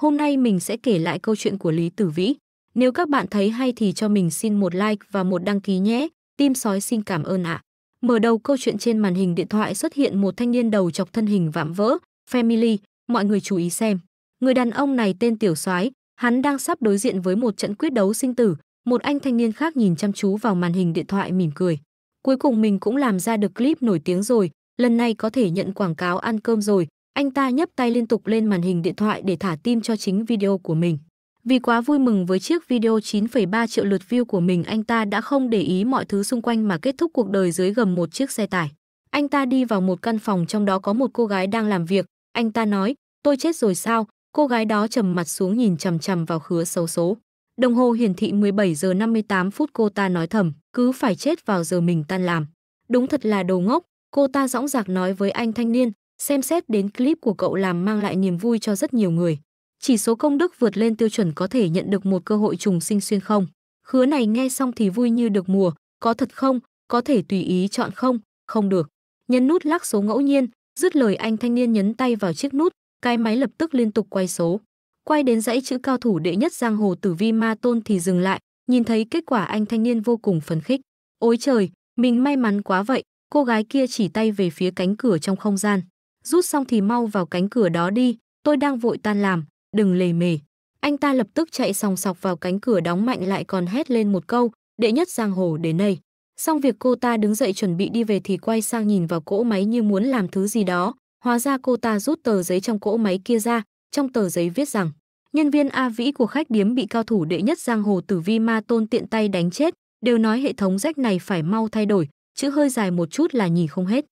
Hôm nay mình sẽ kể lại câu chuyện của Lý Tử Vĩ. Nếu các bạn thấy hay thì cho mình xin một like và một đăng ký nhé. Tim sói xin cảm ơn ạ. Mở đầu câu chuyện trên màn hình điện thoại xuất hiện một thanh niên đầu chọc thân hình vạm vỡ, family, mọi người chú ý xem. Người đàn ông này tên Tiểu Soái, hắn đang sắp đối diện với một trận quyết đấu sinh tử, một anh thanh niên khác nhìn chăm chú vào màn hình điện thoại mỉm cười. Cuối cùng mình cũng làm ra được clip nổi tiếng rồi, lần này có thể nhận quảng cáo ăn cơm rồi, anh ta nhấp tay liên tục lên màn hình điện thoại để thả tim cho chính video của mình. Vì quá vui mừng với chiếc video 9,3 triệu lượt view của mình anh ta đã không để ý mọi thứ xung quanh mà kết thúc cuộc đời dưới gầm một chiếc xe tải. Anh ta đi vào một căn phòng trong đó có một cô gái đang làm việc. Anh ta nói, tôi chết rồi sao? Cô gái đó trầm mặt xuống nhìn chằm chằm vào khứa xấu số. Đồng hồ hiển thị 17 giờ 58 phút cô ta nói thầm, cứ phải chết vào giờ mình tan làm. Đúng thật là đồ ngốc, cô ta dõng dạc nói với anh thanh niên, Xem xét đến clip của cậu làm mang lại niềm vui cho rất nhiều người. Chỉ số công đức vượt lên tiêu chuẩn có thể nhận được một cơ hội trùng sinh xuyên không? Khứa này nghe xong thì vui như được mùa, có thật không? Có thể tùy ý chọn không? Không được. Nhấn nút lắc số ngẫu nhiên, dứt lời anh thanh niên nhấn tay vào chiếc nút, cái máy lập tức liên tục quay số. Quay đến dãy chữ cao thủ đệ nhất giang hồ tử vi ma tôn thì dừng lại, nhìn thấy kết quả anh thanh niên vô cùng phấn khích. Ôi trời, mình may mắn quá vậy, cô gái kia chỉ tay về phía cánh cửa trong không gian rút xong thì mau vào cánh cửa đó đi, tôi đang vội tan làm, đừng lề mề. Anh ta lập tức chạy sòng sọc vào cánh cửa đóng mạnh lại còn hét lên một câu, đệ nhất giang hồ đến đây. Xong việc cô ta đứng dậy chuẩn bị đi về thì quay sang nhìn vào cỗ máy như muốn làm thứ gì đó. Hóa ra cô ta rút tờ giấy trong cỗ máy kia ra, trong tờ giấy viết rằng nhân viên A Vĩ của khách điếm bị cao thủ đệ nhất giang hồ tử vi ma tôn tiện tay đánh chết, đều nói hệ thống rách này phải mau thay đổi, chữ hơi dài một chút là nhì không hết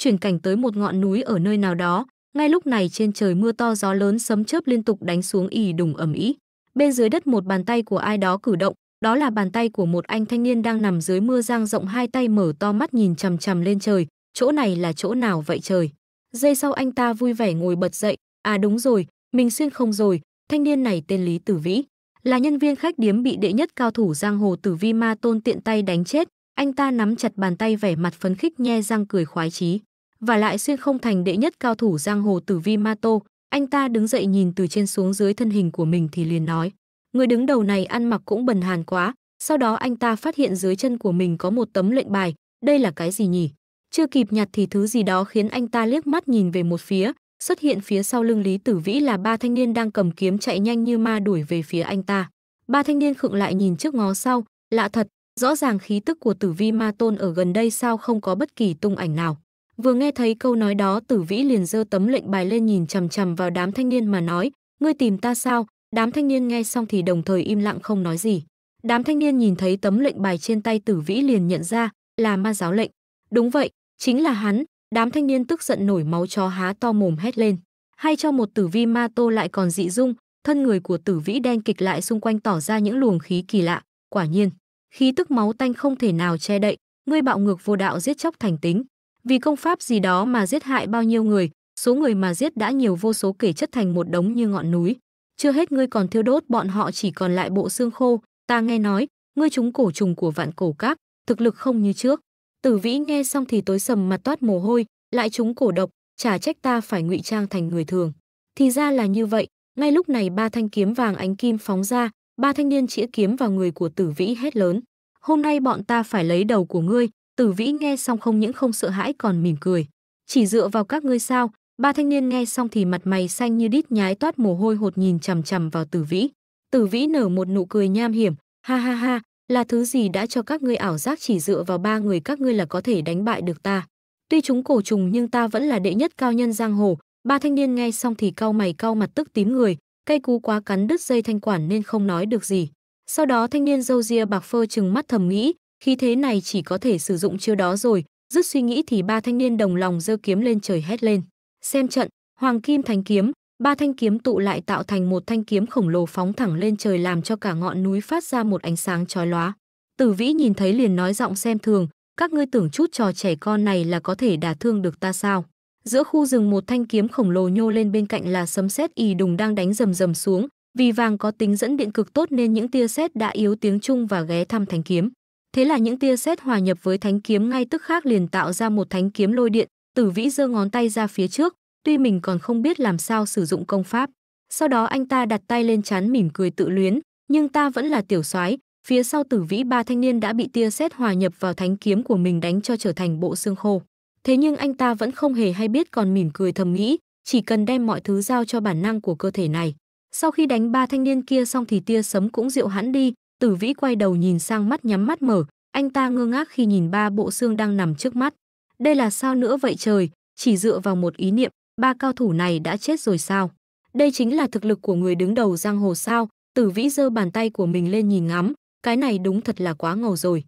chuyển cảnh tới một ngọn núi ở nơi nào đó, ngay lúc này trên trời mưa to gió lớn sấm chớp liên tục đánh xuống ì đùng ầm ĩ. Bên dưới đất một bàn tay của ai đó cử động, đó là bàn tay của một anh thanh niên đang nằm dưới mưa giang rộng hai tay mở to mắt nhìn chằm chằm lên trời, chỗ này là chỗ nào vậy trời? Giây sau anh ta vui vẻ ngồi bật dậy, à đúng rồi, mình xuyên không rồi, thanh niên này tên Lý Tử Vĩ, là nhân viên khách điếm bị đệ nhất cao thủ giang hồ Tử Vi Ma Tôn tiện tay đánh chết, anh ta nắm chặt bàn tay vẻ mặt phấn khích nhe răng cười khoái chí. Và lại xuyên không thành đệ nhất cao thủ giang hồ tử vi ma tô anh ta đứng dậy nhìn từ trên xuống dưới thân hình của mình thì liền nói. Người đứng đầu này ăn mặc cũng bần hàn quá, sau đó anh ta phát hiện dưới chân của mình có một tấm lệnh bài, đây là cái gì nhỉ? Chưa kịp nhặt thì thứ gì đó khiến anh ta liếc mắt nhìn về một phía, xuất hiện phía sau lưng Lý Tử Vĩ là ba thanh niên đang cầm kiếm chạy nhanh như ma đuổi về phía anh ta. Ba thanh niên khựng lại nhìn trước ngó sau, lạ thật, Rõ ràng khí tức của tử vi ma tôn ở gần đây sao không có bất kỳ tung ảnh nào. Vừa nghe thấy câu nói đó tử vĩ liền giơ tấm lệnh bài lên nhìn chằm chằm vào đám thanh niên mà nói, ngươi tìm ta sao? Đám thanh niên nghe xong thì đồng thời im lặng không nói gì. Đám thanh niên nhìn thấy tấm lệnh bài trên tay tử vĩ liền nhận ra là ma giáo lệnh. Đúng vậy, chính là hắn, đám thanh niên tức giận nổi máu chó há to mồm hét lên. Hay cho một tử vi ma tô lại còn dị dung, thân người của tử vĩ đen kịch lại xung quanh tỏ ra những luồng khí kỳ lạ, quả nhiên khí tức máu tanh không thể nào che đậy, ngươi bạo ngược vô đạo giết chóc thành tính, vì công pháp gì đó mà giết hại bao nhiêu người, số người mà giết đã nhiều vô số kể chất thành một đống như ngọn núi. Chưa hết ngươi còn thiêu đốt bọn họ chỉ còn lại bộ xương khô, ta nghe nói, ngươi chúng cổ trùng của vạn cổ các, thực lực không như trước. Tử Vĩ nghe xong thì tối sầm mặt toát mồ hôi, lại chúng cổ độc, chả trách ta phải ngụy trang thành người thường. Thì ra là như vậy, ngay lúc này ba thanh kiếm vàng ánh kim phóng ra, Ba thanh niên chĩa kiếm vào người của Tử Vĩ hét lớn. Hôm nay bọn ta phải lấy đầu của ngươi. Tử Vĩ nghe xong không những không sợ hãi còn mỉm cười. Chỉ dựa vào các ngươi sao? Ba thanh niên nghe xong thì mặt mày xanh như đít nhái toát mồ hôi hột nhìn chằm chằm vào Tử Vĩ. Tử Vĩ nở một nụ cười nham hiểm. Ha ha ha, là thứ gì đã cho các ngươi ảo giác chỉ dựa vào ba người các ngươi là có thể đánh bại được ta. Tuy chúng cổ trùng nhưng ta vẫn là đệ nhất cao nhân giang hồ. Ba thanh niên nghe xong thì cau mày cau mặt tức tím người, Cây cú quá cắn đứt dây thanh quản nên không nói được gì. Sau đó thanh niên dâu ria bạc phơ chừng mắt thầm nghĩ, khi thế này chỉ có thể sử dụng chiêu đó rồi, dứt suy nghĩ thì ba thanh niên đồng lòng giơ kiếm lên trời hét lên. Xem trận, hoàng kim thanh kiếm, ba thanh kiếm tụ lại tạo thành một thanh kiếm khổng lồ phóng thẳng lên trời làm cho cả ngọn núi phát ra một ánh sáng chói lóa. Tử Vĩ nhìn thấy liền nói giọng xem thường, các ngươi tưởng chút trò trẻ con này là có thể đả thương được ta sao? giữa khu rừng một thanh kiếm khổng lồ nhô lên bên cạnh là sấm sét ì đùng đang đánh rầm rầm xuống vì vàng có tính dẫn điện cực tốt nên những tia sét đã yếu tiếng chung và ghé thăm thánh kiếm thế là những tia sét hòa nhập với thánh kiếm ngay tức khác liền tạo ra một thánh kiếm lôi điện tử vĩ giơ ngón tay ra phía trước tuy mình còn không biết làm sao sử dụng công pháp sau đó anh ta đặt tay lên chán mỉm cười tự luyến nhưng ta vẫn là tiểu soái phía sau tử vĩ ba thanh niên đã bị tia sét hòa nhập vào thánh kiếm của mình đánh cho trở thành bộ xương khô Thế nhưng anh ta vẫn không hề hay biết còn mỉm cười thầm nghĩ, chỉ cần đem mọi thứ giao cho bản năng của cơ thể này. Sau khi đánh ba thanh niên kia xong thì tia sấm cũng dịu hẳn đi, Tử Vĩ quay đầu nhìn sang mắt nhắm mắt mở, anh ta ngơ ngác khi nhìn ba bộ xương đang nằm trước mắt. Đây là sao nữa vậy trời, chỉ dựa vào một ý niệm, ba cao thủ này đã chết rồi sao? Đây chính là thực lực của người đứng đầu giang hồ sao? Tử Vĩ giơ bàn tay của mình lên nhìn ngắm, cái này đúng thật là quá ngầu rồi.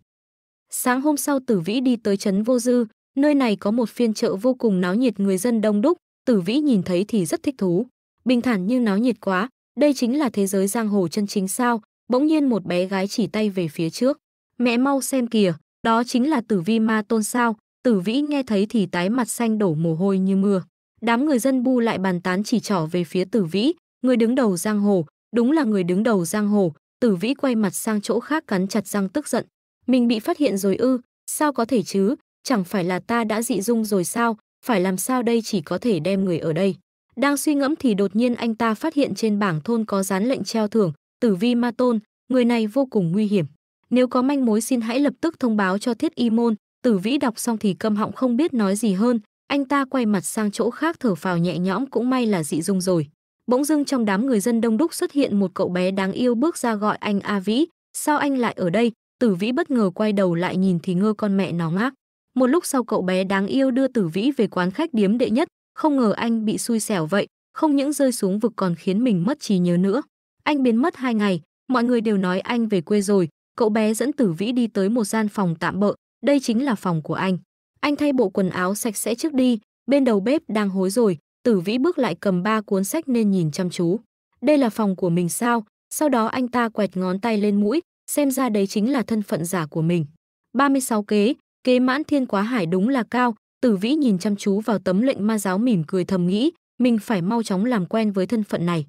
Sáng hôm sau Tử Vĩ đi tới trấn Vô Dư, Nơi này có một phiên chợ vô cùng náo nhiệt người dân đông đúc, Tử Vĩ nhìn thấy thì rất thích thú. Bình thản nhưng náo nhiệt quá, đây chính là thế giới giang hồ chân chính sao? Bỗng nhiên một bé gái chỉ tay về phía trước. Mẹ mau xem kìa, đó chính là Tử Vi Ma Tôn sao? Tử Vĩ nghe thấy thì tái mặt xanh đổ mồ hôi như mưa. Đám người dân bu lại bàn tán chỉ trỏ về phía Tử Vĩ, người đứng đầu giang hồ, đúng là người đứng đầu giang hồ. Tử Vĩ quay mặt sang chỗ khác cắn chặt răng tức giận. Mình bị phát hiện rồi ư, sao có thể chứ, chẳng phải là ta đã dị dung rồi sao, phải làm sao đây chỉ có thể đem người ở đây. Đang suy ngẫm thì đột nhiên anh ta phát hiện trên bảng thôn có dán lệnh treo thưởng, tử vi ma tôn, người này vô cùng nguy hiểm. Nếu có manh mối xin hãy lập tức thông báo cho thiết y môn, tử vĩ đọc xong thì câm họng không biết nói gì hơn, anh ta quay mặt sang chỗ khác thở phào nhẹ nhõm cũng may là dị dung rồi. Bỗng dưng trong đám người dân đông đúc xuất hiện một cậu bé đáng yêu bước ra gọi anh A Vĩ, sao anh lại ở đây, tử vĩ bất ngờ quay đầu lại nhìn thì ngơ con mẹ nó ngác. Một lúc sau cậu bé đáng yêu đưa Tử Vĩ về quán khách điếm đệ nhất, không ngờ anh bị xui xẻo vậy, không những rơi xuống vực còn khiến mình mất trí nhớ nữa. Anh biến mất hai ngày, mọi người đều nói anh về quê rồi, cậu bé dẫn Tử Vĩ đi tới một gian phòng tạm bợ, đây chính là phòng của anh. Anh thay bộ quần áo sạch sẽ trước đi, bên đầu bếp đang hối rồi, Tử Vĩ bước lại cầm ba cuốn sách nên nhìn chăm chú. Đây là phòng của mình sao? Sau đó anh ta quẹt ngón tay lên mũi, xem ra đấy chính là thân phận giả của mình. 36 kế, Kế mãn thiên quá hải đúng là cao, tử vĩ nhìn chăm chú vào tấm lệnh ma giáo mỉm cười thầm nghĩ, mình phải mau chóng làm quen với thân phận này.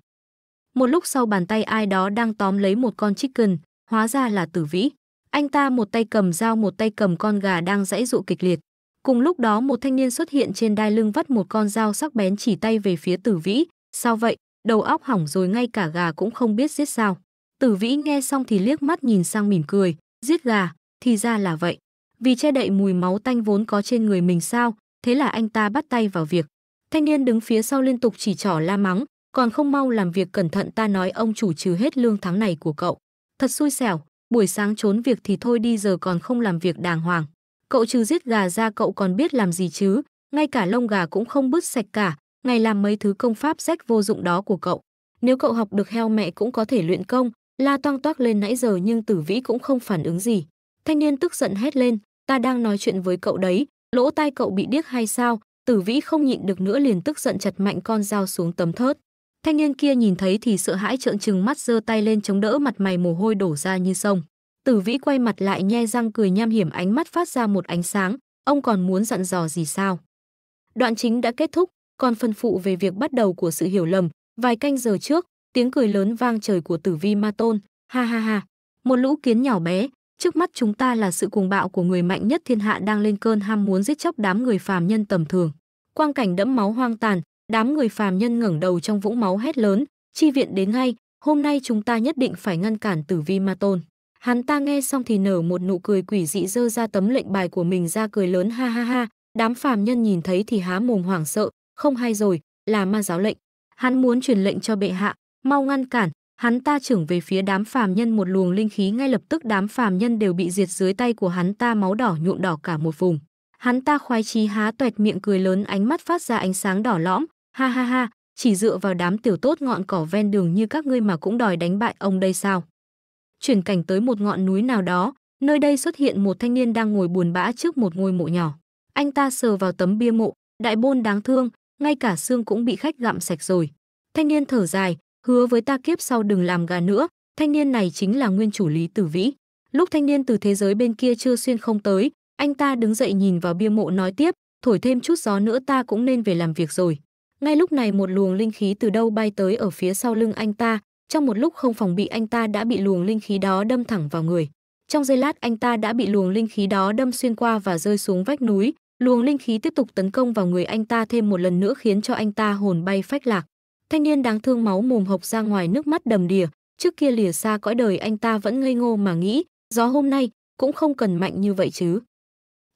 Một lúc sau bàn tay ai đó đang tóm lấy một con chicken, hóa ra là tử vĩ. Anh ta một tay cầm dao một tay cầm con gà đang dãy dụ kịch liệt. Cùng lúc đó một thanh niên xuất hiện trên đai lưng vắt một con dao sắc bén chỉ tay về phía tử vĩ. Sao vậy? Đầu óc hỏng rồi ngay cả gà cũng không biết giết sao. Tử vĩ nghe xong thì liếc mắt nhìn sang mỉm cười. Giết gà, thì ra là vậy vì che đậy mùi máu tanh vốn có trên người mình sao, thế là anh ta bắt tay vào việc. Thanh niên đứng phía sau liên tục chỉ trỏ la mắng, còn không mau làm việc cẩn thận ta nói ông chủ trừ hết lương tháng này của cậu. Thật xui xẻo, buổi sáng trốn việc thì thôi đi giờ còn không làm việc đàng hoàng. Cậu trừ giết gà ra cậu còn biết làm gì chứ, ngay cả lông gà cũng không bứt sạch cả, ngày làm mấy thứ công pháp rách vô dụng đó của cậu. Nếu cậu học được heo mẹ cũng có thể luyện công, la toang toác lên nãy giờ nhưng tử vĩ cũng không phản ứng gì. Thanh niên tức giận hét lên, ta đang nói chuyện với cậu đấy, lỗ tai cậu bị điếc hay sao? Tử Vĩ không nhịn được nữa liền tức giận chặt mạnh con dao xuống tấm thớt. Thanh niên kia nhìn thấy thì sợ hãi trợn trừng mắt giơ tay lên chống đỡ mặt mày mồ hôi đổ ra như sông. Tử Vĩ quay mặt lại nhe răng cười nham hiểm ánh mắt phát ra một ánh sáng, ông còn muốn dặn dò gì sao? Đoạn chính đã kết thúc, còn phân phụ về việc bắt đầu của sự hiểu lầm, vài canh giờ trước, tiếng cười lớn vang trời của Tử Vi Ma Tôn, ha ha ha. Một lũ kiến nhỏ bé, Trước mắt chúng ta là sự cuồng bạo của người mạnh nhất thiên hạ đang lên cơn ham muốn giết chóc đám người phàm nhân tầm thường. Quang cảnh đẫm máu hoang tàn, đám người phàm nhân ngẩng đầu trong vũng máu hét lớn, chi viện đến ngay, hôm nay chúng ta nhất định phải ngăn cản Tử Vi Ma Tôn. Hắn ta nghe xong thì nở một nụ cười quỷ dị dơ ra tấm lệnh bài của mình ra cười lớn ha ha ha, đám phàm nhân nhìn thấy thì há mồm hoảng sợ, không hay rồi, là ma giáo lệnh. Hắn muốn truyền lệnh cho bệ hạ, mau ngăn cản, Hắn ta trưởng về phía đám phàm nhân một luồng linh khí ngay lập tức đám phàm nhân đều bị diệt dưới tay của hắn ta máu đỏ nhuộm đỏ cả một vùng. Hắn ta khoái chí há toẹt miệng cười lớn ánh mắt phát ra ánh sáng đỏ lõm, ha ha ha, chỉ dựa vào đám tiểu tốt ngọn cỏ ven đường như các ngươi mà cũng đòi đánh bại ông đây sao? Chuyển cảnh tới một ngọn núi nào đó, nơi đây xuất hiện một thanh niên đang ngồi buồn bã trước một ngôi mộ nhỏ. Anh ta sờ vào tấm bia mộ, đại bôn đáng thương, ngay cả xương cũng bị khách gặm sạch rồi. Thanh niên thở dài, hứa với ta kiếp sau đừng làm gà nữa, thanh niên này chính là nguyên chủ Lý Tử Vĩ. Lúc thanh niên từ thế giới bên kia chưa xuyên không tới, anh ta đứng dậy nhìn vào bia mộ nói tiếp, thổi thêm chút gió nữa ta cũng nên về làm việc rồi. Ngay lúc này một luồng linh khí từ đâu bay tới ở phía sau lưng anh ta, trong một lúc không phòng bị anh ta đã bị luồng linh khí đó đâm thẳng vào người. Trong giây lát anh ta đã bị luồng linh khí đó đâm xuyên qua và rơi xuống vách núi, luồng linh khí tiếp tục tấn công vào người anh ta thêm một lần nữa khiến cho anh ta hồn bay phách lạc. Thanh niên đáng thương máu mồm hộc ra ngoài nước mắt đầm đìa, trước kia lìa xa cõi đời anh ta vẫn ngây ngô mà nghĩ, gió hôm nay cũng không cần mạnh như vậy chứ.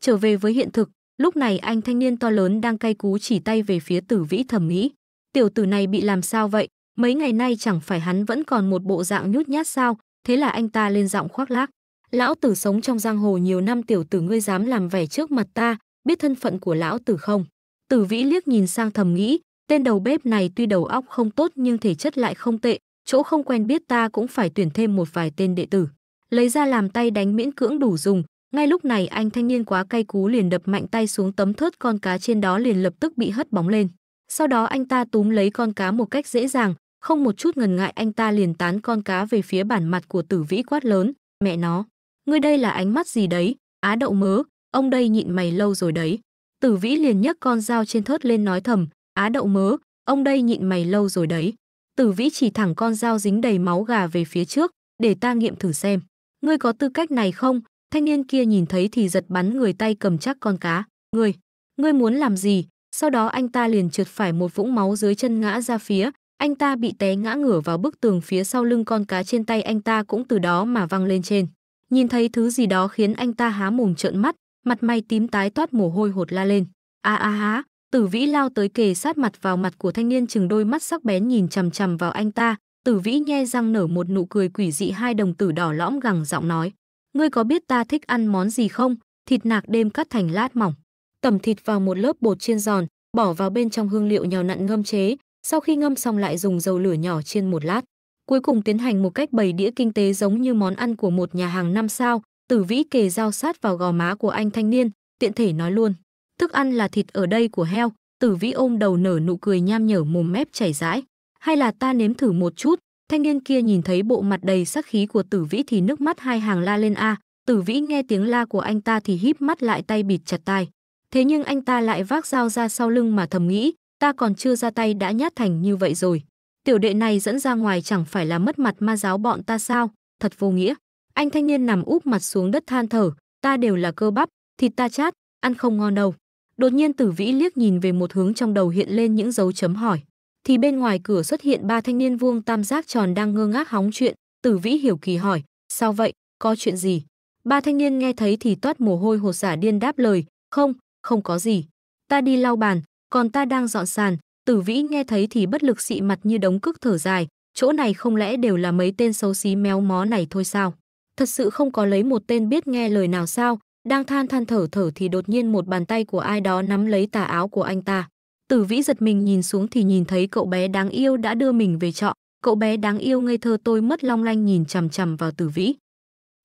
Trở về với hiện thực, lúc này anh thanh niên to lớn đang cay cú chỉ tay về phía tử vĩ thẩm nghĩ Tiểu tử này bị làm sao vậy? Mấy ngày nay chẳng phải hắn vẫn còn một bộ dạng nhút nhát sao? Thế là anh ta lên giọng khoác lác. Lão tử sống trong giang hồ nhiều năm tiểu tử ngươi dám làm vẻ trước mặt ta, biết thân phận của lão tử không? Tử vĩ liếc nhìn sang thầm nghĩ, Tên đầu bếp này tuy đầu óc không tốt nhưng thể chất lại không tệ, chỗ không quen biết ta cũng phải tuyển thêm một vài tên đệ tử. Lấy ra làm tay đánh miễn cưỡng đủ dùng, ngay lúc này anh thanh niên quá cay cú liền đập mạnh tay xuống tấm thớt con cá trên đó liền lập tức bị hất bóng lên. Sau đó anh ta túm lấy con cá một cách dễ dàng, không một chút ngần ngại anh ta liền tán con cá về phía bản mặt của tử vĩ quát lớn, mẹ nó. Ngươi đây là ánh mắt gì đấy, á đậu mớ, ông đây nhịn mày lâu rồi đấy. Tử vĩ liền nhấc con dao trên thớt lên nói thầm, Á đậu mớ, ông đây nhịn mày lâu rồi đấy. Tử vĩ chỉ thẳng con dao dính đầy máu gà về phía trước, để ta nghiệm thử xem. Ngươi có tư cách này không? Thanh niên kia nhìn thấy thì giật bắn người tay cầm chắc con cá. Ngươi, ngươi muốn làm gì? Sau đó anh ta liền trượt phải một vũng máu dưới chân ngã ra phía. Anh ta bị té ngã ngửa vào bức tường phía sau lưng con cá trên tay anh ta cũng từ đó mà văng lên trên. Nhìn thấy thứ gì đó khiến anh ta há mồm trợn mắt, mặt mày tím tái toát mồ hôi hột la lên. A a há, Tử Vĩ lao tới kề sát mặt vào mặt của thanh niên chừng đôi mắt sắc bén nhìn chằm chằm vào anh ta, Tử Vĩ nhe răng nở một nụ cười quỷ dị hai đồng tử đỏ lõm gằng giọng nói: "Ngươi có biết ta thích ăn món gì không? Thịt nạc đêm cắt thành lát mỏng, tẩm thịt vào một lớp bột chiên giòn, bỏ vào bên trong hương liệu nhào nặn ngâm chế, sau khi ngâm xong lại dùng dầu lửa nhỏ chiên một lát, cuối cùng tiến hành một cách bày đĩa kinh tế giống như món ăn của một nhà hàng năm sao." Tử Vĩ kề dao sát vào gò má của anh thanh niên, tiện thể nói luôn: thức ăn là thịt ở đây của heo tử vĩ ôm đầu nở nụ cười nham nhở mồm mép chảy rãi hay là ta nếm thử một chút thanh niên kia nhìn thấy bộ mặt đầy sắc khí của tử vĩ thì nước mắt hai hàng la lên a à. tử vĩ nghe tiếng la của anh ta thì híp mắt lại tay bịt chặt tai thế nhưng anh ta lại vác dao ra sau lưng mà thầm nghĩ ta còn chưa ra tay đã nhát thành như vậy rồi tiểu đệ này dẫn ra ngoài chẳng phải là mất mặt ma giáo bọn ta sao thật vô nghĩa anh thanh niên nằm úp mặt xuống đất than thở ta đều là cơ bắp thịt ta chát ăn không ngon đâu Đột nhiên Tử Vĩ liếc nhìn về một hướng trong đầu hiện lên những dấu chấm hỏi, thì bên ngoài cửa xuất hiện ba thanh niên vuông tam giác tròn đang ngơ ngác hóng chuyện, Tử Vĩ hiểu kỳ hỏi, "Sao vậy, có chuyện gì?" Ba thanh niên nghe thấy thì toát mồ hôi hột giả điên đáp lời, "Không, không có gì. Ta đi lau bàn, còn ta đang dọn sàn." Tử Vĩ nghe thấy thì bất lực xị mặt như đống cước thở dài, chỗ này không lẽ đều là mấy tên xấu xí méo mó này thôi sao? Thật sự không có lấy một tên biết nghe lời nào sao? Đang than than thở thở thì đột nhiên một bàn tay của ai đó nắm lấy tà áo của anh ta. Tử Vĩ giật mình nhìn xuống thì nhìn thấy cậu bé đáng yêu đã đưa mình về trọ. Cậu bé đáng yêu ngây thơ tôi mất long lanh nhìn chằm chằm vào Tử Vĩ.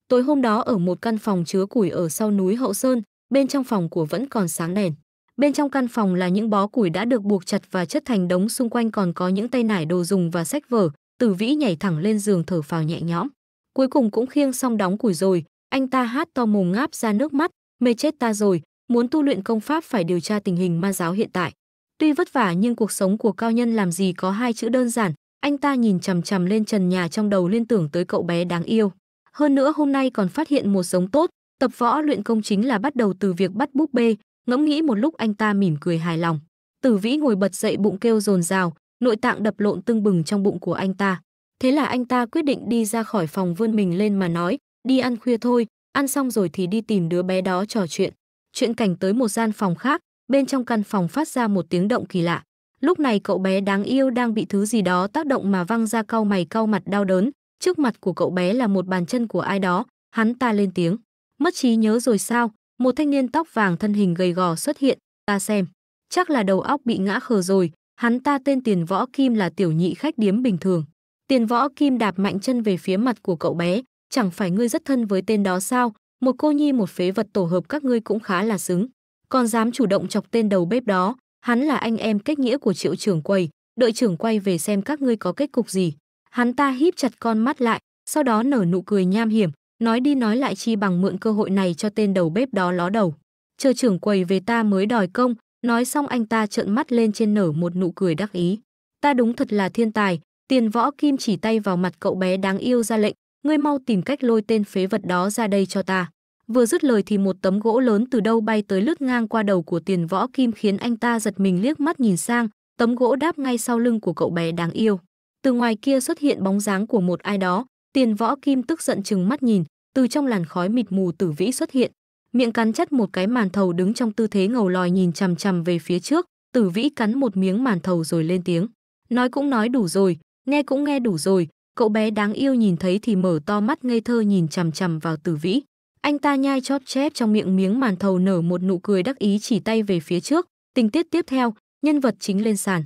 Tối hôm đó ở một căn phòng chứa củi ở sau núi Hậu Sơn, bên trong phòng của vẫn còn sáng đèn. Bên trong căn phòng là những bó củi đã được buộc chặt và chất thành đống xung quanh còn có những tay nải đồ dùng và sách vở. Tử Vĩ nhảy thẳng lên giường thở phào nhẹ nhõm. Cuối cùng cũng khiêng xong đóng củi rồi, anh ta hát to mồm ngáp ra nước mắt, mê chết ta rồi, muốn tu luyện công pháp phải điều tra tình hình ma giáo hiện tại. Tuy vất vả nhưng cuộc sống của cao nhân làm gì có hai chữ đơn giản, anh ta nhìn chằm chằm lên trần nhà trong đầu liên tưởng tới cậu bé đáng yêu. Hơn nữa hôm nay còn phát hiện một giống tốt, tập võ luyện công chính là bắt đầu từ việc bắt búp bê, ngẫm nghĩ một lúc anh ta mỉm cười hài lòng. Tử Vĩ ngồi bật dậy bụng kêu rồn rào nội tạng đập lộn tưng bừng trong bụng của anh ta. Thế là anh ta quyết định đi ra khỏi phòng vươn mình lên mà nói, đi ăn khuya thôi, ăn xong rồi thì đi tìm đứa bé đó trò chuyện. Chuyện cảnh tới một gian phòng khác, bên trong căn phòng phát ra một tiếng động kỳ lạ. Lúc này cậu bé đáng yêu đang bị thứ gì đó tác động mà văng ra cau mày cau mặt đau đớn, trước mặt của cậu bé là một bàn chân của ai đó, hắn ta lên tiếng. Mất trí nhớ rồi sao? Một thanh niên tóc vàng thân hình gầy gò xuất hiện, ta xem. Chắc là đầu óc bị ngã khờ rồi, hắn ta tên Tiền Võ Kim là tiểu nhị khách điếm bình thường. Tiền Võ Kim đạp mạnh chân về phía mặt của cậu bé, chẳng phải ngươi rất thân với tên đó sao, một cô nhi một phế vật tổ hợp các ngươi cũng khá là xứng. Còn dám chủ động chọc tên đầu bếp đó, hắn là anh em kết nghĩa của triệu trưởng quầy, đội trưởng quay về xem các ngươi có kết cục gì. Hắn ta híp chặt con mắt lại, sau đó nở nụ cười nham hiểm, nói đi nói lại chi bằng mượn cơ hội này cho tên đầu bếp đó ló đầu. Chờ trưởng quầy về ta mới đòi công, nói xong anh ta trợn mắt lên trên nở một nụ cười đắc ý. Ta đúng thật là thiên tài, tiền võ kim chỉ tay vào mặt cậu bé đáng yêu ra lệnh, ngươi mau tìm cách lôi tên phế vật đó ra đây cho ta. Vừa dứt lời thì một tấm gỗ lớn từ đâu bay tới lướt ngang qua đầu của tiền võ kim khiến anh ta giật mình liếc mắt nhìn sang, tấm gỗ đáp ngay sau lưng của cậu bé đáng yêu. Từ ngoài kia xuất hiện bóng dáng của một ai đó, tiền võ kim tức giận chừng mắt nhìn, từ trong làn khói mịt mù tử vĩ xuất hiện. Miệng cắn chắt một cái màn thầu đứng trong tư thế ngầu lòi nhìn chằm chằm về phía trước, tử vĩ cắn một miếng màn thầu rồi lên tiếng. Nói cũng nói đủ rồi, nghe cũng nghe đủ rồi, Cậu bé đáng yêu nhìn thấy thì mở to mắt ngây thơ nhìn chằm chằm vào tử vĩ. Anh ta nhai chóp chép trong miệng miếng màn thầu nở một nụ cười đắc ý chỉ tay về phía trước. Tình tiết tiếp theo, nhân vật chính lên sàn.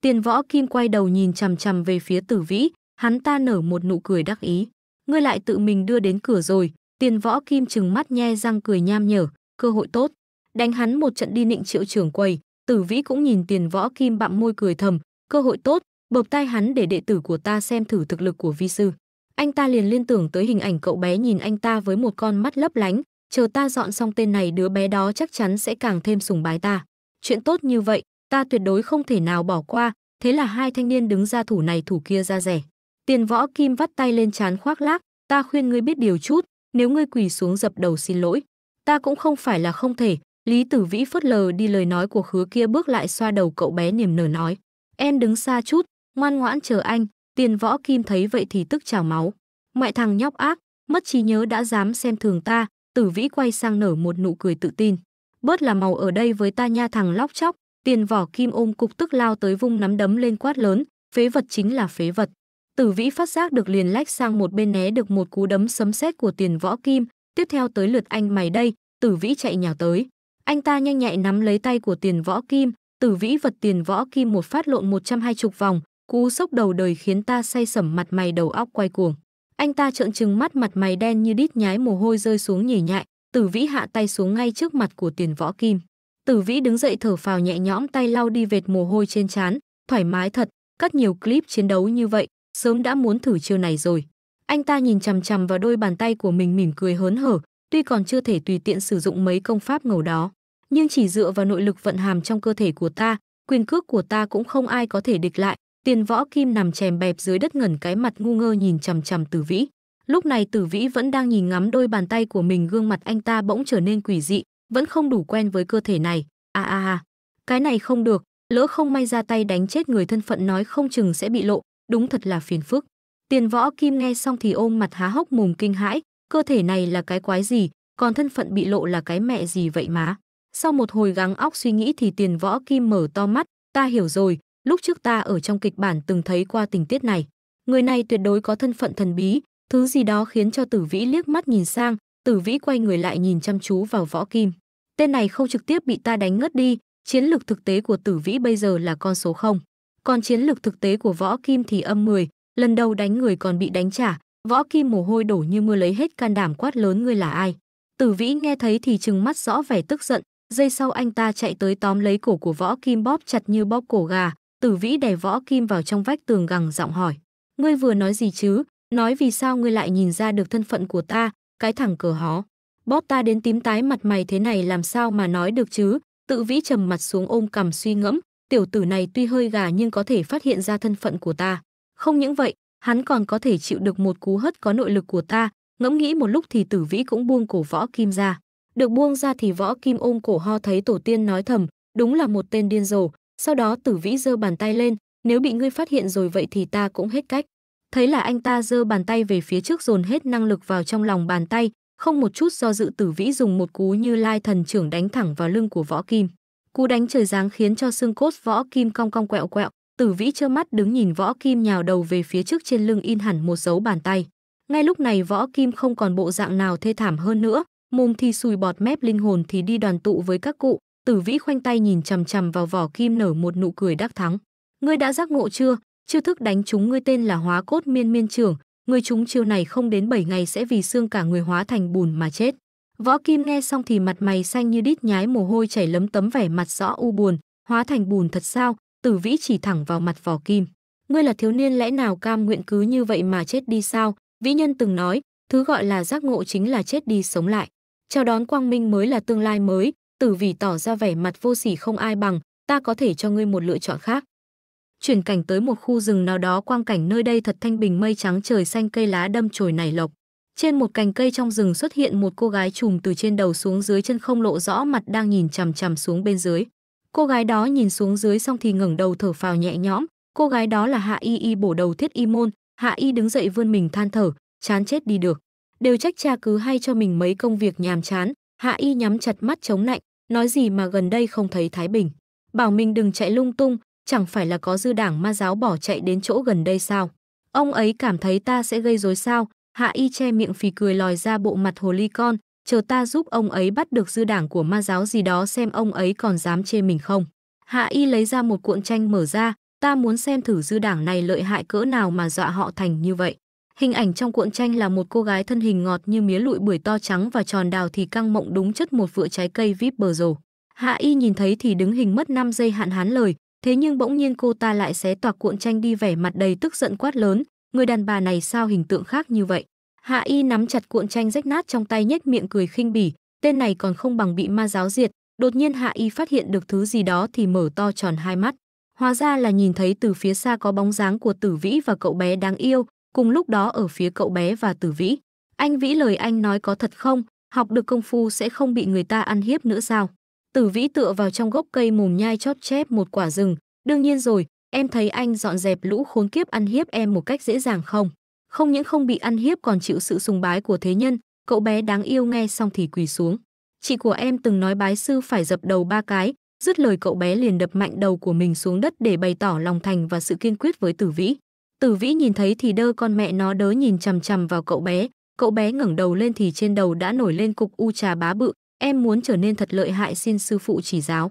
Tiền võ kim quay đầu nhìn chằm chằm về phía tử vĩ, hắn ta nở một nụ cười đắc ý. Ngươi lại tự mình đưa đến cửa rồi, tiền võ kim chừng mắt nhe răng cười nham nhở, cơ hội tốt. Đánh hắn một trận đi nịnh triệu trưởng quầy, tử vĩ cũng nhìn tiền võ kim bặm môi cười thầm, cơ hội tốt, bợp tai hắn để đệ tử của ta xem thử thực lực của vi sư. Anh ta liền liên tưởng tới hình ảnh cậu bé nhìn anh ta với một con mắt lấp lánh, chờ ta dọn xong tên này đứa bé đó chắc chắn sẽ càng thêm sùng bái ta. Chuyện tốt như vậy, ta tuyệt đối không thể nào bỏ qua, thế là hai thanh niên đứng ra thủ này thủ kia ra rẻ. Tiền võ kim vắt tay lên chán khoác lác, ta khuyên ngươi biết điều chút, nếu ngươi quỳ xuống dập đầu xin lỗi. Ta cũng không phải là không thể, Lý Tử Vĩ phớt lờ đi lời nói của khứa kia bước lại xoa đầu cậu bé niềm nở nói. Em đứng xa chút, ngoan ngoãn chờ anh, tiền võ kim thấy vậy thì tức trào máu. Mẹ thằng nhóc ác, mất trí nhớ đã dám xem thường ta, tử vĩ quay sang nở một nụ cười tự tin. Bớt là màu ở đây với ta nha thằng lóc chóc, tiền võ kim ôm cục tức lao tới vung nắm đấm lên quát lớn, phế vật chính là phế vật. Tử vĩ phát giác được liền lách sang một bên né được một cú đấm sấm sét của tiền võ kim, tiếp theo tới lượt anh mày đây, tử vĩ chạy nhào tới. Anh ta nhanh nhẹn nắm lấy tay của tiền võ kim, tử vĩ vật tiền võ kim một phát lộn 120 vòng, Cú sốc đầu đời khiến ta say sẩm mặt mày đầu óc quay cuồng. Anh ta trợn trừng mắt mặt mày đen như đít nhái mồ hôi rơi xuống nhỉ nhại, Tử Vĩ hạ tay xuống ngay trước mặt của Tiền Võ Kim. Tử Vĩ đứng dậy thở phào nhẹ nhõm tay lau đi vệt mồ hôi trên trán, thoải mái thật, cắt nhiều clip chiến đấu như vậy, sớm đã muốn thử chiêu này rồi. Anh ta nhìn chằm chằm vào đôi bàn tay của mình mỉm cười hớn hở, tuy còn chưa thể tùy tiện sử dụng mấy công pháp ngầu đó, nhưng chỉ dựa vào nội lực vận hàm trong cơ thể của ta, quyền cước của ta cũng không ai có thể địch lại, Tiền võ kim nằm chèm bẹp dưới đất ngẩn cái mặt ngu ngơ nhìn chằm chằm tử vĩ. Lúc này tử vĩ vẫn đang nhìn ngắm đôi bàn tay của mình gương mặt anh ta bỗng trở nên quỷ dị, vẫn không đủ quen với cơ thể này. À à à, cái này không được, lỡ không may ra tay đánh chết người thân phận nói không chừng sẽ bị lộ, đúng thật là phiền phức. Tiền võ kim nghe xong thì ôm mặt há hốc mồm kinh hãi, cơ thể này là cái quái gì, còn thân phận bị lộ là cái mẹ gì vậy má. Sau một hồi gắng óc suy nghĩ thì tiền võ kim mở to mắt, ta hiểu rồi, lúc trước ta ở trong kịch bản từng thấy qua tình tiết này. Người này tuyệt đối có thân phận thần bí, thứ gì đó khiến cho Tử Vĩ liếc mắt nhìn sang, Tử Vĩ quay người lại nhìn chăm chú vào Võ Kim. Tên này không trực tiếp bị ta đánh ngất đi, chiến lược thực tế của Tử Vĩ bây giờ là con số 0. Còn chiến lược thực tế của Võ Kim thì âm 10, lần đầu đánh người còn bị đánh trả, Võ Kim mồ hôi đổ như mưa lấy hết can đảm quát lớn ngươi là ai. Tử Vĩ nghe thấy thì trừng mắt rõ vẻ tức giận, giây sau anh ta chạy tới tóm lấy cổ của Võ Kim bóp chặt như bóp cổ gà, Tử Vĩ đè võ kim vào trong vách tường gằn giọng hỏi: "Ngươi vừa nói gì chứ? Nói vì sao ngươi lại nhìn ra được thân phận của ta, cái thằng cờ hó? Bóp ta đến tím tái mặt mày thế này làm sao mà nói được chứ?" Tự Vĩ trầm mặt xuống ôm cằm suy ngẫm, tiểu tử này tuy hơi gà nhưng có thể phát hiện ra thân phận của ta. Không những vậy, hắn còn có thể chịu được một cú hất có nội lực của ta, ngẫm nghĩ một lúc thì Tử Vĩ cũng buông cổ võ kim ra. Được buông ra thì võ kim ôm cổ ho thấy tổ tiên nói thầm, đúng là một tên điên rồ, sau đó Tử Vĩ giơ bàn tay lên, nếu bị ngươi phát hiện rồi vậy thì ta cũng hết cách. Thấy là anh ta giơ bàn tay về phía trước dồn hết năng lực vào trong lòng bàn tay, không một chút do dự Tử Vĩ dùng một cú như lai thần trưởng đánh thẳng vào lưng của Võ Kim. Cú đánh trời giáng khiến cho xương cốt Võ Kim cong cong quẹo quẹo, Tử Vĩ trơ mắt đứng nhìn Võ Kim nhào đầu về phía trước trên lưng in hẳn một dấu bàn tay. Ngay lúc này Võ Kim không còn bộ dạng nào thê thảm hơn nữa, mồm thì sùi bọt mép linh hồn thì đi đoàn tụ với các cụ, Tử Vĩ khoanh tay nhìn chằm chằm vào vỏ kim nở một nụ cười đắc thắng. Ngươi đã giác ngộ chưa? Chiêu thức đánh chúng ngươi tên là Hóa Cốt Miên Miên Trưởng, ngươi chúng chiêu này không đến 7 ngày sẽ vì xương cả người hóa thành bùn mà chết. Võ Kim nghe xong thì mặt mày xanh như đít nhái mồ hôi chảy lấm tấm vẻ mặt rõ u buồn, hóa thành bùn thật sao? Tử Vĩ chỉ thẳng vào mặt Võ Kim. Ngươi là thiếu niên lẽ nào cam nguyện cứ như vậy mà chết đi sao? Vĩ nhân từng nói, thứ gọi là giác ngộ chính là chết đi sống lại. Chào đón quang minh mới là tương lai mới, Tử Vì tỏ ra vẻ mặt vô sỉ không ai bằng, ta có thể cho ngươi một lựa chọn khác. Chuyển cảnh tới một khu rừng nào đó quang cảnh nơi đây thật thanh bình mây trắng trời xanh cây lá đâm chồi nảy lộc. Trên một cành cây trong rừng xuất hiện một cô gái trùm từ trên đầu xuống dưới chân không lộ rõ mặt đang nhìn chằm chằm xuống bên dưới. Cô gái đó nhìn xuống dưới xong thì ngẩng đầu thở phào nhẹ nhõm, cô gái đó là Hạ Y Y bổ đầu Thiết Y Môn, Hạ Y đứng dậy vươn mình than thở, chán chết đi được. Đều trách cha cứ hay cho mình mấy công việc nhàm chán, Hạ Y nhắm chặt mắt chống lạnh, nói gì mà gần đây không thấy Thái Bình. Bảo mình đừng chạy lung tung, chẳng phải là có dư đảng ma giáo bỏ chạy đến chỗ gần đây sao. Ông ấy cảm thấy ta sẽ gây rối sao, Hạ Y che miệng phì cười lòi ra bộ mặt hồ ly con, chờ ta giúp ông ấy bắt được dư đảng của ma giáo gì đó xem ông ấy còn dám chê mình không. Hạ Y lấy ra một cuộn tranh mở ra, ta muốn xem thử dư đảng này lợi hại cỡ nào mà dọa họ thành như vậy. Hình ảnh trong cuộn tranh là một cô gái thân hình ngọt như mía lụi bưởi to trắng và tròn đào thì căng mộng đúng chất một vựa trái cây vip bờ rồ. Hạ Y nhìn thấy thì đứng hình mất 5 giây hạn hán lời, thế nhưng bỗng nhiên cô ta lại xé toạc cuộn tranh đi vẻ mặt đầy tức giận quát lớn, người đàn bà này sao hình tượng khác như vậy. Hạ Y nắm chặt cuộn tranh rách nát trong tay nhếch miệng cười khinh bỉ, tên này còn không bằng bị ma giáo diệt, đột nhiên Hạ Y phát hiện được thứ gì đó thì mở to tròn hai mắt. Hóa ra là nhìn thấy từ phía xa có bóng dáng của Tử Vĩ và cậu bé đáng yêu, Cùng lúc đó ở phía cậu bé và Tử Vĩ, anh Vĩ lời anh nói có thật không, học được công phu sẽ không bị người ta ăn hiếp nữa sao? Tử Vĩ tựa vào trong gốc cây mồm nhai chót chép một quả rừng, đương nhiên rồi, em thấy anh dọn dẹp lũ khốn kiếp ăn hiếp em một cách dễ dàng không? Không những không bị ăn hiếp còn chịu sự sùng bái của thế nhân, cậu bé đáng yêu nghe xong thì quỳ xuống. Chị của em từng nói bái sư phải dập đầu ba cái, dứt lời cậu bé liền đập mạnh đầu của mình xuống đất để bày tỏ lòng thành và sự kiên quyết với tử vĩ. Tử Vĩ nhìn thấy thì đơ con mẹ nó đớ nhìn chằm chằm vào cậu bé, cậu bé ngẩng đầu lên thì trên đầu đã nổi lên cục u trà bá bự, em muốn trở nên thật lợi hại xin sư phụ chỉ giáo.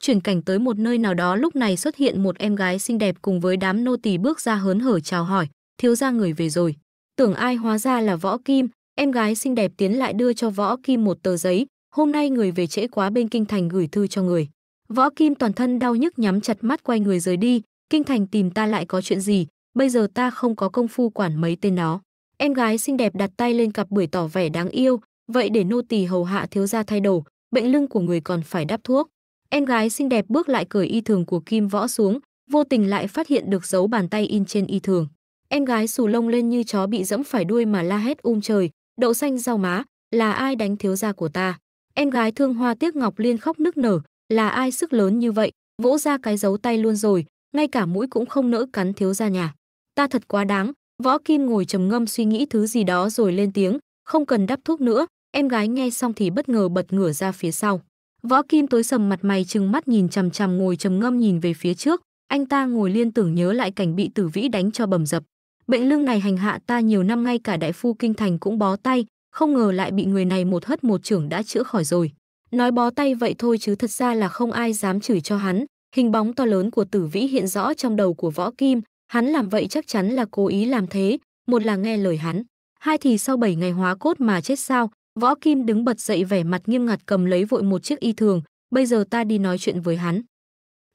Chuyển cảnh tới một nơi nào đó lúc này xuất hiện một em gái xinh đẹp cùng với đám nô tỳ bước ra hớn hở chào hỏi, thiếu gia người về rồi. Tưởng ai hóa ra là Võ Kim, em gái xinh đẹp tiến lại đưa cho Võ Kim một tờ giấy, hôm nay người về trễ quá bên kinh thành gửi thư cho người. Võ Kim toàn thân đau nhức nhắm chặt mắt quay người rời đi, kinh thành tìm ta lại có chuyện gì, bây giờ ta không có công phu quản mấy tên nó. Em gái xinh đẹp đặt tay lên cặp bưởi tỏ vẻ đáng yêu, vậy để nô tỳ hầu hạ thiếu gia thay đồ, bệnh lưng của người còn phải đắp thuốc. Em gái xinh đẹp bước lại cởi y thường của Kim Võ xuống, vô tình lại phát hiện được dấu bàn tay in trên y thường. Em gái xù lông lên như chó bị dẫm phải đuôi mà la hét um trời, đậu xanh rau má, là ai đánh thiếu gia của ta? Em gái thương hoa tiếc ngọc liên khóc nức nở, là ai sức lớn như vậy, vỗ ra cái dấu tay luôn rồi, ngay cả mũi cũng không nỡ cắn thiếu gia nhà ta thật quá đáng võ kim ngồi trầm ngâm suy nghĩ thứ gì đó rồi lên tiếng không cần đắp thuốc nữa em gái nghe xong thì bất ngờ bật ngửa ra phía sau võ kim tối sầm mặt mày trừng mắt nhìn chằm chằm ngồi trầm ngâm nhìn về phía trước anh ta ngồi liên tưởng nhớ lại cảnh bị tử vĩ đánh cho bầm dập bệnh lưng này hành hạ ta nhiều năm ngay cả đại phu kinh thành cũng bó tay không ngờ lại bị người này một hất một trưởng đã chữa khỏi rồi nói bó tay vậy thôi chứ thật ra là không ai dám chửi cho hắn hình bóng to lớn của tử vĩ hiện rõ trong đầu của võ kim Hắn làm vậy chắc chắn là cố ý làm thế, một là nghe lời hắn, hai thì sau 7 ngày hóa cốt mà chết sao? Võ Kim đứng bật dậy vẻ mặt nghiêm ngặt cầm lấy vội một chiếc y thường, bây giờ ta đi nói chuyện với hắn.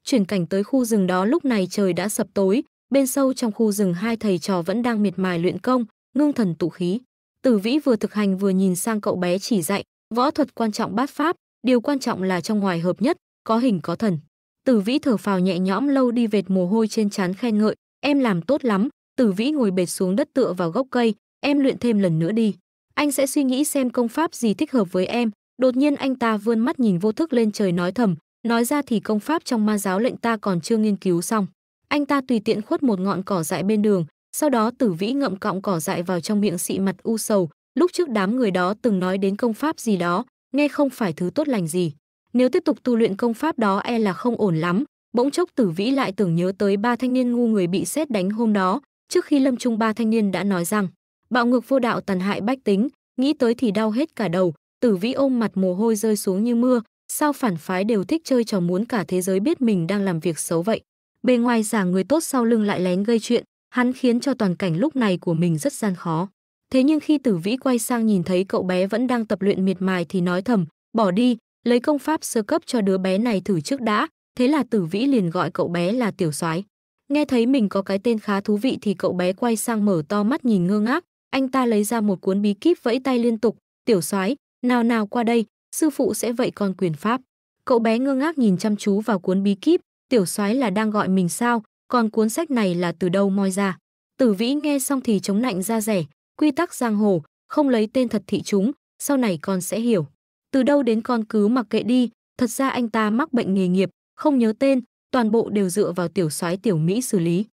Chuyển cảnh tới khu rừng đó lúc này trời đã sập tối, bên sâu trong khu rừng hai thầy trò vẫn đang miệt mài luyện công, ngưng thần tụ khí. Tử Vĩ vừa thực hành vừa nhìn sang cậu bé chỉ dạy, võ thuật quan trọng bát pháp, điều quan trọng là trong ngoài hợp nhất, có hình có thần. Tử Vĩ thở phào nhẹ nhõm lâu đi vệt mồ hôi trên trán khen ngợi, em làm tốt lắm tử vĩ ngồi bệt xuống đất tựa vào gốc cây em luyện thêm lần nữa đi anh sẽ suy nghĩ xem công pháp gì thích hợp với em đột nhiên anh ta vươn mắt nhìn vô thức lên trời nói thầm nói ra thì công pháp trong ma giáo lệnh ta còn chưa nghiên cứu xong anh ta tùy tiện khuất một ngọn cỏ dại bên đường sau đó tử vĩ ngậm cọng cỏ dại vào trong miệng xị mặt u sầu lúc trước đám người đó từng nói đến công pháp gì đó nghe không phải thứ tốt lành gì nếu tiếp tục tu luyện công pháp đó e là không ổn lắm Bỗng chốc Tử Vĩ lại tưởng nhớ tới ba thanh niên ngu người bị xét đánh hôm đó, trước khi Lâm Trung ba thanh niên đã nói rằng, bạo ngược vô đạo tàn hại bách tính, nghĩ tới thì đau hết cả đầu, Tử Vĩ ôm mặt mồ hôi rơi xuống như mưa, sao phản phái đều thích chơi trò muốn cả thế giới biết mình đang làm việc xấu vậy. Bề ngoài giả người tốt sau lưng lại lén gây chuyện, hắn khiến cho toàn cảnh lúc này của mình rất gian khó. Thế nhưng khi Tử Vĩ quay sang nhìn thấy cậu bé vẫn đang tập luyện miệt mài thì nói thầm, bỏ đi, lấy công pháp sơ cấp cho đứa bé này thử trước đã, Thế là Tử Vĩ liền gọi cậu bé là Tiểu Soái. Nghe thấy mình có cái tên khá thú vị thì cậu bé quay sang mở to mắt nhìn ngơ ngác, anh ta lấy ra một cuốn bí kíp vẫy tay liên tục, "Tiểu Soái, nào nào qua đây, sư phụ sẽ vậy con quyền pháp." Cậu bé ngơ ngác nhìn chăm chú vào cuốn bí kíp, "Tiểu Soái là đang gọi mình sao? Còn cuốn sách này là từ đâu moi ra?" Tử Vĩ nghe xong thì chống lạnh ra rẻ, quy tắc giang hồ, không lấy tên thật thị chúng, sau này con sẽ hiểu. Từ đâu đến con cứ mặc kệ đi, thật ra anh ta mắc bệnh nghề nghiệp, không nhớ tên, toàn bộ đều dựa vào tiểu soái tiểu Mỹ xử lý.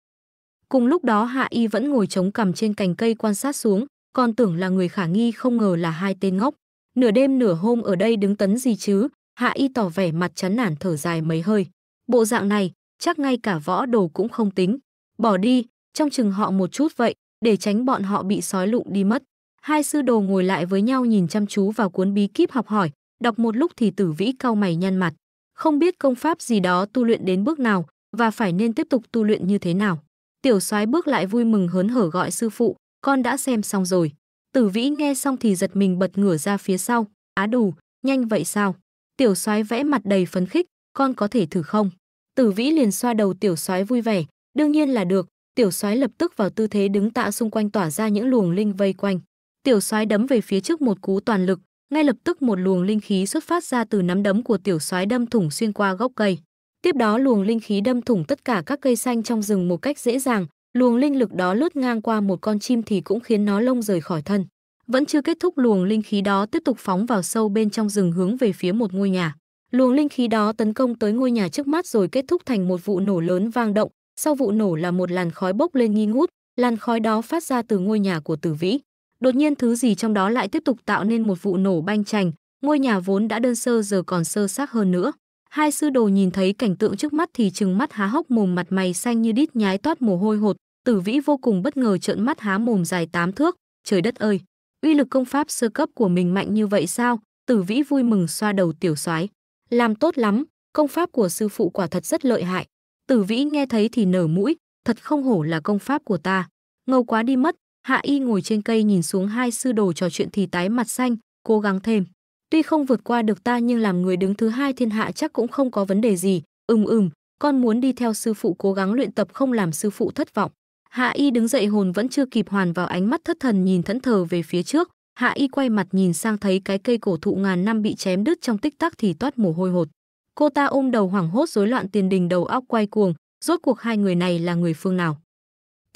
Cùng lúc đó Hạ Y vẫn ngồi chống cằm trên cành cây quan sát xuống, còn tưởng là người khả nghi không ngờ là hai tên ngốc. Nửa đêm nửa hôm ở đây đứng tấn gì chứ, Hạ Y tỏ vẻ mặt chán nản thở dài mấy hơi. Bộ dạng này, chắc ngay cả võ đồ cũng không tính. Bỏ đi, trong chừng họ một chút vậy, để tránh bọn họ bị sói lụng đi mất. Hai sư đồ ngồi lại với nhau nhìn chăm chú vào cuốn bí kíp học hỏi, đọc một lúc thì tử vĩ cau mày nhăn mặt không biết công pháp gì đó tu luyện đến bước nào và phải nên tiếp tục tu luyện như thế nào. Tiểu soái bước lại vui mừng hớn hở gọi sư phụ, con đã xem xong rồi. Tử Vĩ nghe xong thì giật mình bật ngửa ra phía sau, á đù, nhanh vậy sao? Tiểu soái vẽ mặt đầy phấn khích, con có thể thử không? Tử Vĩ liền xoa đầu tiểu soái vui vẻ, đương nhiên là được, tiểu soái lập tức vào tư thế đứng tạ xung quanh tỏa ra những luồng linh vây quanh. Tiểu soái đấm về phía trước một cú toàn lực, ngay lập tức một luồng linh khí xuất phát ra từ nắm đấm của tiểu soái đâm thủng xuyên qua gốc cây. Tiếp đó luồng linh khí đâm thủng tất cả các cây xanh trong rừng một cách dễ dàng, luồng linh lực đó lướt ngang qua một con chim thì cũng khiến nó lông rời khỏi thân. Vẫn chưa kết thúc luồng linh khí đó tiếp tục phóng vào sâu bên trong rừng hướng về phía một ngôi nhà. Luồng linh khí đó tấn công tới ngôi nhà trước mắt rồi kết thúc thành một vụ nổ lớn vang động, sau vụ nổ là một làn khói bốc lên nghi ngút, làn khói đó phát ra từ ngôi nhà của Tử Vĩ. Đột nhiên thứ gì trong đó lại tiếp tục tạo nên một vụ nổ banh chành, ngôi nhà vốn đã đơn sơ giờ còn sơ xác hơn nữa. Hai sư đồ nhìn thấy cảnh tượng trước mắt thì trừng mắt há hốc mồm mặt mày xanh như đít nhái toát mồ hôi hột, Tử Vĩ vô cùng bất ngờ trợn mắt há mồm dài tám thước, trời đất ơi, uy lực công pháp sơ cấp của mình mạnh như vậy sao? Tử Vĩ vui mừng xoa đầu tiểu soái, làm tốt lắm, công pháp của sư phụ quả thật rất lợi hại. Tử Vĩ nghe thấy thì nở mũi, thật không hổ là công pháp của ta, ngầu quá đi mất, Hạ Y ngồi trên cây nhìn xuống hai sư đồ trò chuyện thì tái mặt xanh, cố gắng thêm. Tuy không vượt qua được ta nhưng làm người đứng thứ hai thiên hạ chắc cũng không có vấn đề gì. Ừm ừm, con muốn đi theo sư phụ cố gắng luyện tập không làm sư phụ thất vọng. Hạ Y đứng dậy hồn vẫn chưa kịp hoàn vào ánh mắt thất thần nhìn thẫn thờ về phía trước. Hạ Y quay mặt nhìn sang thấy cái cây cổ thụ ngàn năm bị chém đứt trong tích tắc thì toát mồ hôi hột. Cô ta ôm đầu hoảng hốt rối loạn tiền đình đầu óc quay cuồng, rốt cuộc hai người này là người phương nào?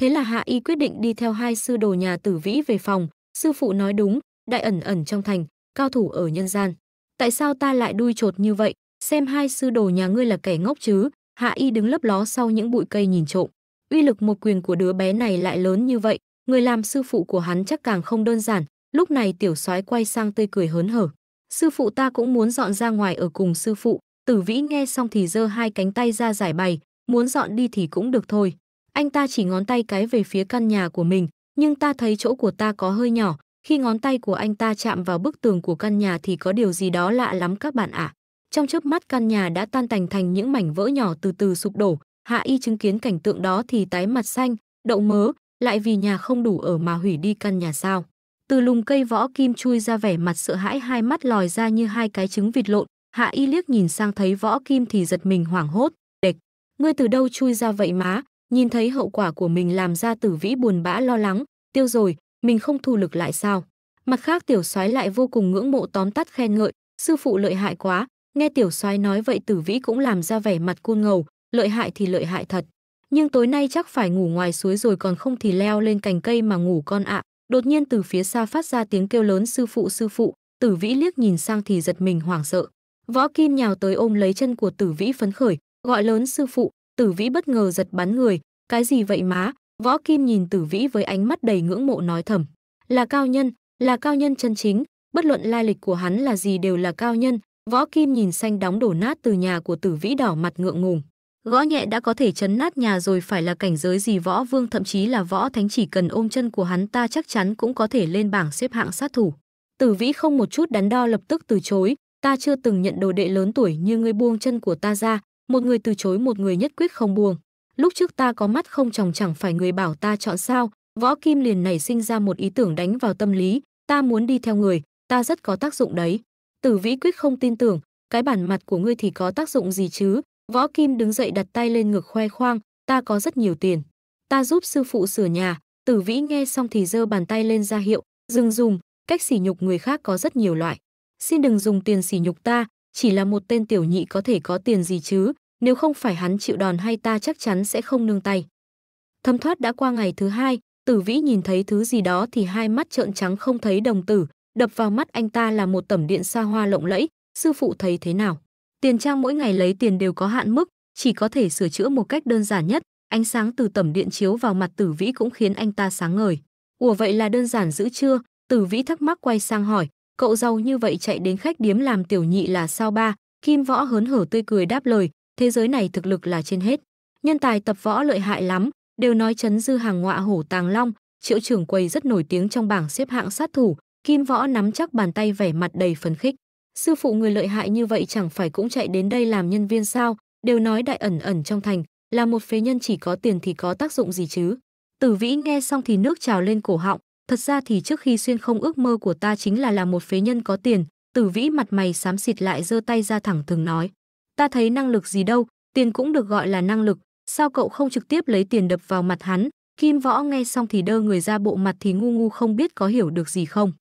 Thế là Hạ Y quyết định đi theo hai sư đồ nhà Tử Vĩ về phòng, sư phụ nói đúng, đại ẩn ẩn trong thành, cao thủ ở nhân gian. Tại sao ta lại đuôi chột như vậy, xem hai sư đồ nhà ngươi là kẻ ngốc chứ? Hạ Y đứng lấp ló sau những bụi cây nhìn trộm. Uy lực một quyền của đứa bé này lại lớn như vậy, người làm sư phụ của hắn chắc càng không đơn giản. Lúc này tiểu soái quay sang tươi cười hớn hở. Sư phụ ta cũng muốn dọn ra ngoài ở cùng sư phụ, Tử Vĩ nghe xong thì giơ hai cánh tay ra giải bày, muốn dọn đi thì cũng được thôi. Anh ta chỉ ngón tay cái về phía căn nhà của mình, nhưng ta thấy chỗ của ta có hơi nhỏ, khi ngón tay của anh ta chạm vào bức tường của căn nhà thì có điều gì đó lạ lắm các bạn ạ. À. Trong chớp mắt căn nhà đã tan tành thành những mảnh vỡ nhỏ từ từ sụp đổ, Hạ Y chứng kiến cảnh tượng đó thì tái mặt xanh, đậu mớ, lại vì nhà không đủ ở mà hủy đi căn nhà sao. Từ lùng cây võ kim chui ra vẻ mặt sợ hãi hai mắt lòi ra như hai cái trứng vịt lộn, Hạ Y liếc nhìn sang thấy võ kim thì giật mình hoảng hốt, địch. Ngươi từ đâu chui ra vậy má, nhìn thấy hậu quả của mình làm ra tử vĩ buồn bã lo lắng, tiêu rồi, mình không thu lực lại sao. Mặt khác tiểu soái lại vô cùng ngưỡng mộ tóm tắt khen ngợi, sư phụ lợi hại quá, nghe tiểu soái nói vậy tử vĩ cũng làm ra vẻ mặt côn ngầu, lợi hại thì lợi hại thật. Nhưng tối nay chắc phải ngủ ngoài suối rồi còn không thì leo lên cành cây mà ngủ con ạ. Đột nhiên từ phía xa phát ra tiếng kêu lớn sư phụ sư phụ, tử vĩ liếc nhìn sang thì giật mình hoảng sợ. Võ Kim nhào tới ôm lấy chân của tử vĩ phấn khởi, gọi lớn sư phụ, Tử Vĩ bất ngờ giật bắn người, cái gì vậy má? Võ Kim nhìn Tử Vĩ với ánh mắt đầy ngưỡng mộ nói thầm, là cao nhân, là cao nhân chân chính, bất luận lai lịch của hắn là gì đều là cao nhân. Võ Kim nhìn xanh đóng đổ nát từ nhà của Tử Vĩ đỏ mặt ngượng ngùng. Gõ nhẹ đã có thể chấn nát nhà rồi phải là cảnh giới gì võ vương thậm chí là võ thánh chỉ cần ôm chân của hắn ta chắc chắn cũng có thể lên bảng xếp hạng sát thủ. Tử Vĩ không một chút đắn đo lập tức từ chối, ta chưa từng nhận đồ đệ lớn tuổi như ngươi buông chân của ta ra, một người từ chối một người nhất quyết không buông. Lúc trước ta có mắt không chồng chẳng phải người bảo ta chọn sao, võ kim liền nảy sinh ra một ý tưởng đánh vào tâm lý, ta muốn đi theo người, ta rất có tác dụng đấy. Tử vĩ quyết không tin tưởng, cái bản mặt của ngươi thì có tác dụng gì chứ, võ kim đứng dậy đặt tay lên ngực khoe khoang, ta có rất nhiều tiền. Ta giúp sư phụ sửa nhà, tử vĩ nghe xong thì giơ bàn tay lên ra hiệu, dừng dùng, cách sỉ nhục người khác có rất nhiều loại. Xin đừng dùng tiền sỉ nhục ta, chỉ là một tên tiểu nhị có thể có tiền gì chứ, nếu không phải hắn chịu đòn hay ta chắc chắn sẽ không nương tay. thâm thoát đã qua ngày thứ hai, tử vĩ nhìn thấy thứ gì đó thì hai mắt trợn trắng không thấy đồng tử, đập vào mắt anh ta là một tẩm điện xa hoa lộng lẫy, sư phụ thấy thế nào. Tiền trang mỗi ngày lấy tiền đều có hạn mức, chỉ có thể sửa chữa một cách đơn giản nhất, ánh sáng từ tẩm điện chiếu vào mặt tử vĩ cũng khiến anh ta sáng ngời. Ủa vậy là đơn giản dữ chưa? Tử vĩ thắc mắc quay sang hỏi, cậu giàu như vậy chạy đến khách điếm làm tiểu nhị là sao ba, Kim Võ hớn hở tươi cười đáp lời, thế giới này thực lực là trên hết. Nhân tài tập võ lợi hại lắm, đều nói chấn dư hàng ngọa hổ tàng long, triệu trưởng quầy rất nổi tiếng trong bảng xếp hạng sát thủ, Kim Võ nắm chắc bàn tay vẻ mặt đầy phấn khích. Sư phụ người lợi hại như vậy chẳng phải cũng chạy đến đây làm nhân viên sao, đều nói đại ẩn ẩn trong thành, là một phế nhân chỉ có tiền thì có tác dụng gì chứ. Tử Vĩ nghe xong thì nước trào lên cổ họng, Thật ra thì trước khi xuyên không ước mơ của ta chính là là một phế nhân có tiền, tử vĩ mặt mày xám xịt lại giơ tay ra thẳng thừng nói. Ta thấy năng lực gì đâu, tiền cũng được gọi là năng lực, sao cậu không trực tiếp lấy tiền đập vào mặt hắn, kim võ nghe xong thì đơ người ra bộ mặt thì ngu ngu không biết có hiểu được gì không.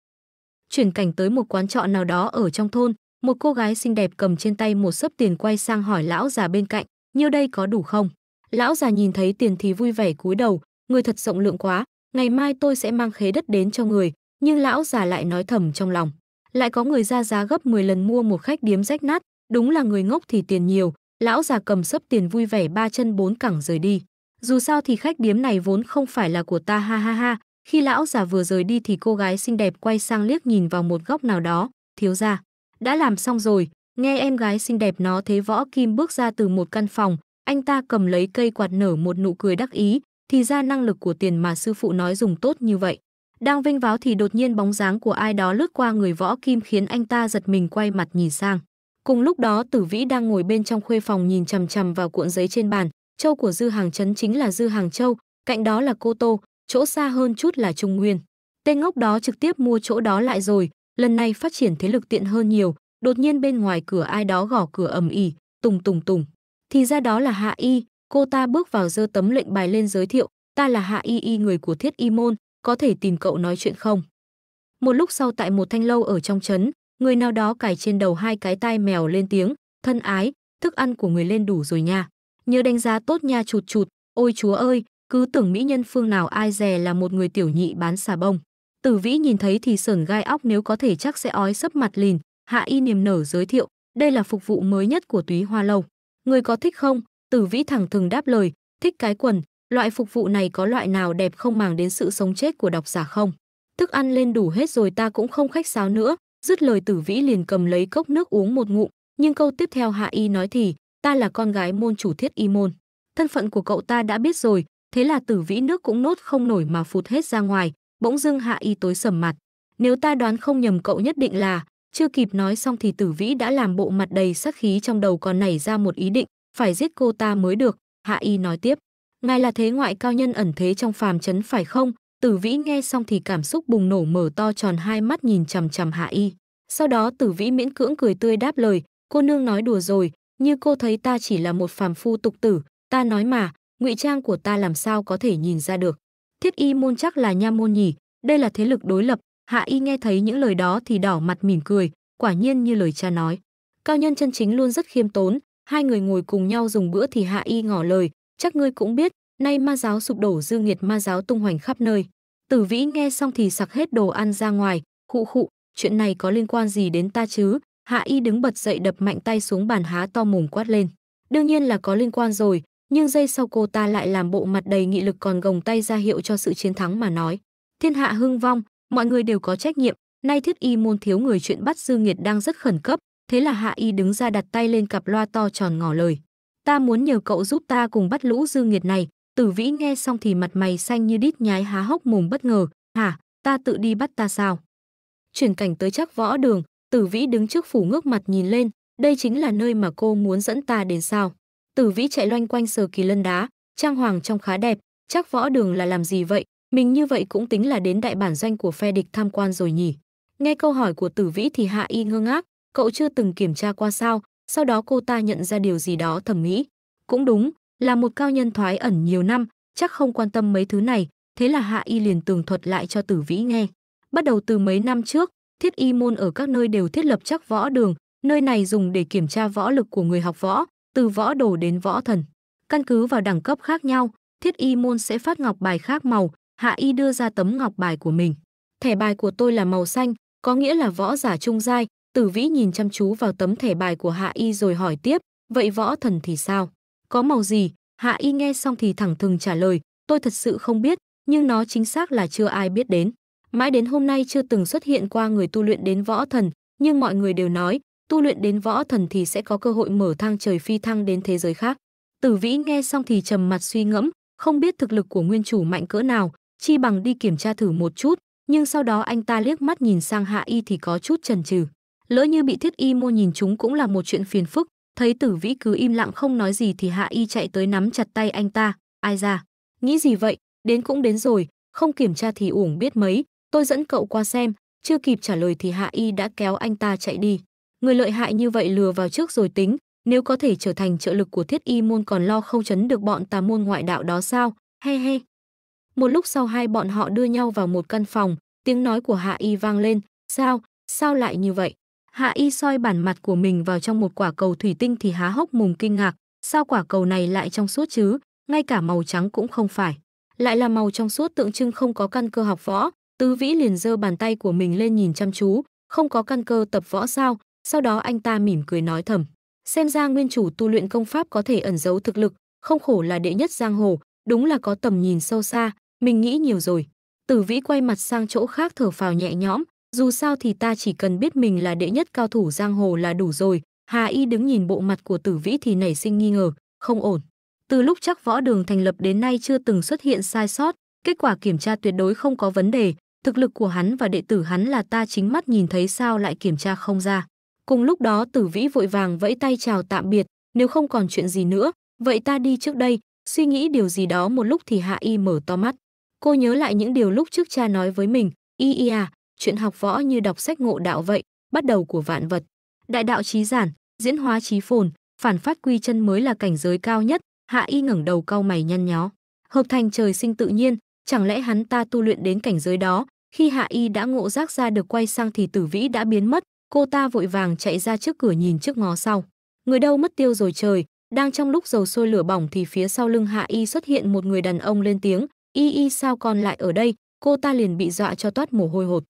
Chuyển cảnh tới một quán trọ nào đó ở trong thôn, một cô gái xinh đẹp cầm trên tay một sấp tiền quay sang hỏi lão già bên cạnh, nhiêu đây có đủ không? Lão già nhìn thấy tiền thì vui vẻ cúi đầu, người thật rộng lượng quá, ngày mai tôi sẽ mang khế đất đến cho người, nhưng lão già lại nói thầm trong lòng. Lại có người ra giá gấp 10 lần mua một khách điếm rách nát, đúng là người ngốc thì tiền nhiều, lão già cầm sấp tiền vui vẻ ba chân bốn cẳng rời đi. Dù sao thì khách điếm này vốn không phải là của ta ha ha ha, khi lão già vừa rời đi thì cô gái xinh đẹp quay sang liếc nhìn vào một góc nào đó, thiếu ra. Đã làm xong rồi, nghe em gái xinh đẹp nó thế võ kim bước ra từ một căn phòng, anh ta cầm lấy cây quạt nở một nụ cười đắc ý, thì ra năng lực của tiền mà sư phụ nói dùng tốt như vậy. Đang vinh váo thì đột nhiên bóng dáng của ai đó lướt qua người võ kim khiến anh ta giật mình quay mặt nhìn sang. Cùng lúc đó tử vĩ đang ngồi bên trong khuê phòng nhìn chằm chằm vào cuộn giấy trên bàn. Châu của Dư Hàng Trấn chính là Dư Hàng Châu, cạnh đó là Cô Tô, chỗ xa hơn chút là Trung Nguyên. Tên ngốc đó trực tiếp mua chỗ đó lại rồi, lần này phát triển thế lực tiện hơn nhiều, đột nhiên bên ngoài cửa ai đó gõ cửa ầm ỉ tùng tùng tùng. Thì ra đó là Hạ Y, cô ta bước vào giơ tấm lệnh bài lên giới thiệu, ta là Hạ Y Y người của Thiết Y Môn, có thể tìm cậu nói chuyện không? Một lúc sau tại một thanh lâu ở trong trấn, người nào đó cài trên đầu hai cái tai mèo lên tiếng, thân ái, thức ăn của người lên đủ rồi nha. Nhớ đánh giá tốt nha chụt chụt, ôi chúa ơi, cứ tưởng mỹ nhân phương nào ai dè là một người tiểu nhị bán xà bông. Tử vĩ nhìn thấy thì sởn gai óc nếu có thể chắc sẽ ói sấp mặt lìn, hạ y niềm nở giới thiệu, đây là phục vụ mới nhất của túy hoa lâu. Người có thích không, Tử Vĩ thẳng thừng đáp lời, thích cái quần, loại phục vụ này có loại nào đẹp không màng đến sự sống chết của độc giả không? Thức ăn lên đủ hết rồi ta cũng không khách sáo nữa, dứt lời Tử Vĩ liền cầm lấy cốc nước uống một ngụm, nhưng câu tiếp theo Hạ Y nói thì, ta là con gái môn chủ Thiết Y môn. Thân phận của cậu ta đã biết rồi, thế là Tử Vĩ nước cũng nốt không nổi mà phụt hết ra ngoài, bỗng dưng Hạ Y tối sầm mặt. Nếu ta đoán không nhầm cậu nhất định là, chưa kịp nói xong thì Tử Vĩ đã làm bộ mặt đầy sắc khí trong đầu còn nảy ra một ý định, phải giết cô ta mới được, Hạ Y nói tiếp. Ngài là thế ngoại cao nhân ẩn thế trong phàm chấn phải không? Tử Vĩ nghe xong thì cảm xúc bùng nổ mở to tròn hai mắt nhìn chằm chằm Hạ Y. Sau đó Tử Vĩ miễn cưỡng cười tươi đáp lời, cô nương nói đùa rồi, như cô thấy ta chỉ là một phàm phu tục tử, ta nói mà, ngụy trang của ta làm sao có thể nhìn ra được. Thiết y môn chắc là nha môn nhỉ, đây là thế lực đối lập, Hạ Y nghe thấy những lời đó thì đỏ mặt mỉm cười, quả nhiên như lời cha nói. Cao nhân chân chính luôn rất khiêm tốn, Hai người ngồi cùng nhau dùng bữa thì Hạ Y ngỏ lời, chắc ngươi cũng biết, nay ma giáo sụp đổ dư nghiệt ma giáo tung hoành khắp nơi. Tử Vĩ nghe xong thì sặc hết đồ ăn ra ngoài, khụ khụ, chuyện này có liên quan gì đến ta chứ? Hạ Y đứng bật dậy đập mạnh tay xuống bàn há to mồm quát lên. Đương nhiên là có liên quan rồi, nhưng giây sau cô ta lại làm bộ mặt đầy nghị lực còn gồng tay ra hiệu cho sự chiến thắng mà nói. Thiên hạ hưng vong, mọi người đều có trách nhiệm, nay thiết y môn thiếu người chuyện bắt dư nghiệt đang rất khẩn cấp, Thế là Hạ Y đứng ra đặt tay lên cặp loa to tròn ngỏ lời. Ta muốn nhờ cậu giúp ta cùng bắt lũ dư nghiệt này. Tử Vĩ nghe xong thì mặt mày xanh như đít nhái há hốc mồm bất ngờ. Hả, ta tự đi bắt ta sao? Chuyển cảnh tới chắc võ đường, Tử Vĩ đứng trước phủ ngước mặt nhìn lên. Đây chính là nơi mà cô muốn dẫn ta đến sao? Tử Vĩ chạy loanh quanh sờ kỳ lân đá, trang hoàng trông khá đẹp. Chắc võ đường là làm gì vậy? Mình như vậy cũng tính là đến đại bản doanh của phe địch tham quan rồi nhỉ? Nghe câu hỏi của Tử Vĩ thì Hạ Y ngơ ngác, cậu chưa từng kiểm tra qua sao, sau đó cô ta nhận ra điều gì đó thầm nghĩ. Cũng đúng, là một cao nhân thoái ẩn nhiều năm, chắc không quan tâm mấy thứ này, thế là Hạ Y liền tường thuật lại cho Tử Vĩ nghe. Bắt đầu từ mấy năm trước, thiết y môn ở các nơi đều thiết lập chắc võ đường, nơi này dùng để kiểm tra võ lực của người học võ, từ võ đồ đến võ thần. Căn cứ vào đẳng cấp khác nhau, thiết y môn sẽ phát ngọc bài khác màu, Hạ Y đưa ra tấm ngọc bài của mình. Thẻ bài của tôi là màu xanh, có nghĩa là võ giả trung giai, Tử Vĩ nhìn chăm chú vào tấm thẻ bài của Hạ Y rồi hỏi tiếp, vậy võ thần thì sao? Có màu gì? Hạ Y nghe xong thì thẳng thừng trả lời, tôi thật sự không biết, nhưng nó chính xác là chưa ai biết đến. Mãi đến hôm nay chưa từng xuất hiện qua người tu luyện đến võ thần, nhưng mọi người đều nói, tu luyện đến võ thần thì sẽ có cơ hội mở thang trời phi thăng đến thế giới khác. Tử Vĩ nghe xong thì trầm mặt suy ngẫm, không biết thực lực của nguyên chủ mạnh cỡ nào, chi bằng đi kiểm tra thử một chút, nhưng sau đó anh ta liếc mắt nhìn sang Hạ Y thì có chút chần chừ lỡ như bị thiết y mô nhìn chúng cũng là một chuyện phiền phức thấy tử vĩ cứ im lặng không nói gì thì hạ y chạy tới nắm chặt tay anh ta ai ra nghĩ gì vậy đến cũng đến rồi không kiểm tra thì uổng biết mấy tôi dẫn cậu qua xem chưa kịp trả lời thì hạ y đã kéo anh ta chạy đi người lợi hại như vậy lừa vào trước rồi tính nếu có thể trở thành trợ lực của thiết y môn còn lo không chấn được bọn tà môn ngoại đạo đó sao he he một lúc sau hai bọn họ đưa nhau vào một căn phòng tiếng nói của hạ y vang lên sao sao lại như vậy Hạ Y soi bản mặt của mình vào trong một quả cầu thủy tinh thì há hốc mồm kinh ngạc, sao quả cầu này lại trong suốt chứ, ngay cả màu trắng cũng không phải. Lại là màu trong suốt tượng trưng không có căn cơ học võ, Tứ Vĩ liền giơ bàn tay của mình lên nhìn chăm chú, không có căn cơ tập võ sao? Sau đó anh ta mỉm cười nói thầm, xem ra nguyên chủ tu luyện công pháp có thể ẩn giấu thực lực, không khổ là đệ nhất giang hồ, đúng là có tầm nhìn sâu xa, mình nghĩ nhiều rồi. Tử Vĩ quay mặt sang chỗ khác thở phào nhẹ nhõm, dù sao thì ta chỉ cần biết mình là đệ nhất cao thủ giang hồ là đủ rồi. Hà Y đứng nhìn bộ mặt của tử vĩ thì nảy sinh nghi ngờ, không ổn. Từ lúc chắc võ đường thành lập đến nay chưa từng xuất hiện sai sót, kết quả kiểm tra tuyệt đối không có vấn đề, thực lực của hắn và đệ tử hắn là ta chính mắt nhìn thấy sao lại kiểm tra không ra. Cùng lúc đó tử vĩ vội vàng vẫy tay chào tạm biệt, nếu không còn chuyện gì nữa, vậy ta đi trước đây, suy nghĩ điều gì đó một lúc thì Hạ Y mở to mắt. Cô nhớ lại những điều lúc trước cha nói với mình, y y à, chuyện học võ như đọc sách ngộ đạo vậy, bắt đầu của vạn vật. Đại đạo trí giản, diễn hóa trí phồn, phản phát quy chân mới là cảnh giới cao nhất, Hạ Y ngẩng đầu cau mày nhăn nhó. Hợp thành trời sinh tự nhiên, chẳng lẽ hắn ta tu luyện đến cảnh giới đó, khi Hạ Y đã ngộ giác ra được quay sang thì Tử Vĩ đã biến mất, cô ta vội vàng chạy ra trước cửa nhìn trước ngó sau. Người đâu mất tiêu rồi trời, đang trong lúc dầu sôi lửa bỏng thì phía sau lưng Hạ Y xuất hiện một người đàn ông lên tiếng, "Y Y sao còn lại ở đây?" Cô ta liền bị dọa cho toát mồ hôi hột.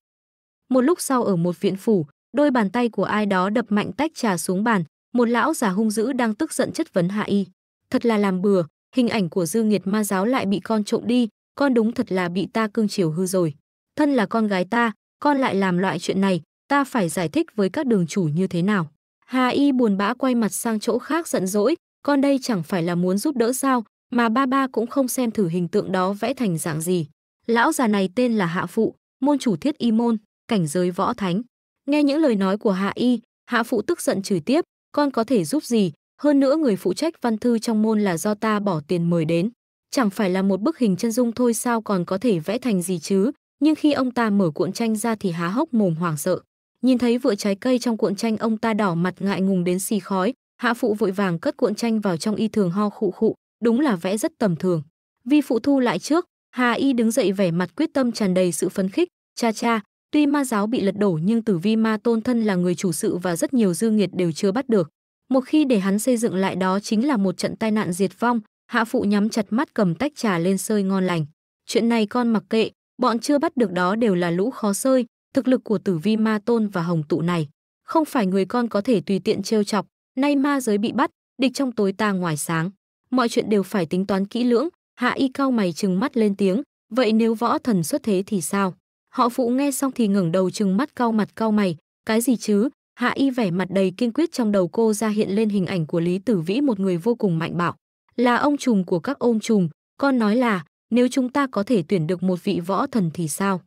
Một lúc sau ở một viện phủ, đôi bàn tay của ai đó đập mạnh tách trà xuống bàn, một lão già hung dữ đang tức giận chất vấn hạ y. Thật là làm bừa, hình ảnh của dư nghiệt ma giáo lại bị con trộm đi, con đúng thật là bị ta cương chiều hư rồi. Thân là con gái ta, con lại làm loại chuyện này, ta phải giải thích với các đường chủ như thế nào. Hà Y buồn bã quay mặt sang chỗ khác giận dỗi, con đây chẳng phải là muốn giúp đỡ sao, mà ba ba cũng không xem thử hình tượng đó vẽ thành dạng gì. Lão già này tên là Hạ Phụ, môn chủ thiết y môn, cảnh giới võ thánh. Nghe những lời nói của Hạ Y, Hạ Phụ tức giận chửi tiếp, con có thể giúp gì, hơn nữa người phụ trách văn thư trong môn là do ta bỏ tiền mời đến. Chẳng phải là một bức hình chân dung thôi sao còn có thể vẽ thành gì chứ, nhưng khi ông ta mở cuộn tranh ra thì há hốc mồm hoảng sợ. Nhìn thấy vựa trái cây trong cuộn tranh ông ta đỏ mặt ngại ngùng đến xì khói, Hạ Phụ vội vàng cất cuộn tranh vào trong y thường ho khụ khụ, đúng là vẽ rất tầm thường. Vi Phụ thu lại trước, Hà Y đứng dậy vẻ mặt quyết tâm tràn đầy sự phấn khích, cha cha, Tuy ma giáo bị lật đổ nhưng tử vi ma tôn thân là người chủ sự và rất nhiều dư nghiệt đều chưa bắt được. Một khi để hắn xây dựng lại đó chính là một trận tai nạn diệt vong, hạ phụ nhắm chặt mắt cầm tách trà lên sơi ngon lành. Chuyện này con mặc kệ, bọn chưa bắt được đó đều là lũ khó sơi, thực lực của tử vi ma tôn và hồng tụ này. Không phải người con có thể tùy tiện trêu chọc, nay ma giới bị bắt, địch trong tối ta ngoài sáng. Mọi chuyện đều phải tính toán kỹ lưỡng, hạ y cao mày trừng mắt lên tiếng, vậy nếu võ thần xuất thế thì sao? Họ phụ nghe xong thì ngẩng đầu trừng mắt cau mặt cau mày, cái gì chứ? Hạ y vẻ mặt đầy kiên quyết trong đầu cô ra hiện lên hình ảnh của Lý Tử Vĩ một người vô cùng mạnh bạo. Là ông trùm của các ông trùm, con nói là nếu chúng ta có thể tuyển được một vị võ thần thì sao?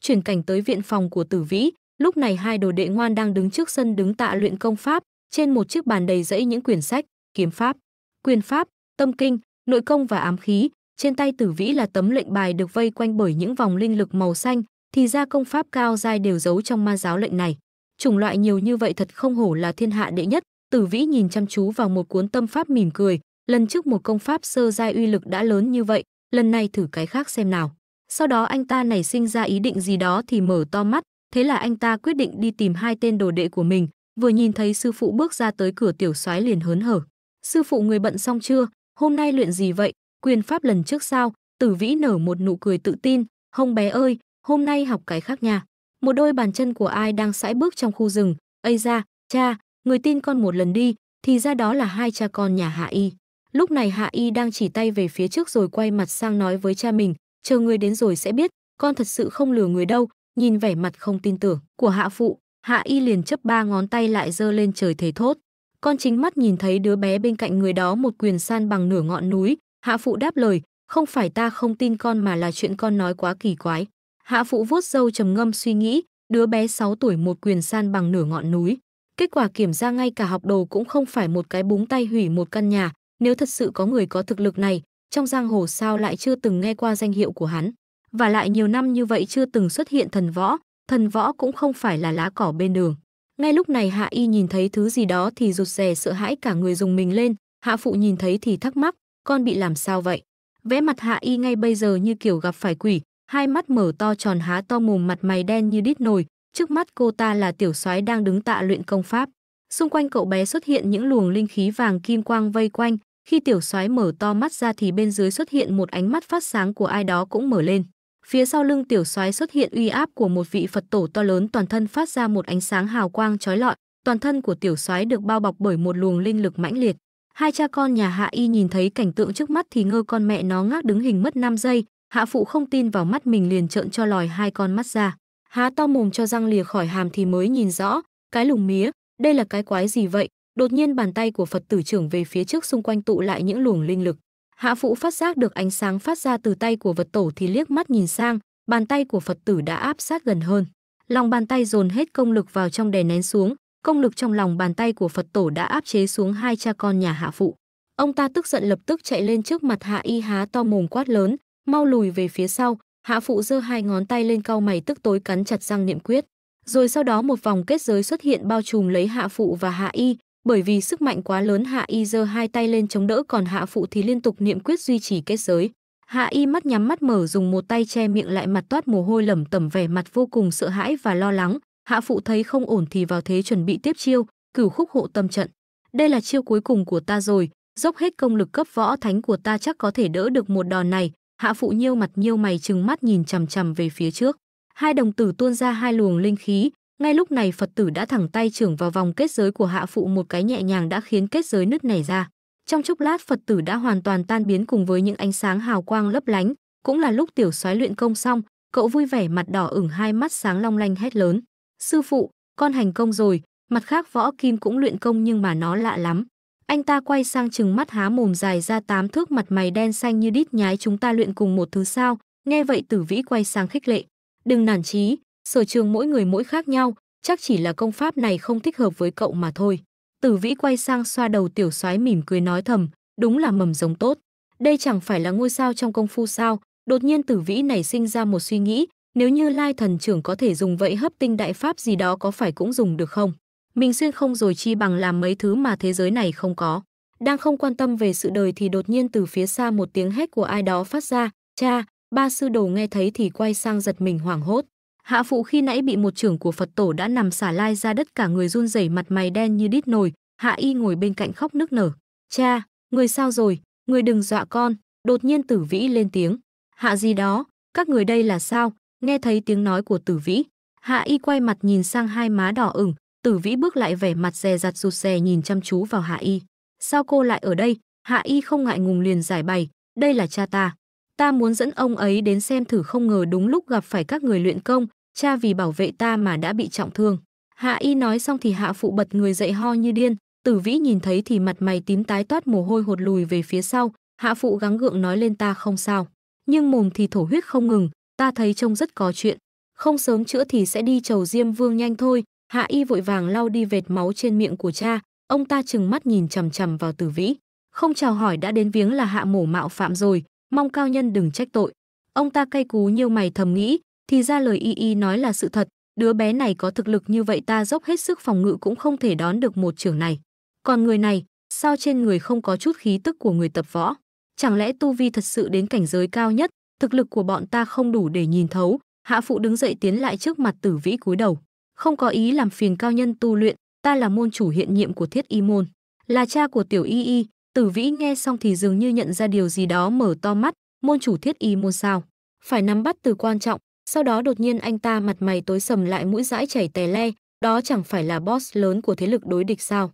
Chuyển cảnh tới viện phòng của Tử Vĩ, lúc này hai đồ đệ ngoan đang đứng trước sân đứng tạ luyện công pháp, trên một chiếc bàn đầy rẫy những quyển sách, kiếm pháp, quyền pháp, tâm kinh, nội công và ám khí, trên tay Tử Vĩ là tấm lệnh bài được vây quanh bởi những vòng linh lực màu xanh, thì ra công pháp cao giai đều giấu trong ma giáo lệnh này. Chủng loại nhiều như vậy thật không hổ là thiên hạ đệ nhất. Tử Vĩ nhìn chăm chú vào một cuốn tâm pháp mỉm cười, lần trước một công pháp sơ giai uy lực đã lớn như vậy, lần này thử cái khác xem nào. Sau đó anh ta nảy sinh ra ý định gì đó thì mở to mắt, thế là anh ta quyết định đi tìm hai tên đồ đệ của mình, vừa nhìn thấy sư phụ bước ra tới cửa tiểu soái liền hớn hở. Sư phụ người bận xong chưa, hôm nay luyện gì vậy, quyền pháp lần trước sao, tử vĩ nở một nụ cười tự tin, hông bé ơi, hôm nay học cái khác nha. Một đôi bàn chân của ai đang sải bước trong khu rừng, ây ra, cha, người tin con một lần đi, thì ra đó là hai cha con nhà Hạ Y. Lúc này Hạ Y đang chỉ tay về phía trước rồi quay mặt sang nói với cha mình, chờ người đến rồi sẽ biết, con thật sự không lừa người đâu, nhìn vẻ mặt không tin tưởng của Hạ Phụ, Hạ Y liền chấp ba ngón tay lại giơ lên trời thề thốt. Con chính mắt nhìn thấy đứa bé bên cạnh người đó một quyền san bằng nửa ngọn núi, Hạ Phụ đáp lời, không phải ta không tin con mà là chuyện con nói quá kỳ quái. Hạ phụ vuốt dâu trầm ngâm suy nghĩ, đứa bé 6 tuổi một quyền san bằng nửa ngọn núi. Kết quả kiểm tra ngay cả học đồ cũng không phải một cái búng tay hủy một căn nhà, nếu thật sự có người có thực lực này, trong giang hồ sao lại chưa từng nghe qua danh hiệu của hắn. Và lại nhiều năm như vậy chưa từng xuất hiện thần võ, thần võ cũng không phải là lá cỏ bên đường. Ngay lúc này Hạ Y nhìn thấy thứ gì đó thì rụt rè sợ hãi cả người dùng mình lên, Hạ Phụ nhìn thấy thì thắc mắc, con bị làm sao vậy? Vẽ mặt Hạ Y ngay bây giờ như kiểu gặp phải quỷ, hai mắt mở to tròn há to mồm mặt mày đen như đít nồi, trước mắt cô ta là tiểu soái đang đứng tạ luyện công pháp. Xung quanh cậu bé xuất hiện những luồng linh khí vàng kim quang vây quanh, khi tiểu soái mở to mắt ra thì bên dưới xuất hiện một ánh mắt phát sáng của ai đó cũng mở lên. Phía sau lưng tiểu soái xuất hiện uy áp của một vị Phật tổ to lớn toàn thân phát ra một ánh sáng hào quang trói lọi, toàn thân của tiểu soái được bao bọc bởi một luồng linh lực mãnh liệt. Hai cha con nhà Hạ Y nhìn thấy cảnh tượng trước mắt thì ngơ con mẹ nó ngác đứng hình mất 5 giây, Hạ phụ không tin vào mắt mình liền trợn cho lòi hai con mắt ra, há to mồm cho răng lìa khỏi hàm thì mới nhìn rõ, cái lùng mía, đây là cái quái gì vậy? Đột nhiên bàn tay của Phật tử trưởng về phía trước xung quanh tụ lại những luồng linh lực. Hạ phụ phát giác được ánh sáng phát ra từ tay của vật tổ thì liếc mắt nhìn sang, bàn tay của Phật tử đã áp sát gần hơn. Lòng bàn tay dồn hết công lực vào trong đè nén xuống, công lực trong lòng bàn tay của Phật tổ đã áp chế xuống hai cha con nhà hạ phụ. Ông ta tức giận lập tức chạy lên trước mặt hạ y há to mồm quát lớn, mau lùi về phía sau, hạ phụ giơ hai ngón tay lên cau mày tức tối cắn chặt răng niệm quyết. Rồi sau đó một vòng kết giới xuất hiện bao trùm lấy hạ phụ và hạ y, bởi vì sức mạnh quá lớn hạ y giơ hai tay lên chống đỡ còn hạ phụ thì liên tục niệm quyết duy trì kết giới. Hạ y mắt nhắm mắt mở dùng một tay che miệng lại mặt toát mồ hôi lẩm tẩm vẻ mặt vô cùng sợ hãi và lo lắng. Hạ phụ thấy không ổn thì vào thế chuẩn bị tiếp chiêu, cửu khúc hộ tâm trận. Đây là chiêu cuối cùng của ta rồi, dốc hết công lực cấp võ thánh của ta chắc có thể đỡ được một đòn này, Hạ phụ nhiêu mặt nhiêu mày trừng mắt nhìn chằm chằm về phía trước. Hai đồng tử tuôn ra hai luồng linh khí, ngay lúc này Phật tử đã thẳng tay trưởng vào vòng kết giới của hạ phụ một cái nhẹ nhàng đã khiến kết giới nứt nảy ra. Trong chốc lát Phật tử đã hoàn toàn tan biến cùng với những ánh sáng hào quang lấp lánh, cũng là lúc tiểu soái luyện công xong, cậu vui vẻ mặt đỏ ửng hai mắt sáng long lanh hét lớn: "Sư phụ, con hành công rồi!" Mặt khác võ kim cũng luyện công nhưng mà nó lạ lắm, anh ta quay sang chừng mắt há mồm dài ra tám thước mặt mày đen xanh như đít nhái chúng ta luyện cùng một thứ sao, nghe vậy tử vĩ quay sang khích lệ. Đừng nản chí, sở trường mỗi người mỗi khác nhau, chắc chỉ là công pháp này không thích hợp với cậu mà thôi. Tử vĩ quay sang xoa đầu tiểu soái mỉm cười nói thầm, đúng là mầm giống tốt. Đây chẳng phải là ngôi sao trong công phu sao, đột nhiên tử vĩ nảy sinh ra một suy nghĩ, nếu như lai thần trưởng có thể dùng vậy hấp tinh đại pháp gì đó có phải cũng dùng được không? Mình xuyên không rồi chi bằng làm mấy thứ mà thế giới này không có. Đang không quan tâm về sự đời thì đột nhiên từ phía xa một tiếng hét của ai đó phát ra, cha, ba sư đồ nghe thấy thì quay sang giật mình hoảng hốt. Hạ phụ khi nãy bị một trưởng của Phật tổ đã nằm xả lai ra đất cả người run rẩy mặt mày đen như đít nồi, hạ y ngồi bên cạnh khóc nức nở. Cha, người sao rồi, người đừng dọa con, đột nhiên tử vĩ lên tiếng. Hạ gì đó, các người đây là sao, nghe thấy tiếng nói của tử vĩ. Hạ y quay mặt nhìn sang hai má đỏ ửng, Tử Vĩ bước lại vẻ mặt dè dặt rụt rè nhìn chăm chú vào Hạ Y. Sao cô lại ở đây? Hạ Y không ngại ngùng liền giải bày, đây là cha ta. Ta muốn dẫn ông ấy đến xem thử không ngờ đúng lúc gặp phải các người luyện công, cha vì bảo vệ ta mà đã bị trọng thương. Hạ Y nói xong thì Hạ Phụ bật người dậy ho như điên, Tử Vĩ nhìn thấy thì mặt mày tím tái toát mồ hôi hột lùi về phía sau, Hạ Phụ gắng gượng nói lên ta không sao. Nhưng mồm thì thổ huyết không ngừng, ta thấy trông rất có chuyện. Không sớm chữa thì sẽ đi chầu Diêm Vương nhanh thôi, Hạ Y vội vàng lau đi vệt máu trên miệng của cha, ông ta trừng mắt nhìn chằm chằm vào Tử Vĩ, không chào hỏi đã đến viếng là hạ mổ mạo phạm rồi, mong cao nhân đừng trách tội. Ông ta cay cú nhiều mày thầm nghĩ, thì ra lời Y Y nói là sự thật, đứa bé này có thực lực như vậy ta dốc hết sức phòng ngự cũng không thể đón được một trưởng này. Còn người này, sao trên người không có chút khí tức của người tập võ? Chẳng lẽ tu vi thật sự đến cảnh giới cao nhất, thực lực của bọn ta không đủ để nhìn thấu? Hạ phụ đứng dậy tiến lại trước mặt Tử Vĩ cúi đầu không có ý làm phiền cao nhân tu luyện, ta là môn chủ hiện nhiệm của thiết y môn, là cha của tiểu y y, tử vĩ nghe xong thì dường như nhận ra điều gì đó mở to mắt, môn chủ thiết y môn sao, phải nắm bắt từ quan trọng, sau đó đột nhiên anh ta mặt mày tối sầm lại mũi dãi chảy tè le, đó chẳng phải là boss lớn của thế lực đối địch sao.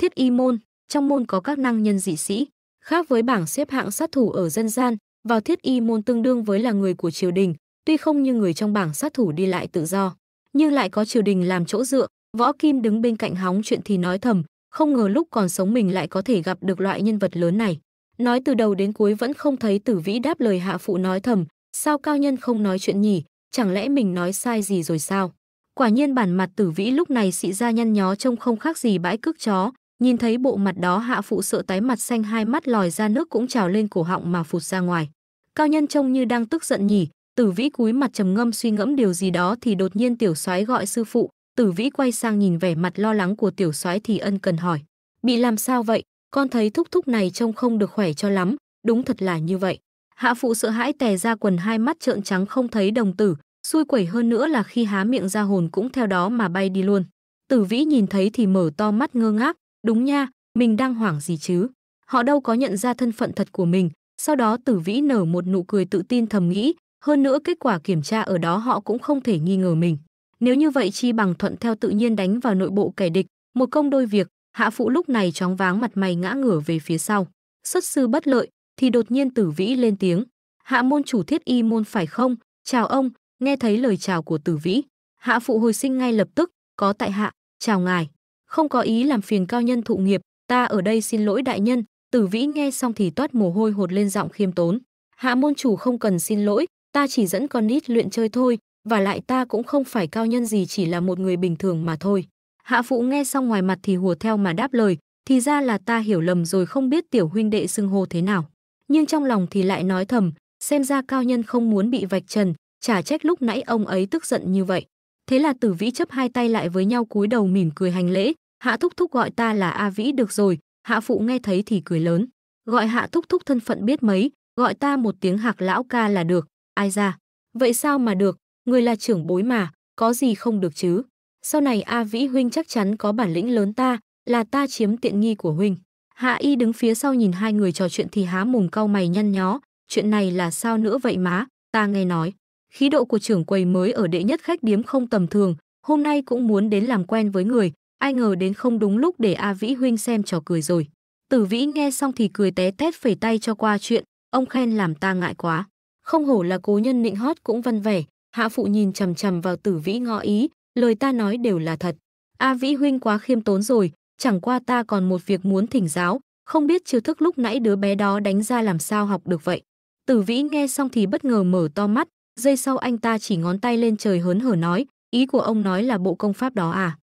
Thiết y môn, trong môn có các năng nhân dị sĩ, khác với bảng xếp hạng sát thủ ở dân gian, vào thiết y môn tương đương với là người của triều đình, tuy không như người trong bảng sát thủ đi lại tự do nhưng lại có triều đình làm chỗ dựa võ kim đứng bên cạnh hóng chuyện thì nói thầm không ngờ lúc còn sống mình lại có thể gặp được loại nhân vật lớn này nói từ đầu đến cuối vẫn không thấy tử vĩ đáp lời hạ phụ nói thầm sao cao nhân không nói chuyện nhỉ chẳng lẽ mình nói sai gì rồi sao quả nhiên bản mặt tử vĩ lúc này xị ra nhăn nhó trông không khác gì bãi cước chó nhìn thấy bộ mặt đó hạ phụ sợ tái mặt xanh hai mắt lòi ra nước cũng trào lên cổ họng mà phụt ra ngoài cao nhân trông như đang tức giận nhỉ Tử Vĩ cúi mặt trầm ngâm suy ngẫm điều gì đó thì đột nhiên tiểu soái gọi sư phụ, Tử Vĩ quay sang nhìn vẻ mặt lo lắng của tiểu soái thì ân cần hỏi: "Bị làm sao vậy? Con thấy thúc thúc này trông không được khỏe cho lắm, đúng thật là như vậy." Hạ phụ sợ hãi tè ra quần hai mắt trợn trắng không thấy đồng tử, xui quẩy hơn nữa là khi há miệng ra hồn cũng theo đó mà bay đi luôn. Tử Vĩ nhìn thấy thì mở to mắt ngơ ngác, đúng nha, mình đang hoảng gì chứ? Họ đâu có nhận ra thân phận thật của mình, sau đó Tử Vĩ nở một nụ cười tự tin thầm nghĩ, hơn nữa kết quả kiểm tra ở đó họ cũng không thể nghi ngờ mình. Nếu như vậy chi bằng thuận theo tự nhiên đánh vào nội bộ kẻ địch, một công đôi việc, hạ phụ lúc này chóng váng mặt mày ngã ngửa về phía sau. Xuất sư bất lợi, thì đột nhiên tử vĩ lên tiếng. Hạ môn chủ thiết y môn phải không? Chào ông, nghe thấy lời chào của tử vĩ. Hạ phụ hồi sinh ngay lập tức, có tại hạ, chào ngài. Không có ý làm phiền cao nhân thụ nghiệp, ta ở đây xin lỗi đại nhân. Tử vĩ nghe xong thì toát mồ hôi hột lên giọng khiêm tốn. Hạ môn chủ không cần xin lỗi, ta chỉ dẫn con nít luyện chơi thôi, và lại ta cũng không phải cao nhân gì chỉ là một người bình thường mà thôi. Hạ phụ nghe xong ngoài mặt thì hùa theo mà đáp lời, thì ra là ta hiểu lầm rồi không biết tiểu huynh đệ xưng hô thế nào. Nhưng trong lòng thì lại nói thầm, xem ra cao nhân không muốn bị vạch trần, chả trách lúc nãy ông ấy tức giận như vậy. Thế là tử vĩ chấp hai tay lại với nhau cúi đầu mỉm cười hành lễ, hạ thúc thúc gọi ta là A Vĩ được rồi, hạ phụ nghe thấy thì cười lớn. Gọi hạ thúc thúc thân phận biết mấy, gọi ta một tiếng hạc lão ca là được. Ai ra, vậy sao mà được, người là trưởng bối mà, có gì không được chứ. Sau này A Vĩ huynh chắc chắn có bản lĩnh lớn ta, là ta chiếm tiện nghi của huynh. Hạ Y đứng phía sau nhìn hai người trò chuyện thì há mồm cau mày nhăn nhó, chuyện này là sao nữa vậy má, ta nghe nói. Khí độ của trưởng quầy mới ở đệ nhất khách điếm không tầm thường, hôm nay cũng muốn đến làm quen với người, ai ngờ đến không đúng lúc để A Vĩ huynh xem trò cười rồi. Tử Vĩ nghe xong thì cười té tét phẩy tay cho qua chuyện, ông khen làm ta ngại quá. Không hổ là cố nhân nịnh hót cũng văn vẻ, hạ phụ nhìn chằm chằm vào tử vĩ ngõ ý, lời ta nói đều là thật. A vĩ huynh quá khiêm tốn rồi, chẳng qua ta còn một việc muốn thỉnh giáo, không biết chiêu thức lúc nãy đứa bé đó đánh ra làm sao học được vậy. Tử vĩ nghe xong thì bất ngờ mở to mắt, giây sau anh ta chỉ ngón tay lên trời hớn hở nói, ý của ông nói là bộ công pháp đó à.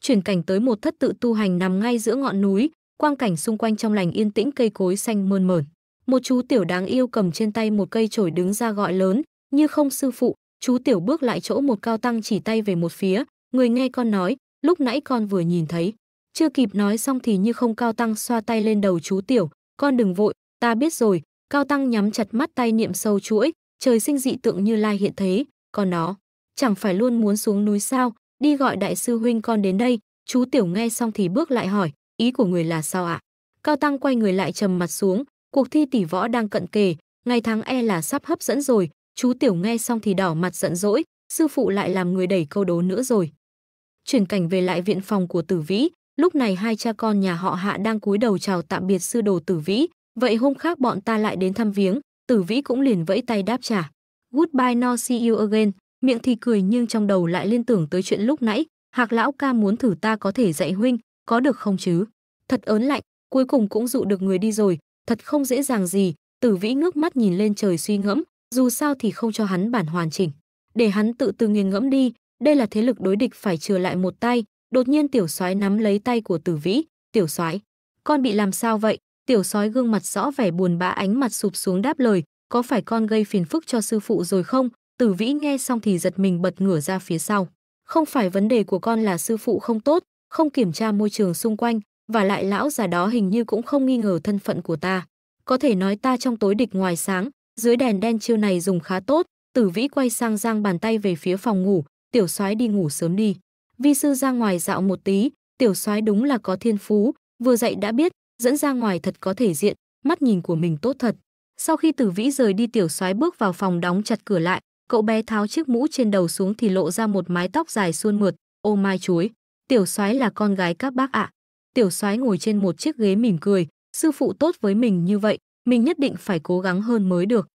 Chuyển cảnh tới một thất tự tu hành nằm ngay giữa ngọn núi, quang cảnh xung quanh trong lành yên tĩnh cây cối xanh mơn mởn một chú tiểu đáng yêu cầm trên tay một cây chổi đứng ra gọi lớn, như không sư phụ, chú tiểu bước lại chỗ một cao tăng chỉ tay về một phía, người nghe con nói, lúc nãy con vừa nhìn thấy. Chưa kịp nói xong thì như không cao tăng xoa tay lên đầu chú tiểu, con đừng vội, ta biết rồi, cao tăng nhắm chặt mắt tay niệm sâu chuỗi, trời sinh dị tượng như lai hiện thế, con nó, chẳng phải luôn muốn xuống núi sao, đi gọi đại sư huynh con đến đây, chú tiểu nghe xong thì bước lại hỏi, ý của người là sao ạ? Cao tăng quay người lại trầm mặt xuống, Cuộc thi tỷ võ đang cận kề, ngày tháng e là sắp hấp dẫn rồi, chú Tiểu nghe xong thì đỏ mặt giận dỗi, sư phụ lại làm người đẩy câu đố nữa rồi. Chuyển cảnh về lại viện phòng của Tử Vĩ, lúc này hai cha con nhà họ Hạ đang cúi đầu chào tạm biệt sư đồ Tử Vĩ, vậy hôm khác bọn ta lại đến thăm viếng, Tử Vĩ cũng liền vẫy tay đáp trả. Goodbye no see you again, miệng thì cười nhưng trong đầu lại liên tưởng tới chuyện lúc nãy, Hạc lão ca muốn thử ta có thể dạy huynh, có được không chứ? Thật ớn lạnh, cuối cùng cũng dụ được người đi rồi, thật không dễ dàng gì, tử vĩ ngước mắt nhìn lên trời suy ngẫm, dù sao thì không cho hắn bản hoàn chỉnh. Để hắn tự từ nghiền ngẫm đi, đây là thế lực đối địch phải chừa lại một tay, đột nhiên tiểu soái nắm lấy tay của tử vĩ, tiểu soái Con bị làm sao vậy? Tiểu sói gương mặt rõ vẻ buồn bã ánh mặt sụp xuống đáp lời, có phải con gây phiền phức cho sư phụ rồi không? Tử vĩ nghe xong thì giật mình bật ngửa ra phía sau. Không phải vấn đề của con là sư phụ không tốt, không kiểm tra môi trường xung quanh, và lại lão già đó hình như cũng không nghi ngờ thân phận của ta. Có thể nói ta trong tối địch ngoài sáng, dưới đèn đen chiêu này dùng khá tốt, tử vĩ quay sang giang bàn tay về phía phòng ngủ, tiểu soái đi ngủ sớm đi. Vi sư ra ngoài dạo một tí, tiểu soái đúng là có thiên phú, vừa dậy đã biết, dẫn ra ngoài thật có thể diện, mắt nhìn của mình tốt thật. Sau khi tử vĩ rời đi tiểu soái bước vào phòng đóng chặt cửa lại, cậu bé tháo chiếc mũ trên đầu xuống thì lộ ra một mái tóc dài suôn mượt, ô mai chuối. Tiểu soái là con gái các bác ạ. À. Tiểu soái ngồi trên một chiếc ghế mỉm cười, sư phụ tốt với mình như vậy, mình nhất định phải cố gắng hơn mới được.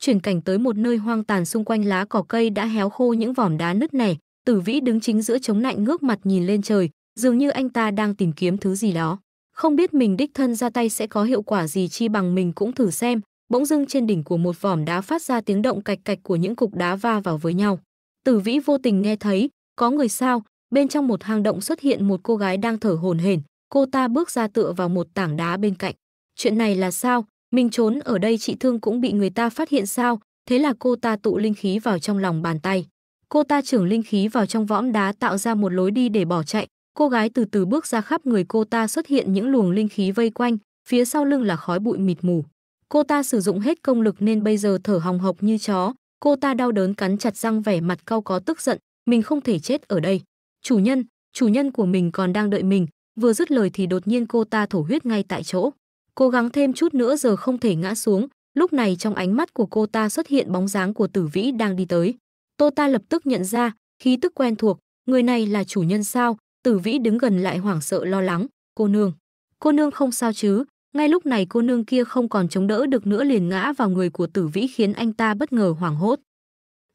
Chuyển cảnh tới một nơi hoang tàn xung quanh lá cỏ cây đã héo khô những vỏm đá nứt nẻ, Tử Vĩ đứng chính giữa chống lạnh, ngước mặt nhìn lên trời, dường như anh ta đang tìm kiếm thứ gì đó. Không biết mình đích thân ra tay sẽ có hiệu quả gì chi bằng mình cũng thử xem. Bỗng dưng trên đỉnh của một vòm đá phát ra tiếng động cạch cạch của những cục đá va vào với nhau. Tử Vĩ vô tình nghe thấy, có người sao, bên trong một hang động xuất hiện một cô gái đang thở hổn hển, cô ta bước ra tựa vào một tảng đá bên cạnh. Chuyện này là sao? Mình trốn ở đây chị Thương cũng bị người ta phát hiện sao? Thế là cô ta tụ linh khí vào trong lòng bàn tay. Cô ta trưởng linh khí vào trong võm đá tạo ra một lối đi để bỏ chạy. Cô gái từ từ bước ra khắp người cô ta xuất hiện những luồng linh khí vây quanh, phía sau lưng là khói bụi mịt mù. Cô ta sử dụng hết công lực nên bây giờ thở hồng hộc như chó. Cô ta đau đớn cắn chặt răng vẻ mặt cau có tức giận, mình không thể chết ở đây chủ nhân chủ nhân của mình còn đang đợi mình vừa dứt lời thì đột nhiên cô ta thổ huyết ngay tại chỗ cố gắng thêm chút nữa giờ không thể ngã xuống lúc này trong ánh mắt của cô ta xuất hiện bóng dáng của tử vĩ đang đi tới tô ta lập tức nhận ra khí tức quen thuộc người này là chủ nhân sao tử vĩ đứng gần lại hoảng sợ lo lắng cô nương cô nương không sao chứ ngay lúc này cô nương kia không còn chống đỡ được nữa liền ngã vào người của tử vĩ khiến anh ta bất ngờ hoảng hốt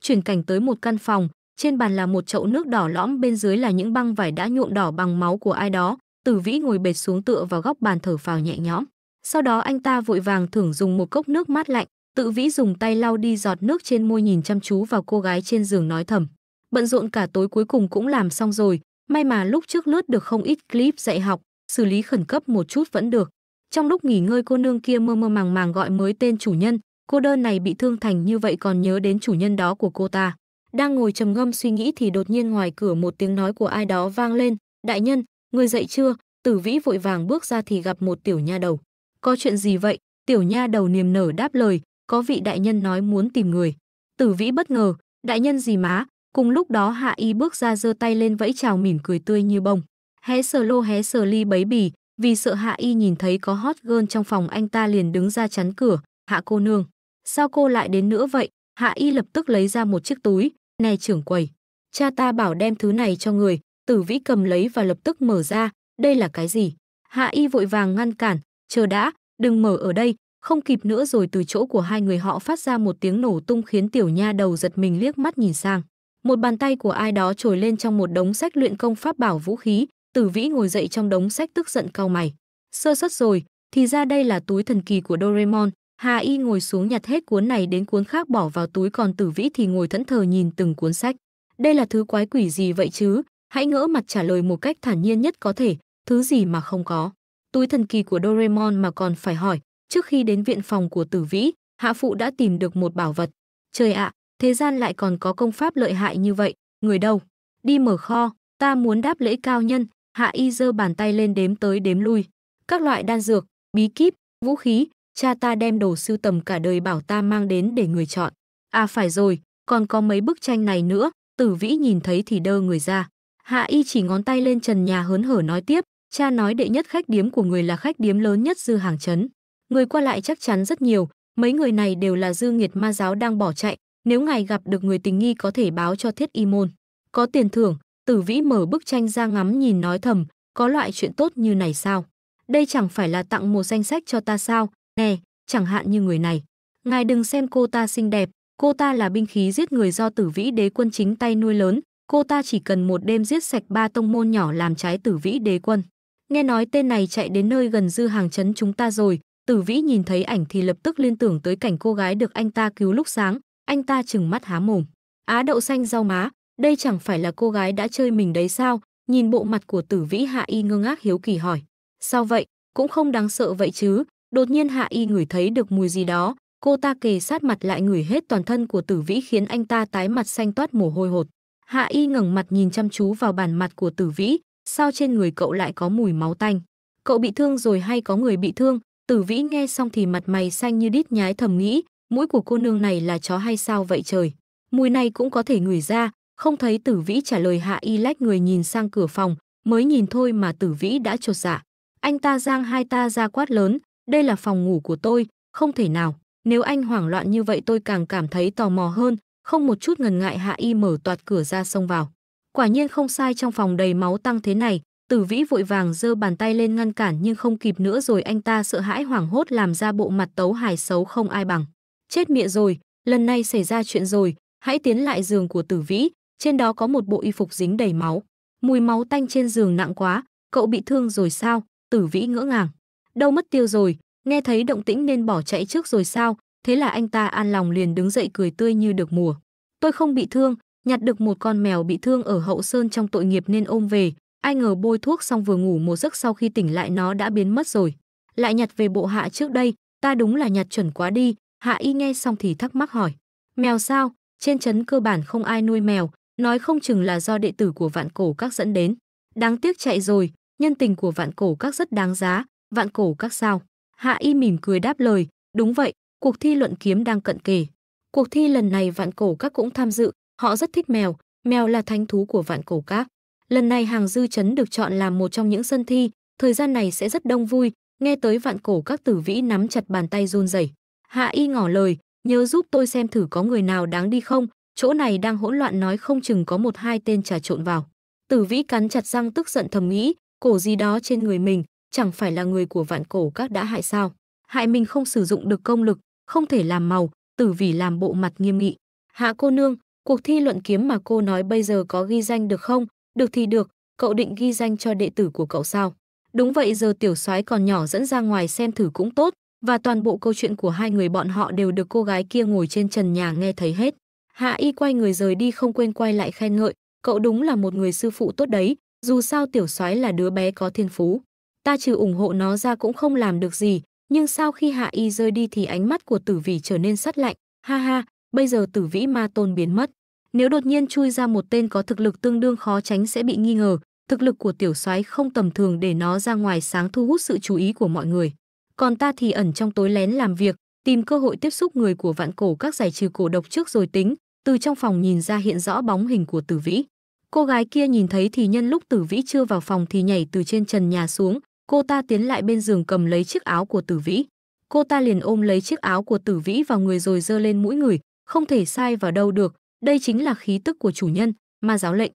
chuyển cảnh tới một căn phòng trên bàn là một chậu nước đỏ lõm bên dưới là những băng vải đã nhuộm đỏ bằng máu của ai đó. Tử Vĩ ngồi bệt xuống tựa vào góc bàn thở phào nhẹ nhõm. Sau đó anh ta vội vàng thưởng dùng một cốc nước mát lạnh, Tự Vĩ dùng tay lau đi giọt nước trên môi nhìn chăm chú vào cô gái trên giường nói thầm. Bận rộn cả tối cuối cùng cũng làm xong rồi, may mà lúc trước lướt được không ít clip dạy học, xử lý khẩn cấp một chút vẫn được. Trong lúc nghỉ ngơi cô nương kia mơ mơ màng màng gọi mới tên chủ nhân, cô đơn này bị thương thành như vậy còn nhớ đến chủ nhân đó của cô ta. Đang ngồi trầm ngâm suy nghĩ thì đột nhiên ngoài cửa một tiếng nói của ai đó vang lên, "Đại nhân, người dậy chưa?" Tử Vĩ vội vàng bước ra thì gặp một tiểu nha đầu. "Có chuyện gì vậy?" Tiểu nha đầu niềm nở đáp lời, "Có vị đại nhân nói muốn tìm người." Tử Vĩ bất ngờ, "Đại nhân gì má?" Cùng lúc đó Hạ Y bước ra giơ tay lên vẫy chào mỉm cười tươi như bông. Hé sờ lô hé sờ ly bấy bì, vì sợ Hạ Y nhìn thấy có hot girl trong phòng anh ta liền đứng ra chắn cửa, "Hạ cô nương, sao cô lại đến nữa vậy?" Hạ Y lập tức lấy ra một chiếc túi, này trưởng quầy, cha ta bảo đem thứ này cho người, tử vĩ cầm lấy và lập tức mở ra, đây là cái gì? Hạ y vội vàng ngăn cản, chờ đã, đừng mở ở đây, không kịp nữa rồi từ chỗ của hai người họ phát ra một tiếng nổ tung khiến tiểu nha đầu giật mình liếc mắt nhìn sang. Một bàn tay của ai đó trồi lên trong một đống sách luyện công pháp bảo vũ khí, tử vĩ ngồi dậy trong đống sách tức giận cau mày. Sơ suất rồi, thì ra đây là túi thần kỳ của Doraemon, Hà Y ngồi xuống nhặt hết cuốn này đến cuốn khác bỏ vào túi còn Tử Vĩ thì ngồi thẫn thờ nhìn từng cuốn sách. Đây là thứ quái quỷ gì vậy chứ? Hãy ngỡ mặt trả lời một cách thản nhiên nhất có thể, thứ gì mà không có. Túi thần kỳ của Doraemon mà còn phải hỏi, trước khi đến viện phòng của Tử Vĩ, Hạ Phụ đã tìm được một bảo vật. Trời ạ, thế gian lại còn có công pháp lợi hại như vậy, người đâu? Đi mở kho, ta muốn đáp lễ cao nhân, Hạ Y giơ bàn tay lên đếm tới đếm lui. Các loại đan dược, bí kíp, vũ khí, cha ta đem đồ sưu tầm cả đời bảo ta mang đến để người chọn. À phải rồi, còn có mấy bức tranh này nữa, tử vĩ nhìn thấy thì đơ người ra. Hạ y chỉ ngón tay lên trần nhà hớn hở nói tiếp, cha nói đệ nhất khách điếm của người là khách điếm lớn nhất dư hàng chấn. Người qua lại chắc chắn rất nhiều, mấy người này đều là dư nghiệt ma giáo đang bỏ chạy, nếu ngài gặp được người tình nghi có thể báo cho thiết y môn. Có tiền thưởng, tử vĩ mở bức tranh ra ngắm nhìn nói thầm, có loại chuyện tốt như này sao? Đây chẳng phải là tặng một danh sách cho ta sao, nè chẳng hạn như người này. Ngài đừng xem cô ta xinh đẹp, cô ta là binh khí giết người do tử vĩ đế quân chính tay nuôi lớn, cô ta chỉ cần một đêm giết sạch ba tông môn nhỏ làm trái tử vĩ đế quân. Nghe nói tên này chạy đến nơi gần dư hàng chấn chúng ta rồi, tử vĩ nhìn thấy ảnh thì lập tức liên tưởng tới cảnh cô gái được anh ta cứu lúc sáng, anh ta chừng mắt há mồm. Á đậu xanh rau má, đây chẳng phải là cô gái đã chơi mình đấy sao, nhìn bộ mặt của tử vĩ hạ y ngơ ngác hiếu kỳ hỏi. Sao vậy, cũng không đáng sợ vậy chứ, Đột nhiên Hạ Y ngửi thấy được mùi gì đó, cô ta kề sát mặt lại ngửi hết toàn thân của Tử Vĩ khiến anh ta tái mặt xanh toát mồ hôi hột. Hạ Y ngẩng mặt nhìn chăm chú vào bàn mặt của Tử Vĩ, sao trên người cậu lại có mùi máu tanh? Cậu bị thương rồi hay có người bị thương? Tử Vĩ nghe xong thì mặt mày xanh như đít nhái thầm nghĩ, mũi của cô nương này là chó hay sao vậy trời? Mùi này cũng có thể ngửi ra, không thấy Tử Vĩ trả lời Hạ Y lách người nhìn sang cửa phòng, mới nhìn thôi mà Tử Vĩ đã chột dạ. Anh ta giang hai ta ra quát lớn, đây là phòng ngủ của tôi, không thể nào. Nếu anh hoảng loạn như vậy tôi càng cảm thấy tò mò hơn, không một chút ngần ngại Hạ Y mở toạt cửa ra xông vào. Quả nhiên không sai trong phòng đầy máu tăng thế này, Tử Vĩ vội vàng giơ bàn tay lên ngăn cản nhưng không kịp nữa rồi anh ta sợ hãi hoảng hốt làm ra bộ mặt tấu hài xấu không ai bằng. Chết miệng rồi, lần này xảy ra chuyện rồi, hãy tiến lại giường của Tử Vĩ, trên đó có một bộ y phục dính đầy máu. Mùi máu tanh trên giường nặng quá, cậu bị thương rồi sao? Tử Vĩ ngỡ ngàng đâu mất tiêu rồi, nghe thấy động tĩnh nên bỏ chạy trước rồi sao, thế là anh ta an lòng liền đứng dậy cười tươi như được mùa. Tôi không bị thương, nhặt được một con mèo bị thương ở hậu sơn trong tội nghiệp nên ôm về, ai ngờ bôi thuốc xong vừa ngủ một giấc sau khi tỉnh lại nó đã biến mất rồi. Lại nhặt về bộ hạ trước đây, ta đúng là nhặt chuẩn quá đi, hạ y nghe xong thì thắc mắc hỏi. Mèo sao, trên trấn cơ bản không ai nuôi mèo, nói không chừng là do đệ tử của vạn cổ các dẫn đến. Đáng tiếc chạy rồi, nhân tình của vạn cổ các rất đáng giá, vạn cổ các sao. Hạ Y mỉm cười đáp lời, đúng vậy, cuộc thi luận kiếm đang cận kề. Cuộc thi lần này vạn cổ các cũng tham dự, họ rất thích mèo, mèo là thánh thú của vạn cổ các. Lần này hàng dư chấn được chọn làm một trong những sân thi, thời gian này sẽ rất đông vui, nghe tới vạn cổ các tử vĩ nắm chặt bàn tay run rẩy. Hạ Y ngỏ lời, nhớ giúp tôi xem thử có người nào đáng đi không, chỗ này đang hỗn loạn nói không chừng có một hai tên trà trộn vào. Tử vĩ cắn chặt răng tức giận thầm nghĩ, cổ gì đó trên người mình, chẳng phải là người của vạn cổ các đã hại sao? Hại mình không sử dụng được công lực, không thể làm màu, tử vì làm bộ mặt nghiêm nghị. Hạ cô nương, cuộc thi luận kiếm mà cô nói bây giờ có ghi danh được không? Được thì được, cậu định ghi danh cho đệ tử của cậu sao? Đúng vậy giờ tiểu soái còn nhỏ dẫn ra ngoài xem thử cũng tốt, và toàn bộ câu chuyện của hai người bọn họ đều được cô gái kia ngồi trên trần nhà nghe thấy hết. Hạ y quay người rời đi không quên quay lại khen ngợi, cậu đúng là một người sư phụ tốt đấy, dù sao tiểu soái là đứa bé có thiên phú ta trừ ủng hộ nó ra cũng không làm được gì, nhưng sau khi Hạ Y rơi đi thì ánh mắt của Tử Vĩ trở nên sắt lạnh, ha ha, bây giờ Tử Vĩ Ma Tôn biến mất. Nếu đột nhiên chui ra một tên có thực lực tương đương khó tránh sẽ bị nghi ngờ, thực lực của tiểu soái không tầm thường để nó ra ngoài sáng thu hút sự chú ý của mọi người. Còn ta thì ẩn trong tối lén làm việc, tìm cơ hội tiếp xúc người của vạn cổ các giải trừ cổ độc trước rồi tính, từ trong phòng nhìn ra hiện rõ bóng hình của Tử Vĩ. Cô gái kia nhìn thấy thì nhân lúc Tử Vĩ chưa vào phòng thì nhảy từ trên trần nhà xuống, Cô ta tiến lại bên giường cầm lấy chiếc áo của tử vĩ. Cô ta liền ôm lấy chiếc áo của tử vĩ vào người rồi dơ lên mũi người, không thể sai vào đâu được, đây chính là khí tức của chủ nhân, ma giáo lệnh.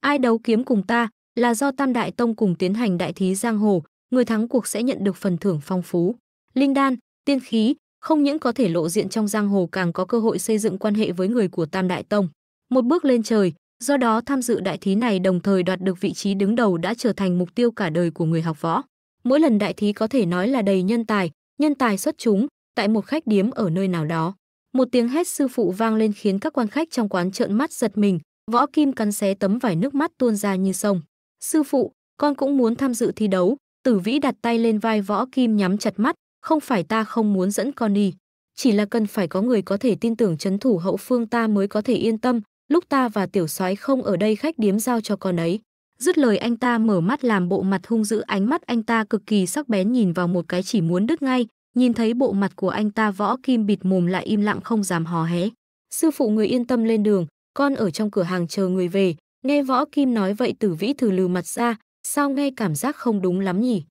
Ai đấu kiếm cùng ta là do Tam Đại Tông cùng tiến hành đại thí giang hồ, người thắng cuộc sẽ nhận được phần thưởng phong phú. Linh đan, tiên khí, không những có thể lộ diện trong giang hồ càng có cơ hội xây dựng quan hệ với người của Tam Đại Tông. Một bước lên trời, Do đó tham dự đại thí này đồng thời đoạt được vị trí đứng đầu đã trở thành mục tiêu cả đời của người học võ. Mỗi lần đại thí có thể nói là đầy nhân tài, nhân tài xuất chúng, tại một khách điếm ở nơi nào đó. Một tiếng hét sư phụ vang lên khiến các quan khách trong quán trợn mắt giật mình, võ kim cắn xé tấm vải nước mắt tuôn ra như sông. Sư phụ, con cũng muốn tham dự thi đấu, tử vĩ đặt tay lên vai võ kim nhắm chặt mắt, không phải ta không muốn dẫn con đi. Chỉ là cần phải có người có thể tin tưởng chấn thủ hậu phương ta mới có thể yên tâm, lúc ta và tiểu soái không ở đây khách điếm giao cho con ấy. Dứt lời anh ta mở mắt làm bộ mặt hung dữ ánh mắt anh ta cực kỳ sắc bén nhìn vào một cái chỉ muốn đứt ngay, nhìn thấy bộ mặt của anh ta võ kim bịt mồm lại im lặng không dám hò hé. Sư phụ người yên tâm lên đường, con ở trong cửa hàng chờ người về, nghe võ kim nói vậy tử vĩ thử lừ mặt ra, sao nghe cảm giác không đúng lắm nhỉ?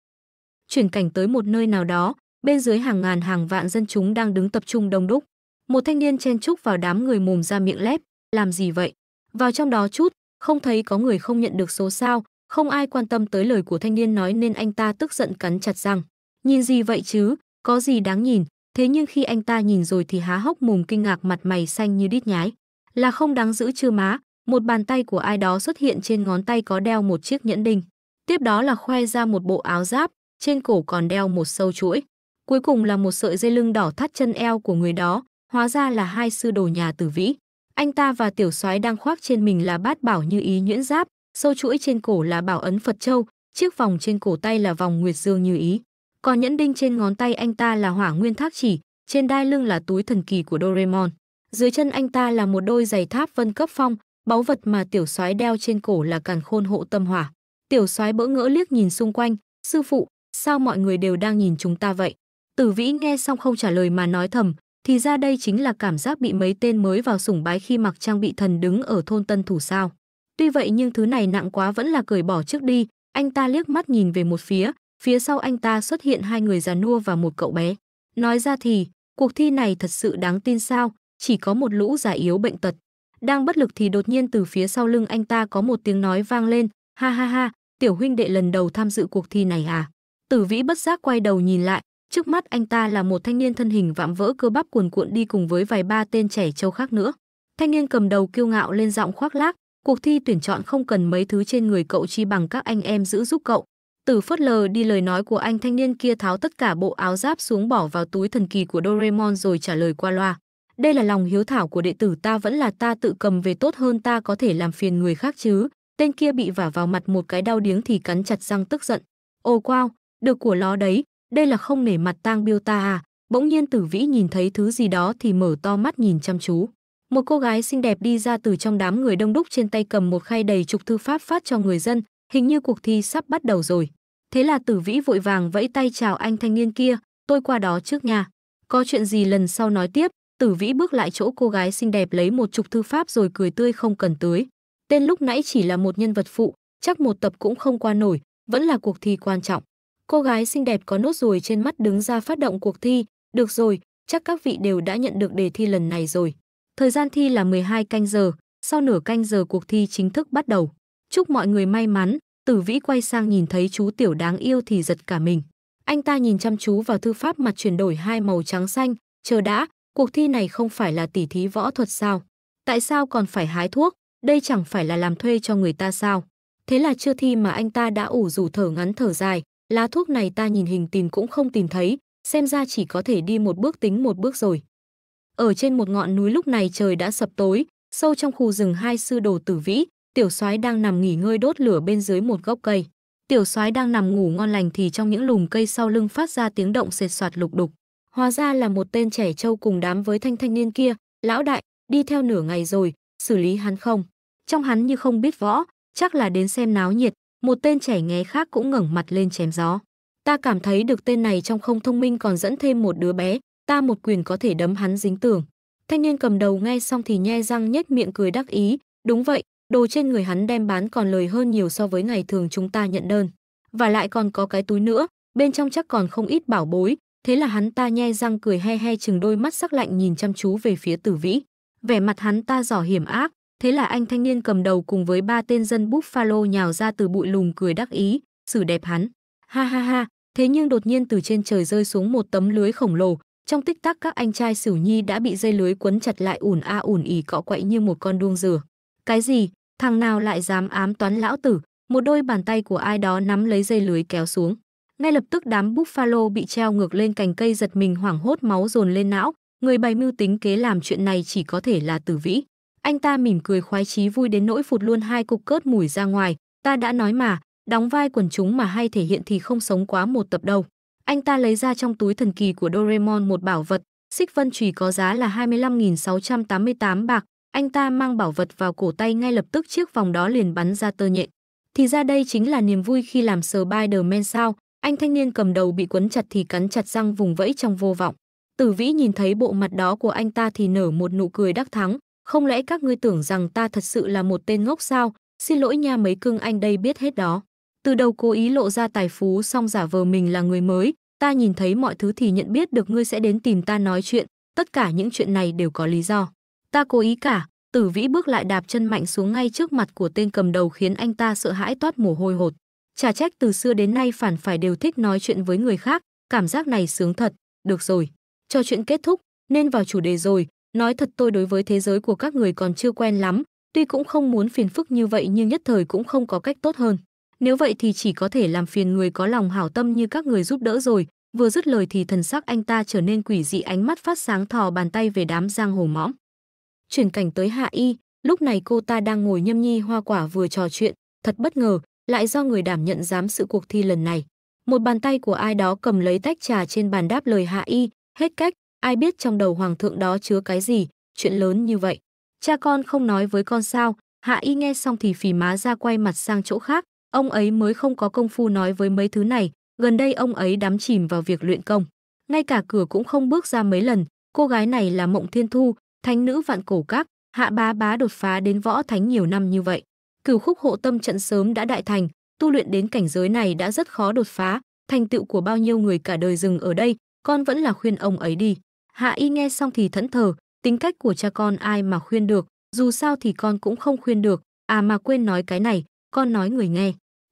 Chuyển cảnh tới một nơi nào đó, bên dưới hàng ngàn hàng vạn dân chúng đang đứng tập trung đông đúc. Một thanh niên chen chúc vào đám người mồm ra miệng lép, làm gì vậy? Vào trong đó chút, không thấy có người không nhận được số sao, không ai quan tâm tới lời của thanh niên nói nên anh ta tức giận cắn chặt răng. Nhìn gì vậy chứ, có gì đáng nhìn, thế nhưng khi anh ta nhìn rồi thì há hốc mồm kinh ngạc mặt mày xanh như đít nhái. Là không đáng giữ chưa má, một bàn tay của ai đó xuất hiện trên ngón tay có đeo một chiếc nhẫn đinh. Tiếp đó là khoe ra một bộ áo giáp, trên cổ còn đeo một sâu chuỗi. Cuối cùng là một sợi dây lưng đỏ thắt chân eo của người đó, hóa ra là hai sư đồ nhà tử vĩ. Anh ta và tiểu soái đang khoác trên mình là bát bảo như ý nhuyễn giáp, sâu chuỗi trên cổ là bảo ấn Phật Châu, chiếc vòng trên cổ tay là vòng Nguyệt Dương như ý. Còn nhẫn đinh trên ngón tay anh ta là hỏa nguyên thác chỉ, trên đai lưng là túi thần kỳ của Doraemon. Dưới chân anh ta là một đôi giày tháp vân cấp phong, báu vật mà tiểu soái đeo trên cổ là càn khôn hộ tâm hỏa. Tiểu soái bỡ ngỡ liếc nhìn xung quanh, sư phụ, sao mọi người đều đang nhìn chúng ta vậy? Tử vĩ nghe xong không trả lời mà nói thầm, thì ra đây chính là cảm giác bị mấy tên mới vào sủng bái khi mặc trang bị thần đứng ở thôn Tân Thủ sao. Tuy vậy nhưng thứ này nặng quá vẫn là cởi bỏ trước đi, anh ta liếc mắt nhìn về một phía, phía sau anh ta xuất hiện hai người già nua và một cậu bé. Nói ra thì, cuộc thi này thật sự đáng tin sao, chỉ có một lũ già yếu bệnh tật. Đang bất lực thì đột nhiên từ phía sau lưng anh ta có một tiếng nói vang lên, ha ha ha, tiểu huynh đệ lần đầu tham dự cuộc thi này à. Tử vĩ bất giác quay đầu nhìn lại, Trước mắt anh ta là một thanh niên thân hình vạm vỡ cơ bắp cuồn cuộn đi cùng với vài ba tên trẻ trâu khác nữa. Thanh niên cầm đầu kiêu ngạo lên giọng khoác lác, cuộc thi tuyển chọn không cần mấy thứ trên người cậu chi bằng các anh em giữ giúp cậu. Từ phớt lờ đi lời nói của anh thanh niên kia tháo tất cả bộ áo giáp xuống bỏ vào túi thần kỳ của Doraemon rồi trả lời qua loa. Đây là lòng hiếu thảo của đệ tử ta vẫn là ta tự cầm về tốt hơn ta có thể làm phiền người khác chứ. Tên kia bị vả vào mặt một cái đau điếng thì cắn chặt răng tức giận. Ồ oh wow, được của ló đấy, đây là không nể mặt tang biêu ta à bỗng nhiên tử vĩ nhìn thấy thứ gì đó thì mở to mắt nhìn chăm chú một cô gái xinh đẹp đi ra từ trong đám người đông đúc trên tay cầm một khay đầy trục thư pháp phát cho người dân hình như cuộc thi sắp bắt đầu rồi thế là tử vĩ vội vàng vẫy tay chào anh thanh niên kia tôi qua đó trước nhà có chuyện gì lần sau nói tiếp tử vĩ bước lại chỗ cô gái xinh đẹp lấy một trục thư pháp rồi cười tươi không cần tưới tên lúc nãy chỉ là một nhân vật phụ chắc một tập cũng không qua nổi vẫn là cuộc thi quan trọng Cô gái xinh đẹp có nốt ruồi trên mắt đứng ra phát động cuộc thi, được rồi, chắc các vị đều đã nhận được đề thi lần này rồi. Thời gian thi là 12 canh giờ, sau nửa canh giờ cuộc thi chính thức bắt đầu. Chúc mọi người may mắn, tử vĩ quay sang nhìn thấy chú tiểu đáng yêu thì giật cả mình. Anh ta nhìn chăm chú vào thư pháp mặt chuyển đổi hai màu trắng xanh, chờ đã, cuộc thi này không phải là tỉ thí võ thuật sao? Tại sao còn phải hái thuốc? Đây chẳng phải là làm thuê cho người ta sao? Thế là chưa thi mà anh ta đã ủ rủ thở ngắn thở dài, lá thuốc này ta nhìn hình tìm cũng không tìm thấy, xem ra chỉ có thể đi một bước tính một bước rồi. Ở trên một ngọn núi lúc này trời đã sập tối, sâu trong khu rừng hai sư đồ tử vĩ, tiểu soái đang nằm nghỉ ngơi đốt lửa bên dưới một gốc cây. Tiểu soái đang nằm ngủ ngon lành thì trong những lùm cây sau lưng phát ra tiếng động sệt soạt lục đục. Hóa ra là một tên trẻ trâu cùng đám với thanh thanh niên kia, lão đại, đi theo nửa ngày rồi, xử lý hắn không. Trong hắn như không biết võ, chắc là đến xem náo nhiệt, một tên trẻ nghe khác cũng ngẩng mặt lên chém gió. Ta cảm thấy được tên này trong không thông minh còn dẫn thêm một đứa bé, ta một quyền có thể đấm hắn dính tường. Thanh niên cầm đầu nghe xong thì nhe răng nhếch miệng cười đắc ý, đúng vậy, đồ trên người hắn đem bán còn lời hơn nhiều so với ngày thường chúng ta nhận đơn. Và lại còn có cái túi nữa, bên trong chắc còn không ít bảo bối, thế là hắn ta nhe răng cười he he chừng đôi mắt sắc lạnh nhìn chăm chú về phía tử vĩ. Vẻ mặt hắn ta giỏ hiểm ác, Thế là anh thanh niên cầm đầu cùng với ba tên dân Buffalo nhào ra từ bụi lùm cười đắc ý, xử đẹp hắn. Ha ha ha, thế nhưng đột nhiên từ trên trời rơi xuống một tấm lưới khổng lồ, trong tích tắc các anh trai Sửu Nhi đã bị dây lưới quấn chặt lại ủn a ủn ỉ cọ quậy như một con đuông dừa. Cái gì? Thằng nào lại dám ám toán lão tử? Một đôi bàn tay của ai đó nắm lấy dây lưới kéo xuống. Ngay lập tức đám Buffalo bị treo ngược lên cành cây giật mình hoảng hốt máu dồn lên não, người bày mưu tính kế làm chuyện này chỉ có thể là Tử Vĩ. Anh ta mỉm cười khoái chí vui đến nỗi phụt luôn hai cục cớt mùi ra ngoài. Ta đã nói mà, đóng vai quần chúng mà hay thể hiện thì không sống quá một tập đâu Anh ta lấy ra trong túi thần kỳ của doremon một bảo vật, xích vân chùy có giá là 25.688 bạc. Anh ta mang bảo vật vào cổ tay ngay lập tức chiếc vòng đó liền bắn ra tơ nhện. Thì ra đây chính là niềm vui khi làm Spider-Man sao? Anh thanh niên cầm đầu bị quấn chặt thì cắn chặt răng vùng vẫy trong vô vọng. Tử Vĩ nhìn thấy bộ mặt đó của anh ta thì nở một nụ cười đắc thắng, không lẽ các ngươi tưởng rằng ta thật sự là một tên ngốc sao? Xin lỗi nha mấy cưng anh đây biết hết đó. Từ đầu cố ý lộ ra tài phú xong giả vờ mình là người mới, ta nhìn thấy mọi thứ thì nhận biết được ngươi sẽ đến tìm ta nói chuyện, tất cả những chuyện này đều có lý do. Ta cố ý cả, tử vĩ bước lại đạp chân mạnh xuống ngay trước mặt của tên cầm đầu khiến anh ta sợ hãi toát mồ hôi hột. Chả trách từ xưa đến nay phản phải đều thích nói chuyện với người khác, cảm giác này sướng thật, được rồi. trò chuyện kết thúc, nên vào chủ đề rồi, Nói thật tôi đối với thế giới của các người còn chưa quen lắm, tuy cũng không muốn phiền phức như vậy nhưng nhất thời cũng không có cách tốt hơn. Nếu vậy thì chỉ có thể làm phiền người có lòng hảo tâm như các người giúp đỡ rồi. Vừa dứt lời thì thần sắc anh ta trở nên quỷ dị ánh mắt phát sáng thò bàn tay về đám giang hồ mõm. Chuyển cảnh tới Hạ Y, lúc này cô ta đang ngồi nhâm nhi hoa quả vừa trò chuyện, thật bất ngờ, lại do người đảm nhận giám sự cuộc thi lần này. Một bàn tay của ai đó cầm lấy tách trà trên bàn đáp lời Hạ Y, hết cách, Ai biết trong đầu hoàng thượng đó chứa cái gì, chuyện lớn như vậy. Cha con không nói với con sao, hạ y nghe xong thì phì má ra quay mặt sang chỗ khác, ông ấy mới không có công phu nói với mấy thứ này, gần đây ông ấy đắm chìm vào việc luyện công. Ngay cả cửa cũng không bước ra mấy lần, cô gái này là Mộng Thiên Thu, thánh nữ vạn cổ các, hạ bá bá đột phá đến võ thánh nhiều năm như vậy. Cửu khúc hộ tâm trận sớm đã đại thành, tu luyện đến cảnh giới này đã rất khó đột phá, thành tựu của bao nhiêu người cả đời dừng ở đây, con vẫn là khuyên ông ấy đi. Hạ y nghe xong thì thẫn thờ, tính cách của cha con ai mà khuyên được, dù sao thì con cũng không khuyên được, à mà quên nói cái này, con nói người nghe.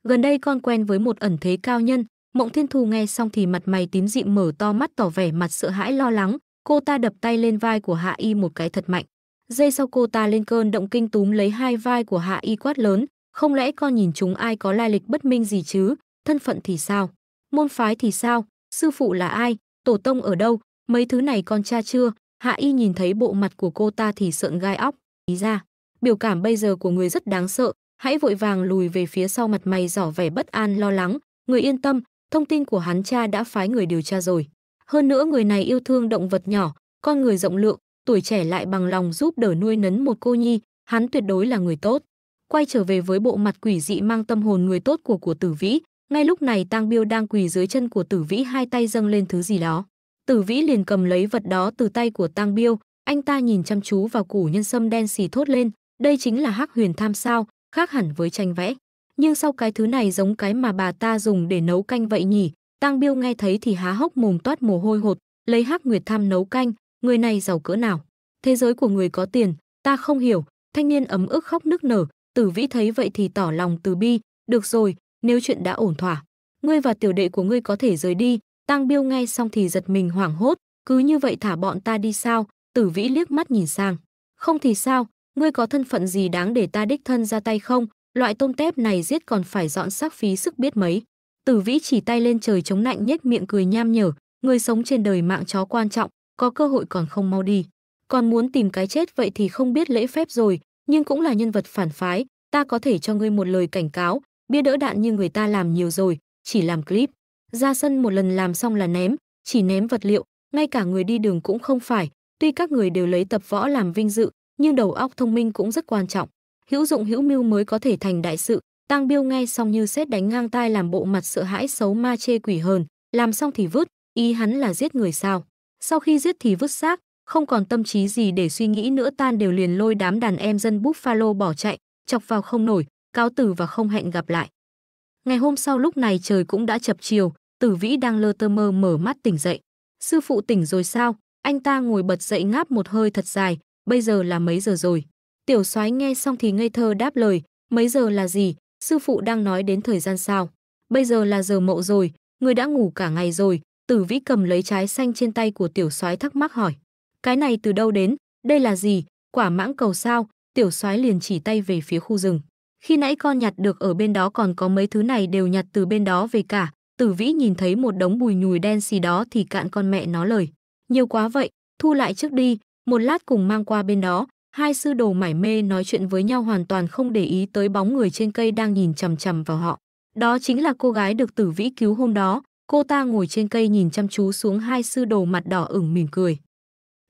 Gần đây con quen với một ẩn thế cao nhân, Mộng Thiên Thù nghe xong thì mặt mày tím dịm mở to mắt tỏ vẻ mặt sợ hãi lo lắng, cô ta đập tay lên vai của Hạ Y một cái thật mạnh. Giây sau cô ta lên cơn động kinh túm lấy hai vai của Hạ Y quát lớn, không lẽ con nhìn chúng ai có lai lịch bất minh gì chứ, thân phận thì sao, môn phái thì sao, sư phụ là ai, tổ tông ở đâu, Mấy thứ này con cha chưa? Hạ y nhìn thấy bộ mặt của cô ta thì sợn gai óc, ý ra. Biểu cảm bây giờ của người rất đáng sợ, hãy vội vàng lùi về phía sau mặt mày tỏ vẻ bất an lo lắng. Người yên tâm, thông tin của hắn cha đã phái người điều tra rồi. Hơn nữa người này yêu thương động vật nhỏ, con người rộng lượng, tuổi trẻ lại bằng lòng giúp đỡ nuôi nấng một cô nhi, hắn tuyệt đối là người tốt. Quay trở về với bộ mặt quỷ dị mang tâm hồn người tốt của của Tử Vĩ, ngay lúc này Tang Biêu đang quỳ dưới chân của Tử Vĩ hai tay dâng lên thứ gì đó. Tử Vĩ liền cầm lấy vật đó từ tay của Tang Biêu, anh ta nhìn chăm chú vào củ nhân sâm đen xì thốt lên, đây chính là hắc huyền tham sao, khác hẳn với tranh vẽ. Nhưng sau cái thứ này giống cái mà bà ta dùng để nấu canh vậy nhỉ? Tang Biêu nghe thấy thì há hốc mồm toát mồ hôi hột, lấy hắc nguyệt tham nấu canh, người này giàu cỡ nào? Thế giới của người có tiền, ta không hiểu, thanh niên ấm ức khóc nức nở, Tử Vĩ thấy vậy thì tỏ lòng từ bi, được rồi, nếu chuyện đã ổn thỏa, ngươi và tiểu đệ của ngươi có thể rời đi, Tăng Biêu ngay xong thì giật mình hoảng hốt, cứ như vậy thả bọn ta đi sao? Tử Vĩ liếc mắt nhìn sang. Không thì sao, ngươi có thân phận gì đáng để ta đích thân ra tay không? Loại tôm tép này giết còn phải dọn xác phí sức biết mấy. Tử Vĩ chỉ tay lên trời chống nạnh nhếch miệng cười nham nhở, người sống trên đời mạng chó quan trọng, có cơ hội còn không mau đi. Còn muốn tìm cái chết vậy thì không biết lễ phép rồi, nhưng cũng là nhân vật phản phái, ta có thể cho ngươi một lời cảnh cáo, bia đỡ đạn như người ta làm nhiều rồi, chỉ làm clip ra sân một lần làm xong là ném, chỉ ném vật liệu, ngay cả người đi đường cũng không phải, tuy các người đều lấy tập võ làm vinh dự, nhưng đầu óc thông minh cũng rất quan trọng. Hữu dụng hữu mưu mới có thể thành đại sự, Tang Biêu nghe xong như xét đánh ngang tai làm bộ mặt sợ hãi xấu ma chê quỷ hơn làm xong thì vứt, ý hắn là giết người sao? Sau khi giết thì vứt xác, không còn tâm trí gì để suy nghĩ nữa tan đều liền lôi đám đàn em dân Buffalo bỏ chạy, chọc vào không nổi, cáo từ và không hẹn gặp lại. Ngày hôm sau lúc này trời cũng đã chập chiều, Tử Vĩ đang lơ tơ mơ mở mắt tỉnh dậy. Sư phụ tỉnh rồi sao? Anh ta ngồi bật dậy ngáp một hơi thật dài, bây giờ là mấy giờ rồi? Tiểu soái nghe xong thì ngây thơ đáp lời, mấy giờ là gì? Sư phụ đang nói đến thời gian sao? Bây giờ là giờ mậu rồi, người đã ngủ cả ngày rồi. Tử Vĩ cầm lấy trái xanh trên tay của tiểu soái thắc mắc hỏi. Cái này từ đâu đến? Đây là gì? Quả mãng cầu sao? Tiểu soái liền chỉ tay về phía khu rừng. Khi nãy con nhặt được ở bên đó còn có mấy thứ này đều nhặt từ bên đó về cả, Tử Vĩ nhìn thấy một đống bùi nhùi đen xì đó thì cạn con mẹ nó lời. Nhiều quá vậy, thu lại trước đi, một lát cùng mang qua bên đó. Hai sư đồ mải mê nói chuyện với nhau hoàn toàn không để ý tới bóng người trên cây đang nhìn chằm chằm vào họ. Đó chính là cô gái được Tử Vĩ cứu hôm đó. Cô ta ngồi trên cây nhìn chăm chú xuống hai sư đồ mặt đỏ ửng mỉm cười.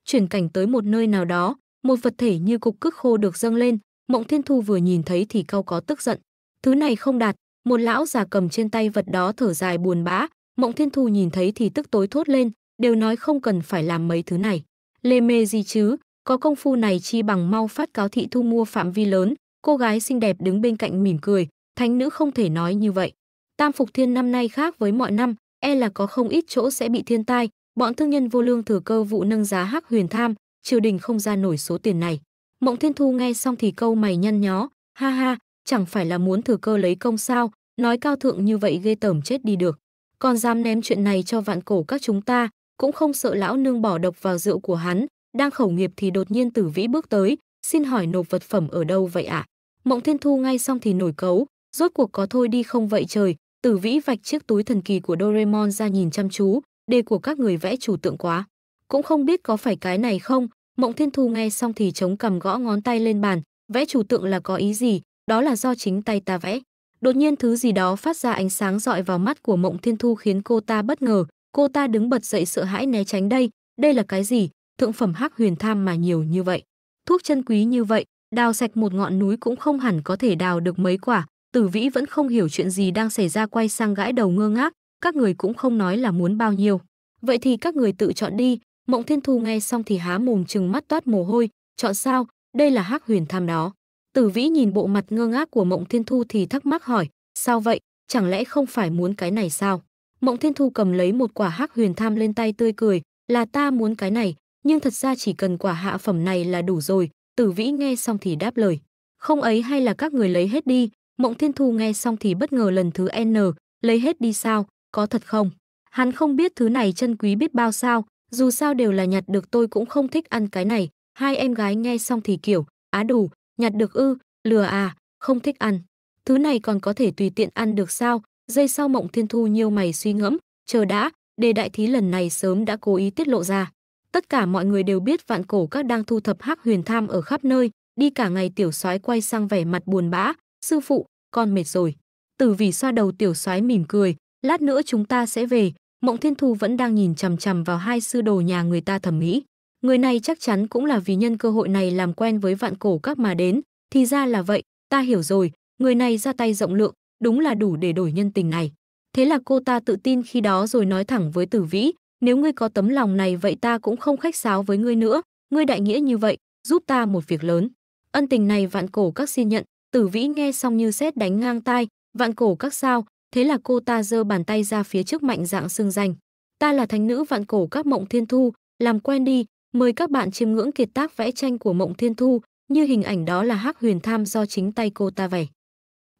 Chuyển cảnh tới một nơi nào đó, một vật thể như cục cức khô được dâng lên, Mộng Thiên Thu vừa nhìn thấy thì cao có tức giận. Thứ này không đạt, một lão già cầm trên tay vật đó thở dài buồn bã, Mộng Thiên Thu nhìn thấy thì tức tối thốt lên, đều nói không cần phải làm mấy thứ này. Lê mê gì chứ, có công phu này chi bằng mau phát cáo thị thu mua phạm vi lớn, cô gái xinh đẹp đứng bên cạnh mỉm cười, thánh nữ không thể nói như vậy. Tam Phục Thiên năm nay khác với mọi năm, e là có không ít chỗ sẽ bị thiên tai, bọn thương nhân vô lương thừa cơ vụ nâng giá hắc huyền tham, triều đình không ra nổi số tiền này. Mộng Thiên Thu nghe xong thì câu mày nhăn nhó, ha ha, chẳng phải là muốn thừa cơ lấy công sao, nói cao thượng như vậy ghê tởm chết đi được. Còn dám ném chuyện này cho vạn cổ các chúng ta, cũng không sợ lão nương bỏ độc vào rượu của hắn, đang khẩu nghiệp thì đột nhiên tử vĩ bước tới, xin hỏi nộp vật phẩm ở đâu vậy ạ? Mộng Thiên Thu ngay xong thì nổi cấu, rốt cuộc có thôi đi không vậy trời, tử vĩ vạch chiếc túi thần kỳ của Doraemon ra nhìn chăm chú, đề của các người vẽ chủ tượng quá. Cũng không biết có phải cái này không, Mộng Thiên Thu nghe xong thì chống cầm gõ ngón tay lên bàn, vẽ chủ tượng là có ý gì, đó là do chính tay ta vẽ đột nhiên thứ gì đó phát ra ánh sáng rọi vào mắt của mộng thiên thu khiến cô ta bất ngờ cô ta đứng bật dậy sợ hãi né tránh đây đây là cái gì thượng phẩm hắc huyền tham mà nhiều như vậy thuốc chân quý như vậy đào sạch một ngọn núi cũng không hẳn có thể đào được mấy quả tử vĩ vẫn không hiểu chuyện gì đang xảy ra quay sang gãi đầu ngơ ngác các người cũng không nói là muốn bao nhiêu vậy thì các người tự chọn đi mộng thiên thu nghe xong thì há mồm chừng mắt toát mồ hôi chọn sao đây là hắc huyền tham đó Tử Vĩ nhìn bộ mặt ngơ ngác của Mộng Thiên Thu thì thắc mắc hỏi, sao vậy, chẳng lẽ không phải muốn cái này sao? Mộng Thiên Thu cầm lấy một quả hắc huyền tham lên tay tươi cười, là ta muốn cái này, nhưng thật ra chỉ cần quả hạ phẩm này là đủ rồi. Tử Vĩ nghe xong thì đáp lời, không ấy hay là các người lấy hết đi. Mộng Thiên Thu nghe xong thì bất ngờ lần thứ N, lấy hết đi sao, có thật không? Hắn không biết thứ này chân quý biết bao sao, dù sao đều là nhặt được tôi cũng không thích ăn cái này. Hai em gái nghe xong thì kiểu, á đủ, nhặt được ư, lừa à, không thích ăn. Thứ này còn có thể tùy tiện ăn được sao? Giây sau Mộng Thiên Thu nhiều mày suy ngẫm, chờ đã, đề đại thí lần này sớm đã cố ý tiết lộ ra. Tất cả mọi người đều biết vạn cổ các đang thu thập hắc huyền tham ở khắp nơi, đi cả ngày tiểu soái quay sang vẻ mặt buồn bã, sư phụ, con mệt rồi. Từ vì xoa đầu tiểu soái mỉm cười, lát nữa chúng ta sẽ về, Mộng Thiên Thu vẫn đang nhìn chằm chằm vào hai sư đồ nhà người ta thẩm mỹ. Người này chắc chắn cũng là vì nhân cơ hội này làm quen với vạn cổ các mà đến, thì ra là vậy, ta hiểu rồi, người này ra tay rộng lượng, đúng là đủ để đổi nhân tình này. Thế là cô ta tự tin khi đó rồi nói thẳng với Tử Vĩ, nếu ngươi có tấm lòng này vậy ta cũng không khách sáo với ngươi nữa, ngươi đại nghĩa như vậy, giúp ta một việc lớn. Ân tình này vạn cổ các xin nhận, Tử Vĩ nghe xong như xét đánh ngang tai, vạn cổ các sao, thế là cô ta giơ bàn tay ra phía trước mạnh dạng xưng danh. Ta là thánh nữ vạn cổ các mộng thiên thu, làm quen đi, Mời các bạn chiêm ngưỡng kiệt tác vẽ tranh của Mộng Thiên Thu, như hình ảnh đó là Hắc Huyền Tham do chính tay cô ta vẽ.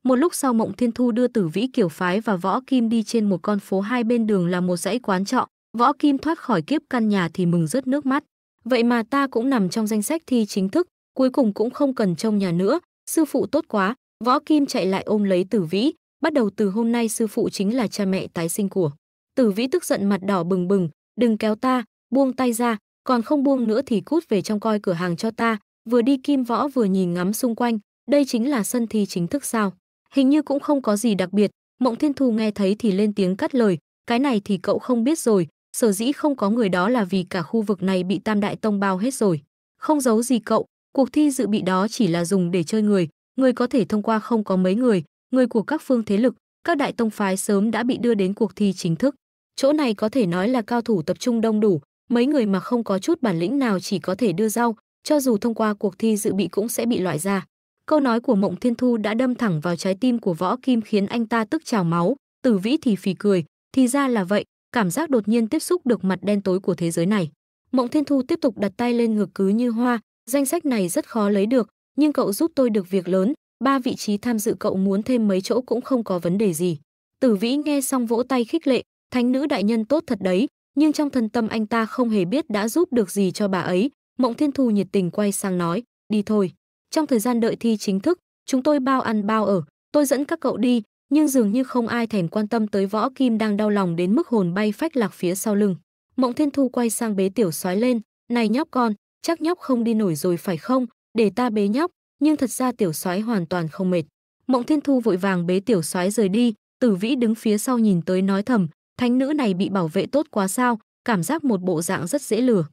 Một lúc sau Mộng Thiên Thu đưa Tử Vĩ Kiểu Phái và Võ Kim đi trên một con phố hai bên đường là một dãy quán trọ, Võ Kim thoát khỏi kiếp căn nhà thì mừng rớt nước mắt. Vậy mà ta cũng nằm trong danh sách thi chính thức, cuối cùng cũng không cần trông nhà nữa, sư phụ tốt quá. Võ Kim chạy lại ôm lấy Tử Vĩ, bắt đầu từ hôm nay sư phụ chính là cha mẹ tái sinh của. Tử Vĩ tức giận mặt đỏ bừng bừng, đừng kéo ta, buông tay ra, còn không buông nữa thì cút về trong coi cửa hàng cho ta vừa đi kim võ vừa nhìn ngắm xung quanh đây chính là sân thi chính thức sao hình như cũng không có gì đặc biệt mộng thiên thu nghe thấy thì lên tiếng cắt lời cái này thì cậu không biết rồi sở dĩ không có người đó là vì cả khu vực này bị tam đại tông bao hết rồi không giấu gì cậu cuộc thi dự bị đó chỉ là dùng để chơi người người có thể thông qua không có mấy người người của các phương thế lực các đại tông phái sớm đã bị đưa đến cuộc thi chính thức chỗ này có thể nói là cao thủ tập trung đông đủ mấy người mà không có chút bản lĩnh nào chỉ có thể đưa rau, cho dù thông qua cuộc thi dự bị cũng sẽ bị loại ra. Câu nói của Mộng Thiên Thu đã đâm thẳng vào trái tim của Võ Kim khiến anh ta tức trào máu, Tử Vĩ thì phì cười, thì ra là vậy, cảm giác đột nhiên tiếp xúc được mặt đen tối của thế giới này. Mộng Thiên Thu tiếp tục đặt tay lên ngực cứ như hoa, danh sách này rất khó lấy được, nhưng cậu giúp tôi được việc lớn, ba vị trí tham dự cậu muốn thêm mấy chỗ cũng không có vấn đề gì. Tử Vĩ nghe xong vỗ tay khích lệ, thánh nữ đại nhân tốt thật đấy, nhưng trong thân tâm anh ta không hề biết đã giúp được gì cho bà ấy. Mộng Thiên Thu nhiệt tình quay sang nói, đi thôi. Trong thời gian đợi thi chính thức, chúng tôi bao ăn bao ở, tôi dẫn các cậu đi, nhưng dường như không ai thèm quan tâm tới võ kim đang đau lòng đến mức hồn bay phách lạc phía sau lưng. Mộng Thiên Thu quay sang bế tiểu soái lên, này nhóc con, chắc nhóc không đi nổi rồi phải không, để ta bế nhóc, nhưng thật ra tiểu soái hoàn toàn không mệt. Mộng Thiên Thu vội vàng bế tiểu soái rời đi, Tử Vĩ đứng phía sau nhìn tới nói thầm, Thánh nữ này bị bảo vệ tốt quá sao, cảm giác một bộ dạng rất dễ lừa.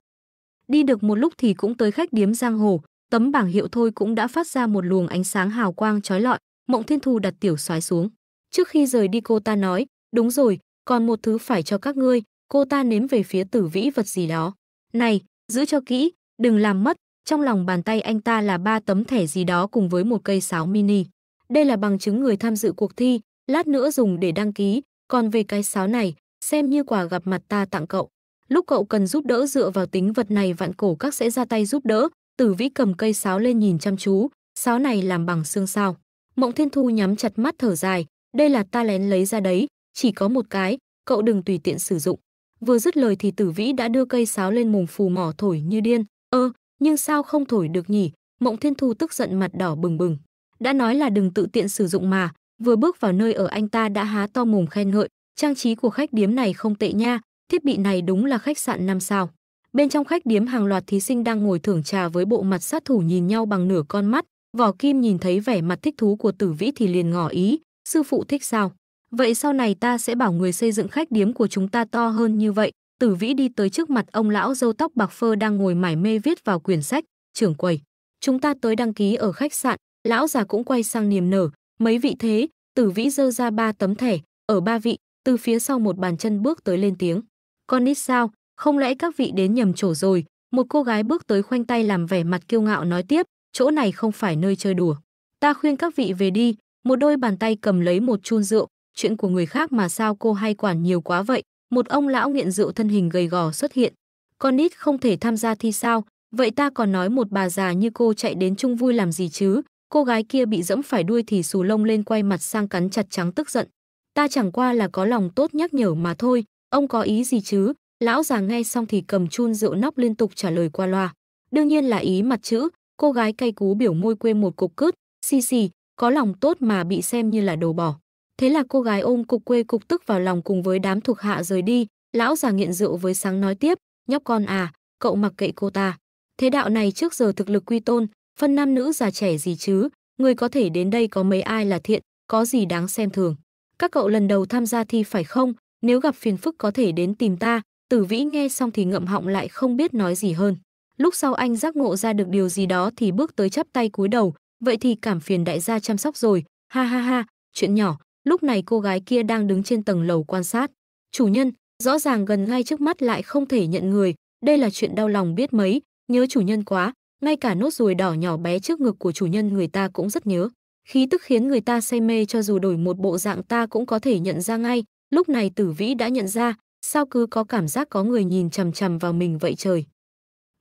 Đi được một lúc thì cũng tới khách điếm giang hồ, tấm bảng hiệu thôi cũng đã phát ra một luồng ánh sáng hào quang trói lọi, Mộng Thiên Thu đặt tiểu soái xuống. Trước khi rời đi cô ta nói, đúng rồi, còn một thứ phải cho các ngươi, cô ta nếm về phía tử vĩ vật gì đó. Này, giữ cho kỹ, đừng làm mất, trong lòng bàn tay anh ta là ba tấm thẻ gì đó cùng với một cây sáo mini. Đây là bằng chứng người tham dự cuộc thi, lát nữa dùng để đăng ký, còn về cái sáo này, xem như quà gặp mặt ta tặng cậu. Lúc cậu cần giúp đỡ dựa vào tính vật này vạn cổ các sẽ ra tay giúp đỡ. Tử vĩ cầm cây sáo lên nhìn chăm chú, sáo này làm bằng xương sao. Mộng Thiên Thu nhắm chặt mắt thở dài, đây là ta lén lấy ra đấy, chỉ có một cái, cậu đừng tùy tiện sử dụng. Vừa dứt lời thì tử vĩ đã đưa cây sáo lên mùng phù mỏ thổi như điên. Ơ, ờ, nhưng sao không thổi được nhỉ? Mộng Thiên Thu tức giận mặt đỏ bừng bừng. Đã nói là đừng tự tiện sử dụng mà, Vừa bước vào nơi ở anh ta đã há to mồm khen ngợi, trang trí của khách điếm này không tệ nha, thiết bị này đúng là khách sạn năm sao. Bên trong khách điếm hàng loạt thí sinh đang ngồi thưởng trà với bộ mặt sát thủ nhìn nhau bằng nửa con mắt, Vỏ Kim nhìn thấy vẻ mặt thích thú của Tử Vĩ thì liền ngỏ ý, sư phụ thích sao? Vậy sau này ta sẽ bảo người xây dựng khách điếm của chúng ta to hơn như vậy. Tử Vĩ đi tới trước mặt ông lão dâu tóc bạc phơ đang ngồi mải mê viết vào quyển sách, trưởng quầy. Chúng ta tới đăng ký ở khách sạn, lão già cũng quay sang niềm nở, Mấy vị thế, tử vĩ dơ ra ba tấm thẻ, ở ba vị, từ phía sau một bàn chân bước tới lên tiếng. Con nít sao, không lẽ các vị đến nhầm chỗ rồi? Một cô gái bước tới khoanh tay làm vẻ mặt kiêu ngạo nói tiếp, chỗ này không phải nơi chơi đùa. Ta khuyên các vị về đi, một đôi bàn tay cầm lấy một chun rượu, chuyện của người khác mà sao cô hay quản nhiều quá vậy. Một ông lão nghiện rượu thân hình gầy gò xuất hiện. Con nít không thể tham gia thi sao, vậy ta còn nói một bà già như cô chạy đến chung vui làm gì chứ, Cô gái kia bị dẫm phải đuôi thì xù lông lên quay mặt sang cắn chặt trắng tức giận. Ta chẳng qua là có lòng tốt nhắc nhở mà thôi, ông có ý gì chứ? Lão già nghe xong thì cầm chun rượu nóc liên tục trả lời qua loa. Đương nhiên là ý mặt chữ, cô gái cay cú biểu môi quê một cục cướt xì xì, có lòng tốt mà bị xem như là đồ bỏ. Thế là cô gái ôm cục quê cục tức vào lòng cùng với đám thuộc hạ rời đi, lão già nghiện rượu với sáng nói tiếp, nhóc con à, cậu mặc kệ cô ta. Thế đạo này trước giờ thực lực quy tôn, phân nam nữ già trẻ gì chứ, người có thể đến đây có mấy ai là thiện, có gì đáng xem thường. Các cậu lần đầu tham gia thi phải không, nếu gặp phiền phức có thể đến tìm ta, tử vĩ nghe xong thì ngậm họng lại không biết nói gì hơn. Lúc sau anh giác ngộ ra được điều gì đó thì bước tới chắp tay cúi đầu, vậy thì cảm phiền đại gia chăm sóc rồi, ha ha ha, chuyện nhỏ, lúc này cô gái kia đang đứng trên tầng lầu quan sát. Chủ nhân, rõ ràng gần ngay trước mắt lại không thể nhận người, đây là chuyện đau lòng biết mấy, nhớ chủ nhân quá, ngay cả nốt ruồi đỏ nhỏ bé trước ngực của chủ nhân người ta cũng rất nhớ. Khí tức khiến người ta say mê cho dù đổi một bộ dạng ta cũng có thể nhận ra ngay, lúc này tử vĩ đã nhận ra, sao cứ có cảm giác có người nhìn chằm chằm vào mình vậy trời.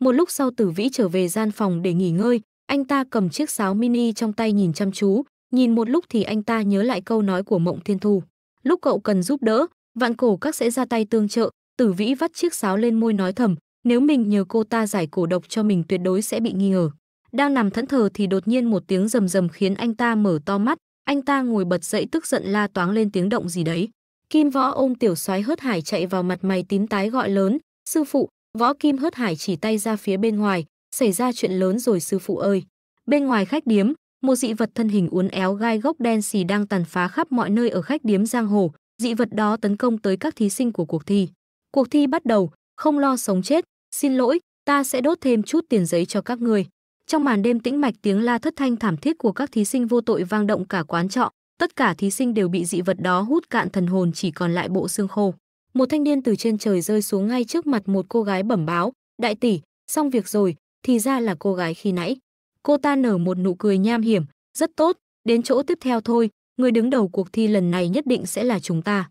Một lúc sau tử vĩ trở về gian phòng để nghỉ ngơi, anh ta cầm chiếc sáo mini trong tay nhìn chăm chú, nhìn một lúc thì anh ta nhớ lại câu nói của Mộng Thiên Thu. Lúc cậu cần giúp đỡ, vạn cổ các sẽ ra tay tương trợ, tử vĩ vắt chiếc sáo lên môi nói thầm, nếu mình nhờ cô ta giải cổ độc cho mình tuyệt đối sẽ bị nghi ngờ. Đang nằm thẫn thờ thì đột nhiên một tiếng rầm rầm khiến anh ta mở to mắt, anh ta ngồi bật dậy tức giận la toáng lên tiếng động gì đấy. Kim Võ ôm tiểu soái hớt hải chạy vào mặt mày tím tái gọi lớn, "Sư phụ!" Võ Kim hớt hải chỉ tay ra phía bên ngoài, "Xảy ra chuyện lớn rồi sư phụ ơi." Bên ngoài khách điếm, một dị vật thân hình uốn éo gai gốc đen xì đang tàn phá khắp mọi nơi ở khách điếm giang hồ, dị vật đó tấn công tới các thí sinh của cuộc thi. Cuộc thi bắt đầu, không lo sống chết, Xin lỗi, ta sẽ đốt thêm chút tiền giấy cho các người. Trong màn đêm tĩnh mạch tiếng la thất thanh thảm thiết của các thí sinh vô tội vang động cả quán trọ, tất cả thí sinh đều bị dị vật đó hút cạn thần hồn chỉ còn lại bộ xương khô. Một thanh niên từ trên trời rơi xuống ngay trước mặt một cô gái bẩm báo, "Đại tỷ, xong việc rồi, thì ra là cô gái khi nãy." Cô ta nở một nụ cười nham hiểm, "Rất tốt, đến chỗ tiếp theo thôi, người đứng đầu cuộc thi lần này nhất định sẽ là chúng ta."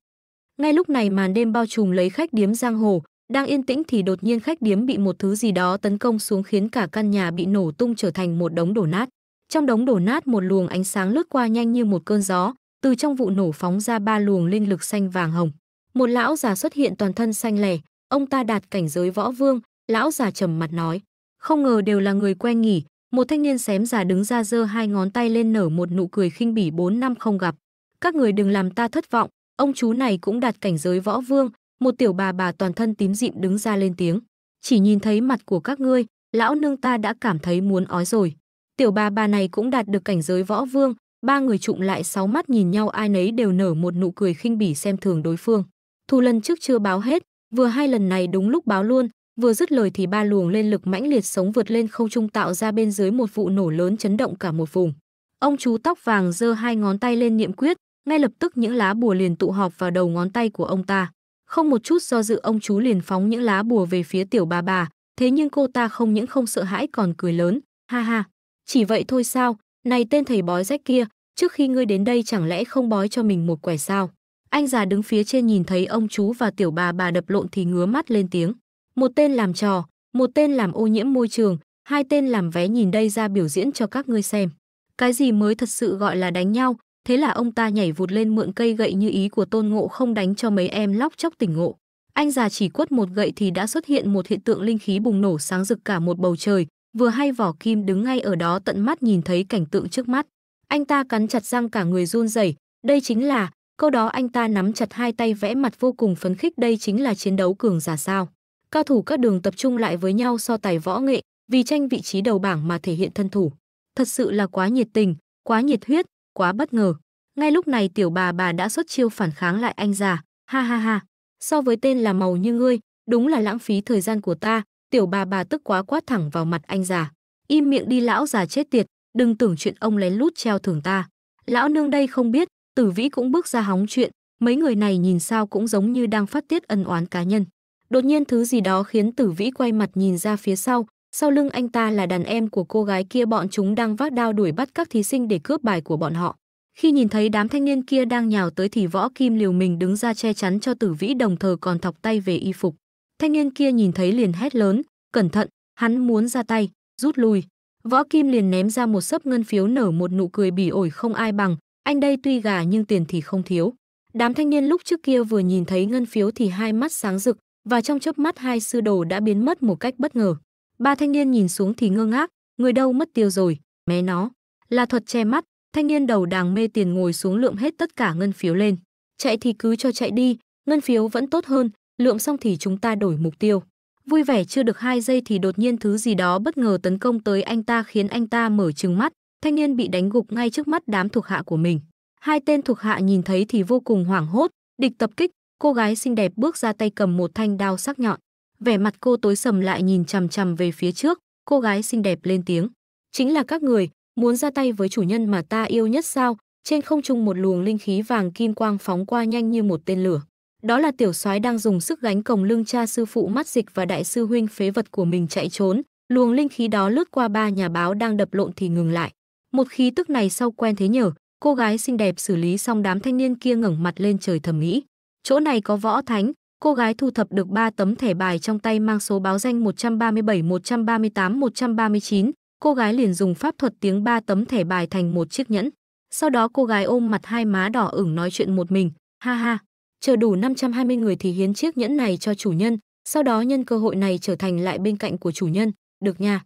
Ngay lúc này màn đêm bao trùm lấy khách điếm giang hồ, đang yên tĩnh thì đột nhiên khách điếm bị một thứ gì đó tấn công xuống khiến cả căn nhà bị nổ tung trở thành một đống đổ nát. Trong đống đổ nát một luồng ánh sáng lướt qua nhanh như một cơn gió, từ trong vụ nổ phóng ra ba luồng linh lực xanh vàng hồng. Một lão già xuất hiện toàn thân xanh lẻ, ông ta đạt cảnh giới võ vương, lão già trầm mặt nói. Không ngờ đều là người quen nghỉ, một thanh niên xém già đứng ra giơ hai ngón tay lên nở một nụ cười khinh bỉ bốn năm không gặp. Các người đừng làm ta thất vọng, ông chú này cũng đạt cảnh giới võ vương, một tiểu bà bà toàn thân tím dịm đứng ra lên tiếng. Chỉ nhìn thấy mặt của các ngươi, lão nương ta đã cảm thấy muốn ói rồi. Tiểu bà bà này cũng đạt được cảnh giới võ vương, ba người trụng lại sáu mắt nhìn nhau ai nấy đều nở một nụ cười khinh bỉ xem thường đối phương. Thù lần trước chưa báo hết, vừa hai lần này đúng lúc báo luôn, vừa dứt lời thì ba luồng lên lực mãnh liệt sống vượt lên không trung tạo ra bên dưới một vụ nổ lớn chấn động cả một vùng. Ông chú tóc vàng giơ hai ngón tay lên niệm quyết, ngay lập tức những lá bùa liền tụ họp vào đầu ngón tay của ông ta. Không một chút do dự ông chú liền phóng những lá bùa về phía tiểu bà bà, thế nhưng cô ta không những không sợ hãi còn cười lớn, ha ha. Chỉ vậy thôi sao, này tên thầy bói rách kia, trước khi ngươi đến đây chẳng lẽ không bói cho mình một quẻ sao? Anh già đứng phía trên nhìn thấy ông chú và tiểu bà bà đập lộn thì ngứa mắt lên tiếng. Một tên làm trò, một tên làm ô nhiễm môi trường, hai tên làm vé nhìn đây ra biểu diễn cho các ngươi xem. Cái gì mới thật sự gọi là đánh nhau, Thế là ông ta nhảy vụt lên mượn cây gậy như ý của Tôn Ngộ không đánh cho mấy em lóc chóc tỉnh ngộ. Anh già chỉ quất một gậy thì đã xuất hiện một hiện tượng linh khí bùng nổ sáng rực cả một bầu trời, vừa hay vỏ kim đứng ngay ở đó tận mắt nhìn thấy cảnh tượng trước mắt. Anh ta cắn chặt răng cả người run rẩy, đây chính là, câu đó anh ta nắm chặt hai tay vẽ mặt vô cùng phấn khích đây chính là chiến đấu cường giả sao. Cao thủ các đường tập trung lại với nhau so tài võ nghệ, vì tranh vị trí đầu bảng mà thể hiện thân thủ. Thật sự là quá nhiệt tình, quá nhiệt huyết, quá bất ngờ. Ngay lúc này tiểu bà bà đã xuất chiêu phản kháng lại anh già, ha ha ha, so với tên là màu như ngươi, đúng là lãng phí thời gian của ta, tiểu bà bà tức quá quát thẳng vào mặt anh già. Im miệng đi lão già chết tiệt, đừng tưởng chuyện ông lén lút treo thưởng ta. Lão nương đây không biết, tử vĩ cũng bước ra hóng chuyện, mấy người này nhìn sao cũng giống như đang phát tiết ân oán cá nhân. Đột nhiên thứ gì đó khiến tử vĩ quay mặt nhìn ra phía sau, sau lưng anh ta là đàn em của cô gái kia bọn chúng đang vác đao đuổi bắt các thí sinh để cướp bài của bọn họ. Khi nhìn thấy đám thanh niên kia đang nhào tới thì võ kim liều mình đứng ra che chắn cho tử vĩ đồng thời còn thọc tay về y phục. Thanh niên kia nhìn thấy liền hét lớn, cẩn thận, hắn muốn ra tay, rút lui. Võ kim liền ném ra một sấp ngân phiếu nở một nụ cười bỉ ổi không ai bằng, anh đây tuy gà nhưng tiền thì không thiếu. Đám thanh niên lúc trước kia vừa nhìn thấy ngân phiếu thì hai mắt sáng rực, và trong chớp mắt hai sư đồ đã biến mất một cách bất ngờ. Ba thanh niên nhìn xuống thì ngơ ngác, người đâu mất tiêu rồi, mé nó. Là thuật che mắt, thanh niên đầu đàng mê tiền ngồi xuống lượm hết tất cả ngân phiếu lên. Chạy thì cứ cho chạy đi, ngân phiếu vẫn tốt hơn, lượm xong thì chúng ta đổi mục tiêu. Vui vẻ chưa được hai giây thì đột nhiên thứ gì đó bất ngờ tấn công tới anh ta khiến anh ta mở trừng mắt, thanh niên bị đánh gục ngay trước mắt đám thuộc hạ của mình. Hai tên thuộc hạ nhìn thấy thì vô cùng hoảng hốt, địch tập kích, cô gái xinh đẹp bước ra tay cầm một thanh đao sắc nhọn. Vẻ mặt cô tối sầm lại nhìn chằm chằm về phía trước, cô gái xinh đẹp lên tiếng. Chính là các người, muốn ra tay với chủ nhân mà ta yêu nhất sao? Trên không trung một luồng linh khí vàng kim quang phóng qua nhanh như một tên lửa. Đó là tiểu soái đang dùng sức gánh cổng lưng cha sư phụ mắt dịch và đại sư huynh phế vật của mình chạy trốn. Luồng linh khí đó lướt qua ba nhà báo đang đập lộn thì ngừng lại. Một khí tức này sau quen thế nhở, cô gái xinh đẹp xử lý xong đám thanh niên kia ngẩng mặt lên trời thầm nghĩ. Chỗ này có võ thánh, cô gái thu thập được 3 tấm thẻ bài trong tay mang số báo danh 137, 138, 139. Cô gái liền dùng pháp thuật tiếng ba tấm thẻ bài thành một chiếc nhẫn. Sau đó cô gái ôm mặt hai má đỏ ửng nói chuyện một mình. Ha ha, chờ đủ 520 người thì hiến chiếc nhẫn này cho chủ nhân. Sau đó nhân cơ hội này trở thành lại bên cạnh của chủ nhân. Được nha.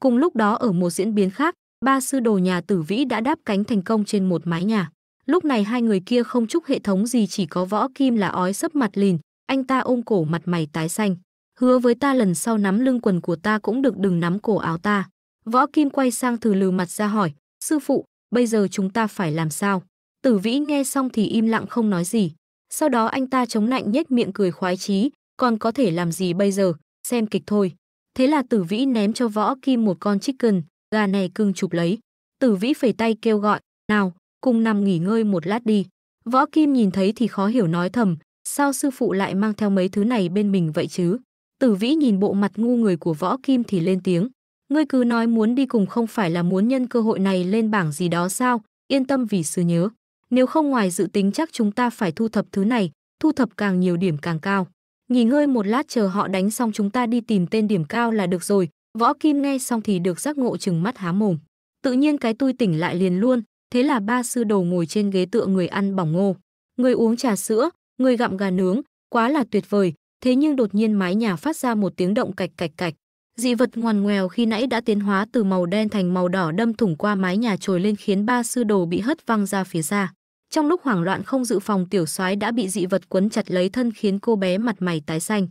Cùng lúc đó ở một diễn biến khác, ba sư đồ nhà tử vĩ đã đáp cánh thành công trên một mái nhà. Lúc này hai người kia không chúc hệ thống gì chỉ có võ kim là ói sấp mặt lìn, anh ta ôm cổ mặt mày tái xanh. Hứa với ta lần sau nắm lưng quần của ta cũng được đừng nắm cổ áo ta. Võ Kim quay sang thử lừ mặt ra hỏi. Sư phụ, bây giờ chúng ta phải làm sao? Tử vĩ nghe xong thì im lặng không nói gì. Sau đó anh ta chống lạnh nhếch miệng cười khoái chí, còn có thể làm gì bây giờ, xem kịch thôi. Thế là tử vĩ ném cho võ kim một con chicken, gà này cưng chụp lấy. Tử vĩ phẩy tay kêu gọi, nào, cùng nằm nghỉ ngơi một lát đi. Võ kim nhìn thấy thì khó hiểu nói thầm, sao sư phụ lại mang theo mấy thứ này bên mình vậy chứ? Tử Vĩ nhìn bộ mặt ngu người của Võ Kim thì lên tiếng. Ngươi cứ nói muốn đi cùng không phải là muốn nhân cơ hội này lên bảng gì đó sao? Yên tâm vì sư nhớ. Nếu không ngoài dự tính chắc chúng ta phải thu thập thứ này, thu thập càng nhiều điểm càng cao. Nghỉ ngơi một lát chờ họ đánh xong chúng ta đi tìm tên điểm cao là được rồi. Võ Kim nghe xong thì được giác ngộ chừng mắt há mồm. Tự nhiên cái tôi tỉnh lại liền luôn, thế là ba sư đồ ngồi trên ghế tựa người ăn bỏng ngô. Người uống trà sữa, người gặm gà nướng, quá là tuyệt vời, thế nhưng đột nhiên mái nhà phát ra một tiếng động cạch cạch cạch. Dị vật ngoằn ngoèo khi nãy đã tiến hóa từ màu đen thành màu đỏ đâm thủng qua mái nhà trồi lên khiến ba sư đồ bị hất văng ra phía xa. Trong lúc hoảng loạn không dự phòng tiểu soái đã bị dị vật quấn chặt lấy thân khiến cô bé mặt mày tái xanh.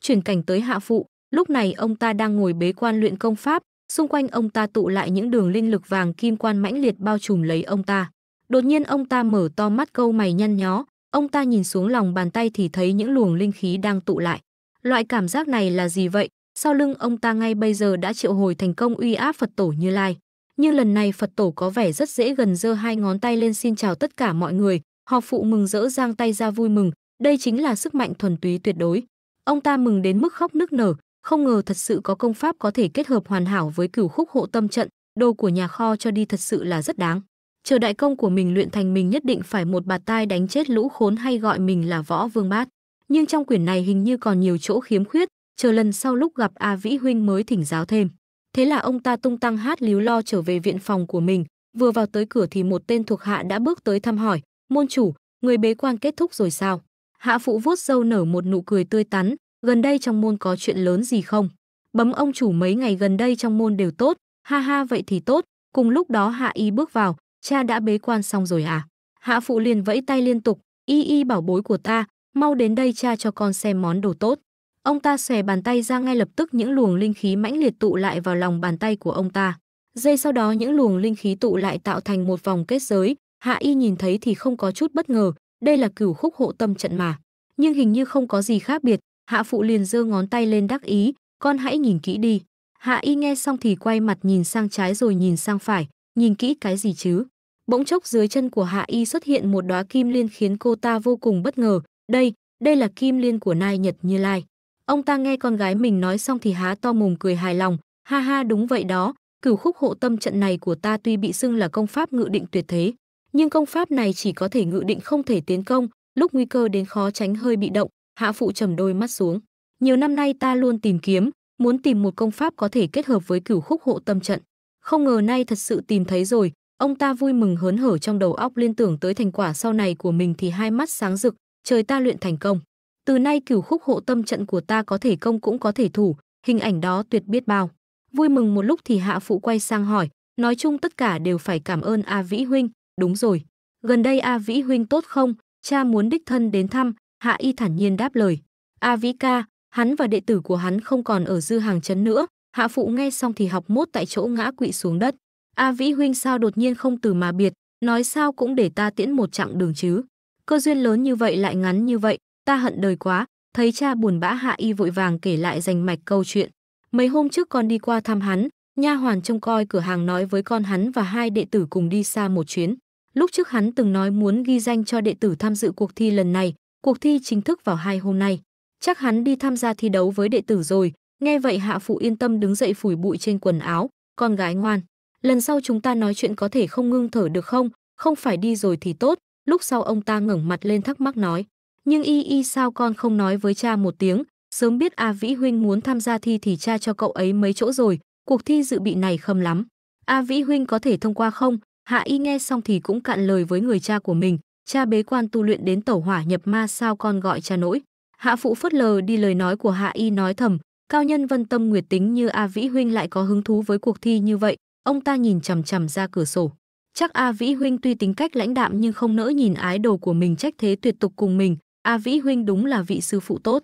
Chuyển cảnh tới hạ phụ, lúc này ông ta đang ngồi bế quan luyện công pháp, xung quanh ông ta tụ lại những đường linh lực vàng kim quan mãnh liệt bao trùm lấy ông ta. Đột nhiên ông ta mở to mắt câu mày nhăn nhó, Ông ta nhìn xuống lòng bàn tay thì thấy những luồng linh khí đang tụ lại. Loại cảm giác này là gì vậy? Sau lưng ông ta ngay bây giờ đã triệu hồi thành công uy áp Phật tổ Như Lai. Nhưng lần này Phật tổ có vẻ rất dễ gần giơ hai ngón tay lên xin chào tất cả mọi người. Họ phụ mừng rỡ giang tay ra vui mừng. Đây chính là sức mạnh thuần túy tuyệt đối. Ông ta mừng đến mức khóc nức nở, không ngờ thật sự có công pháp có thể kết hợp hoàn hảo với cửu khúc hộ tâm trận, đồ của nhà kho cho đi thật sự là rất đáng chờ đại công của mình luyện thành mình nhất định phải một bạt tai đánh chết lũ khốn hay gọi mình là võ vương bát nhưng trong quyển này hình như còn nhiều chỗ khiếm khuyết chờ lần sau lúc gặp a vĩ huynh mới thỉnh giáo thêm thế là ông ta tung tăng hát líu lo trở về viện phòng của mình vừa vào tới cửa thì một tên thuộc hạ đã bước tới thăm hỏi môn chủ người bế quan kết thúc rồi sao hạ phụ vuốt râu nở một nụ cười tươi tắn gần đây trong môn có chuyện lớn gì không bấm ông chủ mấy ngày gần đây trong môn đều tốt ha ha vậy thì tốt cùng lúc đó hạ y bước vào cha đã bế quan xong rồi à? Hạ phụ liền vẫy tay liên tục, y y bảo bối của ta, mau đến đây cha cho con xem món đồ tốt. Ông ta xòe bàn tay ra ngay lập tức những luồng linh khí mãnh liệt tụ lại vào lòng bàn tay của ông ta. Giây sau đó những luồng linh khí tụ lại tạo thành một vòng kết giới, Hạ Y nhìn thấy thì không có chút bất ngờ, đây là cửu khúc hộ tâm trận mà. Nhưng hình như không có gì khác biệt, Hạ Phụ liền giơ ngón tay lên đắc ý, con hãy nhìn kỹ đi. Hạ Y nghe xong thì quay mặt nhìn sang trái rồi nhìn sang phải, nhìn kỹ cái gì chứ? Bỗng chốc dưới chân của Hạ Y xuất hiện một đóa kim liên khiến cô ta vô cùng bất ngờ. Đây, đây là kim liên của Nai Nhật Như Lai. Ông ta nghe con gái mình nói xong thì há to mồm cười hài lòng. Ha ha đúng vậy đó, cửu khúc hộ tâm trận này của ta tuy bị xưng là công pháp ngự định tuyệt thế. Nhưng công pháp này chỉ có thể ngự định không thể tiến công, lúc nguy cơ đến khó tránh hơi bị động, hạ phụ trầm đôi mắt xuống. Nhiều năm nay ta luôn tìm kiếm, muốn tìm một công pháp có thể kết hợp với cửu khúc hộ tâm trận. Không ngờ nay thật sự tìm thấy rồi, Ông ta vui mừng hớn hở trong đầu óc liên tưởng tới thành quả sau này của mình thì hai mắt sáng rực, trời ta luyện thành công. Từ nay cửu khúc hộ tâm trận của ta có thể công cũng có thể thủ, hình ảnh đó tuyệt biết bao. Vui mừng một lúc thì hạ phụ quay sang hỏi, nói chung tất cả đều phải cảm ơn A Vĩ Huynh, đúng rồi. Gần đây A Vĩ Huynh tốt không, cha muốn đích thân đến thăm, hạ y thản nhiên đáp lời. A Vĩ ca, hắn và đệ tử của hắn không còn ở dư hàng chấn nữa, hạ phụ nghe xong thì học mốt tại chỗ ngã quỵ xuống đất. A Vĩ huynh sao đột nhiên không từ mà biệt, nói sao cũng để ta tiễn một chặng đường chứ. Cơ duyên lớn như vậy lại ngắn như vậy, ta hận đời quá, thấy cha buồn bã Hạ Y vội vàng kể lại rành mạch câu chuyện. Mấy hôm trước con đi qua thăm hắn, nha hoàn trông coi cửa hàng nói với con hắn và hai đệ tử cùng đi xa một chuyến. Lúc trước hắn từng nói muốn ghi danh cho đệ tử tham dự cuộc thi lần này, cuộc thi chính thức vào hai hôm nay. Chắc hắn đi tham gia thi đấu với đệ tử rồi, nghe vậy hạ phụ yên tâm đứng dậy phủi bụi trên quần áo, con gái ngoan lần sau chúng ta nói chuyện có thể không ngưng thở được không, không phải đi rồi thì tốt. Lúc sau ông ta ngẩng mặt lên thắc mắc nói, nhưng y y sao con không nói với cha một tiếng, sớm biết A Vĩ Huynh muốn tham gia thi thì cha cho cậu ấy mấy chỗ rồi, cuộc thi dự bị này khâm lắm. A Vĩ Huynh có thể thông qua không? Hạ y nghe xong thì cũng cạn lời với người cha của mình, cha bế quan tu luyện đến tẩu hỏa nhập ma sao con gọi cha nỗi. Hạ phụ phất lờ đi lời nói của Hạ y nói thầm, cao nhân vân tâm nguyệt tính như A Vĩ Huynh lại có hứng thú với cuộc thi như vậy, Ông ta nhìn chằm chằm ra cửa sổ. Chắc A Vĩ Huynh tuy tính cách lãnh đạm nhưng không nỡ nhìn ái đồ của mình trách thế tuyệt tục cùng mình. A Vĩ Huynh đúng là vị sư phụ tốt.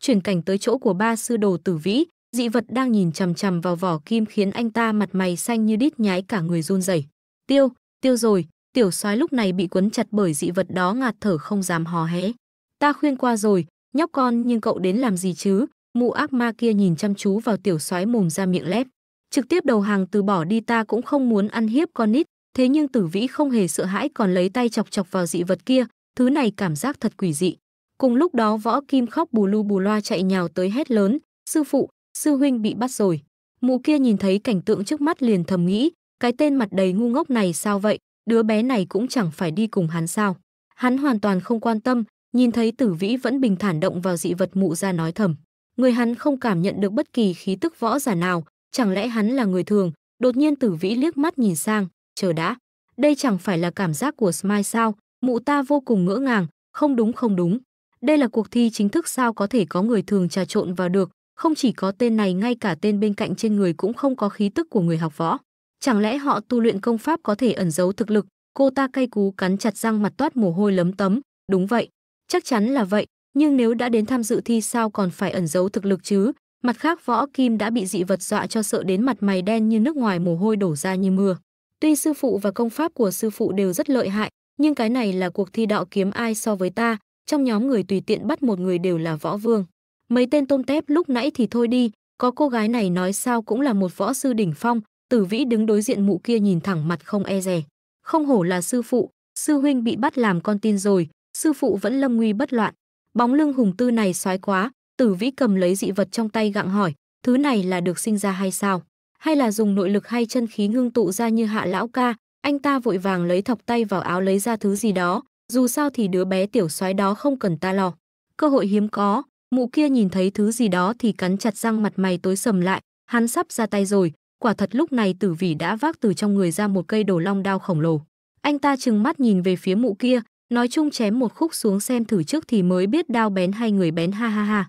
Chuyển cảnh tới chỗ của ba sư đồ tử vĩ, dị vật đang nhìn chằm chằm vào vỏ kim khiến anh ta mặt mày xanh như đít nhái cả người run rẩy. Tiêu, tiêu rồi, tiểu soái lúc này bị quấn chặt bởi dị vật đó ngạt thở không dám hò hé. Ta khuyên qua rồi, nhóc con nhưng cậu đến làm gì chứ? Mụ ác ma kia nhìn chăm chú vào tiểu soái mồm ra miệng lép trực tiếp đầu hàng từ bỏ đi ta cũng không muốn ăn hiếp con nít, thế nhưng tử vĩ không hề sợ hãi còn lấy tay chọc chọc vào dị vật kia, thứ này cảm giác thật quỷ dị. Cùng lúc đó võ kim khóc bù lu bù loa chạy nhào tới hét lớn, sư phụ, sư huynh bị bắt rồi. Mụ kia nhìn thấy cảnh tượng trước mắt liền thầm nghĩ, cái tên mặt đầy ngu ngốc này sao vậy, đứa bé này cũng chẳng phải đi cùng hắn sao. Hắn hoàn toàn không quan tâm, nhìn thấy tử vĩ vẫn bình thản động vào dị vật mụ ra nói thầm. Người hắn không cảm nhận được bất kỳ khí tức võ giả nào, chẳng lẽ hắn là người thường đột nhiên tử vĩ liếc mắt nhìn sang chờ đã đây chẳng phải là cảm giác của smile sao mụ ta vô cùng ngỡ ngàng không đúng không đúng đây là cuộc thi chính thức sao có thể có người thường trà trộn vào được không chỉ có tên này ngay cả tên bên cạnh trên người cũng không có khí tức của người học võ chẳng lẽ họ tu luyện công pháp có thể ẩn giấu thực lực cô ta cay cú cắn chặt răng mặt toát mồ hôi lấm tấm đúng vậy chắc chắn là vậy nhưng nếu đã đến tham dự thi sao còn phải ẩn giấu thực lực chứ Mặt khác võ kim đã bị dị vật dọa cho sợ đến mặt mày đen như nước ngoài mồ hôi đổ ra như mưa. Tuy sư phụ và công pháp của sư phụ đều rất lợi hại, nhưng cái này là cuộc thi đạo kiếm ai so với ta, trong nhóm người tùy tiện bắt một người đều là võ vương. Mấy tên tôm tép lúc nãy thì thôi đi, có cô gái này nói sao cũng là một võ sư đỉnh phong, tử vĩ đứng đối diện mụ kia nhìn thẳng mặt không e rè. Không hổ là sư phụ, sư huynh bị bắt làm con tin rồi, sư phụ vẫn lâm nguy bất loạn. Bóng lưng hùng tư này soái quá, Tử Vĩ cầm lấy dị vật trong tay gặng hỏi, thứ này là được sinh ra hay sao? Hay là dùng nội lực hay chân khí ngưng tụ ra như hạ lão ca? Anh ta vội vàng lấy thọc tay vào áo lấy ra thứ gì đó, dù sao thì đứa bé tiểu soái đó không cần ta lo. Cơ hội hiếm có, mụ kia nhìn thấy thứ gì đó thì cắn chặt răng mặt mày tối sầm lại, hắn sắp ra tay rồi, quả thật lúc này tử vĩ đã vác từ trong người ra một cây đồ long đao khổng lồ. Anh ta trừng mắt nhìn về phía mụ kia, nói chung chém một khúc xuống xem thử trước thì mới biết đao bén hay người bén ha ha ha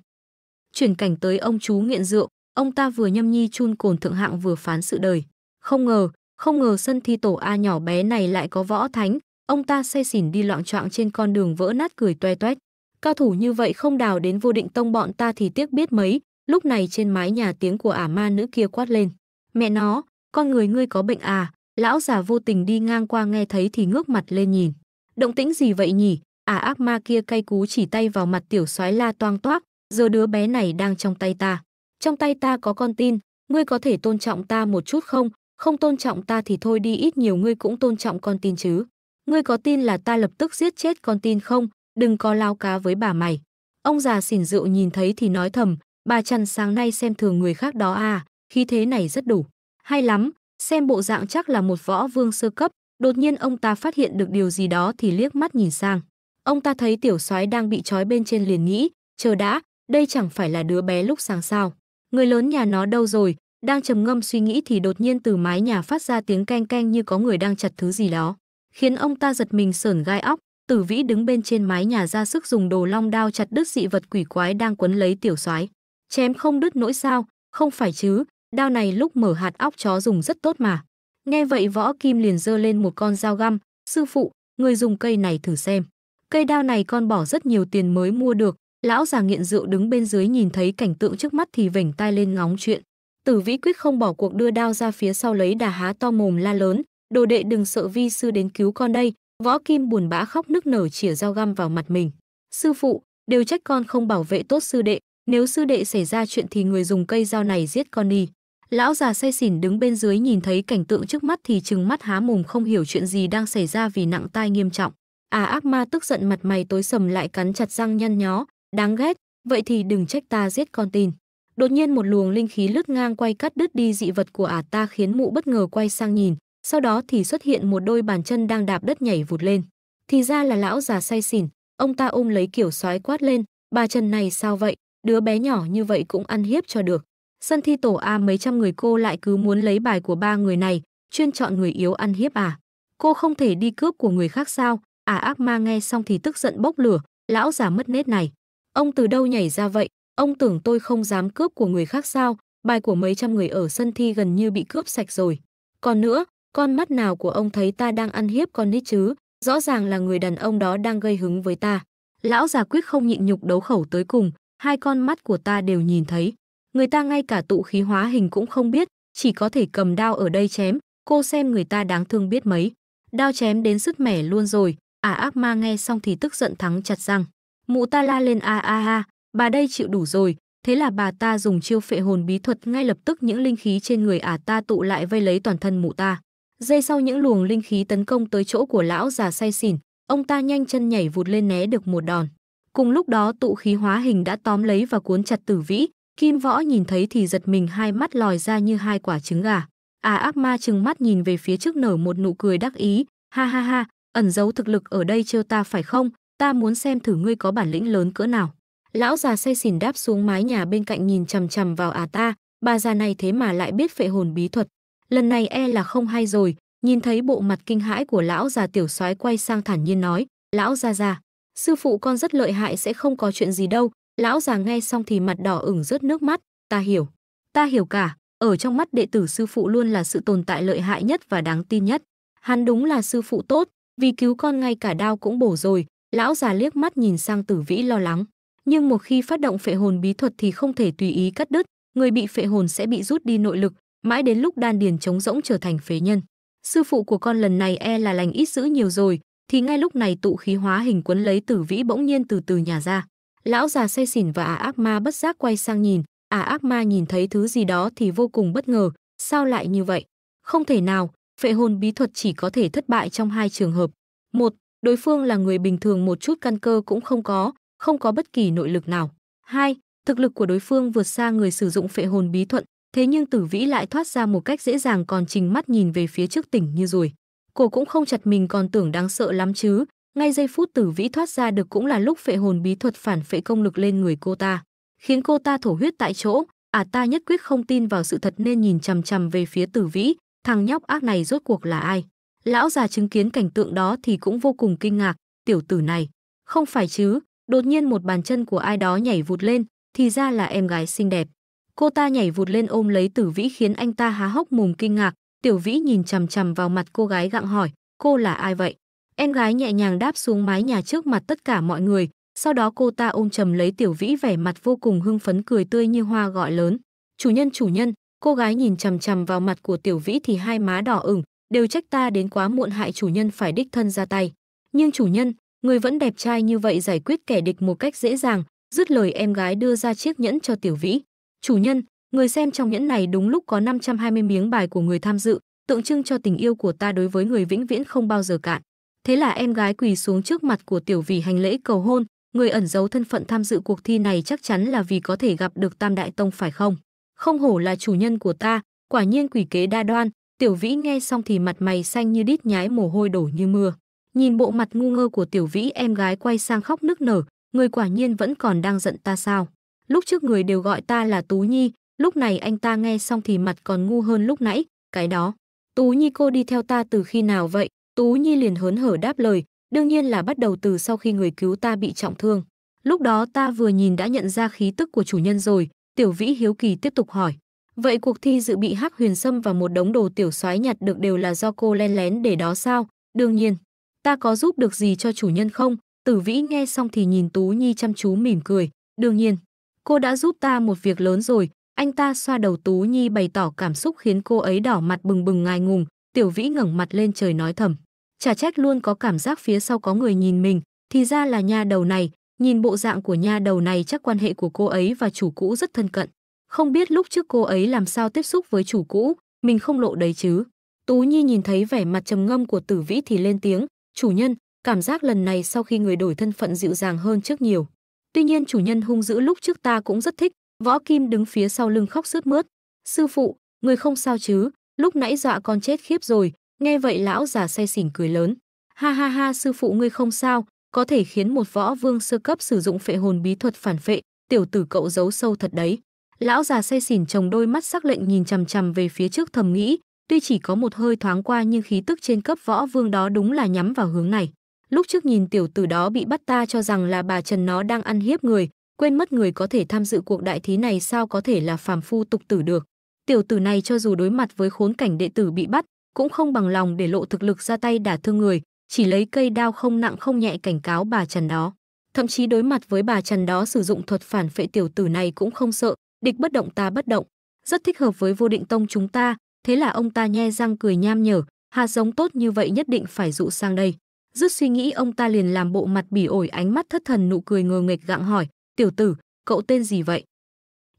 chuyển cảnh tới ông chú nghiện rượu, ông ta vừa nhâm nhi chun cồn thượng hạng vừa phán sự đời. Không ngờ, không ngờ sân thi tổ A nhỏ bé này lại có võ thánh, ông ta say xỉn đi loạn trọng trên con đường vỡ nát cười toe toét. Cao thủ như vậy không đào đến vô định tông bọn ta thì tiếc biết mấy, lúc này trên mái nhà tiếng của ả ma nữ kia quát lên. Mẹ nó, con người ngươi có bệnh à, lão già vô tình đi ngang qua nghe thấy thì ngước mặt lên nhìn. Động tĩnh gì vậy nhỉ, ả ác ma kia cay cú chỉ tay vào mặt tiểu soái la toang toác, giờ đứa bé này đang trong tay ta. Trong tay ta có con tin, ngươi có thể tôn trọng ta một chút không? Không tôn trọng ta thì thôi đi ít nhiều ngươi cũng tôn trọng con tin chứ. Ngươi có tin là ta lập tức giết chết con tin không? Đừng có lao cá với bà mày. Ông già xỉn rượu nhìn thấy thì nói thầm, bà Trần sáng nay xem thường người khác đó à, khí thế này rất đủ. Hay lắm, xem bộ dạng chắc là một võ vương sơ cấp, đột nhiên ông ta phát hiện được điều gì đó thì liếc mắt nhìn sang. Ông ta thấy tiểu soái đang bị trói bên trên liền nghĩ, chờ đã, đây chẳng phải là đứa bé lúc sáng sao. Người lớn nhà nó đâu rồi, đang trầm ngâm suy nghĩ thì đột nhiên từ mái nhà phát ra tiếng canh canh như có người đang chặt thứ gì đó, khiến ông ta giật mình sởn gai óc, Tử Vĩ đứng bên trên mái nhà ra sức dùng đồ long đao chặt đứt dị vật quỷ quái đang quấn lấy tiểu soái. Chém không đứt nỗi sao, không phải chứ, đao này lúc mở hạt óc chó dùng rất tốt mà. Nghe vậy Võ Kim liền giơ lên một con dao găm, "Sư phụ, người dùng cây này thử xem. Cây đao này con bỏ rất nhiều tiền mới mua được, Lão già nghiện rượu đứng bên dưới nhìn thấy cảnh tượng trước mắt thì vểnh tai lên ngóng chuyện. Tử Vĩ quyết không bỏ cuộc đưa đao ra phía sau lấy đà há to mồm la lớn, "Đồ đệ đừng sợ vi sư đến cứu con đây." Võ Kim buồn bã khóc nức nở chĩa dao găm vào mặt mình. "Sư phụ, đều trách con không bảo vệ tốt sư đệ, nếu sư đệ xảy ra chuyện thì người dùng cây dao này giết con đi." Lão già say xỉn đứng bên dưới nhìn thấy cảnh tượng trước mắt thì trừng mắt há mồm không hiểu chuyện gì đang xảy ra vì nặng tai nghiêm trọng. À ác ma tức giận mặt mày tối sầm lại cắn chặt răng nhăn nhó, Đáng ghét, vậy thì đừng trách ta giết con tin. Đột nhiên một luồng linh khí lướt ngang quay cắt đứt đi dị vật của ả ta khiến mụ bất ngờ quay sang nhìn, sau đó thì xuất hiện một đôi bàn chân đang đạp đất nhảy vụt lên. Thì ra là lão già say xỉn, ông ta ôm lấy kiểu soái quát lên, bà Trần này sao vậy, đứa bé nhỏ như vậy cũng ăn hiếp cho được. Sân thi tổ A mấy trăm người cô lại cứ muốn lấy bài của ba người này, chuyên chọn người yếu ăn hiếp à. Cô không thể đi cướp của người khác sao, ả ác ma nghe xong thì tức giận bốc lửa, lão già mất nết này. Ông từ đâu nhảy ra vậy? Ông tưởng tôi không dám cướp của người khác sao? Bài của mấy trăm người ở sân thi gần như bị cướp sạch rồi. Còn nữa, con mắt nào của ông thấy ta đang ăn hiếp con nít chứ? Rõ ràng là người đàn ông đó đang gây hứng với ta. Lão già quyết không nhịn nhục đấu khẩu tới cùng, hai con mắt của ta đều nhìn thấy. Người ta ngay cả tụ khí hóa hình cũng không biết, chỉ có thể cầm đao ở đây chém, cô xem người ta đáng thương biết mấy. Đao chém đến sứt mẻ luôn rồi, à, ác ma nghe xong thì tức giận thắng chặt răng. Mụ ta la lên a a a, bà đây chịu đủ rồi, thế là bà ta dùng chiêu phệ hồn bí thuật ngay lập tức những linh khí trên người ả ta tụ lại vây lấy toàn thân mụ ta. Dây sau những luồng linh khí tấn công tới chỗ của lão già say xỉn, ông ta nhanh chân nhảy vụt lên né được một đòn. Cùng lúc đó tụ khí hóa hình đã tóm lấy và cuốn chặt tử vĩ, kim võ nhìn thấy thì giật mình hai mắt lòi ra như hai quả trứng gà. À ác ma chừng mắt nhìn về phía trước nở một nụ cười đắc ý, ha ha ha, ẩn giấu thực lực ở đây trêu ta phải không, ta muốn xem thử ngươi có bản lĩnh lớn cỡ nào. Lão già say xỉn đáp xuống mái nhà bên cạnh nhìn chằm chằm vào à ta, bà già này thế mà lại biết phệ hồn bí thuật. Lần này e là không hay rồi, nhìn thấy bộ mặt kinh hãi của lão già tiểu soái quay sang thản nhiên nói, lão già già, sư phụ con rất lợi hại sẽ không có chuyện gì đâu. Lão già nghe xong thì mặt đỏ ửng rớt nước mắt, ta hiểu, ta hiểu cả, ở trong mắt đệ tử sư phụ luôn là sự tồn tại lợi hại nhất và đáng tin nhất. Hắn đúng là sư phụ tốt, vì cứu con ngay cả đau cũng bổ rồi, Lão già liếc mắt nhìn sang tử vĩ lo lắng. Nhưng một khi phát động phệ hồn bí thuật thì không thể tùy ý cắt đứt, người bị phệ hồn sẽ bị rút đi nội lực, mãi đến lúc đan điền trống rỗng trở thành phế nhân. Sư phụ của con lần này e là lành ít giữ nhiều rồi, thì ngay lúc này tụ khí hóa hình quấn lấy tử vĩ bỗng nhiên từ từ nhà ra. Lão già say xỉn và ả à ác ma bất giác quay sang nhìn, ả à ác ma nhìn thấy thứ gì đó thì vô cùng bất ngờ, sao lại như vậy? Không thể nào, phệ hồn bí thuật chỉ có thể thất bại trong hai trường hợp. Một, Đối phương là người bình thường một chút căn cơ cũng không có, không có bất kỳ nội lực nào. 2. Thực lực của đối phương vượt xa người sử dụng phệ hồn bí thuận, thế nhưng Tử Vĩ lại thoát ra một cách dễ dàng còn trình mắt nhìn về phía trước tỉnh như rồi. Cô cũng không chặt mình còn tưởng đáng sợ lắm chứ, ngay giây phút Tử Vĩ thoát ra được cũng là lúc phệ hồn bí thuật phản phệ công lực lên người cô ta, khiến cô ta thổ huyết tại chỗ, à ta nhất quyết không tin vào sự thật nên nhìn chằm chằm về phía Tử Vĩ, thằng nhóc ác này rốt cuộc là ai? Lão già chứng kiến cảnh tượng đó thì cũng vô cùng kinh ngạc, tiểu tử này, không phải chứ, đột nhiên một bàn chân của ai đó nhảy vụt lên, thì ra là em gái xinh đẹp. Cô ta nhảy vụt lên ôm lấy tử vĩ khiến anh ta há hốc mồm kinh ngạc, tiểu vĩ nhìn chằm chằm vào mặt cô gái gặng hỏi, cô là ai vậy? Em gái nhẹ nhàng đáp xuống mái nhà trước mặt tất cả mọi người, sau đó cô ta ôm chầm lấy tiểu vĩ vẻ mặt vô cùng hưng phấn cười tươi như hoa gọi lớn. Chủ nhân chủ nhân, cô gái nhìn chằm chằm vào mặt của tiểu vĩ thì hai má đỏ ửng, đều trách ta đến quá muộn hại chủ nhân phải đích thân ra tay. Nhưng chủ nhân, người vẫn đẹp trai như vậy giải quyết kẻ địch một cách dễ dàng, dứt lời em gái đưa ra chiếc nhẫn cho Tiểu Vĩ. Chủ nhân, người xem trong nhẫn này đúng lúc có 520 miếng bài của người tham dự, tượng trưng cho tình yêu của ta đối với người vĩnh viễn không bao giờ cạn. Thế là em gái quỳ xuống trước mặt của Tiểu Vĩ hành lễ cầu hôn, người ẩn giấu thân phận tham dự cuộc thi này chắc chắn là vì có thể gặp được Tam Đại Tông phải không? Không hổ là chủ nhân của ta, quả nhiên quỷ kế đa đoan, Tiểu Vĩ nghe xong thì mặt mày xanh như đít nhái mồ hôi đổ như mưa. Nhìn bộ mặt ngu ngơ của Tiểu Vĩ em gái quay sang khóc nức nở, người quả nhiên vẫn còn đang giận ta sao? Lúc trước người đều gọi ta là Tú Nhi, lúc này anh ta nghe xong thì mặt còn ngu hơn lúc nãy, cái đó. Tú Nhi cô đi theo ta từ khi nào vậy? Tú Nhi liền hớn hở đáp lời, đương nhiên là bắt đầu từ sau khi người cứu ta bị trọng thương. Lúc đó ta vừa nhìn đã nhận ra khí tức của chủ nhân rồi, Tiểu Vĩ hiếu kỳ tiếp tục hỏi, Vậy cuộc thi dự bị Hắc Huyền Sâm và một đống đồ tiểu soái nhặt được đều là do cô len lén để đó sao? Đương nhiên, ta có giúp được gì cho chủ nhân không? Tử Vĩ nghe xong thì nhìn Tú Nhi chăm chú mỉm cười. Đương nhiên, cô đã giúp ta một việc lớn rồi. Anh ta xoa đầu Tú Nhi bày tỏ cảm xúc khiến cô ấy đỏ mặt bừng bừng ngài ngùng. Tiểu Vĩ ngẩng mặt lên trời nói thầm. Chả trách luôn có cảm giác phía sau có người nhìn mình. Thì ra là nha đầu này. Nhìn bộ dạng của nha đầu này chắc quan hệ của cô ấy và chủ cũ rất thân cận. Không biết lúc trước cô ấy làm sao tiếp xúc với chủ cũ, mình không lộ đấy chứ. Tú Nhi nhìn thấy vẻ mặt trầm ngâm của tử vĩ thì lên tiếng, chủ nhân, cảm giác lần này sau khi người đổi thân phận dịu dàng hơn trước nhiều. Tuy nhiên chủ nhân hung dữ lúc trước ta cũng rất thích, võ kim đứng phía sau lưng khóc sướt mướt. Sư phụ, người không sao chứ, lúc nãy dọa con chết khiếp rồi, nghe vậy lão già say xỉn cười lớn. Ha ha ha sư phụ ngươi không sao, có thể khiến một võ vương sơ cấp sử dụng phệ hồn bí thuật phản phệ, tiểu tử cậu giấu sâu thật đấy. Lão già say xỉn trồng đôi mắt sắc lệnh nhìn chằm chằm về phía trước thầm nghĩ, tuy chỉ có một hơi thoáng qua nhưng khí tức trên cấp võ vương đó đúng là nhắm vào hướng này. Lúc trước nhìn tiểu tử đó bị bắt ta cho rằng là bà Trần nó đang ăn hiếp người, quên mất người có thể tham dự cuộc đại thí này sao có thể là phàm phu tục tử được. Tiểu tử này cho dù đối mặt với khốn cảnh đệ tử bị bắt, cũng không bằng lòng để lộ thực lực ra tay đả thương người, chỉ lấy cây đao không nặng không nhẹ cảnh cáo bà Trần đó. Thậm chí đối mặt với bà Trần đó sử dụng thuật phản phệ tiểu tử này cũng không sợ, địch bất động ta bất động, rất thích hợp với vô định tông chúng ta, thế là ông ta nhe răng cười nham nhở, hạt giống tốt như vậy nhất định phải dụ sang đây. Dứt suy nghĩ ông ta liền làm bộ mặt bỉ ổi ánh mắt thất thần nụ cười ngờ nghệch gặng hỏi, tiểu tử, cậu tên gì vậy?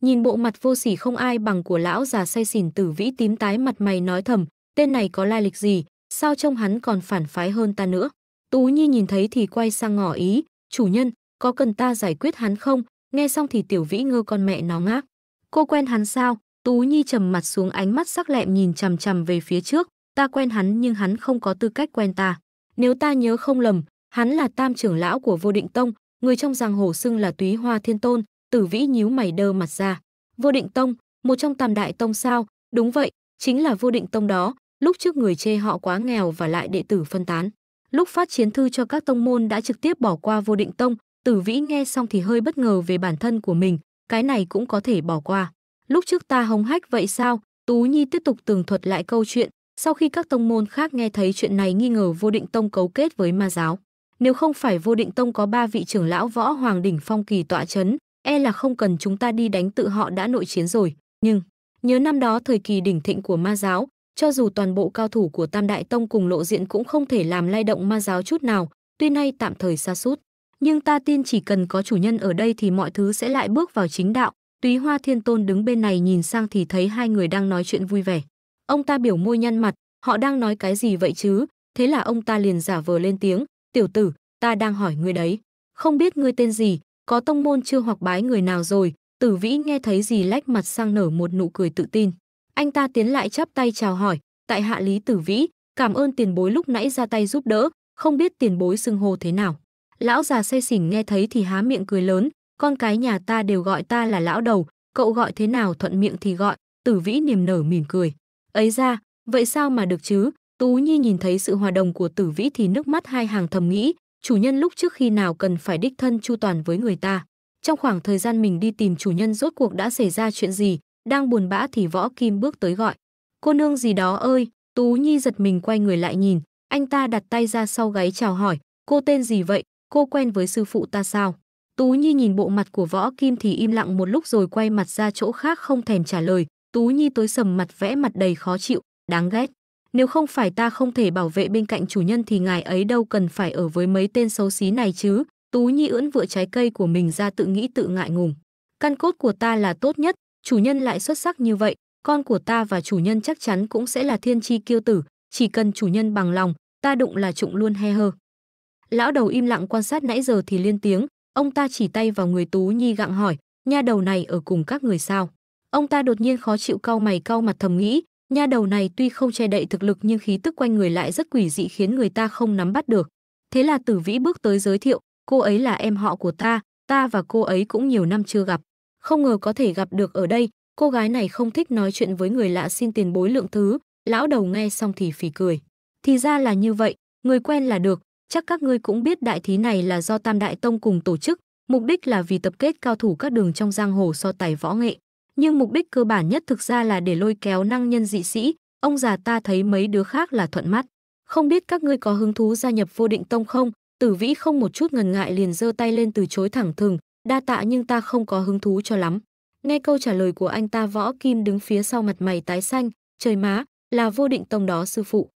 Nhìn bộ mặt vô sỉ không ai bằng của lão già say xỉn tử vĩ tím tái mặt mày nói thầm, tên này có lai lịch gì, sao trông hắn còn phản phái hơn ta nữa? Tú Nhi nhìn thấy thì quay sang ngỏ ý, chủ nhân, có cần ta giải quyết hắn không? Nghe xong thì tiểu vĩ ngơ con mẹ nó ngác. Cô quen hắn sao? Tú Nhi trầm mặt xuống ánh mắt sắc lẹm nhìn chằm chằm về phía trước. Ta quen hắn nhưng hắn không có tư cách quen ta. Nếu ta nhớ không lầm, hắn là tam trưởng lão của vô định tông, người trong giang hồ xưng là túy hoa thiên tôn, tử vĩ nhíu mày đơ mặt ra. Vô định tông, một trong tam đại tông sao, đúng vậy, chính là vô định tông đó, lúc trước người chê họ quá nghèo và lại đệ tử phân tán. Lúc phát chiến thư cho các tông môn đã trực tiếp bỏ qua vô định tông, tử vĩ nghe xong thì hơi bất ngờ về bản thân của mình, cái này cũng có thể bỏ qua. Lúc trước ta hống hách vậy sao? Tú Nhi tiếp tục tường thuật lại câu chuyện, sau khi các tông môn khác nghe thấy chuyện này nghi ngờ Vô Định Tông cấu kết với ma giáo. Nếu không phải Vô Định Tông có ba vị trưởng lão võ hoàng đỉnh phong kỳ tọa chấn, e là không cần chúng ta đi đánh tự họ đã nội chiến rồi. Nhưng, nhớ năm đó thời kỳ đỉnh thịnh của ma giáo, cho dù toàn bộ cao thủ của Tam Đại Tông cùng lộ diện cũng không thể làm lay động ma giáo chút nào, tuy nay tạm thời xa suốt nhưng ta tin chỉ cần có chủ nhân ở đây thì mọi thứ sẽ lại bước vào chính đạo. Túy Hoa Thiên Tôn đứng bên này nhìn sang thì thấy hai người đang nói chuyện vui vẻ. Ông ta biểu môi nhăn mặt, họ đang nói cái gì vậy chứ? Thế là ông ta liền giả vờ lên tiếng, tiểu tử, ta đang hỏi ngươi đấy. Không biết ngươi tên gì, có tông môn chưa hoặc bái người nào rồi, tử vĩ nghe thấy gì lách mặt sang nở một nụ cười tự tin. Anh ta tiến lại chắp tay chào hỏi, tại hạ lý tử vĩ, cảm ơn tiền bối lúc nãy ra tay giúp đỡ, không biết tiền bối xưng hô thế nào. Lão già say xỉn nghe thấy thì há miệng cười lớn, con cái nhà ta đều gọi ta là lão đầu, cậu gọi thế nào thuận miệng thì gọi, tử vĩ niềm nở mỉm cười. Ấy ra, vậy sao mà được chứ, Tú Nhi nhìn thấy sự hòa đồng của tử vĩ thì nước mắt hai hàng thầm nghĩ, chủ nhân lúc trước khi nào cần phải đích thân chu toàn với người ta. Trong khoảng thời gian mình đi tìm chủ nhân rốt cuộc đã xảy ra chuyện gì, đang buồn bã thì võ kim bước tới gọi. Cô nương gì đó ơi, Tú Nhi giật mình quay người lại nhìn, anh ta đặt tay ra sau gáy chào hỏi, cô tên gì vậy, cô quen với sư phụ ta sao? Tú Nhi nhìn bộ mặt của Võ Kim thì im lặng một lúc rồi quay mặt ra chỗ khác không thèm trả lời. Tú Nhi tối sầm mặt vẽ mặt đầy khó chịu, đáng ghét. Nếu không phải ta không thể bảo vệ bên cạnh chủ nhân thì ngài ấy đâu cần phải ở với mấy tên xấu xí này chứ. Tú Nhi ưỡn vựa trái cây của mình ra tự nghĩ tự ngại ngùng. Căn cốt của ta là tốt nhất, chủ nhân lại xuất sắc như vậy. Con của ta và chủ nhân chắc chắn cũng sẽ là thiên tri kiêu tử. Chỉ cần chủ nhân bằng lòng, ta đụng là trụng luôn he hơ. Lão đầu im lặng quan sát nãy giờ thì liên tiếng, ông ta chỉ tay vào người Tú Nhi gặng hỏi, nha đầu này ở cùng các người sao? Ông ta đột nhiên khó chịu cau mày cau mặt thầm nghĩ, nha đầu này tuy không che đậy thực lực nhưng khí tức quanh người lại rất quỷ dị khiến người ta không nắm bắt được. Thế là Tử Vĩ bước tới giới thiệu, cô ấy là em họ của ta, ta và cô ấy cũng nhiều năm chưa gặp. Không ngờ có thể gặp được ở đây, cô gái này không thích nói chuyện với người lạ xin tiền bối lượng thứ, lão đầu nghe xong thì phì cười. Thì ra là như vậy, người quen là được, chắc các ngươi cũng biết đại thí này là do Tam Đại Tông cùng tổ chức, mục đích là vì tập kết cao thủ các đường trong giang hồ so tài võ nghệ. Nhưng mục đích cơ bản nhất thực ra là để lôi kéo năng nhân dị sĩ, ông già ta thấy mấy đứa khác là thuận mắt. Không biết các ngươi có hứng thú gia nhập vô định tông không? Tử vĩ không một chút ngần ngại liền giơ tay lên từ chối thẳng thừng, đa tạ nhưng ta không có hứng thú cho lắm. Nghe câu trả lời của anh ta võ kim đứng phía sau mặt mày tái xanh, trời má, là vô định tông đó sư phụ.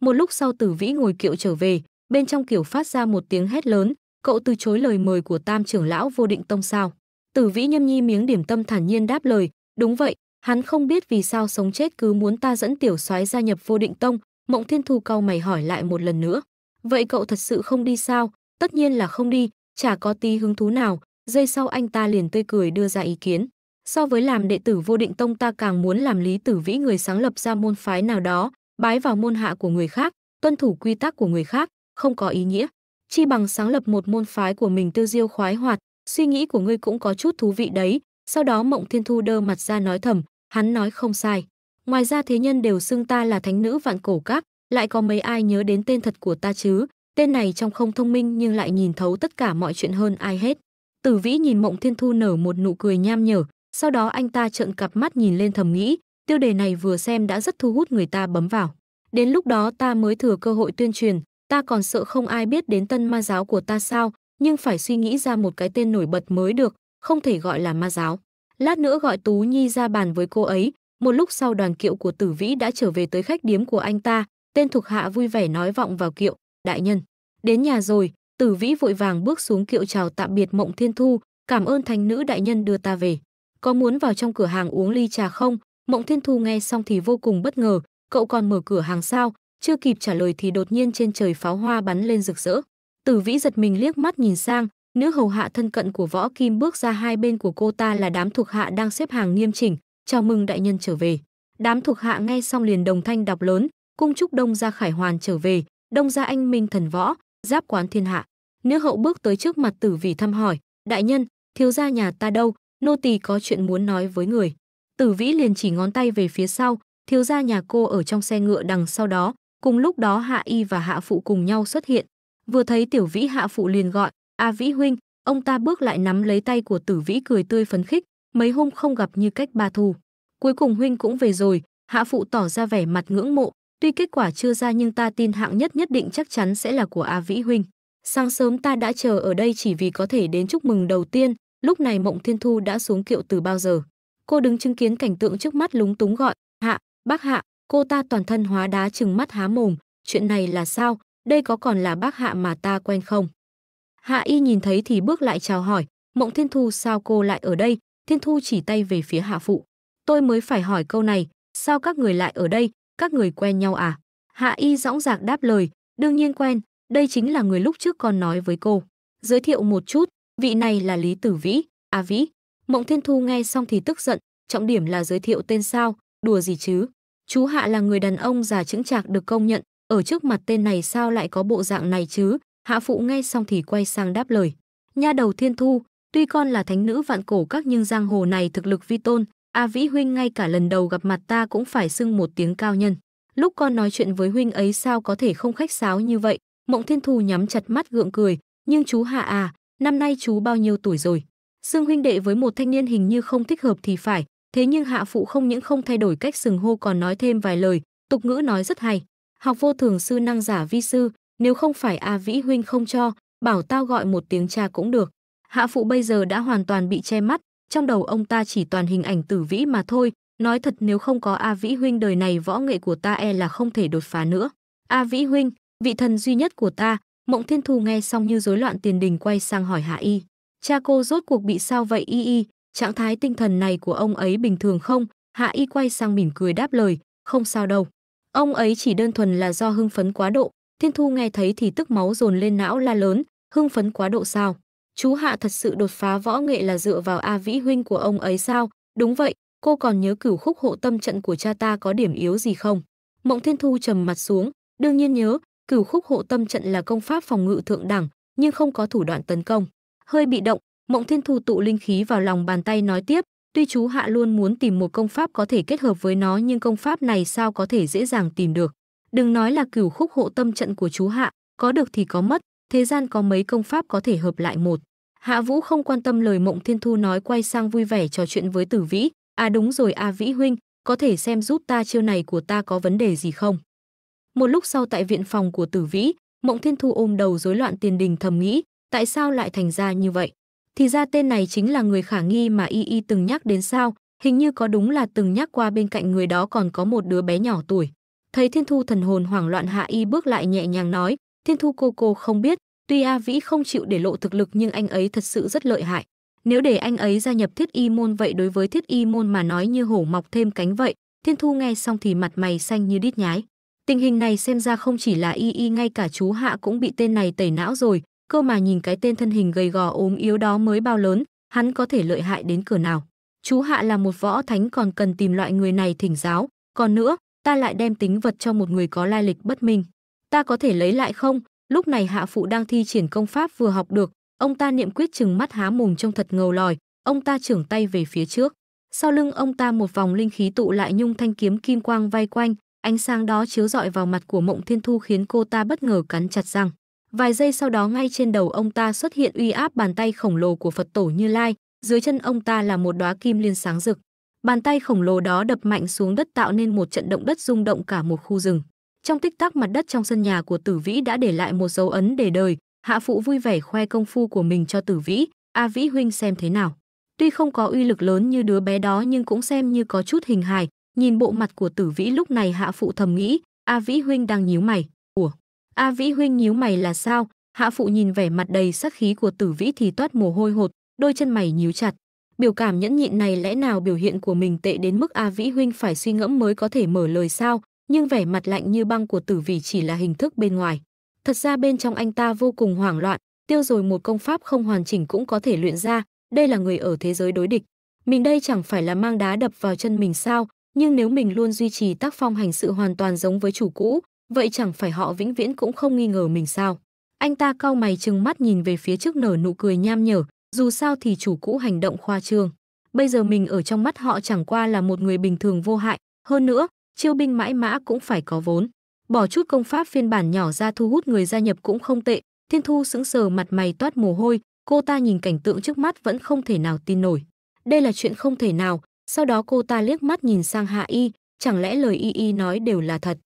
Một lúc sau tử vĩ ngồi kiệu trở về, bên trong kiểu phát ra một tiếng hét lớn, cậu từ chối lời mời của tam trưởng lão vô định tông sao. Tử vĩ nhâm nhi miếng điểm tâm thản nhiên đáp lời, đúng vậy, hắn không biết vì sao sống chết cứ muốn ta dẫn tiểu soái gia nhập vô định tông, mộng thiên thu cau mày hỏi lại một lần nữa. Vậy cậu thật sự không đi sao? Tất nhiên là không đi, chả có tí hứng thú nào, giây sau anh ta liền tươi cười đưa ra ý kiến. So với làm đệ tử vô định tông ta càng muốn làm lý tử vĩ người sáng lập ra môn phái nào đó, bái vào môn hạ của người khác, tuân thủ quy tắc của người khác, không có ý nghĩa. Chi bằng sáng lập một môn phái của mình tư diêu khoái hoạt, suy nghĩ của ngươi cũng có chút thú vị đấy. Sau đó Mộng Thiên Thu đơ mặt ra nói thầm, hắn nói không sai. Ngoài ra thế nhân đều xưng ta là thánh nữ vạn cổ các, lại có mấy ai nhớ đến tên thật của ta chứ? Tên này trong không thông minh nhưng lại nhìn thấu tất cả mọi chuyện hơn ai hết. Tử Vĩ nhìn Mộng Thiên Thu nở một nụ cười nham nhở, sau đó anh ta trợn cặp mắt nhìn lên thầm nghĩ, tiêu đề này vừa xem đã rất thu hút người ta bấm vào. Đến lúc đó ta mới thừa cơ hội tuyên truyền, ta còn sợ không ai biết đến tân ma giáo của ta sao, nhưng phải suy nghĩ ra một cái tên nổi bật mới được, không thể gọi là ma giáo. Lát nữa gọi Tú Nhi ra bàn với cô ấy, một lúc sau đoàn kiệu của tử vĩ đã trở về tới khách điếm của anh ta, tên thuộc hạ vui vẻ nói vọng vào kiệu, đại nhân. Đến nhà rồi, tử vĩ vội vàng bước xuống kiệu chào tạm biệt mộng thiên thu, cảm ơn thánh nữ đại nhân đưa ta về. Có muốn vào trong cửa hàng uống ly trà không? Mộng thiên thu nghe xong thì vô cùng bất ngờ, cậu còn mở cửa hàng sao, chưa kịp trả lời thì đột nhiên trên trời pháo hoa bắn lên rực rỡ. Tử Vĩ giật mình liếc mắt nhìn sang, nữ hầu hạ thân cận của Võ Kim bước ra hai bên của cô ta là đám thuộc hạ đang xếp hàng nghiêm chỉnh, chào mừng đại nhân trở về. Đám thuộc hạ nghe xong liền đồng thanh đọc lớn, cung chúc Đông gia Khải Hoàn trở về, Đông gia anh minh thần võ, giáp quán thiên hạ. Nữ hậu bước tới trước mặt Tử Vĩ thăm hỏi, đại nhân, thiếu gia nhà ta đâu, nô tỳ có chuyện muốn nói với người. Tử Vĩ liền chỉ ngón tay về phía sau, thiếu gia nhà cô ở trong xe ngựa đằng sau đó, Cùng lúc đó Hạ Y và Hạ Phụ cùng nhau xuất hiện. Vừa thấy Tiểu Vĩ Hạ Phụ liền gọi, A Vĩ Huynh, ông ta bước lại nắm lấy tay của Tử Vĩ cười tươi phấn khích, mấy hôm không gặp như cách ba thù. Cuối cùng Huynh cũng về rồi, Hạ Phụ tỏ ra vẻ mặt ngưỡng mộ, tuy kết quả chưa ra nhưng ta tin hạng nhất nhất định chắc chắn sẽ là của A Vĩ Huynh. Sáng sớm ta đã chờ ở đây chỉ vì có thể đến chúc mừng đầu tiên, lúc này Mộng Thiên Thu đã xuống kiệu từ bao giờ. Cô đứng chứng kiến cảnh tượng trước mắt lúng túng gọi, hạ, bác hạ, Cô ta toàn thân hóa đá trừng mắt há mồm, chuyện này là sao, đây có còn là bác hạ mà ta quen không? Hạ y nhìn thấy thì bước lại chào hỏi, mộng thiên thu sao cô lại ở đây, thiên thu chỉ tay về phía hạ phụ. Tôi mới phải hỏi câu này, sao các người lại ở đây, các người quen nhau à? Hạ y dõng dạc đáp lời, đương nhiên quen, đây chính là người lúc trước con nói với cô. Giới thiệu một chút, vị này là Lý Tử Vĩ, à Vĩ. Mộng Thiên Thu nghe xong thì tức giận, trọng điểm là giới thiệu tên sao, đùa gì chứ. Chú Hạ là người đàn ông già chững chạc được công nhận, ở trước mặt tên này sao lại có bộ dạng này chứ? Hạ phụ nghe xong thì quay sang đáp lời. Nha đầu Thiên Thu, tuy con là thánh nữ vạn cổ các nhưng giang hồ này thực lực vi tôn, A Vĩ huynh ngay cả lần đầu gặp mặt ta cũng phải xưng một tiếng cao nhân. Lúc con nói chuyện với huynh ấy sao có thể không khách sáo như vậy? Mộng Thiên Thu nhắm chặt mắt gượng cười, nhưng chú Hạ à, năm nay chú bao nhiêu tuổi rồi? Xưng huynh đệ với một thanh niên hình như không thích hợp thì phải, Thế nhưng Hạ Phụ không những không thay đổi cách sừng hô còn nói thêm vài lời, tục ngữ nói rất hay. Học vô thường sư năng giả vi sư, nếu không phải A Vĩ Huynh không cho, bảo tao gọi một tiếng cha cũng được. Hạ Phụ bây giờ đã hoàn toàn bị che mắt, trong đầu ông ta chỉ toàn hình ảnh tử vĩ mà thôi. Nói thật nếu không có A Vĩ Huynh đời này võ nghệ của ta e là không thể đột phá nữa. A Vĩ Huynh, vị thần duy nhất của ta, Mộng Thiên Thù nghe xong như rối loạn tiền đình quay sang hỏi Hạ Y. Cha cô rốt cuộc bị sao vậy Y Y, Trạng thái tinh thần này của ông ấy bình thường không? Hạ Y quay sang mỉm cười đáp lời, không sao đâu. Ông ấy chỉ đơn thuần là do hưng phấn quá độ. Thiên Thu nghe thấy thì tức máu dồn lên não la lớn, hưng phấn quá độ sao? Chú Hạ thật sự đột phá võ nghệ là dựa vào A Vĩ huynh của ông ấy sao? Đúng vậy, cô còn nhớ cửu khúc hộ tâm trận của cha ta có điểm yếu gì không? Mộng Thiên Thu trầm mặt xuống, đương nhiên nhớ, cửu khúc hộ tâm trận là công pháp phòng ngự thượng đẳng, nhưng không có thủ đoạn tấn công. Hơi bị động, Mộng Thiên Thu tụ linh khí vào lòng bàn tay nói tiếp, tuy chú hạ luôn muốn tìm một công pháp có thể kết hợp với nó nhưng công pháp này sao có thể dễ dàng tìm được. Đừng nói là cửu khúc hộ tâm trận của chú hạ, có được thì có mất, thế gian có mấy công pháp có thể hợp lại một. Hạ Vũ không quan tâm lời Mộng Thiên Thu nói quay sang vui vẻ trò chuyện với Tử Vĩ, "À đúng rồi A Vĩ huynh, có thể xem giúp ta chiêu này của ta có vấn đề gì không?" Một lúc sau tại viện phòng của Tử Vĩ, Mộng Thiên Thu ôm đầu rối loạn tiền đình thầm nghĩ, tại sao lại thành ra như vậy? Thì ra tên này chính là người khả nghi mà Y Y từng nhắc đến sao, hình như có đúng là từng nhắc qua bên cạnh người đó còn có một đứa bé nhỏ tuổi. Thấy Thiên Thu thần hồn hoảng loạn Hạ Y bước lại nhẹ nhàng nói, Thiên Thu cô cô không biết, tuy A Vĩ không chịu để lộ thực lực nhưng anh ấy thật sự rất lợi hại. Nếu để anh ấy gia nhập thiết y môn vậy đối với thiết y môn mà nói như hổ mọc thêm cánh vậy, Thiên Thu nghe xong thì mặt mày xanh như đít nhái. Tình hình này xem ra không chỉ là y y ngay cả chú Hạ cũng bị tên này tẩy não rồi, cơ mà nhìn cái tên thân hình gầy gò ốm yếu đó mới bao lớn, hắn có thể lợi hại đến cửa nào. Chú Hạ là một võ thánh còn cần tìm loại người này thỉnh giáo, còn nữa, ta lại đem tính vật cho một người có lai lịch bất minh. Ta có thể lấy lại không? Lúc này Hạ phụ đang thi triển công pháp vừa học được, ông ta niệm quyết chừng mắt há mồm trông thật ngầu lòi, ông ta trưởng tay về phía trước. Sau lưng ông ta một vòng linh khí tụ lại nhung thanh kiếm kim quang vay quanh, ánh sáng đó chiếu rọi vào mặt của Mộng Thiên Thu khiến cô ta bất ngờ cắn chặt răng. Vài giây sau đó ngay trên đầu ông ta xuất hiện uy áp bàn tay khổng lồ của Phật tổ Như Lai, dưới chân ông ta là một đóa kim liên sáng rực. Bàn tay khổng lồ đó đập mạnh xuống đất tạo nên một trận động đất rung động cả một khu rừng. Trong tích tắc mặt đất trong sân nhà của Tử Vĩ đã để lại một dấu ấn để đời, Hạ phụ vui vẻ khoe công phu của mình cho Tử Vĩ, "A Vĩ huynh xem thế nào?" Tuy không có uy lực lớn như đứa bé đó nhưng cũng xem như có chút hình hài, nhìn bộ mặt của Tử Vĩ lúc này Hạ phụ thầm nghĩ, "A Vĩ huynh đang nhíu mày." A Vĩ huynh nhíu mày là sao? Hạ phụ nhìn vẻ mặt đầy sắc khí của Tử Vĩ thì toát mồ hôi hột, đôi chân mày nhíu chặt. Biểu cảm nhẫn nhịn này lẽ nào biểu hiện của mình tệ đến mức A Vĩ huynh phải suy ngẫm mới có thể mở lời sao? Nhưng vẻ mặt lạnh như băng của Tử Vĩ chỉ là hình thức bên ngoài. Thật ra bên trong anh ta vô cùng hoảng loạn, tiêu rồi một công pháp không hoàn chỉnh cũng có thể luyện ra, đây là người ở thế giới đối địch. Mình đây chẳng phải là mang đá đập vào chân mình sao, nhưng nếu mình luôn duy trì tác phong hành sự hoàn toàn giống với chủ cũ, vậy chẳng phải họ vĩnh viễn cũng không nghi ngờ mình sao? Anh ta cau mày trừng mắt nhìn về phía trước nở nụ cười nham nhở, dù sao thì chủ cũ hành động khoa trương. Bây giờ mình ở trong mắt họ chẳng qua là một người bình thường vô hại, hơn nữa, chiêu binh mãi mã cũng phải có vốn. Bỏ chút công pháp phiên bản nhỏ ra thu hút người gia nhập cũng không tệ, Thiên Thu sững sờ mặt mày toát mồ hôi, cô ta nhìn cảnh tượng trước mắt vẫn không thể nào tin nổi. Đây là chuyện không thể nào, sau đó cô ta liếc mắt nhìn sang Hạ Y, chẳng lẽ lời Y Y nói đều là thật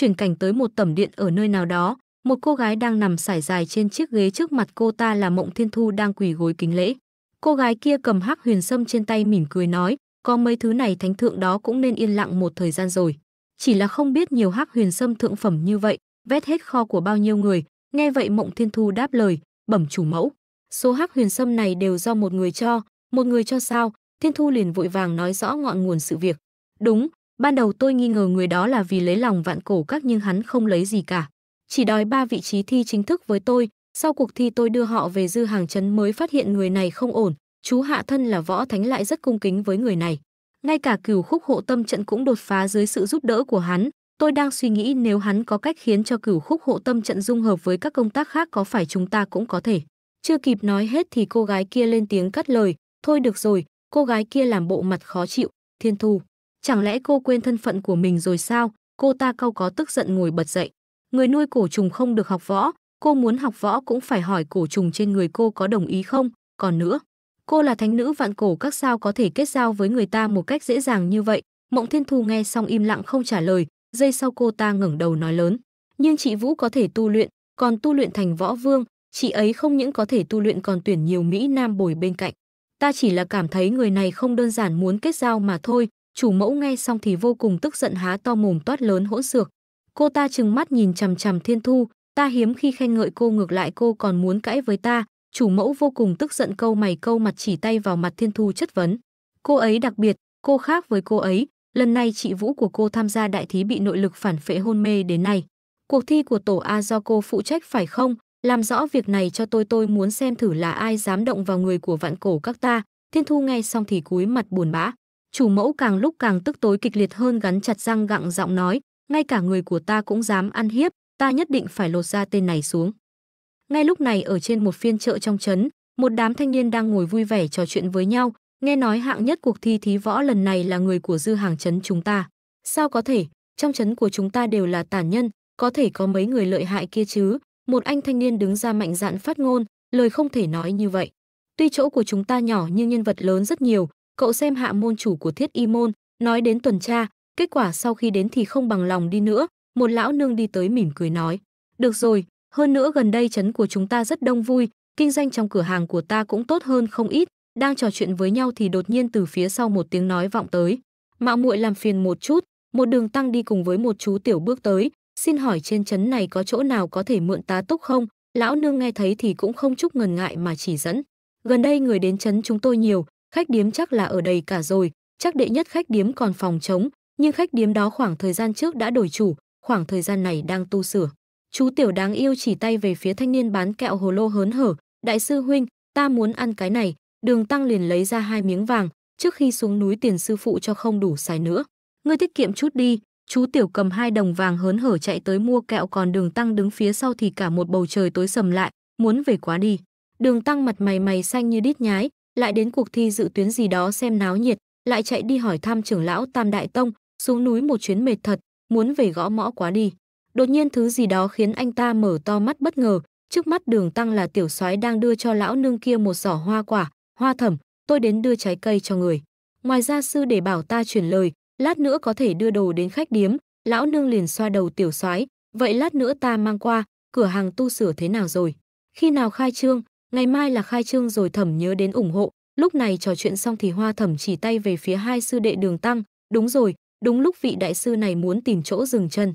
chuyển cảnh tới một tầm điện ở nơi nào đó, một cô gái đang nằm sải dài trên chiếc ghế trước mặt cô ta là Mộng Thiên Thu đang quỳ gối kính lễ. Cô gái kia cầm hắc huyền sâm trên tay mỉm cười nói, có mấy thứ này thánh thượng đó cũng nên yên lặng một thời gian rồi. Chỉ là không biết nhiều hắc huyền sâm thượng phẩm như vậy, vét hết kho của bao nhiêu người, nghe vậy Mộng Thiên Thu đáp lời, bẩm chủ mẫu. Số hắc huyền sâm này đều do một người cho, một người cho sao, Thiên Thu liền vội vàng nói rõ ngọn nguồn sự việc. Đúng, Ban đầu tôi nghi ngờ người đó là vì lấy lòng vạn cổ các nhưng hắn không lấy gì cả. Chỉ đòi ba vị trí thi chính thức với tôi, sau cuộc thi tôi đưa họ về dư hàng chấn mới phát hiện người này không ổn, chú hạ thân là võ thánh lại rất cung kính với người này. Ngay cả cửu khúc hộ tâm trận cũng đột phá dưới sự giúp đỡ của hắn, tôi đang suy nghĩ nếu hắn có cách khiến cho cửu khúc hộ tâm trận dung hợp với các công tác khác có phải chúng ta cũng có thể. Chưa kịp nói hết thì cô gái kia lên tiếng cắt lời, thôi được rồi, cô gái kia làm bộ mặt khó chịu, thiên thu. Chẳng lẽ cô quên thân phận của mình rồi sao? Cô ta cau có tức giận ngồi bật dậy. Người nuôi cổ trùng không được học võ, cô muốn học võ cũng phải hỏi cổ trùng trên người cô có đồng ý không? Còn nữa, cô là thánh nữ vạn cổ các sao có thể kết giao với người ta một cách dễ dàng như vậy? Mộng Thiên Thu nghe xong im lặng không trả lời, giây sau cô ta ngẩng đầu nói lớn. Nhưng chị Vũ có thể tu luyện, còn tu luyện thành võ vương, chị ấy không những có thể tu luyện còn tuyển nhiều Mỹ Nam bồi bên cạnh. Ta chỉ là cảm thấy người này không đơn giản muốn kết giao mà thôi, Chủ mẫu nghe xong thì vô cùng tức giận há to mồm toát lớn hỗn xược. Cô ta trừng mắt nhìn chằm chằm Thiên Thu, ta hiếm khi khen ngợi cô ngược lại cô còn muốn cãi với ta. Chủ mẫu vô cùng tức giận câu mày câu mặt chỉ tay vào mặt Thiên Thu chất vấn. Cô ấy đặc biệt, cô khác với cô ấy, lần này chị Vũ của cô tham gia đại thí bị nội lực phản phệ hôn mê đến nay. Cuộc thi của tổ A do cô phụ trách phải không? Làm rõ việc này cho tôi tôi muốn xem thử là ai dám động vào người của vạn cổ các ta. Thiên Thu nghe xong thì cúi mặt buồn bã. Chủ mẫu càng lúc càng tức tối kịch liệt hơn gắn chặt răng gặng giọng nói, ngay cả người của ta cũng dám ăn hiếp, ta nhất định phải lột ra tên này xuống. Ngay lúc này ở trên một phiên chợ trong trấn, một đám thanh niên đang ngồi vui vẻ trò chuyện với nhau, nghe nói hạng nhất cuộc thi thí võ lần này là người của dư hàng trấn chúng ta. Sao có thể, trong trấn của chúng ta đều là tàn nhân, có thể có mấy người lợi hại kia chứ? Một anh thanh niên đứng ra mạnh dạn phát ngôn, lời không thể nói như vậy. Tuy chỗ của chúng ta nhỏ nhưng nhân vật lớn rất nhiều, cậu xem hạ môn chủ của thiết y môn, nói đến tuần tra, kết quả sau khi đến thì không bằng lòng đi nữa, một lão nương đi tới mỉm cười nói. Được rồi, hơn nữa gần đây chấn của chúng ta rất đông vui, kinh doanh trong cửa hàng của ta cũng tốt hơn không ít, đang trò chuyện với nhau thì đột nhiên từ phía sau một tiếng nói vọng tới. Mạo muội làm phiền một chút, một đường tăng đi cùng với một chú tiểu bước tới, xin hỏi trên chấn này có chỗ nào có thể mượn tá túc không? Lão nương nghe thấy thì cũng không chút ngần ngại mà chỉ dẫn. Gần đây người đến chấn chúng tôi nhiều, khách điếm chắc là ở đầy cả rồi, chắc đệ nhất khách điếm còn phòng trống, nhưng khách điếm đó khoảng thời gian trước đã đổi chủ, khoảng thời gian này đang tu sửa. Chú tiểu đáng yêu chỉ tay về phía thanh niên bán kẹo hồ lô hớn hở, đại sư huynh, ta muốn ăn cái này, đường tăng liền lấy ra hai miếng vàng, trước khi xuống núi tiền sư phụ cho không đủ xài nữa. Ngươi tiết kiệm chút đi, chú tiểu cầm hai đồng vàng hớn hở chạy tới mua kẹo còn đường tăng đứng phía sau thì cả một bầu trời tối sầm lại, muốn về quá đi. Đường tăng mặt mày mày xanh như đít nhái, lại đến cuộc thi dự tuyến gì đó xem náo nhiệt, lại chạy đi hỏi thăm trưởng lão Tam Đại Tông, xuống núi một chuyến mệt thật, muốn về gõ mõ quá đi. Đột nhiên thứ gì đó khiến anh ta mở to mắt bất ngờ, trước mắt đường tăng là tiểu soái đang đưa cho lão nương kia một giỏ hoa quả, hoa thẩm, tôi đến đưa trái cây cho người. Ngoài ra sư để bảo ta chuyển lời, lát nữa có thể đưa đồ đến khách điếm, lão nương liền xoa đầu tiểu soái vậy lát nữa ta mang qua, cửa hàng tu sửa thế nào rồi? Khi nào khai trương, Ngày mai là khai trương rồi thẩm nhớ đến ủng hộ. Lúc này trò chuyện xong thì hoa thẩm chỉ tay về phía hai sư đệ đường tăng. Đúng rồi, đúng lúc vị đại sư này muốn tìm chỗ dừng chân.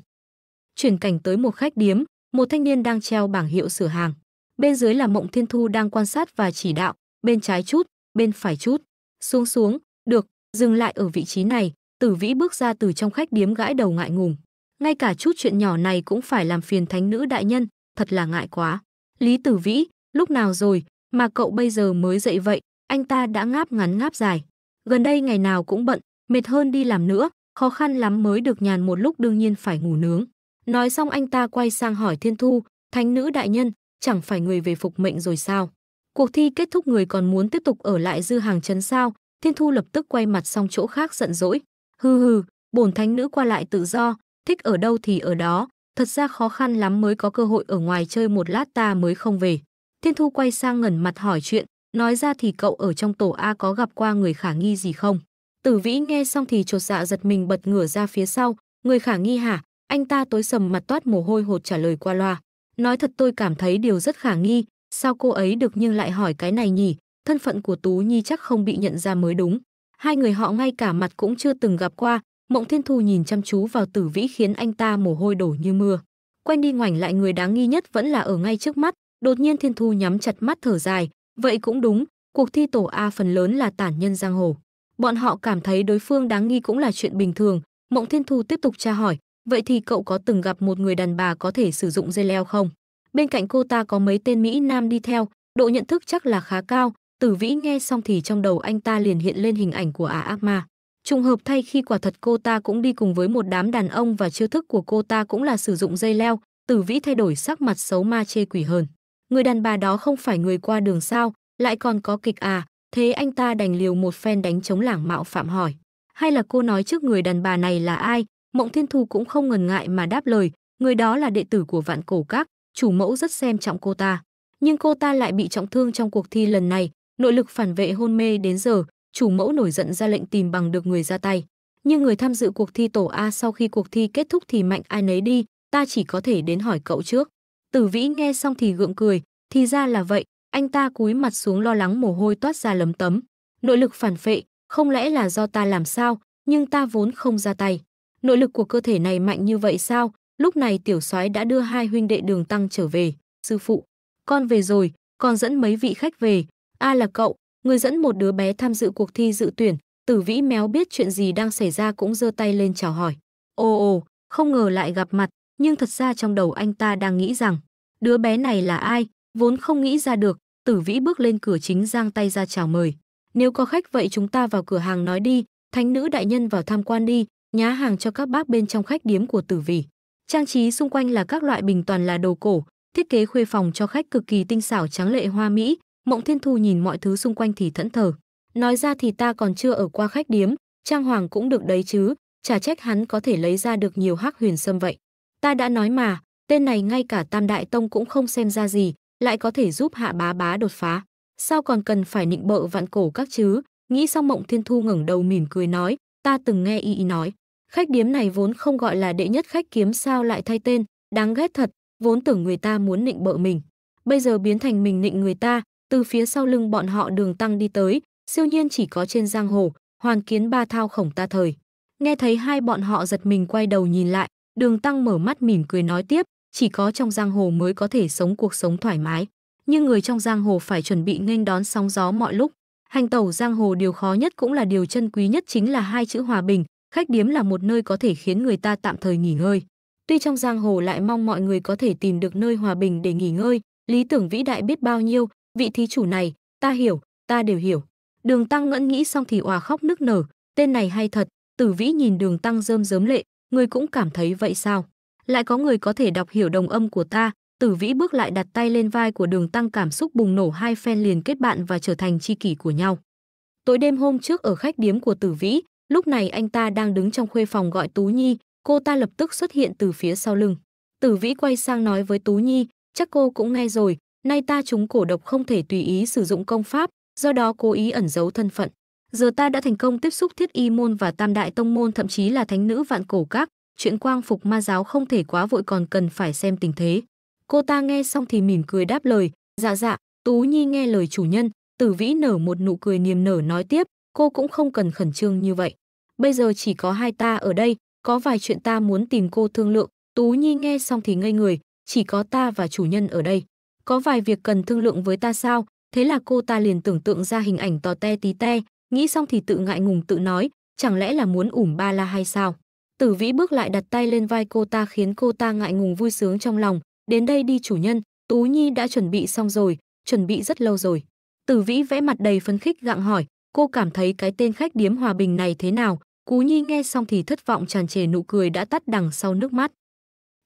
Chuyển cảnh tới một khách điếm, một thanh niên đang treo bảng hiệu sửa hàng. Bên dưới là Mộng Thiên Thu đang quan sát và chỉ đạo, bên trái chút, bên phải chút. Xuống xuống, được, dừng lại ở vị trí này, tử vĩ bước ra từ trong khách điếm gãi đầu ngại ngùng. Ngay cả chút chuyện nhỏ này cũng phải làm phiền thánh nữ đại nhân, thật là ngại quá. Lý tử vĩ, Lúc nào rồi mà cậu bây giờ mới dậy vậy? Anh ta đã ngáp ngắn ngáp dài. Gần đây ngày nào cũng bận, mệt hơn đi làm nữa, khó khăn lắm mới được nhàn một lúc đương nhiên phải ngủ nướng. Nói xong anh ta quay sang hỏi Thiên Thu, thánh nữ đại nhân, chẳng phải người về phục mệnh rồi sao? Cuộc thi kết thúc người còn muốn tiếp tục ở lại dư hàng chấn sao? Thiên Thu lập tức quay mặt sang chỗ khác giận dỗi. Hừ hừ, bổn thánh nữ qua lại tự do, thích ở đâu thì ở đó, thật ra khó khăn lắm mới có cơ hội ở ngoài chơi một lát ta mới không về. Thiên Thu quay sang ngẩn mặt hỏi chuyện, nói ra thì cậu ở trong tổ A có gặp qua người khả nghi gì không? Tử Vĩ nghe xong thì chột dạ giật mình bật ngửa ra phía sau, người khả nghi hả? Anh ta tối sầm mặt toát mồ hôi hột trả lời qua loa. Nói thật tôi cảm thấy điều rất khả nghi, sao cô ấy được nhưng lại hỏi cái này nhỉ? Thân phận của Tú Nhi chắc không bị nhận ra mới đúng. Hai người họ ngay cả mặt cũng chưa từng gặp qua, Mộng Thiên Thu nhìn chăm chú vào Tử Vĩ khiến anh ta mồ hôi đổ như mưa. Quanh đi ngoảnh lại người đáng nghi nhất vẫn là ở ngay trước mắt, Đột nhiên Thiên Thu nhắm chặt mắt thở dài, vậy cũng đúng, cuộc thi tổ A phần lớn là tản nhân giang hồ. Bọn họ cảm thấy đối phương đáng nghi cũng là chuyện bình thường, Mộng Thiên Thu tiếp tục tra hỏi, vậy thì cậu có từng gặp một người đàn bà có thể sử dụng dây leo không? Bên cạnh cô ta có mấy tên Mỹ Nam đi theo, độ nhận thức chắc là khá cao, tử vĩ nghe xong thì trong đầu anh ta liền hiện lên hình ảnh của ả ác ma. Trùng hợp thay khi quả thật cô ta cũng đi cùng với một đám đàn ông và chiêu thức của cô ta cũng là sử dụng dây leo, tử vĩ thay đổi sắc mặt xấu ma chê quỷ hơn người đàn bà đó không phải người qua đường sao, lại còn có kịch à, thế anh ta đành liều một phen đánh chống lảng mạo phạm hỏi. Hay là cô nói trước người đàn bà này là ai, Mộng Thiên Thu cũng không ngần ngại mà đáp lời, người đó là đệ tử của vạn cổ các, chủ mẫu rất xem trọng cô ta. Nhưng cô ta lại bị trọng thương trong cuộc thi lần này, nội lực phản vệ hôn mê đến giờ, chủ mẫu nổi giận ra lệnh tìm bằng được người ra tay. Nhưng người tham dự cuộc thi tổ A sau khi cuộc thi kết thúc thì mạnh ai nấy đi, ta chỉ có thể đến hỏi cậu trước. Tử Vĩ nghe xong thì gượng cười, thì ra là vậy, anh ta cúi mặt xuống lo lắng mồ hôi toát ra lấm tấm. Nội lực phản phệ, không lẽ là do ta làm sao, nhưng ta vốn không ra tay. Nội lực của cơ thể này mạnh như vậy sao? Lúc này tiểu soái đã đưa hai huynh đệ Đường Tăng trở về, sư phụ, con về rồi, con dẫn mấy vị khách về, a là cậu, người dẫn một đứa bé tham dự cuộc thi dự tuyển, Tử Vĩ méo biết chuyện gì đang xảy ra cũng giơ tay lên chào hỏi. Ồ ồ, không ngờ lại gặp mặt, nhưng thật ra trong đầu anh ta đang nghĩ rằng đứa bé này là ai, vốn không nghĩ ra được, tử vĩ bước lên cửa chính giang tay ra chào mời. Nếu có khách vậy chúng ta vào cửa hàng nói đi, thánh nữ đại nhân vào tham quan đi, nhá hàng cho các bác bên trong khách điếm của tử vĩ. Trang trí xung quanh là các loại bình toàn là đồ cổ, thiết kế khuê phòng cho khách cực kỳ tinh xảo trắng lệ hoa mỹ, Mộng Thiên Thu nhìn mọi thứ xung quanh thì thẫn thờ. Nói ra thì ta còn chưa ở qua khách điếm, trang hoàng cũng được đấy chứ, chả trách hắn có thể lấy ra được nhiều hắc huyền sâm vậy. Ta đã nói mà, tên này ngay cả Tam Đại Tông cũng không xem ra gì, lại có thể giúp hạ bá bá đột phá. Sao còn cần phải nịnh bợ vạn cổ các chứ? Nghĩ xong Mộng Thiên Thu ngẩng đầu mỉm cười nói, ta từng nghe y nói. Khách điếm này vốn không gọi là đệ nhất khách kiếm sao lại thay tên, đáng ghét thật, vốn tưởng người ta muốn nịnh bợ mình. Bây giờ biến thành mình nịnh người ta, từ phía sau lưng bọn họ đường tăng đi tới, siêu nhiên chỉ có trên giang hồ, hoàn kiến ba thao khổng ta thời. Nghe thấy hai bọn họ giật mình quay đầu nhìn lại, Đường Tăng mở mắt mỉm cười nói tiếp, chỉ có trong giang hồ mới có thể sống cuộc sống thoải mái. Nhưng người trong giang hồ phải chuẩn bị nghênh đón sóng gió mọi lúc. Hành tẩu giang hồ điều khó nhất cũng là điều chân quý nhất chính là hai chữ hòa bình. Khách điếm là một nơi có thể khiến người ta tạm thời nghỉ ngơi. Tuy trong giang hồ lại mong mọi người có thể tìm được nơi hòa bình để nghỉ ngơi, lý tưởng vĩ đại biết bao nhiêu, vị thí chủ này, ta hiểu, ta đều hiểu. Đường Tăng ngẫn nghĩ xong thì òa khóc nức nở, tên này hay thật, Tử Vĩ nhìn Đường Tăng rơm rớm lệ, ngươi cũng cảm thấy vậy sao? Lại có người có thể đọc hiểu đồng âm của ta, Tử Vĩ bước lại đặt tay lên vai của Đường Tăng cảm xúc bùng nổ hai phen liền kết bạn và trở thành tri kỷ của nhau. Tối đêm hôm trước ở khách điếm của Tử Vĩ, lúc này anh ta đang đứng trong khuê phòng gọi Tú Nhi, cô ta lập tức xuất hiện từ phía sau lưng. Tử Vĩ quay sang nói với Tú Nhi, chắc cô cũng nghe rồi, nay ta chúng cổ độc không thể tùy ý sử dụng công pháp, do đó cố ý ẩn giấu thân phận. Giờ ta đã thành công tiếp xúc thiết y môn và tam đại tông môn thậm chí là thánh nữ vạn cổ các, chuyện quang phục ma giáo không thể quá vội còn cần phải xem tình thế. Cô ta nghe xong thì mỉm cười đáp lời, dạ dạ, Tú Nhi nghe lời chủ nhân, tử vĩ nở một nụ cười niềm nở nói tiếp, cô cũng không cần khẩn trương như vậy. Bây giờ chỉ có hai ta ở đây, có vài chuyện ta muốn tìm cô thương lượng, Tú Nhi nghe xong thì ngây người, chỉ có ta và chủ nhân ở đây. Có vài việc cần thương lượng với ta sao? Thế là cô ta liền tưởng tượng ra hình ảnh tò te tí te, nghĩ xong thì tự ngại ngùng tự nói, chẳng lẽ là muốn ủm ba la hay sao? Tử Vĩ bước lại đặt tay lên vai cô ta khiến cô ta ngại ngùng vui sướng trong lòng, đến đây đi chủ nhân, Tú Nhi đã chuẩn bị xong rồi, chuẩn bị rất lâu rồi. Tử Vĩ vẽ mặt đầy phấn khích gặng hỏi, cô cảm thấy cái tên khách điếm hòa bình này thế nào? Cú Nhi nghe xong thì thất vọng tràn trề nụ cười đã tắt đằng sau nước mắt.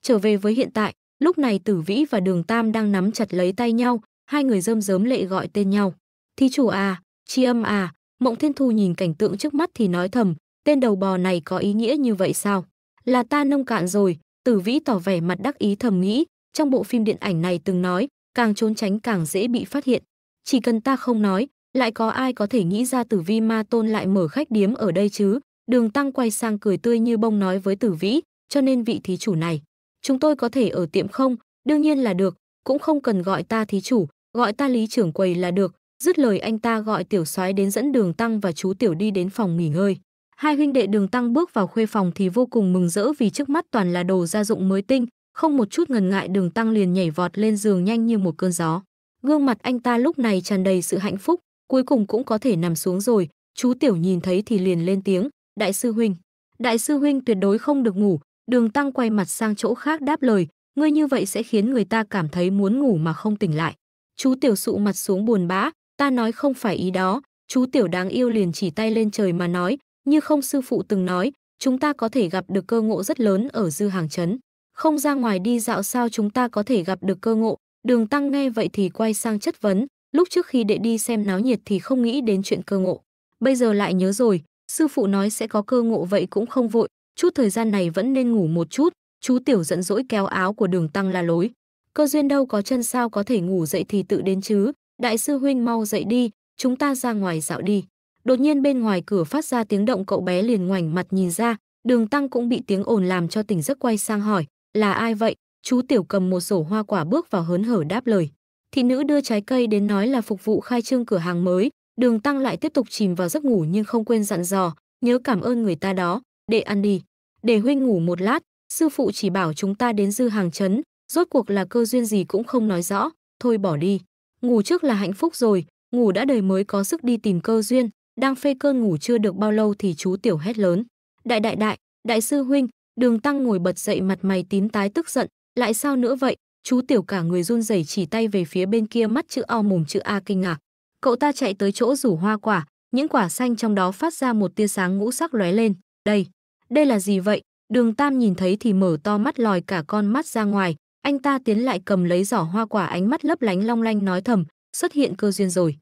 Trở về với hiện tại, lúc này Tử Vĩ và Đường Tam đang nắm chặt lấy tay nhau, hai người rơm rớm lệ gọi tên nhau. Thí chủ à, Chi âm à, Mộng Thiên Thu nhìn cảnh tượng trước mắt thì nói thầm, tên đầu bò này có ý nghĩa như vậy sao? Là ta nông cạn rồi, Tử Vĩ tỏ vẻ mặt đắc ý thầm nghĩ, trong bộ phim điện ảnh này từng nói, càng trốn tránh càng dễ bị phát hiện. Chỉ cần ta không nói, lại có ai có thể nghĩ ra Tử Vi Ma Tôn lại mở khách điếm ở đây chứ? Đường Tăng quay sang cười tươi như bông nói với Tử Vĩ, cho nên vị thí chủ này, chúng tôi có thể ở tiệm không? Đương nhiên là được, cũng không cần gọi ta thí chủ, gọi ta lý trưởng quầy là được, Dứt lời anh ta gọi tiểu soái đến dẫn đường tăng và chú tiểu đi đến phòng nghỉ ngơi. Hai huynh đệ đường tăng bước vào khuê phòng thì vô cùng mừng rỡ vì trước mắt toàn là đồ gia dụng mới tinh, không một chút ngần ngại đường tăng liền nhảy vọt lên giường nhanh như một cơn gió. Gương mặt anh ta lúc này tràn đầy sự hạnh phúc, cuối cùng cũng có thể nằm xuống rồi, chú tiểu nhìn thấy thì liền lên tiếng, đại sư huynh. Đại sư huynh tuyệt đối không được ngủ, đường tăng quay mặt sang chỗ khác đáp lời, ngươi như vậy sẽ khiến người ta cảm thấy muốn ngủ mà không tỉnh lại. Chú tiểu sụ mặt xuống buồn bã, ta nói không phải ý đó, chú tiểu đáng yêu liền chỉ tay lên trời mà nói, như không sư phụ từng nói, chúng ta có thể gặp được cơ ngộ rất lớn ở dư hàng trấn. Không ra ngoài đi dạo sao chúng ta có thể gặp được cơ ngộ, đường tăng nghe vậy thì quay sang chất vấn, lúc trước khi đệ đi xem náo nhiệt thì không nghĩ đến chuyện cơ ngộ. Bây giờ lại nhớ rồi, sư phụ nói sẽ có cơ ngộ vậy cũng không vội, chút thời gian này vẫn nên ngủ một chút, chú tiểu giận dỗi kéo áo của đường tăng là lối. Cơ duyên đâu có chân sao có thể ngủ dậy thì tự đến chứ, đại sư huynh mau dậy đi, chúng ta ra ngoài dạo đi. Đột nhiên bên ngoài cửa phát ra tiếng động cậu bé liền ngoảnh mặt nhìn ra, đường tăng cũng bị tiếng ồn làm cho tỉnh giấc quay sang hỏi, là ai vậy? Chú tiểu cầm một sổ hoa quả bước vào hớn hở đáp lời. Thị nữ đưa trái cây đến nói là phục vụ khai trương cửa hàng mới, đường tăng lại tiếp tục chìm vào giấc ngủ nhưng không quên dặn dò, nhớ cảm ơn người ta đó, để ăn đi. Để huynh ngủ một lát, sư phụ chỉ bảo chúng ta đến dư hàng chấn, rốt cuộc là cơ duyên gì cũng không nói rõ, thôi bỏ đi. Ngủ trước là hạnh phúc rồi, ngủ đã đời mới có sức đi tìm cơ duyên, đang phê cơn ngủ chưa được bao lâu thì chú tiểu hét lớn. Đại đại đại, đại sư huynh, đường tăng ngồi bật dậy mặt mày tím tái tức giận, lại sao nữa vậy? Chú tiểu cả người run rẩy chỉ tay về phía bên kia mắt chữ O mồm chữ A kinh ngạc. Cậu ta chạy tới chỗ rủ hoa quả, những quả xanh trong đó phát ra một tia sáng ngũ sắc lóe lên. Đây, đây là gì vậy? Đường Tam nhìn thấy thì mở to mắt lòi cả con mắt ra ngoài, anh ta tiến lại cầm lấy giỏ hoa quả ánh mắt lấp lánh long lanh nói thầm, xuất hiện cơ duyên rồi.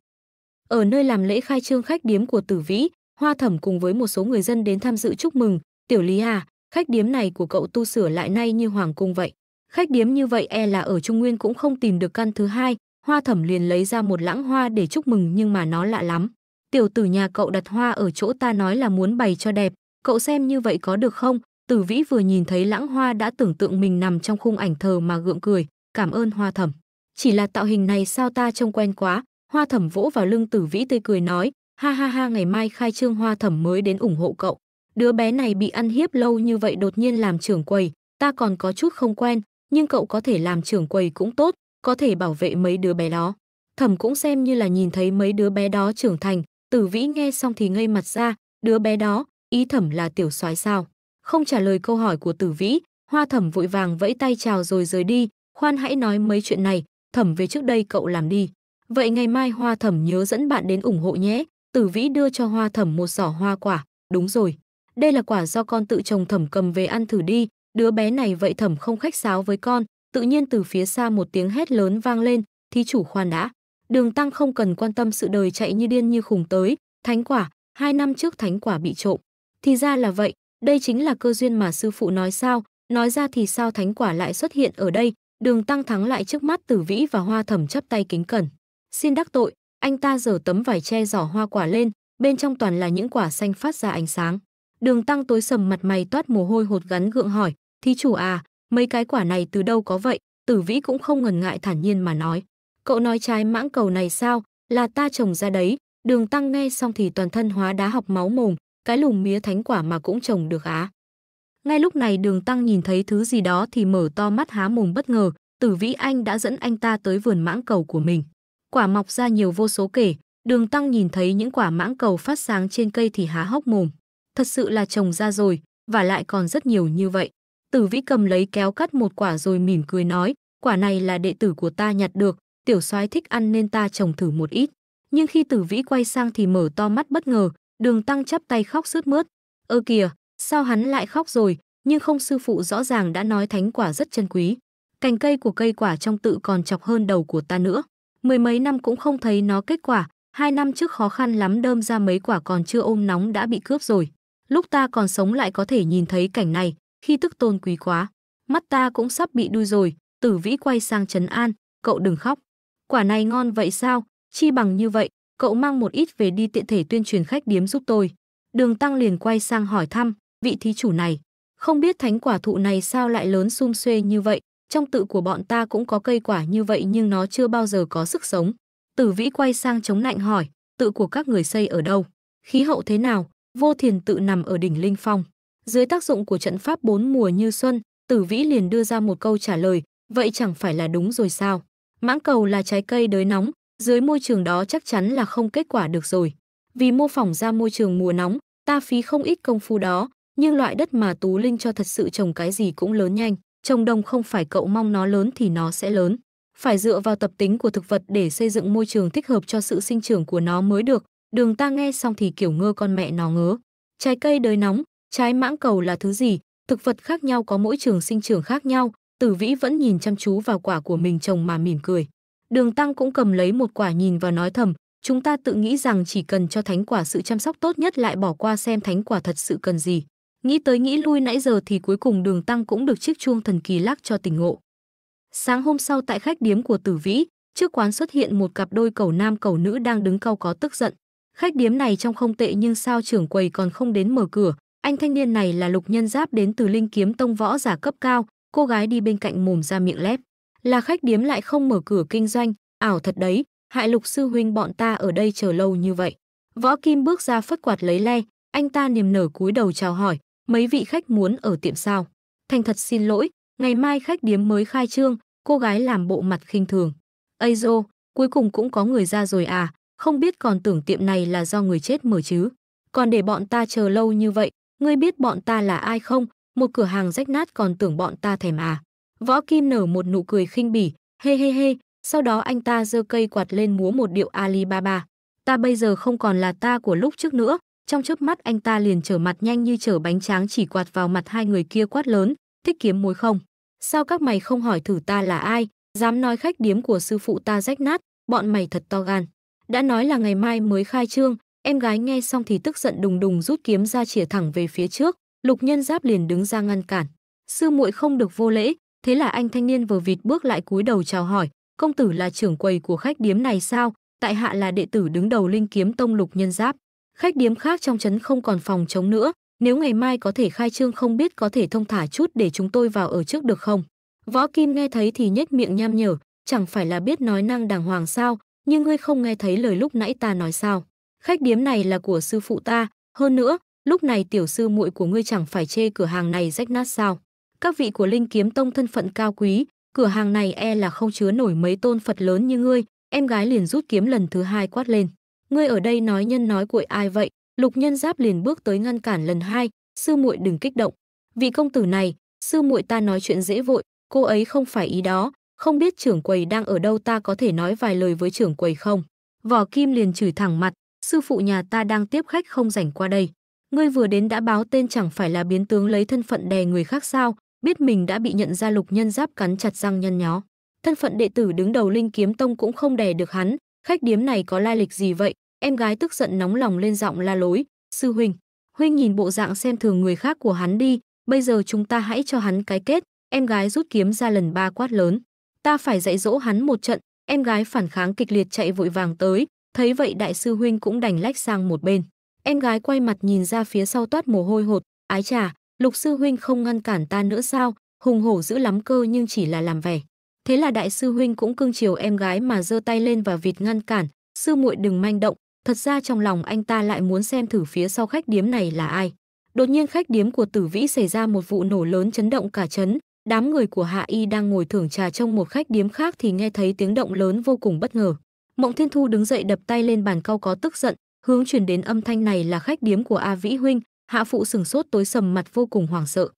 Ở nơi làm lễ khai trương khách điếm của Tử Vĩ, Hoa Thẩm cùng với một số người dân đến tham dự chúc mừng, "Tiểu Lý à, khách điếm này của cậu tu sửa lại nay như hoàng cung vậy. Khách điếm như vậy e là ở Trung Nguyên cũng không tìm được căn thứ hai." Hoa Thẩm liền lấy ra một lãng hoa để chúc mừng nhưng mà nó lạ lắm. "Tiểu tử nhà cậu đặt hoa ở chỗ ta nói là muốn bày cho đẹp, cậu xem như vậy có được không?" Tử Vĩ vừa nhìn thấy Lãng Hoa đã tưởng tượng mình nằm trong khung ảnh thờ mà gượng cười, cảm ơn Hoa Thẩm. Chỉ là tạo hình này sao ta trông quen quá, Hoa Thẩm vỗ vào lưng Tử Vĩ tươi cười nói, ha ha ha ngày mai khai trương Hoa Thẩm mới đến ủng hộ cậu. Đứa bé này bị ăn hiếp lâu như vậy đột nhiên làm trưởng quầy, ta còn có chút không quen, nhưng cậu có thể làm trưởng quầy cũng tốt, có thể bảo vệ mấy đứa bé đó. Thẩm cũng xem như là nhìn thấy mấy đứa bé đó trưởng thành, Tử Vĩ nghe xong thì ngây mặt ra, đứa bé đó, ý thẩm là tiểu soái sao? không trả lời câu hỏi của tử vĩ hoa thẩm vội vàng vẫy tay chào rồi rời đi khoan hãy nói mấy chuyện này thẩm về trước đây cậu làm đi vậy ngày mai hoa thẩm nhớ dẫn bạn đến ủng hộ nhé tử vĩ đưa cho hoa thẩm một giỏ hoa quả đúng rồi đây là quả do con tự trồng thẩm cầm về ăn thử đi đứa bé này vậy thẩm không khách sáo với con tự nhiên từ phía xa một tiếng hét lớn vang lên thí chủ khoan đã đường tăng không cần quan tâm sự đời chạy như điên như khùng tới thánh quả hai năm trước thánh quả bị trộm thì ra là vậy đây chính là cơ duyên mà sư phụ nói sao, nói ra thì sao thánh quả lại xuất hiện ở đây, đường tăng thắng lại trước mắt tử vĩ và hoa thẩm chấp tay kính cẩn. Xin đắc tội, anh ta giở tấm vải che giỏ hoa quả lên, bên trong toàn là những quả xanh phát ra ánh sáng. Đường tăng tối sầm mặt mày toát mồ hôi hột gắn gượng hỏi, thí chủ à, mấy cái quả này từ đâu có vậy, tử vĩ cũng không ngần ngại thản nhiên mà nói. Cậu nói trái mãng cầu này sao, là ta trồng ra đấy, đường tăng nghe xong thì toàn thân hóa đá học máu mồm, cái lùng mía thánh quả mà cũng trồng được á. Ngay lúc này đường tăng nhìn thấy thứ gì đó thì mở to mắt há mồm bất ngờ, tử vĩ anh đã dẫn anh ta tới vườn mãng cầu của mình. Quả mọc ra nhiều vô số kể, đường tăng nhìn thấy những quả mãng cầu phát sáng trên cây thì há hốc mồm. Thật sự là trồng ra rồi, và lại còn rất nhiều như vậy. Tử vĩ cầm lấy kéo cắt một quả rồi mỉm cười nói, quả này là đệ tử của ta nhặt được, tiểu soái thích ăn nên ta trồng thử một ít. Nhưng khi tử vĩ quay sang thì mở to mắt bất ngờ, Đường Tăng chắp tay khóc sướt mướt. Ơ kìa, sao hắn lại khóc rồi, nhưng không sư phụ rõ ràng đã nói thánh quả rất chân quý. Cành cây của cây quả trong tự còn chọc hơn đầu của ta nữa. Mười mấy năm cũng không thấy nó kết quả, hai năm trước khó khăn lắm đơm ra mấy quả còn chưa ôm nóng đã bị cướp rồi. Lúc ta còn sống lại có thể nhìn thấy cảnh này, khi tức tôn quý quá. Mắt ta cũng sắp bị đuôi rồi, tử vĩ quay sang Trấn An, cậu đừng khóc. Quả này ngon vậy sao, chi bằng như vậy, cậu mang một ít về đi tiện thể tuyên truyền khách điếm giúp tôi. Đường Tăng liền quay sang hỏi thăm, vị thí chủ này, không biết thánh quả thụ này sao lại lớn sum xuê như vậy, trong tự của bọn ta cũng có cây quả như vậy nhưng nó chưa bao giờ có sức sống. Tử Vĩ quay sang chống nạnh hỏi, tự của các người xây ở đâu? Khí hậu thế nào? Vô thiền tự nằm ở đỉnh Linh Phong. Dưới tác dụng của trận pháp bốn mùa như xuân, Tử Vĩ liền đưa ra một câu trả lời, vậy chẳng phải là đúng rồi sao? Mãng cầu là trái cây đới nóng, dưới môi trường đó chắc chắn là không kết quả được rồi. Vì mô phỏng ra môi trường mùa nóng, ta phí không ít công phu đó, nhưng loại đất mà Tú Linh cho thật sự trồng cái gì cũng lớn nhanh, trồng đồng không phải cậu mong nó lớn thì nó sẽ lớn. Phải dựa vào tập tính của thực vật để xây dựng môi trường thích hợp cho sự sinh trưởng của nó mới được. Đường ta nghe xong thì kiểu ngơ con mẹ nó ngớ. Trái cây đời nóng, trái mãng cầu là thứ gì? Thực vật khác nhau có mỗi trường sinh trưởng khác nhau, Tử Vĩ vẫn nhìn chăm chú vào quả của mình trồng mà mỉm cười. Đường Tăng cũng cầm lấy một quả nhìn và nói thầm, chúng ta tự nghĩ rằng chỉ cần cho thánh quả sự chăm sóc tốt nhất lại bỏ qua xem thánh quả thật sự cần gì. Nghĩ tới nghĩ lui nãy giờ thì cuối cùng đường Tăng cũng được chiếc chuông thần kỳ lắc cho tỉnh ngộ. Sáng hôm sau tại khách điếm của Tử Vĩ, trước quán xuất hiện một cặp đôi cầu nam cầu nữ đang đứng cau có tức giận. Khách điếm này trông không tệ nhưng sao trưởng quầy còn không đến mở cửa. Anh thanh niên này là lục nhân giáp đến từ linh kiếm tông võ giả cấp cao, cô gái đi bên cạnh mồm ra miệng lép là khách điếm lại không mở cửa kinh doanh, ảo thật đấy, hại lục sư huynh bọn ta ở đây chờ lâu như vậy. Võ Kim bước ra phất quạt lấy le, anh ta niềm nở cúi đầu chào hỏi, mấy vị khách muốn ở tiệm sao. Thành thật xin lỗi, ngày mai khách điếm mới khai trương, cô gái làm bộ mặt khinh thường. Ây dô, cuối cùng cũng có người ra rồi à, không biết còn tưởng tiệm này là do người chết mở chứ. Còn để bọn ta chờ lâu như vậy, ngươi biết bọn ta là ai không, một cửa hàng rách nát còn tưởng bọn ta thèm à. Võ Kim nở một nụ cười khinh bỉ, hê hê hê, sau đó anh ta giơ cây quạt lên múa một điệu Alibaba. Ta bây giờ không còn là ta của lúc trước nữa, trong chớp mắt anh ta liền trở mặt nhanh như trở bánh tráng chỉ quạt vào mặt hai người kia quát lớn, thích kiếm mối không? Sao các mày không hỏi thử ta là ai, dám nói khách điếm của sư phụ ta rách nát, bọn mày thật to gan. Đã nói là ngày mai mới khai trương, em gái nghe xong thì tức giận đùng đùng rút kiếm ra chĩa thẳng về phía trước, Lục Nhân Giáp liền đứng ra ngăn cản. Sư muội không được vô lễ, Thế là anh thanh niên vừa vịt bước lại cúi đầu chào hỏi, công tử là trưởng quầy của khách điếm này sao? Tại hạ là đệ tử đứng đầu Linh Kiếm Tông Lục Nhân Giáp. Khách điếm khác trong trấn không còn phòng chống nữa, nếu ngày mai có thể khai trương không biết có thể thông thả chút để chúng tôi vào ở trước được không? Võ Kim nghe thấy thì nhếch miệng nham nhở, chẳng phải là biết nói năng đàng hoàng sao, nhưng ngươi không nghe thấy lời lúc nãy ta nói sao? Khách điếm này là của sư phụ ta, hơn nữa, lúc này tiểu sư muội của ngươi chẳng phải chê cửa hàng này rách nát sao? các vị của Linh Kiếm Tông thân phận cao quý, cửa hàng này e là không chứa nổi mấy tôn Phật lớn như ngươi, em gái liền rút kiếm lần thứ hai quát lên. Ngươi ở đây nói nhân nói của ai vậy? Lục Nhân Giáp liền bước tới ngăn cản lần hai, sư muội đừng kích động. Vị công tử này, sư muội ta nói chuyện dễ vội, cô ấy không phải ý đó, không biết trưởng quầy đang ở đâu ta có thể nói vài lời với trưởng quầy không? Vỏ Kim liền chửi thẳng mặt, sư phụ nhà ta đang tiếp khách không rảnh qua đây. Ngươi vừa đến đã báo tên chẳng phải là biến tướng lấy thân phận đè người khác sao, biết mình đã bị nhận ra lục nhân giáp cắn chặt răng nhăn nhó thân phận đệ tử đứng đầu linh kiếm tông cũng không đè được hắn khách điếm này có lai lịch gì vậy em gái tức giận nóng lòng lên giọng la lối sư huynh huynh nhìn bộ dạng xem thường người khác của hắn đi bây giờ chúng ta hãy cho hắn cái kết em gái rút kiếm ra lần ba quát lớn ta phải dạy dỗ hắn một trận em gái phản kháng kịch liệt chạy vội vàng tới thấy vậy đại sư huynh cũng đành lách sang một bên em gái quay mặt nhìn ra phía sau toát mồ hôi hột ái chà Lục sư huynh không ngăn cản ta nữa sao, hùng hổ dữ lắm cơ nhưng chỉ là làm vẻ. Thế là đại sư huynh cũng cưng chiều em gái mà giơ tay lên và vịt ngăn cản, sư muội đừng manh động, thật ra trong lòng anh ta lại muốn xem thử phía sau khách điếm này là ai. Đột nhiên khách điếm của Tử Vĩ xảy ra một vụ nổ lớn chấn động cả chấn, đám người của Hạ Y đang ngồi thưởng trà trong một khách điếm khác thì nghe thấy tiếng động lớn vô cùng bất ngờ. Mộng Thiên Thu đứng dậy đập tay lên bàn cau có tức giận, hướng truyền đến âm thanh này là khách điếm của A Vĩ huynh, hạ phụ sừng sốt tối sầm mặt vô cùng hoảng sợ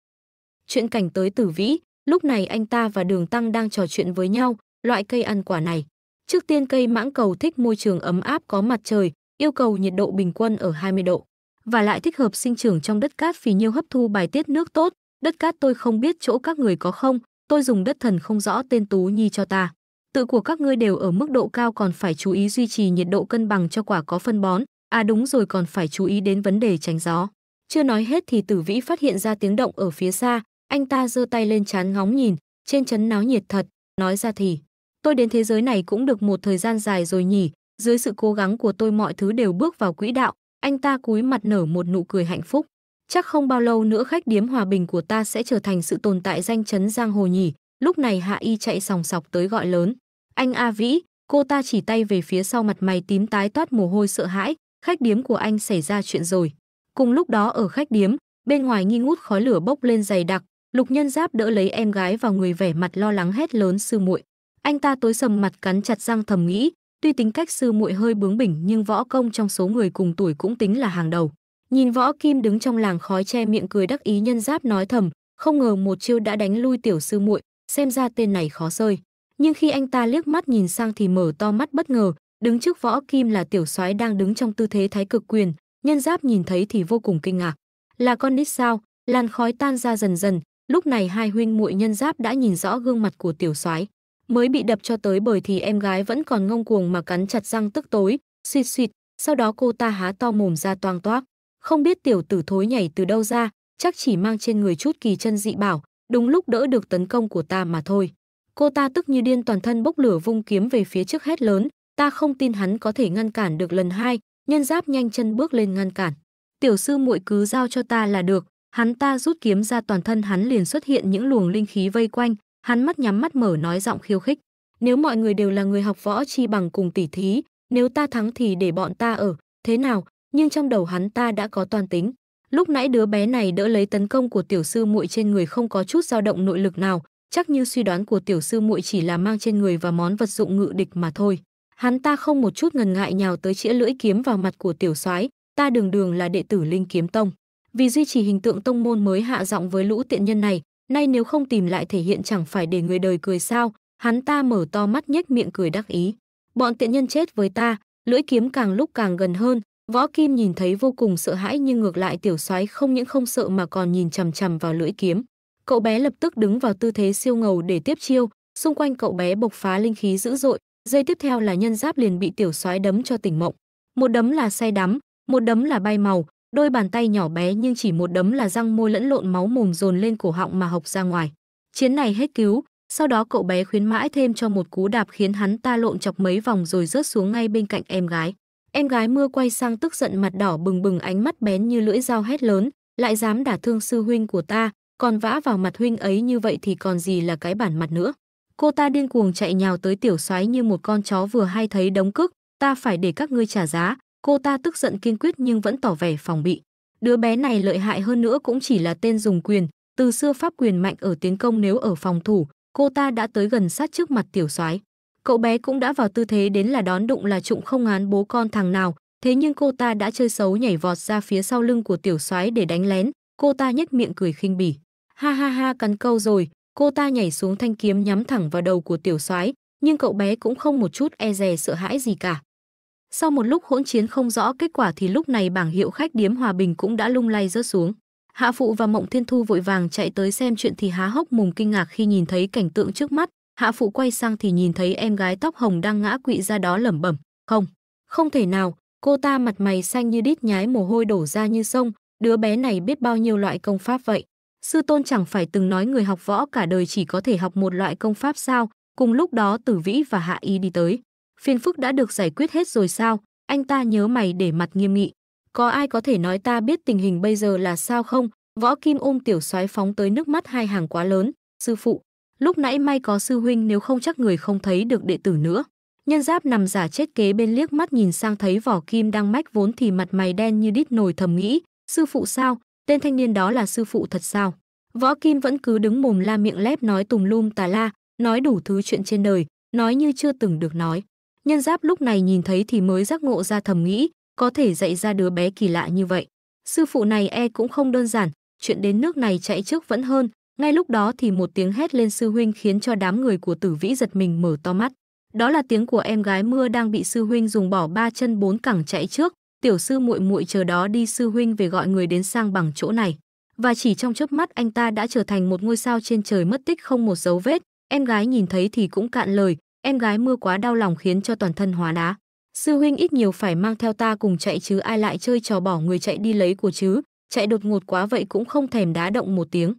chuyện cảnh tới tử vĩ lúc này anh ta và đường tăng đang trò chuyện với nhau loại cây ăn quả này trước tiên cây mãng cầu thích môi trường ấm áp có mặt trời yêu cầu nhiệt độ bình quân ở 20 độ và lại thích hợp sinh trưởng trong đất cát vì nhiều hấp thu bài tiết nước tốt đất cát tôi không biết chỗ các người có không tôi dùng đất thần không rõ tên tú nhi cho ta tự của các ngươi đều ở mức độ cao còn phải chú ý duy trì nhiệt độ cân bằng cho quả có phân bón à đúng rồi còn phải chú ý đến vấn đề tránh gió chưa nói hết thì Tử Vĩ phát hiện ra tiếng động ở phía xa, anh ta giơ tay lên chán ngóng nhìn, trên chấn náo nhiệt thật, nói ra thì, tôi đến thế giới này cũng được một thời gian dài rồi nhỉ, dưới sự cố gắng của tôi mọi thứ đều bước vào quỹ đạo, anh ta cúi mặt nở một nụ cười hạnh phúc. Chắc không bao lâu nữa khách điếm hòa bình của ta sẽ trở thành sự tồn tại danh chấn giang hồ nhỉ. Lúc này Hạ Y chạy sòng sọc tới gọi lớn. Anh A Vĩ, cô ta chỉ tay về phía sau mặt mày tím tái toát mồ hôi sợ hãi. Khách điếm của anh xảy ra chuyện rồi. Cùng lúc đó ở khách điếm, bên ngoài nghi ngút khói lửa bốc lên dày đặc, Lục Nhân Giáp đỡ lấy em gái vào người vẻ mặt lo lắng hét lớn sư muội. Anh ta tối sầm mặt cắn chặt răng thầm nghĩ, tuy tính cách sư muội hơi bướng bỉnh nhưng võ công trong số người cùng tuổi cũng tính là hàng đầu. Nhìn võ kim đứng trong làng khói che miệng cười đắc ý nhân giáp nói thầm, không ngờ một chiêu đã đánh lui tiểu sư muội, xem ra tên này khó sơi. Nhưng khi anh ta liếc mắt nhìn sang thì mở to mắt bất ngờ, đứng trước võ kim là tiểu soái đang đứng trong tư thế thái cực quyền, Nhân giáp nhìn thấy thì vô cùng kinh ngạc. Là con nít sao? Làn khói tan ra dần dần, lúc này hai huynh muội nhân giáp đã nhìn rõ gương mặt của tiểu soái mới bị đập cho tới bởi thì em gái vẫn còn ngông cuồng mà cắn chặt răng tức tối suỵt suỵt sau đó cô ta há to mồm ra toang toác không biết tiểu tử thối nhảy từ đâu ra chắc chỉ mang trên người chút kỳ chân dị bảo đúng lúc đỡ được tấn công của ta mà thôi cô ta tức như điên toàn thân bốc lửa vung kiếm về phía trước hét lớn ta không tin hắn có thể ngăn cản được lần hai Nhân giáp nhanh chân bước lên ngăn cản. Tiểu sư muội cứ giao cho ta là được. Hắn ta rút kiếm ra toàn thân hắn liền xuất hiện những luồng linh khí vây quanh. Hắn mắt nhắm mắt mở nói giọng khiêu khích. Nếu mọi người đều là người học võ chi bằng cùng tỷ thí, nếu ta thắng thì để bọn ta ở, thế nào? Nhưng trong đầu hắn ta đã có toàn tính. Lúc nãy đứa bé này đỡ lấy tấn công của tiểu sư muội trên người không có chút dao động nội lực nào, chắc như suy đoán của tiểu sư muội chỉ là mang trên người và món vật dụng ngự địch mà thôi hắn ta không một chút ngần ngại nhào tới chĩa lưỡi kiếm vào mặt của tiểu soái ta đường đường là đệ tử linh kiếm tông vì duy trì hình tượng tông môn mới hạ giọng với lũ tiện nhân này nay nếu không tìm lại thể hiện chẳng phải để người đời cười sao hắn ta mở to mắt nhếch miệng cười đắc ý bọn tiện nhân chết với ta lưỡi kiếm càng lúc càng gần hơn võ kim nhìn thấy vô cùng sợ hãi nhưng ngược lại tiểu soái không những không sợ mà còn nhìn chằm chằm vào lưỡi kiếm cậu bé lập tức đứng vào tư thế siêu ngầu để tiếp chiêu xung quanh cậu bé bộc phá linh khí dữ dội dây tiếp theo là nhân giáp liền bị tiểu soái đấm cho tỉnh mộng. Một đấm là say đắm, một đấm là bay màu, đôi bàn tay nhỏ bé nhưng chỉ một đấm là răng môi lẫn lộn máu mồm dồn lên cổ họng mà học ra ngoài. Chiến này hết cứu, sau đó cậu bé khuyến mãi thêm cho một cú đạp khiến hắn ta lộn chọc mấy vòng rồi rớt xuống ngay bên cạnh em gái. Em gái mưa quay sang tức giận mặt đỏ bừng bừng ánh mắt bén như lưỡi dao hét lớn, lại dám đả thương sư huynh của ta, còn vã vào mặt huynh ấy như vậy thì còn gì là cái bản mặt nữa. Cô ta điên cuồng chạy nhào tới tiểu soái như một con chó vừa hay thấy đống cức, ta phải để các ngươi trả giá. Cô ta tức giận kiên quyết nhưng vẫn tỏ vẻ phòng bị. Đứa bé này lợi hại hơn nữa cũng chỉ là tên dùng quyền, từ xưa pháp quyền mạnh ở tiến công nếu ở phòng thủ, cô ta đã tới gần sát trước mặt tiểu soái. Cậu bé cũng đã vào tư thế đến là đón đụng là trụng không án bố con thằng nào, thế nhưng cô ta đã chơi xấu nhảy vọt ra phía sau lưng của tiểu soái để đánh lén, cô ta nhếch miệng cười khinh bỉ. Ha ha ha cắn câu rồi, cô ta nhảy xuống thanh kiếm nhắm thẳng vào đầu của tiểu soái, nhưng cậu bé cũng không một chút e dè sợ hãi gì cả. Sau một lúc hỗn chiến không rõ kết quả thì lúc này bảng hiệu khách điếm Hòa Bình cũng đã lung lay rớt xuống. Hạ Phụ và Mộng Thiên Thu vội vàng chạy tới xem chuyện thì há hốc mồm kinh ngạc khi nhìn thấy cảnh tượng trước mắt. Hạ Phụ quay sang thì nhìn thấy em gái tóc hồng đang ngã quỵ ra đó lẩm bẩm. Không, không thể nào, cô ta mặt mày xanh như đít nhái mồ hôi đổ ra như sông, đứa bé này biết bao nhiêu loại công pháp vậy. Sư tôn chẳng phải từng nói người học võ cả đời chỉ có thể học một loại công pháp sao? Cùng lúc đó Tử Vĩ và Hạ Y đi tới. Phiền phức đã được giải quyết hết rồi sao? Anh ta nhớ mày để mặt nghiêm nghị. Có ai có thể nói ta biết tình hình bây giờ là sao không? Võ Kim ôm tiểu soái phóng tới nước mắt hai hàng quá lớn. Sư phụ, lúc nãy may có sư huynh nếu không chắc người không thấy được đệ tử nữa. Nhân giáp nằm giả chết kế bên liếc mắt nhìn sang thấy vỏ kim đang mách vốn thì mặt mày đen như đít nồi thầm nghĩ. Sư phụ sao? tên thanh niên đó là sư phụ thật sao? Võ Kim vẫn cứ đứng mồm la miệng lép nói tùng lum tà la, nói đủ thứ chuyện trên đời, nói như chưa từng được nói. Nhân giáp lúc này nhìn thấy thì mới giác ngộ ra thầm nghĩ, có thể dạy ra đứa bé kỳ lạ như vậy. Sư phụ này e cũng không đơn giản, chuyện đến nước này chạy trước vẫn hơn. Ngay lúc đó thì một tiếng hét lên sư huynh khiến cho đám người của tử vĩ giật mình mở to mắt. Đó là tiếng của em gái mưa đang bị sư huynh dùng bỏ ba chân bốn cẳng chạy trước, tiểu sư muội muội chờ đó đi sư huynh về gọi người đến sang bằng chỗ này và chỉ trong chớp mắt anh ta đã trở thành một ngôi sao trên trời mất tích không một dấu vết em gái nhìn thấy thì cũng cạn lời em gái mưa quá đau lòng khiến cho toàn thân hóa đá sư huynh ít nhiều phải mang theo ta cùng chạy chứ ai lại chơi trò bỏ người chạy đi lấy của chứ chạy đột ngột quá vậy cũng không thèm đá động một tiếng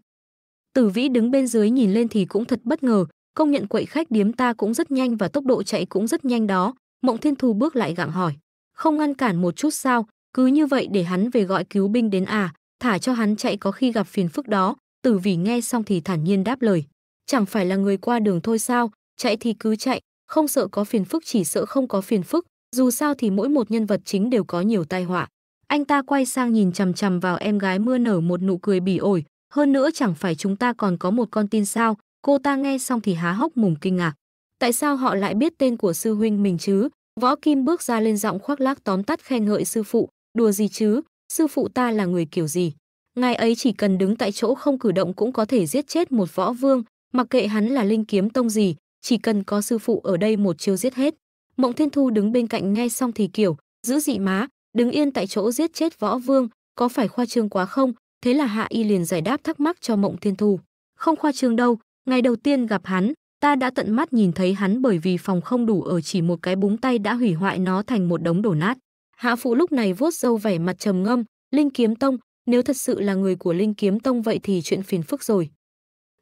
tử vĩ đứng bên dưới nhìn lên thì cũng thật bất ngờ công nhận quậy khách điếm ta cũng rất nhanh và tốc độ chạy cũng rất nhanh đó mộng thiên thu bước lại gặng hỏi không ngăn cản một chút sao, cứ như vậy để hắn về gọi cứu binh đến à, thả cho hắn chạy có khi gặp phiền phức đó, tử vì nghe xong thì thản nhiên đáp lời. Chẳng phải là người qua đường thôi sao, chạy thì cứ chạy, không sợ có phiền phức chỉ sợ không có phiền phức, dù sao thì mỗi một nhân vật chính đều có nhiều tai họa. Anh ta quay sang nhìn chằm chằm vào em gái mưa nở một nụ cười bỉ ổi, hơn nữa chẳng phải chúng ta còn có một con tin sao, cô ta nghe xong thì há hốc mồm kinh ngạc. Tại sao họ lại biết tên của sư huynh mình chứ, Võ Kim bước ra lên giọng khoác lác tóm tắt khen ngợi sư phụ, đùa gì chứ, sư phụ ta là người kiểu gì. Ngài ấy chỉ cần đứng tại chỗ không cử động cũng có thể giết chết một võ vương, mặc kệ hắn là linh kiếm tông gì, chỉ cần có sư phụ ở đây một chiêu giết hết. Mộng Thiên Thu đứng bên cạnh nghe xong thì kiểu, giữ dị má, đứng yên tại chỗ giết chết võ vương, có phải khoa trương quá không? Thế là Hạ Y liền giải đáp thắc mắc cho Mộng Thiên Thu. Không khoa trương đâu, ngày đầu tiên gặp hắn, Ta đã tận mắt nhìn thấy hắn bởi vì phòng không đủ ở chỉ một cái búng tay đã hủy hoại nó thành một đống đổ nát. Hạ phụ lúc này vuốt râu vẻ mặt trầm ngâm, Linh Kiếm Tông, nếu thật sự là người của Linh Kiếm Tông vậy thì chuyện phiền phức rồi.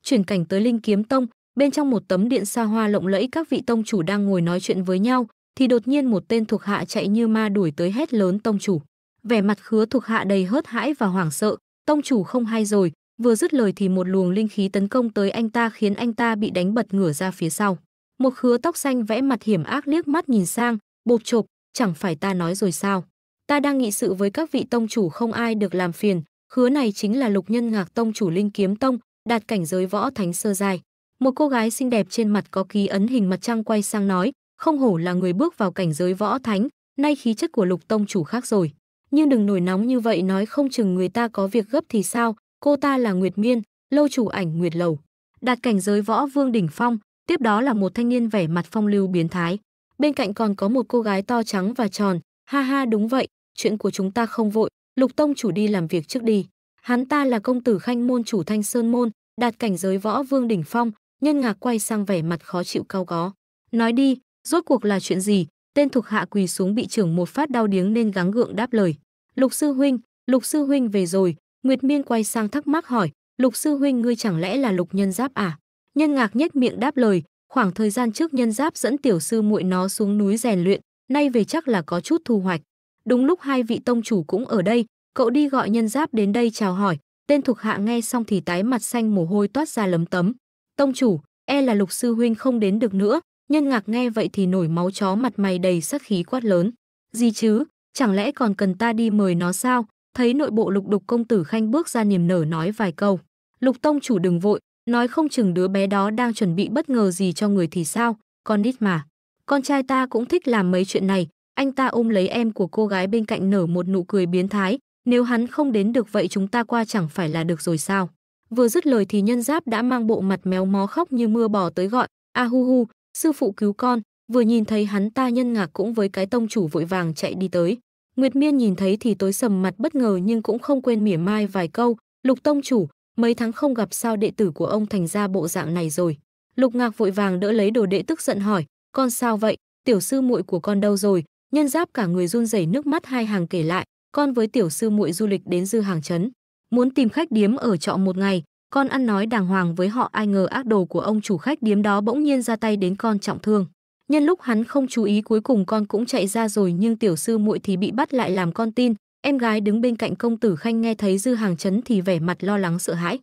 Chuyển cảnh tới Linh Kiếm Tông, bên trong một tấm điện xa hoa lộng lẫy các vị tông chủ đang ngồi nói chuyện với nhau, thì đột nhiên một tên thuộc hạ chạy như ma đuổi tới hét lớn tông chủ. Vẻ mặt khứa thuộc hạ đầy hớt hãi và hoảng sợ, tông chủ không hay rồi, Vừa dứt lời thì một luồng linh khí tấn công tới anh ta khiến anh ta bị đánh bật ngửa ra phía sau. Một khứa tóc xanh vẽ mặt hiểm ác liếc mắt nhìn sang, bộp chộp, chẳng phải ta nói rồi sao. Ta đang nghị sự với các vị tông chủ không ai được làm phiền, khứa này chính là lục nhân ngạc tông chủ linh kiếm tông, đạt cảnh giới võ thánh sơ dài. Một cô gái xinh đẹp trên mặt có ký ấn hình mặt trăng quay sang nói, không hổ là người bước vào cảnh giới võ thánh, nay khí chất của lục tông chủ khác rồi. Nhưng đừng nổi nóng như vậy nói không chừng người ta có việc gấp thì sao, Cô ta là Nguyệt Miên, lâu chủ ảnh Nguyệt Lầu, đạt cảnh giới võ vương đỉnh phong, tiếp đó là một thanh niên vẻ mặt phong lưu biến thái. Bên cạnh còn có một cô gái to trắng và tròn, ha ha đúng vậy, chuyện của chúng ta không vội, Lục Tông chủ đi làm việc trước đi. Hắn ta là công tử Khanh môn chủ Thanh Sơn môn, đạt cảnh giới võ vương đỉnh phong, nhân ngạc quay sang vẻ mặt khó chịu cao có. Nói đi, rốt cuộc là chuyện gì? Tên thuộc hạ quỳ xuống bị trưởng một phát đau điếng nên gắng gượng đáp lời. Lục sư huynh, Lục sư huynh về rồi, Nguyệt Miên quay sang thắc mắc hỏi, Lục sư huynh ngươi chẳng lẽ là Lục Nhân Giáp à? Nhân ngạc nhếch miệng đáp lời, khoảng thời gian trước Nhân Giáp dẫn tiểu sư muội nó xuống núi rèn luyện, nay về chắc là có chút thu hoạch. Đúng lúc hai vị tông chủ cũng ở đây, cậu đi gọi Nhân Giáp đến đây chào hỏi, tên thuộc hạ nghe xong thì tái mặt xanh mồ hôi toát ra lấm tấm. Tông chủ, e là Lục sư huynh không đến được nữa. Nhân ngạc nghe vậy thì nổi máu chó mặt mày đầy sát khí quát lớn. Gì chứ, chẳng lẽ còn cần ta đi mời nó sao? thấy nội bộ lục đục công tử khanh bước ra niềm nở nói vài câu. Lục tông chủ đừng vội, nói không chừng đứa bé đó đang chuẩn bị bất ngờ gì cho người thì sao, con đít mà. Con trai ta cũng thích làm mấy chuyện này, anh ta ôm lấy em của cô gái bên cạnh nở một nụ cười biến thái, nếu hắn không đến được vậy chúng ta qua chẳng phải là được rồi sao. Vừa dứt lời thì nhân giáp đã mang bộ mặt méo mó khóc như mưa bỏ tới gọi, a hu hu, sư phụ cứu con, vừa nhìn thấy hắn ta nhân ngạc cũng với cái tông chủ vội vàng chạy đi tới. Nguyệt Miên nhìn thấy thì tối sầm mặt bất ngờ nhưng cũng không quên mỉa mai vài câu, "Lục tông chủ, mấy tháng không gặp sao đệ tử của ông thành ra bộ dạng này rồi?" Lục Ngạc vội vàng đỡ lấy đồ đệ tức giận hỏi, "Con sao vậy? Tiểu sư muội của con đâu rồi?" Nhân Giáp cả người run rẩy nước mắt hai hàng kể lại, "Con với tiểu sư muội du lịch đến dư hàng chấn muốn tìm khách điếm ở trọ một ngày, con ăn nói đàng hoàng với họ ai ngờ ác đồ của ông chủ khách điếm đó bỗng nhiên ra tay đến con trọng thương." Nhân lúc hắn không chú ý cuối cùng con cũng chạy ra rồi nhưng tiểu sư muội thì bị bắt lại làm con tin. Em gái đứng bên cạnh công tử khanh nghe thấy dư hàng chấn thì vẻ mặt lo lắng sợ hãi.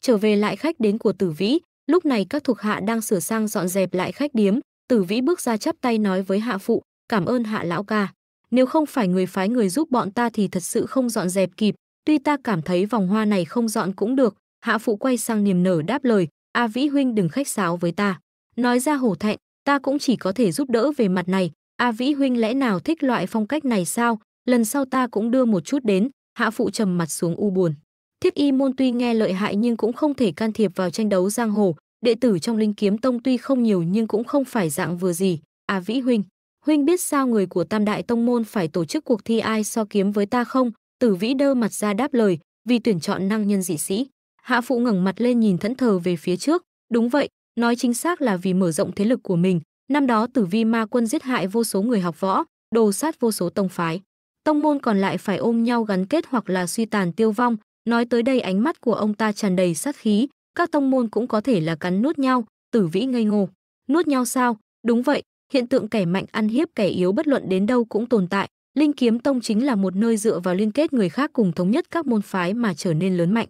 Trở về lại khách đến của tử vĩ, lúc này các thuộc hạ đang sửa sang dọn dẹp lại khách điếm. Tử vĩ bước ra chắp tay nói với hạ phụ, cảm ơn hạ lão ca. Nếu không phải người phái người giúp bọn ta thì thật sự không dọn dẹp kịp, tuy ta cảm thấy vòng hoa này không dọn cũng được. Hạ phụ quay sang niềm nở đáp lời, A Vĩ huynh đừng khách sáo với ta. Nói ra hổ thẹn, ta cũng chỉ có thể giúp đỡ về mặt này. A Vĩ huynh lẽ nào thích loại phong cách này sao? Lần sau ta cũng đưa một chút đến, hạ phụ trầm mặt xuống u buồn. Thiết y môn tuy nghe lợi hại nhưng cũng không thể can thiệp vào tranh đấu giang hồ, đệ tử trong linh kiếm tông tuy không nhiều nhưng cũng không phải dạng vừa gì. A Vĩ huynh, huynh biết sao người của tam đại tông môn phải tổ chức cuộc thi ai so kiếm với ta không? Tử Vĩ đơ mặt ra đáp lời, vì tuyển chọn năng nhân dị sĩ. Hạ phụ ngẩng mặt lên nhìn thẫn thờ về phía trước, đúng vậy, Nói chính xác là vì mở rộng thế lực của mình, năm đó Tử Vi Ma Quân giết hại vô số người học võ, đồ sát vô số tông phái. Tông môn còn lại phải ôm nhau gắn kết hoặc là suy tàn tiêu vong, nói tới đây ánh mắt của ông ta tràn đầy sát khí, các tông môn cũng có thể là cắn nuốt nhau, Tử Vĩ ngây ngô. Nuốt nhau sao? Đúng vậy, hiện tượng kẻ mạnh ăn hiếp kẻ yếu bất luận đến đâu cũng tồn tại, Linh Kiếm Tông chính là một nơi dựa vào liên kết người khác cùng thống nhất các môn phái mà trở nên lớn mạnh.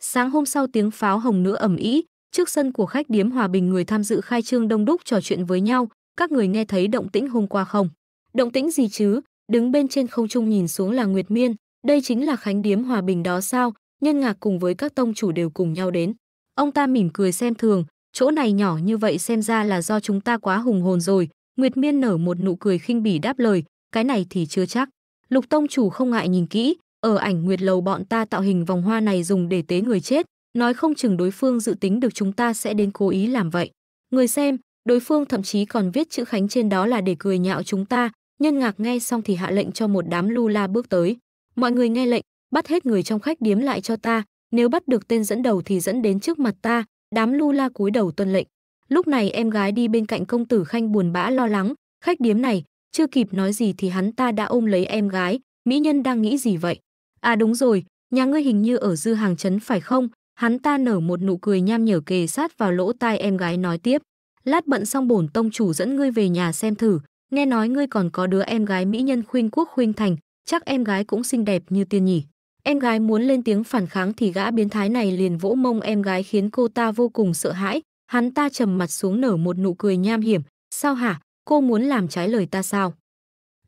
Sáng hôm sau tiếng pháo hồng nữa ầm ĩ, Trước sân của khách điếm Hòa Bình người tham dự khai trương đông đúc trò chuyện với nhau, các người nghe thấy động tĩnh hôm qua không? Động tĩnh gì chứ? Đứng bên trên không trung nhìn xuống là Nguyệt Miên, đây chính là khánh điếm Hòa Bình đó sao? Nhân ngạc cùng với các tông chủ đều cùng nhau đến. Ông ta mỉm cười xem thường, chỗ này nhỏ như vậy xem ra là do chúng ta quá hùng hồn rồi. Nguyệt Miên nở một nụ cười khinh bỉ đáp lời, cái này thì chưa chắc. Lục tông chủ không ngại nhìn kỹ, ở ảnh Nguyệt lầu bọn ta tạo hình vòng hoa này dùng để tế người chết, Nói không chừng đối phương dự tính được chúng ta sẽ đến cố ý làm vậy. Người xem, đối phương thậm chí còn viết chữ Khánh trên đó là để cười nhạo chúng ta, nhân ngạc nghe xong thì hạ lệnh cho một đám lu la bước tới. Mọi người nghe lệnh, bắt hết người trong khách điếm lại cho ta, nếu bắt được tên dẫn đầu thì dẫn đến trước mặt ta, đám lu la cúi đầu tuân lệnh. Lúc này em gái đi bên cạnh công tử Khanh buồn bã lo lắng, khách điếm này, chưa kịp nói gì thì hắn ta đã ôm lấy em gái, mỹ nhân đang nghĩ gì vậy? À đúng rồi, nhà ngươi hình như ở dư hàng trấn phải không? Hắn ta nở một nụ cười nham nhở kề sát vào lỗ tai em gái nói tiếp. Lát bận xong bổn tông chủ dẫn ngươi về nhà xem thử. Nghe nói ngươi còn có đứa em gái mỹ nhân khuynh quốc khuynh thành. Chắc em gái cũng xinh đẹp như tiên nhỉ. Em gái muốn lên tiếng phản kháng thì gã biến thái này liền vỗ mông em gái khiến cô ta vô cùng sợ hãi. Hắn ta trầm mặt xuống nở một nụ cười nham hiểm. Sao hả? Cô muốn làm trái lời ta sao?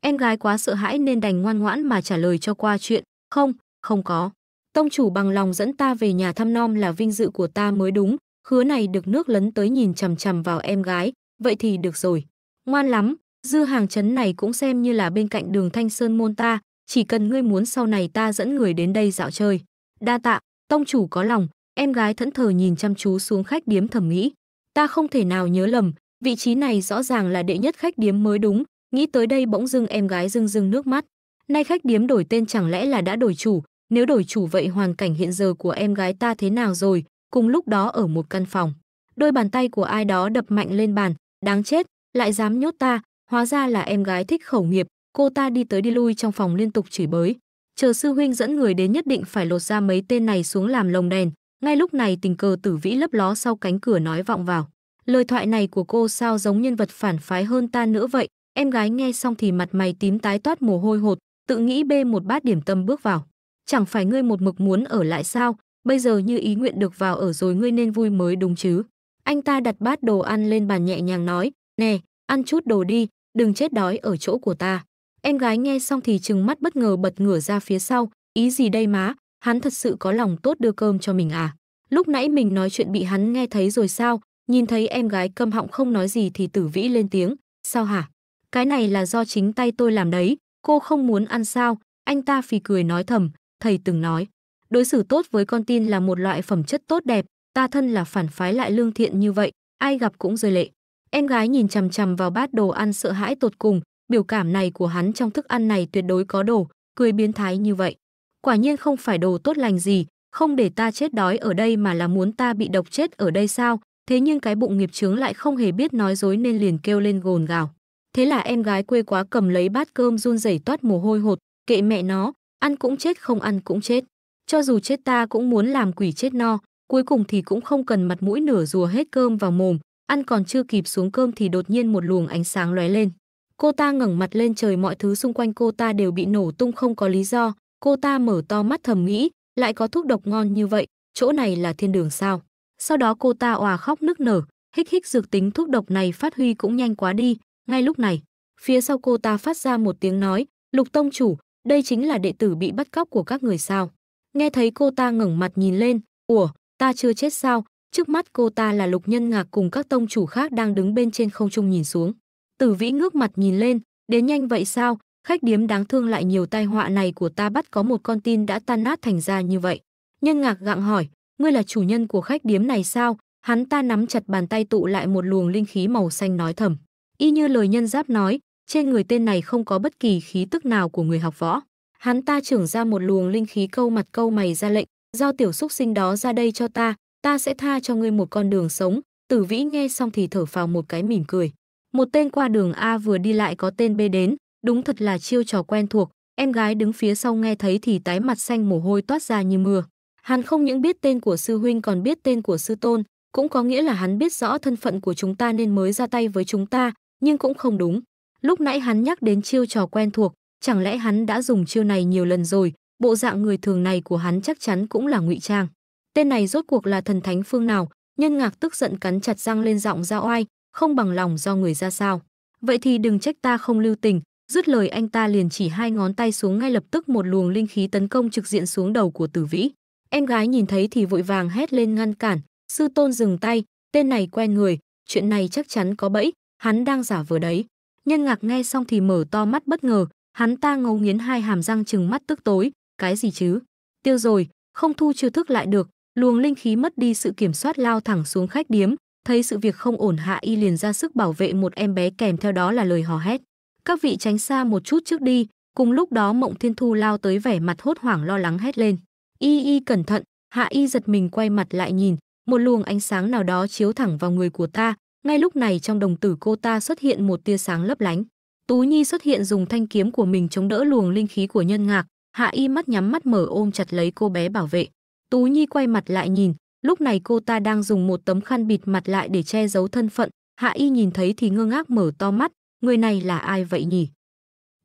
Em gái quá sợ hãi nên đành ngoan ngoãn mà trả lời cho qua chuyện. Không, không có. Tông chủ bằng lòng dẫn ta về nhà thăm nom là vinh dự của ta mới đúng, khứa này được nước lấn tới nhìn chằm chằm vào em gái, vậy thì được rồi. Ngoan lắm, dư hàng chấn này cũng xem như là bên cạnh đường Thanh Sơn môn ta, chỉ cần ngươi muốn sau này ta dẫn người đến đây dạo chơi. Đa tạ, tông chủ có lòng, em gái thẫn thờ nhìn chăm chú xuống khách điếm thầm nghĩ. Ta không thể nào nhớ lầm, vị trí này rõ ràng là đệ nhất khách điếm mới đúng, nghĩ tới đây bỗng dưng em gái rưng rưng nước mắt. Nay khách điếm đổi tên chẳng lẽ là đã đổi chủ, nếu đổi chủ vậy hoàn cảnh hiện giờ của em gái ta thế nào rồi, cùng lúc đó ở một căn phòng. Đôi bàn tay của ai đó đập mạnh lên bàn, đáng chết, lại dám nhốt ta, hóa ra là em gái thích khẩu nghiệp, cô ta đi tới đi lui trong phòng liên tục chửi bới. Chờ sư huynh dẫn người đến nhất định phải lột ra mấy tên này xuống làm lồng đèn. Ngay lúc này tình cờ tử vĩ lấp ló sau cánh cửa nói vọng vào. Lời thoại này của cô sao giống nhân vật phản phái hơn ta nữa vậy, em gái nghe xong thì mặt mày tím tái toát mồ hôi hột, tự nghĩ bê một bát điểm tâm bước vào chẳng phải ngươi một mực muốn ở lại sao, bây giờ như ý nguyện được vào ở rồi ngươi nên vui mới đúng chứ. Anh ta đặt bát đồ ăn lên bàn nhẹ nhàng nói, nè, ăn chút đồ đi, đừng chết đói ở chỗ của ta. Em gái nghe xong thì trừng mắt bất ngờ bật ngửa ra phía sau, ý gì đây má, hắn thật sự có lòng tốt đưa cơm cho mình à. Lúc nãy mình nói chuyện bị hắn nghe thấy rồi sao, nhìn thấy em gái câm họng không nói gì thì tử vĩ lên tiếng, sao hả? Cái này là do chính tay tôi làm đấy, cô không muốn ăn sao, anh ta phì cười nói thầm, thầy từng nói, đối xử tốt với con tin là một loại phẩm chất tốt đẹp, ta thân là phản phái lại lương thiện như vậy, ai gặp cũng rơi lệ. Em gái nhìn chằm chằm vào bát đồ ăn sợ hãi tột cùng, biểu cảm này của hắn trong thức ăn này tuyệt đối có đồ, cười biến thái như vậy. Quả nhiên không phải đồ tốt lành gì, không để ta chết đói ở đây mà là muốn ta bị độc chết ở đây sao? Thế nhưng cái bụng nghiệp chướng lại không hề biết nói dối nên liền kêu lên gồn gào. Thế là em gái quê quá cầm lấy bát cơm run rẩy toát mồ hôi hột, kệ mẹ nó, ăn cũng chết không ăn cũng chết. Cho dù chết ta cũng muốn làm quỷ chết no, cuối cùng thì cũng không cần mặt mũi nửa rùa hết cơm vào mồm, ăn còn chưa kịp xuống cơm thì đột nhiên một luồng ánh sáng lóe lên. Cô ta ngẩng mặt lên trời mọi thứ xung quanh cô ta đều bị nổ tung không có lý do, cô ta mở to mắt thầm nghĩ, lại có thuốc độc ngon như vậy, chỗ này là thiên đường sao. Sau đó cô ta òa khóc nức nở, hích hích dược tính thuốc độc này phát huy cũng nhanh quá đi, ngay lúc này, phía sau cô ta phát ra một tiếng nói, lục tông chủ, đây chính là đệ tử bị bắt cóc của các người sao. Nghe thấy cô ta ngẩng mặt nhìn lên, ủa, ta chưa chết sao, trước mắt cô ta là lục nhân ngạc cùng các tông chủ khác đang đứng bên trên không trung nhìn xuống. Tử vĩ ngước mặt nhìn lên, đến nhanh vậy sao, khách điếm đáng thương lại nhiều tai họa này của ta bắt có một con tin đã tan nát thành ra như vậy. Nhân ngạc gặng hỏi, ngươi là chủ nhân của khách điếm này sao, hắn ta nắm chặt bàn tay tụ lại một luồng linh khí màu xanh nói thầm. Y như lời nhân giáp nói, trên người tên này không có bất kỳ khí tức nào của người học võ. Hắn ta trưởng ra một luồng linh khí câu mặt câu mày ra lệnh, giao tiểu xúc sinh đó ra đây cho ta, ta sẽ tha cho ngươi một con đường sống. Tử Vĩ nghe xong thì thở phào một cái mỉm cười. Một tên qua đường A vừa đi lại có tên B đến, đúng thật là chiêu trò quen thuộc, em gái đứng phía sau nghe thấy thì tái mặt xanh mồ hôi toát ra như mưa. Hắn không những biết tên của sư huynh còn biết tên của sư tôn, cũng có nghĩa là hắn biết rõ thân phận của chúng ta nên mới ra tay với chúng ta, nhưng cũng không đúng. Lúc nãy hắn nhắc đến chiêu trò quen thuộc, chẳng lẽ hắn đã dùng chiêu này nhiều lần rồi, bộ dạng người thường này của hắn chắc chắn cũng là ngụy trang. Tên này rốt cuộc là thần thánh phương nào? Nhân ngạc tức giận cắn chặt răng lên giọng ra oai, không bằng lòng do người ra sao. Vậy thì đừng trách ta không lưu tình, dứt lời anh ta liền chỉ hai ngón tay xuống ngay lập tức một luồng linh khí tấn công trực diện xuống đầu của Tử Vĩ. Em gái nhìn thấy thì vội vàng hét lên ngăn cản, sư tôn dừng tay, tên này quen người, chuyện này chắc chắn có bẫy, hắn đang giả vờ đấy. Nhân ngạc nghe xong thì mở to mắt bất ngờ, hắn ta ngấu nghiến hai hàm răng trừng mắt tức tối, cái gì chứ? Tiêu rồi, không thu chưa thức lại được, luồng linh khí mất đi sự kiểm soát lao thẳng xuống khách điếm, thấy sự việc không ổn hạ y liền ra sức bảo vệ một em bé kèm theo đó là lời hò hét. Các vị tránh xa một chút trước đi, cùng lúc đó Mộng Thiên Thu lao tới vẻ mặt hốt hoảng lo lắng hét lên. Y y cẩn thận, hạ y giật mình quay mặt lại nhìn, một luồng ánh sáng nào đó chiếu thẳng vào người của ta, ngay lúc này trong đồng tử cô ta xuất hiện một tia sáng lấp lánh tú nhi xuất hiện dùng thanh kiếm của mình chống đỡ luồng linh khí của nhân ngạc hạ y mắt nhắm mắt mở ôm chặt lấy cô bé bảo vệ tú nhi quay mặt lại nhìn lúc này cô ta đang dùng một tấm khăn bịt mặt lại để che giấu thân phận hạ y nhìn thấy thì ngơ ngác mở to mắt người này là ai vậy nhỉ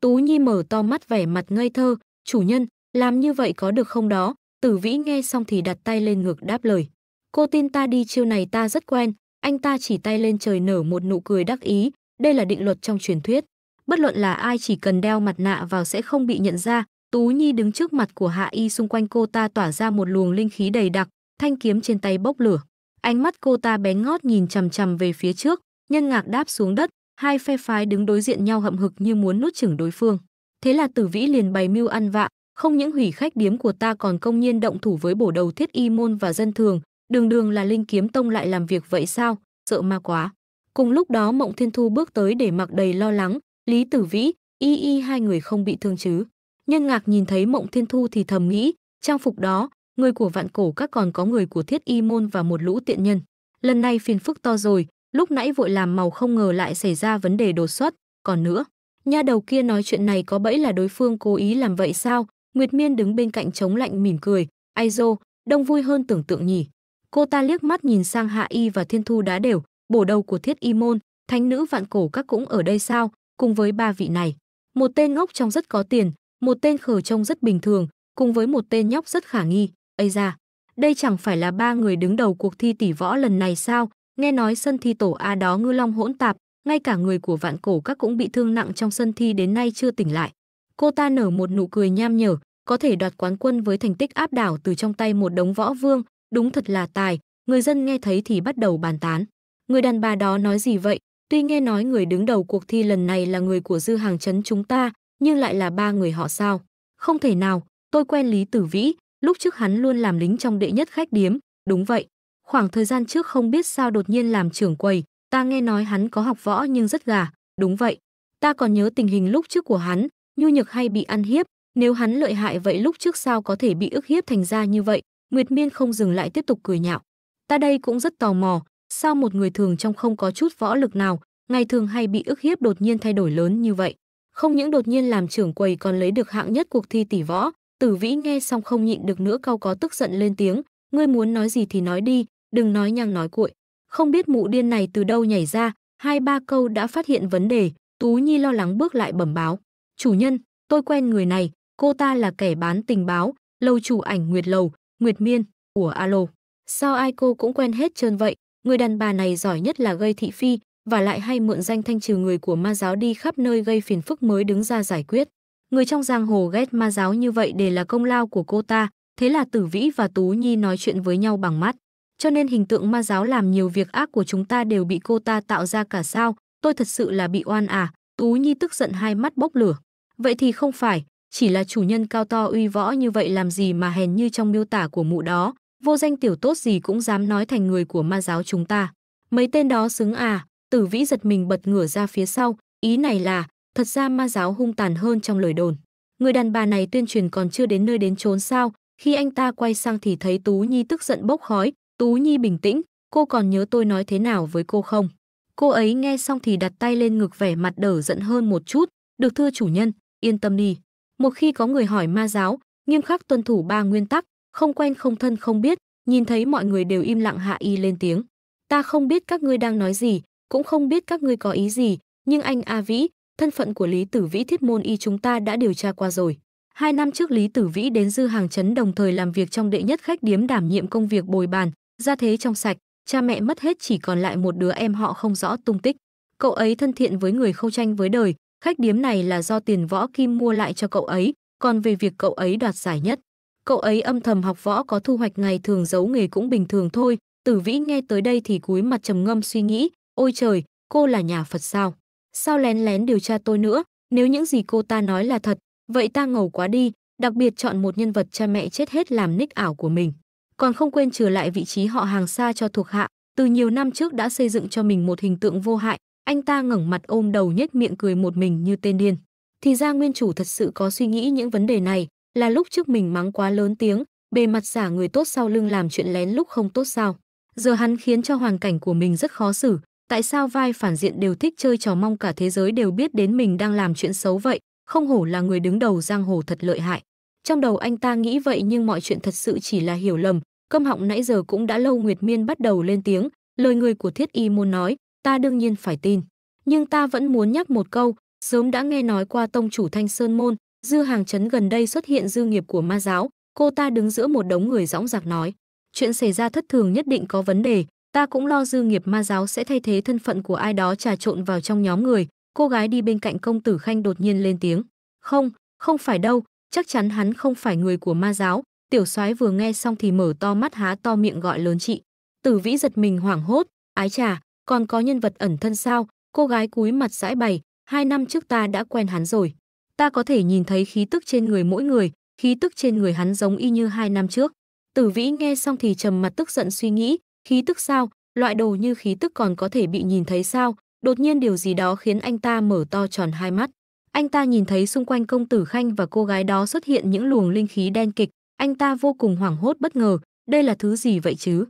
tú nhi mở to mắt vẻ mặt ngây thơ chủ nhân làm như vậy có được không đó tử vĩ nghe xong thì đặt tay lên ngực đáp lời cô tin ta đi chiêu này ta rất quen anh ta chỉ tay lên trời nở một nụ cười đắc ý, đây là định luật trong truyền thuyết. Bất luận là ai chỉ cần đeo mặt nạ vào sẽ không bị nhận ra, Tú Nhi đứng trước mặt của Hạ Y xung quanh cô ta tỏa ra một luồng linh khí đầy đặc, thanh kiếm trên tay bốc lửa. Ánh mắt cô ta bén ngót nhìn chằm chằm về phía trước, nhân ngạc đáp xuống đất, hai phe phái đứng đối diện nhau hậm hực như muốn nuốt chửng đối phương. Thế là Tử Vĩ liền bày mưu ăn vạ, không những hủy khách điếm của ta còn công nhiên động thủ với bổ đầu thiết y môn và dân thường, Đường đường là linh kiếm tông lại làm việc vậy sao, sợ ma quá. Cùng lúc đó Mộng Thiên Thu bước tới để mặc đầy lo lắng, Lý Tử Vĩ, y y hai người không bị thương chứ. Nhân ngạc nhìn thấy Mộng Thiên Thu thì thầm nghĩ, trang phục đó, người của vạn cổ các còn có người của thiết y môn và một lũ tiện nhân. Lần này phiền phức to rồi, lúc nãy vội làm màu không ngờ lại xảy ra vấn đề đột xuất, còn nữa. Nha đầu kia nói chuyện này có bẫy là đối phương cố ý làm vậy sao? Nguyệt Miên đứng bên cạnh chống lạnh mỉm cười, ai dô, đông vui hơn tưởng tượng nhỉ cô ta liếc mắt nhìn sang hạ y và thiên thu đá đều bổ đầu của thiết y môn thánh nữ vạn cổ các cũng ở đây sao cùng với ba vị này một tên ngốc trông rất có tiền một tên khờ trông rất bình thường cùng với một tên nhóc rất khả nghi ấy ra đây chẳng phải là ba người đứng đầu cuộc thi tỷ võ lần này sao nghe nói sân thi tổ a đó ngư long hỗn tạp ngay cả người của vạn cổ các cũng bị thương nặng trong sân thi đến nay chưa tỉnh lại cô ta nở một nụ cười nham nhở có thể đoạt quán quân với thành tích áp đảo từ trong tay một đống võ vương Đúng thật là tài, người dân nghe thấy thì bắt đầu bàn tán. Người đàn bà đó nói gì vậy? Tuy nghe nói người đứng đầu cuộc thi lần này là người của dư hàng chấn chúng ta, nhưng lại là ba người họ sao? Không thể nào, tôi quen Lý Tử Vĩ, lúc trước hắn luôn làm lính trong đệ nhất khách điếm, đúng vậy. Khoảng thời gian trước không biết sao đột nhiên làm trưởng quầy, ta nghe nói hắn có học võ nhưng rất gà, đúng vậy. Ta còn nhớ tình hình lúc trước của hắn, nhu nhược hay bị ăn hiếp, nếu hắn lợi hại vậy lúc trước sao có thể bị ức hiếp thành ra như vậy, Nguyệt Miên không dừng lại tiếp tục cười nhạo. Ta đây cũng rất tò mò, sao một người thường trong không có chút võ lực nào, ngày thường hay bị ức hiếp đột nhiên thay đổi lớn như vậy. Không những đột nhiên làm trưởng quầy còn lấy được hạng nhất cuộc thi tỷ võ, tử vĩ nghe xong không nhịn được nữa cau có tức giận lên tiếng, ngươi muốn nói gì thì nói đi, đừng nói nhăng nói cuội. Không biết mụ điên này từ đâu nhảy ra, hai ba câu đã phát hiện vấn đề, Tú Nhi lo lắng bước lại bẩm báo. Chủ nhân, tôi quen người này, cô ta là kẻ bán tình báo, lâu chủ ảnh Nguyệt Lầu, Nguyệt Miên, ủa alo, sao ai cô cũng quen hết trơn vậy? Người đàn bà này giỏi nhất là gây thị phi và lại hay mượn danh thanh trừ người của ma giáo đi khắp nơi gây phiền phức mới đứng ra giải quyết. Người trong giang hồ ghét ma giáo như vậy để là công lao của cô ta, thế là Tử Vĩ và Tú Nhi nói chuyện với nhau bằng mắt. Cho nên hình tượng ma giáo làm nhiều việc ác của chúng ta đều bị cô ta tạo ra cả sao, tôi thật sự là bị oan à, Tú Nhi tức giận hai mắt bốc lửa. Vậy thì không phải, chỉ là chủ nhân cao to uy võ như vậy làm gì mà hèn như trong miêu tả của mụ đó, vô danh tiểu tốt gì cũng dám nói thành người của ma giáo chúng ta. Mấy tên đó xứng à, tử vĩ giật mình bật ngửa ra phía sau, ý này là, thật ra ma giáo hung tàn hơn trong lời đồn. Người đàn bà này tuyên truyền còn chưa đến nơi đến chốn sao, khi anh ta quay sang thì thấy Tú Nhi tức giận bốc khói, Tú Nhi bình tĩnh, cô còn nhớ tôi nói thế nào với cô không? Cô ấy nghe xong thì đặt tay lên ngực vẻ mặt đỡ giận hơn một chút, được thưa chủ nhân, yên tâm đi. Một khi có người hỏi ma giáo, nghiêm khắc tuân thủ ba nguyên tắc, không quen không thân không biết, nhìn thấy mọi người đều im lặng hạ y lên tiếng. Ta không biết các ngươi đang nói gì, cũng không biết các ngươi có ý gì, nhưng anh A Vĩ, thân phận của Lý Tử Vĩ thiết môn y chúng ta đã điều tra qua rồi. Hai năm trước Lý Tử Vĩ đến dư hàng chấn đồng thời làm việc trong đệ nhất khách điếm đảm nhiệm công việc bồi bàn, ra thế trong sạch, cha mẹ mất hết chỉ còn lại một đứa em họ không rõ tung tích. Cậu ấy thân thiện với người không tranh với đời, Khách điếm này là do tiền võ kim mua lại cho cậu ấy, còn về việc cậu ấy đoạt giải nhất. Cậu ấy âm thầm học võ có thu hoạch ngày thường giấu nghề cũng bình thường thôi. Tử Vĩ nghe tới đây thì cúi mặt trầm ngâm suy nghĩ, ôi trời, cô là nhà Phật sao? Sao lén lén điều tra tôi nữa? Nếu những gì cô ta nói là thật, vậy ta ngầu quá đi, đặc biệt chọn một nhân vật cha mẹ chết hết làm nick ảo của mình. Còn không quên trừ lại vị trí họ hàng xa cho thuộc hạ, từ nhiều năm trước đã xây dựng cho mình một hình tượng vô hại, anh ta ngẩng mặt ôm đầu nhếch miệng cười một mình như tên điên. Thì ra nguyên chủ thật sự có suy nghĩ những vấn đề này, là lúc trước mình mắng quá lớn tiếng, bề mặt giả người tốt sau lưng làm chuyện lén lúc không tốt sao. Giờ hắn khiến cho hoàn cảnh của mình rất khó xử, tại sao vai phản diện đều thích chơi trò mong cả thế giới đều biết đến mình đang làm chuyện xấu vậy, không hổ là người đứng đầu giang hồ thật lợi hại. Trong đầu anh ta nghĩ vậy nhưng mọi chuyện thật sự chỉ là hiểu lầm, câm họng nãy giờ cũng đã lâu Nguyệt Miên bắt đầu lên tiếng, lời người của Thiết Y môn nói, ta đương nhiên phải tin. Nhưng ta vẫn muốn nhắc một câu, sớm đã nghe nói qua tông chủ Thanh Sơn Môn, dư hàng chấn gần đây xuất hiện dư nghiệp của ma giáo, cô ta đứng giữa một đống người rõng rạc nói. Chuyện xảy ra thất thường nhất định có vấn đề, ta cũng lo dư nghiệp ma giáo sẽ thay thế thân phận của ai đó trà trộn vào trong nhóm người. Cô gái đi bên cạnh công tử Khanh đột nhiên lên tiếng. Không, không phải đâu, chắc chắn hắn không phải người của ma giáo. Tiểu soái vừa nghe xong thì mở to mắt há to miệng gọi lớn chị. Tử vĩ giật mình hoảng hốt, ái trà, còn có nhân vật ẩn thân sao, cô gái cúi mặt giãi bày, hai năm trước ta đã quen hắn rồi. Ta có thể nhìn thấy khí tức trên người mỗi người, khí tức trên người hắn giống y như hai năm trước. Tử vĩ nghe xong thì trầm mặt tức giận suy nghĩ, khí tức sao, loại đồ như khí tức còn có thể bị nhìn thấy sao, đột nhiên điều gì đó khiến anh ta mở to tròn hai mắt. Anh ta nhìn thấy xung quanh công tử Khanh và cô gái đó xuất hiện những luồng linh khí đen kịch, anh ta vô cùng hoảng hốt bất ngờ, đây là thứ gì vậy chứ?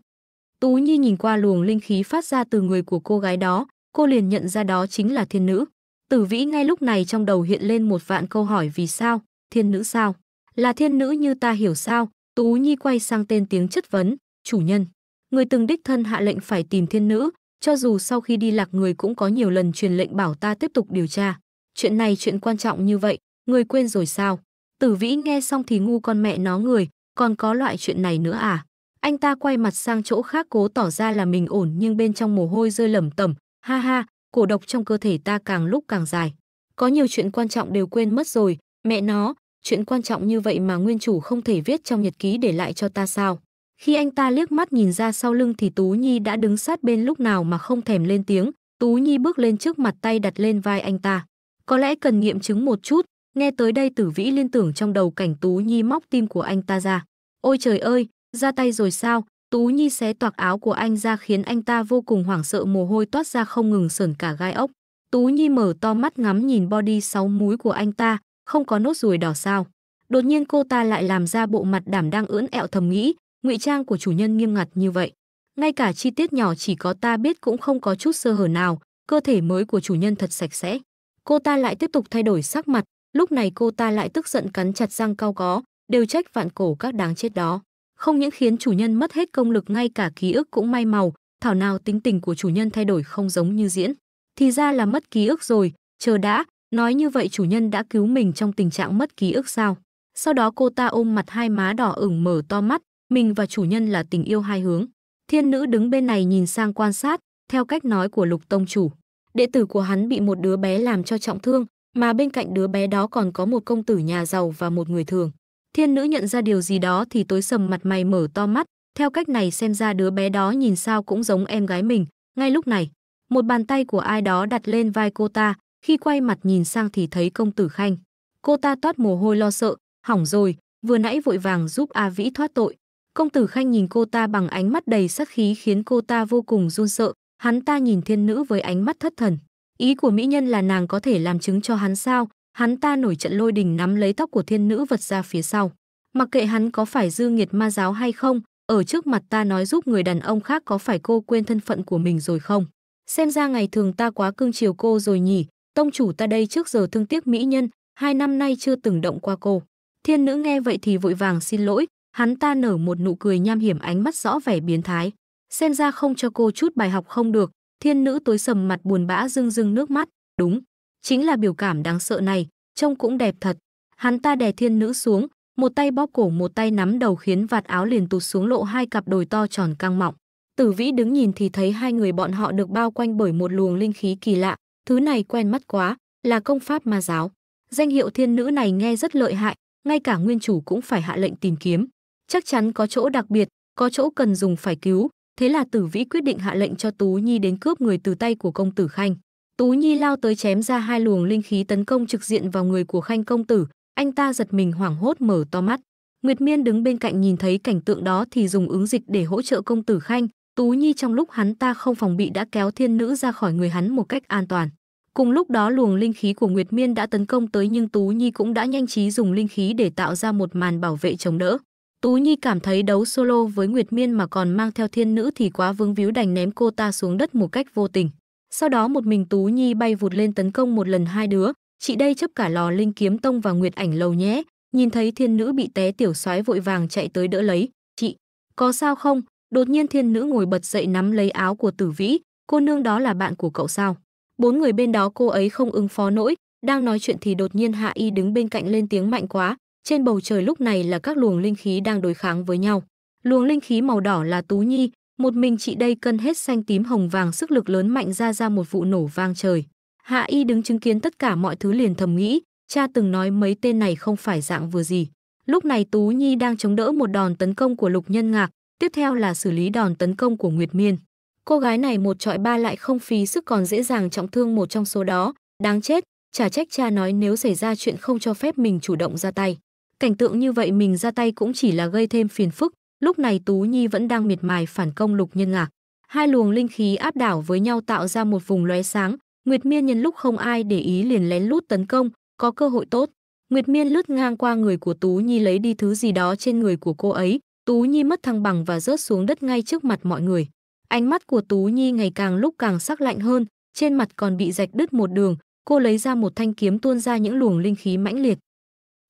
Tú Nhi nhìn qua luồng linh khí phát ra từ người của cô gái đó, cô liền nhận ra đó chính là thiên nữ. Tử Vĩ ngay lúc này trong đầu hiện lên một vạn câu hỏi vì sao, thiên nữ sao? Là thiên nữ như ta hiểu sao? Tú Nhi quay sang tên tiếng chất vấn, chủ nhân. Người từng đích thân hạ lệnh phải tìm thiên nữ, cho dù sau khi đi lạc người cũng có nhiều lần truyền lệnh bảo ta tiếp tục điều tra. Chuyện này chuyện quan trọng như vậy, người quên rồi sao? Tử Vĩ nghe xong thì ngu con mẹ nó người, còn có loại chuyện này nữa à? Anh ta quay mặt sang chỗ khác cố tỏ ra là mình ổn nhưng bên trong mồ hôi rơi lẩm tẩm. Ha ha, cổ độc trong cơ thể ta càng lúc càng dài. Có nhiều chuyện quan trọng đều quên mất rồi, mẹ nó, chuyện quan trọng như vậy mà nguyên chủ không thể viết trong nhật ký để lại cho ta sao. Khi anh ta liếc mắt nhìn ra sau lưng thì Tú Nhi đã đứng sát bên lúc nào mà không thèm lên tiếng. Tú Nhi bước lên trước mặt tay đặt lên vai anh ta. Có lẽ cần nghiệm chứng một chút, nghe tới đây tử vĩ liên tưởng trong đầu cảnh Tú Nhi móc tim của anh ta ra. Ôi trời ơi, ra tay rồi sao? Tú Nhi xé toạc áo của anh ra khiến anh ta vô cùng hoảng sợ mồ hôi toát ra không ngừng sởn cả gai ốc. Tú Nhi mở to mắt ngắm nhìn body sáu múi của anh ta, không có nốt ruồi đỏ sao. Đột nhiên cô ta lại làm ra bộ mặt đảm đang ưỡn ẹo thầm nghĩ, ngụy trang của chủ nhân nghiêm ngặt như vậy. Ngay cả chi tiết nhỏ chỉ có ta biết cũng không có chút sơ hở nào, cơ thể mới của chủ nhân thật sạch sẽ. Cô ta lại tiếp tục thay đổi sắc mặt, lúc này cô ta lại tức giận cắn chặt răng cao có, đều trách vạn cổ các đáng chết đó không những khiến chủ nhân mất hết công lực ngay cả ký ức cũng may màu, thảo nào tính tình của chủ nhân thay đổi không giống như diễn. Thì ra là mất ký ức rồi, chờ đã, nói như vậy chủ nhân đã cứu mình trong tình trạng mất ký ức sao. Sau đó cô ta ôm mặt hai má đỏ ửng mở to mắt, mình và chủ nhân là tình yêu hai hướng. Thiên nữ đứng bên này nhìn sang quan sát, theo cách nói của lục tông chủ. Đệ tử của hắn bị một đứa bé làm cho trọng thương, mà bên cạnh đứa bé đó còn có một công tử nhà giàu và một người thường. Thiên nữ nhận ra điều gì đó thì tối sầm mặt mày mở to mắt, theo cách này xem ra đứa bé đó nhìn sao cũng giống em gái mình. Ngay lúc này, một bàn tay của ai đó đặt lên vai cô ta, khi quay mặt nhìn sang thì thấy công tử Khanh. Cô ta toát mồ hôi lo sợ, hỏng rồi, vừa nãy vội vàng giúp A Vĩ thoát tội. Công tử Khanh nhìn cô ta bằng ánh mắt đầy sắc khí khiến cô ta vô cùng run sợ, hắn ta nhìn thiên nữ với ánh mắt thất thần. Ý của mỹ nhân là nàng có thể làm chứng cho hắn sao, hắn ta nổi trận lôi đình nắm lấy tóc của thiên nữ vật ra phía sau. Mặc kệ hắn có phải dư nghiệt ma giáo hay không, ở trước mặt ta nói giúp người đàn ông khác có phải cô quên thân phận của mình rồi không? Xem ra ngày thường ta quá cưng chiều cô rồi nhỉ, tông chủ ta đây trước giờ thương tiếc mỹ nhân, hai năm nay chưa từng động qua cô. Thiên nữ nghe vậy thì vội vàng xin lỗi, hắn ta nở một nụ cười nham hiểm ánh mắt rõ vẻ biến thái. Xem ra không cho cô chút bài học không được, thiên nữ tối sầm mặt buồn bã rưng rưng nước mắt, đúng, Chính là biểu cảm đáng sợ này, trông cũng đẹp thật. Hắn ta đè thiên nữ xuống, một tay bóp cổ một tay nắm đầu khiến vạt áo liền tụt xuống lộ hai cặp đồi to tròn căng mọng. Tử vĩ đứng nhìn thì thấy hai người bọn họ được bao quanh bởi một luồng linh khí kỳ lạ, thứ này quen mắt quá, là công pháp ma giáo. Danh hiệu thiên nữ này nghe rất lợi hại, ngay cả nguyên chủ cũng phải hạ lệnh tìm kiếm. Chắc chắn có chỗ đặc biệt, có chỗ cần dùng phải cứu, thế là tử vĩ quyết định hạ lệnh cho Tú Nhi đến cướp người từ tay của công tử Khanh. Tú Nhi lao tới chém ra hai luồng linh khí tấn công trực diện vào người của Khanh công tử, anh ta giật mình hoảng hốt mở to mắt. Nguyệt Miên đứng bên cạnh nhìn thấy cảnh tượng đó thì dùng ứng dịch để hỗ trợ công tử Khanh, Tú Nhi trong lúc hắn ta không phòng bị đã kéo thiên nữ ra khỏi người hắn một cách an toàn. Cùng lúc đó luồng linh khí của Nguyệt Miên đã tấn công tới nhưng Tú Nhi cũng đã nhanh trí dùng linh khí để tạo ra một màn bảo vệ chống đỡ. Tú Nhi cảm thấy đấu solo với Nguyệt Miên mà còn mang theo thiên nữ thì quá vương víu đành ném cô ta xuống đất một cách vô tình. Sau đó một mình Tú Nhi bay vụt lên tấn công một lần hai đứa, chị đây chấp cả lò linh kiếm tông và nguyệt ảnh lầu nhé, nhìn thấy thiên nữ bị té tiểu soái vội vàng chạy tới đỡ lấy, chị, có sao không? Đột nhiên thiên nữ ngồi bật dậy nắm lấy áo của tử vĩ, cô nương đó là bạn của cậu sao? Bốn người bên đó cô ấy không ứng phó nổi, đang nói chuyện thì đột nhiên Hạ Y đứng bên cạnh lên tiếng mạnh quá, trên bầu trời lúc này là các luồng linh khí đang đối kháng với nhau. Luồng linh khí màu đỏ là Tú Nhi, một mình chị đây cân hết xanh tím hồng vàng sức lực lớn mạnh ra ra một vụ nổ vang trời. Hạ y đứng chứng kiến tất cả mọi thứ liền thầm nghĩ, cha từng nói mấy tên này không phải dạng vừa gì. Lúc này Tú Nhi đang chống đỡ một đòn tấn công của Lục Nhân Ngạc, tiếp theo là xử lý đòn tấn công của Nguyệt Miên. Cô gái này một trọi ba lại không phí sức còn dễ dàng trọng thương một trong số đó, đáng chết, chả trách cha nói nếu xảy ra chuyện không cho phép mình chủ động ra tay. Cảnh tượng như vậy mình ra tay cũng chỉ là gây thêm phiền phức, Lúc này Tú Nhi vẫn đang miệt mài phản công Lục Nhân Ngạc. Hai luồng linh khí áp đảo với nhau tạo ra một vùng lóe sáng, Nguyệt Miên nhân lúc không ai để ý liền lén lút tấn công, có cơ hội tốt. Nguyệt Miên lướt ngang qua người của Tú Nhi lấy đi thứ gì đó trên người của cô ấy, Tú Nhi mất thăng bằng và rớt xuống đất ngay trước mặt mọi người. Ánh mắt của Tú Nhi ngày càng lúc càng sắc lạnh hơn, trên mặt còn bị rạch đứt một đường, cô lấy ra một thanh kiếm tuôn ra những luồng linh khí mãnh liệt.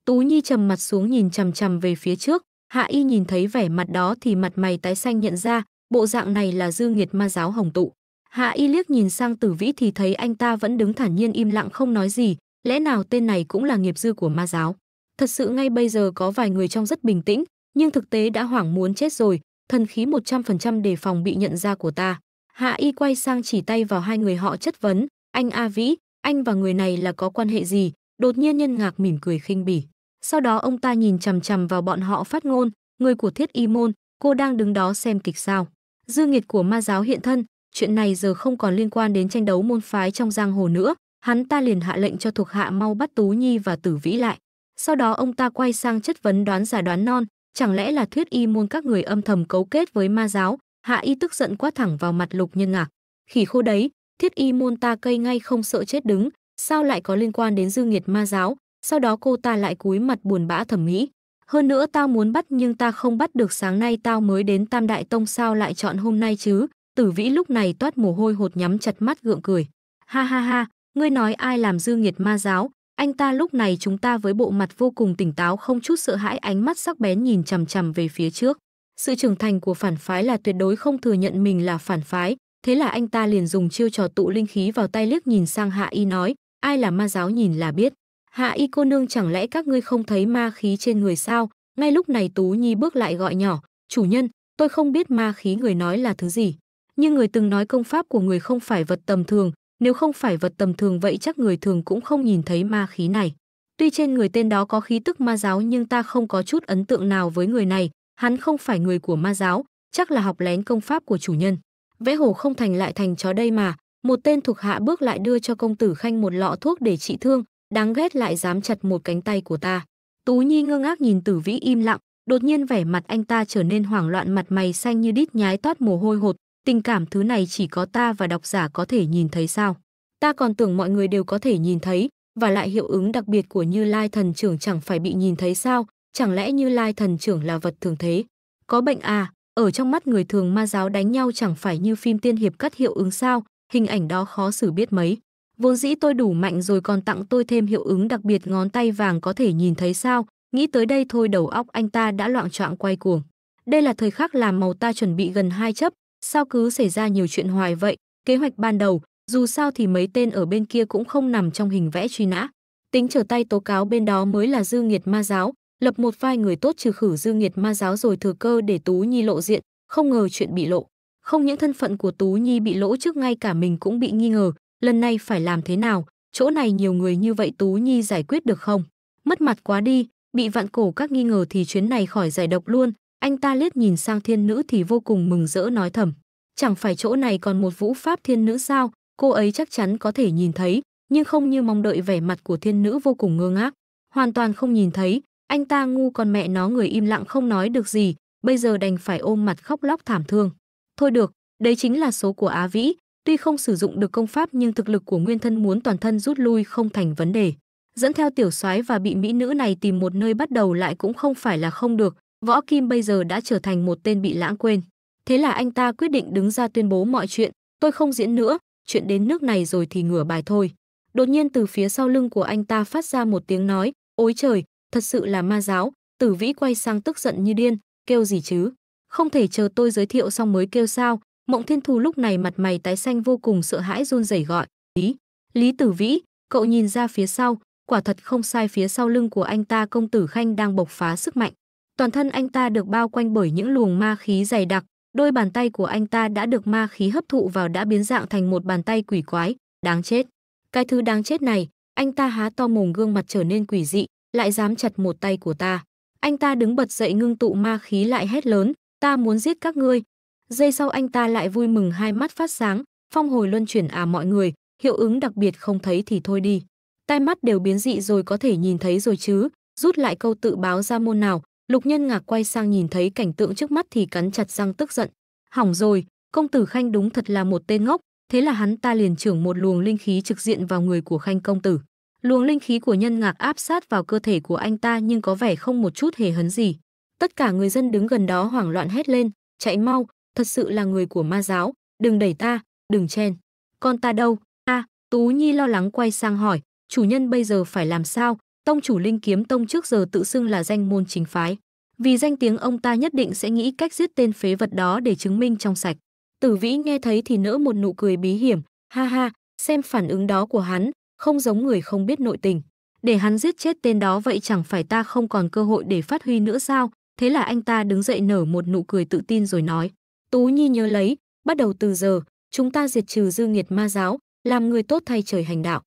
Tú Nhi trầm mặt xuống nhìn chằm chằm về phía trước, Hạ y nhìn thấy vẻ mặt đó thì mặt mày tái xanh nhận ra, bộ dạng này là dư nghiệt ma giáo hồng tụ. Hạ y liếc nhìn sang tử vĩ thì thấy anh ta vẫn đứng thản nhiên im lặng không nói gì, lẽ nào tên này cũng là nghiệp dư của ma giáo. Thật sự ngay bây giờ có vài người trong rất bình tĩnh, nhưng thực tế đã hoảng muốn chết rồi, thần khí 100% đề phòng bị nhận ra của ta. Hạ y quay sang chỉ tay vào hai người họ chất vấn, anh A Vĩ, anh và người này là có quan hệ gì, đột nhiên nhân ngạc mỉm cười khinh bỉ. Sau đó ông ta nhìn chằm chằm vào bọn họ phát ngôn, người của thiết y môn, cô đang đứng đó xem kịch sao. Dư nghiệt của ma giáo hiện thân, chuyện này giờ không còn liên quan đến tranh đấu môn phái trong giang hồ nữa, hắn ta liền hạ lệnh cho thuộc hạ mau bắt Tú Nhi và Tử Vĩ lại. Sau đó ông ta quay sang chất vấn đoán giả đoán non, chẳng lẽ là thuyết y môn các người âm thầm cấu kết với ma giáo, hạ y tức giận quát thẳng vào mặt lục nhân ngạc. Khỉ khô đấy, thiết y môn ta cây ngay không sợ chết đứng, sao lại có liên quan đến dư nghiệt ma giáo, sau đó cô ta lại cúi mặt buồn bã thẩm nghĩ Hơn nữa tao muốn bắt nhưng ta không bắt được sáng nay tao mới đến Tam Đại Tông sao lại chọn hôm nay chứ. Tử vĩ lúc này toát mồ hôi hột nhắm chặt mắt gượng cười. Ha ha ha, ngươi nói ai làm dư nghiệt ma giáo. Anh ta lúc này chúng ta với bộ mặt vô cùng tỉnh táo không chút sợ hãi ánh mắt sắc bén nhìn chằm chằm về phía trước. Sự trưởng thành của phản phái là tuyệt đối không thừa nhận mình là phản phái, thế là anh ta liền dùng chiêu trò tụ linh khí vào tay liếc nhìn sang Hạ Y nói, ai là ma giáo nhìn là biết. Hạ y cô nương chẳng lẽ các ngươi không thấy ma khí trên người sao? Ngay lúc này Tú Nhi bước lại gọi nhỏ, chủ nhân, tôi không biết ma khí người nói là thứ gì. Nhưng người từng nói công pháp của người không phải vật tầm thường, nếu không phải vật tầm thường vậy chắc người thường cũng không nhìn thấy ma khí này. Tuy trên người tên đó có khí tức ma giáo nhưng ta không có chút ấn tượng nào với người này, hắn không phải người của ma giáo, chắc là học lén công pháp của chủ nhân. Vẽ hổ không thành lại thành chó đây mà, một tên thuộc hạ bước lại đưa cho công tử Khanh một lọ thuốc để trị thương, đáng ghét lại dám chặt một cánh tay của ta. Tú Nhi ngơ ngác nhìn Tử Vĩ im lặng, đột nhiên vẻ mặt anh ta trở nên hoảng loạn mặt mày xanh như đít nhái toát mồ hôi hột, tình cảm thứ này chỉ có ta và độc giả có thể nhìn thấy sao? Ta còn tưởng mọi người đều có thể nhìn thấy, và lại hiệu ứng đặc biệt của Như Lai thần trưởng chẳng phải bị nhìn thấy sao? Chẳng lẽ Như Lai thần trưởng là vật thường thế? Có bệnh à? Ở trong mắt người thường ma giáo đánh nhau chẳng phải như phim tiên hiệp cắt hiệu ứng sao? Hình ảnh đó khó xử biết mấy. Vốn dĩ tôi đủ mạnh rồi còn tặng tôi thêm hiệu ứng đặc biệt ngón tay vàng có thể nhìn thấy sao, nghĩ tới đây thôi đầu óc anh ta đã loạn choạng quay cuồng. Đây là thời khắc làm màu ta chuẩn bị gần hai chấp, sao cứ xảy ra nhiều chuyện hoài vậy, kế hoạch ban đầu, dù sao thì mấy tên ở bên kia cũng không nằm trong hình vẽ truy nã. Tính trở tay tố cáo bên đó mới là dư nghiệt ma giáo, lập một vai người tốt trừ khử dư nghiệt ma giáo rồi thừa cơ để Tú Nhi lộ diện, không ngờ chuyện bị lộ. Không những thân phận của Tú Nhi bị lỗ trước ngay cả mình cũng bị nghi ngờ, lần này phải làm thế nào, chỗ này nhiều người như vậy Tú Nhi giải quyết được không? Mất mặt quá đi, bị vạn cổ các nghi ngờ thì chuyến này khỏi giải độc luôn, anh ta liếc nhìn sang thiên nữ thì vô cùng mừng rỡ nói thầm. Chẳng phải chỗ này còn một vũ pháp thiên nữ sao, cô ấy chắc chắn có thể nhìn thấy, nhưng không như mong đợi vẻ mặt của thiên nữ vô cùng ngơ ngác. Hoàn toàn không nhìn thấy, anh ta ngu con mẹ nó người im lặng không nói được gì, bây giờ đành phải ôm mặt khóc lóc thảm thương. Thôi được, đấy chính là số của Á Vĩ, Tuy không sử dụng được công pháp nhưng thực lực của Nguyên Thân muốn toàn thân rút lui không thành vấn đề. Dẫn theo tiểu soái và bị mỹ nữ này tìm một nơi bắt đầu lại cũng không phải là không được, Võ Kim bây giờ đã trở thành một tên bị lãng quên. Thế là anh ta quyết định đứng ra tuyên bố mọi chuyện, tôi không diễn nữa, chuyện đến nước này rồi thì ngửa bài thôi. Đột nhiên từ phía sau lưng của anh ta phát ra một tiếng nói, ôi trời, thật sự là ma giáo, tử vĩ quay sang tức giận như điên, kêu gì chứ? Không thể chờ tôi giới thiệu xong mới kêu sao, Mộng Thiên Thù lúc này mặt mày tái xanh vô cùng sợ hãi run rẩy gọi, "Lý, Lý Tử Vĩ." Cậu nhìn ra phía sau, quả thật không sai phía sau lưng của anh ta công tử Khanh đang bộc phá sức mạnh. Toàn thân anh ta được bao quanh bởi những luồng ma khí dày đặc, đôi bàn tay của anh ta đã được ma khí hấp thụ vào đã biến dạng thành một bàn tay quỷ quái, đáng chết. Cái thứ đáng chết này, anh ta há to mồm gương mặt trở nên quỷ dị, lại dám chặt một tay của ta. Anh ta đứng bật dậy ngưng tụ ma khí lại hét lớn, ta muốn giết các ngươi, Giây sau anh ta lại vui mừng hai mắt phát sáng, phong hồi luân chuyển à mọi người, hiệu ứng đặc biệt không thấy thì thôi đi. Tai mắt đều biến dị rồi có thể nhìn thấy rồi chứ, rút lại câu tự báo ra môn nào, lục nhân ngạc quay sang nhìn thấy cảnh tượng trước mắt thì cắn chặt răng tức giận. Hỏng rồi, công tử Khanh đúng thật là một tên ngốc, thế là hắn ta liền trưởng một luồng linh khí trực diện vào người của Khanh công tử. Luồng linh khí của nhân ngạc áp sát vào cơ thể của anh ta nhưng có vẻ không một chút hề hấn gì. Tất cả người dân đứng gần đó hoảng loạn hét lên, chạy mau, thật sự là người của ma giáo, đừng đẩy ta, đừng chen. Con ta đâu? A, Tú Nhi lo lắng quay sang hỏi, chủ nhân bây giờ phải làm sao? Tông chủ Linh Kiếm Tông trước giờ tự xưng là danh môn chính phái, vì danh tiếng ông ta nhất định sẽ nghĩ cách giết tên phế vật đó để chứng minh trong sạch. Tử Vĩ nghe thấy thì nỡ một nụ cười bí hiểm, ha ha, xem phản ứng đó của hắn, không giống người không biết nội tình. Để hắn giết chết tên đó vậy chẳng phải ta không còn cơ hội để phát huy nữa sao? Thế là anh ta đứng dậy nở một nụ cười tự tin rồi nói. Tú Nhi nhớ lấy, bắt đầu từ giờ, chúng ta diệt trừ dư nghiệt ma giáo, làm người tốt thay trời hành đạo.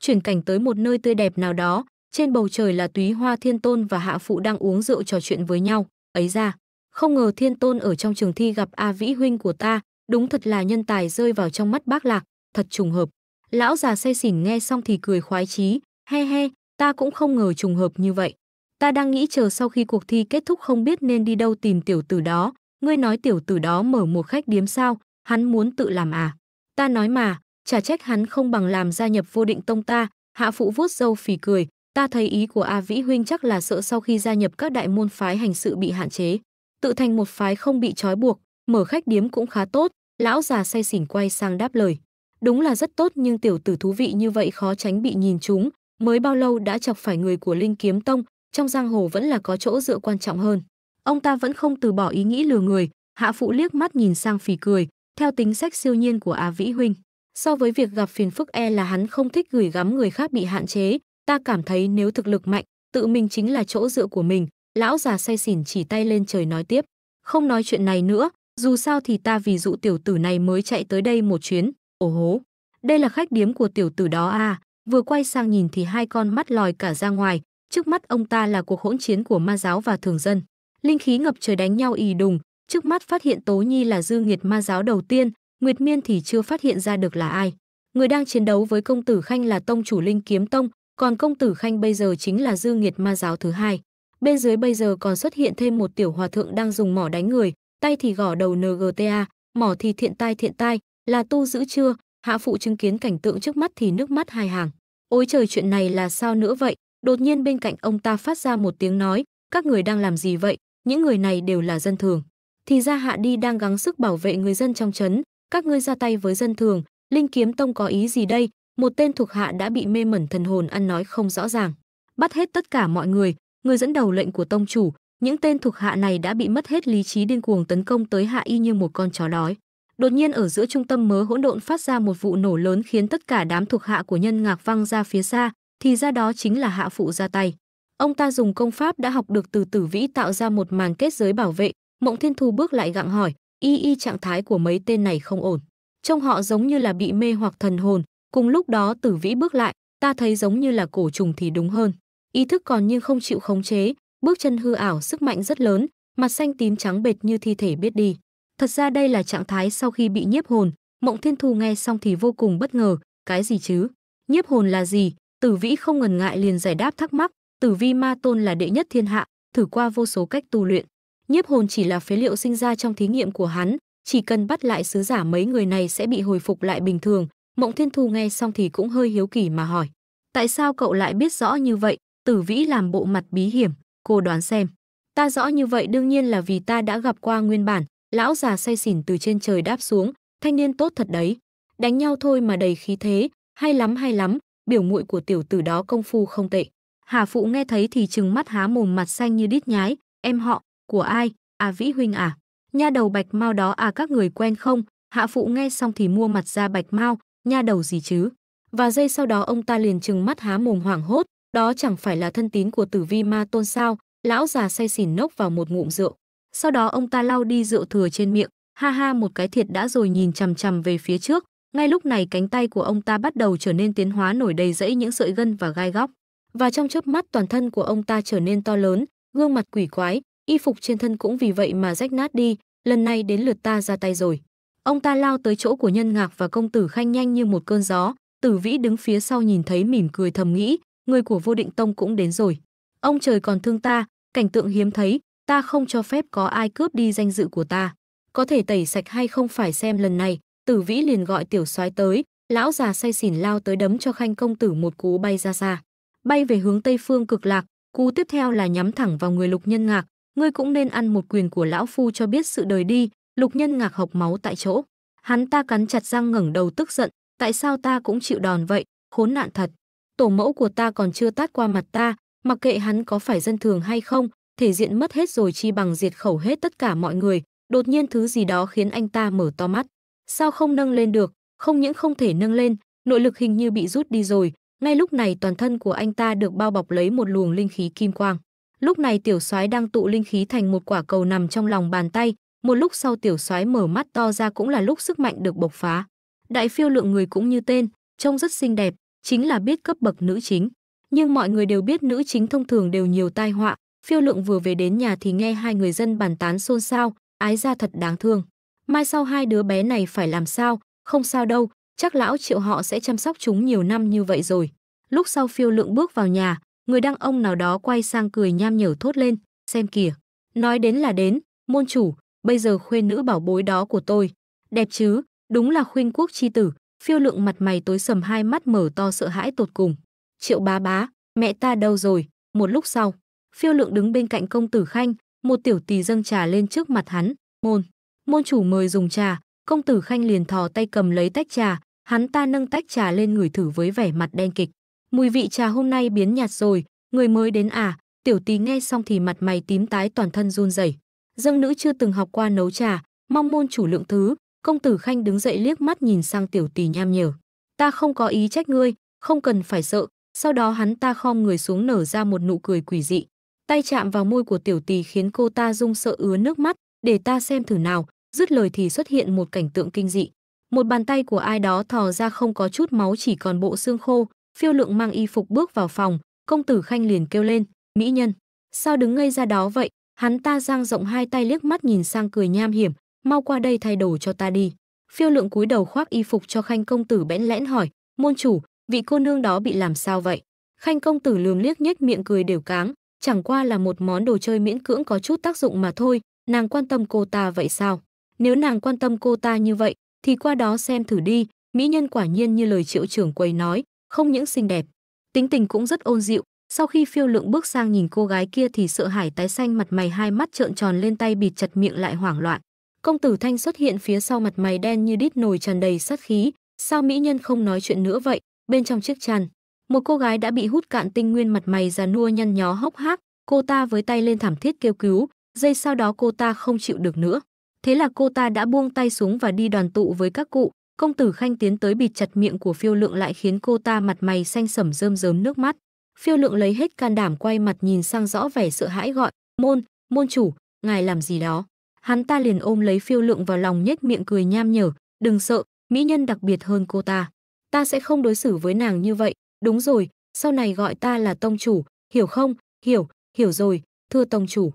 Chuyển cảnh tới một nơi tươi đẹp nào đó, trên bầu trời là túy hoa thiên tôn và hạ phụ đang uống rượu trò chuyện với nhau, ấy ra. Không ngờ thiên tôn ở trong trường thi gặp A Vĩ huynh của ta, đúng thật là nhân tài rơi vào trong mắt bác lạc, thật trùng hợp. Lão già say xỉn nghe xong thì cười khoái chí, he he, ta cũng không ngờ trùng hợp như vậy. Ta đang nghĩ chờ sau khi cuộc thi kết thúc không biết nên đi đâu tìm tiểu tử đó, Ngươi nói tiểu tử đó mở một khách điếm sao, hắn muốn tự làm à? Ta nói mà, chả trách hắn không bằng làm gia nhập vô định tông ta, hạ phụ vuốt râu phì cười, ta thấy ý của A Vĩ Huynh chắc là sợ sau khi gia nhập các đại môn phái hành sự bị hạn chế. Tự thành một phái không bị trói buộc, mở khách điếm cũng khá tốt, lão già say xỉn quay sang đáp lời. Đúng là rất tốt nhưng tiểu tử thú vị như vậy khó tránh bị nhìn chúng, mới bao lâu đã chọc phải người của Linh Kiếm Tông, trong giang hồ vẫn là có chỗ dựa quan trọng hơn ông ta vẫn không từ bỏ ý nghĩ lừa người, hạ phụ liếc mắt nhìn sang phì cười, theo tính sách siêu nhiên của Á Vĩ huynh. So với việc gặp phiền phức e là hắn không thích gửi gắm người khác bị hạn chế, ta cảm thấy nếu thực lực mạnh, tự mình chính là chỗ dựa của mình, lão già say xỉn chỉ tay lên trời nói tiếp. Không nói chuyện này nữa, dù sao thì ta vì dụ tiểu tử này mới chạy tới đây một chuyến, ồ hố. Đây là khách điếm của tiểu tử đó à, vừa quay sang nhìn thì hai con mắt lòi cả ra ngoài, trước mắt ông ta là cuộc hỗn chiến của ma giáo và thường dân linh khí ngập trời đánh nhau ì đùng, trước mắt phát hiện Tố Nhi là dư nghiệt ma giáo đầu tiên, Nguyệt Miên thì chưa phát hiện ra được là ai. Người đang chiến đấu với công tử Khanh là tông chủ Linh Kiếm Tông, còn công tử Khanh bây giờ chính là dư nghiệt ma giáo thứ hai. Bên dưới bây giờ còn xuất hiện thêm một tiểu hòa thượng đang dùng mỏ đánh người, tay thì gõ đầu NGTA, mỏ thì thiện tai thiện tai, là tu giữ chưa? Hạ phụ chứng kiến cảnh tượng trước mắt thì nước mắt hai hàng. Ôi trời chuyện này là sao nữa vậy? Đột nhiên bên cạnh ông ta phát ra một tiếng nói, các người đang làm gì vậy? những người này đều là dân thường. Thì ra Hạ Đi đang gắng sức bảo vệ người dân trong trấn, các ngươi ra tay với dân thường, Linh Kiếm Tông có ý gì đây? Một tên thuộc hạ đã bị mê mẩn thần hồn ăn nói không rõ ràng. Bắt hết tất cả mọi người, người dẫn đầu lệnh của tông chủ, những tên thuộc hạ này đã bị mất hết lý trí điên cuồng tấn công tới Hạ Y như một con chó đói. Đột nhiên ở giữa trung tâm mớ hỗn độn phát ra một vụ nổ lớn khiến tất cả đám thuộc hạ của Nhân Ngạc văng ra phía xa, thì ra đó chính là Hạ phụ ra tay. Ông ta dùng công pháp đã học được từ tử vĩ tạo ra một màn kết giới bảo vệ, Mộng Thiên Thu bước lại gặng hỏi, y y trạng thái của mấy tên này không ổn. Trông họ giống như là bị mê hoặc thần hồn, cùng lúc đó tử vĩ bước lại, ta thấy giống như là cổ trùng thì đúng hơn. Ý thức còn như không chịu khống chế, bước chân hư ảo sức mạnh rất lớn, mặt xanh tím trắng bệt như thi thể biết đi. Thật ra đây là trạng thái sau khi bị nhiếp hồn, Mộng Thiên Thu nghe xong thì vô cùng bất ngờ, cái gì chứ? Nhiếp hồn là gì? Tử Vĩ không ngần ngại liền giải đáp thắc mắc, Tử vi ma tôn là đệ nhất thiên hạ, thử qua vô số cách tu luyện. Nhiếp hồn chỉ là phế liệu sinh ra trong thí nghiệm của hắn, chỉ cần bắt lại sứ giả mấy người này sẽ bị hồi phục lại bình thường. Mộng Thiên Thu nghe xong thì cũng hơi hiếu kỳ mà hỏi. Tại sao cậu lại biết rõ như vậy? Tử Vĩ làm bộ mặt bí hiểm, cô đoán xem. Ta rõ như vậy đương nhiên là vì ta đã gặp qua nguyên bản, lão già say xỉn từ trên trời đáp xuống, thanh niên tốt thật đấy. Đánh nhau thôi mà đầy khí thế, hay lắm hay lắm, biểu muội của tiểu tử đó công phu không tệ. Hà Phụ nghe thấy thì trừng mắt há mồm mặt xanh như đít nhái, em họ, của ai, à Vĩ Huynh à, nha đầu bạch mau đó à các người quen không, Hạ Phụ nghe xong thì mua mặt ra bạch mau, nha đầu gì chứ. Và giây sau đó ông ta liền trừng mắt há mồm hoảng hốt, đó chẳng phải là thân tín của tử vi ma tôn sao, lão già say xỉn nốc vào một ngụm rượu. Sau đó ông ta lau đi rượu thừa trên miệng, ha ha một cái thiệt đã rồi nhìn chằm chằm về phía trước, ngay lúc này cánh tay của ông ta bắt đầu trở nên tiến hóa nổi đầy rẫy những sợi gân và gai góc và trong chớp mắt toàn thân của ông ta trở nên to lớn, gương mặt quỷ quái, y phục trên thân cũng vì vậy mà rách nát đi, lần này đến lượt ta ra tay rồi. Ông ta lao tới chỗ của Nhân Ngạc và công tử Khanh nhanh như một cơn gió, Tử Vĩ đứng phía sau nhìn thấy mỉm cười thầm nghĩ, người của Vô Định Tông cũng đến rồi. Ông trời còn thương ta, cảnh tượng hiếm thấy, ta không cho phép có ai cướp đi danh dự của ta. Có thể tẩy sạch hay không phải xem lần này, Tử Vĩ liền gọi tiểu soái tới, lão già say xỉn lao tới đấm cho Khanh công tử một cú bay ra xa bay về hướng Tây Phương Cực Lạc, cú tiếp theo là nhắm thẳng vào người Lục Nhân Ngạc, ngươi cũng nên ăn một quyền của lão phu cho biết sự đời đi, Lục Nhân Ngạc học máu tại chỗ. Hắn ta cắn chặt răng ngẩng đầu tức giận, tại sao ta cũng chịu đòn vậy, khốn nạn thật. Tổ mẫu của ta còn chưa tát qua mặt ta, mặc kệ hắn có phải dân thường hay không, thể diện mất hết rồi chi bằng diệt khẩu hết tất cả mọi người, đột nhiên thứ gì đó khiến anh ta mở to mắt. Sao không nâng lên được, không những không thể nâng lên, nội lực hình như bị rút đi rồi, ngay lúc này toàn thân của anh ta được bao bọc lấy một luồng linh khí kim quang. Lúc này tiểu soái đang tụ linh khí thành một quả cầu nằm trong lòng bàn tay, một lúc sau tiểu soái mở mắt to ra cũng là lúc sức mạnh được bộc phá. Đại phiêu lượng người cũng như tên, trông rất xinh đẹp, chính là biết cấp bậc nữ chính. Nhưng mọi người đều biết nữ chính thông thường đều nhiều tai họa, phiêu lượng vừa về đến nhà thì nghe hai người dân bàn tán xôn xao, ái ra thật đáng thương. Mai sau hai đứa bé này phải làm sao, không sao đâu, chắc lão triệu họ sẽ chăm sóc chúng nhiều năm như vậy rồi. Lúc sau phiêu lượng bước vào nhà, người đăng ông nào đó quay sang cười nham nhở thốt lên, xem kìa. Nói đến là đến, môn chủ, bây giờ khuê nữ bảo bối đó của tôi. Đẹp chứ, đúng là khuyên quốc chi tử, phiêu lượng mặt mày tối sầm hai mắt mở to sợ hãi tột cùng. Triệu bá bá, mẹ ta đâu rồi, một lúc sau. Phiêu lượng đứng bên cạnh công tử khanh, một tiểu tỳ dâng trà lên trước mặt hắn, môn. Môn chủ mời dùng trà, Công tử Khanh liền thò tay cầm lấy tách trà, hắn ta nâng tách trà lên ngửi thử với vẻ mặt đen kịch. Mùi vị trà hôm nay biến nhạt rồi, người mới đến à? Tiểu Tý nghe xong thì mặt mày tím tái toàn thân run rẩy. Dâng nữ chưa từng học qua nấu trà, mong môn chủ lượng thứ, công tử Khanh đứng dậy liếc mắt nhìn sang Tiểu Tỳ nham nhở. Ta không có ý trách ngươi, không cần phải sợ. Sau đó hắn ta khom người xuống nở ra một nụ cười quỷ dị. Tay chạm vào môi của Tiểu Tỳ khiến cô ta rung sợ ứa nước mắt, để ta xem thử nào, dứt lời thì xuất hiện một cảnh tượng kinh dị một bàn tay của ai đó thò ra không có chút máu chỉ còn bộ xương khô phiêu lượng mang y phục bước vào phòng công tử khanh liền kêu lên mỹ nhân sao đứng ngây ra đó vậy hắn ta giang rộng hai tay liếc mắt nhìn sang cười nham hiểm mau qua đây thay đồ cho ta đi phiêu lượng cúi đầu khoác y phục cho khanh công tử bẽn lẽn hỏi môn chủ vị cô nương đó bị làm sao vậy khanh công tử lườm liếc nhếch miệng cười đều cáng chẳng qua là một món đồ chơi miễn cưỡng có chút tác dụng mà thôi nàng quan tâm cô ta vậy sao nếu nàng quan tâm cô ta như vậy, thì qua đó xem thử đi, mỹ nhân quả nhiên như lời triệu trưởng quầy nói, không những xinh đẹp. Tính tình cũng rất ôn dịu, sau khi phiêu lượng bước sang nhìn cô gái kia thì sợ hải tái xanh mặt mày hai mắt trợn tròn lên tay bịt chặt miệng lại hoảng loạn. Công tử Thanh xuất hiện phía sau mặt mày đen như đít nồi tràn đầy sát khí, sao mỹ nhân không nói chuyện nữa vậy? Bên trong chiếc chăn, một cô gái đã bị hút cạn tinh nguyên mặt mày già nua nhăn nhó hốc hác, cô ta với tay lên thảm thiết kêu cứu, giây sau đó cô ta không chịu được nữa. Thế là cô ta đã buông tay xuống và đi đoàn tụ với các cụ. Công tử Khanh tiến tới bịt chặt miệng của phiêu lượng lại khiến cô ta mặt mày xanh sẩm rơm rớm nước mắt. Phiêu lượng lấy hết can đảm quay mặt nhìn sang rõ vẻ sợ hãi gọi, môn, môn chủ, ngài làm gì đó. Hắn ta liền ôm lấy phiêu lượng vào lòng nhếch miệng cười nham nhở, đừng sợ, mỹ nhân đặc biệt hơn cô ta. Ta sẽ không đối xử với nàng như vậy, đúng rồi, sau này gọi ta là tông chủ, hiểu không, hiểu, hiểu rồi, thưa tông chủ.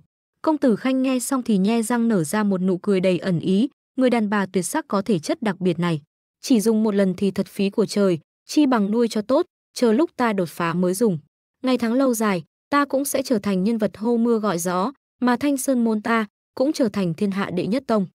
Công tử Khanh nghe xong thì nhe răng nở ra một nụ cười đầy ẩn ý, người đàn bà tuyệt sắc có thể chất đặc biệt này. Chỉ dùng một lần thì thật phí của trời, chi bằng nuôi cho tốt, chờ lúc ta đột phá mới dùng. Ngày tháng lâu dài, ta cũng sẽ trở thành nhân vật hô mưa gọi gió, mà Thanh Sơn môn ta cũng trở thành thiên hạ đệ nhất tông.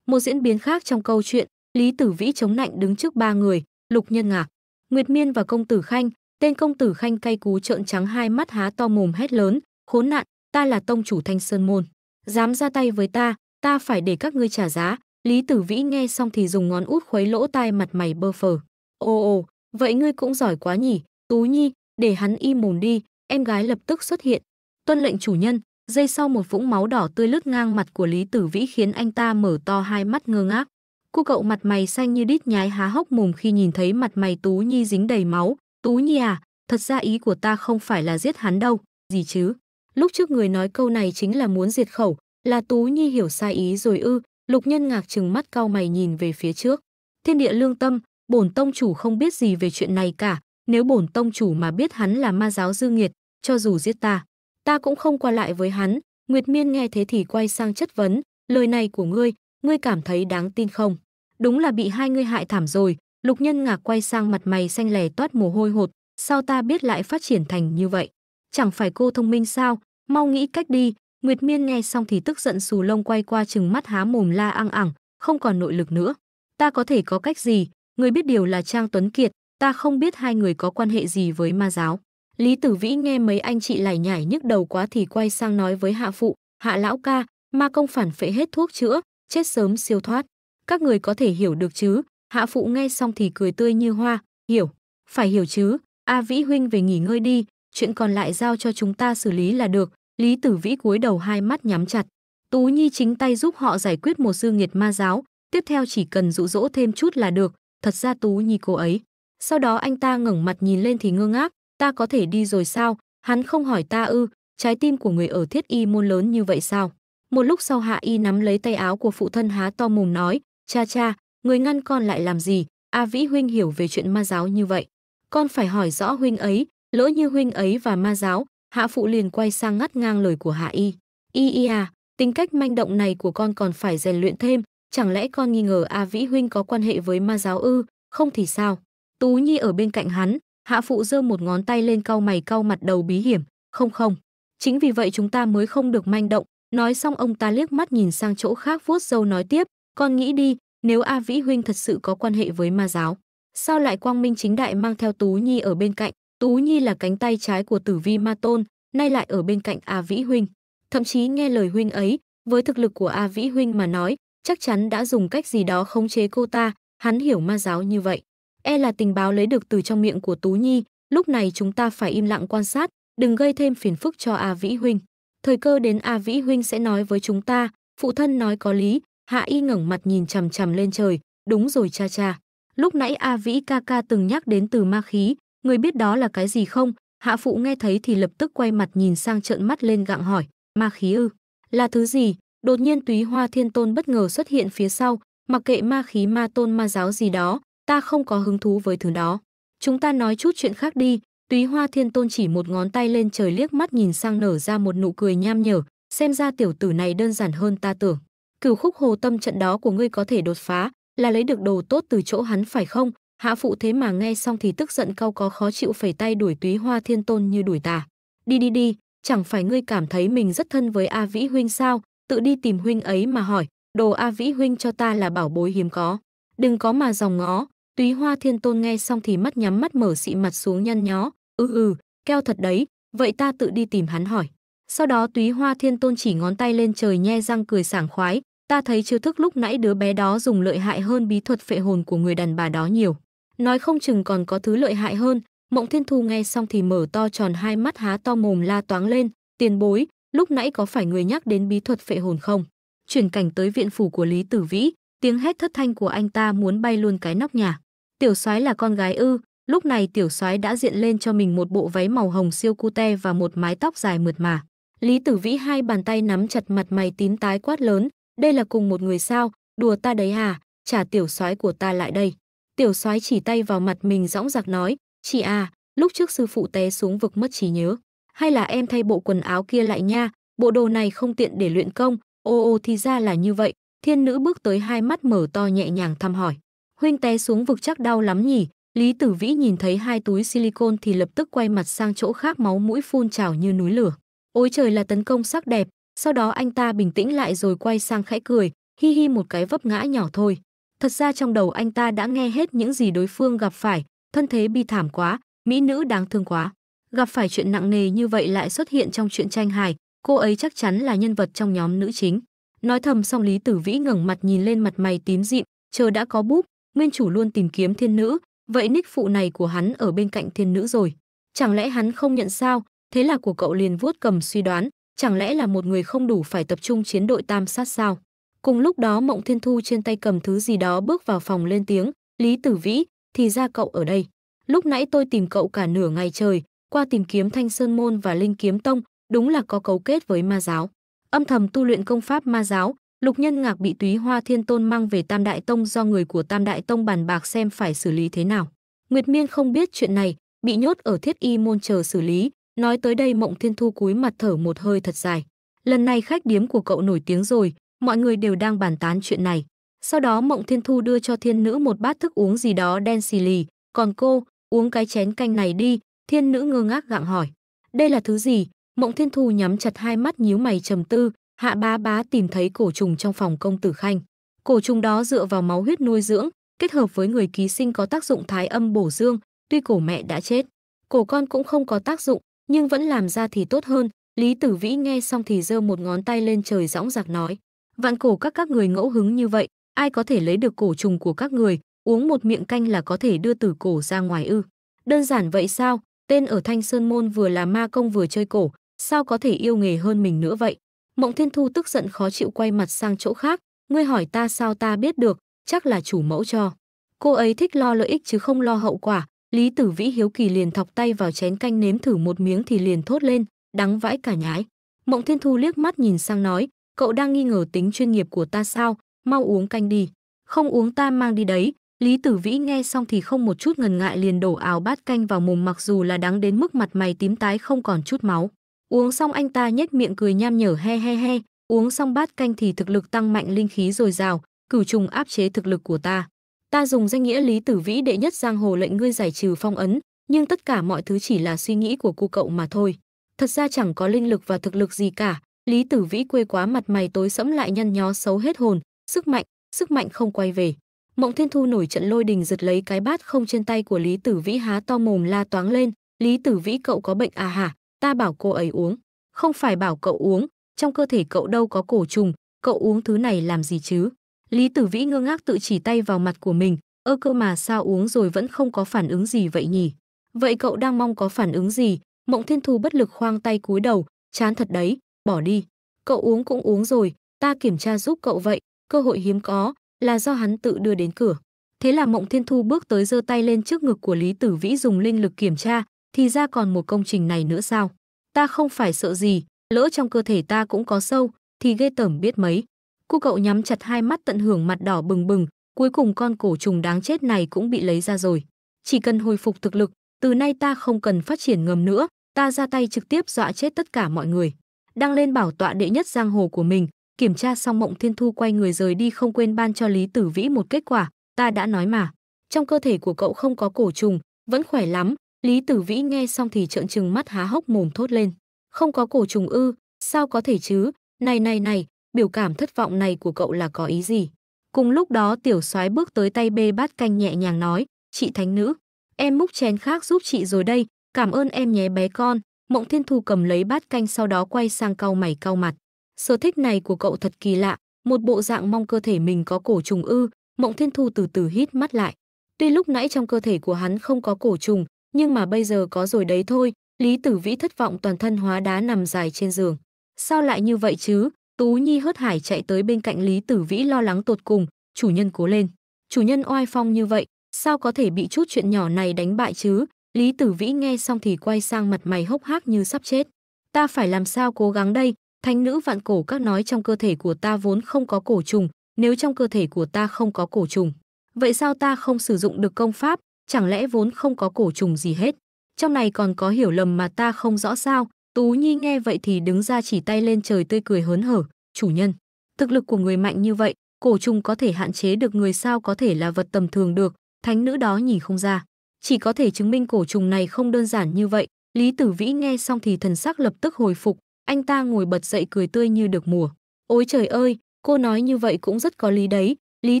Một diễn biến khác trong câu chuyện, Lý Tử Vĩ chống nạnh đứng trước ba người, Lục Nhân Ngạc, Nguyệt Miên và công tử Khanh, tên công tử Khanh cay cú trợn trắng hai mắt há to mồm hét lớn, khốn nạn, ta là tông chủ Thanh Sơn Môn. Dám ra tay với ta, ta phải để các ngươi trả giá. Lý Tử Vĩ nghe xong thì dùng ngón út khuấy lỗ tai mặt mày bơ phờ. Ồ ồ, vậy ngươi cũng giỏi quá nhỉ, Tú Nhi, để hắn im mồm đi, em gái lập tức xuất hiện. Tuân lệnh chủ nhân, dây sau một vũng máu đỏ tươi lướt ngang mặt của Lý Tử Vĩ khiến anh ta mở to hai mắt ngơ ngác. Cô cậu mặt mày xanh như đít nhái há hốc mồm khi nhìn thấy mặt mày Tú Nhi dính đầy máu. Tú Nhi à, thật ra ý của ta không phải là giết hắn đâu, gì chứ lúc trước người nói câu này chính là muốn diệt khẩu, là Tú Nhi hiểu sai ý rồi ư, lục nhân ngạc trừng mắt cao mày nhìn về phía trước. Thiên địa lương tâm, bổn tông chủ không biết gì về chuyện này cả, nếu bổn tông chủ mà biết hắn là ma giáo dư nghiệt, cho dù giết ta, ta cũng không qua lại với hắn. Nguyệt Miên nghe thế thì quay sang chất vấn, lời này của ngươi, ngươi cảm thấy đáng tin không? Đúng là bị hai ngươi hại thảm rồi, lục nhân ngạc quay sang mặt mày xanh lè toát mồ hôi hột, sao ta biết lại phát triển thành như vậy? Chẳng phải cô thông minh sao, mau nghĩ cách đi nguyệt miên nghe xong thì tức giận xù lông quay qua chừng mắt há mồm la ăn ẳng không còn nội lực nữa ta có thể có cách gì người biết điều là trang tuấn kiệt ta không biết hai người có quan hệ gì với ma giáo lý tử vĩ nghe mấy anh chị lải nhải nhức đầu quá thì quay sang nói với hạ phụ hạ lão ca ma công phản phệ hết thuốc chữa chết sớm siêu thoát các người có thể hiểu được chứ hạ phụ nghe xong thì cười tươi như hoa hiểu phải hiểu chứ a vĩ huynh về nghỉ ngơi đi chuyện còn lại giao cho chúng ta xử lý là được Lý Tử Vĩ cúi đầu hai mắt nhắm chặt. Tú Nhi chính tay giúp họ giải quyết một sư nghiệt ma giáo, tiếp theo chỉ cần dụ dỗ thêm chút là được, thật ra Tú Nhi cô ấy. Sau đó anh ta ngẩng mặt nhìn lên thì ngơ ngác, ta có thể đi rồi sao, hắn không hỏi ta ư, trái tim của người ở thiết y môn lớn như vậy sao. Một lúc sau hạ y nắm lấy tay áo của phụ thân há to mồm nói, cha cha, người ngăn con lại làm gì, A Vĩ huynh hiểu về chuyện ma giáo như vậy. Con phải hỏi rõ huynh ấy, lỡ như huynh ấy và ma giáo, Hạ phụ liền quay sang ngắt ngang lời của Hạ Y. Y y à, tính cách manh động này của con còn phải rèn luyện thêm, chẳng lẽ con nghi ngờ A Vĩ Huynh có quan hệ với ma giáo ư, không thì sao? Tú Nhi ở bên cạnh hắn, Hạ phụ giơ một ngón tay lên cau mày cau mặt đầu bí hiểm, không không. Chính vì vậy chúng ta mới không được manh động, nói xong ông ta liếc mắt nhìn sang chỗ khác vuốt dâu nói tiếp, con nghĩ đi, nếu A Vĩ Huynh thật sự có quan hệ với ma giáo, sao lại quang minh chính đại mang theo Tú Nhi ở bên cạnh, Tú Nhi là cánh tay trái của Tử Vi Ma Tôn, nay lại ở bên cạnh A Vĩ huynh. Thậm chí nghe lời huynh ấy, với thực lực của A Vĩ huynh mà nói, chắc chắn đã dùng cách gì đó khống chế cô ta, hắn hiểu ma giáo như vậy. E là tình báo lấy được từ trong miệng của Tú Nhi, lúc này chúng ta phải im lặng quan sát, đừng gây thêm phiền phức cho A Vĩ huynh. Thời cơ đến A Vĩ huynh sẽ nói với chúng ta, phụ thân nói có lý, Hạ Y ngẩng mặt nhìn chằm chằm lên trời, đúng rồi cha cha. Lúc nãy A Vĩ ca ca từng nhắc đến từ ma khí, Người biết đó là cái gì không? Hạ phụ nghe thấy thì lập tức quay mặt nhìn sang trợn mắt lên gặng hỏi, ma khí ư? Là thứ gì? Đột nhiên túy hoa thiên tôn bất ngờ xuất hiện phía sau, mặc kệ ma khí ma tôn ma giáo gì đó, ta không có hứng thú với thứ đó. Chúng ta nói chút chuyện khác đi, túy hoa thiên tôn chỉ một ngón tay lên trời liếc mắt nhìn sang nở ra một nụ cười nham nhở, xem ra tiểu tử này đơn giản hơn ta tưởng. Cửu khúc hồ tâm trận đó của ngươi có thể đột phá, là lấy được đồ tốt từ chỗ hắn phải không? Hạ phụ thế mà nghe xong thì tức giận cau có khó chịu phẩy tay đuổi túy hoa thiên tôn như đuổi tà. Đi đi đi, chẳng phải ngươi cảm thấy mình rất thân với A Vĩ Huynh sao, tự đi tìm Huynh ấy mà hỏi, đồ A Vĩ Huynh cho ta là bảo bối hiếm có. Đừng có mà dòng ngó, túy hoa thiên tôn nghe xong thì mắt nhắm mắt mở xị mặt xuống nhăn nhó, ừ ừ, keo thật đấy, vậy ta tự đi tìm hắn hỏi. Sau đó túy hoa thiên tôn chỉ ngón tay lên trời nhe răng cười sảng khoái, ta thấy chưa thức lúc nãy đứa bé đó dùng lợi hại hơn bí thuật phệ hồn của người đàn bà đó nhiều nói không chừng còn có thứ lợi hại hơn. Mộng Thiên Thu nghe xong thì mở to tròn hai mắt há to mồm la toáng lên, tiền bối, lúc nãy có phải người nhắc đến bí thuật phệ hồn không? Chuyển cảnh tới viện phủ của Lý Tử Vĩ, tiếng hét thất thanh của anh ta muốn bay luôn cái nóc nhà. Tiểu soái là con gái ư, lúc này tiểu soái đã diện lên cho mình một bộ váy màu hồng siêu cute và một mái tóc dài mượt mà. Lý Tử Vĩ hai bàn tay nắm chặt mặt mày tím tái quát lớn, đây là cùng một người sao, đùa ta đấy à, trả tiểu soái của ta lại đây. Tiểu soái chỉ tay vào mặt mình dõng dạc nói, chị à, lúc trước sư phụ té xuống vực mất trí nhớ. Hay là em thay bộ quần áo kia lại nha, bộ đồ này không tiện để luyện công, ô ô thì ra là như vậy. Thiên nữ bước tới hai mắt mở to nhẹ nhàng thăm hỏi. Huynh té xuống vực chắc đau lắm nhỉ, Lý Tử Vĩ nhìn thấy hai túi silicon thì lập tức quay mặt sang chỗ khác máu mũi phun trào như núi lửa. Ôi trời là tấn công sắc đẹp, sau đó anh ta bình tĩnh lại rồi quay sang khẽ cười, hi hi một cái vấp ngã nhỏ thôi. Thật ra trong đầu anh ta đã nghe hết những gì đối phương gặp phải, thân thế bi thảm quá, mỹ nữ đáng thương quá. Gặp phải chuyện nặng nề như vậy lại xuất hiện trong truyện tranh hài, cô ấy chắc chắn là nhân vật trong nhóm nữ chính. Nói thầm xong Lý Tử Vĩ ngẩng mặt nhìn lên mặt mày tím dịm, chờ đã có búp, nguyên chủ luôn tìm kiếm thiên nữ, vậy nick phụ này của hắn ở bên cạnh thiên nữ rồi. Chẳng lẽ hắn không nhận sao, thế là của cậu liền vuốt cầm suy đoán, chẳng lẽ là một người không đủ phải tập trung chiến đội tam sát sao? Cùng lúc đó Mộng Thiên Thu trên tay cầm thứ gì đó bước vào phòng lên tiếng, Lý Tử Vĩ, thì ra cậu ở đây. Lúc nãy tôi tìm cậu cả nửa ngày trời, qua tìm kiếm Thanh Sơn Môn và Linh Kiếm Tông, đúng là có cấu kết với ma giáo. Âm thầm tu luyện công pháp ma giáo, Lục Nhân Ngạc bị Túy Hoa Thiên Tôn mang về Tam Đại Tông do người của Tam Đại Tông bàn bạc xem phải xử lý thế nào. Nguyệt Miên không biết chuyện này, bị nhốt ở Thiết Y môn chờ xử lý, nói tới đây Mộng Thiên Thu cúi mặt thở một hơi thật dài. Lần này khách điếm của cậu nổi tiếng rồi, mọi người đều đang bàn tán chuyện này. Sau đó Mộng Thiên Thu đưa cho thiên nữ một bát thức uống gì đó đen xì lì, còn cô, uống cái chén canh này đi, thiên nữ ngơ ngác gặng hỏi. Đây là thứ gì? Mộng Thiên Thu nhắm chặt hai mắt nhíu mày trầm tư, hạ bá bá tìm thấy cổ trùng trong phòng công tử khanh. Cổ trùng đó dựa vào máu huyết nuôi dưỡng, kết hợp với người ký sinh có tác dụng thái âm bổ dương, tuy cổ mẹ đã chết. Cổ con cũng không có tác dụng, nhưng vẫn làm ra thì tốt hơn. Lý Tử Vĩ nghe xong thì giơ một ngón tay lên trời dõng dạc nói. Vạn cổ các các người ngẫu hứng như vậy, ai có thể lấy được cổ trùng của các người, uống một miệng canh là có thể đưa tử cổ ra ngoài ư. Đơn giản vậy sao, tên ở Thanh Sơn Môn vừa là ma công vừa chơi cổ, sao có thể yêu nghề hơn mình nữa vậy. Mộng Thiên Thu tức giận khó chịu quay mặt sang chỗ khác, ngươi hỏi ta sao ta biết được, chắc là chủ mẫu cho. Cô ấy thích lo lợi ích chứ không lo hậu quả, Lý Tử Vĩ hiếu kỳ liền thọc tay vào chén canh nếm thử một miếng thì liền thốt lên, đắng vãi cả nhái. Mộng Thiên Thu liếc mắt nhìn sang nói, cậu đang nghi ngờ tính chuyên nghiệp của ta sao, mau uống canh đi, không uống ta mang đi đấy. Lý Tử Vĩ nghe xong thì không một chút ngần ngại liền đổ áo bát canh vào mồm mặc dù là đắng đến mức mặt mày tím tái không còn chút máu. Uống xong anh ta nhếch miệng cười nham nhở he he he, uống xong bát canh thì thực lực tăng mạnh linh khí dồi dào, cửu trùng áp chế thực lực của ta. Ta dùng danh nghĩa Lý Tử Vĩ đệ nhất giang hồ lệnh ngươi giải trừ phong ấn, nhưng tất cả mọi thứ chỉ là suy nghĩ của cô cậu mà thôi. Thật ra chẳng có linh lực và thực lực gì cả, Lý Tử Vĩ quê quá mặt mày tối sẫm lại nhăn nhó xấu hết hồn, sức mạnh, sức mạnh không quay về. Mộng Thiên Thu nổi trận lôi đình giật lấy cái bát không trên tay của Lý Tử Vĩ há to mồm la toáng lên, "Lý Tử Vĩ cậu có bệnh à hả? Ta bảo cô ấy uống, không phải bảo cậu uống, trong cơ thể cậu đâu có cổ trùng, cậu uống thứ này làm gì chứ?" Lý Tử Vĩ ngơ ngác tự chỉ tay vào mặt của mình, "Ơ cơ mà sao uống rồi vẫn không có phản ứng gì vậy nhỉ? Vậy cậu đang mong có phản ứng gì?" Mộng Thiên Thu bất lực khoang tay cúi đầu, "Chán thật đấy, bỏ đi. Cậu uống cũng uống rồi, ta kiểm tra giúp cậu vậy, cơ hội hiếm có, là do hắn tự đưa đến cửa. Thế là Mộng Thiên Thu bước tới giơ tay lên trước ngực của Lý Tử Vĩ dùng linh lực kiểm tra, thì ra còn một công trình này nữa sao? Ta không phải sợ gì, lỡ trong cơ thể ta cũng có sâu, thì ghê tởm biết mấy. Cô cậu nhắm chặt hai mắt tận hưởng mặt đỏ bừng bừng, cuối cùng con cổ trùng đáng chết này cũng bị lấy ra rồi. Chỉ cần hồi phục thực lực, từ nay ta không cần phát triển ngầm nữa, ta ra tay trực tiếp dọa chết tất cả mọi người đang lên bảo tọa đệ nhất giang hồ của mình, kiểm tra xong Mộng Thiên Thu quay người rời đi không quên ban cho Lý Tử Vĩ một kết quả, ta đã nói mà, trong cơ thể của cậu không có cổ trùng, vẫn khỏe lắm. Lý Tử Vĩ nghe xong thì trợn trừng mắt há hốc mồm thốt lên, không có cổ trùng ư, sao có thể chứ? Này này này, biểu cảm thất vọng này của cậu là có ý gì? Cùng lúc đó tiểu soái bước tới tay bê bát canh nhẹ nhàng nói, chị thánh nữ, em múc chén khác giúp chị rồi đây, cảm ơn em nhé bé con, Mộng Thiên Thu cầm lấy bát canh sau đó quay sang cau mày cau mặt. Sở thích này của cậu thật kỳ lạ, một bộ dạng mong cơ thể mình có cổ trùng ư, Mộng Thiên Thu từ từ hít mắt lại. Tuy lúc nãy trong cơ thể của hắn không có cổ trùng, nhưng mà bây giờ có rồi đấy thôi, Lý Tử Vĩ thất vọng toàn thân hóa đá nằm dài trên giường. Sao lại như vậy chứ? Tú Nhi hớt hải chạy tới bên cạnh Lý Tử Vĩ lo lắng tột cùng, chủ nhân cố lên. Chủ nhân oai phong như vậy, sao có thể bị chút chuyện nhỏ này đánh bại chứ? Lý Tử Vĩ nghe xong thì quay sang mặt mày hốc hác như sắp chết. Ta phải làm sao cố gắng đây, thánh nữ vạn cổ các nói trong cơ thể của ta vốn không có cổ trùng, nếu trong cơ thể của ta không có cổ trùng. Vậy sao ta không sử dụng được công pháp, chẳng lẽ vốn không có cổ trùng gì hết? Trong này còn có hiểu lầm mà ta không rõ sao, Tú Nhi nghe vậy thì đứng ra chỉ tay lên trời tươi cười hớn hở, chủ nhân. Thực lực của người mạnh như vậy, cổ trùng có thể hạn chế được người sao có thể là vật tầm thường được, thánh nữ đó nhìn không ra chỉ có thể chứng minh cổ trùng này không đơn giản như vậy. Lý Tử Vĩ nghe xong thì thần sắc lập tức hồi phục, anh ta ngồi bật dậy cười tươi như được mùa. Ôi trời ơi, cô nói như vậy cũng rất có lý đấy. Lý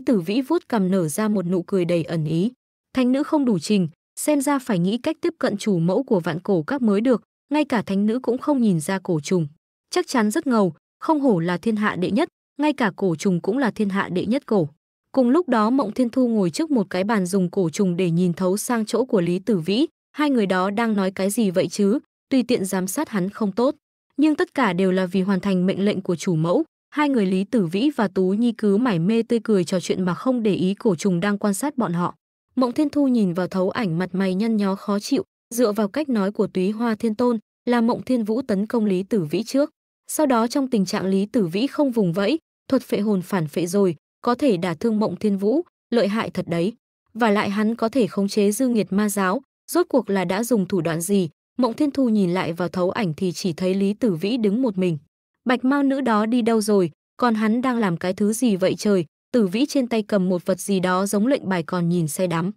Tử Vĩ vuốt cằm nở ra một nụ cười đầy ẩn ý. Thánh nữ không đủ trình, xem ra phải nghĩ cách tiếp cận chủ mẫu của vạn cổ các mới được, ngay cả thánh nữ cũng không nhìn ra cổ trùng. Chắc chắn rất ngầu, không hổ là thiên hạ đệ nhất, ngay cả cổ trùng cũng là thiên hạ đệ nhất cổ. Cùng lúc đó Mộng Thiên Thu ngồi trước một cái bàn dùng cổ trùng để nhìn thấu sang chỗ của Lý Tử Vĩ, hai người đó đang nói cái gì vậy chứ, tùy tiện giám sát hắn không tốt. Nhưng tất cả đều là vì hoàn thành mệnh lệnh của chủ mẫu, hai người Lý Tử Vĩ và Tú Nhi cứ mải mê tươi cười trò chuyện mà không để ý cổ trùng đang quan sát bọn họ. Mộng Thiên Thu nhìn vào thấu ảnh mặt mày nhăn nhó khó chịu, dựa vào cách nói của Túy Hoa Thiên Tôn, là Mộng Thiên Vũ tấn công Lý Tử Vĩ trước. Sau đó trong tình trạng Lý Tử Vĩ không vùng vẫy, thuật phệ hồn phản phệ rồi, có thể đả thương mộng thiên vũ, lợi hại thật đấy. Và lại hắn có thể khống chế dư nghiệt ma giáo, rốt cuộc là đã dùng thủ đoạn gì, mộng thiên thu nhìn lại vào thấu ảnh thì chỉ thấy Lý Tử Vĩ đứng một mình. Bạch mao nữ đó đi đâu rồi, còn hắn đang làm cái thứ gì vậy trời, Tử Vĩ trên tay cầm một vật gì đó giống lệnh bài còn nhìn say đắm.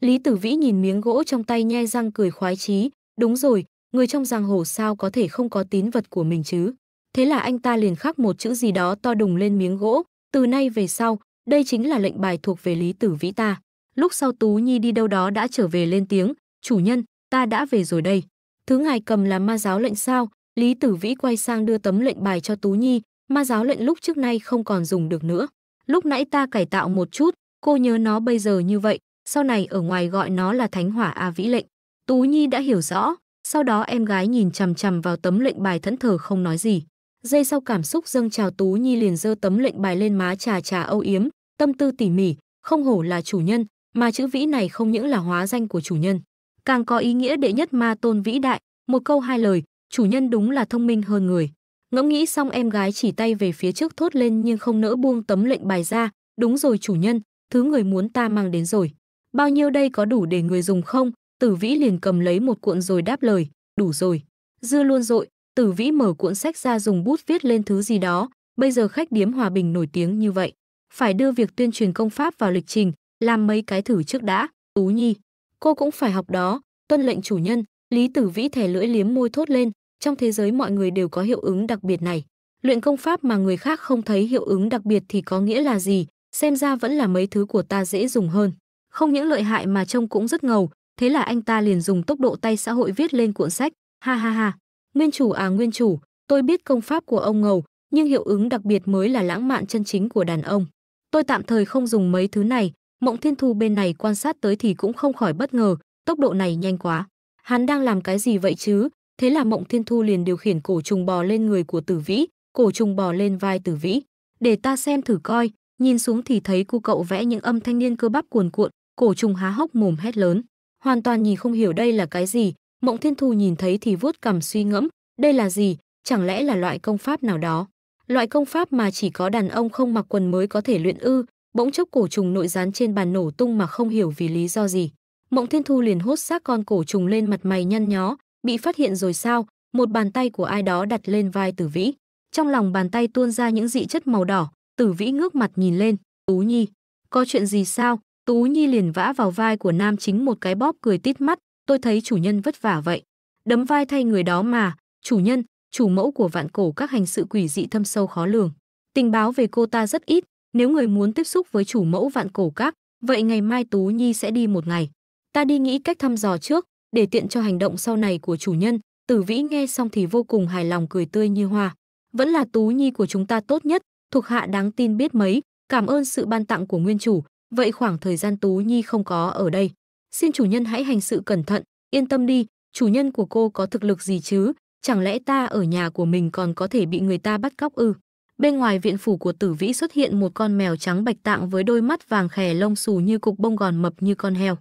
Lý Tử Vĩ nhìn miếng gỗ trong tay nhai răng cười khoái chí, đúng rồi, người trong giang hồ sao có thể không có tín vật của mình chứ. Thế là anh ta liền khắc một chữ gì đó to đùng lên miếng gỗ, từ nay về sau, đây chính là lệnh bài thuộc về Lý Tử Vĩ ta. Lúc sau Tú Nhi đi đâu đó đã trở về lên tiếng, chủ nhân, ta đã về rồi đây. Thứ ngài cầm là ma giáo lệnh sao, Lý Tử Vĩ quay sang đưa tấm lệnh bài cho Tú Nhi, ma giáo lệnh lúc trước nay không còn dùng được nữa. Lúc nãy ta cải tạo một chút, cô nhớ nó bây giờ như vậy, sau này ở ngoài gọi nó là thánh hỏa A Vĩ lệnh. Tú Nhi đã hiểu rõ, sau đó em gái nhìn chằm chằm vào tấm lệnh bài thẫn thờ không nói gì dây sau cảm xúc dâng trào Tú Nhi liền giơ tấm lệnh bài lên má trà trà âu yếm, tâm tư tỉ mỉ, không hổ là chủ nhân, mà chữ vĩ này không những là hóa danh của chủ nhân, càng có ý nghĩa đệ nhất ma tôn vĩ đại, một câu hai lời, chủ nhân đúng là thông minh hơn người. Ngẫm nghĩ xong em gái chỉ tay về phía trước thốt lên nhưng không nỡ buông tấm lệnh bài ra, đúng rồi chủ nhân, thứ người muốn ta mang đến rồi. Bao nhiêu đây có đủ để người dùng không? Tử vĩ liền cầm lấy một cuộn rồi đáp lời, đủ rồi. Dư luôn rồi, Tử Vĩ mở cuộn sách ra dùng bút viết lên thứ gì đó, bây giờ khách điếm Hòa Bình nổi tiếng như vậy, phải đưa việc tuyên truyền công pháp vào lịch trình, làm mấy cái thử trước đã, Tú Nhi, cô cũng phải học đó, tuân lệnh chủ nhân, Lý Tử Vĩ thè lưỡi liếm môi thốt lên, trong thế giới mọi người đều có hiệu ứng đặc biệt này. Luyện công pháp mà người khác không thấy hiệu ứng đặc biệt thì có nghĩa là gì, xem ra vẫn là mấy thứ của ta dễ dùng hơn. Không những lợi hại mà trông cũng rất ngầu, thế là anh ta liền dùng tốc độ tay xã hội viết lên cuộn sách, ha ha ha. Nguyên chủ à nguyên chủ, tôi biết công pháp của ông ngầu, nhưng hiệu ứng đặc biệt mới là lãng mạn chân chính của đàn ông. Tôi tạm thời không dùng mấy thứ này, Mộng Thiên Thu bên này quan sát tới thì cũng không khỏi bất ngờ, tốc độ này nhanh quá. Hắn đang làm cái gì vậy chứ? Thế là Mộng Thiên Thu liền điều khiển cổ trùng bò lên người của Tử Vĩ, cổ trùng bò lên vai Tử Vĩ. Để ta xem thử coi, nhìn xuống thì thấy cô cậu vẽ những âm thanh niên cơ bắp cuồn cuộn, cổ trùng há hốc mồm hét lớn. Hoàn toàn nhìn không hiểu đây là cái gì, Mộng Thiên Thu nhìn thấy thì vuốt cằm suy ngẫm, đây là gì, chẳng lẽ là loại công pháp nào đó? Loại công pháp mà chỉ có đàn ông không mặc quần mới có thể luyện ư? Bỗng chốc cổ trùng nội gián trên bàn nổ tung mà không hiểu vì lý do gì. Mộng Thiên Thu liền hốt xác con cổ trùng lên mặt mày nhăn nhó, bị phát hiện rồi sao? Một bàn tay của ai đó đặt lên vai Tử Vĩ. Trong lòng bàn tay tuôn ra những dị chất màu đỏ, Tử Vĩ ngước mặt nhìn lên, "Tú Nhi, có chuyện gì sao?" Tú Nhi liền vã vào vai của nam chính một cái bóp cười tít mắt, tôi thấy chủ nhân vất vả vậy. Đấm vai thay người đó mà, chủ nhân, chủ mẫu của vạn cổ các hành sự quỷ dị thâm sâu khó lường. Tình báo về cô ta rất ít, nếu người muốn tiếp xúc với chủ mẫu vạn cổ các, vậy ngày mai Tú Nhi sẽ đi một ngày. Ta đi nghĩ cách thăm dò trước, để tiện cho hành động sau này của chủ nhân, tử vĩ nghe xong thì vô cùng hài lòng cười tươi như hoa. Vẫn là Tú Nhi của chúng ta tốt nhất, thuộc hạ đáng tin biết mấy, cảm ơn sự ban tặng của nguyên chủ, vậy khoảng thời gian Tú Nhi không có ở đây xin chủ nhân hãy hành sự cẩn thận, yên tâm đi, chủ nhân của cô có thực lực gì chứ, chẳng lẽ ta ở nhà của mình còn có thể bị người ta bắt cóc ư? Bên ngoài viện phủ của Tử Vĩ xuất hiện một con mèo trắng bạch tạng với đôi mắt vàng khè lông xù như cục bông gòn mập như con heo.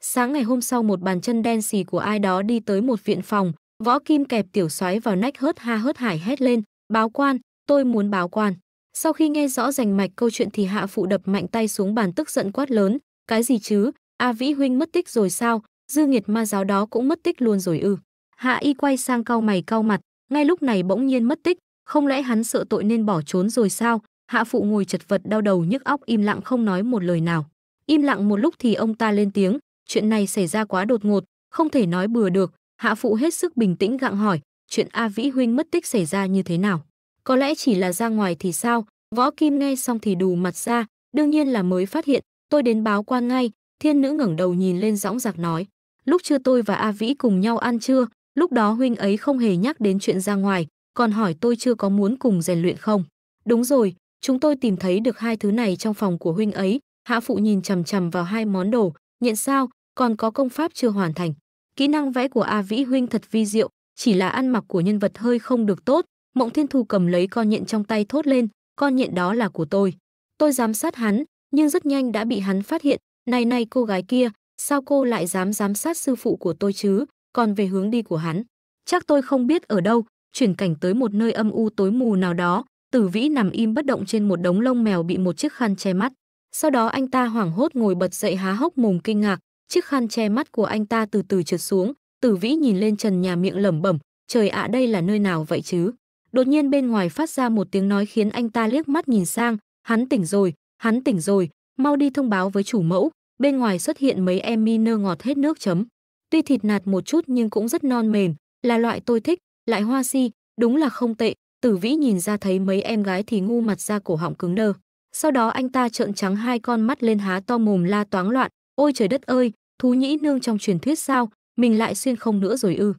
Sáng ngày hôm sau một bàn chân đen xì của ai đó đi tới một viện phòng, võ kim kẹp tiểu soái vào nách hớt ha hớt hải hét lên, báo quan, tôi muốn báo quan. Sau khi nghe rõ rành mạch câu chuyện thì hạ phụ đập mạnh tay xuống bàn tức giận quát lớn, cái gì chứ, A Vĩ huynh mất tích rồi sao, dư nghiệt ma giáo đó cũng mất tích luôn rồi ư. Hạ y quay sang cau mày cau mặt, ngay lúc này bỗng nhiên mất tích, không lẽ hắn sợ tội nên bỏ trốn rồi sao? Hạ phụ ngồi chật vật đau đầu nhức óc im lặng không nói một lời nào. Im lặng một lúc thì ông ta lên tiếng, chuyện này xảy ra quá đột ngột, không thể nói bừa được. Hạ phụ hết sức bình tĩnh gặng hỏi, chuyện A Vĩ huynh mất tích xảy ra như thế nào? Có lẽ chỉ là ra ngoài thì sao? Võ Kim nghe xong thì đù mặt ra, đương nhiên là mới phát hiện, tôi đến báo quan ngay, Thiên nữ ngẩng đầu nhìn lên dõng dạc nói, lúc chưa tôi và A Vĩ cùng nhau ăn trưa, lúc đó huynh ấy không hề nhắc đến chuyện ra ngoài, còn hỏi tôi chưa có muốn cùng rèn luyện không. Đúng rồi, chúng tôi tìm thấy được hai thứ này trong phòng của huynh ấy, hạ phụ nhìn chằm chằm vào hai món đồ, nhận sao, còn có công pháp chưa hoàn thành. Kỹ năng vẽ của A Vĩ huynh thật vi diệu, chỉ là ăn mặc của nhân vật hơi không được tốt, Mộng Thiên Thu cầm lấy con nhện trong tay thốt lên, con nhện đó là của tôi. Tôi giám sát hắn, nhưng rất nhanh đã bị hắn phát hiện, này này cô gái kia, sao cô lại dám giám sát sư phụ của tôi chứ, còn về hướng đi của hắn. Chắc tôi không biết ở đâu, chuyển cảnh tới một nơi âm u tối mù nào đó, tử vĩ nằm im bất động trên một đống lông mèo bị một chiếc khăn che mắt. Sau đó anh ta hoảng hốt ngồi bật dậy há hốc mồm kinh ngạc, chiếc khăn che mắt của anh ta từ từ trượt xuống, tử vĩ nhìn lên trần nhà miệng lẩm bẩm, trời ạ đây là nơi nào vậy chứ? Đột nhiên bên ngoài phát ra một tiếng nói khiến anh ta liếc mắt nhìn sang, hắn tỉnh rồi, hắn tỉnh rồi, mau đi thông báo với chủ mẫu, bên ngoài xuất hiện mấy em miner ngọt hết nước chấm. Tuy thịt nạt một chút nhưng cũng rất non mềm, là loại tôi thích, lại hoa si, đúng là không tệ, tử vĩ nhìn ra thấy mấy em gái thì ngu mặt ra cổ họng cứng đơ. Sau đó anh ta trợn trắng hai con mắt lên há to mồm la toáng loạn, ôi trời đất ơi, thú nhĩ nương trong truyền thuyết sao, mình lại xuyên không nữa rồi ư.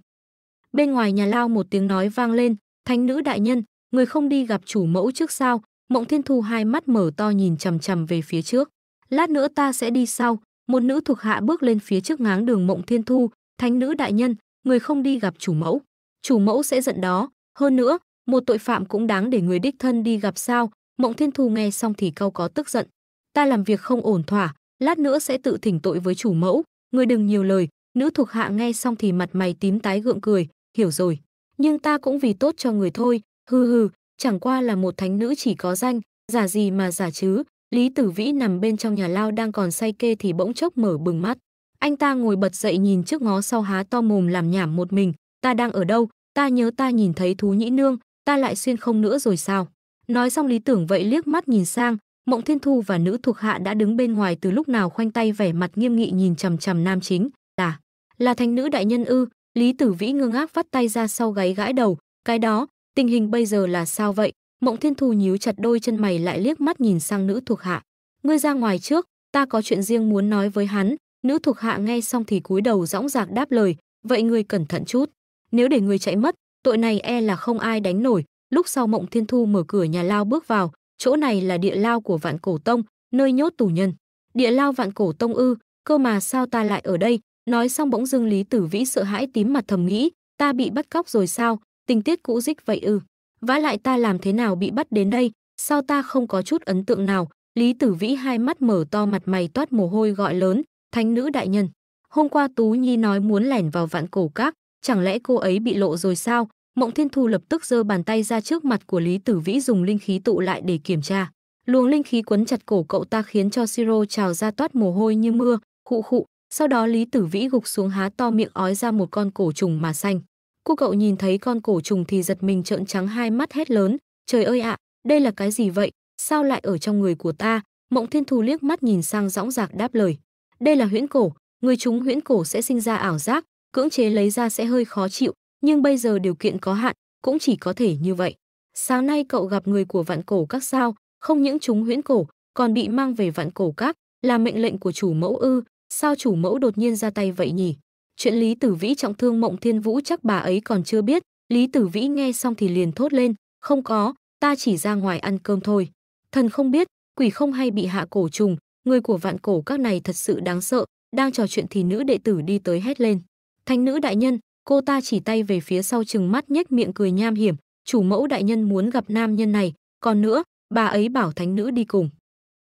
Bên ngoài nhà lao một tiếng nói vang lên, thánh nữ đại nhân, người không đi gặp chủ mẫu trước sao, Mộng Thiên Thu hai mắt mở to nhìn chằm chằm về phía trước. Lát nữa ta sẽ đi sau. Một nữ thuộc hạ bước lên phía trước ngáng đường Mộng Thiên Thu. Thánh nữ đại nhân, người không đi gặp chủ mẫu. Chủ mẫu sẽ giận đó. Hơn nữa, một tội phạm cũng đáng để người đích thân đi gặp sao. Mộng Thiên Thu nghe xong thì cau có tức giận. Ta làm việc không ổn thỏa, lát nữa sẽ tự thỉnh tội với chủ mẫu. Người đừng nhiều lời. Nữ thuộc hạ nghe xong thì mặt mày tím tái gượng cười. Hiểu rồi. Nhưng ta cũng vì tốt cho người thôi. Hừ hừ, chẳng qua là một thánh nữ chỉ có danh, giả gì mà giả chứ. Lý Tử Vĩ nằm bên trong nhà lao đang còn say kê thì bỗng chốc mở bừng mắt. Anh ta ngồi bật dậy nhìn trước ngó sau há to mồm làm nhảm một mình, ta đang ở đâu, ta nhớ ta nhìn thấy thú nhĩ nương, ta lại xuyên không nữa rồi sao. Nói xong Lý Tưởng vậy liếc mắt nhìn sang, Mộng Thiên Thu và nữ thuộc hạ đã đứng bên ngoài từ lúc nào khoanh tay vẻ mặt nghiêm nghị nhìn chằm chằm nam chính, là là thánh nữ đại nhân ư? Lý Tử Vĩ ngưng ác vắt tay ra sau gáy gãi đầu, cái đó, tình hình bây giờ là sao vậy mộng thiên thù nhíu chặt đôi chân mày lại liếc mắt nhìn sang nữ thuộc hạ ngươi ra ngoài trước ta có chuyện riêng muốn nói với hắn nữ thuộc hạ nghe xong thì cúi đầu dõng dạc đáp lời vậy ngươi cẩn thận chút nếu để ngươi chạy mất tội này e là không ai đánh nổi lúc sau mộng thiên thu mở cửa nhà lao bước vào chỗ này là địa lao của vạn cổ tông nơi nhốt tù nhân địa lao vạn cổ tông ư cơ mà sao ta lại ở đây nói xong bỗng dưng lý tử vĩ sợ hãi tím mặt thầm nghĩ ta bị bắt cóc rồi sao tình tiết cũ dích vậy ư. Ừ. Vã lại ta làm thế nào bị bắt đến đây, sao ta không có chút ấn tượng nào, Lý Tử Vĩ hai mắt mở to mặt mày toát mồ hôi gọi lớn, thánh nữ đại nhân. Hôm qua Tú Nhi nói muốn lẻn vào vạn cổ các, chẳng lẽ cô ấy bị lộ rồi sao? Mộng Thiên Thu lập tức giơ bàn tay ra trước mặt của Lý Tử Vĩ dùng linh khí tụ lại để kiểm tra. Luồng linh khí quấn chặt cổ cậu ta khiến cho Siro trào ra toát mồ hôi như mưa, khụ khụ, sau đó Lý Tử Vĩ gục xuống há to miệng ói ra một con cổ trùng mà xanh. Cô cậu nhìn thấy con cổ trùng thì giật mình trợn trắng hai mắt hét lớn, trời ơi ạ, à, đây là cái gì vậy, sao lại ở trong người của ta? Mộng Thiên Thù liếc mắt nhìn sang dõng dạc đáp lời, đây là huyễn cổ, người chúng huyễn cổ sẽ sinh ra ảo giác, cưỡng chế lấy ra sẽ hơi khó chịu, nhưng bây giờ điều kiện có hạn, cũng chỉ có thể như vậy. Sáng nay cậu gặp người của vạn cổ các sao, không những chúng huyễn cổ, còn bị mang về vạn cổ các, là mệnh lệnh của chủ mẫu ư, sao chủ mẫu đột nhiên ra tay vậy nhỉ? Chuyện Lý Tử Vĩ trọng thương Mộng Thiên Vũ chắc bà ấy còn chưa biết, Lý Tử Vĩ nghe xong thì liền thốt lên, không có, ta chỉ ra ngoài ăn cơm thôi. Thần không biết, quỷ không hay bị hạ cổ trùng, người của vạn cổ các này thật sự đáng sợ, đang trò chuyện thì nữ đệ tử đi tới hét lên. Thánh nữ đại nhân, cô ta chỉ tay về phía sau chừng mắt nhếch miệng cười nham hiểm, chủ mẫu đại nhân muốn gặp nam nhân này, còn nữa, bà ấy bảo thánh nữ đi cùng.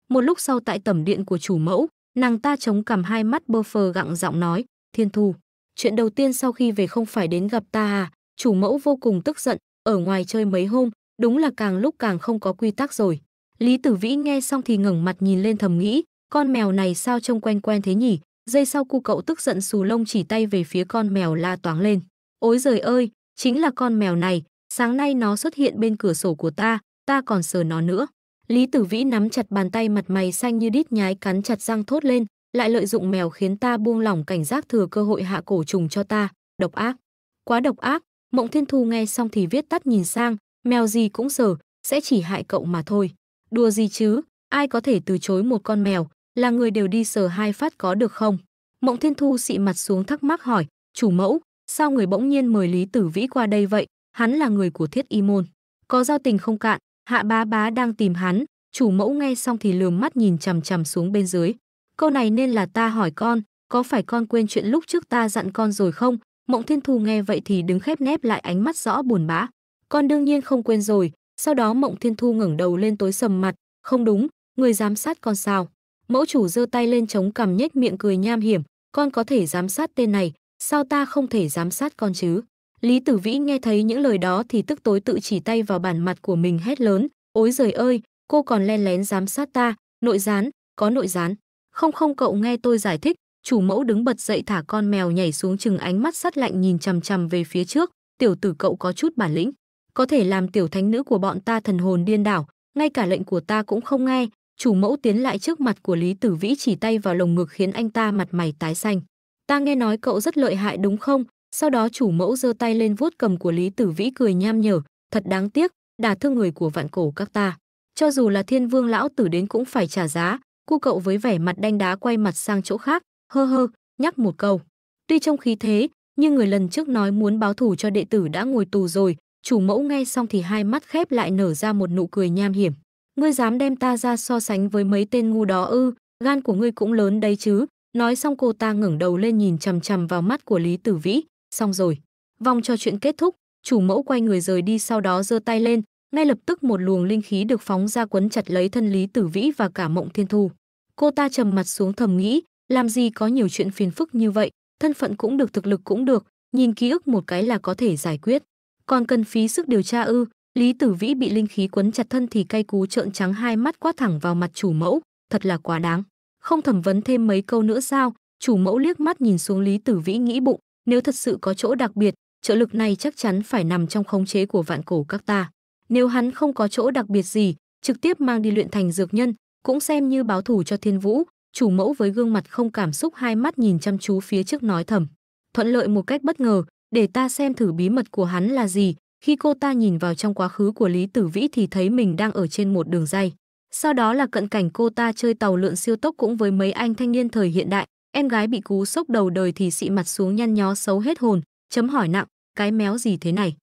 Một lúc sau tại tẩm điện của chủ mẫu, nàng ta chống cằm hai mắt bơ phờ gặng giọng nói, Thiên Thu. Chuyện đầu tiên sau khi về không phải đến gặp ta à, chủ mẫu vô cùng tức giận, ở ngoài chơi mấy hôm, đúng là càng lúc càng không có quy tắc rồi. Lý Tử Vĩ nghe xong thì ngẩng mặt nhìn lên thầm nghĩ, con mèo này sao trông quen quen thế nhỉ? Giây sau cu cậu tức giận xù lông chỉ tay về phía con mèo la toáng lên. Ôi giời ơi, chính là con mèo này, sáng nay nó xuất hiện bên cửa sổ của ta, ta còn sờ nó nữa. Lý Tử Vĩ nắm chặt bàn tay mặt mày xanh như đít nhái cắn chặt răng thốt lên, lại lợi dụng mèo khiến ta buông lỏng cảnh giác thừa cơ hội hạ cổ trùng cho ta, độc ác. Quá độc ác, Mộng Thiên Thu nghe xong thì viết tắt nhìn sang, mèo gì cũng sờ, sẽ chỉ hại cậu mà thôi. Đùa gì chứ, ai có thể từ chối một con mèo, là người đều đi sờ hai phát có được không? Mộng Thiên Thu xị mặt xuống thắc mắc hỏi, chủ mẫu, sao người bỗng nhiên mời Lý Tử Vĩ qua đây vậy? Hắn là người của thiết y môn. Có giao tình không cạn, hạ bá bá đang tìm hắn, chủ mẫu nghe xong thì lườm mắt nhìn chằm chằm xuống bên dưới. Câu này nên là ta hỏi con, có phải con quên chuyện lúc trước ta dặn con rồi không? Mộng Thiên Thu nghe vậy thì đứng khép nép lại ánh mắt rõ buồn bã. Con đương nhiên không quên rồi. Sau đó Mộng Thiên Thu ngẩng đầu lên tối sầm mặt. Không đúng, người giám sát con sao? Mẫu chủ giơ tay lên chống cằm nhếch miệng cười nham hiểm. Con có thể giám sát tên này, sao ta không thể giám sát con chứ? Lý Tử Vĩ nghe thấy những lời đó thì tức tối tự chỉ tay vào bản mặt của mình hét lớn. Ôi giời ơi, cô còn len lén giám sát ta, nội gián, có nội gián. Không không cậu nghe tôi giải thích, chủ mẫu đứng bật dậy thả con mèo nhảy xuống chừng ánh mắt sắt lạnh nhìn chằm chằm về phía trước, tiểu tử cậu có chút bản lĩnh, có thể làm tiểu thánh nữ của bọn ta thần hồn điên đảo, ngay cả lệnh của ta cũng không nghe. Chủ mẫu tiến lại trước mặt của Lý Tử Vĩ chỉ tay vào lồng ngực khiến anh ta mặt mày tái xanh. Ta nghe nói cậu rất lợi hại đúng không? Sau đó chủ mẫu giơ tay lên vuốt cầm của Lý Tử Vĩ cười nham nhở, thật đáng tiếc, đả thương người của vạn cổ các ta. Cho dù là thiên vương lão tử đến cũng phải trả giá, Cu cậu với vẻ mặt đanh đá quay mặt sang chỗ khác, hơ hơ, nhắc một câu. Tuy trong khí thế, nhưng người lần trước nói muốn báo thủ cho đệ tử đã ngồi tù rồi, chủ mẫu nghe xong thì hai mắt khép lại nở ra một nụ cười nham hiểm. Ngươi dám đem ta ra so sánh với mấy tên ngu đó ư, gan của ngươi cũng lớn đấy chứ. Nói xong cô ta ngẩng đầu lên nhìn chằm chằm vào mắt của Lý Tử Vĩ, xong rồi. Vòng trò chuyện kết thúc, chủ mẫu quay người rời đi sau đó giơ tay lên, ngay lập tức một luồng linh khí được phóng ra quấn chặt lấy thân Lý Tử Vĩ và cả Mộng Thiên Thu. Cô ta trầm mặt xuống thầm nghĩ, làm gì có nhiều chuyện phiền phức như vậy, thân phận cũng được thực lực cũng được, nhìn ký ức một cái là có thể giải quyết. Còn cần phí sức điều tra ư? Lý Tử Vĩ bị linh khí quấn chặt thân thì cay cú trợn trắng hai mắt quát thẳng vào mặt chủ mẫu, thật là quá đáng. Không thẩm vấn thêm mấy câu nữa sao? Chủ mẫu liếc mắt nhìn xuống Lý Tử Vĩ nghĩ bụng, nếu thật sự có chỗ đặc biệt, trợ lực này chắc chắn phải nằm trong khống chế của vạn cổ các ta. Nếu hắn không có chỗ đặc biệt gì, trực tiếp mang đi luyện thành dược nhân, cũng xem như báo thủ cho Thiên Vũ, chủ mẫu với gương mặt không cảm xúc hai mắt nhìn chăm chú phía trước nói thầm. Thuận lợi một cách bất ngờ, để ta xem thử bí mật của hắn là gì, khi cô ta nhìn vào trong quá khứ của Lý Tử Vĩ thì thấy mình đang ở trên một đường dây. Sau đó là cận cảnh cô ta chơi tàu lượn siêu tốc cũng với mấy anh thanh niên thời hiện đại, em gái bị cú sốc đầu đời thì xị mặt xuống nhăn nhó xấu hết hồn, chấm hỏi nặng, cái méo gì thế này.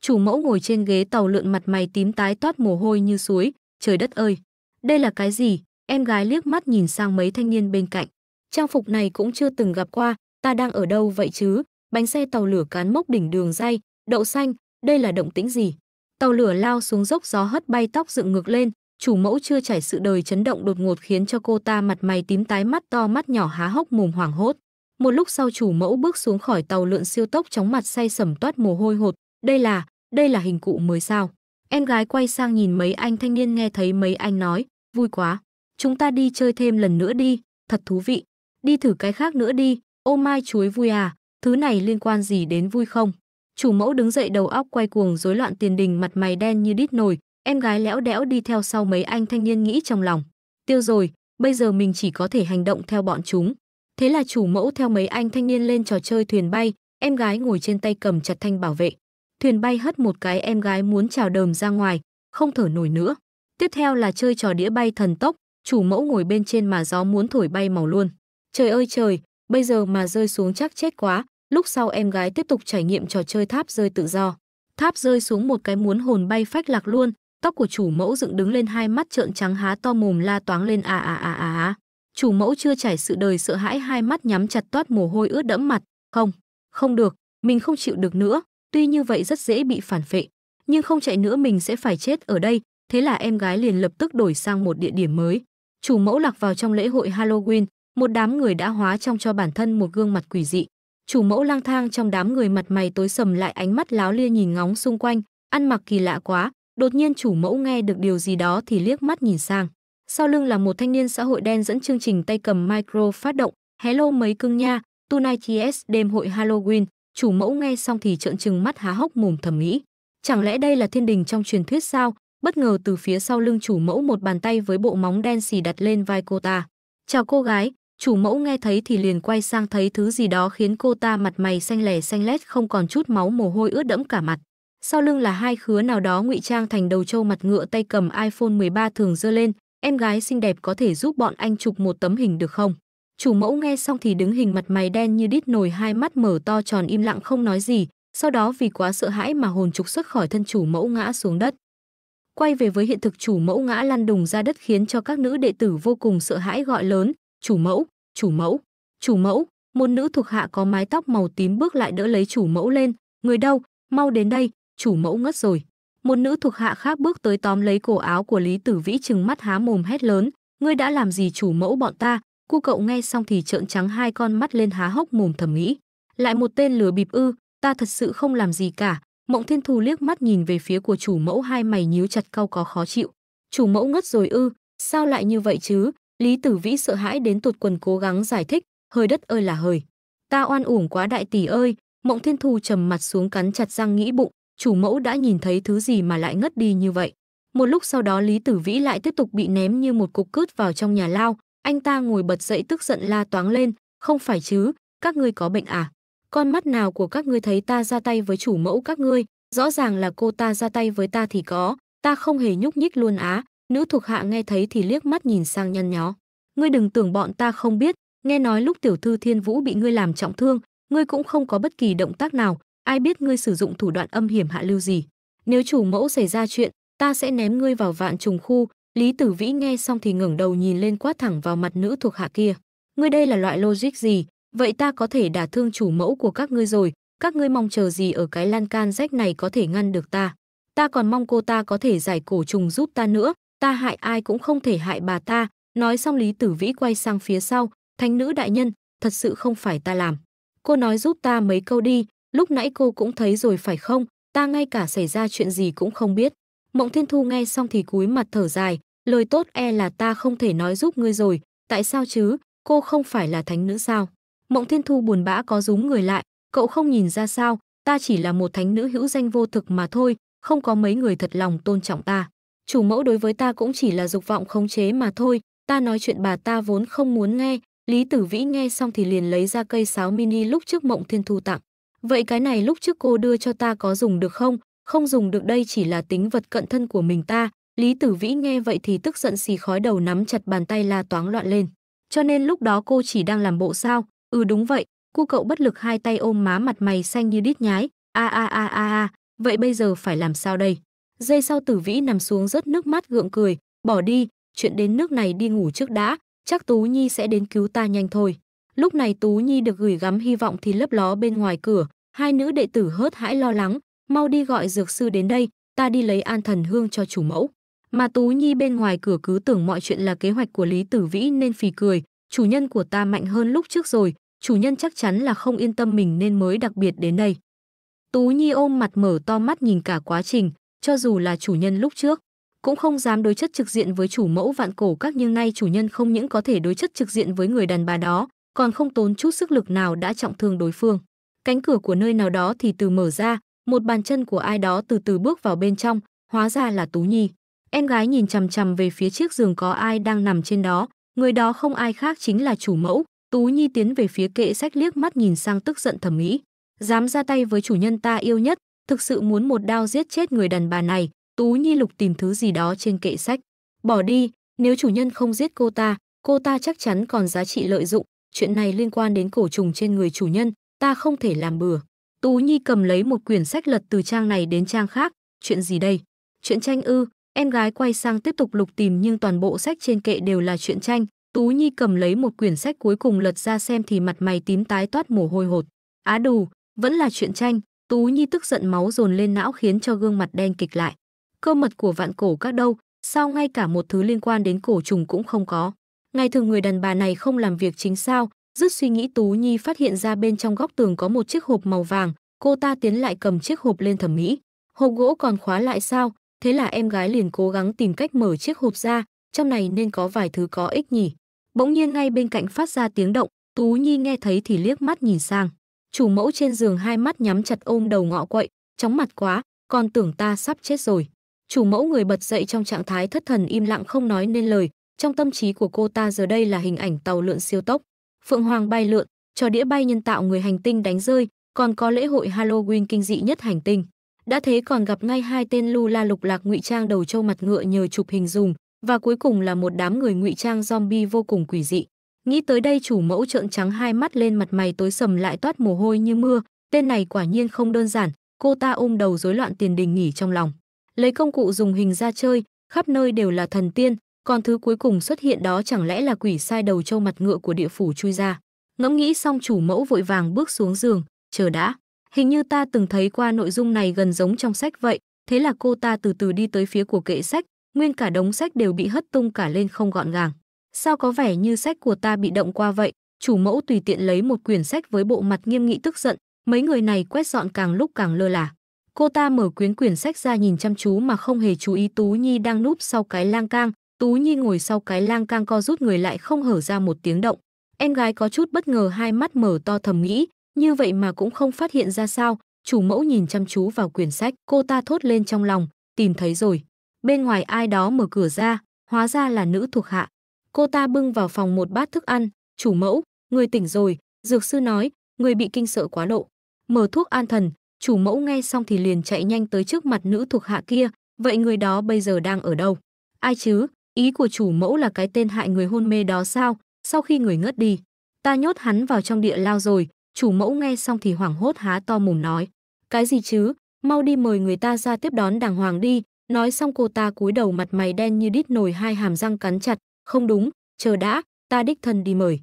Chủ mẫu ngồi trên ghế tàu lượn mặt mày tím tái toát mồ hôi như suối, trời đất ơi, đây là cái gì? Em gái liếc mắt nhìn sang mấy thanh niên bên cạnh. Trang phục này cũng chưa từng gặp qua, ta đang ở đâu vậy chứ? Bánh xe tàu lửa cán mốc đỉnh đường dây, đậu xanh, đây là động tĩnh gì? Tàu lửa lao xuống dốc gió hất bay tóc dựng ngược lên, chủ mẫu chưa trải sự đời chấn động đột ngột khiến cho cô ta mặt mày tím tái mắt to mắt nhỏ há hốc mồm hoảng hốt. Một lúc sau chủ mẫu bước xuống khỏi tàu lượn siêu tốc chóng mặt say sẩm toát mồ hôi hột, đây là, đây là hình cụ mới sao. Em gái quay sang nhìn mấy anh thanh niên nghe thấy mấy anh nói, vui quá. Chúng ta đi chơi thêm lần nữa đi, thật thú vị. Đi thử cái khác nữa đi, ô mai chuối vui à, thứ này liên quan gì đến vui không? Chủ mẫu đứng dậy đầu óc quay cuồng rối loạn tiền đình mặt mày đen như đít nồi, em gái lẽo đẽo đi theo sau mấy anh thanh niên nghĩ trong lòng. Tiêu rồi, bây giờ mình chỉ có thể hành động theo bọn chúng. Thế là chủ mẫu theo mấy anh thanh niên lên trò chơi thuyền bay, em gái ngồi trên tay cầm chặt thanh bảo vệ thuyền bay hất một cái em gái muốn trào đờm ra ngoài, không thở nổi nữa. Tiếp theo là chơi trò đĩa bay thần tốc, chủ mẫu ngồi bên trên mà gió muốn thổi bay màu luôn. Trời ơi trời, bây giờ mà rơi xuống chắc chết quá, lúc sau em gái tiếp tục trải nghiệm trò chơi tháp rơi tự do. Tháp rơi xuống một cái muốn hồn bay phách lạc luôn, tóc của chủ mẫu dựng đứng lên hai mắt trợn trắng há to mồm la toáng lên à à à à à. Chủ mẫu chưa trải sự đời sợ hãi hai mắt nhắm chặt toát mồ hôi ướt đẫm mặt, không, không được, mình không chịu được nữa, tuy như vậy rất dễ bị phản phệ, nhưng không chạy nữa mình sẽ phải chết ở đây, thế là em gái liền lập tức đổi sang một địa điểm mới. Chủ mẫu lạc vào trong lễ hội Halloween, một đám người đã hóa trong cho bản thân một gương mặt quỷ dị. Chủ mẫu lang thang trong đám người mặt mày tối sầm lại ánh mắt láo lia nhìn ngóng xung quanh, ăn mặc kỳ lạ quá, đột nhiên chủ mẫu nghe được điều gì đó thì liếc mắt nhìn sang. Sau lưng là một thanh niên xã hội đen dẫn chương trình tay cầm micro phát động, hello mấy cưng nha, tonight yes đêm hội Halloween, chủ mẫu nghe xong thì trợn trừng mắt há hốc mồm thầm nghĩ chẳng lẽ đây là thiên đình trong truyền thuyết sao bất ngờ từ phía sau lưng chủ mẫu một bàn tay với bộ móng đen xì đặt lên vai cô ta chào cô gái chủ mẫu nghe thấy thì liền quay sang thấy thứ gì đó khiến cô ta mặt mày xanh lè xanh lét không còn chút máu mồ hôi ướt đẫm cả mặt sau lưng là hai khứa nào đó ngụy trang thành đầu trâu mặt ngựa tay cầm iphone 13 thường dơ lên em gái xinh đẹp có thể giúp bọn anh chụp một tấm hình được không Chủ mẫu nghe xong thì đứng hình mặt mày đen như đít nồi hai mắt mở to tròn im lặng không nói gì, sau đó vì quá sợ hãi mà hồn trục xuất khỏi thân chủ mẫu ngã xuống đất. Quay về với hiện thực chủ mẫu ngã lăn đùng ra đất khiến cho các nữ đệ tử vô cùng sợ hãi gọi lớn, chủ mẫu, chủ mẫu, chủ mẫu, một nữ thuộc hạ có mái tóc màu tím bước lại đỡ lấy chủ mẫu lên, người đâu, mau đến đây, chủ mẫu ngất rồi. Một nữ thuộc hạ khác bước tới tóm lấy cổ áo của Lý Tử Vĩ chừng mắt há mồm hét lớn, ngươi đã làm gì chủ mẫu bọn ta, Cu cậu nghe xong thì trợn trắng hai con mắt lên há hốc mồm thầm nghĩ. Lại một tên lừa bịp ư, ta thật sự không làm gì cả. Mộng thiên thù liếc mắt nhìn về phía của chủ mẫu hai mày nhíu chặt cau có khó chịu. Chủ mẫu ngất rồi ư, sao lại như vậy chứ? Lý tử vĩ sợ hãi đến tột quần cố gắng giải thích, hơi đất ơi là hơi, Ta oan uổng quá đại tỷ ơi, mộng thiên thù trầm mặt xuống cắn chặt răng nghĩ bụng, chủ mẫu đã nhìn thấy thứ gì mà lại ngất đi như vậy. Một lúc sau đó Lý Tử Vĩ lại tiếp tục bị ném như một cục cướp vào trong nhà lao, anh ta ngồi bật dậy tức giận la toáng lên, không phải chứ, các ngươi có bệnh à? Con mắt nào của các ngươi thấy ta ra tay với chủ mẫu các ngươi, rõ ràng là cô ta ra tay với ta thì có, ta không hề nhúc nhích luôn á. Nữ thuộc hạ nghe thấy thì liếc mắt nhìn sang nhăn nhó. Ngươi đừng tưởng bọn ta không biết, nghe nói lúc tiểu thư Thiên Vũ bị ngươi làm trọng thương, ngươi cũng không có bất kỳ động tác nào, ai biết ngươi sử dụng thủ đoạn âm hiểm hạ lưu gì. Nếu chủ mẫu xảy ra chuyện, ta sẽ ném ngươi vào vạn trùng khu, Lý Tử Vĩ nghe xong thì ngẩng đầu nhìn lên quát thẳng vào mặt nữ thuộc hạ kia. Ngươi đây là loại logic gì? Vậy ta có thể đả thương chủ mẫu của các ngươi rồi, các ngươi mong chờ gì ở cái lan can rách này có thể ngăn được ta. Ta còn mong cô ta có thể giải cổ trùng giúp ta nữa, ta hại ai cũng không thể hại bà ta. Nói xong Lý Tử Vĩ quay sang phía sau, thánh nữ đại nhân, thật sự không phải ta làm. Cô nói giúp ta mấy câu đi, lúc nãy cô cũng thấy rồi phải không, ta ngay cả xảy ra chuyện gì cũng không biết. Mộng Thiên Thu nghe xong thì cúi mặt thở dài, lời tốt e là ta không thể nói giúp ngươi rồi, tại sao chứ, cô không phải là thánh nữ sao? Mộng Thiên Thu buồn bã có rúng người lại, cậu không nhìn ra sao, ta chỉ là một thánh nữ hữu danh vô thực mà thôi, không có mấy người thật lòng tôn trọng ta. Chủ mẫu đối với ta cũng chỉ là dục vọng khống chế mà thôi, ta nói chuyện bà ta vốn không muốn nghe, Lý Tử Vĩ nghe xong thì liền lấy ra cây sáo mini lúc trước Mộng Thiên Thu tặng. Vậy cái này lúc trước cô đưa cho ta có dùng được không? Không dùng được đây chỉ là tính vật cận thân của mình ta, Lý Tử Vĩ nghe vậy thì tức giận xì khói đầu nắm chặt bàn tay la toáng loạn lên. Cho nên lúc đó cô chỉ đang làm bộ sao? Ừ đúng vậy, cu cậu bất lực hai tay ôm má mặt mày xanh như đít nhái. A a a a a, vậy bây giờ phải làm sao đây? Giây sau Tử Vĩ nằm xuống rớt nước mắt gượng cười, bỏ đi, chuyện đến nước này đi ngủ trước đã, chắc Tú Nhi sẽ đến cứu ta nhanh thôi. Lúc này Tú Nhi được gửi gắm hy vọng thì lấp ló bên ngoài cửa, hai nữ đệ tử hớt hãi lo lắng, mau đi gọi dược sư đến đây, ta đi lấy an thần hương cho chủ mẫu. Mà Tú Nhi bên ngoài cửa cứ tưởng mọi chuyện là kế hoạch của Lý Tử Vĩ nên phì cười, chủ nhân của ta mạnh hơn lúc trước rồi, chủ nhân chắc chắn là không yên tâm mình nên mới đặc biệt đến đây. Tú Nhi ôm mặt mở to mắt nhìn cả quá trình, cho dù là chủ nhân lúc trước, cũng không dám đối chất trực diện với chủ mẫu vạn cổ các nhưng nay chủ nhân không những có thể đối chất trực diện với người đàn bà đó, còn không tốn chút sức lực nào đã trọng thương đối phương. Cánh cửa của nơi nào đó thì từ mở ra, một bàn chân của ai đó từ từ bước vào bên trong, hóa ra là Tú Nhi. Em gái nhìn chằm chằm về phía chiếc giường có ai đang nằm trên đó, người đó không ai khác chính là chủ mẫu. Tú Nhi tiến về phía kệ sách liếc mắt nhìn sang tức giận thầm nghĩ. Dám ra tay với chủ nhân ta yêu nhất, thực sự muốn một đao giết chết người đàn bà này. Tú Nhi lục tìm thứ gì đó trên kệ sách. Bỏ đi, nếu chủ nhân không giết cô ta, cô ta chắc chắn còn giá trị lợi dụng. Chuyện này liên quan đến cổ trùng trên người chủ nhân, ta không thể làm bừa. Tú Nhi cầm lấy một quyển sách lật từ trang này đến trang khác. Chuyện gì đây? Chuyện tranh ư? Em gái quay sang tiếp tục lục tìm nhưng toàn bộ sách trên kệ đều là chuyện tranh. Tú Nhi cầm lấy một quyển sách cuối cùng lật ra xem thì mặt mày tím tái toát mồ hôi hột. Á à đù, vẫn là chuyện tranh. Tú Nhi tức giận máu dồn lên não khiến cho gương mặt đen kịch lại. Cơ mật của vạn cổ các đâu, sao ngay cả một thứ liên quan đến cổ trùng cũng không có. Ngày thường người đàn bà này không làm việc chính sao, dứt suy nghĩ Tú Nhi phát hiện ra bên trong góc tường có một chiếc hộp màu vàng, cô ta tiến lại cầm chiếc hộp lên thẩm mỹ. Hộp gỗ còn khóa lại sao, Thế là em gái liền cố gắng tìm cách mở chiếc hộp ra, trong này nên có vài thứ có ích nhỉ. Bỗng nhiên ngay bên cạnh phát ra tiếng động, Tú Nhi nghe thấy thì liếc mắt nhìn sang. Chủ mẫu trên giường hai mắt nhắm chặt ôm đầu ngọ quậy, chóng mặt quá, còn tưởng ta sắp chết rồi. Chủ mẫu người bật dậy trong trạng thái thất thần im lặng không nói nên lời, trong tâm trí của cô ta giờ đây là hình ảnh tàu lượn siêu tốc. Phượng Hoàng bay lượn, trò đĩa bay nhân tạo người hành tinh đánh rơi, còn có lễ hội Halloween kinh dị nhất hành tinh đã thế còn gặp ngay hai tên lưu la lục lạc ngụy trang đầu trâu mặt ngựa nhờ chụp hình dùng và cuối cùng là một đám người ngụy trang zombie vô cùng quỷ dị nghĩ tới đây chủ mẫu trợn trắng hai mắt lên mặt mày tối sầm lại toát mồ hôi như mưa tên này quả nhiên không đơn giản cô ta ôm đầu rối loạn tiền đình nghỉ trong lòng lấy công cụ dùng hình ra chơi khắp nơi đều là thần tiên còn thứ cuối cùng xuất hiện đó chẳng lẽ là quỷ sai đầu trâu mặt ngựa của địa phủ chui ra ngẫm nghĩ xong chủ mẫu vội vàng bước xuống giường chờ đã Hình như ta từng thấy qua nội dung này gần giống trong sách vậy, thế là cô ta từ từ đi tới phía của kệ sách, nguyên cả đống sách đều bị hất tung cả lên không gọn gàng. Sao có vẻ như sách của ta bị động qua vậy? Chủ mẫu tùy tiện lấy một quyển sách với bộ mặt nghiêm nghị tức giận, mấy người này quét dọn càng lúc càng lơ là. Cô ta mở quyến quyển sách ra nhìn chăm chú mà không hề chú ý Tú Nhi đang núp sau cái lang cang, Tú Nhi ngồi sau cái lang cang co rút người lại không hở ra một tiếng động. Em gái có chút bất ngờ hai mắt mở to thầm nghĩ, như vậy mà cũng không phát hiện ra sao, chủ mẫu nhìn chăm chú vào quyển sách, cô ta thốt lên trong lòng, tìm thấy rồi. Bên ngoài ai đó mở cửa ra, hóa ra là nữ thuộc hạ. Cô ta bưng vào phòng một bát thức ăn, chủ mẫu, người tỉnh rồi, dược sư nói, người bị kinh sợ quá độ. Mở thuốc an thần, chủ mẫu nghe xong thì liền chạy nhanh tới trước mặt nữ thuộc hạ kia, vậy người đó bây giờ đang ở đâu? Ai chứ, ý của chủ mẫu là cái tên hại người hôn mê đó sao, sau khi người ngất đi. Ta nhốt hắn vào trong địa lao rồi, Chủ mẫu nghe xong thì hoảng hốt há to mồm nói. Cái gì chứ? Mau đi mời người ta ra tiếp đón đàng hoàng đi. Nói xong cô ta cúi đầu mặt mày đen như đít nồi hai hàm răng cắn chặt. Không đúng, chờ đã, ta đích thân đi mời.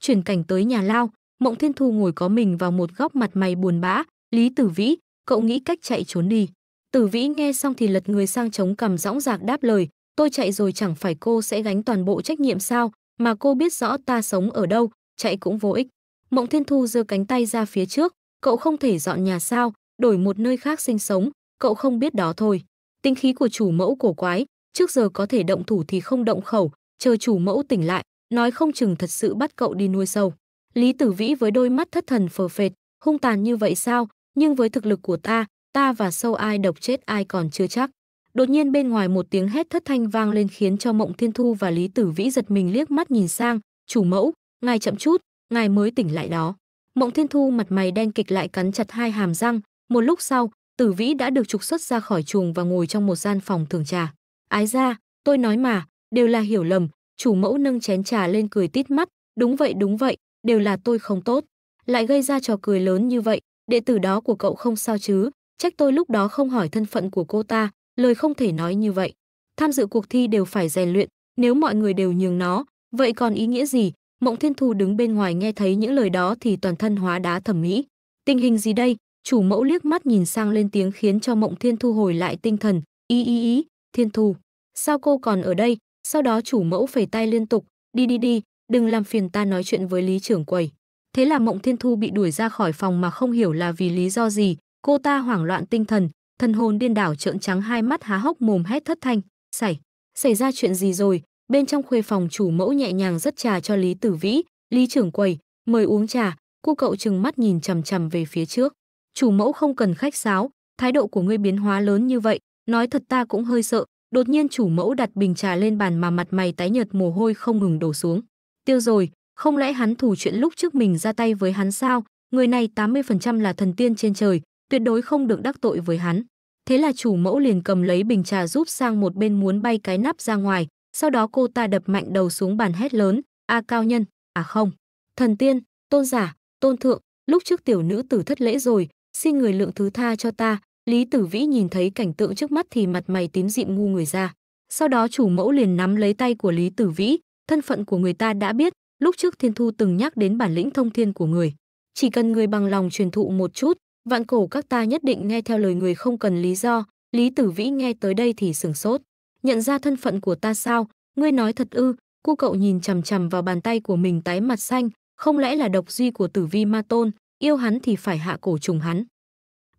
Chuyển cảnh tới nhà lao, Mộng Thiên Thu ngồi có mình vào một góc mặt mày buồn bã. Lý Tử Vĩ, cậu nghĩ cách chạy trốn đi. Tử Vĩ nghe xong thì lật người sang chống cằm dõng dạc đáp lời. Tôi chạy rồi chẳng phải cô sẽ gánh toàn bộ trách nhiệm sao, mà cô biết rõ ta sống ở đâu, chạy cũng vô ích. Mộng Thiên Thu giơ cánh tay ra phía trước, cậu không thể dọn nhà sao, đổi một nơi khác sinh sống, cậu không biết đó thôi. Tinh khí của chủ mẫu cổ quái, trước giờ có thể động thủ thì không động khẩu, chờ chủ mẫu tỉnh lại, nói không chừng thật sự bắt cậu đi nuôi sâu. Lý Tử Vĩ với đôi mắt thất thần phờ phệt, hung tàn như vậy sao, nhưng với thực lực của ta, ta và sâu ai độc chết ai còn chưa chắc. Đột nhiên bên ngoài một tiếng hét thất thanh vang lên khiến cho Mộng Thiên Thu và Lý Tử Vĩ giật mình liếc mắt nhìn sang, chủ mẫu, ngài chậm chút, ngài mới tỉnh lại đó mộng thiên thu mặt mày đen kịch lại cắn chặt hai hàm răng một lúc sau tử vĩ đã được trục xuất ra khỏi chuồng và ngồi trong một gian phòng thường trà ái ra tôi nói mà đều là hiểu lầm chủ mẫu nâng chén trà lên cười tít mắt đúng vậy đúng vậy đều là tôi không tốt lại gây ra trò cười lớn như vậy đệ tử đó của cậu không sao chứ trách tôi lúc đó không hỏi thân phận của cô ta lời không thể nói như vậy tham dự cuộc thi đều phải rèn luyện nếu mọi người đều nhường nó vậy còn ý nghĩa gì Mộng Thiên Thu đứng bên ngoài nghe thấy những lời đó thì toàn thân hóa đá thẩm mỹ. Tình hình gì đây? Chủ mẫu liếc mắt nhìn sang lên tiếng khiến cho Mộng Thiên Thu hồi lại tinh thần. Ý ý ý, Thiên Thu, sao cô còn ở đây? Sau đó chủ mẫu phẩy tay liên tục, đi đi đi, đừng làm phiền ta nói chuyện với lý trưởng quầy. Thế là Mộng Thiên Thu bị đuổi ra khỏi phòng mà không hiểu là vì lý do gì, cô ta hoảng loạn tinh thần, thần hồn điên đảo trợn trắng hai mắt há hốc mồm hét thất thanh, xảy, xảy ra chuyện gì rồi, bên trong khuê phòng chủ mẫu nhẹ nhàng rất trà cho Lý Tử Vĩ, Lý trưởng quầy, mời uống trà, cô cậu chừng mắt nhìn chằm chằm về phía trước. Chủ mẫu không cần khách sáo, thái độ của ngươi biến hóa lớn như vậy, nói thật ta cũng hơi sợ. Đột nhiên chủ mẫu đặt bình trà lên bàn mà mặt mày tái nhợt mồ hôi không ngừng đổ xuống. Tiêu rồi, không lẽ hắn thủ chuyện lúc trước mình ra tay với hắn sao? Người này 80% là thần tiên trên trời, tuyệt đối không được đắc tội với hắn. Thế là chủ mẫu liền cầm lấy bình trà giúp sang một bên muốn bay cái nắp ra ngoài, sau đó cô ta đập mạnh đầu xuống bàn hét lớn, "A cao nhân, à không, thần tiên, tôn giả, tôn thượng, lúc trước tiểu nữ tử thất lễ rồi, xin người lượng thứ tha cho ta." Lý Tử Vĩ nhìn thấy cảnh tượng trước mắt thì mặt mày tím dịm ngu người ra. Sau đó chủ mẫu liền nắm lấy tay của Lý Tử Vĩ, thân phận của người ta đã biết, lúc trước Thiên Thu từng nhắc đến bản lĩnh thông thiên của người. Chỉ cần người bằng lòng truyền thụ một chút, vạn cổ các ta nhất định nghe theo lời người không cần lý do. Lý Tử Vĩ nghe tới đây thì sửng sốt nhận ra thân phận của ta sao, ngươi nói thật ư, cô cậu nhìn chằm chằm vào bàn tay của mình tái mặt xanh, không lẽ là độc duy của tử vi ma tôn, yêu hắn thì phải hạ cổ trùng hắn.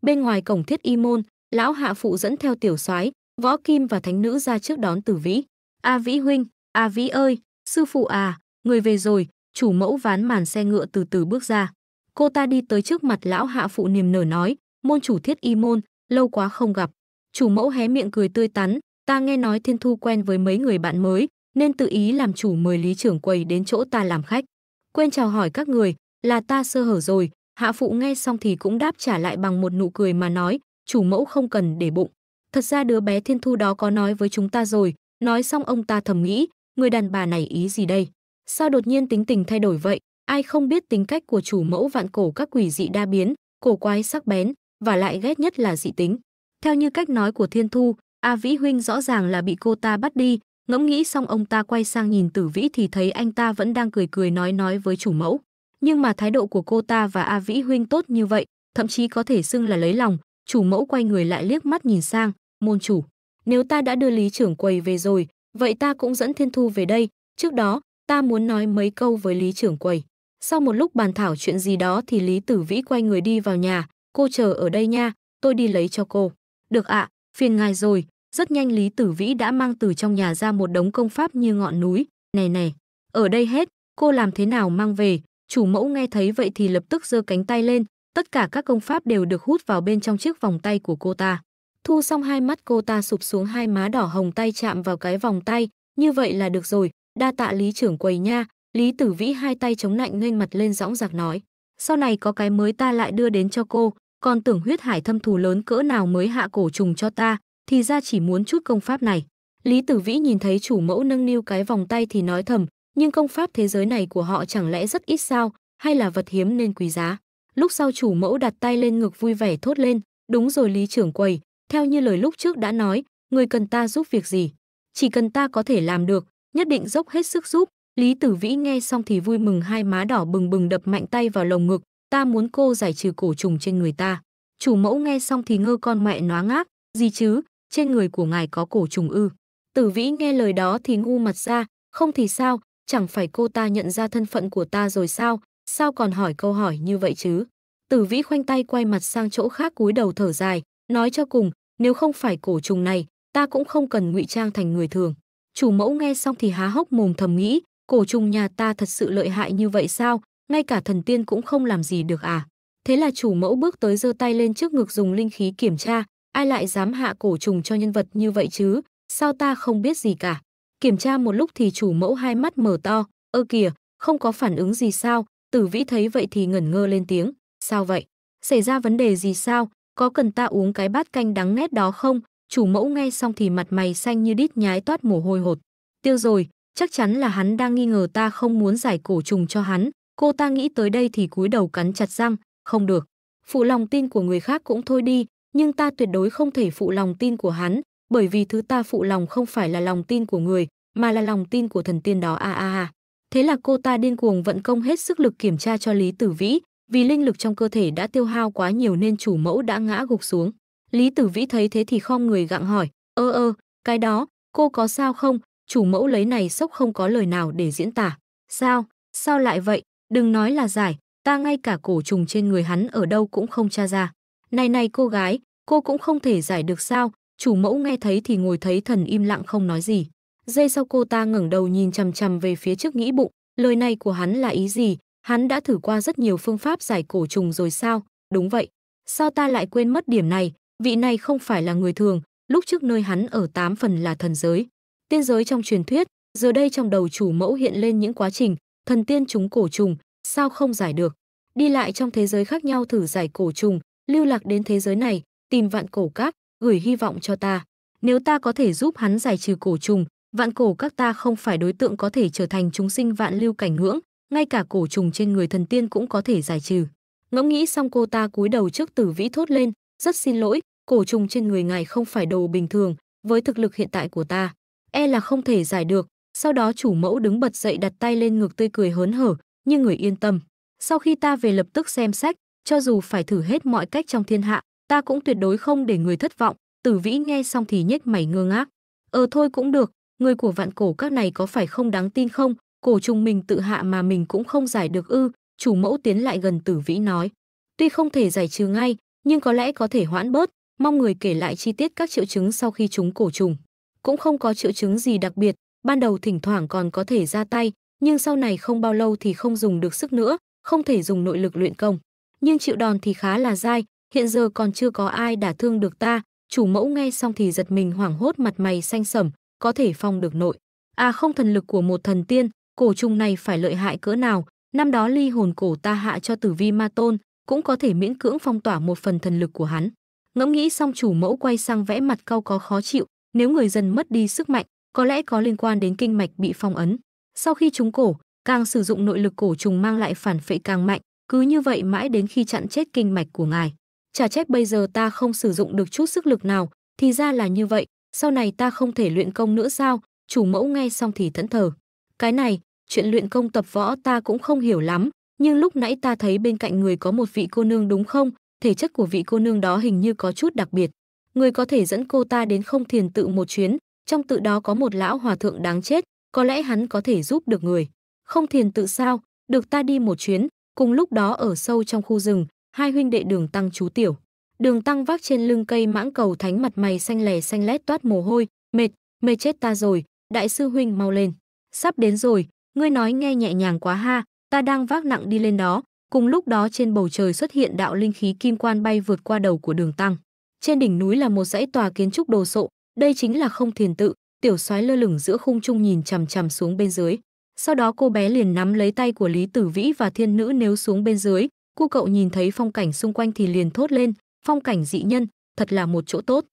Bên ngoài cổng thiết y môn, lão hạ phụ dẫn theo tiểu soái võ kim và thánh nữ ra trước đón tử vĩ. A vĩ huynh, a vĩ ơi, sư phụ à, người về rồi, chủ mẫu ván màn xe ngựa từ từ bước ra. Cô ta đi tới trước mặt lão hạ phụ niềm nở nói, môn chủ thiết y môn, lâu quá không gặp. Chủ mẫu hé miệng cười tươi tắn, ta nghe nói Thiên Thu quen với mấy người bạn mới, nên tự ý làm chủ mời Lý trưởng quầy đến chỗ ta làm khách. Quên chào hỏi các người, là ta sơ hở rồi, hạ phụ nghe xong thì cũng đáp trả lại bằng một nụ cười mà nói, chủ mẫu không cần để bụng. Thật ra đứa bé Thiên Thu đó có nói với chúng ta rồi, nói xong ông ta thầm nghĩ, người đàn bà này ý gì đây? Sao đột nhiên tính tình thay đổi vậy? Ai không biết tính cách của chủ mẫu vạn cổ các quỷ dị đa biến, cổ quái sắc bén, và lại ghét nhất là dị tính. Theo như cách nói của Thiên Thu, A Vĩ huynh rõ ràng là bị cô ta bắt đi, ngẫm nghĩ xong ông ta quay sang nhìn Tử Vĩ thì thấy anh ta vẫn đang cười cười nói nói với chủ mẫu. Nhưng mà thái độ của cô ta và A Vĩ huynh tốt như vậy, thậm chí có thể xưng là lấy lòng, chủ mẫu quay người lại liếc mắt nhìn sang, môn chủ. Nếu ta đã đưa lý trưởng quầy về rồi, vậy ta cũng dẫn Thiên Thu về đây, trước đó ta muốn nói mấy câu với lý trưởng quầy. Sau một lúc bàn thảo chuyện gì đó thì Lý Tử Vĩ quay người đi vào nhà, cô chờ ở đây nha, tôi đi lấy cho cô. Được ạ, à, Phiền ngài rồi, rất nhanh Lý Tử Vĩ đã mang từ trong nhà ra một đống công pháp như ngọn núi, nè nè, ở đây hết, cô làm thế nào mang về, chủ mẫu nghe thấy vậy thì lập tức giơ cánh tay lên, tất cả các công pháp đều được hút vào bên trong chiếc vòng tay của cô ta. Thu xong hai mắt cô ta sụp xuống hai má đỏ hồng tay chạm vào cái vòng tay, như vậy là được rồi, đa tạ Lý trưởng quầy nha, Lý Tử Vĩ hai tay chống lạnh nghênh mặt lên dõng dạc nói. Sau này có cái mới ta lại đưa đến cho cô, còn tưởng huyết hải thâm thù lớn cỡ nào mới hạ cổ trùng cho ta, thì ra chỉ muốn chút công pháp này. Lý Tử Vĩ nhìn thấy chủ mẫu nâng niu cái vòng tay thì nói thầm, nhưng công pháp thế giới này của họ chẳng lẽ rất ít sao, hay là vật hiếm nên quý giá. Lúc sau chủ mẫu đặt tay lên ngực vui vẻ thốt lên, đúng rồi Lý trưởng quầy, theo như lời lúc trước đã nói, người cần ta giúp việc gì? Chỉ cần ta có thể làm được, nhất định dốc hết sức giúp. Lý Tử Vĩ nghe xong thì vui mừng hai má đỏ bừng bừng đập mạnh tay vào lồng ngực, ta muốn cô giải trừ cổ trùng trên người ta. Chủ mẫu nghe xong thì ngơ con mẹ nóa ngác, gì chứ, trên người của ngài có cổ trùng ư. Tử vĩ nghe lời đó thì ngu mặt ra, không thì sao, chẳng phải cô ta nhận ra thân phận của ta rồi sao, sao còn hỏi câu hỏi như vậy chứ. Tử vĩ khoanh tay quay mặt sang chỗ khác cúi đầu thở dài, nói cho cùng, nếu không phải cổ trùng này, ta cũng không cần ngụy trang thành người thường. Chủ mẫu nghe xong thì há hốc mồm thầm nghĩ, cổ trùng nhà ta thật sự lợi hại như vậy sao, ngay cả thần tiên cũng không làm gì được à. Thế là chủ mẫu bước tới giơ tay lên trước ngực dùng linh khí kiểm tra, ai lại dám hạ cổ trùng cho nhân vật như vậy chứ, sao ta không biết gì cả. Kiểm tra một lúc thì chủ mẫu hai mắt mở to, ơ kìa, không có phản ứng gì sao, tử vĩ thấy vậy thì ngẩn ngơ lên tiếng, sao vậy, xảy ra vấn đề gì sao, có cần ta uống cái bát canh đắng nét đó không, chủ mẫu nghe xong thì mặt mày xanh như đít nhái toát mồ hôi hột. Tiêu rồi, chắc chắn là hắn đang nghi ngờ ta không muốn giải cổ trùng cho hắn, Cô ta nghĩ tới đây thì cúi đầu cắn chặt răng, không được. Phụ lòng tin của người khác cũng thôi đi, nhưng ta tuyệt đối không thể phụ lòng tin của hắn, bởi vì thứ ta phụ lòng không phải là lòng tin của người, mà là lòng tin của thần tiên đó a a a. Thế là cô ta điên cuồng vận công hết sức lực kiểm tra cho Lý Tử Vĩ, vì linh lực trong cơ thể đã tiêu hao quá nhiều nên chủ mẫu đã ngã gục xuống. Lý Tử Vĩ thấy thế thì khom người gặng hỏi, ơ ơ, cái đó, cô có sao không? Chủ mẫu lấy này sốc không có lời nào để diễn tả. Sao? Sao lại vậy? Đừng nói là giải, ta ngay cả cổ trùng trên người hắn ở đâu cũng không tra ra. Này này cô gái, cô cũng không thể giải được sao, chủ mẫu nghe thấy thì ngồi thấy thần im lặng không nói gì. Giây sau cô ta ngẩng đầu nhìn chằm chằm về phía trước nghĩ bụng, lời này của hắn là ý gì, hắn đã thử qua rất nhiều phương pháp giải cổ trùng rồi sao, đúng vậy. Sao ta lại quên mất điểm này, vị này không phải là người thường, lúc trước nơi hắn ở tám phần là thần giới. Tiên giới trong truyền thuyết, giờ đây trong đầu chủ mẫu hiện lên những quá trình, thần tiên chúng cổ trùng, sao không giải được? Đi lại trong thế giới khác nhau thử giải cổ trùng, lưu lạc đến thế giới này, tìm vạn cổ các, gửi hy vọng cho ta. Nếu ta có thể giúp hắn giải trừ cổ trùng, vạn cổ các ta không phải đối tượng có thể trở thành chúng sinh vạn lưu cảnh ngưỡng, ngay cả cổ trùng trên người thần tiên cũng có thể giải trừ. Ngẫm nghĩ xong cô ta cúi đầu trước Tử Vĩ thốt lên, rất xin lỗi, cổ trùng trên người ngài không phải đồ bình thường, với thực lực hiện tại của ta, e là không thể giải được, sau đó chủ mẫu đứng bật dậy đặt tay lên ngực tươi cười hớn hở, như người yên tâm. Sau khi ta về lập tức xem sách, cho dù phải thử hết mọi cách trong thiên hạ, ta cũng tuyệt đối không để người thất vọng. Tử Vĩ nghe xong thì nhếch mày ngơ ngác. Ờ thôi cũng được, người của vạn cổ các này có phải không đáng tin không? Cổ trùng mình tự hạ mà mình cũng không giải được ư? Chủ mẫu tiến lại gần Tử Vĩ nói. Tuy không thể giải trừ ngay, nhưng có lẽ có thể hoãn bớt, mong người kể lại chi tiết các triệu chứng sau khi chúng cổ trùng. Cũng không có triệu chứng gì đặc biệt, ban đầu thỉnh thoảng còn có thể ra tay, nhưng sau này không bao lâu thì không dùng được sức nữa, không thể dùng nội lực luyện công. Nhưng chịu đòn thì khá là dai, hiện giờ còn chưa có ai đả thương được ta, chủ mẫu nghe xong thì giật mình hoảng hốt mặt mày xanh sẩm, có thể phong được nội. À không thần lực của một thần tiên, cổ trùng này phải lợi hại cỡ nào, năm đó ly hồn cổ ta hạ cho tử vi ma tôn, cũng có thể miễn cưỡng phong tỏa một phần thần lực của hắn. Ngẫm nghĩ xong chủ mẫu quay sang vẽ mặt cau có khó chịu, nếu người dần mất đi sức mạnh, có lẽ có liên quan đến kinh mạch bị phong ấn. Sau khi trúng cổ, càng sử dụng nội lực cổ trùng mang lại phản phệ càng mạnh, cứ như vậy mãi đến khi chặn chết kinh mạch của ngài. Chả trách bây giờ ta không sử dụng được chút sức lực nào, thì ra là như vậy, sau này ta không thể luyện công nữa sao? Chủ mẫu nghe xong thì thẫn thờ. Cái này, chuyện luyện công tập võ ta cũng không hiểu lắm, nhưng lúc nãy ta thấy bên cạnh người có một vị cô nương đúng không? Thể chất của vị cô nương đó hình như có chút đặc biệt. Người có thể dẫn cô ta đến không thiền tự một chuyến, trong tự đó có một lão hòa thượng đáng chết, có lẽ hắn có thể giúp được người. Không thiền tự sao, được ta đi một chuyến, cùng lúc đó ở sâu trong khu rừng, hai huynh đệ đường tăng chú tiểu. Đường tăng vác trên lưng cây mãng cầu thánh mặt mày xanh lè xanh lét toát mồ hôi, mệt, mệt chết ta rồi, đại sư huynh mau lên. Sắp đến rồi, ngươi nói nghe nhẹ nhàng quá ha, ta đang vác nặng đi lên đó. Cùng lúc đó trên bầu trời xuất hiện đạo linh khí kim quan bay vượt qua đầu của đường tăng. Trên đỉnh núi là một dãy tòa kiến trúc đồ sộ, đây chính là không thiền tự, tiểu soái lơ lửng giữa khung trung nhìn chằm chằm xuống bên dưới. Sau đó cô bé liền nắm lấy tay của Lý Tử Vĩ và thiên nữ nếu xuống bên dưới, cô cậu nhìn thấy phong cảnh xung quanh thì liền thốt lên, phong cảnh dị nhân, thật là một chỗ tốt.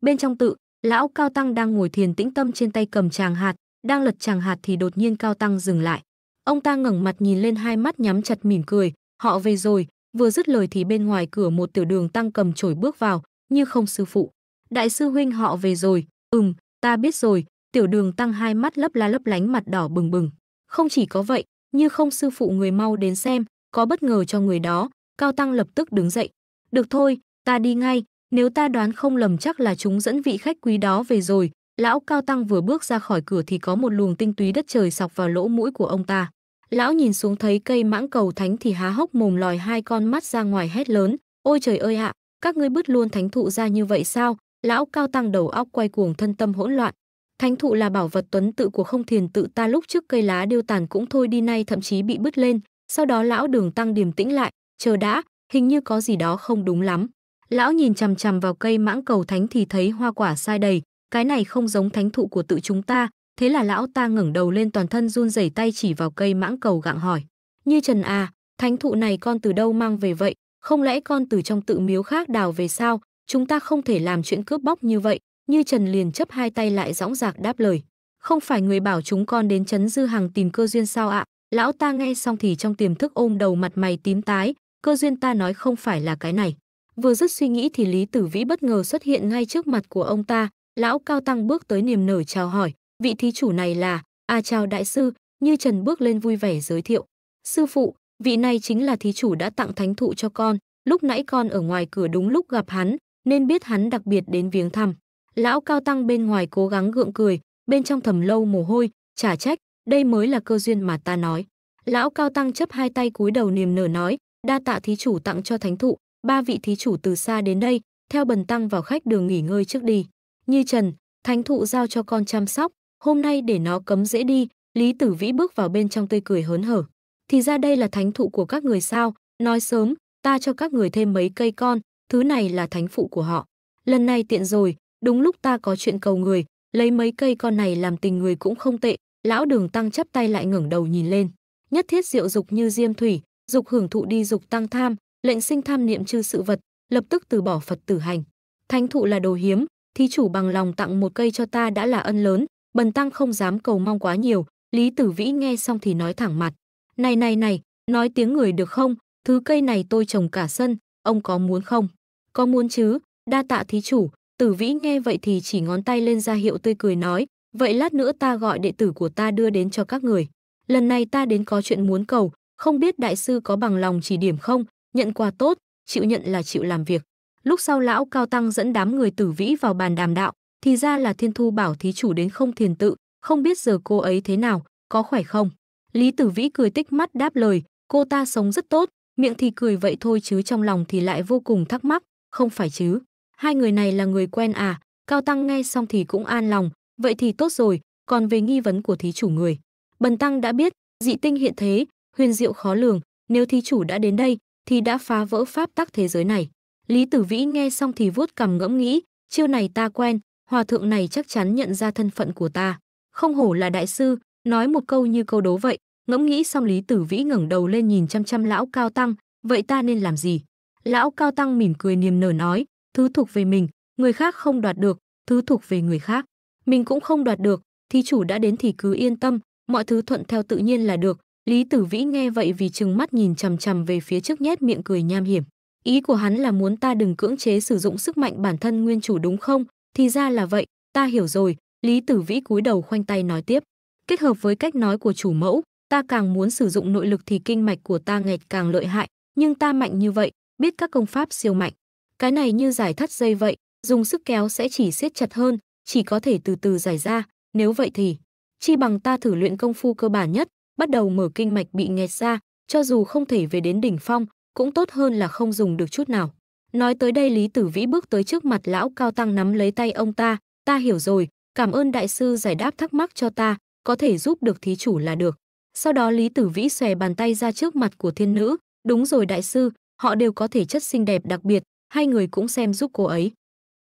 Bên trong tự, lão Cao Tăng đang ngồi thiền tĩnh tâm trên tay cầm tràng hạt, đang lật tràng hạt thì đột nhiên Cao Tăng dừng lại. Ông ta ngẩng mặt nhìn lên hai mắt nhắm chặt mỉm cười, họ về rồi, vừa dứt lời thì bên ngoài cửa một tiểu đường tăng cầm chổi bước vào, như không sư phụ. Đại sư huynh họ về rồi, ừm, ta biết rồi, tiểu đường tăng hai mắt lấp la lấp lánh mặt đỏ bừng bừng. Không chỉ có vậy, như không sư phụ người mau đến xem, có bất ngờ cho người đó, cao tăng lập tức đứng dậy. Được thôi, ta đi ngay, nếu ta đoán không lầm chắc là chúng dẫn vị khách quý đó về rồi. Lão cao tăng vừa bước ra khỏi cửa thì có một luồng tinh túy đất trời sọc vào lỗ mũi của ông ta. Lão nhìn xuống thấy cây mãng cầu thánh thì há hốc mồm lòi hai con mắt ra ngoài hét lớn. Ôi trời ơi ạ, à, các ngươi bứt luôn thánh thụ ra như vậy sao? Lão cao tăng đầu óc quay cuồng thân tâm hỗn loạn. Thánh thụ là bảo vật tuấn tự của không thiền tự ta lúc trước cây lá điêu tàn cũng thôi đi nay thậm chí bị bứt lên. Sau đó lão đường tăng điềm tĩnh lại, chờ đã, hình như có gì đó không đúng lắm. Lão nhìn chằm chằm vào cây mãng cầu thánh thì thấy hoa quả sai đầy, cái này không giống thánh thụ của tự chúng ta, thế là lão ta ngẩng đầu lên toàn thân run rẩy tay chỉ vào cây mãng cầu gặng hỏi. Như Trần à, thánh thụ này con từ đâu mang về vậy, không lẽ con từ trong tự miếu khác đào về sao, chúng ta không thể làm chuyện cướp bóc như vậy, như Trần liền chấp hai tay lại dõng dạc đáp lời. Không phải người bảo chúng con đến Trấn Dư Hằng tìm cơ duyên sao ạ? Lão ta nghe xong thì trong tiềm thức ôm đầu mặt mày tím tái, cơ duyên ta nói không phải là cái này. Vừa dứt suy nghĩ thì Lý Tử Vĩ bất ngờ xuất hiện ngay trước mặt của ông ta, lão cao tăng bước tới niềm nở chào hỏi, vị thí chủ này là, a à, chào đại sư, như Trần bước lên vui vẻ giới thiệu. Sư phụ, vị này chính là thí chủ đã tặng thánh thụ cho con, lúc nãy con ở ngoài cửa đúng lúc gặp hắn, nên biết hắn đặc biệt đến viếng thăm. Lão cao tăng bên ngoài cố gắng gượng cười, bên trong thầm lâu mồ hôi, trả trách, đây mới là cơ duyên mà ta nói. Lão cao tăng chấp hai tay cúi đầu niềm nở nói, đa tạ thí chủ tặng cho thánh thụ, ba vị thí chủ từ xa đến đây, theo bần tăng vào khách đường nghỉ ngơi trước đi. Như Trần, thánh thụ giao cho con chăm sóc, hôm nay để nó cấm dễ đi, Lý Tử Vĩ bước vào bên trong tươi cười hớn hở. Thì ra đây là thánh thụ của các người sao, nói sớm, ta cho các người thêm mấy cây con, thứ này là thánh phụ của họ. Lần này tiện rồi, đúng lúc ta có chuyện cầu người, lấy mấy cây con này làm tình người cũng không tệ. Lão đường tăng chắp tay lại ngẩng đầu nhìn lên. Nhất thiết diệu dục như diêm thủy, dục hưởng thụ đi dục tăng tham, lệnh sinh tham niệm chư sự vật, lập tức từ bỏ Phật tử hành. Thánh thụ là đồ hiếm, thí chủ bằng lòng tặng một cây cho ta đã là ân lớn, bần tăng không dám cầu mong quá nhiều. Lý Tử Vĩ nghe xong thì nói thẳng mặt. Này này này, nói tiếng người được không? Thứ cây này tôi trồng cả sân, ông có muốn không? có muốn chứ, đa tạ thí chủ, tử vĩ nghe vậy thì chỉ ngón tay lên ra hiệu tươi cười nói, vậy lát nữa ta gọi đệ tử của ta đưa đến cho các người. Lần này ta đến có chuyện muốn cầu, không biết đại sư có bằng lòng chỉ điểm không, nhận quà tốt, chịu nhận là chịu làm việc. Lúc sau lão cao tăng dẫn đám người tử vĩ vào bàn đàm đạo, thì ra là thiên thu bảo thí chủ đến không thiền tự, không biết giờ cô ấy thế nào, có khỏe không? Lý tử vĩ cười tích mắt đáp lời, cô ta sống rất tốt, miệng thì cười vậy thôi chứ trong lòng thì lại vô cùng thắc mắc, không phải chứ, hai người này là người quen à, Cao Tăng nghe xong thì cũng an lòng, vậy thì tốt rồi, còn về nghi vấn của thí chủ người. Bần Tăng đã biết, dị tinh hiện thế, huyền diệu khó lường, nếu thí chủ đã đến đây, thì đã phá vỡ pháp tắc thế giới này. Lý Tử Vĩ nghe xong thì vuốt cằm ngẫm nghĩ, chiêu này ta quen, hòa thượng này chắc chắn nhận ra thân phận của ta. Không hổ là đại sư, nói một câu như câu đố vậy, ngẫm nghĩ xong Lý Tử Vĩ ngẩng đầu lên nhìn chăm chăm lão Cao Tăng, vậy ta nên làm gì? Lão Cao Tăng mỉm cười niềm nở nói, thứ thuộc về mình, người khác không đoạt được, thứ thuộc về người khác. Mình cũng không đoạt được, thí chủ đã đến thì cứ yên tâm, mọi thứ thuận theo tự nhiên là được. Lý Tử Vĩ nghe vậy vì chừng mắt nhìn chằm chằm về phía trước nhét miệng cười nham hiểm. Ý của hắn là muốn ta đừng cưỡng chế sử dụng sức mạnh bản thân nguyên chủ đúng không? Thì ra là vậy, ta hiểu rồi. Lý Tử Vĩ cúi đầu khoanh tay nói tiếp. Kết hợp với cách nói của chủ mẫu, ta càng muốn sử dụng nội lực thì kinh mạch của ta nghẹt càng lợi hại, nhưng ta mạnh như vậy, biết các công pháp siêu mạnh. Cái này như giải thắt dây vậy, dùng sức kéo sẽ chỉ siết chặt hơn, chỉ có thể từ từ giải ra, nếu vậy thì chi bằng ta thử luyện công phu cơ bản nhất, bắt đầu mở kinh mạch bị nghẹt ra, cho dù không thể về đến đỉnh phong, cũng tốt hơn là không dùng được chút nào. Nói tới đây Lý Tử Vĩ bước tới trước mặt lão cao tăng nắm lấy tay ông ta, ta hiểu rồi, cảm ơn đại sư giải đáp thắc mắc cho ta, có thể giúp được thí chủ là được. Sau đó Lý Tử Vĩ xòe bàn tay ra trước mặt của thiên nữ, đúng rồi đại sư, họ đều có thể chất xinh đẹp đặc biệt, hai người cũng xem giúp cô ấy.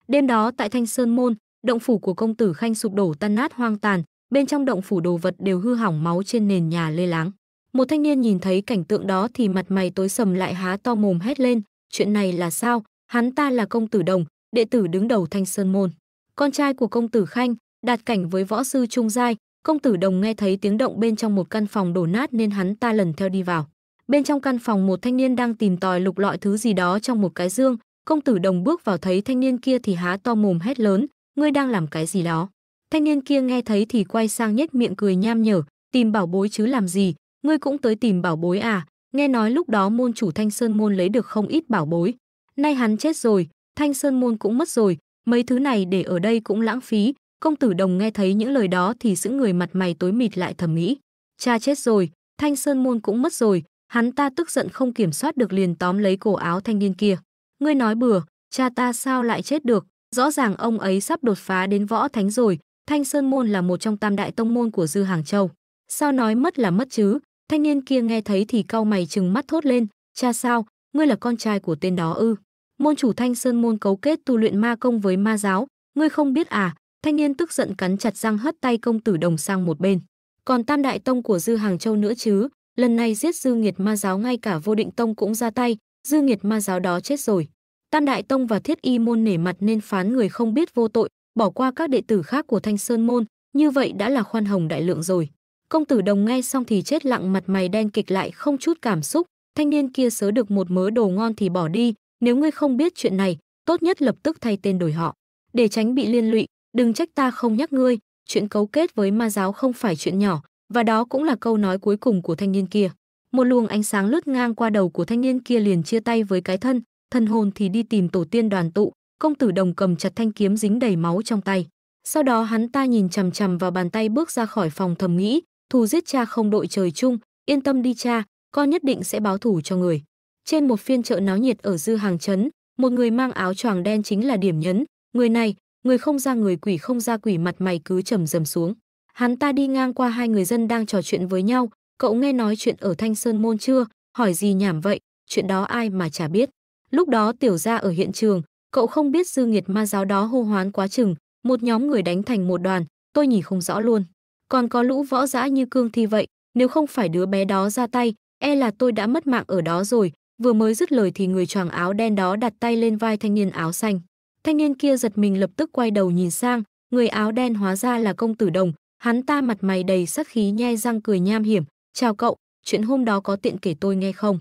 Đêm đó tại Thanh Sơn Môn, động phủ của công tử Khanh sụp đổ tan nát hoang tàn, bên trong động phủ đồ vật đều hư hỏng máu trên nền nhà lê láng. Một thanh niên nhìn thấy cảnh tượng đó thì mặt mày tối sầm lại há to mồm hét lên, chuyện này là sao? Hắn ta là công tử Đồng, đệ tử đứng đầu Thanh Sơn Môn. Con trai của công tử Khanh, đạt cảnh với võ sư Trung Giai, công tử Đồng nghe thấy tiếng động bên trong một căn phòng đổ nát nên hắn ta lần theo đi vào. Bên trong căn phòng một thanh niên đang tìm tòi lục lọi thứ gì đó trong một cái dương, công tử đồng bước vào thấy thanh niên kia thì há to mồm hét lớn, ngươi đang làm cái gì đó. Thanh niên kia nghe thấy thì quay sang nhếch miệng cười nham nhở, tìm bảo bối chứ làm gì, ngươi cũng tới tìm bảo bối à, nghe nói lúc đó môn chủ Thanh Sơn Môn lấy được không ít bảo bối. Nay hắn chết rồi, Thanh Sơn Môn cũng mất rồi, mấy thứ này để ở đây cũng lãng phí, công tử đồng nghe thấy những lời đó thì giữ người mặt mày tối mịt lại thầm nghĩ. Cha chết rồi, Thanh Sơn Môn cũng mất rồi, Hắn ta tức giận không kiểm soát được liền tóm lấy cổ áo thanh niên kia. Ngươi nói bừa, cha ta sao lại chết được? Rõ ràng ông ấy sắp đột phá đến võ thánh rồi. Thanh Sơn Môn là một trong tam đại tông môn của Dư Hàng Châu. Sao nói mất là mất chứ? Thanh niên kia nghe thấy thì cau mày trừng mắt thốt lên. Cha sao? Ngươi là con trai của tên đó ư? Môn chủ Thanh Sơn Môn cấu kết tu luyện ma công với ma giáo. Ngươi không biết à? Thanh niên tức giận cắn chặt răng hất tay công tử đồng sang một bên. Còn tam đại tông của Dư Hàng Châu nữa chứ? lần này giết dư nghiệt ma giáo ngay cả vô định tông cũng ra tay dư nghiệt ma giáo đó chết rồi tam đại tông và thiết y môn nể mặt nên phán người không biết vô tội bỏ qua các đệ tử khác của thanh sơn môn như vậy đã là khoan hồng đại lượng rồi công tử đồng nghe xong thì chết lặng mặt mày đen kịch lại không chút cảm xúc thanh niên kia sớ được một mớ đồ ngon thì bỏ đi nếu ngươi không biết chuyện này tốt nhất lập tức thay tên đổi họ để tránh bị liên lụy đừng trách ta không nhắc ngươi chuyện cấu kết với ma giáo không phải chuyện nhỏ và đó cũng là câu nói cuối cùng của thanh niên kia. Một luồng ánh sáng lướt ngang qua đầu của thanh niên kia liền chia tay với cái thân, thần hồn thì đi tìm tổ tiên đoàn tụ, công tử đồng cầm chặt thanh kiếm dính đầy máu trong tay. Sau đó hắn ta nhìn chằm chằm vào bàn tay bước ra khỏi phòng thầm nghĩ, thù giết cha không đội trời chung, yên tâm đi cha, con nhất định sẽ báo thủ cho người. Trên một phiên chợ náo nhiệt ở dư hàng chấn một người mang áo choàng đen chính là điểm nhấn, người này, người không ra người quỷ không ra quỷ mặt mày cứ trầm dầm xuống. Hắn ta đi ngang qua hai người dân đang trò chuyện với nhau, cậu nghe nói chuyện ở Thanh Sơn Môn chưa, hỏi gì nhảm vậy, chuyện đó ai mà chả biết. Lúc đó tiểu ra ở hiện trường, cậu không biết dư nghiệt ma giáo đó hô hoán quá chừng, một nhóm người đánh thành một đoàn, tôi nhìn không rõ luôn. Còn có lũ võ dã như cương thi vậy, nếu không phải đứa bé đó ra tay, e là tôi đã mất mạng ở đó rồi, vừa mới dứt lời thì người choàng áo đen đó đặt tay lên vai thanh niên áo xanh. Thanh niên kia giật mình lập tức quay đầu nhìn sang, người áo đen hóa ra là công tử đồng, Hắn ta mặt mày đầy sắc khí nhai răng cười nham hiểm, "Chào cậu, chuyện hôm đó có tiện kể tôi nghe không?"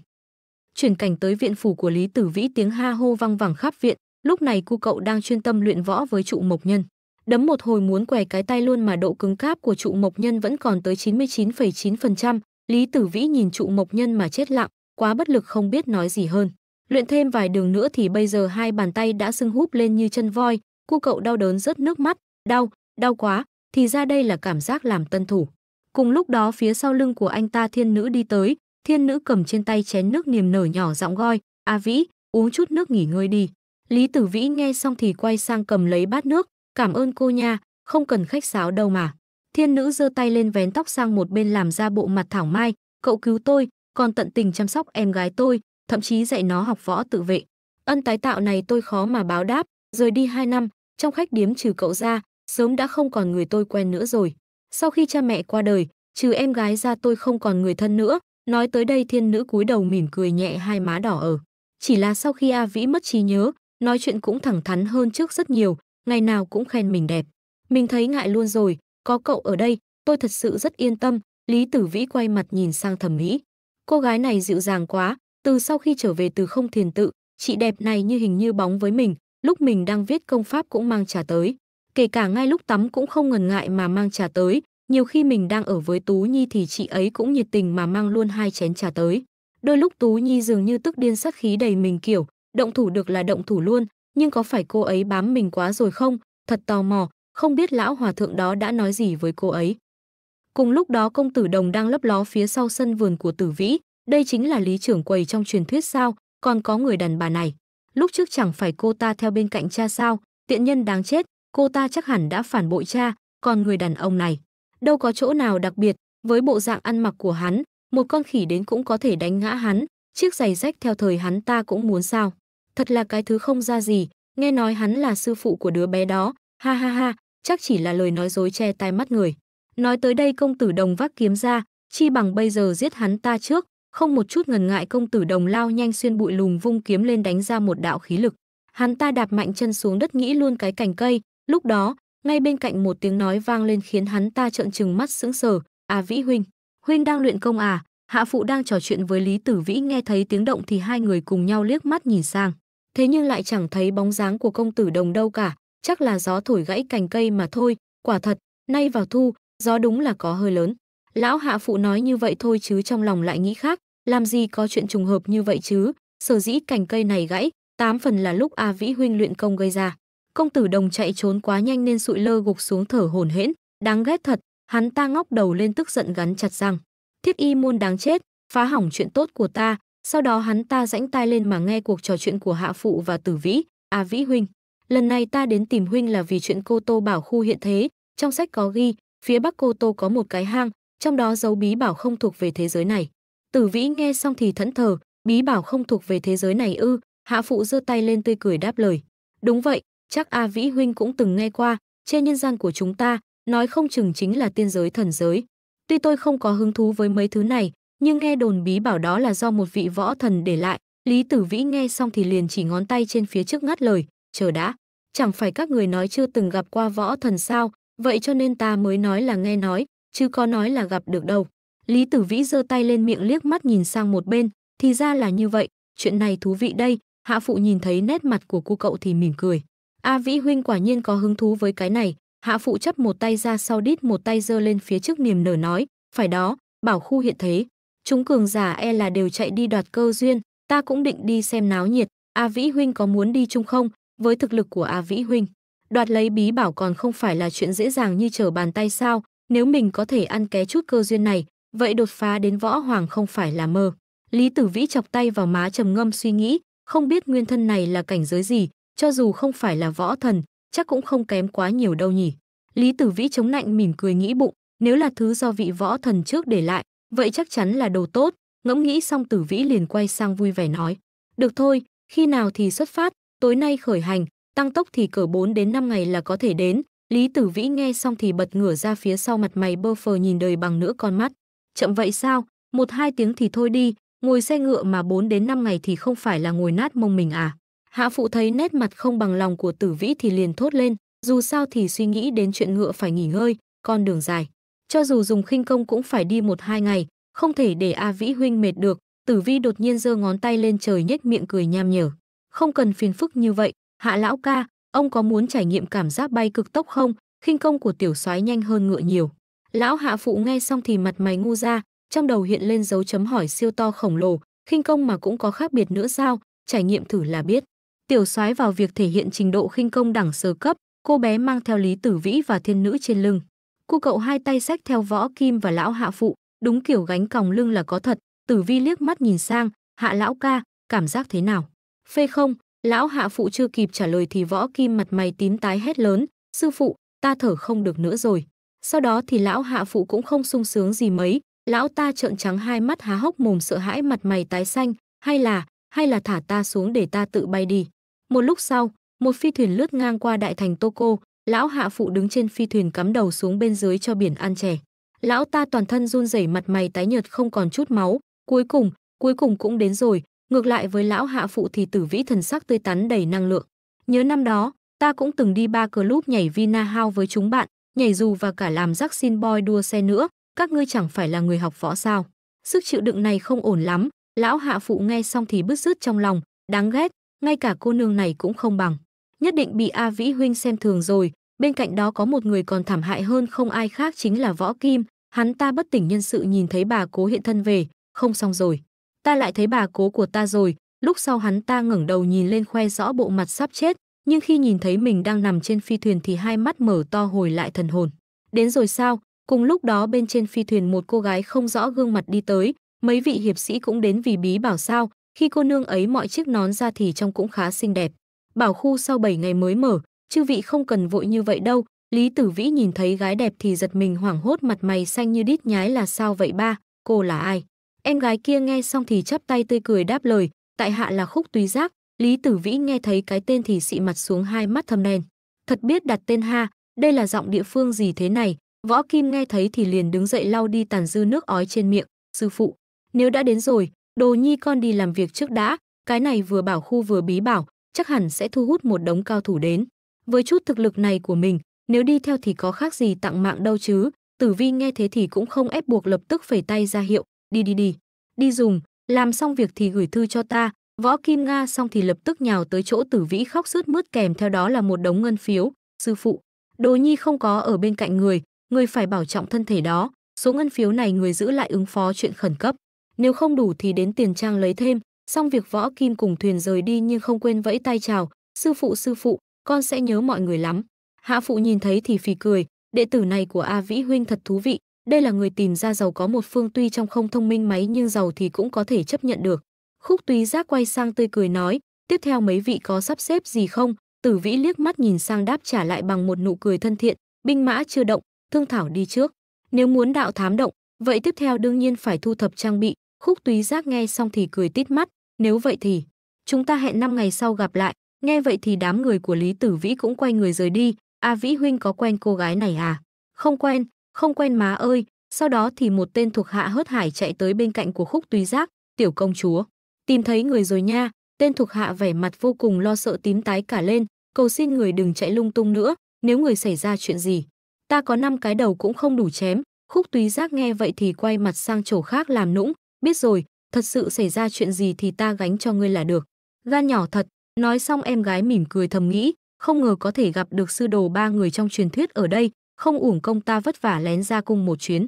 Chuyển cảnh tới viện phủ của Lý Tử Vĩ tiếng ha hô vang vẳng khắp viện, lúc này cu cậu đang chuyên tâm luyện võ với trụ mộc nhân. Đấm một hồi muốn què cái tay luôn mà độ cứng cáp của trụ mộc nhân vẫn còn tới 99,9%, Lý Tử Vĩ nhìn trụ mộc nhân mà chết lặng, quá bất lực không biết nói gì hơn. Luyện thêm vài đường nữa thì bây giờ hai bàn tay đã sưng húp lên như chân voi, cu cậu đau đớn rớt nước mắt, đau, đau quá, thì ra đây là cảm giác làm tân thủ. Cùng lúc đó phía sau lưng của anh ta thiên nữ đi tới, thiên nữ cầm trên tay chén nước niềm nở nhỏ giọng gọi, "A Vĩ, uống chút nước nghỉ ngơi đi." Lý Tử Vĩ nghe xong thì quay sang cầm lấy bát nước, "Cảm ơn cô nha, không cần khách sáo đâu mà." Thiên nữ giơ tay lên vén tóc sang một bên làm ra bộ mặt thảo mai, "Cậu cứu tôi, còn tận tình chăm sóc em gái tôi, thậm chí dạy nó học võ tự vệ. Ân tái tạo này tôi khó mà báo đáp, rời đi hai năm, trong khách điếm trừ cậu ra, sớm đã không còn người tôi quen nữa rồi. Sau khi cha mẹ qua đời, trừ em gái ra tôi không còn người thân nữa, nói tới đây thiên nữ cúi đầu mỉm cười nhẹ hai má đỏ ở. Chỉ là sau khi A Vĩ mất trí nhớ, nói chuyện cũng thẳng thắn hơn trước rất nhiều, ngày nào cũng khen mình đẹp. Mình thấy ngại luôn rồi, có cậu ở đây, tôi thật sự rất yên tâm, Lý Tử Vĩ quay mặt nhìn sang thẩm mỹ. Cô gái này dịu dàng quá, từ sau khi trở về từ không thiền tự, chị đẹp này như hình như bóng với mình, lúc mình đang viết công pháp cũng mang trả tới kể cả ngay lúc tắm cũng không ngần ngại mà mang trà tới, nhiều khi mình đang ở với Tú Nhi thì chị ấy cũng nhiệt tình mà mang luôn hai chén trà tới. Đôi lúc Tú Nhi dường như tức điên sát khí đầy mình kiểu, động thủ được là động thủ luôn, nhưng có phải cô ấy bám mình quá rồi không? Thật tò mò, không biết lão hòa thượng đó đã nói gì với cô ấy. Cùng lúc đó công tử đồng đang lấp ló phía sau sân vườn của tử vĩ, đây chính là lý trưởng quầy trong truyền thuyết sao, còn có người đàn bà này. Lúc trước chẳng phải cô ta theo bên cạnh cha sao, tiện nhân đáng chết, cô ta chắc hẳn đã phản bội cha, còn người đàn ông này. Đâu có chỗ nào đặc biệt, với bộ dạng ăn mặc của hắn, một con khỉ đến cũng có thể đánh ngã hắn, chiếc giày rách theo thời hắn ta cũng muốn sao. Thật là cái thứ không ra gì, nghe nói hắn là sư phụ của đứa bé đó, ha ha ha, chắc chỉ là lời nói dối che tai mắt người. Nói tới đây công tử đồng vác kiếm ra, chi bằng bây giờ giết hắn ta trước, không một chút ngần ngại công tử đồng lao nhanh xuyên bụi lùm vung kiếm lên đánh ra một đạo khí lực. Hắn ta đạp mạnh chân xuống đất nghĩ luôn cái cành cây, Lúc đó, ngay bên cạnh một tiếng nói vang lên khiến hắn ta trợn trừng mắt sững sờ, "À Vĩ huynh, huynh đang luyện công à?" Hạ phụ đang trò chuyện với Lý Tử Vĩ nghe thấy tiếng động thì hai người cùng nhau liếc mắt nhìn sang, thế nhưng lại chẳng thấy bóng dáng của công tử đồng đâu cả, chắc là gió thổi gãy cành cây mà thôi, quả thật, nay vào thu, gió đúng là có hơi lớn. Lão hạ phụ nói như vậy thôi chứ trong lòng lại nghĩ khác, làm gì có chuyện trùng hợp như vậy chứ, sở dĩ cành cây này gãy, tám phần là lúc A Vĩ huynh luyện công gây ra. Công tử đồng chạy trốn quá nhanh nên sụi lơ gục xuống thở hổn hển, đáng ghét thật, hắn ta ngóc đầu lên tức giận gắn chặt răng. Thiết y môn đáng chết, phá hỏng chuyện tốt của ta, sau đó hắn ta rãnh tai lên mà nghe cuộc trò chuyện của hạ phụ và tử vĩ, a à, vĩ huynh. Lần này ta đến tìm huynh là vì chuyện cô tô bảo khu hiện thế, trong sách có ghi, phía bắc cô tô có một cái hang, trong đó dấu bí bảo không thuộc về thế giới này. Tử vĩ nghe xong thì thẫn thờ, bí bảo không thuộc về thế giới này ư, hạ phụ giơ tay lên tươi cười đáp lời. Đúng vậy, chắc A Vĩ Huynh cũng từng nghe qua, trên nhân gian của chúng ta, nói không chừng chính là tiên giới thần giới. Tuy tôi không có hứng thú với mấy thứ này, nhưng nghe đồn bí bảo đó là do một vị võ thần để lại. Lý Tử Vĩ nghe xong thì liền chỉ ngón tay trên phía trước ngắt lời, chờ đã. Chẳng phải các người nói chưa từng gặp qua võ thần sao, vậy cho nên ta mới nói là nghe nói, chứ có nói là gặp được đâu. Lý Tử Vĩ giơ tay lên miệng liếc mắt nhìn sang một bên, thì ra là như vậy, chuyện này thú vị đây. Hạ phụ nhìn thấy nét mặt của cô cậu thì mỉm cười. A Vĩ huynh quả nhiên có hứng thú với cái này, hạ phụ chấp một tay ra sau đít một tay giơ lên phía trước niềm nở nói, phải đó, bảo khu hiện thế. Chúng cường giả e là đều chạy đi đoạt cơ duyên, ta cũng định đi xem náo nhiệt, A Vĩ huynh có muốn đi chung không? Với thực lực của A Vĩ huynh, đoạt lấy bí bảo còn không phải là chuyện dễ dàng như trở bàn tay sao, nếu mình có thể ăn ké chút cơ duyên này, vậy đột phá đến võ hoàng không phải là mơ. Lý Tử Vĩ chọc tay vào má trầm ngâm suy nghĩ, không biết nguyên thân này là cảnh giới gì, cho dù không phải là võ thần, chắc cũng không kém quá nhiều đâu nhỉ. Lý Tử Vĩ chống nạnh mỉm cười nghĩ bụng, nếu là thứ do vị võ thần trước để lại, vậy chắc chắn là đồ tốt, ngẫm nghĩ xong Tử Vĩ liền quay sang vui vẻ nói, "Được thôi, khi nào thì xuất phát, tối nay khởi hành, tăng tốc thì cỡ 4 đến 5 ngày là có thể đến." Lý Tử Vĩ nghe xong thì bật ngửa ra phía sau mặt mày bơ phờ nhìn đời bằng nửa con mắt. "Chậm vậy sao? Một hai tiếng thì thôi đi, ngồi xe ngựa mà 4 đến 5 ngày thì không phải là ngồi nát mông mình à?" Hạ phụ thấy nét mặt không bằng lòng của tử vĩ thì liền thốt lên, dù sao thì suy nghĩ đến chuyện ngựa phải nghỉ ngơi, con đường dài. Cho dù dùng khinh công cũng phải đi một hai ngày, không thể để A Vĩ huynh mệt được, tử vi đột nhiên giơ ngón tay lên trời nhếch miệng cười nham nhở. Không cần phiền phức như vậy, hạ lão ca, ông có muốn trải nghiệm cảm giác bay cực tốc không, khinh công của tiểu soái nhanh hơn ngựa nhiều. Lão hạ phụ nghe xong thì mặt mày ngu ra, trong đầu hiện lên dấu chấm hỏi siêu to khổng lồ, khinh công mà cũng có khác biệt nữa sao, trải nghiệm thử là biết tiểu soái vào việc thể hiện trình độ khinh công đẳng sơ cấp, cô bé mang theo Lý Tử Vĩ và thiên nữ trên lưng. Cô cậu hai tay sách theo võ kim và lão hạ phụ, đúng kiểu gánh còng lưng là có thật. Tử Vi liếc mắt nhìn sang, hạ lão ca, cảm giác thế nào? Phê không, lão hạ phụ chưa kịp trả lời thì võ kim mặt mày tím tái hét lớn, sư phụ, ta thở không được nữa rồi. Sau đó thì lão hạ phụ cũng không sung sướng gì mấy, lão ta trợn trắng hai mắt há hốc mồm sợ hãi mặt mày tái xanh, hay là, hay là thả ta xuống để ta tự bay đi. Một lúc sau, một phi thuyền lướt ngang qua đại thành Toko, lão hạ phụ đứng trên phi thuyền cắm đầu xuống bên dưới cho biển ăn chè. Lão ta toàn thân run rẩy mặt mày tái nhợt không còn chút máu, cuối cùng, cuối cùng cũng đến rồi, ngược lại với lão hạ phụ thì tử vĩ thần sắc tươi tắn đầy năng lượng. Nhớ năm đó, ta cũng từng đi ba club nhảy Vina House với chúng bạn, nhảy dù và cả làm rắc xin boy đua xe nữa, các ngươi chẳng phải là người học võ sao. Sức chịu đựng này không ổn lắm, lão hạ phụ nghe xong thì bứt rứt trong lòng, đáng ghét, ngay cả cô nương này cũng không bằng. Nhất định bị A Vĩ Huynh xem thường rồi, bên cạnh đó có một người còn thảm hại hơn không ai khác chính là Võ Kim, hắn ta bất tỉnh nhân sự nhìn thấy bà cố hiện thân về, không xong rồi. Ta lại thấy bà cố của ta rồi, lúc sau hắn ta ngẩng đầu nhìn lên khoe rõ bộ mặt sắp chết, nhưng khi nhìn thấy mình đang nằm trên phi thuyền thì hai mắt mở to hồi lại thần hồn. Đến rồi sao? Cùng lúc đó bên trên phi thuyền một cô gái không rõ gương mặt đi tới, mấy vị hiệp sĩ cũng đến vì bí bảo sao, khi cô nương ấy mọi chiếc nón ra thì trông cũng khá xinh đẹp. Bảo khu sau 7 ngày mới mở, chư vị không cần vội như vậy đâu. Lý Tử Vĩ nhìn thấy gái đẹp thì giật mình hoảng hốt mặt mày xanh như đít nhái là sao vậy ba, cô là ai? Em gái kia nghe xong thì chắp tay tươi cười đáp lời, tại hạ là khúc túy giác. Lý Tử Vĩ nghe thấy cái tên thì xị mặt xuống hai mắt thâm đen. Thật biết đặt tên ha, đây là giọng địa phương gì thế này? Võ Kim nghe thấy thì liền đứng dậy lau đi tàn dư nước ói trên miệng. Sư phụ, nếu đã đến rồi, Đồ nhi con đi làm việc trước đã, cái này vừa bảo khu vừa bí bảo, chắc hẳn sẽ thu hút một đống cao thủ đến. Với chút thực lực này của mình, nếu đi theo thì có khác gì tặng mạng đâu chứ. Tử vi nghe thế thì cũng không ép buộc lập tức phẩy tay ra hiệu, đi đi đi, đi dùng, làm xong việc thì gửi thư cho ta. Võ Kim Nga xong thì lập tức nhào tới chỗ tử vĩ khóc sướt mướt kèm theo đó là một đống ngân phiếu. Sư phụ, đồ nhi không có ở bên cạnh người, người phải bảo trọng thân thể đó. Số ngân phiếu này người giữ lại ứng phó chuyện khẩn cấp nếu không đủ thì đến tiền trang lấy thêm. Xong việc võ kim cùng thuyền rời đi nhưng không quên vẫy tay chào, sư phụ sư phụ, con sẽ nhớ mọi người lắm. Hạ phụ nhìn thấy thì phì cười, đệ tử này của A Vĩ huynh thật thú vị, đây là người tìm ra giàu có một phương tuy trong không thông minh máy nhưng giàu thì cũng có thể chấp nhận được. Khúc túy giác quay sang tươi cười nói, tiếp theo mấy vị có sắp xếp gì không? Tử vĩ liếc mắt nhìn sang đáp trả lại bằng một nụ cười thân thiện, binh mã chưa động, thương thảo đi trước. Nếu muốn đạo thám động, vậy tiếp theo đương nhiên phải thu thập trang bị, Khúc túy giác nghe xong thì cười tít mắt, nếu vậy thì, chúng ta hẹn 5 ngày sau gặp lại, nghe vậy thì đám người của Lý Tử Vĩ cũng quay người rời đi, A à, Vĩ Huynh có quen cô gái này à? Không quen, không quen má ơi, sau đó thì một tên thuộc hạ hớt hải chạy tới bên cạnh của khúc túy giác, tiểu công chúa. Tìm thấy người rồi nha, tên thuộc hạ vẻ mặt vô cùng lo sợ tím tái cả lên, cầu xin người đừng chạy lung tung nữa, nếu người xảy ra chuyện gì. Ta có năm cái đầu cũng không đủ chém, khúc túy giác nghe vậy thì quay mặt sang chỗ khác làm nũng, biết rồi, thật sự xảy ra chuyện gì thì ta gánh cho ngươi là được. Gan nhỏ thật, nói xong em gái mỉm cười thầm nghĩ, không ngờ có thể gặp được sư đồ ba người trong truyền thuyết ở đây, không uổng công ta vất vả lén ra cung một chuyến.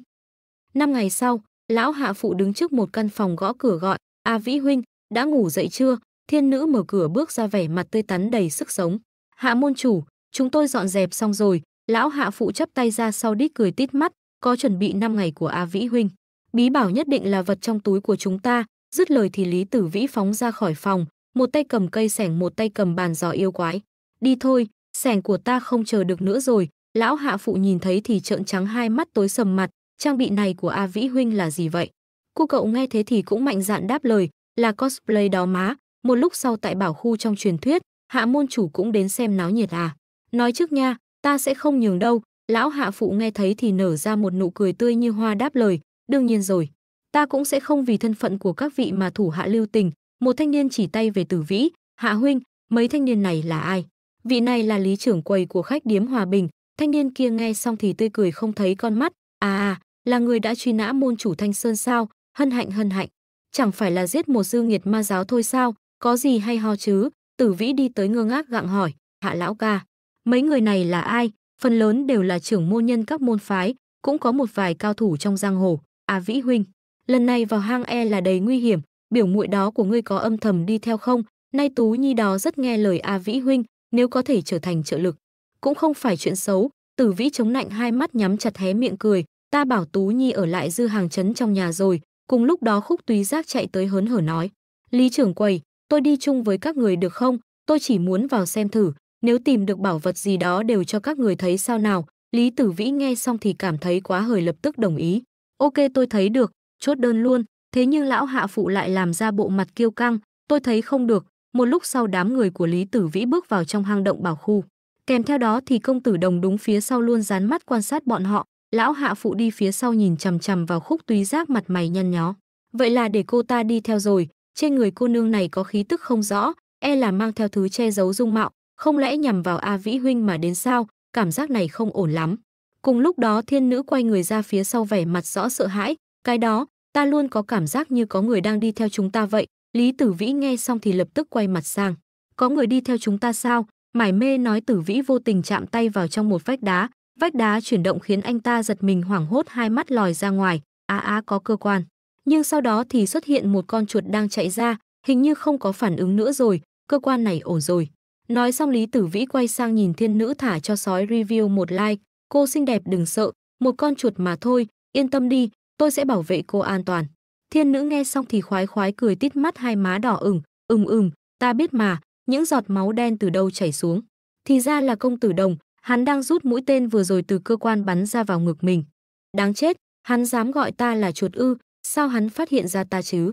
Năm ngày sau, lão hạ phụ đứng trước một căn phòng gõ cửa gọi, A Vĩ Huynh, đã ngủ dậy chưa? Thiên nữ mở cửa bước ra vẻ mặt tươi tắn đầy sức sống. Hạ môn chủ, chúng tôi dọn dẹp xong rồi, lão hạ phụ chắp tay ra sau đít cười tít mắt, có chuẩn bị năm ngày của A Vĩ Huynh bí bảo nhất định là vật trong túi của chúng ta, dứt lời thì Lý Tử Vĩ phóng ra khỏi phòng, một tay cầm cây sẻng một tay cầm bàn giò yêu quái. Đi thôi, sẻng của ta không chờ được nữa rồi, lão hạ phụ nhìn thấy thì trợn trắng hai mắt tối sầm mặt, trang bị này của A Vĩ Huynh là gì vậy? Cô cậu nghe thế thì cũng mạnh dạn đáp lời, là cosplay đó má, một lúc sau tại bảo khu trong truyền thuyết, hạ môn chủ cũng đến xem náo nhiệt à. Nói trước nha, ta sẽ không nhường đâu, lão hạ phụ nghe thấy thì nở ra một nụ cười tươi như hoa đáp lời, Đương nhiên rồi, ta cũng sẽ không vì thân phận của các vị mà thủ hạ lưu tình. Một thanh niên chỉ tay về Tử Vĩ, Hạ Huynh, mấy thanh niên này là ai? Vị này là lý trưởng quầy của khách điếm Hòa Bình. Thanh niên kia nghe xong thì tươi cười không thấy con mắt. À à, là người đã truy nã môn chủ Thanh Sơn sao? Hân hạnh hân hạnh. Chẳng phải là giết một dư nghiệt ma giáo thôi sao? Có gì hay ho chứ? Tử Vĩ đi tới ngơ ngác gặng hỏi, hạ lão ca. Mấy người này là ai? Phần lớn đều là trưởng môn nhân các môn phái, cũng có một vài cao thủ trong giang hồ à vĩ huynh lần này vào hang e là đầy nguy hiểm biểu muội đó của ngươi có âm thầm đi theo không nay tú nhi đó rất nghe lời a vĩ huynh nếu có thể trở thành trợ lực cũng không phải chuyện xấu tử vĩ chống nạnh hai mắt nhắm chặt hé miệng cười ta bảo tú nhi ở lại dư hàng trấn trong nhà rồi cùng lúc đó khúc túy giác chạy tới hớn hở nói lý trưởng quầy tôi đi chung với các người được không tôi chỉ muốn vào xem thử nếu tìm được bảo vật gì đó đều cho các người thấy sao nào lý tử vĩ nghe xong thì cảm thấy quá hời lập tức đồng ý Ok tôi thấy được, chốt đơn luôn, thế nhưng lão hạ phụ lại làm ra bộ mặt kiêu căng, tôi thấy không được. Một lúc sau đám người của Lý Tử Vĩ bước vào trong hang động bảo khu. Kèm theo đó thì công tử đồng đúng phía sau luôn dán mắt quan sát bọn họ, lão hạ phụ đi phía sau nhìn chằm chằm vào khúc túy giác mặt mày nhăn nhó. Vậy là để cô ta đi theo rồi, trên người cô nương này có khí tức không rõ, e là mang theo thứ che giấu dung mạo, không lẽ nhằm vào A Vĩ Huynh mà đến sao, cảm giác này không ổn lắm. Cùng lúc đó thiên nữ quay người ra phía sau vẻ mặt rõ sợ hãi, cái đó, ta luôn có cảm giác như có người đang đi theo chúng ta vậy. Lý Tử Vĩ nghe xong thì lập tức quay mặt sang. Có người đi theo chúng ta sao? Mải mê nói Tử Vĩ vô tình chạm tay vào trong một vách đá. Vách đá chuyển động khiến anh ta giật mình hoảng hốt hai mắt lòi ra ngoài. Á à, á có cơ quan. Nhưng sau đó thì xuất hiện một con chuột đang chạy ra, hình như không có phản ứng nữa rồi, cơ quan này ổn rồi. Nói xong Lý Tử Vĩ quay sang nhìn thiên nữ thả cho sói review một like, Cô xinh đẹp đừng sợ, một con chuột mà thôi, yên tâm đi, tôi sẽ bảo vệ cô an toàn. Thiên nữ nghe xong thì khoái khoái cười tít mắt hai má đỏ ửng, ừm ừm, ta biết mà, những giọt máu đen từ đâu chảy xuống. Thì ra là công tử đồng, hắn đang rút mũi tên vừa rồi từ cơ quan bắn ra vào ngực mình. Đáng chết, hắn dám gọi ta là chuột ư, sao hắn phát hiện ra ta chứ?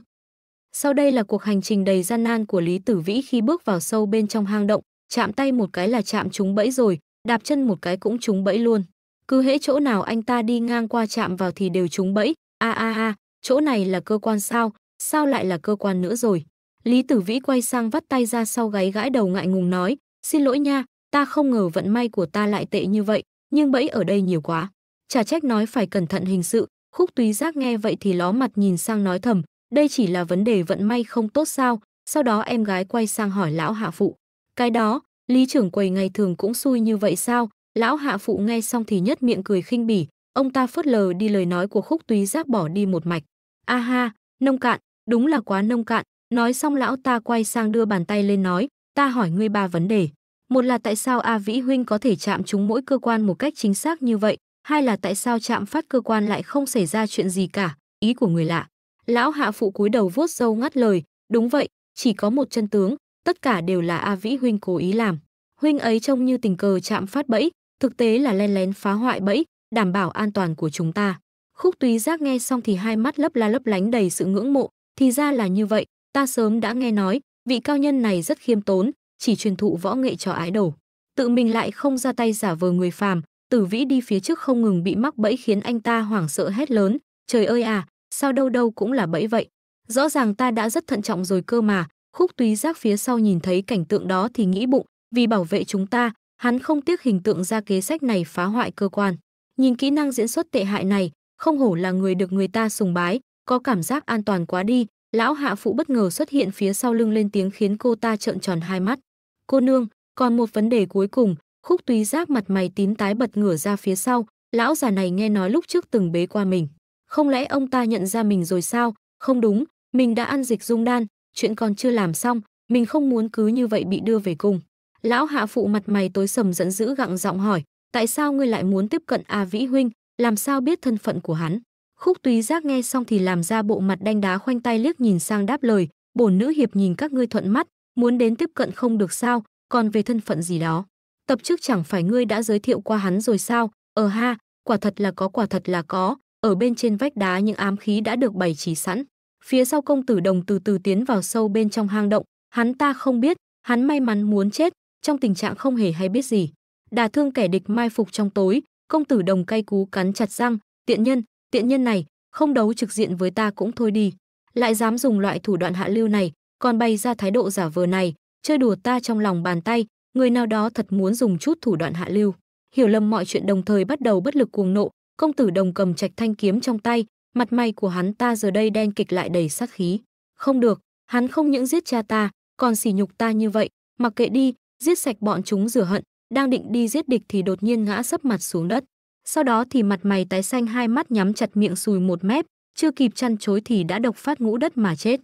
Sau đây là cuộc hành trình đầy gian nan của Lý Tử Vĩ khi bước vào sâu bên trong hang động, chạm tay một cái là chạm trúng bẫy rồi, đạp chân một cái cũng trúng bẫy luôn. Cứ hễ chỗ nào anh ta đi ngang qua chạm vào thì đều trúng bẫy. A a a, chỗ này là cơ quan sao, sao lại là cơ quan nữa rồi. Lý Tử Vĩ quay sang vắt tay ra sau gáy gãi đầu ngại ngùng nói, xin lỗi nha, ta không ngờ vận may của ta lại tệ như vậy, nhưng bẫy ở đây nhiều quá. Chả trách nói phải cẩn thận hình sự, khúc túy giác nghe vậy thì ló mặt nhìn sang nói thầm, đây chỉ là vấn đề vận may không tốt sao, sau đó em gái quay sang hỏi lão hạ phụ. Cái đó, Lý trưởng quầy ngày thường cũng xui như vậy sao? Lão hạ phụ nghe xong thì nhất miệng cười khinh bỉ, ông ta phớt lờ đi lời nói của khúc túy giác bỏ đi một mạch. A ha, nông cạn, đúng là quá nông cạn. Nói xong lão ta quay sang đưa bàn tay lên nói, ta hỏi ngươi ba vấn đề. Một là tại sao A Vĩ Huynh có thể chạm chúng mỗi cơ quan một cách chính xác như vậy, hai là tại sao chạm phát cơ quan lại không xảy ra chuyện gì cả, ý của người lạ. Lão hạ phụ cúi đầu vuốt râu ngắt lời, đúng vậy, chỉ có một chân tướng, tất cả đều là A Vĩ huynh cố ý làm. Huynh ấy trông như tình cờ chạm phát bẫy, thực tế là len lén phá hoại bẫy, đảm bảo an toàn của chúng ta. Khúc Túy Giác nghe xong thì hai mắt lấp la lấp lánh đầy sự ngưỡng mộ, thì ra là như vậy, ta sớm đã nghe nói, vị cao nhân này rất khiêm tốn, chỉ truyền thụ võ nghệ cho ái đầu. Tự mình lại không ra tay giả vờ người phàm, Tử Vĩ đi phía trước không ngừng bị mắc bẫy khiến anh ta hoảng sợ hét lớn, trời ơi à, sao đâu đâu cũng là bẫy vậy. Rõ ràng ta đã rất thận trọng rồi cơ mà, Khúc túy giác phía sau nhìn thấy cảnh tượng đó thì nghĩ bụng, vì bảo vệ chúng ta, hắn không tiếc hình tượng ra kế sách này phá hoại cơ quan. Nhìn kỹ năng diễn xuất tệ hại này, không hổ là người được người ta sùng bái, có cảm giác an toàn quá đi, lão hạ phụ bất ngờ xuất hiện phía sau lưng lên tiếng khiến cô ta trợn tròn hai mắt. Cô nương, còn một vấn đề cuối cùng, khúc túy giác mặt mày tím tái bật ngửa ra phía sau, lão già này nghe nói lúc trước từng bế qua mình. Không lẽ ông ta nhận ra mình rồi sao? Không đúng, mình đã ăn dịch dung đan, chuyện còn chưa làm xong, mình không muốn cứ như vậy bị đưa về cùng. Lão hạ phụ mặt mày tối sầm giận dữ gặng giọng hỏi, tại sao ngươi lại muốn tiếp cận A Vĩ Huynh, làm sao biết thân phận của hắn? Khúc túy giác nghe xong thì làm ra bộ mặt đanh đá khoanh tay liếc nhìn sang đáp lời, bổn nữ hiệp nhìn các ngươi thuận mắt, muốn đến tiếp cận không được sao, còn về thân phận gì đó. Tập trước chẳng phải ngươi đã giới thiệu qua hắn rồi sao, ở ờ ha, quả thật là có quả thật là có, ở bên trên vách đá những ám khí đã được bày trí sẵn. Phía sau công tử đồng từ từ tiến vào sâu bên trong hang động, hắn ta không biết, hắn may mắn muốn chết, trong tình trạng không hề hay biết gì. Đà thương kẻ địch mai phục trong tối, công tử đồng cay cú cắn chặt răng, tiện nhân, tiện nhân này, không đấu trực diện với ta cũng thôi đi. Lại dám dùng loại thủ đoạn hạ lưu này, còn bày ra thái độ giả vờ này, chơi đùa ta trong lòng bàn tay, người nào đó thật muốn dùng chút thủ đoạn hạ lưu. Hiểu lầm mọi chuyện đồng thời bắt đầu bất lực cuồng nộ, công tử đồng cầm trạch thanh kiếm trong tay, mặt mày của hắn ta giờ đây đen kịch lại đầy sát khí. Không được, hắn không những giết cha ta, còn sỉ nhục ta như vậy, mặc kệ đi, giết sạch bọn chúng rửa hận, đang định đi giết địch thì đột nhiên ngã sấp mặt xuống đất. Sau đó thì mặt mày tái xanh hai mắt nhắm chặt miệng sùi một mép, chưa kịp chăn chối thì đã độc phát ngũ đất mà chết.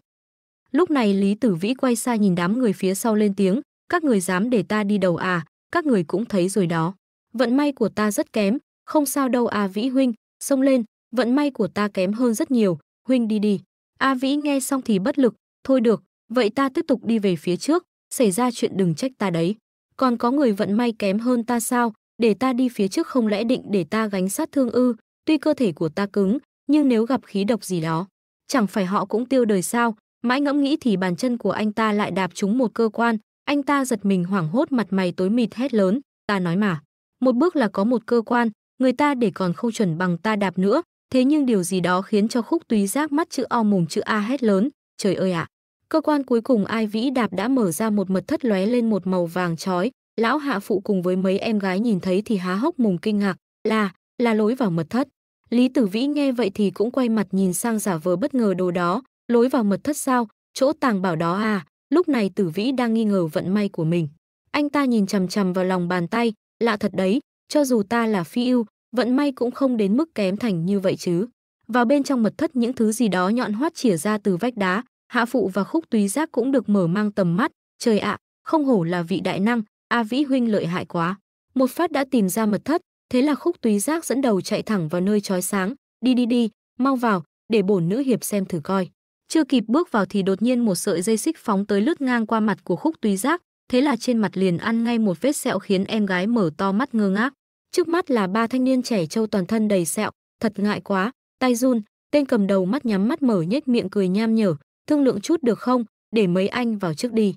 Lúc này Lý Tử Vĩ quay xa nhìn đám người phía sau lên tiếng, các người dám để ta đi đầu à, các người cũng thấy rồi đó. Vận may của ta rất kém, không sao đâu à Vĩ huynh, xông lên, vận may của ta kém hơn rất nhiều, huynh đi đi. A Vĩ nghe xong thì bất lực, thôi được, vậy ta tiếp tục đi về phía trước, xảy ra chuyện đừng trách ta đấy. Còn có người vận may kém hơn ta sao, để ta đi phía trước không lẽ định để ta gánh sát thương ư, tuy cơ thể của ta cứng, nhưng nếu gặp khí độc gì đó, chẳng phải họ cũng tiêu đời sao, mãi ngẫm nghĩ thì bàn chân của anh ta lại đạp trúng một cơ quan, anh ta giật mình hoảng hốt mặt mày tối mịt hét lớn, ta nói mà, một bước là có một cơ quan, người ta để còn không chuẩn bằng ta đạp nữa, Thế nhưng điều gì đó khiến cho khúc túy giác mắt chữ O mùng chữ A hét lớn, trời ơi ạ. À. Cơ quan cuối cùng ai vĩ đạp đã mở ra một mật thất lóe lên một màu vàng chói, lão hạ phụ cùng với mấy em gái nhìn thấy thì há hốc mùng kinh ngạc, là, là lối vào mật thất. Lý Tử Vĩ nghe vậy thì cũng quay mặt nhìn sang giả vờ bất ngờ đồ đó, lối vào mật thất sao, chỗ tàng bảo đó à, lúc này Tử Vĩ đang nghi ngờ vận may của mình. Anh ta nhìn chằm chằm vào lòng bàn tay, lạ thật đấy, cho dù ta là phi yêu, vận may cũng không đến mức kém thành như vậy chứ. Vào bên trong mật thất những thứ gì đó nhọn hoắt chìa ra từ vách đá, hạ phụ và khúc túy giác cũng được mở mang tầm mắt, trời ạ, không hổ là vị đại năng, A Vĩ huynh lợi hại quá. Một phát đã tìm ra mật thất, thế là khúc túy giác dẫn đầu chạy thẳng vào nơi chói sáng, đi đi đi, mau vào, để bổn nữ hiệp xem thử coi. Chưa kịp bước vào thì đột nhiên một sợi dây xích phóng tới lướt ngang qua mặt của khúc túy giác, thế là trên mặt liền ăn ngay một vết sẹo khiến em gái mở to mắt ngơ ngác. Trước mắt là ba thanh niên trẻ trâu toàn thân đầy sẹo, thật ngại quá, tay run, tên cầm đầu mắt nhắm mắt mở nhếch miệng cười nham nhở, thương lượng chút được không, để mấy anh vào trước đi.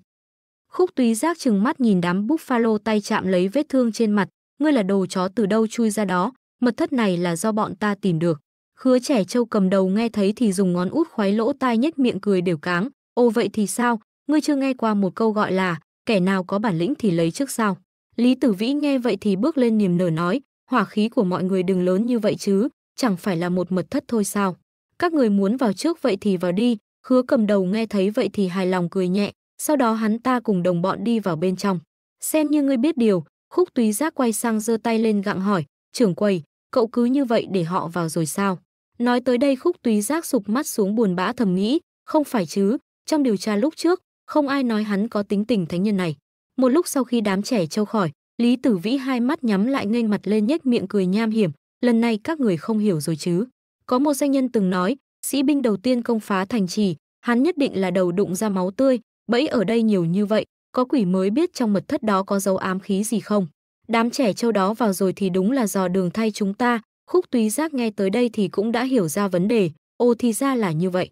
Khúc túy giác chừng mắt nhìn đám buffalo tay chạm lấy vết thương trên mặt, ngươi là đồ chó từ đâu chui ra đó, mật thất này là do bọn ta tìm được. Khứa trẻ trâu cầm đầu nghe thấy thì dùng ngón út khoái lỗ tai nhếch miệng cười đều cáng, ô vậy thì sao, ngươi chưa nghe qua một câu gọi là kẻ nào có bản lĩnh thì lấy trước sao. Lý Tử Vĩ nghe vậy thì bước lên niềm nở nói, hỏa khí của mọi người đừng lớn như vậy chứ, chẳng phải là một mật thất thôi sao. Các người muốn vào trước vậy thì vào đi, hứa cầm đầu nghe thấy vậy thì hài lòng cười nhẹ, sau đó hắn ta cùng đồng bọn đi vào bên trong. Xem như ngươi biết điều, khúc túy giác quay sang giơ tay lên gặng hỏi, trưởng quầy, cậu cứ như vậy để họ vào rồi sao? Nói tới đây khúc túy giác sụp mắt xuống buồn bã thầm nghĩ, không phải chứ, trong điều tra lúc trước, không ai nói hắn có tính tình thánh nhân này. Một lúc sau khi đám trẻ trâu khỏi, Lý Tử Vĩ hai mắt nhắm lại nghênh mặt lên nhếch miệng cười nham hiểm, lần này các người không hiểu rồi chứ. Có một danh nhân từng nói, sĩ binh đầu tiên công phá thành trì, hắn nhất định là đầu đụng ra máu tươi, bẫy ở đây nhiều như vậy, có quỷ mới biết trong mật thất đó có dấu ám khí gì không. Đám trẻ trâu đó vào rồi thì đúng là dò đường thay chúng ta, khúc túy giác nghe tới đây thì cũng đã hiểu ra vấn đề, ô thì ra là như vậy.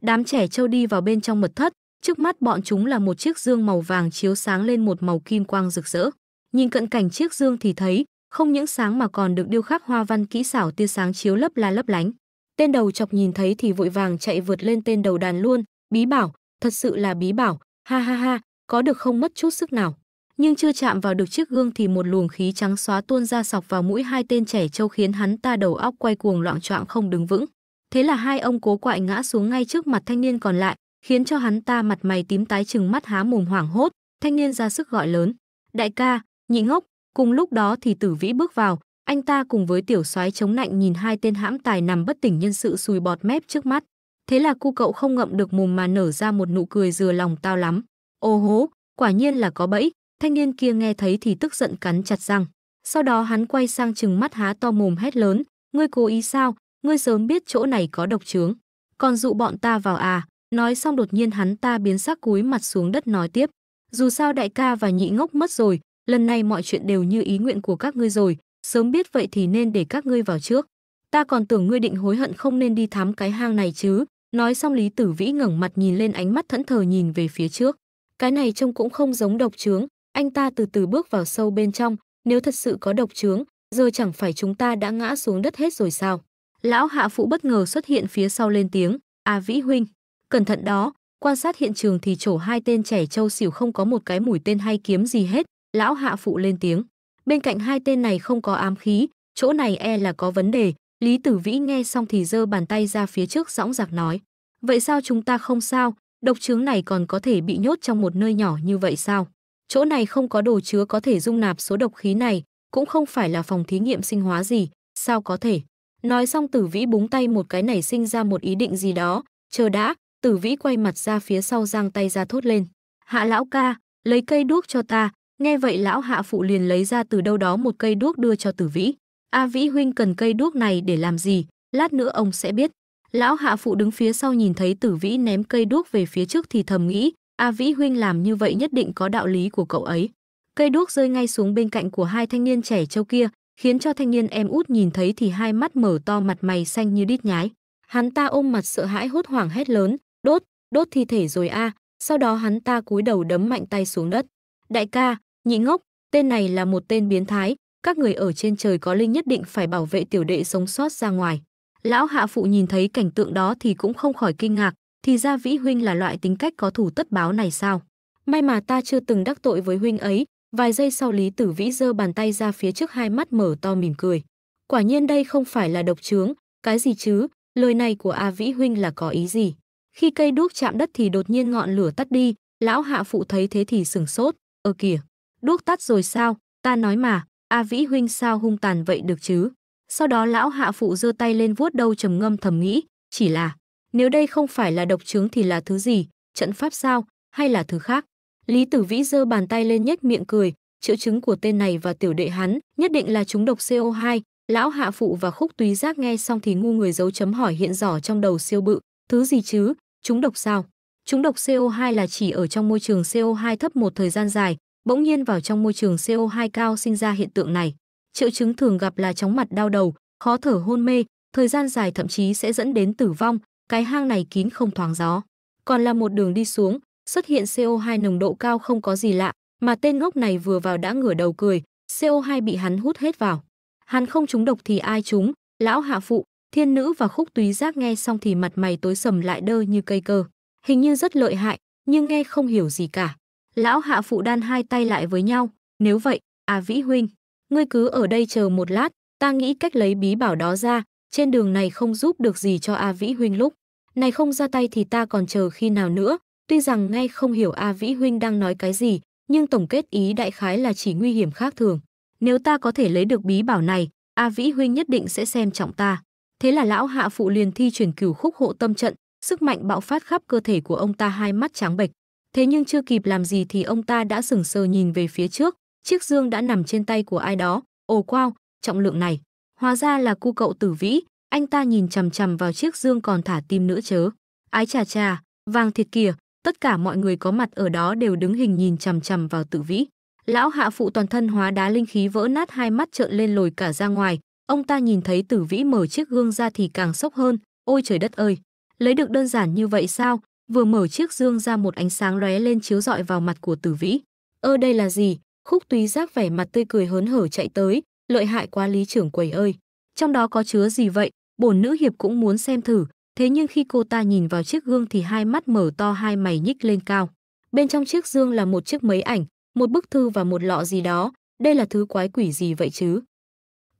Đám trẻ trâu đi vào bên trong mật thất, Trước mắt bọn chúng là một chiếc dương màu vàng chiếu sáng lên một màu kim quang rực rỡ. Nhìn cận cảnh chiếc dương thì thấy, không những sáng mà còn được điêu khắc hoa văn kỹ xảo tia sáng chiếu lấp la lấp lánh. Tên đầu chọc nhìn thấy thì vội vàng chạy vượt lên tên đầu đàn luôn, bí bảo, thật sự là bí bảo, ha ha ha, có được không mất chút sức nào. Nhưng chưa chạm vào được chiếc gương thì một luồng khí trắng xóa tuôn ra sọc vào mũi hai tên trẻ trâu khiến hắn ta đầu óc quay cuồng loạn choạng không đứng vững. Thế là hai ông cố quại ngã xuống ngay trước mặt thanh niên còn lại, khiến cho hắn ta mặt mày tím tái chừng mắt há mồm hoảng hốt, thanh niên ra sức gọi lớn, "Đại ca, nhị ngốc." Cùng lúc đó thì Tử Vĩ bước vào, anh ta cùng với tiểu soái chống nạnh nhìn hai tên hãm tài nằm bất tỉnh nhân sự sùi bọt mép trước mắt. Thế là cu cậu không ngậm được mồm mà nở ra một nụ cười dừa lòng tao lắm. Ô hố, quả nhiên là có bẫy, thanh niên kia nghe thấy thì tức giận cắn chặt răng. Sau đó hắn quay sang chừng mắt há to mồm hét lớn, ngươi cố ý sao, ngươi sớm biết chỗ này có độc trướng. Còn dụ bọn ta vào à, Nói xong đột nhiên hắn ta biến sắc cúi mặt xuống đất nói tiếp. Dù sao đại ca và nhị ngốc mất rồi, lần này mọi chuyện đều như ý nguyện của các ngươi rồi, sớm biết vậy thì nên để các ngươi vào trước. Ta còn tưởng ngươi định hối hận không nên đi thám cái hang này chứ. Nói xong Lý Tử Vĩ ngẩng mặt nhìn lên ánh mắt thẫn thờ nhìn về phía trước. Cái này trông cũng không giống độc trướng, anh ta từ từ bước vào sâu bên trong, nếu thật sự có độc trướng, giờ chẳng phải chúng ta đã ngã xuống đất hết rồi sao? Lão hạ phụ bất ngờ xuất hiện phía sau lên tiếng, à vĩ huynh, Cẩn thận đó, quan sát hiện trường thì chỗ hai tên trẻ trâu xỉu không có một cái mũi tên hay kiếm gì hết, lão hạ phụ lên tiếng. Bên cạnh hai tên này không có ám khí, chỗ này e là có vấn đề, Lý Tử Vĩ nghe xong thì giơ bàn tay ra phía trước dõng dạc nói. Vậy sao chúng ta không sao, độc chứng này còn có thể bị nhốt trong một nơi nhỏ như vậy sao? Chỗ này không có đồ chứa có thể dung nạp số độc khí này, cũng không phải là phòng thí nghiệm sinh hóa gì, sao có thể? Nói xong Tử Vĩ búng tay một cái nảy sinh ra một ý định gì đó, chờ đã, Tử Vĩ quay mặt ra phía sau giang tay ra thốt lên. Hạ lão ca, lấy cây đuốc cho ta. Nghe vậy lão hạ phụ liền lấy ra từ đâu đó một cây đuốc đưa cho Tử Vĩ. A Vĩ huynh cần cây đuốc này để làm gì, lát nữa ông sẽ biết. Lão hạ phụ đứng phía sau nhìn thấy Tử Vĩ ném cây đuốc về phía trước thì thầm nghĩ, A Vĩ huynh làm như vậy nhất định có đạo lý của cậu ấy. Cây đuốc rơi ngay xuống bên cạnh của hai thanh niên trẻ châu kia, khiến cho thanh niên em út nhìn thấy thì hai mắt mở to mặt mày xanh như đít nhái. Hắn ta ôm mặt sợ hãi hốt hoảng hét lớn, Đốt, đốt thi thể rồi a. À. Sau đó hắn ta cúi đầu đấm mạnh tay xuống đất. Đại ca, nhị ngốc, tên này là một tên biến thái. Các người ở trên trời có linh nhất định phải bảo vệ tiểu đệ sống sót ra ngoài. Lão hạ phụ nhìn thấy cảnh tượng đó thì cũng không khỏi kinh ngạc. Thì ra Vĩ Huynh là loại tính cách có thủ tất báo này sao? May mà ta chưa từng đắc tội với Huynh ấy. Vài giây sau Lý Tử Vĩ giơ bàn tay ra phía trước hai mắt mở to mỉm cười. Quả nhiên đây không phải là độc trướng, cái gì chứ, lời này của A Vĩ Huynh là có ý gì? Khi cây đuốc chạm đất thì đột nhiên ngọn lửa tắt đi, lão hạ phụ thấy thế thì sửng sốt, "Ơ ờ kìa, đuốc tắt rồi sao? Ta nói mà, A Vĩ huynh sao hung tàn vậy được chứ?" Sau đó lão hạ phụ giơ tay lên vuốt đầu trầm ngâm thầm nghĩ, chỉ là, nếu đây không phải là độc chứng thì là thứ gì, trận pháp sao, hay là thứ khác? Lý Tử Vĩ giơ bàn tay lên nhếch miệng cười, triệu chứng của tên này và tiểu đệ hắn nhất định là chúng độc CO2, lão hạ phụ và khúc túy giác nghe xong thì ngu người dấu chấm hỏi hiện rõ trong đầu siêu bự, thứ gì chứ, Chúng độc sao? Chúng độc CO2 là chỉ ở trong môi trường CO2 thấp một thời gian dài, bỗng nhiên vào trong môi trường CO2 cao sinh ra hiện tượng này. Triệu chứng thường gặp là chóng mặt đau đầu, khó thở hôn mê, thời gian dài thậm chí sẽ dẫn đến tử vong, cái hang này kín không thoáng gió. Còn là một đường đi xuống, xuất hiện CO2 nồng độ cao không có gì lạ, mà tên ngốc này vừa vào đã ngửa đầu cười, CO2 bị hắn hút hết vào. Hắn không trúng độc thì ai trúng, lão hạ phụ, Thiên nữ và khúc túy giác nghe xong thì mặt mày tối sầm lại đơ như cây cơ. Hình như rất lợi hại, nhưng nghe không hiểu gì cả. Lão hạ phụ đan hai tay lại với nhau. Nếu vậy, à vĩ huynh, ngươi cứ ở đây chờ một lát, ta nghĩ cách lấy bí bảo đó ra, trên đường này không giúp được gì cho A Vĩ Huynh lúc. Này không ra tay thì ta còn chờ khi nào nữa, tuy rằng nghe không hiểu A Vĩ Huynh đang nói cái gì, nhưng tổng kết ý đại khái là chỉ nguy hiểm khác thường. Nếu ta có thể lấy được bí bảo này, A Vĩ Huynh nhất định sẽ xem trọng ta. Thế là lão hạ phụ liền thi chuyển cửu khúc hộ tâm trận, sức mạnh bạo phát khắp cơ thể của ông ta hai mắt trắng bệch. Thế nhưng chưa kịp làm gì thì ông ta đã sững sờ nhìn về phía trước, chiếc dương đã nằm trên tay của ai đó. Ồ quao, trọng lượng này. Hóa ra là cu cậu tử vĩ, anh ta nhìn chằm chằm vào chiếc dương còn thả tim nữa chớ. Ái chà chà, vàng thiệt kìa, tất cả mọi người có mặt ở đó đều đứng hình nhìn chằm chằm vào tử vĩ. Lão hạ phụ toàn thân hóa đá linh khí vỡ nát hai mắt trợn lên lồi cả ra ngoài, Ông ta nhìn thấy tử vĩ mở chiếc gương ra thì càng sốc hơn, ôi trời đất ơi, lấy được đơn giản như vậy sao? Vừa mở chiếc gương ra một ánh sáng lóe lên chiếu rọi vào mặt của tử vĩ. Ơ đây là gì? Khúc túy giác vẻ mặt tươi cười hớn hở chạy tới, lợi hại quá lý trưởng quầy ơi. Trong đó có chứa gì vậy? Bổn nữ hiệp cũng muốn xem thử, thế nhưng khi cô ta nhìn vào chiếc gương thì hai mắt mở to hai mày nhích lên cao. Bên trong chiếc gương là một chiếc máy ảnh, một bức thư và một lọ gì đó, đây là thứ quái quỷ gì vậy chứ?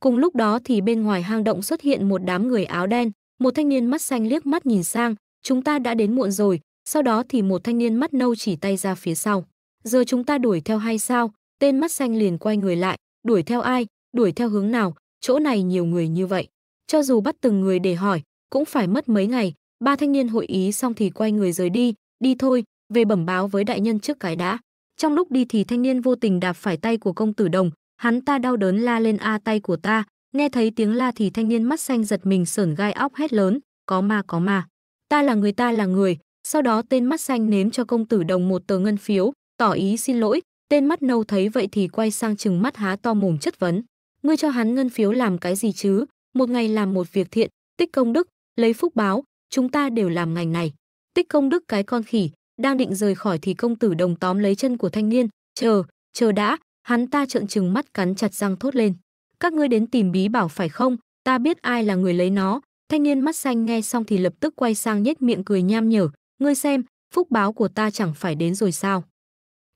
Cùng lúc đó thì bên ngoài hang động xuất hiện một đám người áo đen, một thanh niên mắt xanh liếc mắt nhìn sang, chúng ta đã đến muộn rồi, sau đó thì một thanh niên mắt nâu chỉ tay ra phía sau. Giờ chúng ta đuổi theo hay sao? Tên mắt xanh liền quay người lại, đuổi theo ai, đuổi theo hướng nào, chỗ này nhiều người như vậy. Cho dù bắt từng người để hỏi, cũng phải mất mấy ngày, ba thanh niên hội ý xong thì quay người rời đi, đi thôi, về bẩm báo với đại nhân trước cái đã. Trong lúc đi thì thanh niên vô tình đạp phải tay của công tử đồng, Hắn ta đau đớn la lên a tay của ta, nghe thấy tiếng la thì thanh niên mắt xanh giật mình sởn gai óc hét lớn, có ma có ma. Ta là người ta là người, sau đó tên mắt xanh ném cho công tử đồng một tờ ngân phiếu, tỏ ý xin lỗi, tên mắt nâu thấy vậy thì quay sang chừng mắt há to mồm chất vấn. Ngươi cho hắn ngân phiếu làm cái gì chứ? Một ngày làm một việc thiện, tích công đức, lấy phúc báo, chúng ta đều làm ngành này. Tích công đức cái con khỉ, đang định rời khỏi thì công tử đồng tóm lấy chân của thanh niên, chờ, chờ đã, Hắn ta trợn trừng mắt cắn chặt răng thốt lên. Các ngươi đến tìm bí bảo phải không? Ta biết ai là người lấy nó. Thanh niên mắt xanh nghe xong thì lập tức quay sang nhếch miệng cười nham nhở. Ngươi xem, phúc báo của ta chẳng phải đến rồi sao?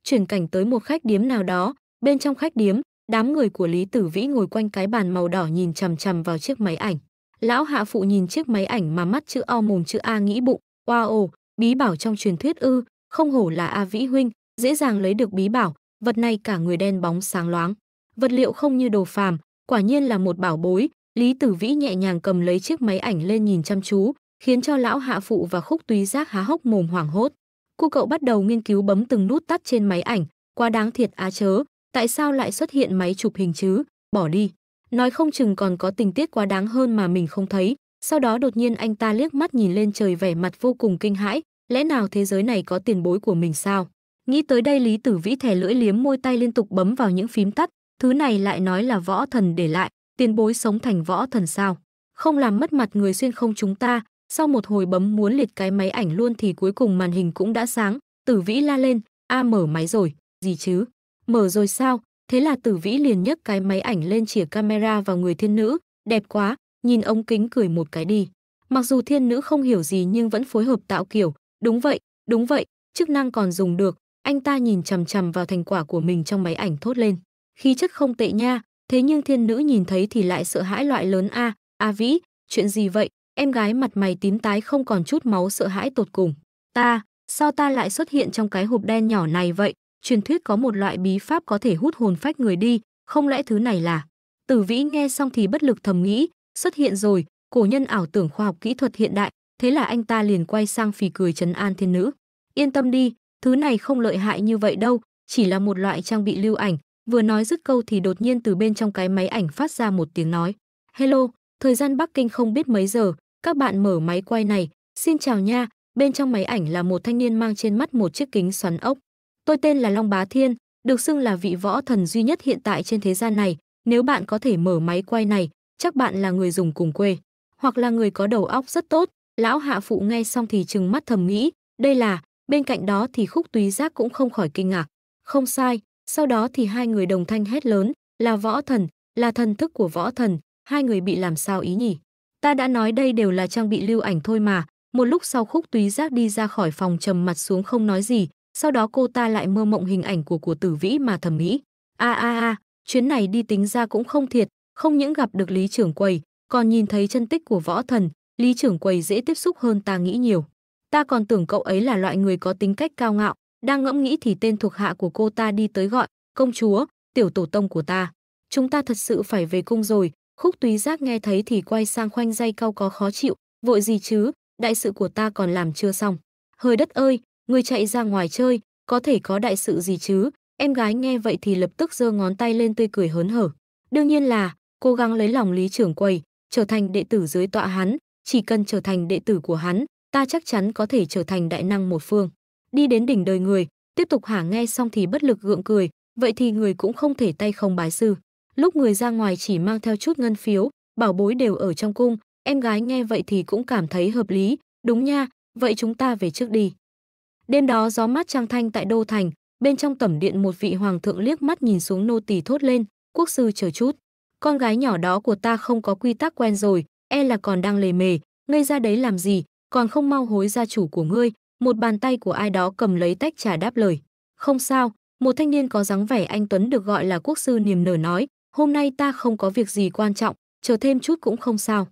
Chuyển cảnh tới một khách điếm nào đó. Bên trong khách điếm, đám người của Lý Tử Vĩ ngồi quanh cái bàn màu đỏ nhìn chằm chằm vào chiếc máy ảnh. Lão hạ phụ nhìn chiếc máy ảnh mà mắt chữ O mồm chữ A nghĩ bụng. Wow, bí bảo trong truyền thuyết ư, không hổ là A Vĩ Huynh, dễ dàng lấy được bí bảo, vật này cả người đen bóng sáng loáng. Vật liệu không như đồ phàm, quả nhiên là một bảo bối, Lý Tử Vĩ nhẹ nhàng cầm lấy chiếc máy ảnh lên nhìn chăm chú, khiến cho lão hạ phụ và khúc túy giác há hốc mồm hoảng hốt. Cô cậu bắt đầu nghiên cứu bấm từng nút tắt trên máy ảnh, quá đáng thiệt á chớ, tại sao lại xuất hiện máy chụp hình chứ, bỏ đi. Nói không chừng còn có tình tiết quá đáng hơn mà mình không thấy, sau đó đột nhiên anh ta liếc mắt nhìn lên trời vẻ mặt vô cùng kinh hãi, lẽ nào thế giới này có tiền bối của mình sao? Nghĩ tới đây Lý Tử Vĩ thè lưỡi liếm môi tay liên tục bấm vào những phím tắt, thứ này lại nói là võ thần để lại, tiền bối sống thành võ thần sao? Không làm mất mặt người xuyên không chúng ta, sau một hồi bấm muốn liệt cái máy ảnh luôn thì cuối cùng màn hình cũng đã sáng, Tử Vĩ la lên, a mở máy rồi, gì chứ? Mở rồi sao? Thế là Tử Vĩ liền nhấc cái máy ảnh lên chỉa camera vào người thiên nữ, đẹp quá, nhìn ống kính cười một cái đi. Mặc dù thiên nữ không hiểu gì nhưng vẫn phối hợp tạo kiểu, đúng vậy, đúng vậy, chức năng còn dùng được, anh ta nhìn chằm chằm vào thành quả của mình trong máy ảnh thốt lên. Khí chất không tệ nha, thế nhưng thiên nữ nhìn thấy thì lại sợ hãi loại lớn a, a vĩ, chuyện gì vậy? Em gái mặt mày tím tái không còn chút máu sợ hãi tột cùng. Ta, sao ta lại xuất hiện trong cái hộp đen nhỏ này vậy? Truyền thuyết có một loại bí pháp có thể hút hồn phách người đi, không lẽ thứ này là? Tử Vĩ nghe xong thì bất lực thầm nghĩ, xuất hiện rồi, cổ nhân ảo tưởng khoa học kỹ thuật hiện đại, thế là anh ta liền quay sang phì cười trấn an thiên nữ. Yên tâm đi, Thứ này không lợi hại như vậy đâu, chỉ là một loại trang bị lưu ảnh. Vừa nói dứt câu thì đột nhiên từ bên trong cái máy ảnh phát ra một tiếng nói. Hello, thời gian Bắc Kinh không biết mấy giờ, các bạn mở máy quay này. Xin chào nha, bên trong máy ảnh là một thanh niên mang trên mắt một chiếc kính xoắn ốc. Tôi tên là Long Bá Thiên, được xưng là vị võ thần duy nhất hiện tại trên thế gian này. Nếu bạn có thể mở máy quay này, chắc bạn là người dùng cùng quê, hoặc là người có đầu óc rất tốt. Lão hạ phụ nghe xong thì trừng mắt thầm nghĩ, đây là Bên cạnh đó thì khúc túy giác cũng không khỏi kinh ngạc. Không sai, sau đó thì hai người đồng thanh hét lớn, là võ thần, là thần thức của võ thần, hai người bị làm sao ý nhỉ? Ta đã nói đây đều là trang bị lưu ảnh thôi mà. Một lúc sau khúc túy giác đi ra khỏi phòng trầm mặt xuống không nói gì, sau đó cô ta lại mơ mộng hình ảnh của của tử vĩ mà thầm nghĩ. a a a, chuyến này đi tính ra cũng không thiệt, không những gặp được lý trưởng quầy, còn nhìn thấy chân tích của võ thần, lý trưởng quầy dễ tiếp xúc hơn ta nghĩ nhiều ta còn tưởng cậu ấy là loại người có tính cách cao ngạo, đang ngẫm nghĩ thì tên thuộc hạ của cô ta đi tới gọi, công chúa, tiểu tổ tông của ta. Chúng ta thật sự phải về cung rồi, khúc túy giác nghe thấy thì quay sang khoanh dây cao có khó chịu, vội gì chứ, đại sự của ta còn làm chưa xong. Hơi đất ơi, người chạy ra ngoài chơi, có thể có đại sự gì chứ, em gái nghe vậy thì lập tức giơ ngón tay lên tươi cười hớn hở. Đương nhiên là, cố gắng lấy lòng lý trưởng quầy, trở thành đệ tử dưới tọa hắn, chỉ cần trở thành đệ tử của hắn, ta chắc chắn có thể trở thành đại năng một phương. Đi đến đỉnh đời người, tiếp tục hả nghe xong thì bất lực gượng cười, vậy thì người cũng không thể tay không bái sư. Lúc người ra ngoài chỉ mang theo chút ngân phiếu, bảo bối đều ở trong cung, em gái nghe vậy thì cũng cảm thấy hợp lý, đúng nha, vậy chúng ta về trước đi. Đêm đó gió mát trăng thanh tại Đô Thành, bên trong tẩm điện một vị hoàng thượng liếc mắt nhìn xuống nô tỳ thốt lên, quốc sư chờ chút. Con gái nhỏ đó của ta không có quy tắc quen rồi, e là còn đang lề mề, ngây ra đấy làm gì, còn không mau hối gia chủ của ngươi, một bàn tay của ai đó cầm lấy tách trà đáp lời. Không sao, một thanh niên có dáng vẻ anh Tuấn được gọi là quốc sư niềm nở nói, hôm nay ta không có việc gì quan trọng, chờ thêm chút cũng không sao.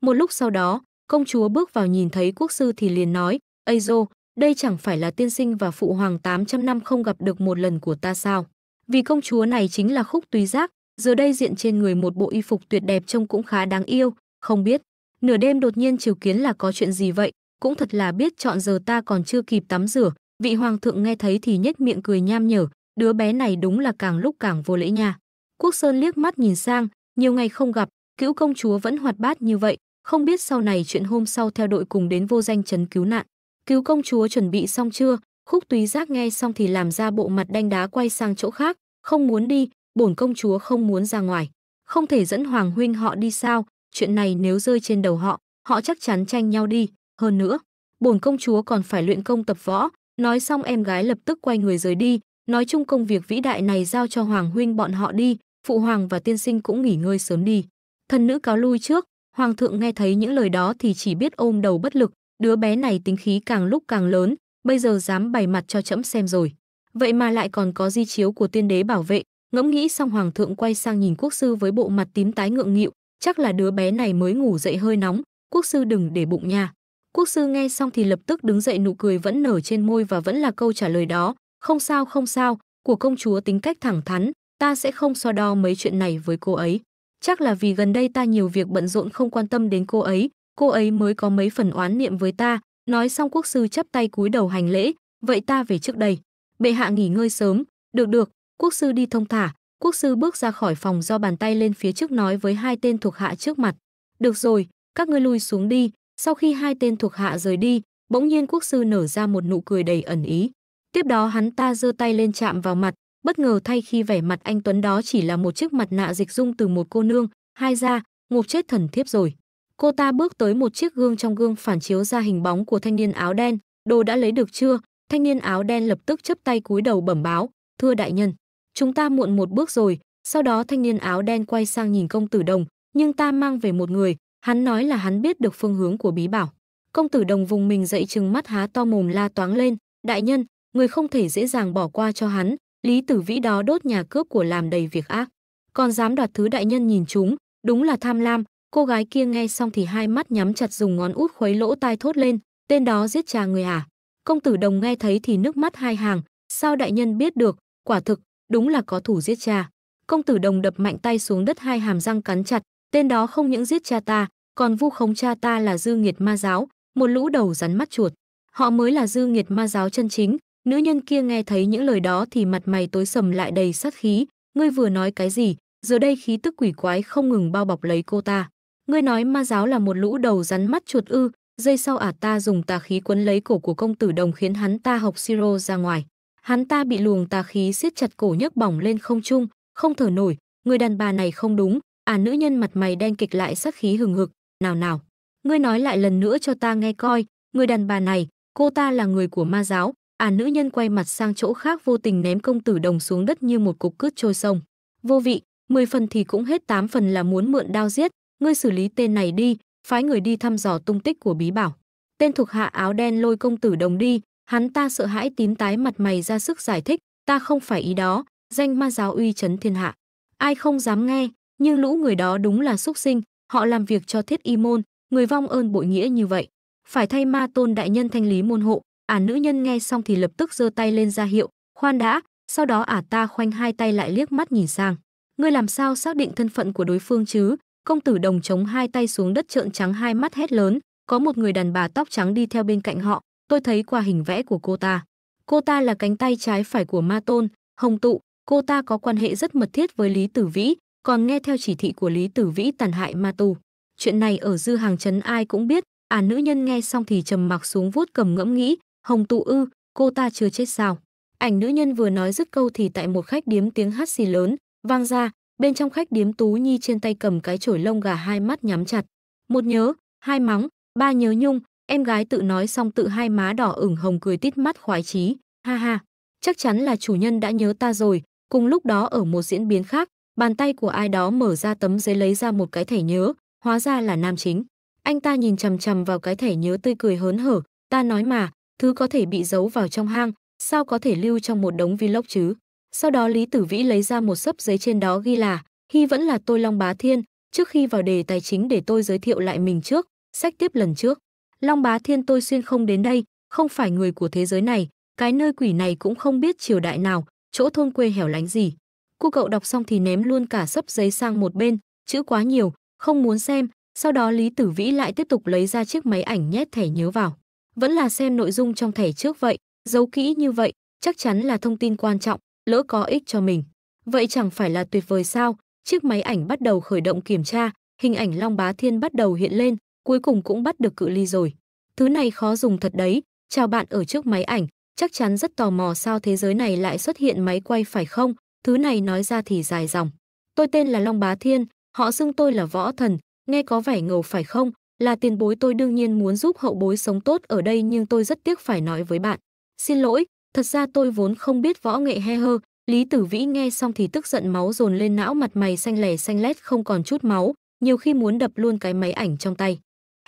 Một lúc sau đó, công chúa bước vào nhìn thấy quốc sư thì liền nói, Ây dô, đây chẳng phải là tiên sinh và phụ hoàng 800 năm không gặp được một lần của ta sao. Vì công chúa này chính là khúc túy giác, giờ đây diện trên người một bộ y phục tuyệt đẹp trông cũng khá đáng yêu, không biết nửa đêm đột nhiên chiều kiến là có chuyện gì vậy, cũng thật là biết chọn giờ ta còn chưa kịp tắm rửa, vị hoàng thượng nghe thấy thì nhếch miệng cười nham nhở, đứa bé này đúng là càng lúc càng vô lễ nha. Quốc Sơn liếc mắt nhìn sang, nhiều ngày không gặp, cữu công chúa vẫn hoạt bát như vậy, không biết sau này chuyện hôm sau theo đội cùng đến vô danh trấn cứu nạn. Cứu công chúa chuẩn bị xong chưa? Khúc túy giác nghe xong thì làm ra bộ mặt đanh đá quay sang chỗ khác, không muốn đi, bổn công chúa không muốn ra ngoài. Không thể dẫn hoàng huynh họ đi sao, chuyện này nếu rơi trên đầu họ, họ chắc chắn tranh nhau đi, hơn nữa, bổn công chúa còn phải luyện công tập võ, nói xong em gái lập tức quay người rời đi, nói chung công việc vĩ đại này giao cho hoàng huynh bọn họ đi, phụ hoàng và tiên sinh cũng nghỉ ngơi sớm đi. Thần nữ cáo lui trước, hoàng thượng nghe thấy những lời đó thì chỉ biết ôm đầu bất lực, đứa bé này tính khí càng lúc càng lớn, bây giờ dám bày mặt cho trẫm xem rồi. Vậy mà lại còn có di chiếu của tiên đế bảo vệ, ngẫm nghĩ xong hoàng thượng quay sang nhìn quốc sư với bộ mặt tím tái ngượng nghịu, chắc là đứa bé này mới ngủ dậy hơi nóng, quốc sư đừng để bụng nha. Quốc sư nghe xong thì lập tức đứng dậy nụ cười vẫn nở trên môi và vẫn là câu trả lời đó, không sao không sao, của công chúa tính cách thẳng thắn, ta sẽ không so đo mấy chuyện này với cô ấy. Chắc là vì gần đây ta nhiều việc bận rộn không quan tâm đến cô ấy, cô ấy mới có mấy phần oán niệm với ta. Nói xong quốc sư chắp tay cúi đầu hành lễ, vậy ta về trước đây. Bệ hạ nghỉ ngơi sớm, được được, quốc sư đi thông thả, Quốc sư bước ra khỏi phòng do bàn tay lên phía trước nói với hai tên thuộc hạ trước mặt. Được rồi, các ngươi lui xuống đi. Sau khi hai tên thuộc hạ rời đi, bỗng nhiên quốc sư nở ra một nụ cười đầy ẩn ý. Tiếp đó hắn ta giơ tay lên chạm vào mặt, bất ngờ thay khi vẻ mặt anh Tuấn đó chỉ là một chiếc mặt nạ dịch dung từ một cô nương, hai ra, ngục chết thần thiếp rồi. Cô ta bước tới một chiếc gương trong gương phản chiếu ra hình bóng của thanh niên áo đen, đồ đã lấy được chưa? Thanh niên áo đen lập tức chấp tay cúi đầu bẩm báo, thưa đại nhân chúng ta muộn một bước rồi, sau đó thanh niên áo đen quay sang nhìn công tử đồng, nhưng ta mang về một người, hắn nói là hắn biết được phương hướng của bí bảo. Công tử đồng vùng mình dậy trừng mắt há to mồm la toáng lên, đại nhân, người không thể dễ dàng bỏ qua cho hắn, Lý Tử Vĩ đó đốt nhà cướp của làm đầy việc ác, còn dám đoạt thứ đại nhân nhìn chúng, đúng là tham lam. Cô gái kia nghe xong thì hai mắt nhắm chặt dùng ngón út khuấy lỗ tai thốt lên, tên đó giết cha người à? Công tử đồng nghe thấy thì nước mắt hai hàng, sao đại nhân biết được, quả thực, đúng là có thủ giết cha công tử đồng đập mạnh tay xuống đất hai hàm răng cắn chặt tên đó không những giết cha ta còn vu khống cha ta là dư nghiệt ma giáo một lũ đầu rắn mắt chuột họ mới là dư nghiệt ma giáo chân chính nữ nhân kia nghe thấy những lời đó thì mặt mày tối sầm lại đầy sát khí ngươi vừa nói cái gì giờ đây khí tức quỷ quái không ngừng bao bọc lấy cô ta ngươi nói ma giáo là một lũ đầu rắn mắt chuột ư dây sau ả à ta dùng tà khí quấn lấy cổ của công tử đồng khiến hắn ta học siro ra ngoài Hắn ta bị luồng tà khí siết chặt cổ nhấc bỏng lên không trung, không thở nổi, người đàn bà này không đúng, à nữ nhân mặt mày đen kịch lại sát khí hừng hực, nào nào. Ngươi nói lại lần nữa cho ta nghe coi, người đàn bà này, cô ta là người của ma giáo, à nữ nhân quay mặt sang chỗ khác vô tình ném công tử đồng xuống đất như một cục cướp trôi sông. Vô vị, mười phần thì cũng hết tám phần là muốn mượn đao giết, ngươi xử lý tên này đi, phái người đi thăm dò tung tích của bí bảo. Tên thuộc hạ áo đen lôi công tử đồng đi, Hắn ta sợ hãi tím tái mặt mày ra sức giải thích, ta không phải ý đó, danh ma giáo uy chấn thiên hạ. Ai không dám nghe, nhưng lũ người đó đúng là súc sinh, họ làm việc cho thiết y môn, người vong ơn bội nghĩa như vậy. Phải thay ma tôn đại nhân thanh lý môn hộ, ả à, nữ nhân nghe xong thì lập tức giơ tay lên ra hiệu, khoan đã, sau đó ả à ta khoanh hai tay lại liếc mắt nhìn sang. Ngươi làm sao xác định thân phận của đối phương chứ? Công tử đồng chống hai tay xuống đất trợn trắng hai mắt hét lớn, có một người đàn bà tóc trắng đi theo bên cạnh họ, tôi thấy qua hình vẽ của cô ta. Cô ta là cánh tay trái phải của Ma Tôn, Hồng Tụ, cô ta có quan hệ rất mật thiết với Lý Tử Vĩ, còn nghe theo chỉ thị của Lý Tử Vĩ tàn hại Ma Tu. Chuyện này ở dư hàng chấn ai cũng biết, à nữ nhân nghe xong thì trầm mặc xuống vuốt cầm ngẫm nghĩ, Hồng Tụ ư, cô ta chưa chết sao? Ảnh nữ nhân vừa nói dứt câu thì tại một khách điếm tiếng hát xì lớn vang ra, bên trong khách điếm Tú Nhi trên tay cầm cái chổi lông gà hai mắt nhắm chặt. Một nhớ, hai móng, ba nhớ nhung, Em gái tự nói xong tự hai má đỏ ửng hồng cười tít mắt khoái chí, ha ha, chắc chắn là chủ nhân đã nhớ ta rồi. Cùng lúc đó ở một diễn biến khác, bàn tay của ai đó mở ra tấm giấy lấy ra một cái thẻ nhớ, hóa ra là nam chính. Anh ta nhìn chằm chằm vào cái thẻ nhớ tươi cười hớn hở, ta nói mà, thứ có thể bị giấu vào trong hang, sao có thể lưu trong một đống vlog chứ? Sau đó Lý Tử Vĩ lấy ra một sấp giấy trên đó ghi là, Hy vẫn là tôi Long Bá Thiên, trước khi vào đề tài chính để tôi giới thiệu lại mình trước, sách tiếp lần trước. Long Bá Thiên tôi xuyên không đến đây, không phải người của thế giới này, cái nơi quỷ này cũng không biết triều đại nào, chỗ thôn quê hẻo lánh gì. Cô cậu đọc xong thì ném luôn cả sấp giấy sang một bên, chữ quá nhiều, không muốn xem, sau đó Lý Tử Vĩ lại tiếp tục lấy ra chiếc máy ảnh nhét thẻ nhớ vào. Vẫn là xem nội dung trong thẻ trước vậy, giấu kỹ như vậy, chắc chắn là thông tin quan trọng, lỡ có ích cho mình. Vậy chẳng phải là tuyệt vời sao? Chiếc máy ảnh bắt đầu khởi động kiểm tra, hình ảnh Long Bá Thiên bắt đầu hiện lên, cuối cùng cũng bắt được cự ly rồi. Thứ này khó dùng thật đấy, chào bạn ở trước máy ảnh, chắc chắn rất tò mò sao thế giới này lại xuất hiện máy quay phải không, thứ này nói ra thì dài dòng. Tôi tên là Long Bá Thiên, họ xưng tôi là Võ Thần, nghe có vẻ ngầu phải không, là tiền bối tôi đương nhiên muốn giúp hậu bối sống tốt ở đây nhưng tôi rất tiếc phải nói với bạn. Xin lỗi, thật ra tôi vốn không biết võ nghệ he hơ, Lý Tử Vĩ nghe xong thì tức giận máu dồn lên não mặt mày xanh lẻ xanh lét không còn chút máu, nhiều khi muốn đập luôn cái máy ảnh trong tay.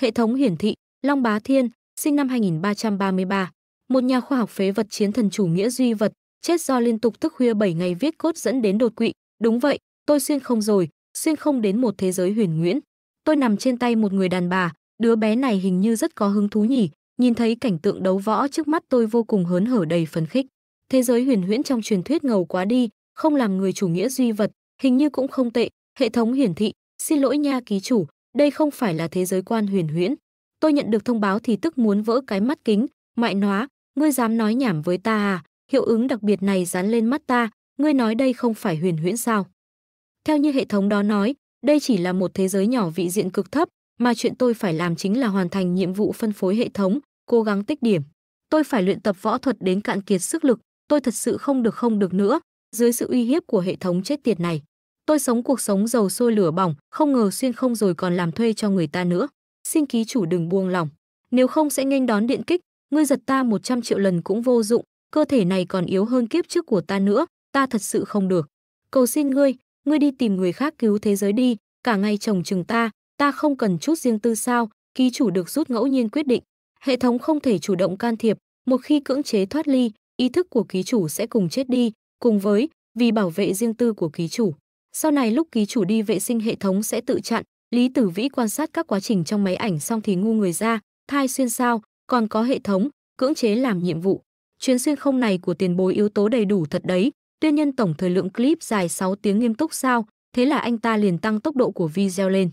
Hệ thống hiển thị, Long Bá Thiên, sinh năm 2333, một nhà khoa học phế vật chiến thần chủ nghĩa duy vật, chết do liên tục thức khuya 7 ngày viết cốt dẫn đến đột quỵ, đúng vậy, tôi xuyên không rồi, xuyên không đến một thế giới huyền nguyễn. Tôi nằm trên tay một người đàn bà, đứa bé này hình như rất có hứng thú nhỉ, nhìn thấy cảnh tượng đấu võ trước mắt tôi vô cùng hớn hở đầy phấn khích. Thế giới huyền huyễn trong truyền thuyết ngầu quá đi, không làm người chủ nghĩa duy vật, hình như cũng không tệ, hệ thống hiển thị, xin lỗi nha ký chủ, đây không phải là thế giới quan huyền huyễn. Tôi nhận được thông báo thì tức muốn vỡ cái mắt kính, mại nóa, ngươi dám nói nhảm với ta à, hiệu ứng đặc biệt này dán lên mắt ta, ngươi nói đây không phải huyền huyễn sao. Theo như hệ thống đó nói, đây chỉ là một thế giới nhỏ vị diện cực thấp, mà chuyện tôi phải làm chính là hoàn thành nhiệm vụ phân phối hệ thống, cố gắng tích điểm. Tôi phải luyện tập võ thuật đến cạn kiệt sức lực, tôi thật sự không được không được nữa, dưới sự uy hiếp của hệ thống chết tiệt này tôi sống cuộc sống dầu sôi lửa bỏng, không ngờ xuyên không rồi còn làm thuê cho người ta nữa. Xin ký chủ đừng buông lòng, nếu không sẽ nghênh đón điện kích, ngươi giật ta 100 triệu lần cũng vô dụng, cơ thể này còn yếu hơn kiếp trước của ta nữa, ta thật sự không được. Cầu xin ngươi, ngươi đi tìm người khác cứu thế giới đi, cả ngày chồng chừng ta, ta không cần chút riêng tư sao, ký chủ được rút ngẫu nhiên quyết định. Hệ thống không thể chủ động can thiệp, một khi cưỡng chế thoát ly, ý thức của ký chủ sẽ cùng chết đi, cùng với vì bảo vệ riêng tư của ký chủ. Sau này lúc ký chủ đi vệ sinh hệ thống sẽ tự chặn, Lý Tử Vĩ quan sát các quá trình trong máy ảnh xong thì ngu người ra, thai xuyên sao, còn có hệ thống, cưỡng chế làm nhiệm vụ. Chuyến xuyên không này của tiền bối yếu tố đầy đủ thật đấy, tuy nhân tổng thời lượng clip dài 6 tiếng nghiêm túc sao, thế là anh ta liền tăng tốc độ của video lên.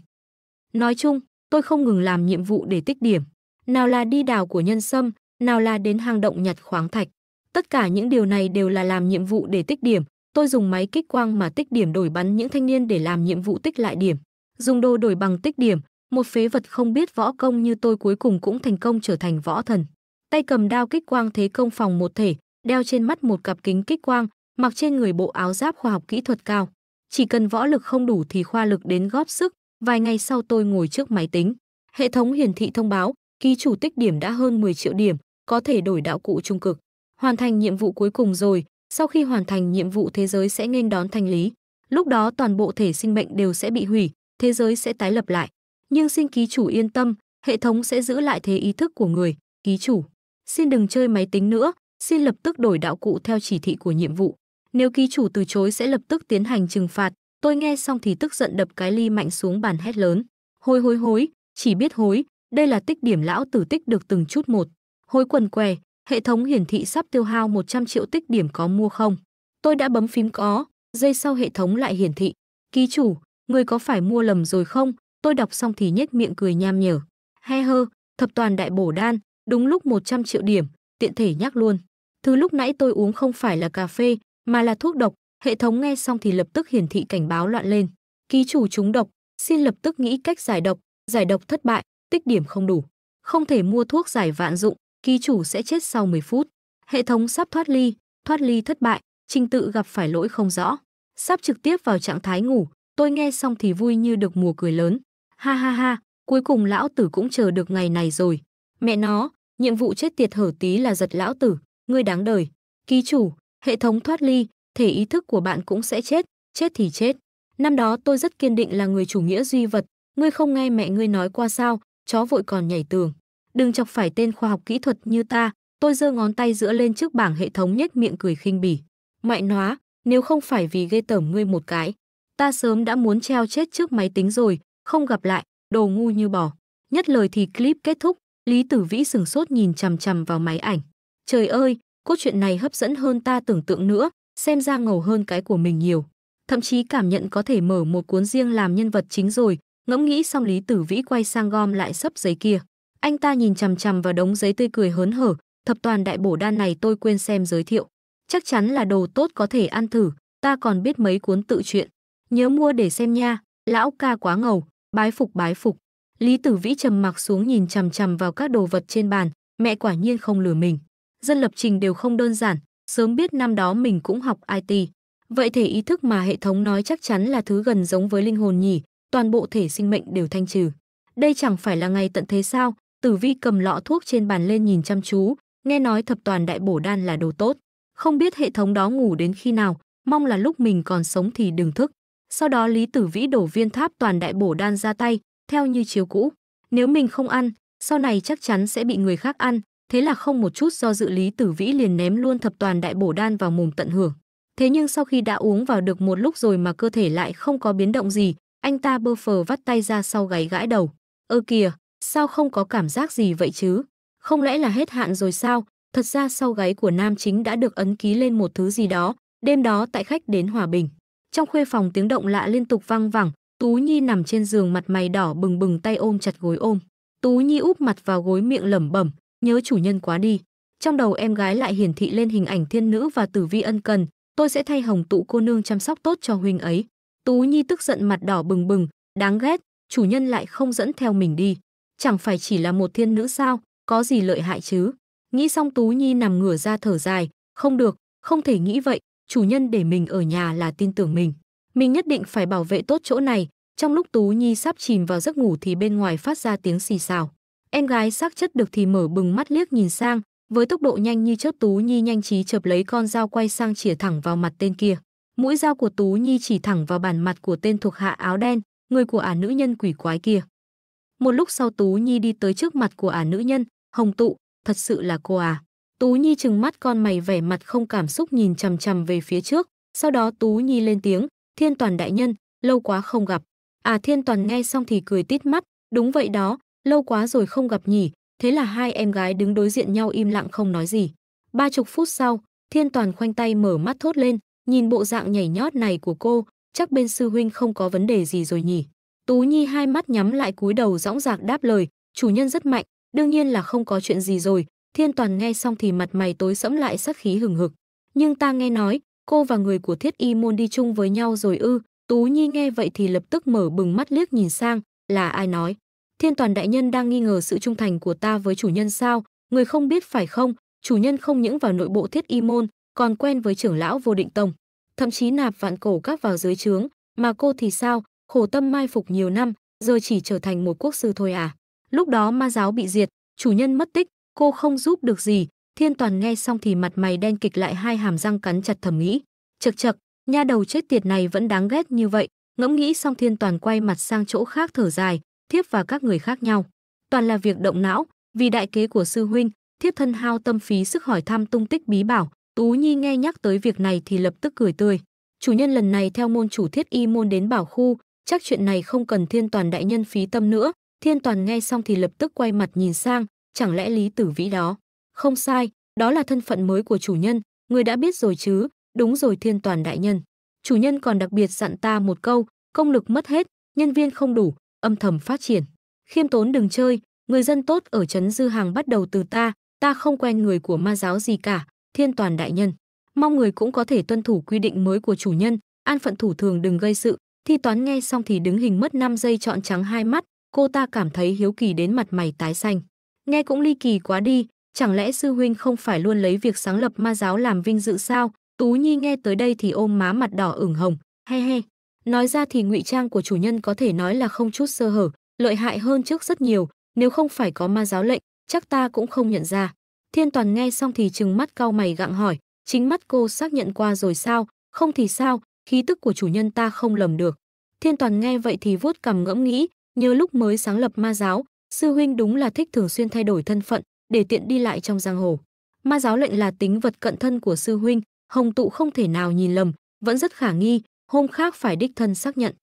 Nói chung, tôi không ngừng làm nhiệm vụ để tích điểm. Nào là đi đào của nhân sâm, nào là đến hang động nhặt khoáng thạch. Tất cả những điều này đều là làm nhiệm vụ để tích điểm, Tôi dùng máy kích quang mà tích điểm đổi bắn những thanh niên để làm nhiệm vụ tích lại điểm. Dùng đồ đổi bằng tích điểm, một phế vật không biết võ công như tôi cuối cùng cũng thành công trở thành võ thần. Tay cầm đao kích quang thế công phòng một thể, đeo trên mắt một cặp kính kích quang, mặc trên người bộ áo giáp khoa học kỹ thuật cao. Chỉ cần võ lực không đủ thì khoa lực đến góp sức, vài ngày sau tôi ngồi trước máy tính. Hệ thống hiển thị thông báo, ký chủ tích điểm đã hơn 10 triệu điểm, có thể đổi đạo cụ trung cực. Hoàn thành nhiệm vụ cuối cùng rồi, sau khi hoàn thành nhiệm vụ thế giới sẽ nghênh đón thanh lý. Lúc đó toàn bộ thể sinh mệnh đều sẽ bị hủy, thế giới sẽ tái lập lại. Nhưng xin ký chủ yên tâm, hệ thống sẽ giữ lại thế ý thức của người, ký chủ. Xin đừng chơi máy tính nữa, xin lập tức đổi đạo cụ theo chỉ thị của nhiệm vụ. Nếu ký chủ từ chối sẽ lập tức tiến hành trừng phạt. Tôi nghe xong thì tức giận đập cái ly mạnh xuống bàn hét lớn. Hôi hối hối, chỉ biết hối, đây là tích điểm lão tử tích được từng chút một. Hối quần què, Hệ thống hiển thị sắp tiêu hao 100 triệu tích điểm có mua không? Tôi đã bấm phím có, giây sau hệ thống lại hiển thị. Ký chủ, người có phải mua lầm rồi không? Tôi đọc xong thì nhếch miệng cười nham nhở. He hơ, thập toàn đại bổ đan, đúng lúc 100 triệu điểm, tiện thể nhắc luôn. Thứ lúc nãy tôi uống không phải là cà phê, mà là thuốc độc. Hệ thống nghe xong thì lập tức hiển thị cảnh báo loạn lên. Ký chủ trúng độc, xin lập tức nghĩ cách giải độc, giải độc thất bại, tích điểm không đủ. Không thể mua thuốc giải vạn dụng, ký chủ sẽ chết sau 10 phút. Hệ thống sắp thoát ly, thoát ly thất bại, trình tự gặp phải lỗi không rõ. Sắp trực tiếp vào trạng thái ngủ, tôi nghe xong thì vui như được mùa cười lớn. Ha ha ha, cuối cùng lão tử cũng chờ được ngày này rồi. Mẹ nó, nhiệm vụ chết tiệt hở tí là giật lão tử, ngươi đáng đời. Ký chủ, hệ thống thoát ly, thể ý thức của bạn cũng sẽ chết, chết thì chết. Năm đó tôi rất kiên định là người chủ nghĩa duy vật, ngươi không nghe mẹ ngươi nói qua sao, chó vội còn nhảy tường đừng chọc phải tên khoa học kỹ thuật như ta, tôi giơ ngón tay giữa lên trước bảng hệ thống nhếch miệng cười khinh bỉ. mại nóa, nếu không phải vì ghê tởm ngươi một cái, ta sớm đã muốn treo chết trước máy tính rồi, không gặp lại, đồ ngu như bò. Nhất lời thì clip kết thúc, Lý Tử Vĩ sừng sốt nhìn chằm chằm vào máy ảnh. Trời ơi, cốt truyện này hấp dẫn hơn ta tưởng tượng nữa, xem ra ngầu hơn cái của mình nhiều. Thậm chí cảm nhận có thể mở một cuốn riêng làm nhân vật chính rồi, ngẫm nghĩ xong Lý Tử Vĩ quay sang gom lại sấp giấy kia. Anh ta nhìn chằm chằm vào đống giấy tươi cười hớn hở, thập toàn đại bổ đan này tôi quên xem giới thiệu. Chắc chắn là đồ tốt có thể ăn thử, ta còn biết mấy cuốn tự truyện. Nhớ mua để xem nha, lão ca quá ngầu, bái phục bái phục. Lý Tử Vĩ trầm mặc xuống nhìn chằm chằm vào các đồ vật trên bàn, mẹ quả nhiên không lừa mình. Dân lập trình đều không đơn giản, sớm biết năm đó mình cũng học IT. Vậy thể ý thức mà hệ thống nói chắc chắn là thứ gần giống với linh hồn nhỉ, toàn bộ thể sinh mệnh đều thanh trừ. Đây chẳng phải là ngày tận thế sao, Tử Vi cầm lọ thuốc trên bàn lên nhìn chăm chú, nghe nói thập toàn đại bổ đan là đồ tốt. Không biết hệ thống đó ngủ đến khi nào, mong là lúc mình còn sống thì đừng thức. Sau đó Lý Tử Vĩ đổ viên tháp toàn đại bổ đan ra tay, theo như chiếu cũ. Nếu mình không ăn, sau này chắc chắn sẽ bị người khác ăn, thế là không một chút do dự Lý Tử Vĩ liền ném luôn thập toàn đại bổ đan vào mồm tận hưởng. Thế nhưng sau khi đã uống vào được một lúc rồi mà cơ thể lại không có biến động gì, anh ta bơ phờ vắt tay ra sau gáy gãi đầu. Ơ kìa, sao không có cảm giác gì vậy chứ? Không lẽ là hết hạn rồi sao? Thật ra sau gáy của nam chính đã được ấn ký lên một thứ gì đó, đêm đó tại khách đến Hòa Bình. Trong khuê phòng tiếng động lạ liên tục vang vẳng, Tú Nhi nằm trên giường mặt mày đỏ bừng bừng tay ôm chặt gối ôm. Tú Nhi úp mặt vào gối miệng lẩm bẩm, nhớ chủ nhân quá đi. Trong đầu em gái lại hiển thị lên hình ảnh thiên nữ và tử vi ân cần, tôi sẽ thay hồng tụ cô nương chăm sóc tốt cho huynh ấy. Tú Nhi tức giận mặt đỏ bừng bừng, đáng ghét, chủ nhân lại không dẫn theo mình đi chẳng phải chỉ là một thiên nữ sao, có gì lợi hại chứ. Nghĩ xong Tú Nhi nằm ngửa ra thở dài, không được, không thể nghĩ vậy, chủ nhân để mình ở nhà là tin tưởng mình. Mình nhất định phải bảo vệ tốt chỗ này, trong lúc Tú Nhi sắp chìm vào giấc ngủ thì bên ngoài phát ra tiếng xì xào. Em gái xác chất được thì mở bừng mắt liếc nhìn sang, với tốc độ nhanh như chớp Tú Nhi nhanh trí chợp lấy con dao quay sang chĩa thẳng vào mặt tên kia. Mũi dao của Tú Nhi chỉ thẳng vào bàn mặt của tên thuộc hạ áo đen, người của ả nữ nhân quỷ quái kia. Một lúc sau Tú Nhi đi tới trước mặt của ả à nữ nhân, Hồng Tụ, thật sự là cô à. Tú Nhi trừng mắt con mày vẻ mặt không cảm xúc nhìn chằm chằm về phía trước, sau đó Tú Nhi lên tiếng, Thiên Toàn đại nhân, lâu quá không gặp. À Thiên Toàn nghe xong thì cười tít mắt, đúng vậy đó, lâu quá rồi không gặp nhỉ, thế là hai em gái đứng đối diện nhau im lặng không nói gì. Ba chục phút sau, Thiên Toàn khoanh tay mở mắt thốt lên, nhìn bộ dạng nhảy nhót này của cô, chắc bên sư huynh không có vấn đề gì rồi nhỉ. Tú Nhi hai mắt nhắm lại cúi đầu dõng dạc đáp lời, chủ nhân rất mạnh, đương nhiên là không có chuyện gì rồi. Thiên Toàn nghe xong thì mặt mày tối sẫm lại sắc khí hừng hực. Nhưng ta nghe nói, cô và người của Thiết Y Môn đi chung với nhau rồi ư? Tú Nhi nghe vậy thì lập tức mở bừng mắt liếc nhìn sang, là ai nói? Thiên Toàn đại nhân đang nghi ngờ sự trung thành của ta với chủ nhân sao? Người không biết phải không? Chủ nhân không những vào nội bộ Thiết Y Môn, còn quen với trưởng lão vô định tông, thậm chí nạp vạn cổ các vào dưới trướng, mà cô thì sao? khổ tâm mai phục nhiều năm, giờ chỉ trở thành một quốc sư thôi à. Lúc đó ma giáo bị diệt, chủ nhân mất tích, cô không giúp được gì. Thiên Toàn nghe xong thì mặt mày đen kịch lại hai hàm răng cắn chặt thầm nghĩ. Chật chật, nha đầu chết tiệt này vẫn đáng ghét như vậy. Ngẫm nghĩ xong Thiên Toàn quay mặt sang chỗ khác thở dài, thiếp và các người khác nhau. Toàn là việc động não, vì đại kế của sư huynh, thiếp thân hao tâm phí sức hỏi thăm tung tích bí bảo. Tú Nhi nghe nhắc tới việc này thì lập tức cười tươi. Chủ nhân lần này theo môn chủ thiết y môn đến bảo khu, chắc chuyện này không cần thiên toàn đại nhân phí tâm nữa. Thiên toàn nghe xong thì lập tức quay mặt nhìn sang, chẳng lẽ Lý Tử Vĩ đó? Không sai, đó là thân phận mới của chủ nhân, người đã biết rồi chứ, đúng rồi thiên toàn đại nhân. Chủ nhân còn đặc biệt dặn ta một câu, công lực mất hết, nhân viên không đủ, âm thầm phát triển. Khiêm tốn đừng chơi, người dân tốt ở Trấn Dư Hàng bắt đầu từ ta, ta không quen người của ma giáo gì cả, thiên toàn đại nhân. Mong người cũng có thể tuân thủ quy định mới của chủ nhân, an phận thủ thường đừng gây sự, Thi toán nghe xong thì đứng hình mất 5 giây trọn trắng hai mắt, cô ta cảm thấy hiếu kỳ đến mặt mày tái xanh. Nghe cũng ly kỳ quá đi, chẳng lẽ sư huynh không phải luôn lấy việc sáng lập ma giáo làm vinh dự sao? Tú Nhi nghe tới đây thì ôm má mặt đỏ ửng hồng, he he. Nói ra thì ngụy trang của chủ nhân có thể nói là không chút sơ hở, lợi hại hơn trước rất nhiều, nếu không phải có ma giáo lệnh, chắc ta cũng không nhận ra. Thiên Toàn nghe xong thì trừng mắt cau mày gặng hỏi, chính mắt cô xác nhận qua rồi sao, không thì sao, khí tức của chủ nhân ta không lầm được. Thiên Toàn nghe vậy thì vuốt cằm ngẫm nghĩ, nhớ lúc mới sáng lập ma giáo, sư huynh đúng là thích thường xuyên thay đổi thân phận để tiện đi lại trong giang hồ. Ma giáo lệnh là tính vật cận thân của sư huynh, Hồng tụ không thể nào nhìn lầm, vẫn rất khả nghi, hôm khác phải đích thân xác nhận.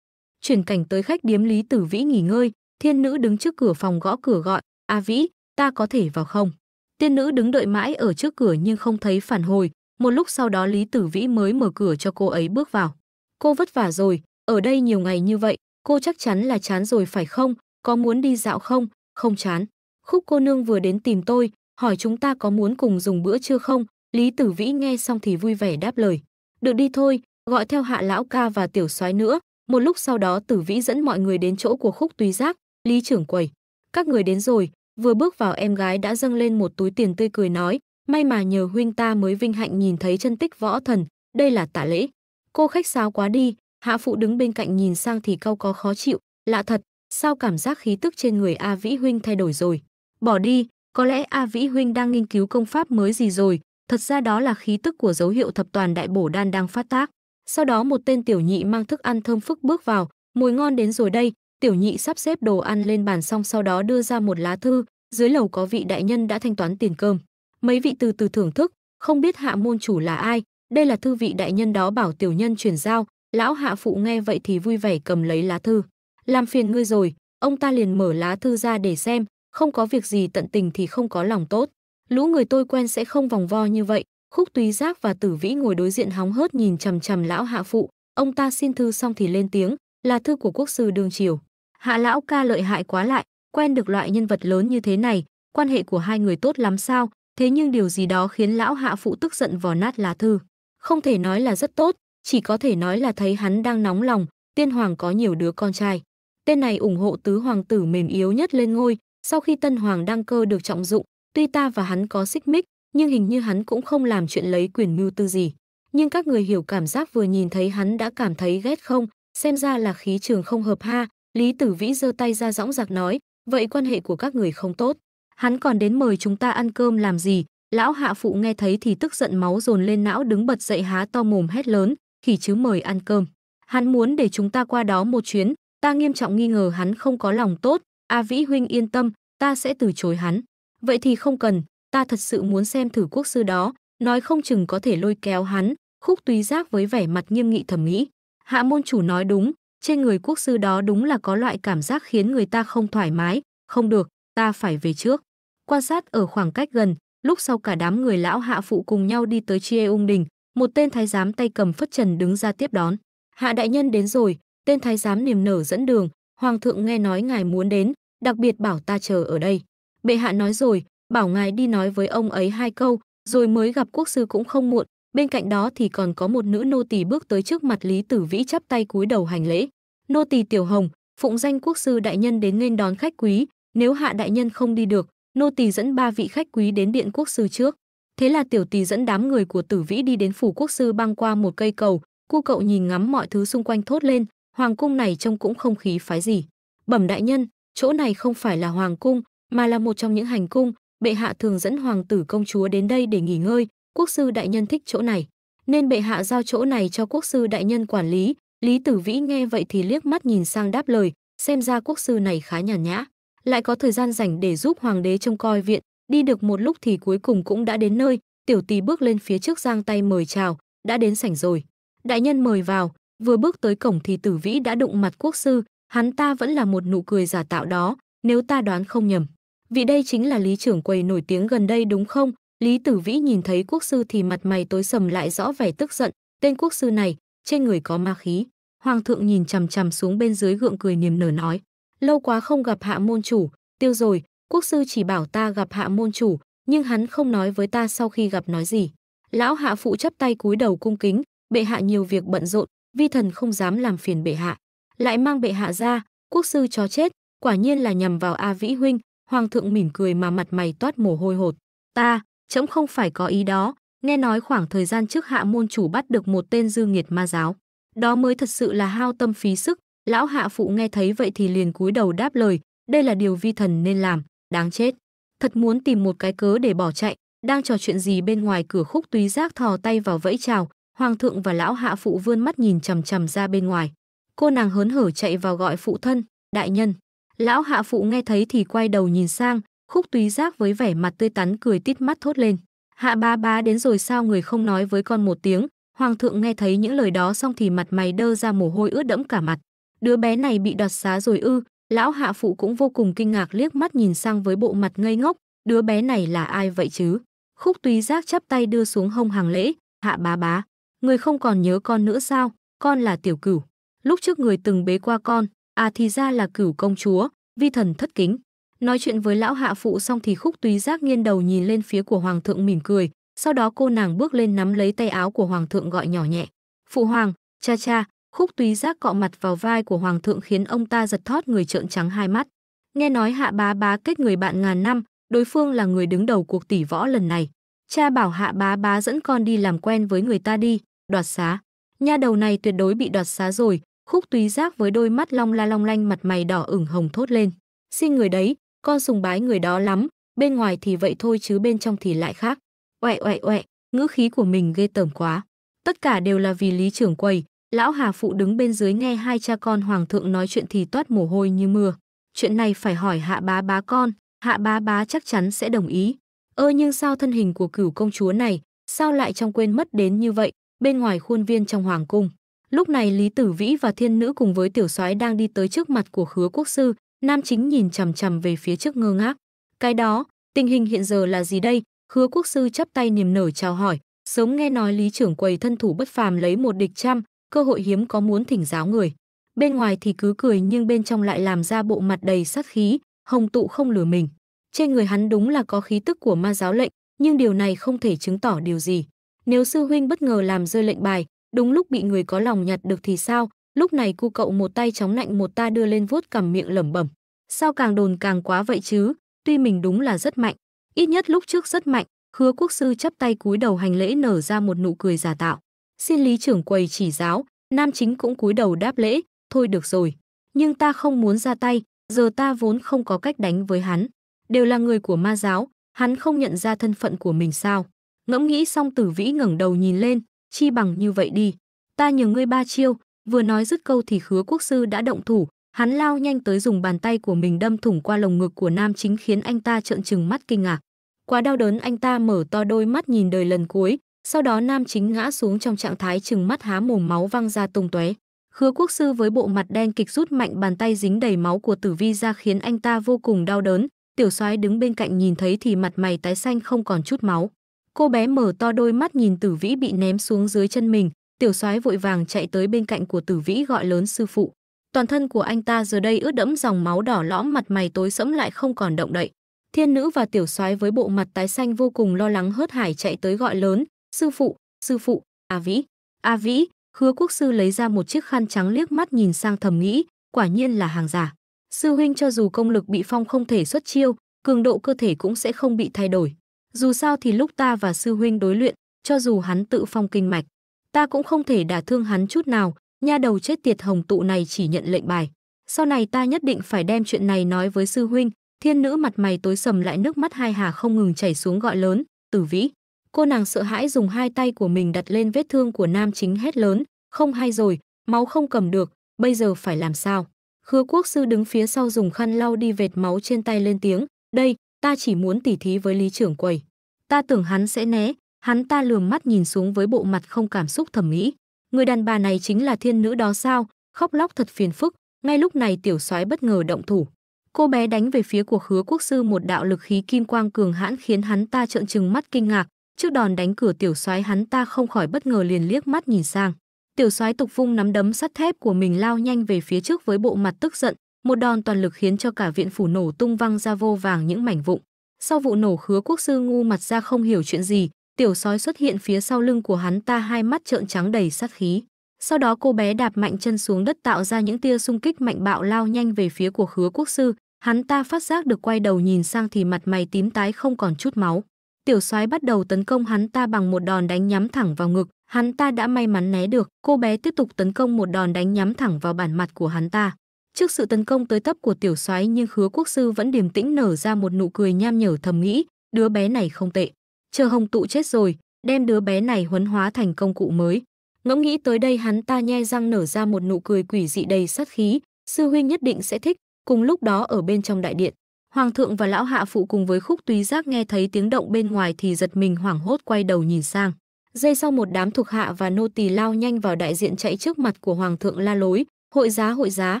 Chuyển cảnh tới khách điếm Lý Tử Vĩ nghỉ ngơi, thiên nữ đứng trước cửa phòng gõ cửa gọi, "A Vĩ, ta có thể vào không?" Tiên nữ đứng đợi mãi ở trước cửa nhưng không thấy phản hồi, một lúc sau đó Lý Tử Vĩ mới mở cửa cho cô ấy bước vào. Cô vất vả rồi, ở đây nhiều ngày như vậy, cô chắc chắn là chán rồi phải không? Có muốn đi dạo không? Không chán. Khúc cô nương vừa đến tìm tôi, hỏi chúng ta có muốn cùng dùng bữa chưa không? Lý Tử Vĩ nghe xong thì vui vẻ đáp lời. Được đi thôi, gọi theo hạ lão ca và tiểu soái nữa. Một lúc sau đó Tử Vĩ dẫn mọi người đến chỗ của khúc tùy giác, Lý trưởng quầy. Các người đến rồi, vừa bước vào em gái đã dâng lên một túi tiền tươi cười nói, May mà nhờ huynh ta mới vinh hạnh nhìn thấy chân tích võ thần, đây là tạ lễ. Cô khách sáo quá đi, hạ phụ đứng bên cạnh nhìn sang thì cau có khó chịu, lạ thật, sao cảm giác khí tức trên người A Vĩ huynh thay đổi rồi. Bỏ đi, có lẽ A Vĩ huynh đang nghiên cứu công pháp mới gì rồi, thật ra đó là khí tức của dấu hiệu thập toàn đại bổ đan đang phát tác. Sau đó một tên tiểu nhị mang thức ăn thơm phức bước vào, mùi ngon đến rồi đây, tiểu nhị sắp xếp đồ ăn lên bàn xong sau đó đưa ra một lá thư, dưới lầu có vị đại nhân đã thanh toán tiền cơm. Mấy vị từ từ thưởng thức, không biết hạ môn chủ là ai, đây là thư vị đại nhân đó bảo tiểu nhân truyền giao, lão hạ phụ nghe vậy thì vui vẻ cầm lấy lá thư. Làm phiền ngươi rồi, ông ta liền mở lá thư ra để xem, không có việc gì tận tình thì không có lòng tốt. Lũ người tôi quen sẽ không vòng vo như vậy, khúc túy giác và tử vĩ ngồi đối diện hóng hớt nhìn chằm chằm lão hạ phụ, ông ta xin thư xong thì lên tiếng, là thư của quốc sư đương triều. Hạ lão ca lợi hại quá lại, quen được loại nhân vật lớn như thế này, quan hệ của hai người tốt lắm sao, Thế nhưng điều gì đó khiến lão hạ phụ tức giận vò nát lá thư. Không thể nói là rất tốt, chỉ có thể nói là thấy hắn đang nóng lòng, tiên hoàng có nhiều đứa con trai. Tên này ủng hộ tứ hoàng tử mềm yếu nhất lên ngôi, sau khi tân hoàng đăng cơ được trọng dụng, tuy ta và hắn có xích mích, nhưng hình như hắn cũng không làm chuyện lấy quyền mưu tư gì. Nhưng các người hiểu cảm giác vừa nhìn thấy hắn đã cảm thấy ghét không, xem ra là khí trường không hợp ha, Lý Tử Vĩ giơ tay ra dõng dạc nói, vậy quan hệ của các người không tốt hắn còn đến mời chúng ta ăn cơm làm gì, lão hạ phụ nghe thấy thì tức giận máu dồn lên não đứng bật dậy há to mồm hét lớn, khỉ chứ mời ăn cơm. Hắn muốn để chúng ta qua đó một chuyến, ta nghiêm trọng nghi ngờ hắn không có lòng tốt, A Vĩ huynh yên tâm, ta sẽ từ chối hắn. Vậy thì không cần, ta thật sự muốn xem thử quốc sư đó, nói không chừng có thể lôi kéo hắn, khúc túy giác với vẻ mặt nghiêm nghị thầm nghĩ. Hạ môn chủ nói đúng, trên người quốc sư đó đúng là có loại cảm giác khiến người ta không thoải mái, không được, ta phải về trước. Quan sát ở khoảng cách gần, lúc sau cả đám người lão hạ phụ cùng nhau đi tới chia ung đình, một tên thái giám tay cầm phất trần đứng ra tiếp đón. Hạ đại nhân đến rồi, tên thái giám niềm nở dẫn đường, hoàng thượng nghe nói ngài muốn đến, đặc biệt bảo ta chờ ở đây. Bệ hạ nói rồi, bảo ngài đi nói với ông ấy hai câu, rồi mới gặp quốc sư cũng không muộn, bên cạnh đó thì còn có một nữ nô tỳ bước tới trước mặt Lý Tử Vĩ chắp tay cúi đầu hành lễ. Nô tỳ Tiểu Hồng, phụng danh quốc sư đại nhân đến nghênh đón khách quý, nếu hạ đại nhân không đi được, nô tỳ dẫn ba vị khách quý đến điện quốc sư trước. Thế là tiểu tỳ dẫn đám người của tử vĩ đi đến phủ quốc sư băng qua một cây cầu, cu cậu nhìn ngắm mọi thứ xung quanh thốt lên, hoàng cung này trông cũng không khí phái gì. Bẩm đại nhân, chỗ này không phải là hoàng cung, mà là một trong những hành cung, bệ hạ thường dẫn hoàng tử công chúa đến đây để nghỉ ngơi, quốc sư đại nhân thích chỗ này. Nên bệ hạ giao chỗ này cho quốc sư đại nhân quản lý, Lý Tử Vĩ nghe vậy thì liếc mắt nhìn sang đáp lời, xem ra quốc sư này khá nhàn nhã lại có thời gian rảnh để giúp hoàng đế trông coi viện, đi được một lúc thì cuối cùng cũng đã đến nơi, tiểu tì bước lên phía trước giang tay mời chào, đã đến sảnh rồi. Đại nhân mời vào, vừa bước tới cổng thì Tử Vĩ đã đụng mặt quốc sư, hắn ta vẫn là một nụ cười giả tạo đó, nếu ta đoán không nhầm. Vị đây chính là Lý trưởng quầy nổi tiếng gần đây đúng không? Lý Tử Vĩ nhìn thấy quốc sư thì mặt mày tối sầm lại rõ vẻ tức giận, tên quốc sư này, trên người có ma khí. Hoàng thượng nhìn chằm chằm xuống bên dưới gượng cười niềm nở nói, lâu quá không gặp hạ môn chủ, tiêu rồi, quốc sư chỉ bảo ta gặp hạ môn chủ, nhưng hắn không nói với ta sau khi gặp nói gì. Lão hạ phụ chấp tay cúi đầu cung kính, bệ hạ nhiều việc bận rộn, vi thần không dám làm phiền bệ hạ. Lại mang bệ hạ ra, quốc sư cho chết, quả nhiên là nhầm vào A Vĩ Huynh, hoàng thượng mỉm cười mà mặt mày toát mồ hôi hột. Ta, chấm không phải có ý đó, nghe nói khoảng thời gian trước hạ môn chủ bắt được một tên dư nghiệt ma giáo. Đó mới thật sự là hao tâm phí sức, Lão hạ phụ nghe thấy vậy thì liền cúi đầu đáp lời, đây là điều vi thần nên làm, đáng chết. Thật muốn tìm một cái cớ để bỏ chạy, đang trò chuyện gì bên ngoài cửa khúc túy giác thò tay vào vẫy chào, hoàng thượng và lão hạ phụ vươn mắt nhìn chằm chằm ra bên ngoài. Cô nàng hớn hở chạy vào gọi phụ thân, đại nhân. Lão hạ phụ nghe thấy thì quay đầu nhìn sang, khúc túy giác với vẻ mặt tươi tắn cười tít mắt thốt lên. Hạ ba ba đến rồi sao người không nói với con một tiếng, hoàng thượng nghe thấy những lời đó xong thì mặt mày đơ ra mồ hôi ướt đẫm cả mặt. Đứa bé này bị đoạt xá rồi ư, lão hạ phụ cũng vô cùng kinh ngạc liếc mắt nhìn sang với bộ mặt ngây ngốc, đứa bé này là ai vậy chứ? Khúc túy giác chắp tay đưa xuống hông hàng lễ, hạ bá bá. Người không còn nhớ con nữa sao, con là tiểu cửu. Lúc trước người từng bế qua con, à thì ra là cửu công chúa, vi thần thất kính. Nói chuyện với lão hạ phụ xong thì khúc túy giác nghiêng đầu nhìn lên phía của hoàng thượng mỉm cười, sau đó cô nàng bước lên nắm lấy tay áo của hoàng thượng gọi nhỏ nhẹ. Phụ hoàng, cha cha, Khúc túy giác cọ mặt vào vai của hoàng thượng khiến ông ta giật thót người trợn trắng hai mắt. Nghe nói hạ bá bá kết người bạn ngàn năm, đối phương là người đứng đầu cuộc tỷ võ lần này. Cha bảo hạ bá bá dẫn con đi làm quen với người ta đi, đoạt xá. Nha đầu này tuyệt đối bị đoạt xá rồi, khúc túy giác với đôi mắt long la long lanh mặt mày đỏ ửng hồng thốt lên. Xin người đấy, con sùng bái người đó lắm, bên ngoài thì vậy thôi chứ bên trong thì lại khác. Oẹ oẹ oẹ, ngữ khí của mình ghê tởm quá. Tất cả đều là vì lý trưởng quầy, Lão Hà Phụ đứng bên dưới nghe hai cha con hoàng thượng nói chuyện thì toát mồ hôi như mưa. Chuyện này phải hỏi hạ bá bá con, hạ bá bá chắc chắn sẽ đồng ý. Ơ nhưng sao thân hình của cửu công chúa này, sao lại trong quên mất đến như vậy, bên ngoài khuôn viên trong hoàng cung. Lúc này Lý Tử Vĩ và thiên nữ cùng với tiểu soái đang đi tới trước mặt của khứa quốc sư, nam chính nhìn chằm chằm về phía trước ngơ ngác. Cái đó, tình hình hiện giờ là gì đây? Khứa quốc sư chắp tay niềm nở chào hỏi, sớm nghe nói Lý trưởng quầy thân thủ bất phàm lấy một địch trăm, cơ hội hiếm có muốn thỉnh giáo người. Bên ngoài thì cứ cười nhưng bên trong lại làm ra bộ mặt đầy sát khí, hồng tụ không lừa mình. Trên người hắn đúng là có khí tức của ma giáo lệnh, nhưng điều này không thể chứng tỏ điều gì. Nếu sư huynh bất ngờ làm rơi lệnh bài, đúng lúc bị người có lòng nhặt được thì sao? Lúc này cu cậu một tay chóng lạnh một ta đưa lên vuốt cầm miệng lẩm bẩm. Sao càng đồn càng quá vậy chứ? Tuy mình đúng là rất mạnh, ít nhất lúc trước rất mạnh, Hứa Quốc sư chắp tay cúi đầu hành lễ nở ra một nụ cười giả tạo xin lý trưởng quầy chỉ giáo, nam chính cũng cúi đầu đáp lễ, thôi được rồi, nhưng ta không muốn ra tay, giờ ta vốn không có cách đánh với hắn. Đều là người của ma giáo, hắn không nhận ra thân phận của mình sao. Ngẫm nghĩ xong tử vĩ ngẩng đầu nhìn lên, chi bằng như vậy đi. Ta nhờ ngươi ba chiêu, vừa nói dứt câu thì khứa quốc sư đã động thủ, hắn lao nhanh tới dùng bàn tay của mình đâm thủng qua lồng ngực của nam chính khiến anh ta trợn trừng mắt kinh ngạc. Quá đau đớn anh ta mở to đôi mắt nhìn đời lần cuối, sau đó nam chính ngã xuống trong trạng thái chừng mắt há mồm máu văng ra tung tóe. Khứa quốc sư với bộ mặt đen kịch rút mạnh bàn tay dính đầy máu của tử vi ra khiến anh ta vô cùng đau đớn. Tiểu soái đứng bên cạnh nhìn thấy thì mặt mày tái xanh không còn chút máu. Cô bé mở to đôi mắt nhìn tử vĩ bị ném xuống dưới chân mình. Tiểu soái vội vàng chạy tới bên cạnh của tử vĩ gọi lớn sư phụ. Toàn thân của anh ta giờ đây ướt đẫm dòng máu đỏ lõm mặt mày tối sẫm lại không còn động đậy. Thiên nữ và tiểu soái với bộ mặt tái xanh vô cùng lo lắng hớt hải chạy tới gọi lớn, Sư phụ, sư phụ, A Vĩ, A Vĩ, hứa quốc sư lấy ra một chiếc khăn trắng liếc mắt nhìn sang thầm nghĩ, quả nhiên là hàng giả. Sư huynh cho dù công lực bị phong không thể xuất chiêu, cường độ cơ thể cũng sẽ không bị thay đổi. Dù sao thì lúc ta và sư huynh đối luyện, cho dù hắn tự phong kinh mạch, ta cũng không thể đả thương hắn chút nào, nha đầu chết tiệt hồng tụ này chỉ nhận lệnh bài. Sau này ta nhất định phải đem chuyện này nói với sư huynh, thiên nữ mặt mày tối sầm lại nước mắt hai hà không ngừng chảy xuống gọi lớn, tử vĩ, cô nàng sợ hãi dùng hai tay của mình đặt lên vết thương của nam chính hét lớn, không hay rồi, máu không cầm được, bây giờ phải làm sao? Khứa quốc sư đứng phía sau dùng khăn lau đi vệt máu trên tay lên tiếng, đây, ta chỉ muốn tỉ thí với lý trưởng quầy. Ta tưởng hắn sẽ né, hắn ta lườm mắt nhìn xuống với bộ mặt không cảm xúc thẩm mỹ. Người đàn bà này chính là thiên nữ đó sao, khóc lóc thật phiền phức, ngay lúc này tiểu soái bất ngờ động thủ. Cô bé đánh về phía của khứa quốc sư một đạo lực khí kim quang cường hãn khiến hắn ta trợn trừng mắt kinh ngạc, Trước đòn đánh cửa tiểu soái hắn ta không khỏi bất ngờ liền liếc mắt nhìn sang. Tiểu soái tục vung nắm đấm sắt thép của mình lao nhanh về phía trước với bộ mặt tức giận, một đòn toàn lực khiến cho cả viện phủ nổ tung văng ra vô vàng những mảnh vụn. Sau vụ nổ khứa quốc sư ngu mặt ra không hiểu chuyện gì, tiểu sói xuất hiện phía sau lưng của hắn ta hai mắt trợn trắng đầy sát khí. Sau đó cô bé đạp mạnh chân xuống đất tạo ra những tia xung kích mạnh bạo lao nhanh về phía của khứa quốc sư, hắn ta phát giác được quay đầu nhìn sang thì mặt mày tím tái không còn chút máu tiểu soái bắt đầu tấn công hắn ta bằng một đòn đánh nhắm thẳng vào ngực, hắn ta đã may mắn né được, cô bé tiếp tục tấn công một đòn đánh nhắm thẳng vào bản mặt của hắn ta. Trước sự tấn công tới tấp của tiểu soái nhưng Hứa Quốc sư vẫn điềm tĩnh nở ra một nụ cười nham nhở thầm nghĩ, đứa bé này không tệ. Chờ Hồng tụ chết rồi, đem đứa bé này huấn hóa thành công cụ mới. Ngẫm nghĩ tới đây hắn ta nhe răng nở ra một nụ cười quỷ dị đầy sát khí, sư huynh nhất định sẽ thích, cùng lúc đó ở bên trong đại điện. Hoàng thượng và lão hạ phụ cùng với khúc túy giác nghe thấy tiếng động bên ngoài thì giật mình hoảng hốt quay đầu nhìn sang. Giây sau một đám thuộc hạ và nô tỳ lao nhanh vào đại diện chạy trước mặt của hoàng thượng la lối, hội giá hội giá,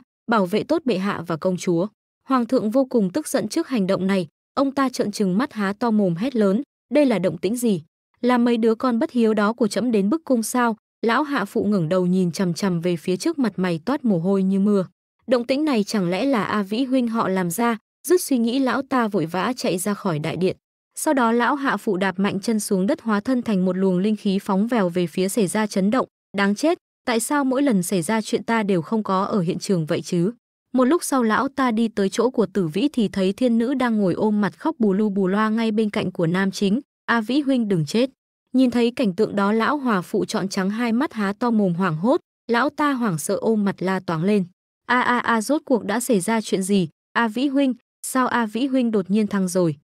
bảo vệ tốt bệ hạ và công chúa. Hoàng thượng vô cùng tức giận trước hành động này, ông ta trợn trừng mắt há to mồm hét lớn, đây là động tĩnh gì? Là mấy đứa con bất hiếu đó của trẫm đến bức cung sao? Lão hạ phụ ngẩng đầu nhìn chằm chằm về phía trước mặt mày toát mồ hôi như mưa. Động tĩnh này chẳng lẽ là A Vĩ huynh họ làm ra, Dứt suy nghĩ lão ta vội vã chạy ra khỏi đại điện. Sau đó lão hạ phụ đạp mạnh chân xuống đất hóa thân thành một luồng linh khí phóng vèo về phía xảy ra chấn động. Đáng chết, tại sao mỗi lần xảy ra chuyện ta đều không có ở hiện trường vậy chứ? Một lúc sau lão ta đi tới chỗ của tử vĩ thì thấy thiên nữ đang ngồi ôm mặt khóc bù lu bù loa ngay bên cạnh của nam chính. A vĩ huynh đừng chết. Nhìn thấy cảnh tượng đó lão hòa phụ trọn trắng hai mắt há to mồm hoảng hốt, lão ta hoảng sợ ôm mặt la toáng lên. A a a rốt cuộc đã xảy ra chuyện gì? A vĩ huynh, sao A Vĩ Huynh đột nhiên thăng rồi.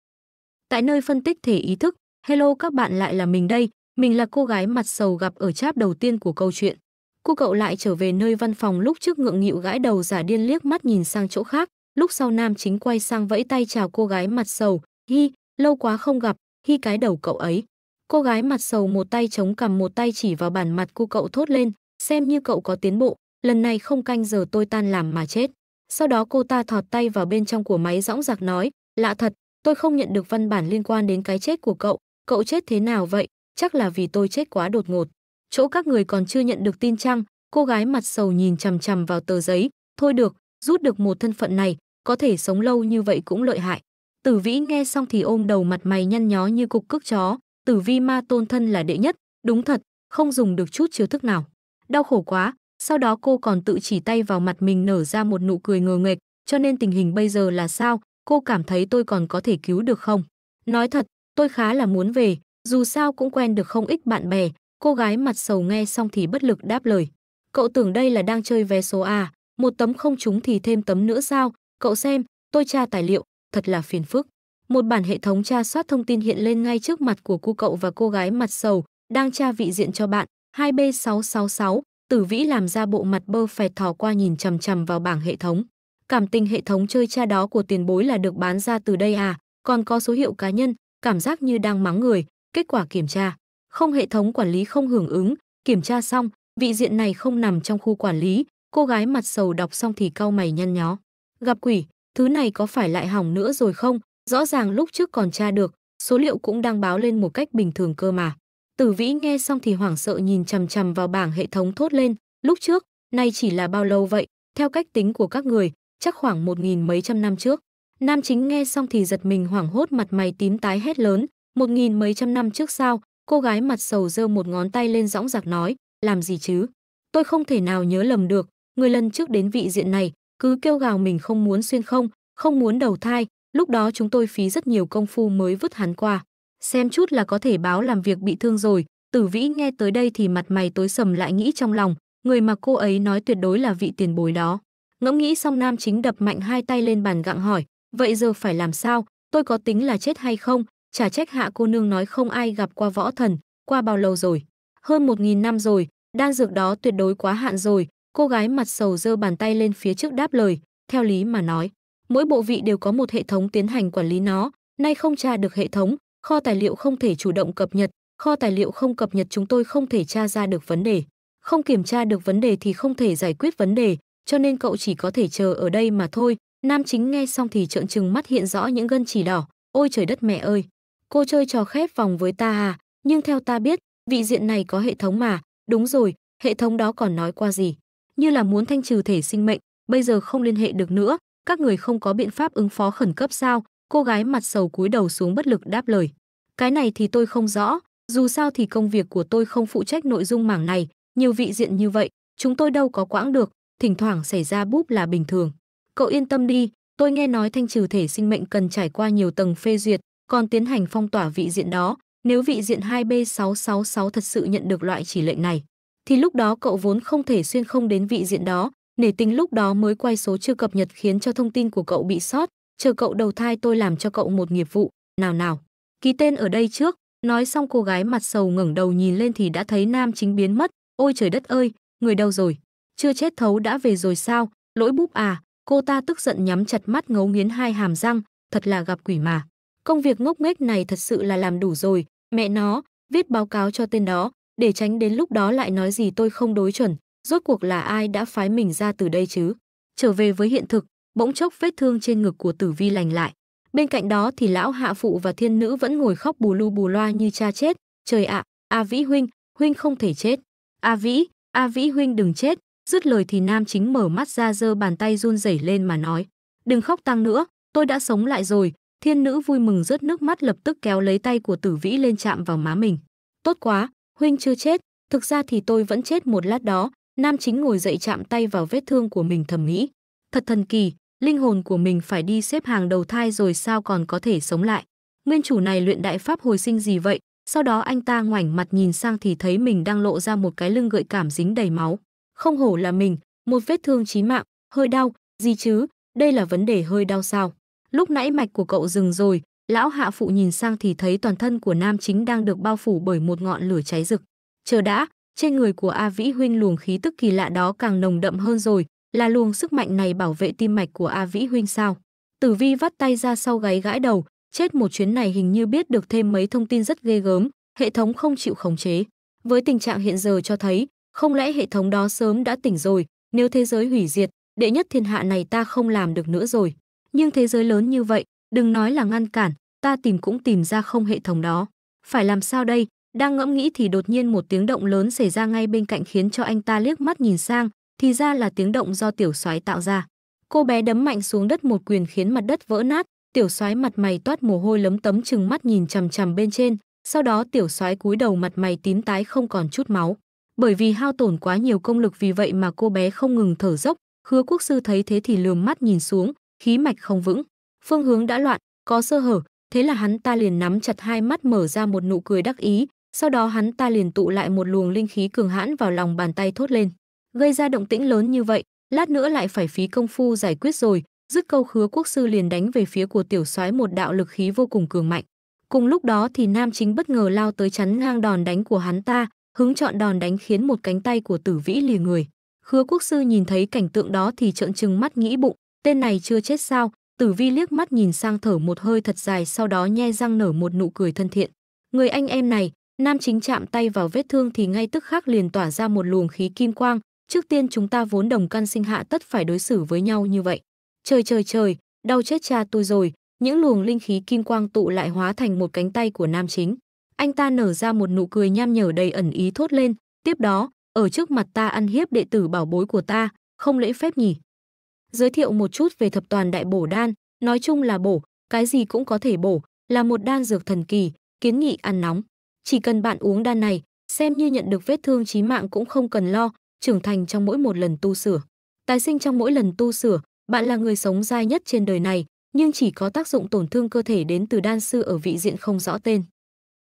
Tại nơi phân tích thể ý thức, hello các bạn lại là mình đây, mình là cô gái mặt sầu gặp ở cháp đầu tiên của câu chuyện. Cô cậu lại trở về nơi văn phòng lúc trước ngượng nghịu gãi đầu giả điên liếc mắt nhìn sang chỗ khác, lúc sau nam chính quay sang vẫy tay chào cô gái mặt sầu, hi, lâu quá không gặp, hi cái đầu cậu ấy. Cô gái mặt sầu một tay chống cằm một tay chỉ vào bản mặt cô cậu thốt lên, xem như cậu có tiến bộ, lần này không canh giờ tôi tan làm mà chết. Sau đó cô ta thọt tay vào bên trong của máy rõng giặc nói, lạ thật, tôi không nhận được văn bản liên quan đến cái chết của cậu, cậu chết thế nào vậy, chắc là vì tôi chết quá đột ngột. Chỗ các người còn chưa nhận được tin chăng, cô gái mặt sầu nhìn chằm chằm vào tờ giấy, thôi được, rút được một thân phận này, có thể sống lâu như vậy cũng lợi hại. Tử Vĩ nghe xong thì ôm đầu mặt mày nhăn nhó như cục cước chó, Tử Vi Ma tôn thân là đệ nhất, đúng thật, không dùng được chút chiêu thức nào. Đau khổ quá, sau đó cô còn tự chỉ tay vào mặt mình nở ra một nụ cười ngờ nghệch, cho nên tình hình bây giờ là sao, cô cảm thấy tôi còn có thể cứu được không? Nói thật, tôi khá là muốn về, dù sao cũng quen được không ít bạn bè, cô gái mặt sầu nghe xong thì bất lực đáp lời. Cậu tưởng đây là đang chơi vé số à, một tấm không trúng thì thêm tấm nữa sao, cậu xem, tôi tra tài liệu, thật là phiền phức. Một bản hệ thống tra soát thông tin hiện lên ngay trước mặt của cô cậu và cô gái mặt sầu, đang tra vị diện cho bạn, 2B666, Tử Vĩ làm ra bộ mặt bơ phẹt thò qua nhìn chằm chằm vào bảng hệ thống. Cảm tình hệ thống chơi cha đó của tiền bối là được bán ra từ đây à, còn có số hiệu cá nhân, cảm giác như đang mắng người, kết quả kiểm tra. Không hệ thống quản lý không hưởng ứng, kiểm tra xong, vị diện này không nằm trong khu quản lý, cô gái mặt sầu đọc xong thì cau mày nhăn nhó. Gặp quỷ, thứ này có phải lại hỏng nữa rồi không? Rõ ràng lúc trước còn tra được, số liệu cũng đang báo lên một cách bình thường cơ mà. Tử Vĩ nghe xong thì hoảng sợ nhìn chằm chằm vào bảng hệ thống thốt lên, lúc trước, nay chỉ là bao lâu vậy, theo cách tính của các người, chắc khoảng một nghìn mấy trăm năm trước. Nam chính nghe xong thì giật mình hoảng hốt mặt mày tím tái hét lớn, một nghìn mấy trăm năm trước sao, cô gái mặt sầu giơ một ngón tay lên dõng dạc nói, làm gì chứ? Tôi không thể nào nhớ lầm được, người lần trước đến vị diện này, cứ kêu gào mình không muốn xuyên không, không muốn đầu thai, lúc đó chúng tôi phí rất nhiều công phu mới vứt hắn qua xem chút là có thể báo làm việc bị thương rồi. Tử Vĩ nghe tới đây thì mặt mày tối sầm lại nghĩ trong lòng, người mà cô ấy nói tuyệt đối là vị tiền bối đó. Ngẫm nghĩ xong nam chính đập mạnh hai tay lên bàn gặng hỏi, vậy giờ phải làm sao, tôi có tính là chết hay không, chả trách hạ cô nương nói không ai gặp qua võ thần, qua bao lâu rồi. Hơn một nghìn năm rồi, đan dược đó tuyệt đối quá hạn rồi, cô gái mặt sầu giơ bàn tay lên phía trước đáp lời, theo lý mà nói. Mỗi bộ vị đều có một hệ thống tiến hành quản lý nó, nay không tra được hệ thống, Kho tài liệu không thể chủ động cập nhật, kho tài liệu không cập nhật chúng tôi không thể tra ra được vấn đề. Không kiểm tra được vấn đề thì không thể giải quyết vấn đề, cho nên cậu chỉ có thể chờ ở đây mà thôi. Nam chính nghe xong thì trợn trừng mắt hiện rõ những gân chỉ đỏ. Ôi trời đất mẹ ơi! Cô chơi trò khép vòng với ta à? Nhưng theo ta biết, vị diện này có hệ thống mà. Đúng rồi, hệ thống đó còn nói qua gì? Như là muốn thanh trừ thể sinh mệnh, bây giờ không liên hệ được nữa. Các người không có biện pháp ứng phó khẩn cấp sao? Cô gái mặt sầu cúi đầu xuống bất lực đáp lời. Cái này thì tôi không rõ, dù sao thì công việc của tôi không phụ trách nội dung mảng này, nhiều vị diện như vậy, chúng tôi đâu có quãng được, thỉnh thoảng xảy ra búp là bình thường. Cậu yên tâm đi, tôi nghe nói thanh trừ thể sinh mệnh cần trải qua nhiều tầng phê duyệt, còn tiến hành phong tỏa vị diện đó, nếu vị diện 2B666 thật sự nhận được loại chỉ lệnh này, thì lúc đó cậu vốn không thể xuyên không đến vị diện đó, nể tình lúc đó mới quay số chưa cập nhật khiến cho thông tin của cậu bị sót, chờ cậu đầu thai tôi làm cho cậu một nghiệp vụ, nào nào. Ký tên ở đây trước, nói xong cô gái mặt sầu ngẩng đầu nhìn lên thì đã thấy nam chính biến mất, ôi trời đất ơi, người đâu rồi? Chưa chết thấu đã về rồi sao? Lỗi búp à, cô ta tức giận nhắm chặt mắt ngấu nghiến hai hàm răng, thật là gặp quỷ mà. Công việc ngốc nghếch này thật sự là làm đủ rồi, mẹ nó, viết báo cáo cho tên đó, để tránh đến lúc đó lại nói gì tôi không đối chuẩn, rốt cuộc là ai đã phái mình ra từ đây chứ? Trở về với hiện thực, bỗng chốc vết thương trên ngực của tử vi lành lại. Bên cạnh đó thì lão hạ phụ và thiên nữ vẫn ngồi khóc bù lu bù loa như cha chết. Trời ạ, A Vĩ huynh, huynh không thể chết. A Vĩ, A Vĩ huynh đừng chết. Dứt lời thì nam chính mở mắt ra giơ bàn tay run rẩy lên mà nói. Đừng khóc tăng nữa, tôi đã sống lại rồi. Thiên nữ vui mừng rớt nước mắt lập tức kéo lấy tay của tử vĩ lên chạm vào má mình. Tốt quá, huynh chưa chết, thực ra thì tôi vẫn chết một lát đó. Nam chính ngồi dậy chạm tay vào vết thương của mình thầm nghĩ. Thật thần kỳ, linh hồn của mình phải đi xếp hàng đầu thai rồi sao còn có thể sống lại. Nguyên chủ này luyện đại pháp hồi sinh gì vậy? Sau đó anh ta ngoảnh mặt nhìn sang thì thấy mình đang lộ ra một cái lưng gợi cảm dính đầy máu. Không hổ là mình, một vết thương chí mạng, hơi đau, gì chứ, đây là vấn đề hơi đau sao. Lúc nãy mạch của cậu dừng rồi, lão hạ phụ nhìn sang thì thấy toàn thân của nam chính đang được bao phủ bởi một ngọn lửa cháy rực. Chờ đã, trên người của A Vĩ Huynh luồng khí tức kỳ lạ đó càng nồng đậm hơn rồi, là luồng sức mạnh này bảo vệ tim mạch của A Vĩ huynh sao? Tử Vi vắt tay ra sau gáy gãi đầu, chết một chuyến này hình như biết được thêm mấy thông tin rất ghê gớm, hệ thống không chịu khống chế. Với tình trạng hiện giờ cho thấy, không lẽ hệ thống đó sớm đã tỉnh rồi, nếu thế giới hủy diệt, đệ nhất thiên hạ này ta không làm được nữa rồi. Nhưng thế giới lớn như vậy, đừng nói là ngăn cản, ta tìm cũng tìm ra không hệ thống đó. Phải làm sao đây? Đang ngẫm nghĩ thì đột nhiên một tiếng động lớn xảy ra ngay bên cạnh khiến cho anh ta liếc mắt nhìn sang, thì ra là tiếng động do tiểu soái tạo ra. Cô bé đấm mạnh xuống đất một quyền khiến mặt đất vỡ nát, tiểu soái mặt mày toát mồ hôi lấm tấm chừng mắt nhìn chằm chằm bên trên, sau đó tiểu soái cúi đầu mặt mày tím tái không còn chút máu. Bởi vì hao tổn quá nhiều công lực vì vậy mà cô bé không ngừng thở dốc, Hứa Quốc sư thấy thế thì lườm mắt nhìn xuống, khí mạch không vững, phương hướng đã loạn, có sơ hở, thế là hắn ta liền nắm chặt hai mắt mở ra một nụ cười đắc ý, sau đó hắn ta liền tụ lại một luồng linh khí cường hãn vào lòng bàn tay thốt lên gây ra động tĩnh lớn như vậy lát nữa lại phải phí công phu giải quyết rồi dứt câu khứa quốc sư liền đánh về phía của tiểu soái một đạo lực khí vô cùng cường mạnh cùng lúc đó thì nam chính bất ngờ lao tới chắn ngang đòn đánh của hắn ta hứng chọn đòn đánh khiến một cánh tay của tử vĩ lìa người khứa quốc sư nhìn thấy cảnh tượng đó thì trợn trừng mắt nghĩ bụng tên này chưa chết sao tử vi liếc mắt nhìn sang thở một hơi thật dài sau đó nhe răng nở một nụ cười thân thiện người anh em này nam chính chạm tay vào vết thương thì ngay tức khắc liền tỏa ra một luồng khí kim quang Trước tiên chúng ta vốn đồng căn sinh hạ tất phải đối xử với nhau như vậy. Trời trời trời, đau chết cha tôi rồi, những luồng linh khí kim quang tụ lại hóa thành một cánh tay của nam chính. Anh ta nở ra một nụ cười nham nhở đầy ẩn ý thốt lên, tiếp đó, ở trước mặt ta ăn hiếp đệ tử bảo bối của ta, không lễ phép nhỉ. Giới thiệu một chút về thập toàn đại bổ đan, nói chung là bổ, cái gì cũng có thể bổ, là một đan dược thần kỳ, kiến nghị ăn nóng. Chỉ cần bạn uống đan này, xem như nhận được vết thương chí mạng cũng không cần lo, trưởng thành trong mỗi một lần tu sửa. Tái sinh trong mỗi lần tu sửa, bạn là người sống dai nhất trên đời này, nhưng chỉ có tác dụng tổn thương cơ thể đến từ đan sư ở vị diện không rõ tên.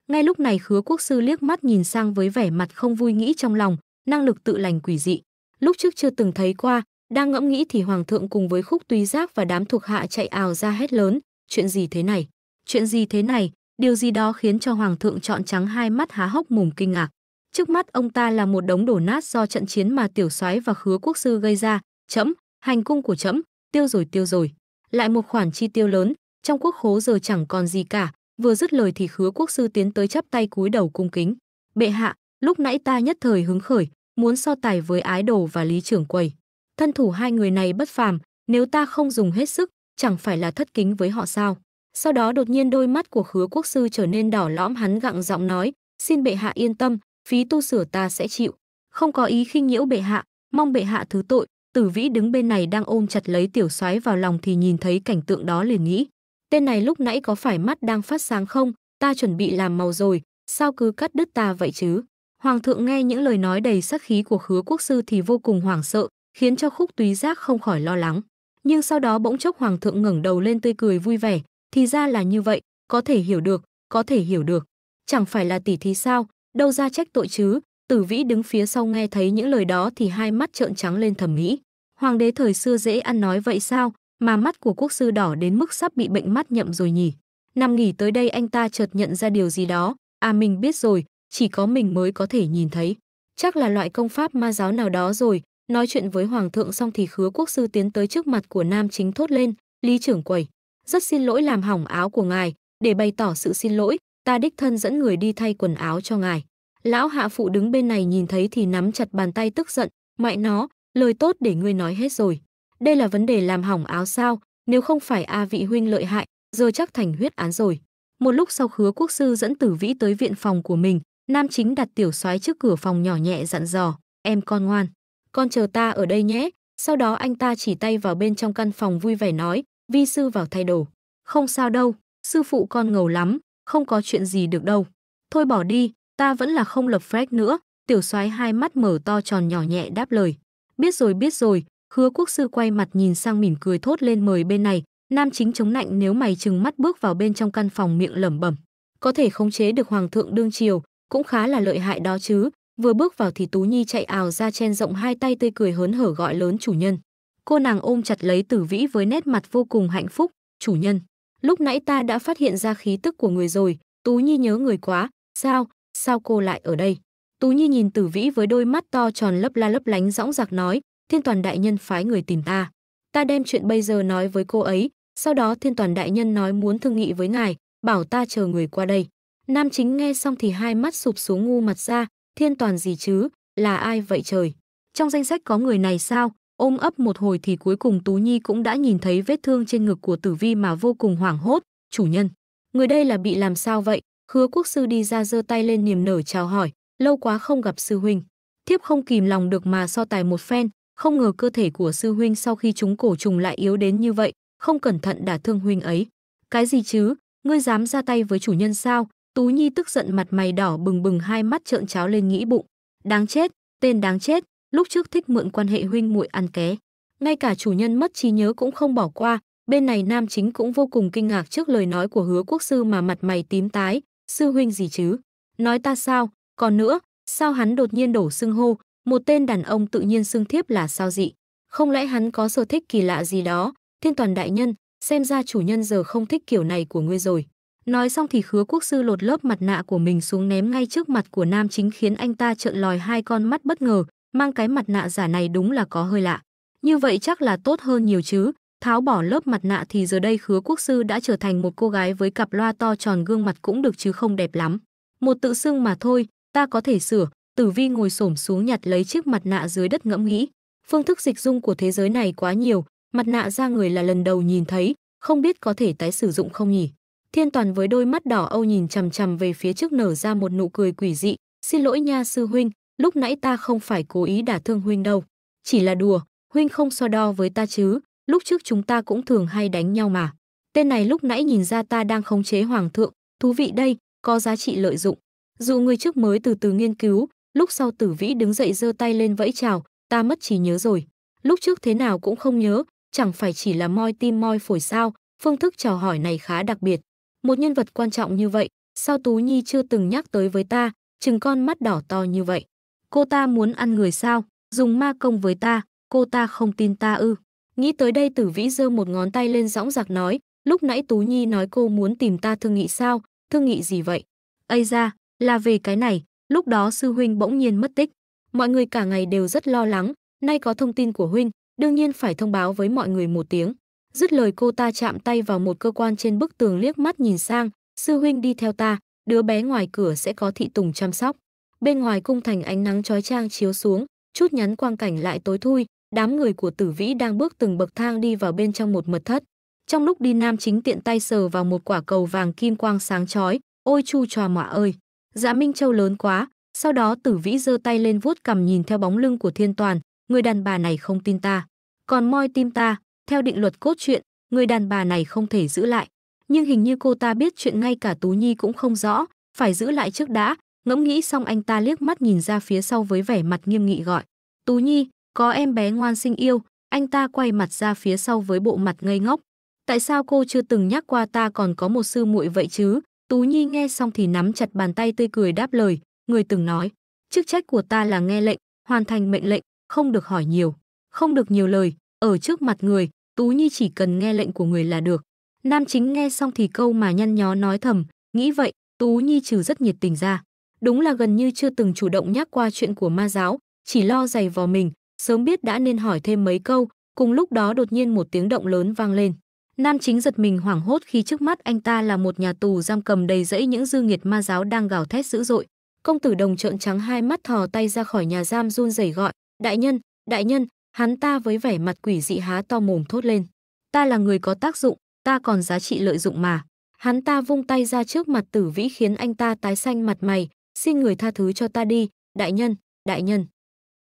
Ngay lúc này Khứa Quốc sư liếc mắt nhìn sang với vẻ mặt không vui nghĩ trong lòng, năng lực tự lành quỷ dị, lúc trước chưa từng thấy qua, đang ngẫm nghĩ thì hoàng thượng cùng với Khúc Túy Giác và đám thuộc hạ chạy ào ra hét lớn, chuyện gì thế này? Chuyện gì thế này? Điều gì đó khiến cho hoàng thượng trọn trắng hai mắt há hốc mồm kinh ngạc. Trước mắt ông ta là một đống đổ nát do trận chiến mà tiểu soái và khứa quốc sư gây ra, chấm, hành cung của chấm, tiêu rồi tiêu rồi. Lại một khoản chi tiêu lớn, trong quốc khố giờ chẳng còn gì cả, vừa dứt lời thì khứa quốc sư tiến tới chắp tay cúi đầu cung kính. Bệ hạ, lúc nãy ta nhất thời hứng khởi, muốn so tài với ái đồ và lý trưởng quầy. Thân thủ hai người này bất phàm, nếu ta không dùng hết sức, chẳng phải là thất kính với họ sao. Sau đó đột nhiên đôi mắt của khứa quốc sư trở nên đỏ lõm hắn gặng giọng nói, xin bệ hạ yên tâm, phí tu sửa ta sẽ chịu, không có ý khinh nhiễu bệ hạ, mong bệ hạ thứ tội. Tử Vĩ đứng bên này đang ôm chặt lấy tiểu soái vào lòng thì nhìn thấy cảnh tượng đó liền nghĩ, tên này lúc nãy có phải mắt đang phát sáng không, ta chuẩn bị làm màu rồi, sao cứ cắt đứt ta vậy chứ? Hoàng thượng nghe những lời nói đầy sát khí của Khứa Quốc sư thì vô cùng hoảng sợ, khiến cho Khúc Túy Giác không khỏi lo lắng. Nhưng sau đó bỗng chốc hoàng thượng ngẩng đầu lên tươi cười vui vẻ, thì ra là như vậy, có thể hiểu được, có thể hiểu được. Chẳng phải là tỷ thí sao, đâu ra trách tội chứ tử vĩ đứng phía sau nghe thấy những lời đó thì hai mắt trợn trắng lên thẩm nghĩ. hoàng đế thời xưa dễ ăn nói vậy sao mà mắt của quốc sư đỏ đến mức sắp bị bệnh mắt nhậm rồi nhỉ nằm nghỉ tới đây anh ta chợt nhận ra điều gì đó à mình biết rồi chỉ có mình mới có thể nhìn thấy chắc là loại công pháp ma giáo nào đó rồi nói chuyện với hoàng thượng xong thì khứa quốc sư tiến tới trước mặt của nam chính thốt lên lý trưởng quẩy, rất xin lỗi làm hỏng áo của ngài để bày tỏ sự xin lỗi ta đích thân dẫn người đi thay quần áo cho ngài. Lão hạ phụ đứng bên này nhìn thấy thì nắm chặt bàn tay tức giận, mại nó, lời tốt để ngươi nói hết rồi. Đây là vấn đề làm hỏng áo sao, nếu không phải A vị huynh lợi hại, giờ chắc thành huyết án rồi. Một lúc sau khứa quốc sư dẫn tử vĩ tới viện phòng của mình, nam chính đặt tiểu soái trước cửa phòng nhỏ nhẹ dặn dò, em con ngoan, con chờ ta ở đây nhé. Sau đó anh ta chỉ tay vào bên trong căn phòng vui vẻ nói, vi sư vào thay đồ. Không sao đâu, sư phụ con ngầu lắm, không có chuyện gì được đâu. Thôi bỏ đi, ta vẫn là không lập phép nữa, tiểu soái hai mắt mở to tròn nhỏ nhẹ đáp lời. Biết rồi biết rồi, hứa quốc sư quay mặt nhìn sang mỉm cười thốt lên mời bên này, nam chính chống nạnh nếu mày chừng mắt bước vào bên trong căn phòng miệng lẩm bẩm. Có thể khống chế được hoàng thượng đương triều, cũng khá là lợi hại đó chứ. Vừa bước vào thì Tú Nhi chạy ào ra chen rộng hai tay tươi cười hớn hở gọi lớn chủ nhân. Cô nàng ôm chặt lấy Tử Vĩ với nét mặt vô cùng hạnh phúc, "Chủ nhân, lúc nãy ta đã phát hiện ra khí tức của người rồi, Tú Nhi nhớ người quá, sao, sao cô lại ở đây? Tú Nhi nhìn Tử Vĩ với đôi mắt to tròn lấp la lấp lánh rõng rạc nói, Thiên Toàn Đại Nhân phái người tìm ta. Ta đem chuyện bây giờ nói với cô ấy, sau đó Thiên Toàn Đại Nhân nói muốn thương nghị với ngài, bảo ta chờ người qua đây. Nam chính nghe xong thì hai mắt sụp xuống ngu mặt ra, Thiên Toàn gì chứ, là ai vậy trời? Trong danh sách có người này sao, Ôm ấp một hồi thì cuối cùng Tú Nhi cũng đã nhìn thấy vết thương trên ngực của Tử Vi mà vô cùng hoảng hốt, "Chủ nhân, người đây là bị làm sao vậy?" Khứa Quốc sư đi ra giơ tay lên niềm nở chào hỏi, "Lâu quá không gặp sư huynh." Thiếp không kìm lòng được mà so tài một phen, không ngờ cơ thể của sư huynh sau khi chúng cổ trùng lại yếu đến như vậy, không cẩn thận đả thương huynh ấy. Cái gì chứ, ngươi dám ra tay với chủ nhân sao? Tú Nhi tức giận mặt mày đỏ bừng bừng hai mắt trợn cháo lên nghĩ bụng. Đáng chết, tên đáng chết, lúc trước thích mượn quan hệ huynh muội ăn ké. Ngay cả chủ nhân mất trí nhớ cũng không bỏ qua, bên này nam chính cũng vô cùng kinh ngạc trước lời nói của hứa quốc sư mà mặt mày tím tái, sư huynh gì chứ? Nói ta sao? Còn nữa, sao hắn đột nhiên đổ xưng hô, một tên đàn ông tự nhiên xưng thiếp là sao dị? Không lẽ hắn có sở thích kỳ lạ gì đó? Thiên toàn đại nhân, xem ra chủ nhân giờ không thích kiểu này của ngươi rồi. Nói xong thì khứa quốc sư lột lớp mặt nạ của mình xuống ném ngay trước mặt của nam chính khiến anh ta trợn lòi hai con mắt bất ngờ, mang cái mặt nạ giả này đúng là có hơi lạ. Như vậy chắc là tốt hơn nhiều chứ, tháo bỏ lớp mặt nạ thì giờ đây Khứa Quốc Sư đã trở thành một cô gái với cặp loa to tròn gương mặt cũng được chứ không đẹp lắm. Một tự xưng mà thôi, ta có thể sửa, Tử Vi ngồi xổm xuống nhặt lấy chiếc mặt nạ dưới đất ngẫm nghĩ. Phương thức dịch dung của thế giới này quá nhiều, mặt nạ ra người là lần đầu nhìn thấy, không biết có thể tái sử dụng không nhỉ. Thiên Toàn với đôi mắt đỏ âu nhìn chằm chằm về phía trước nở ra một nụ cười quỷ dị, "Xin lỗi nha sư huynh, lúc nãy ta không phải cố ý đả thương huynh đâu, chỉ là đùa, huynh không so đo với ta chứ, lúc trước chúng ta cũng thường hay đánh nhau mà. Tên này lúc nãy nhìn ra ta đang khống chế hoàng thượng, thú vị đây, có giá trị lợi dụng. Dù người trước mới từ từ nghiên cứu, lúc sau tử vĩ đứng dậy giơ tay lên vẫy chào, ta mất trí nhớ rồi. Lúc trước thế nào cũng không nhớ, chẳng phải chỉ là moi tim moi phổi sao, phương thức chào hỏi này khá đặc biệt. Một nhân vật quan trọng như vậy, sao Tú Nhi chưa từng nhắc tới với ta, chừng con mắt đỏ to như vậy. Cô ta muốn ăn người sao? Dùng ma công với ta, cô ta không tin ta ư. Nghĩ tới đây tử vĩ giơ một ngón tay lên dõng giặc nói, lúc nãy Tú Nhi nói cô muốn tìm ta thương nghị sao, thương nghị gì vậy? Ây ra, là về cái này, lúc đó sư huynh bỗng nhiên mất tích. Mọi người cả ngày đều rất lo lắng, nay có thông tin của huynh, đương nhiên phải thông báo với mọi người một tiếng. Dứt lời cô ta chạm tay vào một cơ quan trên bức tường liếc mắt nhìn sang, sư huynh đi theo ta, đứa bé ngoài cửa sẽ có thị tùng chăm sóc bên ngoài cung thành ánh nắng chói trang chiếu xuống, chút nhắn quang cảnh lại tối thui, đám người của Tử Vĩ đang bước từng bậc thang đi vào bên trong một mật thất. Trong lúc đi Nam Chính tiện tay sờ vào một quả cầu vàng kim quang sáng chói, "Ôi chu trò mọa ơi, Dạ Minh Châu lớn quá." Sau đó Tử Vĩ giơ tay lên vuốt cầm nhìn theo bóng lưng của Thiên Toàn, "Người đàn bà này không tin ta, còn moi tim ta, theo định luật cốt truyện, người đàn bà này không thể giữ lại." Nhưng hình như cô ta biết chuyện ngay cả Tú Nhi cũng không rõ, phải giữ lại trước đã, Ngẫm nghĩ xong anh ta liếc mắt nhìn ra phía sau với vẻ mặt nghiêm nghị gọi. Tú Nhi, có em bé ngoan sinh yêu, anh ta quay mặt ra phía sau với bộ mặt ngây ngốc. Tại sao cô chưa từng nhắc qua ta còn có một sư muội vậy chứ? Tú Nhi nghe xong thì nắm chặt bàn tay tươi cười đáp lời, người từng nói. Chức trách của ta là nghe lệnh, hoàn thành mệnh lệnh, không được hỏi nhiều, không được nhiều lời, ở trước mặt người, Tú Nhi chỉ cần nghe lệnh của người là được. Nam chính nghe xong thì câu mà nhăn nhó nói thầm, nghĩ vậy, Tú Nhi trừ rất nhiệt tình ra. Đúng là gần như chưa từng chủ động nhắc qua chuyện của ma giáo, chỉ lo giày vò mình, sớm biết đã nên hỏi thêm mấy câu, cùng lúc đó đột nhiên một tiếng động lớn vang lên. Nam chính giật mình hoảng hốt khi trước mắt anh ta là một nhà tù giam cầm đầy rẫy những dư nghiệt ma giáo đang gào thét dữ dội. Công tử đồng trợn trắng hai mắt thò tay ra khỏi nhà giam run rẩy gọi, đại nhân, đại nhân, hắn ta với vẻ mặt quỷ dị há to mồm thốt lên. Ta là người có tác dụng, ta còn giá trị lợi dụng mà. Hắn ta vung tay ra trước mặt tử vĩ khiến anh ta tái xanh mặt mày, xin người tha thứ cho ta đi, đại nhân, đại nhân.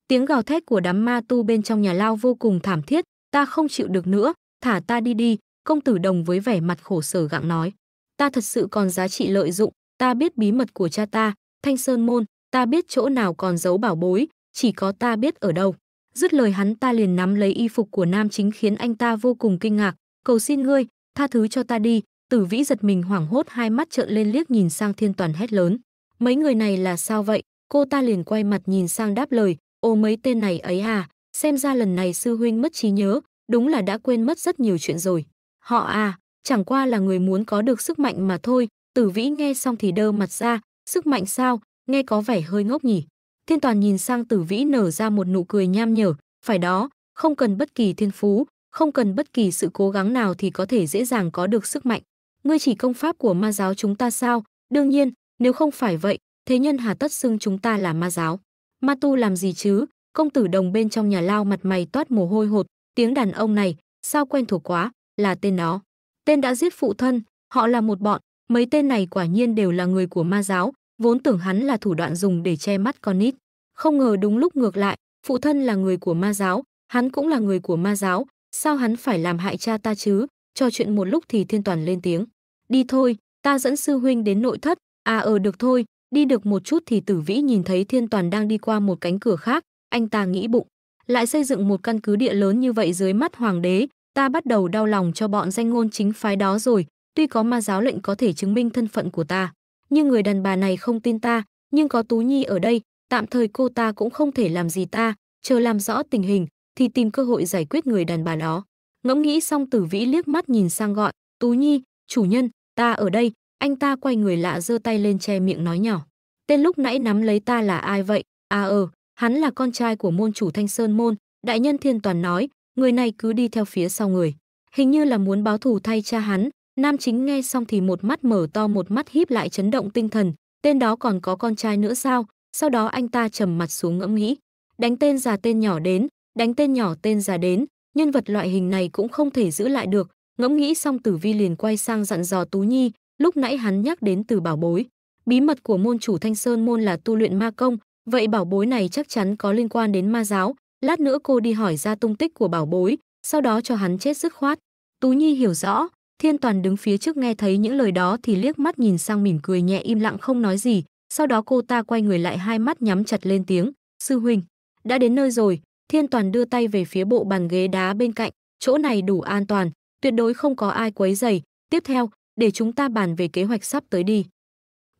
Tiếng gào thét của đám ma tu bên trong nhà lao vô cùng thảm thiết, ta không chịu được nữa, thả ta đi đi, công tử đồng với vẻ mặt khổ sở gặng nói. Ta thật sự còn giá trị lợi dụng, ta biết bí mật của cha ta, thanh sơn môn, ta biết chỗ nào còn giấu bảo bối, chỉ có ta biết ở đâu. Dứt lời hắn ta liền nắm lấy y phục của nam chính khiến anh ta vô cùng kinh ngạc, cầu xin ngươi, tha thứ cho ta đi, tử vĩ giật mình hoảng hốt hai mắt trợn lên liếc nhìn sang thiên toàn hét lớn. Mấy người này là sao vậy? Cô ta liền quay mặt nhìn sang đáp lời, ô mấy tên này ấy à, xem ra lần này sư huynh mất trí nhớ, đúng là đã quên mất rất nhiều chuyện rồi. Họ à, chẳng qua là người muốn có được sức mạnh mà thôi, tử vĩ nghe xong thì đơ mặt ra, sức mạnh sao, nghe có vẻ hơi ngốc nhỉ. Thiên toàn nhìn sang tử vĩ nở ra một nụ cười nham nhở, phải đó, không cần bất kỳ thiên phú, không cần bất kỳ sự cố gắng nào thì có thể dễ dàng có được sức mạnh. Ngươi chỉ công pháp của ma giáo chúng ta sao? Đương nhiên, nếu không phải vậy, thế nhân hà tất xưng chúng ta là ma giáo. Ma tu làm gì chứ? Công tử đồng bên trong nhà lao mặt mày toát mồ hôi hột, tiếng đàn ông này, sao quen thuộc quá, là tên nó. Tên đã giết phụ thân, họ là một bọn, mấy tên này quả nhiên đều là người của ma giáo, vốn tưởng hắn là thủ đoạn dùng để che mắt con nít. Không ngờ đúng lúc ngược lại, phụ thân là người của ma giáo, hắn cũng là người của ma giáo, sao hắn phải làm hại cha ta chứ? Trò chuyện một lúc thì thiên toàn lên tiếng. Đi thôi, ta dẫn sư huynh đến nội thất, À ở ờ, được thôi, đi được một chút thì tử vĩ nhìn thấy thiên toàn đang đi qua một cánh cửa khác, anh ta nghĩ bụng. Lại xây dựng một căn cứ địa lớn như vậy dưới mắt hoàng đế, ta bắt đầu đau lòng cho bọn danh ngôn chính phái đó rồi, tuy có ma giáo lệnh có thể chứng minh thân phận của ta. Nhưng người đàn bà này không tin ta, nhưng có Tú Nhi ở đây, tạm thời cô ta cũng không thể làm gì ta, chờ làm rõ tình hình, thì tìm cơ hội giải quyết người đàn bà đó. Ngẫm nghĩ xong tử vĩ liếc mắt nhìn sang gọi, Tú Nhi, chủ nhân, ta ở đây, anh ta quay người lạ giơ tay lên che miệng nói nhỏ. Tên lúc nãy nắm lấy ta là ai vậy? À ờ, hắn là con trai của môn chủ Thanh Sơn Môn. Đại nhân thiên toàn nói, người này cứ đi theo phía sau người. Hình như là muốn báo thù thay cha hắn. Nam chính nghe xong thì một mắt mở to một mắt híp lại chấn động tinh thần. Tên đó còn có con trai nữa sao? Sau đó anh ta trầm mặt xuống ngẫm nghĩ. Đánh tên già tên nhỏ đến, đánh tên nhỏ tên già đến. Nhân vật loại hình này cũng không thể giữ lại được. Ngẫm nghĩ xong tử vi liền quay sang dặn dò Tú Nhi, lúc nãy hắn nhắc đến từ bảo bối. Bí mật của môn chủ Thanh Sơn môn là tu luyện ma công, vậy bảo bối này chắc chắn có liên quan đến ma giáo. Lát nữa cô đi hỏi ra tung tích của bảo bối, sau đó cho hắn chết dứt khoát. Tú Nhi hiểu rõ, Thiên Toàn đứng phía trước nghe thấy những lời đó thì liếc mắt nhìn sang mỉm cười nhẹ im lặng không nói gì, sau đó cô ta quay người lại hai mắt nhắm chặt lên tiếng, "Sư huynh, đã đến nơi rồi." Thiên Toàn đưa tay về phía bộ bàn ghế đá bên cạnh, chỗ này đủ an toàn, tuyệt đối không có ai quấy rầy. Tiếp theo, để chúng ta bàn về kế hoạch sắp tới đi.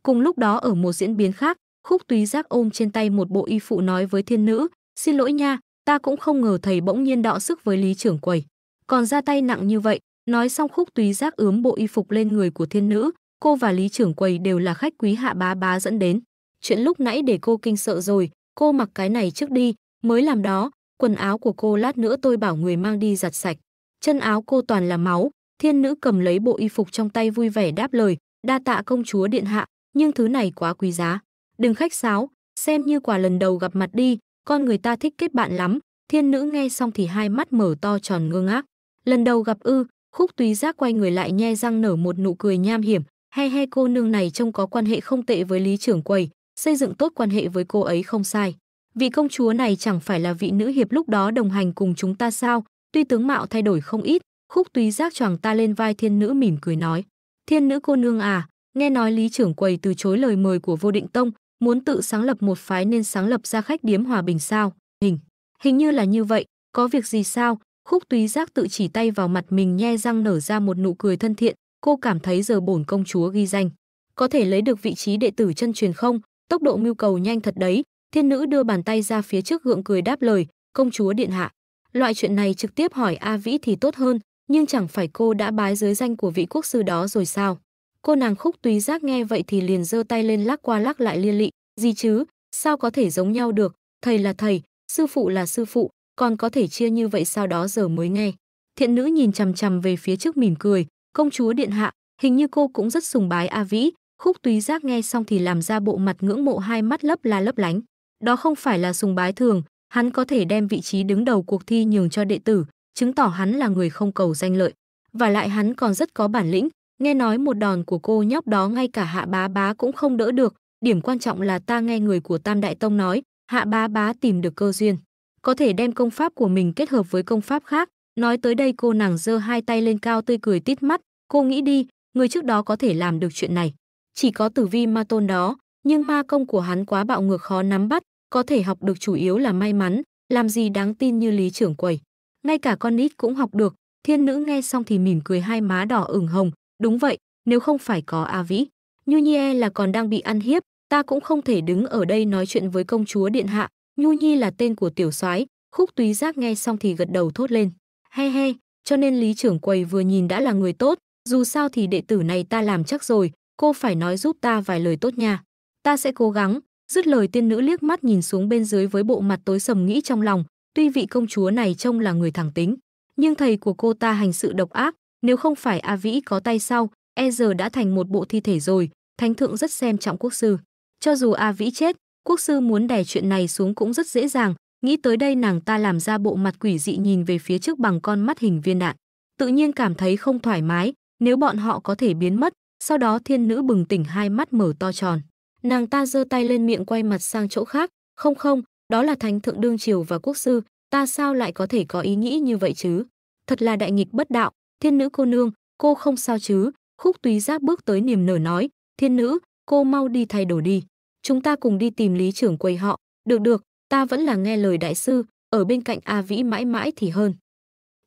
Cùng lúc đó ở một diễn biến khác, khúc túy giác ôm trên tay một bộ y phụ nói với thiên nữ, xin lỗi nha, ta cũng không ngờ thầy bỗng nhiên đọ sức với lý trưởng quầy. Còn ra tay nặng như vậy, nói xong khúc túy giác ướm bộ y phục lên người của thiên nữ, cô và lý trưởng quầy đều là khách quý hạ bá bá dẫn đến. Chuyện lúc nãy để cô kinh sợ rồi, cô mặc cái này trước đi, mới làm đó, quần áo của cô lát nữa tôi bảo người mang đi giặt sạch. Chân áo cô toàn là máu, Thiên nữ cầm lấy bộ y phục trong tay vui vẻ đáp lời, đa tạ công chúa điện hạ, nhưng thứ này quá quý giá. Đừng khách sáo, xem như quả lần đầu gặp mặt đi, con người ta thích kết bạn lắm. Thiên nữ nghe xong thì hai mắt mở to tròn ngơ ngác. Lần đầu gặp ư, khúc túy giác quay người lại nhe răng nở một nụ cười nham hiểm. He he cô nương này trông có quan hệ không tệ với lý trưởng quầy, xây dựng tốt quan hệ với cô ấy không sai. Vị công chúa này chẳng phải là vị nữ hiệp lúc đó đồng hành cùng chúng ta sao, tuy tướng mạo thay đổi không ít, Khúc túy giác choàng ta lên vai thiên nữ mỉm cười nói. Thiên nữ cô nương à, nghe nói Lý trưởng quầy từ chối lời mời của vô định tông, muốn tự sáng lập một phái nên sáng lập ra khách điếm hòa bình sao? Hình, hình như là như vậy, có việc gì sao? Khúc túy giác tự chỉ tay vào mặt mình nhe răng nở ra một nụ cười thân thiện, cô cảm thấy giờ bổn công chúa ghi danh. Có thể lấy được vị trí đệ tử chân truyền không? Tốc độ mưu cầu nhanh thật đấy. Thiên nữ đưa bàn tay ra phía trước gượng cười đáp lời, công chúa điện hạ. Loại chuyện này trực tiếp hỏi A Vĩ thì tốt hơn, nhưng chẳng phải cô đã bái dưới danh của vị quốc sư đó rồi sao? Cô nàng khúc túy giác nghe vậy thì liền giơ tay lên lắc qua lắc lại liên lị, gì chứ, sao có thể giống nhau được, thầy là thầy, sư phụ là sư phụ, còn có thể chia như vậy sao đó giờ mới nghe. Thiện nữ nhìn chằm chằm về phía trước mỉm cười, công chúa điện hạ, hình như cô cũng rất sùng bái A Vĩ, khúc túy giác nghe xong thì làm ra bộ mặt ngưỡng mộ hai mắt lấp la lấp lánh. Đó không phải là sùng bái thường, hắn có thể đem vị trí đứng đầu cuộc thi nhường cho đệ tử, chứng tỏ hắn là người không cầu danh lợi. Và lại hắn còn rất có bản lĩnh, nghe nói một đòn của cô nhóc đó ngay cả hạ bá bá cũng không đỡ được. Điểm quan trọng là ta nghe người của Tam Đại Tông nói, hạ bá bá tìm được cơ duyên. Có thể đem công pháp của mình kết hợp với công pháp khác. Nói tới đây cô nàng giơ hai tay lên cao tươi cười tít mắt. Cô nghĩ đi, người trước đó có thể làm được chuyện này. Chỉ có tử vi ma tôn đó, nhưng ma công của hắn quá bạo ngược khó nắm bắt, có thể học được chủ yếu là may mắn, làm gì đáng tin như lý trưởng quầy ngay cả con nít cũng học được, thiên nữ nghe xong thì mỉm cười hai má đỏ ửng hồng, đúng vậy, nếu không phải có A Vĩ, Nhu Nhi e là còn đang bị ăn hiếp, ta cũng không thể đứng ở đây nói chuyện với công chúa điện hạ, Nhu Nhi là tên của tiểu soái, khúc túy giác nghe xong thì gật đầu thốt lên. He he, cho nên lý trưởng quầy vừa nhìn đã là người tốt, dù sao thì đệ tử này ta làm chắc rồi, cô phải nói giúp ta vài lời tốt nha. Ta sẽ cố gắng, dứt lời tiên nữ liếc mắt nhìn xuống bên dưới với bộ mặt tối sầm nghĩ trong lòng, Tuy vị công chúa này trông là người thẳng tính, nhưng thầy của cô ta hành sự độc ác, nếu không phải A Vĩ có tay sau, e giờ đã thành một bộ thi thể rồi, thánh thượng rất xem trọng quốc sư. Cho dù A Vĩ chết, quốc sư muốn đè chuyện này xuống cũng rất dễ dàng, nghĩ tới đây nàng ta làm ra bộ mặt quỷ dị nhìn về phía trước bằng con mắt hình viên đạn. Tự nhiên cảm thấy không thoải mái, nếu bọn họ có thể biến mất, sau đó thiên nữ bừng tỉnh hai mắt mở to tròn. Nàng ta giơ tay lên miệng quay mặt sang chỗ khác, không không, đó là thánh thượng đương triều và quốc sư, ta sao lại có thể có ý nghĩ như vậy chứ? Thật là đại nghịch bất đạo, thiên nữ cô nương, cô không sao chứ? Khúc túy giáp bước tới niềm nở nói, thiên nữ, cô mau đi thay đồ đi. Chúng ta cùng đi tìm lý trưởng quầy họ, được được, ta vẫn là nghe lời đại sư, ở bên cạnh A Vĩ mãi mãi thì hơn.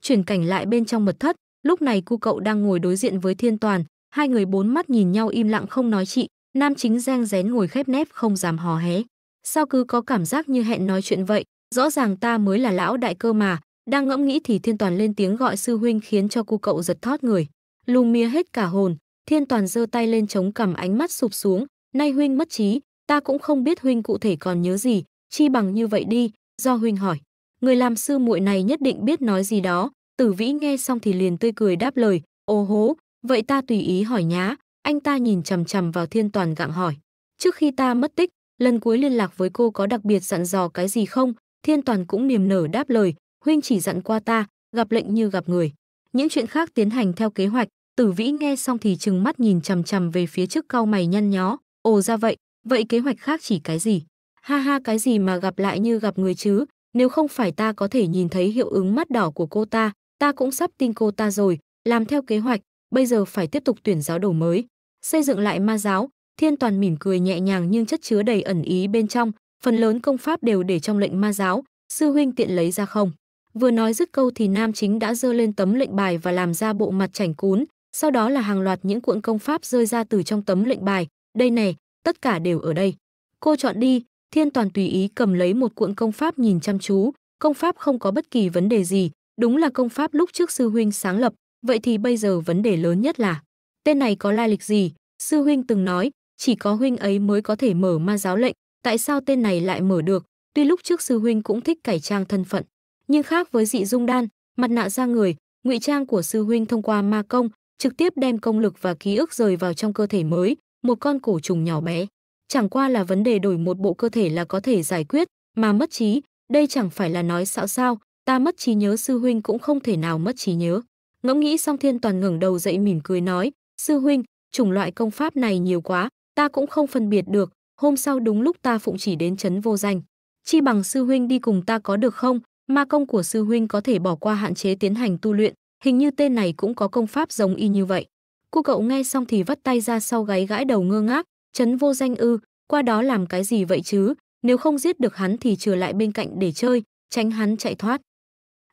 Chuyển cảnh lại bên trong mật thất, lúc này cu cậu đang ngồi đối diện với thiên toàn, hai người bốn mắt nhìn nhau im lặng không nói chị, nam chính giang rén ngồi khép nép không dám hò hé. Sao cứ có cảm giác như hẹn nói chuyện vậy, rõ ràng ta mới là lão đại cơ mà, đang ngẫm nghĩ thì Thiên Toàn lên tiếng gọi sư huynh khiến cho cu cậu giật thót người. Lùng mía hết cả hồn, Thiên Toàn giơ tay lên chống cằm ánh mắt sụp xuống, nay huynh mất trí, ta cũng không biết huynh cụ thể còn nhớ gì, chi bằng như vậy đi, do huynh hỏi. Người làm sư muội này nhất định biết nói gì đó, tử vĩ nghe xong thì liền tươi cười đáp lời, ô hố, vậy ta tùy ý hỏi nhá, anh ta nhìn chầm chầm vào Thiên Toàn gặng hỏi. Trước khi ta mất tích, lần cuối liên lạc với cô có đặc biệt dặn dò cái gì không? Thiên Toàn cũng niềm nở đáp lời, huynh chỉ dặn qua ta, gặp lệnh như gặp người. Những chuyện khác tiến hành theo kế hoạch, Tử Vĩ nghe xong thì trừng mắt nhìn chằm chằm về phía trước cau mày nhăn nhó, ồ ra vậy, vậy kế hoạch khác chỉ cái gì? Ha ha cái gì mà gặp lại như gặp người chứ, nếu không phải ta có thể nhìn thấy hiệu ứng mắt đỏ của cô ta, ta cũng sắp tin cô ta rồi, làm theo kế hoạch, bây giờ phải tiếp tục tuyển giáo đồ mới, xây dựng lại ma giáo, Thiên Toàn mỉm cười nhẹ nhàng nhưng chất chứa đầy ẩn ý bên trong, phần lớn công pháp đều để trong lệnh ma giáo, sư huynh tiện lấy ra không. Vừa nói dứt câu thì nam chính đã giơ lên tấm lệnh bài và làm ra bộ mặt chảnh cún, sau đó là hàng loạt những cuộn công pháp rơi ra từ trong tấm lệnh bài, đây này, tất cả đều ở đây. Cô chọn đi, Thiên Toàn tùy ý cầm lấy một cuộn công pháp nhìn chăm chú, công pháp không có bất kỳ vấn đề gì, đúng là công pháp lúc trước sư huynh sáng lập, vậy thì bây giờ vấn đề lớn nhất là tên này có lai lịch gì? Sư huynh từng nói, chỉ có huynh ấy mới có thể mở ma giáo lệnh, tại sao tên này lại mở được? Tuy lúc trước sư huynh cũng thích cải trang thân phận, nhưng khác với dị dung đan, mặt nạ ra người, ngụy trang của sư huynh thông qua ma công, trực tiếp đem công lực và ký ức rời vào trong cơ thể mới, một con cổ trùng nhỏ bé. Chẳng qua là vấn đề đổi một bộ cơ thể là có thể giải quyết, mà mất trí, đây chẳng phải là nói xạo sao, ta mất trí nhớ sư huynh cũng không thể nào mất trí nhớ. Ngẫm nghĩ xong thiên toàn ngẩng đầu dậy mỉm cười nói, sư huynh, chủng loại công pháp này nhiều quá, ta cũng không phân biệt được, hôm sau đúng lúc ta phụng chỉ đến chấn vô danh. Chi bằng sư huynh đi cùng ta có được không? Ma công của sư huynh có thể bỏ qua hạn chế tiến hành tu luyện, hình như tên này cũng có công pháp giống y như vậy. Cô cậu nghe xong thì vắt tay ra sau gáy gãi đầu ngơ ngác, chấn vô danh ư, qua đó làm cái gì vậy chứ, nếu không giết được hắn thì trừ lại bên cạnh để chơi, tránh hắn chạy thoát.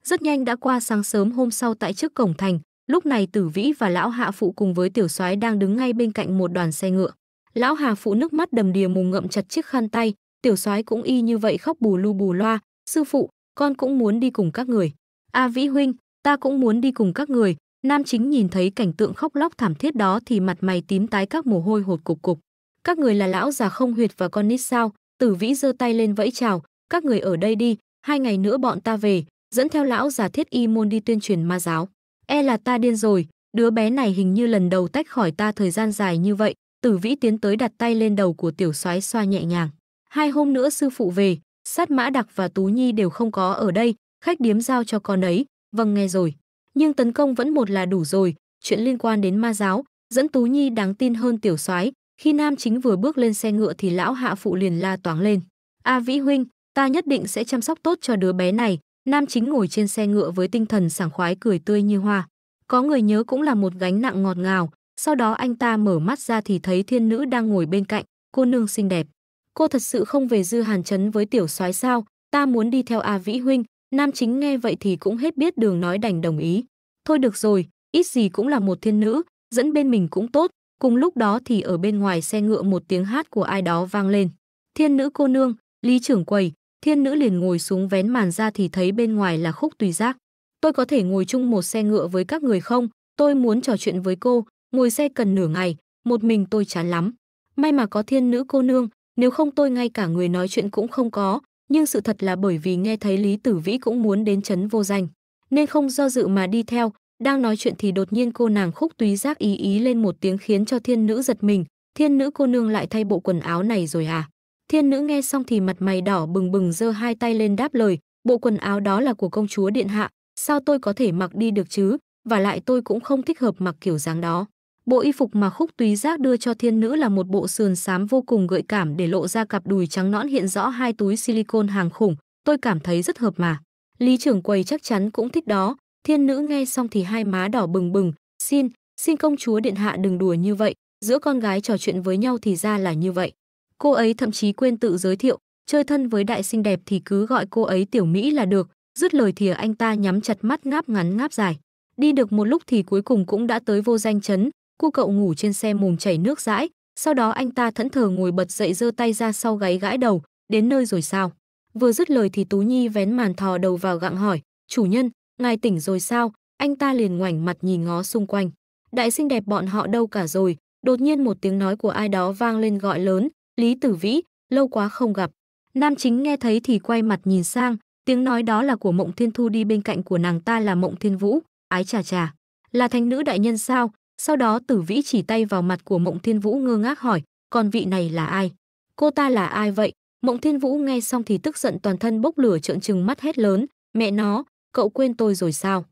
Rất nhanh đã qua sáng sớm hôm sau tại trước cổng thành, lúc này Tử Vĩ và lão hạ phụ cùng với tiểu soái đang đứng ngay bên cạnh một đoàn xe ngựa lão hà phụ nước mắt đầm đìa mù ngậm chặt chiếc khăn tay tiểu soái cũng y như vậy khóc bù lu bù loa sư phụ con cũng muốn đi cùng các người a à, vĩ huynh ta cũng muốn đi cùng các người nam chính nhìn thấy cảnh tượng khóc lóc thảm thiết đó thì mặt mày tím tái các mồ hôi hột cục cục các người là lão già không huyệt và con nít sao tử vĩ giơ tay lên vẫy chào các người ở đây đi hai ngày nữa bọn ta về dẫn theo lão già thiết y môn đi tuyên truyền ma giáo e là ta điên rồi đứa bé này hình như lần đầu tách khỏi ta thời gian dài như vậy Tử Vĩ tiến tới đặt tay lên đầu của tiểu soái xoa nhẹ nhàng. Hai hôm nữa sư phụ về, sát mã đặc và tú nhi đều không có ở đây, khách điếm giao cho con ấy. Vâng nghe rồi. Nhưng tấn công vẫn một là đủ rồi, chuyện liên quan đến ma giáo, dẫn tú nhi đáng tin hơn tiểu soái. Khi nam chính vừa bước lên xe ngựa thì lão hạ phụ liền la toáng lên. A Vĩ huynh, ta nhất định sẽ chăm sóc tốt cho đứa bé này. Nam chính ngồi trên xe ngựa với tinh thần sảng khoái cười tươi như hoa. Có người nhớ cũng là một gánh nặng ngọt ngào, sau đó anh ta mở mắt ra thì thấy thiên nữ đang ngồi bên cạnh, cô nương xinh đẹp. Cô thật sự không về dư hàn chấn với tiểu soái sao, ta muốn đi theo A Vĩ Huynh. Nam chính nghe vậy thì cũng hết biết đường nói đành đồng ý. Thôi được rồi, ít gì cũng là một thiên nữ, dẫn bên mình cũng tốt. Cùng lúc đó thì ở bên ngoài xe ngựa một tiếng hát của ai đó vang lên. Thiên nữ cô nương, Lý trưởng quầy, thiên nữ liền ngồi xuống vén màn ra thì thấy bên ngoài là khúc tùy giác. Tôi có thể ngồi chung một xe ngựa với các người không? Tôi muốn trò chuyện với cô, ngồi xe cần nửa ngày, một mình tôi chán lắm. May mà có thiên nữ cô nương, nếu không tôi ngay cả người nói chuyện cũng không có, nhưng sự thật là bởi vì nghe thấy Lý Tử Vĩ cũng muốn đến chấn vô danh, nên không do dự mà đi theo, đang nói chuyện thì đột nhiên cô nàng khúc túy giác ý ý lên một tiếng khiến cho thiên nữ giật mình, thiên nữ cô nương lại thay bộ quần áo này rồi à? Thiên nữ nghe xong thì mặt mày đỏ bừng bừng giơ hai tay lên đáp lời, bộ quần áo đó là của công chúa điện hạ, sao tôi có thể mặc đi được chứ, và lại tôi cũng không thích hợp mặc kiểu dáng đó. Bộ y phục mà Khúc Túy Giác đưa cho thiên nữ là một bộ sườn xám vô cùng gợi cảm để lộ ra cặp đùi trắng nõn hiện rõ hai túi silicon hàng khủng, tôi cảm thấy rất hợp mà. Lý trưởng quầy chắc chắn cũng thích đó, thiên nữ nghe xong thì hai má đỏ bừng bừng, xin, xin công chúa điện hạ đừng đùa như vậy, giữa con gái trò chuyện với nhau thì ra là như vậy. Cô ấy thậm chí quên tự giới thiệu, chơi thân với đại xinh đẹp thì cứ gọi cô ấy tiểu Mỹ là được, dứt lời thìa anh ta nhắm chặt mắt ngáp ngắn ngáp dài. Đi được một lúc thì cuối cùng cũng đã tới vô danh chấn, cu cậu ngủ trên xe mùm chảy nước rãi. sau đó anh ta thẫn thờ ngồi bật dậy giơ tay ra sau gáy gãi đầu, đến nơi rồi sao? Vừa dứt lời thì Tú Nhi vén màn thò đầu vào gặng hỏi, chủ nhân, ngài tỉnh rồi sao? Anh ta liền ngoảnh mặt nhìn ngó xung quanh. Đại sinh đẹp bọn họ đâu cả rồi, đột nhiên một tiếng nói của ai đó vang lên gọi lớn, Lý Tử Vĩ, lâu quá không gặp. Nam chính nghe thấy thì quay mặt nhìn sang, tiếng nói đó là của Mộng Thiên Thu đi bên cạnh của nàng ta là Mộng Thiên Vũ, ái chà chà. Là thánh nữ đại nhân sao, sau đó tử vĩ chỉ tay vào mặt của Mộng Thiên Vũ ngơ ngác hỏi, còn vị này là ai? Cô ta là ai vậy? Mộng Thiên Vũ nghe xong thì tức giận toàn thân bốc lửa trợn trừng mắt hết lớn, mẹ nó, cậu quên tôi rồi sao?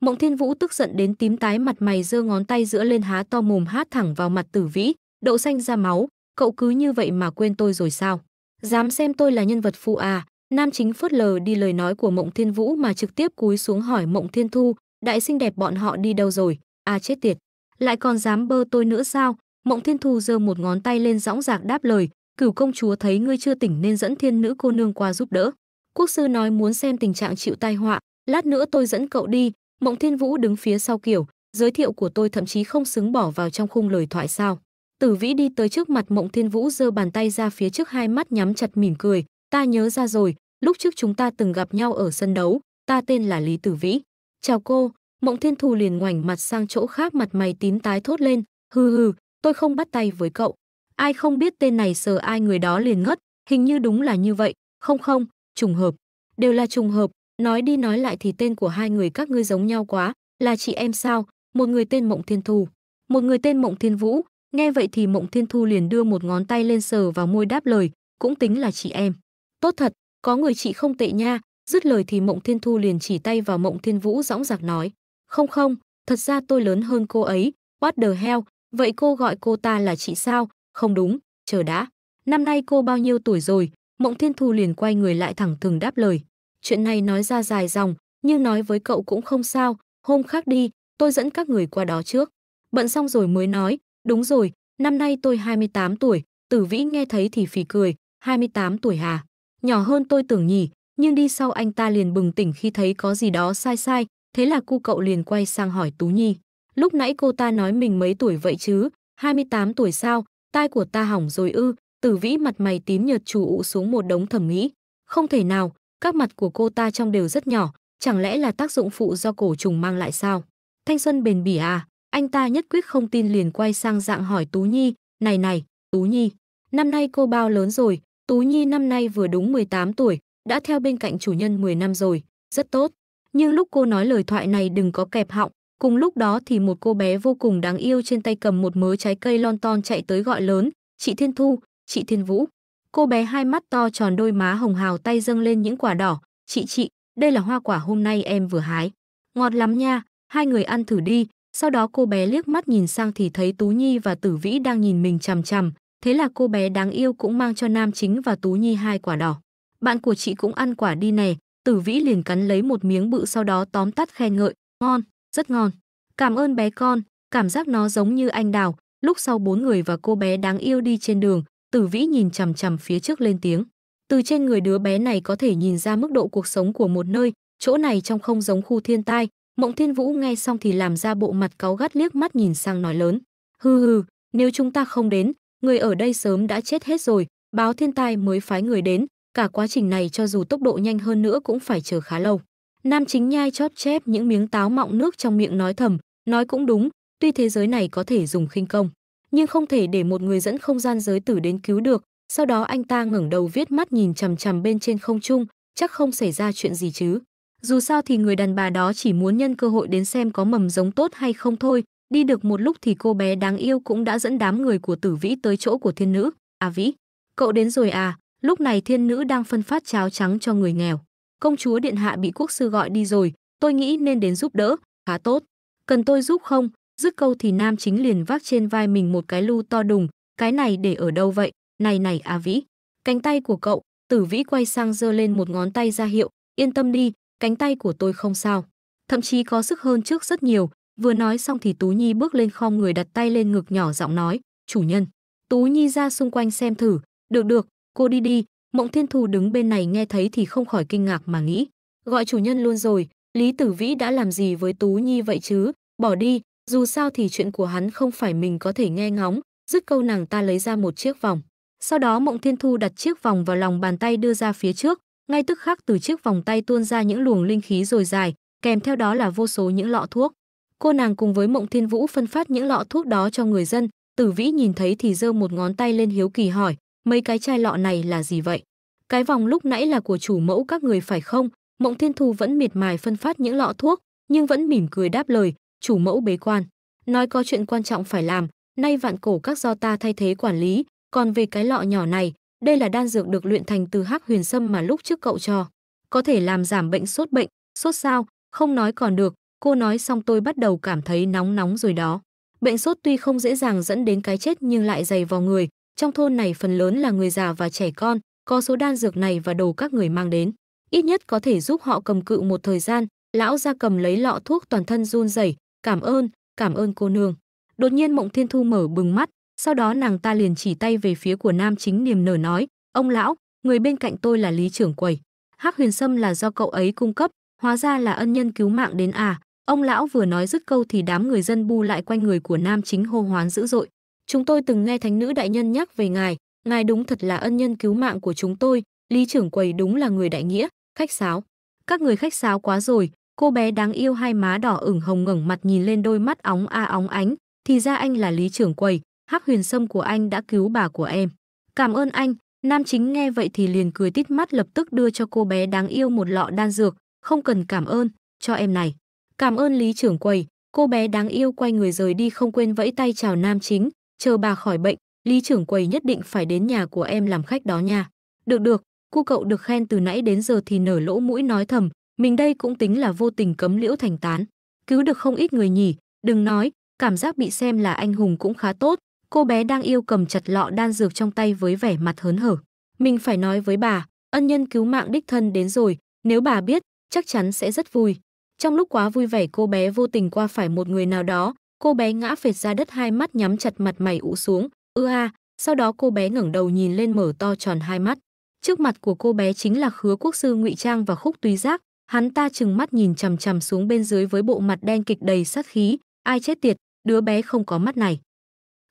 Mộng Thiên Vũ tức giận đến tím tái mặt mày giơ ngón tay giữa lên há to mồm hát thẳng vào mặt tử vĩ, đậu xanh ra máu, cậu cứ như vậy mà quên tôi rồi sao? Dám xem tôi là nhân vật phụ à? Nam chính phớt lờ đi lời nói của Mộng Thiên Vũ mà trực tiếp cúi xuống hỏi Mộng Thiên Thu, đại xinh đẹp bọn họ đi đâu rồi? À chết tiệt lại còn dám bơ tôi nữa sao? Mộng Thiên Thù giơ một ngón tay lên dõng dạc đáp lời, cửu công chúa thấy ngươi chưa tỉnh nên dẫn thiên nữ cô nương qua giúp đỡ. Quốc sư nói muốn xem tình trạng chịu tai họa, lát nữa tôi dẫn cậu đi. Mộng Thiên Vũ đứng phía sau kiểu, giới thiệu của tôi thậm chí không xứng bỏ vào trong khung lời thoại sao. Tử Vĩ đi tới trước mặt Mộng Thiên Vũ giơ bàn tay ra phía trước hai mắt nhắm chặt mỉm cười, ta nhớ ra rồi, lúc trước chúng ta từng gặp nhau ở sân đấu, ta tên là Lý Tử Vĩ. Chào cô, Mộng Thiên Thù liền ngoảnh mặt sang chỗ khác mặt mày tím tái thốt lên, hừ hừ, tôi không bắt tay với cậu. Ai không biết tên này sờ ai người đó liền ngất, hình như đúng là như vậy, không không, trùng hợp. Đều là trùng hợp, nói đi nói lại thì tên của hai người các ngươi giống nhau quá, là chị em sao, một người tên Mộng Thiên Thù, một người tên Mộng Thiên Vũ. Nghe vậy thì Mộng Thiên Thu liền đưa một ngón tay lên sờ vào môi đáp lời, cũng tính là chị em. Tốt thật, có người chị không tệ nha, dứt lời thì Mộng Thiên Thu liền chỉ tay vào Mộng Thiên Vũ dõng dạc nói. Không không, thật ra tôi lớn hơn cô ấy. What the hell, vậy cô gọi cô ta là chị sao? Không đúng, chờ đã. Năm nay cô bao nhiêu tuổi rồi? Mộng Thiên Thu liền quay người lại thẳng thừng đáp lời. Chuyện này nói ra dài dòng, nhưng nói với cậu cũng không sao. Hôm khác đi, tôi dẫn các người qua đó trước. Bận xong rồi mới nói, đúng rồi, năm nay tôi 28 tuổi. Tử Vĩ nghe thấy thì phì cười, 28 tuổi hà. Nhỏ hơn tôi tưởng nhỉ, nhưng đi sau anh ta liền bừng tỉnh khi thấy có gì đó sai sai, Thế là cu cậu liền quay sang hỏi Tú Nhi. Lúc nãy cô ta nói mình mấy tuổi vậy chứ? 28 tuổi sao? Tai của ta hỏng rồi ư? Tử vĩ mặt mày tím nhợt chủ ụ xuống một đống thẩm nghĩ. Không thể nào, các mặt của cô ta trong đều rất nhỏ. Chẳng lẽ là tác dụng phụ do cổ trùng mang lại sao? Thanh xuân bền bỉ à? Anh ta nhất quyết không tin liền quay sang dạng hỏi Tú Nhi. Này này, Tú Nhi, năm nay cô bao lớn rồi? Tú Nhi năm nay vừa đúng 18 tuổi, đã theo bên cạnh chủ nhân 10 năm rồi, rất tốt. Nhưng lúc cô nói lời thoại này đừng có kẹp họng, cùng lúc đó thì một cô bé vô cùng đáng yêu trên tay cầm một mớ trái cây lon ton chạy tới gọi lớn, chị Thiên Thu, chị Thiên Vũ. Cô bé hai mắt to tròn đôi má hồng hào tay dâng lên những quả đỏ, chị chị, đây là hoa quả hôm nay em vừa hái. Ngọt lắm nha, hai người ăn thử đi, sau đó cô bé liếc mắt nhìn sang thì thấy Tú Nhi và Tử Vĩ đang nhìn mình chằm chằm, thế là cô bé đáng yêu cũng mang cho Nam Chính và Tú Nhi hai quả đỏ. Bạn của chị cũng ăn quả đi nè, Tử Vĩ liền cắn lấy một miếng bự sau đó tóm tắt khen ngợi, "Ngon, rất ngon. Cảm ơn bé con, cảm giác nó giống như anh đào." Lúc sau bốn người và cô bé đáng yêu đi trên đường, Tử Vĩ nhìn chằm chằm phía trước lên tiếng. Từ trên người đứa bé này có thể nhìn ra mức độ cuộc sống của một nơi, chỗ này trong không giống khu thiên tai. Mộng Thiên Vũ nghe xong thì làm ra bộ mặt cáu gắt liếc mắt nhìn sang nói lớn. Hừ hừ, nếu chúng ta không đến, người ở đây sớm đã chết hết rồi, báo thiên tai mới phái người đến, Cả quá trình này cho dù tốc độ nhanh hơn nữa cũng phải chờ khá lâu. Nam chính nhai chóp chép những miếng táo mọng nước trong miệng nói thầm, nói cũng đúng, tuy thế giới này có thể dùng khinh công, nhưng không thể để một người dẫn không gian giới tử đến cứu được. Sau đó anh ta ngẩng đầu viết mắt nhìn chằm chằm bên trên không trung, chắc không xảy ra chuyện gì chứ. Dù sao thì người đàn bà đó chỉ muốn nhân cơ hội đến xem có mầm giống tốt hay không thôi, đi được một lúc thì cô bé đáng yêu cũng đã dẫn đám người của tử vĩ tới chỗ của thiên nữ. À vĩ, cậu đến rồi à, Lúc này thiên nữ đang phân phát cháo trắng cho người nghèo. Công chúa điện hạ bị quốc sư gọi đi rồi, tôi nghĩ nên đến giúp đỡ, khá tốt. Cần tôi giúp không? Dứt câu thì nam chính liền vác trên vai mình một cái lu to đùng, cái này để ở đâu vậy? Này này a à vĩ, cánh tay của cậu, tử vĩ quay sang giơ lên một ngón tay ra hiệu, yên tâm đi, cánh tay của tôi không sao. Thậm chí có sức hơn trước rất nhiều, vừa nói xong thì Tú Nhi bước lên khom người đặt tay lên ngực nhỏ giọng nói, chủ nhân. Tú Nhi ra xung quanh xem thử, được được, cô đi đi, Mộng Thiên Thù đứng bên này nghe thấy thì không khỏi kinh ngạc mà nghĩ. Gọi chủ nhân luôn rồi, Lý Tử Vĩ đã làm gì với Tú Nhi vậy chứ, bỏ đi, dù sao thì chuyện của hắn không phải mình có thể nghe ngóng, dứt câu nàng ta lấy ra một chiếc vòng. Sau đó Mộng Thiên Thu đặt chiếc vòng vào lòng bàn tay đưa ra phía trước, ngay tức khắc từ chiếc vòng tay tuôn ra những luồng linh khí rồi dài, kèm theo đó là vô số những lọ thuốc. Cô nàng cùng với Mộng Thiên Vũ phân phát những lọ thuốc đó cho người dân, Tử Vĩ nhìn thấy thì giơ một ngón tay lên hiếu kỳ hỏi, mấy cái chai lọ này là gì vậy? Cái vòng lúc nãy là của chủ mẫu các người phải không? Mộng Thiên Thu vẫn miệt mài phân phát những lọ thuốc, nhưng vẫn mỉm cười đáp lời, chủ mẫu bế quan. Nói có chuyện quan trọng phải làm, nay vạn cổ các do ta thay thế quản lý, còn về cái lọ nhỏ này, đây là đan dược được luyện thành từ hắc huyền sâm mà lúc trước cậu cho. Có thể làm giảm bệnh sốt bệnh, sốt sao, không nói còn được, cô nói xong tôi bắt đầu cảm thấy nóng nóng rồi đó. Bệnh sốt tuy không dễ dàng dẫn đến cái chết nhưng lại dày vào người, trong thôn này phần lớn là người già và trẻ con, có số đan dược này và đồ các người mang đến. Ít nhất có thể giúp họ cầm cự một thời gian, lão ra cầm lấy lọ thuốc toàn thân run rẩy cảm ơn, cảm ơn cô nương. Đột nhiên Mộng Thiên Thu mở bừng mắt, sau đó nàng ta liền chỉ tay về phía của nam chính niềm nở nói, ông lão, người bên cạnh tôi là Lý Trưởng Quầy. Hắc huyền sâm là do cậu ấy cung cấp, hóa ra là ân nhân cứu mạng đến à. Ông lão vừa nói dứt câu thì đám người dân bu lại quanh người của nam chính hô hoán dữ dội. Chúng tôi từng nghe thánh nữ đại nhân nhắc về ngài, ngài đúng thật là ân nhân cứu mạng của chúng tôi, Lý trưởng quầy đúng là người đại nghĩa, khách sáo. Các người khách sáo quá rồi, cô bé đáng yêu hai má đỏ ửng hồng ngẩng mặt nhìn lên đôi mắt óng a óng ánh, thì ra anh là Lý trưởng quầy, Hắc Huyền Sâm của anh đã cứu bà của em. Cảm ơn anh, nam chính nghe vậy thì liền cười tít mắt lập tức đưa cho cô bé đáng yêu một lọ đan dược, không cần cảm ơn, cho em này. Cảm ơn Lý trưởng quầy, cô bé đáng yêu quay người rời đi không quên vẫy tay chào nam chính, chờ bà khỏi bệnh, Lý trưởng quầy nhất định phải đến nhà của em làm khách đó nha. Được được, cô cậu được khen từ nãy đến giờ thì nở lỗ mũi nói thầm, mình đây cũng tính là vô tình cấm liễu thành tán. Cứu được không ít người nhỉ, đừng nói, cảm giác bị xem là anh hùng cũng khá tốt. Cô bé đang yêu cầm chặt lọ đan dược trong tay với vẻ mặt hớn hở. Mình phải nói với bà, ân nhân cứu mạng đích thân đến rồi, nếu bà biết, chắc chắn sẽ rất vui. Trong lúc quá vui vẻ cô bé vô tình qua phải một người nào đó, Cô bé ngã phệt ra đất hai mắt nhắm chặt mặt mày ú xuống, ư a, sau đó cô bé ngẩng đầu nhìn lên mở to tròn hai mắt. Trước mặt của cô bé chính là Khứa Quốc sư Ngụy Trang và Khúc Túy Giác, hắn ta trừng mắt nhìn chằm chằm xuống bên dưới với bộ mặt đen kịch đầy sát khí, ai chết tiệt, đứa bé không có mắt này.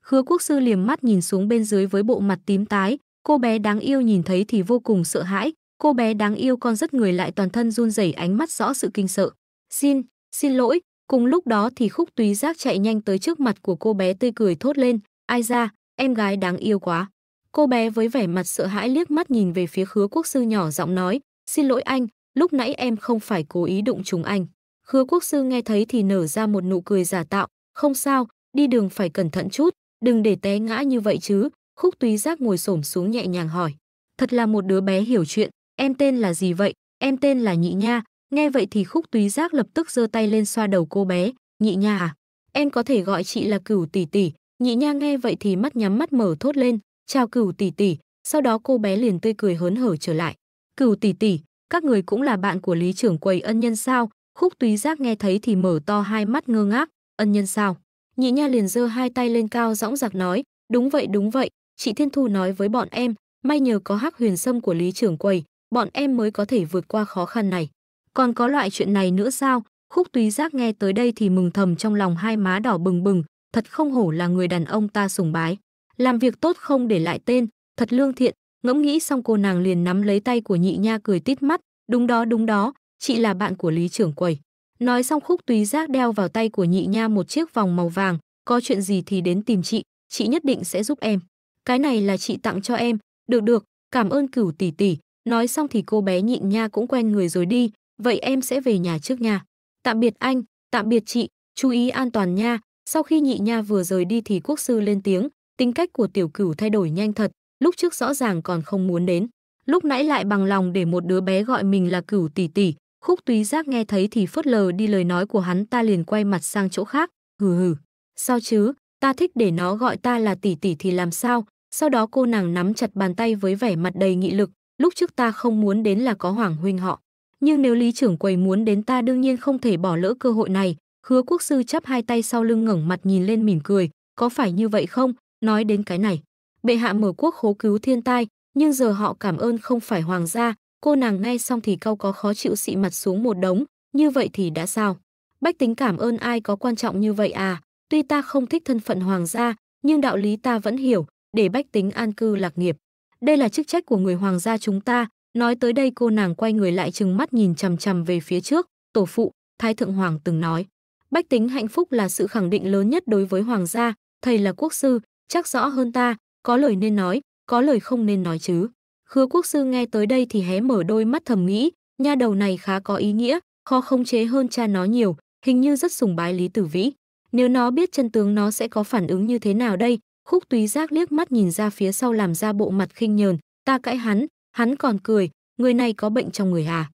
Khứa Quốc sư liềm mắt nhìn xuống bên dưới với bộ mặt tím tái, cô bé đáng yêu nhìn thấy thì vô cùng sợ hãi, cô bé đáng yêu con rất người lại toàn thân run rẩy ánh mắt rõ sự kinh sợ. "Xin, xin lỗi, Cùng lúc đó thì khúc túy giác chạy nhanh tới trước mặt của cô bé tươi cười thốt lên, ai ra, em gái đáng yêu quá. Cô bé với vẻ mặt sợ hãi liếc mắt nhìn về phía khứa quốc sư nhỏ giọng nói, xin lỗi anh, lúc nãy em không phải cố ý đụng chúng anh. Khứa quốc sư nghe thấy thì nở ra một nụ cười giả tạo, không sao, đi đường phải cẩn thận chút, đừng để té ngã như vậy chứ. Khúc túy giác ngồi xổm xuống nhẹ nhàng hỏi, thật là một đứa bé hiểu chuyện, em tên là gì vậy, em tên là Nhị Nha, Nghe vậy thì khúc túy giác lập tức giơ tay lên xoa đầu cô bé, nhị nha à, em có thể gọi chị là cửu tỷ tỷ. Nhị nha nghe vậy thì mắt nhắm mắt mở thốt lên, chào cửu tỷ tỷ, sau đó cô bé liền tươi cười hớn hở trở lại. Cửu tỷ tỷ, các người cũng là bạn của lý trưởng quầy ân nhân sao? Khúc túy giác nghe thấy thì mở to hai mắt ngơ ngác, ân nhân sao? Nhị nha liền giơ hai tay lên cao dõng dạc nói, đúng vậy đúng vậy, chị Thiên Thu nói với bọn em, may nhờ có hắc huyền sâm của lý trưởng quầy, bọn em mới có thể vượt qua khó khăn này. Còn có loại chuyện này nữa sao? Khúc túy giác nghe tới đây thì mừng thầm trong lòng hai má đỏ bừng bừng, thật không hổ là người đàn ông ta sùng bái. Làm việc tốt không để lại tên, thật lương thiện, ngẫm nghĩ xong cô nàng liền nắm lấy tay của nhị nha cười tít mắt, đúng đó đúng đó, chị là bạn của lý trưởng quầy. Nói xong khúc túy giác đeo vào tay của nhị nha một chiếc vòng màu vàng, có chuyện gì thì đến tìm chị, chị nhất định sẽ giúp em. Cái này là chị tặng cho em, được được, cảm ơn cửu tỷ tỷ. Nói xong thì cô bé nhị nha cũng quen người rồi đi, vậy em sẽ về nhà trước nha. Tạm biệt anh, tạm biệt chị, chú ý an toàn nha. Sau khi nhị nha vừa rời đi thì quốc sư lên tiếng, tính cách của tiểu cửu thay đổi nhanh thật, lúc trước rõ ràng còn không muốn đến. Lúc nãy lại bằng lòng để một đứa bé gọi mình là cửu tỷ tỷ, khúc túy giác nghe thấy thì phớt lờ đi lời nói của hắn ta liền quay mặt sang chỗ khác, hừ hừ. Sao chứ, ta thích để nó gọi ta là tỷ tỷ thì làm sao? Sau đó cô nàng nắm chặt bàn tay với vẻ mặt đầy nghị lực, lúc trước ta không muốn đến là có Hoàng huynh họ nhưng nếu lý trưởng quầy muốn đến ta đương nhiên không thể bỏ lỡ cơ hội này. Hứa quốc sư chắp hai tay sau lưng ngẩng mặt nhìn lên mỉm cười, có phải như vậy không? Nói đến cái này, bệ hạ mở quốc khố cứu thiên tai, nhưng giờ họ cảm ơn không phải hoàng gia, cô nàng nghe xong thì cau có khó chịu xị mặt xuống một đống, như vậy thì đã sao? Bách tính cảm ơn ai có quan trọng như vậy à? Tuy ta không thích thân phận hoàng gia, nhưng đạo lý ta vẫn hiểu, để bách tính an cư lạc nghiệp. Đây là chức trách của người hoàng gia chúng ta, Nói tới đây cô nàng quay người lại chừng mắt nhìn chằm chằm về phía trước, tổ phụ, Thái Thượng Hoàng từng nói. Bách tính hạnh phúc là sự khẳng định lớn nhất đối với hoàng gia, thầy là quốc sư, chắc rõ hơn ta, có lời nên nói, có lời không nên nói chứ. Khứa quốc sư nghe tới đây thì hé mở đôi mắt thầm nghĩ, nha đầu này khá có ý nghĩa, khó không chế hơn cha nó nhiều, hình như rất sùng bái Lý Tử Vĩ. Nếu nó biết chân tướng nó sẽ có phản ứng như thế nào đây? Khúc túy giác liếc mắt nhìn ra phía sau làm ra bộ mặt khinh nhờn, ta cãi hắn, Hắn còn cười, người này có bệnh trong người à?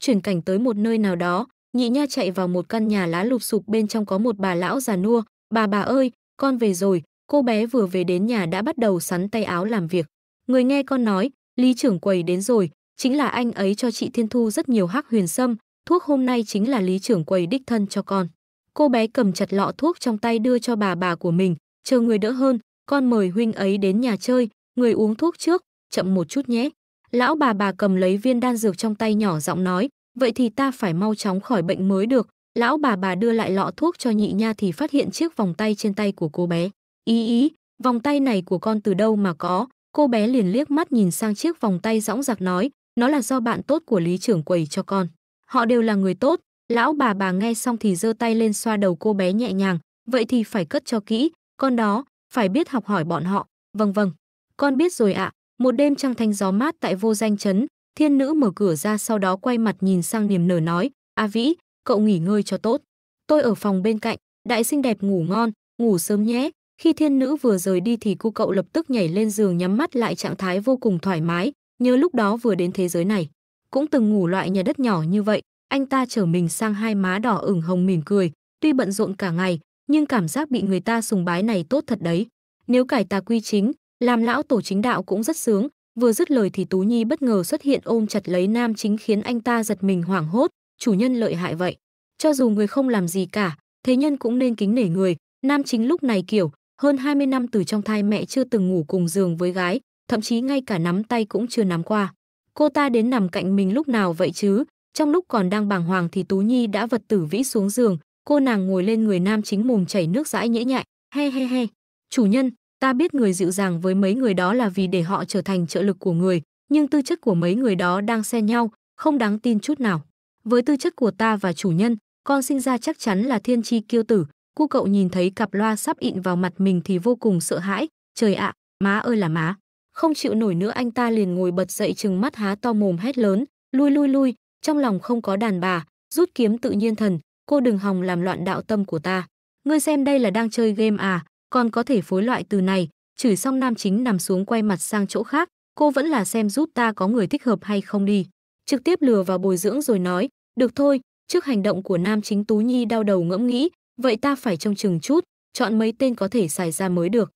Chuyển cảnh tới một nơi nào đó, nhị nha chạy vào một căn nhà lá lụp sụp bên trong có một bà lão già nua. Bà bà ơi, con về rồi, cô bé vừa về đến nhà đã bắt đầu sắn tay áo làm việc. Người nghe con nói, Lý trưởng quầy đến rồi, chính là anh ấy cho chị Thiên Thu rất nhiều hắc huyền sâm, thuốc hôm nay chính là Lý trưởng quầy đích thân cho con. Cô bé cầm chặt lọ thuốc trong tay đưa cho bà bà của mình, chờ người đỡ hơn, con mời huynh ấy đến nhà chơi, người uống thuốc trước, chậm một chút nhé. Lão bà bà cầm lấy viên đan dược trong tay nhỏ giọng nói, vậy thì ta phải mau chóng khỏi bệnh mới được. Lão bà bà đưa lại lọ thuốc cho nhị nha thì phát hiện chiếc vòng tay trên tay của cô bé. Ý ý, vòng tay này của con từ đâu mà có? Cô bé liền liếc mắt nhìn sang chiếc vòng tay rõng giặc nói, nó là do bạn tốt của lý trưởng quầy cho con. Họ đều là người tốt. Lão bà bà nghe xong thì giơ tay lên xoa đầu cô bé nhẹ nhàng, vậy thì phải cất cho kỹ, con đó, phải biết học hỏi bọn họ. Vâng vâng, con biết rồi ạ. À. Một đêm trăng thanh gió mát tại vô danh chấn thiên nữ mở cửa ra sau đó quay mặt nhìn sang niềm nở nói, A Vĩ, cậu nghỉ ngơi cho tốt. Tôi ở phòng bên cạnh, đại xinh đẹp ngủ ngon, ngủ sớm nhé. Khi thiên nữ vừa rời đi thì cô cậu lập tức nhảy lên giường nhắm mắt lại trạng thái vô cùng thoải mái, nhớ lúc đó vừa đến thế giới này. Cũng từng ngủ loại nhà đất nhỏ như vậy, anh ta trở mình sang hai má đỏ ửng hồng mỉm cười, tuy bận rộn cả ngày, nhưng cảm giác bị người ta sùng bái này tốt thật đấy. Nếu cải tà quy chính, làm lão tổ chính đạo cũng rất sướng vừa dứt lời thì tú nhi bất ngờ xuất hiện ôm chặt lấy nam chính khiến anh ta giật mình hoảng hốt chủ nhân lợi hại vậy cho dù người không làm gì cả thế nhân cũng nên kính nể người nam chính lúc này kiểu hơn 20 năm từ trong thai mẹ chưa từng ngủ cùng giường với gái thậm chí ngay cả nắm tay cũng chưa nắm qua cô ta đến nằm cạnh mình lúc nào vậy chứ trong lúc còn đang bàng hoàng thì tú nhi đã vật tử vĩ xuống giường cô nàng ngồi lên người nam chính mồm chảy nước dãi nhễ nhại he he he chủ nhân Ta biết người dịu dàng với mấy người đó là vì để họ trở thành trợ lực của người, nhưng tư chất của mấy người đó đang xen nhau, không đáng tin chút nào. Với tư chất của ta và chủ nhân, con sinh ra chắc chắn là thiên chi kiêu tử. Cô cậu nhìn thấy cặp loa sắp ịn vào mặt mình thì vô cùng sợ hãi. Trời ạ, má ơi là má. Không chịu nổi nữa anh ta liền ngồi bật dậy trừng mắt há to mồm hét lớn. Lui lui lui, trong lòng không có đàn bà, rút kiếm tự nhiên thần. Cô đừng hòng làm loạn đạo tâm của ta. Ngươi xem đây là đang chơi game à, còn có thể phối loại từ này, chửi xong nam chính nằm xuống quay mặt sang chỗ khác, cô vẫn là xem giúp ta có người thích hợp hay không đi. Trực tiếp lừa vào bồi dưỡng rồi nói, được thôi, trước hành động của nam chính Tú Nhi đau đầu ngẫm nghĩ, vậy ta phải trông chừng chút, chọn mấy tên có thể xài ra mới được.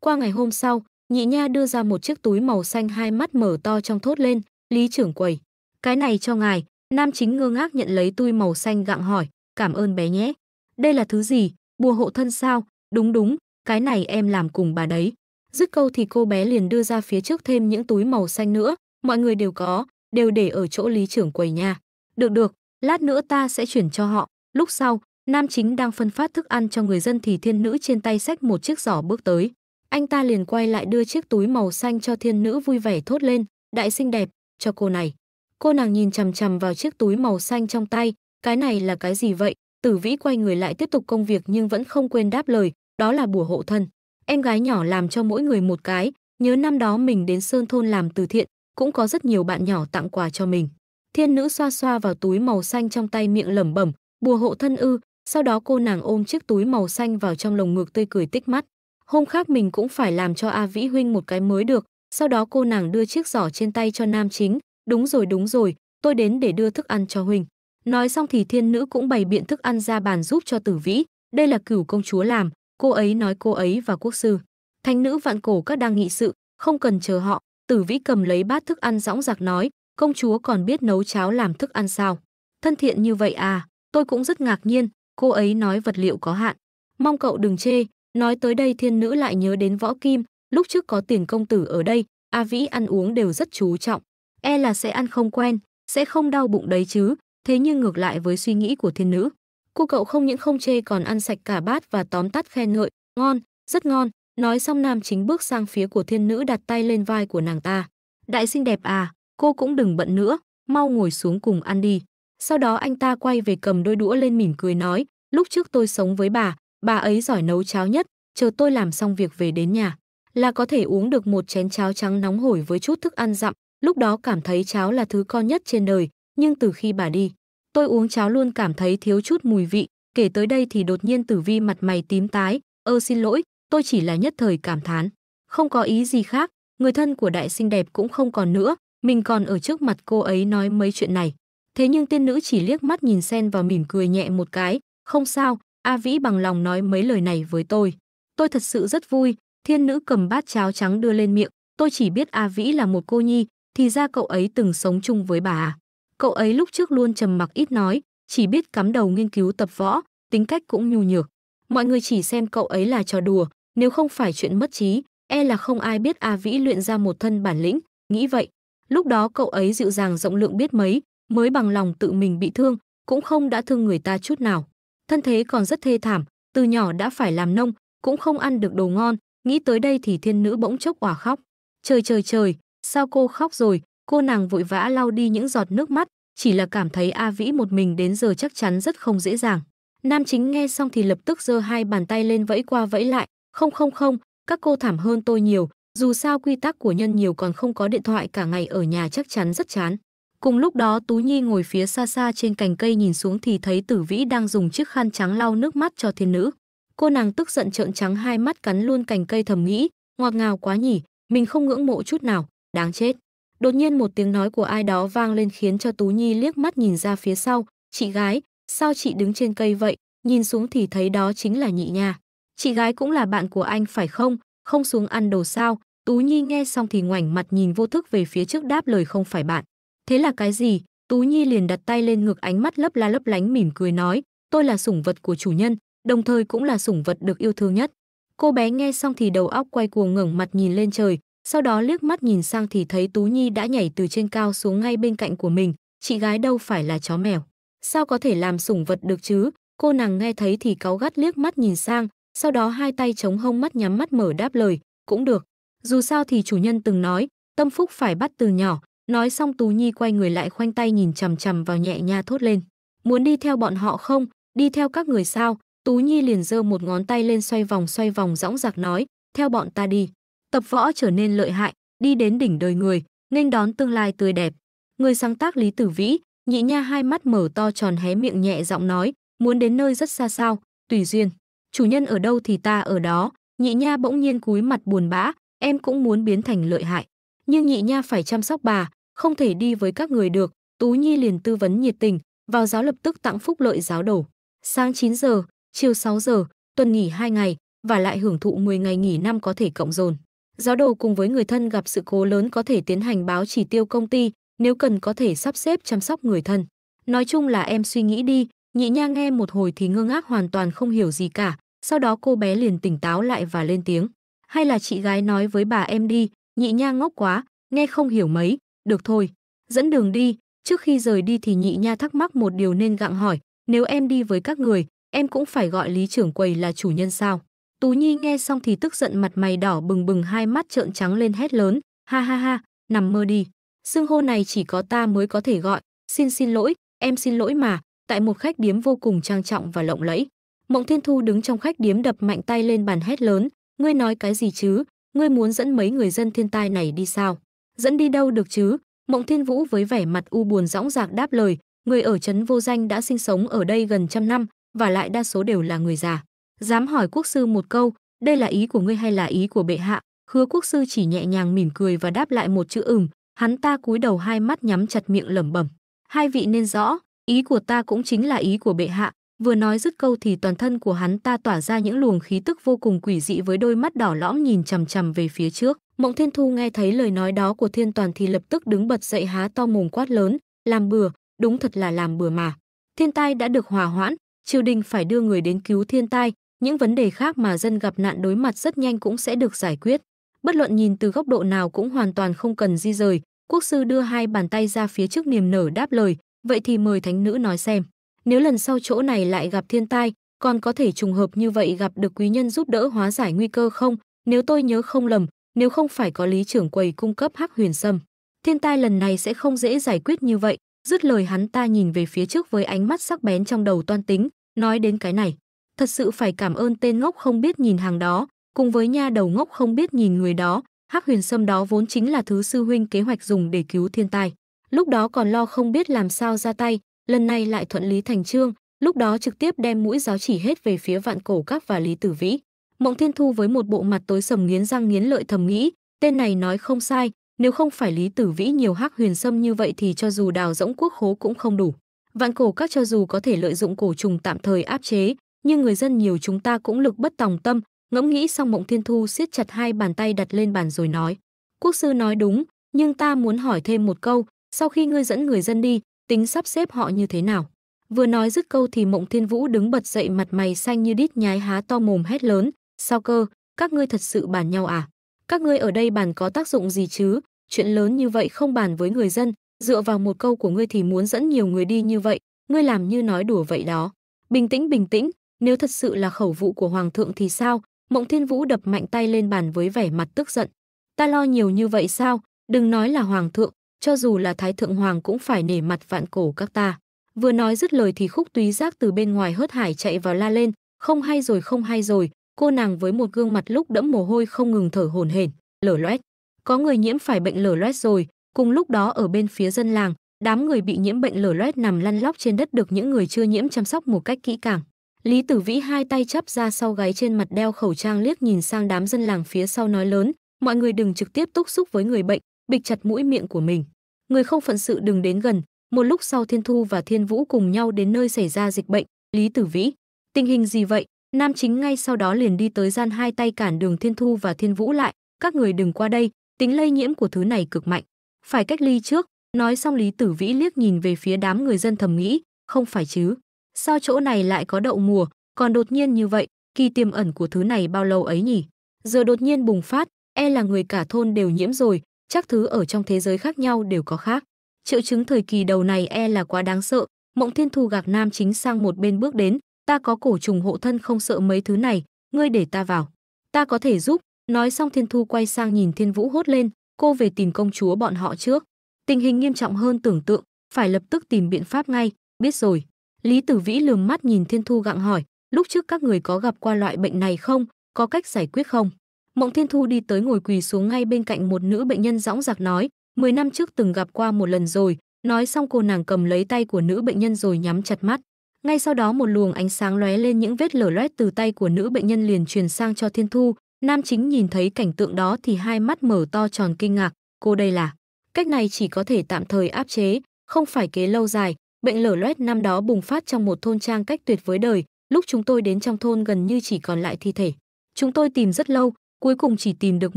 Qua ngày hôm sau, nhị nha đưa ra một chiếc túi màu xanh hai mắt mở to trong thốt lên, lý trưởng quầy. Cái này cho ngài, nam chính ngơ ngác nhận lấy túi màu xanh gặng hỏi, cảm ơn bé nhé. Đây là thứ gì, bùa hộ thân sao, Đúng đúng, cái này em làm cùng bà đấy. Dứt câu thì cô bé liền đưa ra phía trước thêm những túi màu xanh nữa, mọi người đều có, đều để ở chỗ lý trưởng quầy nhà. Được được, lát nữa ta sẽ chuyển cho họ. Lúc sau, nam chính đang phân phát thức ăn cho người dân thì thiên nữ trên tay xách một chiếc giỏ bước tới. Anh ta liền quay lại đưa chiếc túi màu xanh cho thiên nữ vui vẻ thốt lên, đại xinh đẹp, cho cô này. Cô nàng nhìn chằm chằm vào chiếc túi màu xanh trong tay, cái này là cái gì vậy? Tử Vĩ quay người lại tiếp tục công việc nhưng vẫn không quên đáp lời, đó là bùa hộ thân. Em gái nhỏ làm cho mỗi người một cái, nhớ năm đó mình đến Sơn Thôn làm từ thiện, cũng có rất nhiều bạn nhỏ tặng quà cho mình. Thiên nữ xoa xoa vào túi màu xanh trong tay miệng lẩm bẩm, bùa hộ thân ư, sau đó cô nàng ôm chiếc túi màu xanh vào trong lồng ngực tươi cười tích mắt. Hôm khác mình cũng phải làm cho A Vĩ Huynh một cái mới được, sau đó cô nàng đưa chiếc giỏ trên tay cho nam chính, đúng rồi đúng rồi, tôi đến để đưa thức ăn cho Huynh. Nói xong thì thiên nữ cũng bày biện thức ăn ra bàn giúp cho tử vĩ. Đây là cửu công chúa làm, cô ấy nói cô ấy và quốc sư. Thánh nữ vạn cổ các đang nghị sự, không cần chờ họ. Tử vĩ cầm lấy bát thức ăn dõng dạc nói, công chúa còn biết nấu cháo làm thức ăn sao. Thân thiện như vậy à, tôi cũng rất ngạc nhiên, cô ấy nói vật liệu có hạn. Mong cậu đừng chê, nói tới đây thiên nữ lại nhớ đến võ kim, lúc trước có tiền công tử ở đây, A Vĩ ăn uống đều rất chú trọng. E là sẽ ăn không quen, sẽ không đau bụng đấy chứ, thế nhưng ngược lại với suy nghĩ của thiên nữ cô cậu không những không chê còn ăn sạch cả bát và tóm tắt khen ngợi ngon rất ngon nói xong nam chính bước sang phía của thiên nữ đặt tay lên vai của nàng ta đại xinh đẹp à cô cũng đừng bận nữa mau ngồi xuống cùng ăn đi sau đó anh ta quay về cầm đôi đũa lên mỉm cười nói lúc trước tôi sống với bà bà ấy giỏi nấu cháo nhất chờ tôi làm xong việc về đến nhà là có thể uống được một chén cháo trắng nóng hổi với chút thức ăn dặm lúc đó cảm thấy cháo là thứ con nhất trên đời nhưng từ khi bà đi, tôi uống cháo luôn cảm thấy thiếu chút mùi vị, kể tới đây thì đột nhiên Tử Vi mặt mày tím tái, "Ơ xin lỗi, tôi chỉ là nhất thời cảm thán, không có ý gì khác, người thân của đại sinh đẹp cũng không còn nữa, mình còn ở trước mặt cô ấy nói mấy chuyện này." Thế nhưng tiên nữ chỉ liếc mắt nhìn Sen và mỉm cười nhẹ một cái, "Không sao, A Vĩ bằng lòng nói mấy lời này với tôi. Tôi thật sự rất vui." Thiên nữ cầm bát cháo trắng đưa lên miệng, "Tôi chỉ biết A Vĩ là một cô nhi, thì ra cậu ấy từng sống chung với bà à?" Cậu ấy lúc trước luôn trầm mặc ít nói, chỉ biết cắm đầu nghiên cứu tập võ, tính cách cũng nhu nhược. Mọi người chỉ xem cậu ấy là trò đùa, nếu không phải chuyện mất trí, e là không ai biết A Vĩ luyện ra một thân bản lĩnh, nghĩ vậy. Lúc đó cậu ấy dịu dàng rộng lượng biết mấy, mới bằng lòng tự mình bị thương, cũng không đã thương người ta chút nào. Thân thế còn rất thê thảm, từ nhỏ đã phải làm nông, cũng không ăn được đồ ngon, nghĩ tới đây thì thiên nữ bỗng chốc òa khóc. Trời trời trời, sao cô khóc rồi, Cô nàng vội vã lau đi những giọt nước mắt, chỉ là cảm thấy A Vĩ một mình đến giờ chắc chắn rất không dễ dàng. Nam chính nghe xong thì lập tức giơ hai bàn tay lên vẫy qua vẫy lại, không không không, các cô thảm hơn tôi nhiều, dù sao quy tắc của nhân nhiều còn không có điện thoại cả ngày ở nhà chắc chắn rất chán. Cùng lúc đó Tú Nhi ngồi phía xa xa trên cành cây nhìn xuống thì thấy Tử Vĩ đang dùng chiếc khăn trắng lau nước mắt cho thiên nữ. Cô nàng tức giận trợn trắng hai mắt cắn luôn cành cây thầm nghĩ, ngọt ngào quá nhỉ, mình không ngưỡng mộ chút nào, đáng chết. Đột nhiên một tiếng nói của ai đó vang lên khiến cho Tú Nhi liếc mắt nhìn ra phía sau, "Chị gái, sao chị đứng trên cây vậy?" Nhìn xuống thì thấy đó chính là Nhị Nha. "Chị gái cũng là bạn của anh phải không? Không xuống ăn đồ sao?" Tú Nhi nghe xong thì ngoảnh mặt nhìn vô thức về phía trước đáp lời không phải bạn. "Thế là cái gì?" Tú Nhi liền đặt tay lên ngực ánh mắt lấp la lấp lánh mỉm cười nói, "Tôi là sủng vật của chủ nhân, đồng thời cũng là sủng vật được yêu thương nhất." Cô bé nghe xong thì đầu óc quay cuồng ngẩng mặt nhìn lên trời, sau đó liếc mắt nhìn sang thì thấy Tú Nhi đã nhảy từ trên cao xuống ngay bên cạnh của mình, chị gái đâu phải là chó mèo. Sao có thể làm sủng vật được chứ? Cô nàng nghe thấy thì cáu gắt liếc mắt nhìn sang, sau đó hai tay chống hông mắt nhắm mắt mở đáp lời, cũng được. Dù sao thì chủ nhân từng nói, tâm phúc phải bắt từ nhỏ, nói xong Tú Nhi quay người lại khoanh tay nhìn chằm chằm vào nhẹ nha thốt lên. Muốn đi theo bọn họ không? Đi theo các người sao? Tú Nhi liền giơ một ngón tay lên xoay vòng xoay vòng dõng dạc nói, theo bọn ta đi tập võ trở nên lợi hại, đi đến đỉnh đời người, nên đón tương lai tươi đẹp. Người sáng tác Lý Tử Vĩ, nhị nha hai mắt mở to tròn hé miệng nhẹ giọng nói, muốn đến nơi rất xa sao, tùy duyên. Chủ nhân ở đâu thì ta ở đó, nhị nha bỗng nhiên cúi mặt buồn bã, em cũng muốn biến thành lợi hại. Nhưng nhị nha phải chăm sóc bà, không thể đi với các người được, Tú Nhi liền tư vấn nhiệt tình, vào giáo lập tức tặng phúc lợi giáo đầu. Sáng 9 giờ, chiều 6 giờ, tuần nghỉ 2 ngày, và lại hưởng thụ 10 ngày nghỉ năm có thể cộng dồn giáo đồ cùng với người thân gặp sự cố lớn có thể tiến hành báo chỉ tiêu công ty, nếu cần có thể sắp xếp chăm sóc người thân. Nói chung là em suy nghĩ đi, nhị nha nghe một hồi thì ngơ ngác hoàn toàn không hiểu gì cả, sau đó cô bé liền tỉnh táo lại và lên tiếng. Hay là chị gái nói với bà em đi, nhị nha ngốc quá, nghe không hiểu mấy, được thôi, dẫn đường đi. Trước khi rời đi thì nhị nha thắc mắc một điều nên gặng hỏi, nếu em đi với các người, em cũng phải gọi lý trưởng quầy là chủ nhân sao? Tú Nhi nghe xong thì tức giận mặt mày đỏ bừng bừng hai mắt trợn trắng lên hét lớn, ha ha ha, nằm mơ đi. Xưng hô này chỉ có ta mới có thể gọi, xin xin lỗi, em xin lỗi mà, tại một khách điếm vô cùng trang trọng và lộng lẫy. Mộng Thiên Thu đứng trong khách điếm đập mạnh tay lên bàn hét lớn, ngươi nói cái gì chứ, ngươi muốn dẫn mấy người dân thiên tai này đi sao? Dẫn đi đâu được chứ? Mộng Thiên Vũ với vẻ mặt u buồn rõng rạc đáp lời, người ở trấn vô danh đã sinh sống ở đây gần trăm năm, và lại đa số đều là người già dám hỏi quốc sư một câu, đây là ý của ngươi hay là ý của bệ hạ? Hứa quốc sư chỉ nhẹ nhàng mỉm cười và đáp lại một chữ ừm, hắn ta cúi đầu hai mắt nhắm chặt miệng lẩm bẩm. Hai vị nên rõ, ý của ta cũng chính là ý của bệ hạ. Vừa nói dứt câu thì toàn thân của hắn ta tỏa ra những luồng khí tức vô cùng quỷ dị với đôi mắt đỏ lõm nhìn chằm chằm về phía trước. Mộng Thiên Thu nghe thấy lời nói đó của Thiên Toàn thì lập tức đứng bật dậy há to mồm quát lớn, làm bừa, đúng thật là làm bừa mà. Thiên tai đã được hòa hoãn, triều đình phải đưa người đến cứu thiên tai, những vấn đề khác mà dân gặp nạn đối mặt rất nhanh cũng sẽ được giải quyết. Bất luận nhìn từ góc độ nào cũng hoàn toàn không cần di rời, quốc sư đưa hai bàn tay ra phía trước niềm nở đáp lời, vậy thì mời thánh nữ nói xem. Nếu lần sau chỗ này lại gặp thiên tai, còn có thể trùng hợp như vậy gặp được quý nhân giúp đỡ hóa giải nguy cơ không? Nếu tôi nhớ không lầm, nếu không phải có lý trưởng quầy cung cấp hắc huyền sâm, thiên tai lần này sẽ không dễ giải quyết như vậy. Dứt lời hắn ta nhìn về phía trước với ánh mắt sắc bén trong đầu toan tính, nói đến cái này. Thật sự phải cảm ơn tên ngốc không biết nhìn hàng đó, cùng với nha đầu ngốc không biết nhìn người đó, Hắc Huyền Sâm đó vốn chính là thứ sư huynh kế hoạch dùng để cứu thiên tai. Lúc đó còn lo không biết làm sao ra tay, lần này lại thuận lý thành trương, lúc đó trực tiếp đem mũi giáo chỉ hết về phía Vạn Cổ Các và Lý Tử Vĩ. Mộng Thiên Thu với một bộ mặt tối sầm nghiến răng nghiến lợi thầm nghĩ, tên này nói không sai, nếu không phải Lý Tử Vĩ nhiều Hắc Huyền Sâm như vậy thì cho dù đào rỗng quốc khố cũng không đủ. Vạn Cổ Các cho dù có thể lợi dụng cổ trùng tạm thời áp chế, nhưng người dân nhiều chúng ta cũng lực bất tòng tâm, ngẫm nghĩ xong Mộng Thiên Thu siết chặt hai bàn tay đặt lên bàn rồi nói. Quốc sư nói đúng, nhưng ta muốn hỏi thêm một câu, sau khi ngươi dẫn người dân đi, tính sắp xếp họ như thế nào? Vừa nói dứt câu thì Mộng Thiên Vũ đứng bật dậy mặt mày xanh như đít nhái há to mồm hét lớn, sao cơ, các ngươi thật sự bàn nhau à? Các ngươi ở đây bàn có tác dụng gì chứ? Chuyện lớn như vậy không bàn với người dân, dựa vào một câu của ngươi thì muốn dẫn nhiều người đi như vậy, ngươi làm như nói đùa vậy đó. Bình tĩnh bình tĩnh, nếu thật sự là khẩu vụ của Hoàng thượng thì sao? Mộng Thiên Vũ đập mạnh tay lên bàn với vẻ mặt tức giận. Ta lo nhiều như vậy sao? Đừng nói là Hoàng thượng, cho dù là Thái Thượng Hoàng cũng phải nể mặt vạn cổ các ta. Vừa nói dứt lời thì khúc túy giác từ bên ngoài hớt hải chạy vào la lên. Không hay rồi, không hay rồi. Cô nàng với một gương mặt lúc đẫm mồ hôi không ngừng thở hổn hển, lở loét. Có người nhiễm phải bệnh lở loét rồi. Cùng lúc đó ở bên phía dân làng, đám người bị nhiễm bệnh lở loét nằm lăn lóc trên đất được những người chưa nhiễm chăm sóc một cách kỹ càng. Lý Tử Vĩ hai tay chắp ra sau gáy trên mặt đeo khẩu trang liếc nhìn sang đám dân làng phía sau nói lớn, mọi người đừng trực tiếp tiếp xúc với người bệnh, bịch chặt mũi miệng của mình. Người không phận sự đừng đến gần. Một lúc sau Thiên Thu và Thiên Vũ cùng nhau đến nơi xảy ra dịch bệnh, Lý Tử Vĩ. Tình hình gì vậy? Nam chính ngay sau đó liền đi tới gian hai tay cản đường Thiên Thu và Thiên Vũ lại, các người đừng qua đây, tính lây nhiễm của thứ này cực mạnh, phải cách ly trước. Nói xong Lý Tử Vĩ liếc nhìn về phía đám người dân thầm nghĩ, không phải chứ, Sao chỗ này lại có đậu mùa, còn đột nhiên như vậy, kỳ tiềm ẩn của thứ này bao lâu ấy nhỉ? Giờ đột nhiên bùng phát, e là người cả thôn đều nhiễm rồi, chắc thứ ở trong thế giới khác nhau đều có khác. Triệu chứng thời kỳ đầu này e là quá đáng sợ, Mộng Thiên Thu gạc nam chính sang một bên bước đến, ta có cổ trùng hộ thân không sợ mấy thứ này, ngươi để ta vào. Ta có thể giúp, nói xong Thiên Thu quay sang nhìn Thiên Vũ hốt lên, cô về tìm công chúa bọn họ trước. Tình hình nghiêm trọng hơn tưởng tượng, phải lập tức tìm biện pháp ngay, biết rồi. Lý Tử Vĩ lườm mắt nhìn Thiên Thu gặng hỏi, lúc trước các người có gặp qua loại bệnh này không, có cách giải quyết không? Mộng Thiên Thu đi tới ngồi quỳ xuống ngay bên cạnh một nữ bệnh nhân dõng dạc nói, 10 năm trước từng gặp qua một lần rồi, nói xong cô nàng cầm lấy tay của nữ bệnh nhân rồi nhắm chặt mắt. Ngay sau đó một luồng ánh sáng lóe lên những vết lở loét từ tay của nữ bệnh nhân liền truyền sang cho Thiên Thu, Nam Chính nhìn thấy cảnh tượng đó thì hai mắt mở to tròn kinh ngạc, cô đây là. Cách này chỉ có thể tạm thời áp chế, không phải kế lâu dài, Bệnh lở loét năm đó bùng phát trong một thôn trang cách tuyệt với đời, lúc chúng tôi đến trong thôn gần như chỉ còn lại thi thể. Chúng tôi tìm rất lâu, cuối cùng chỉ tìm được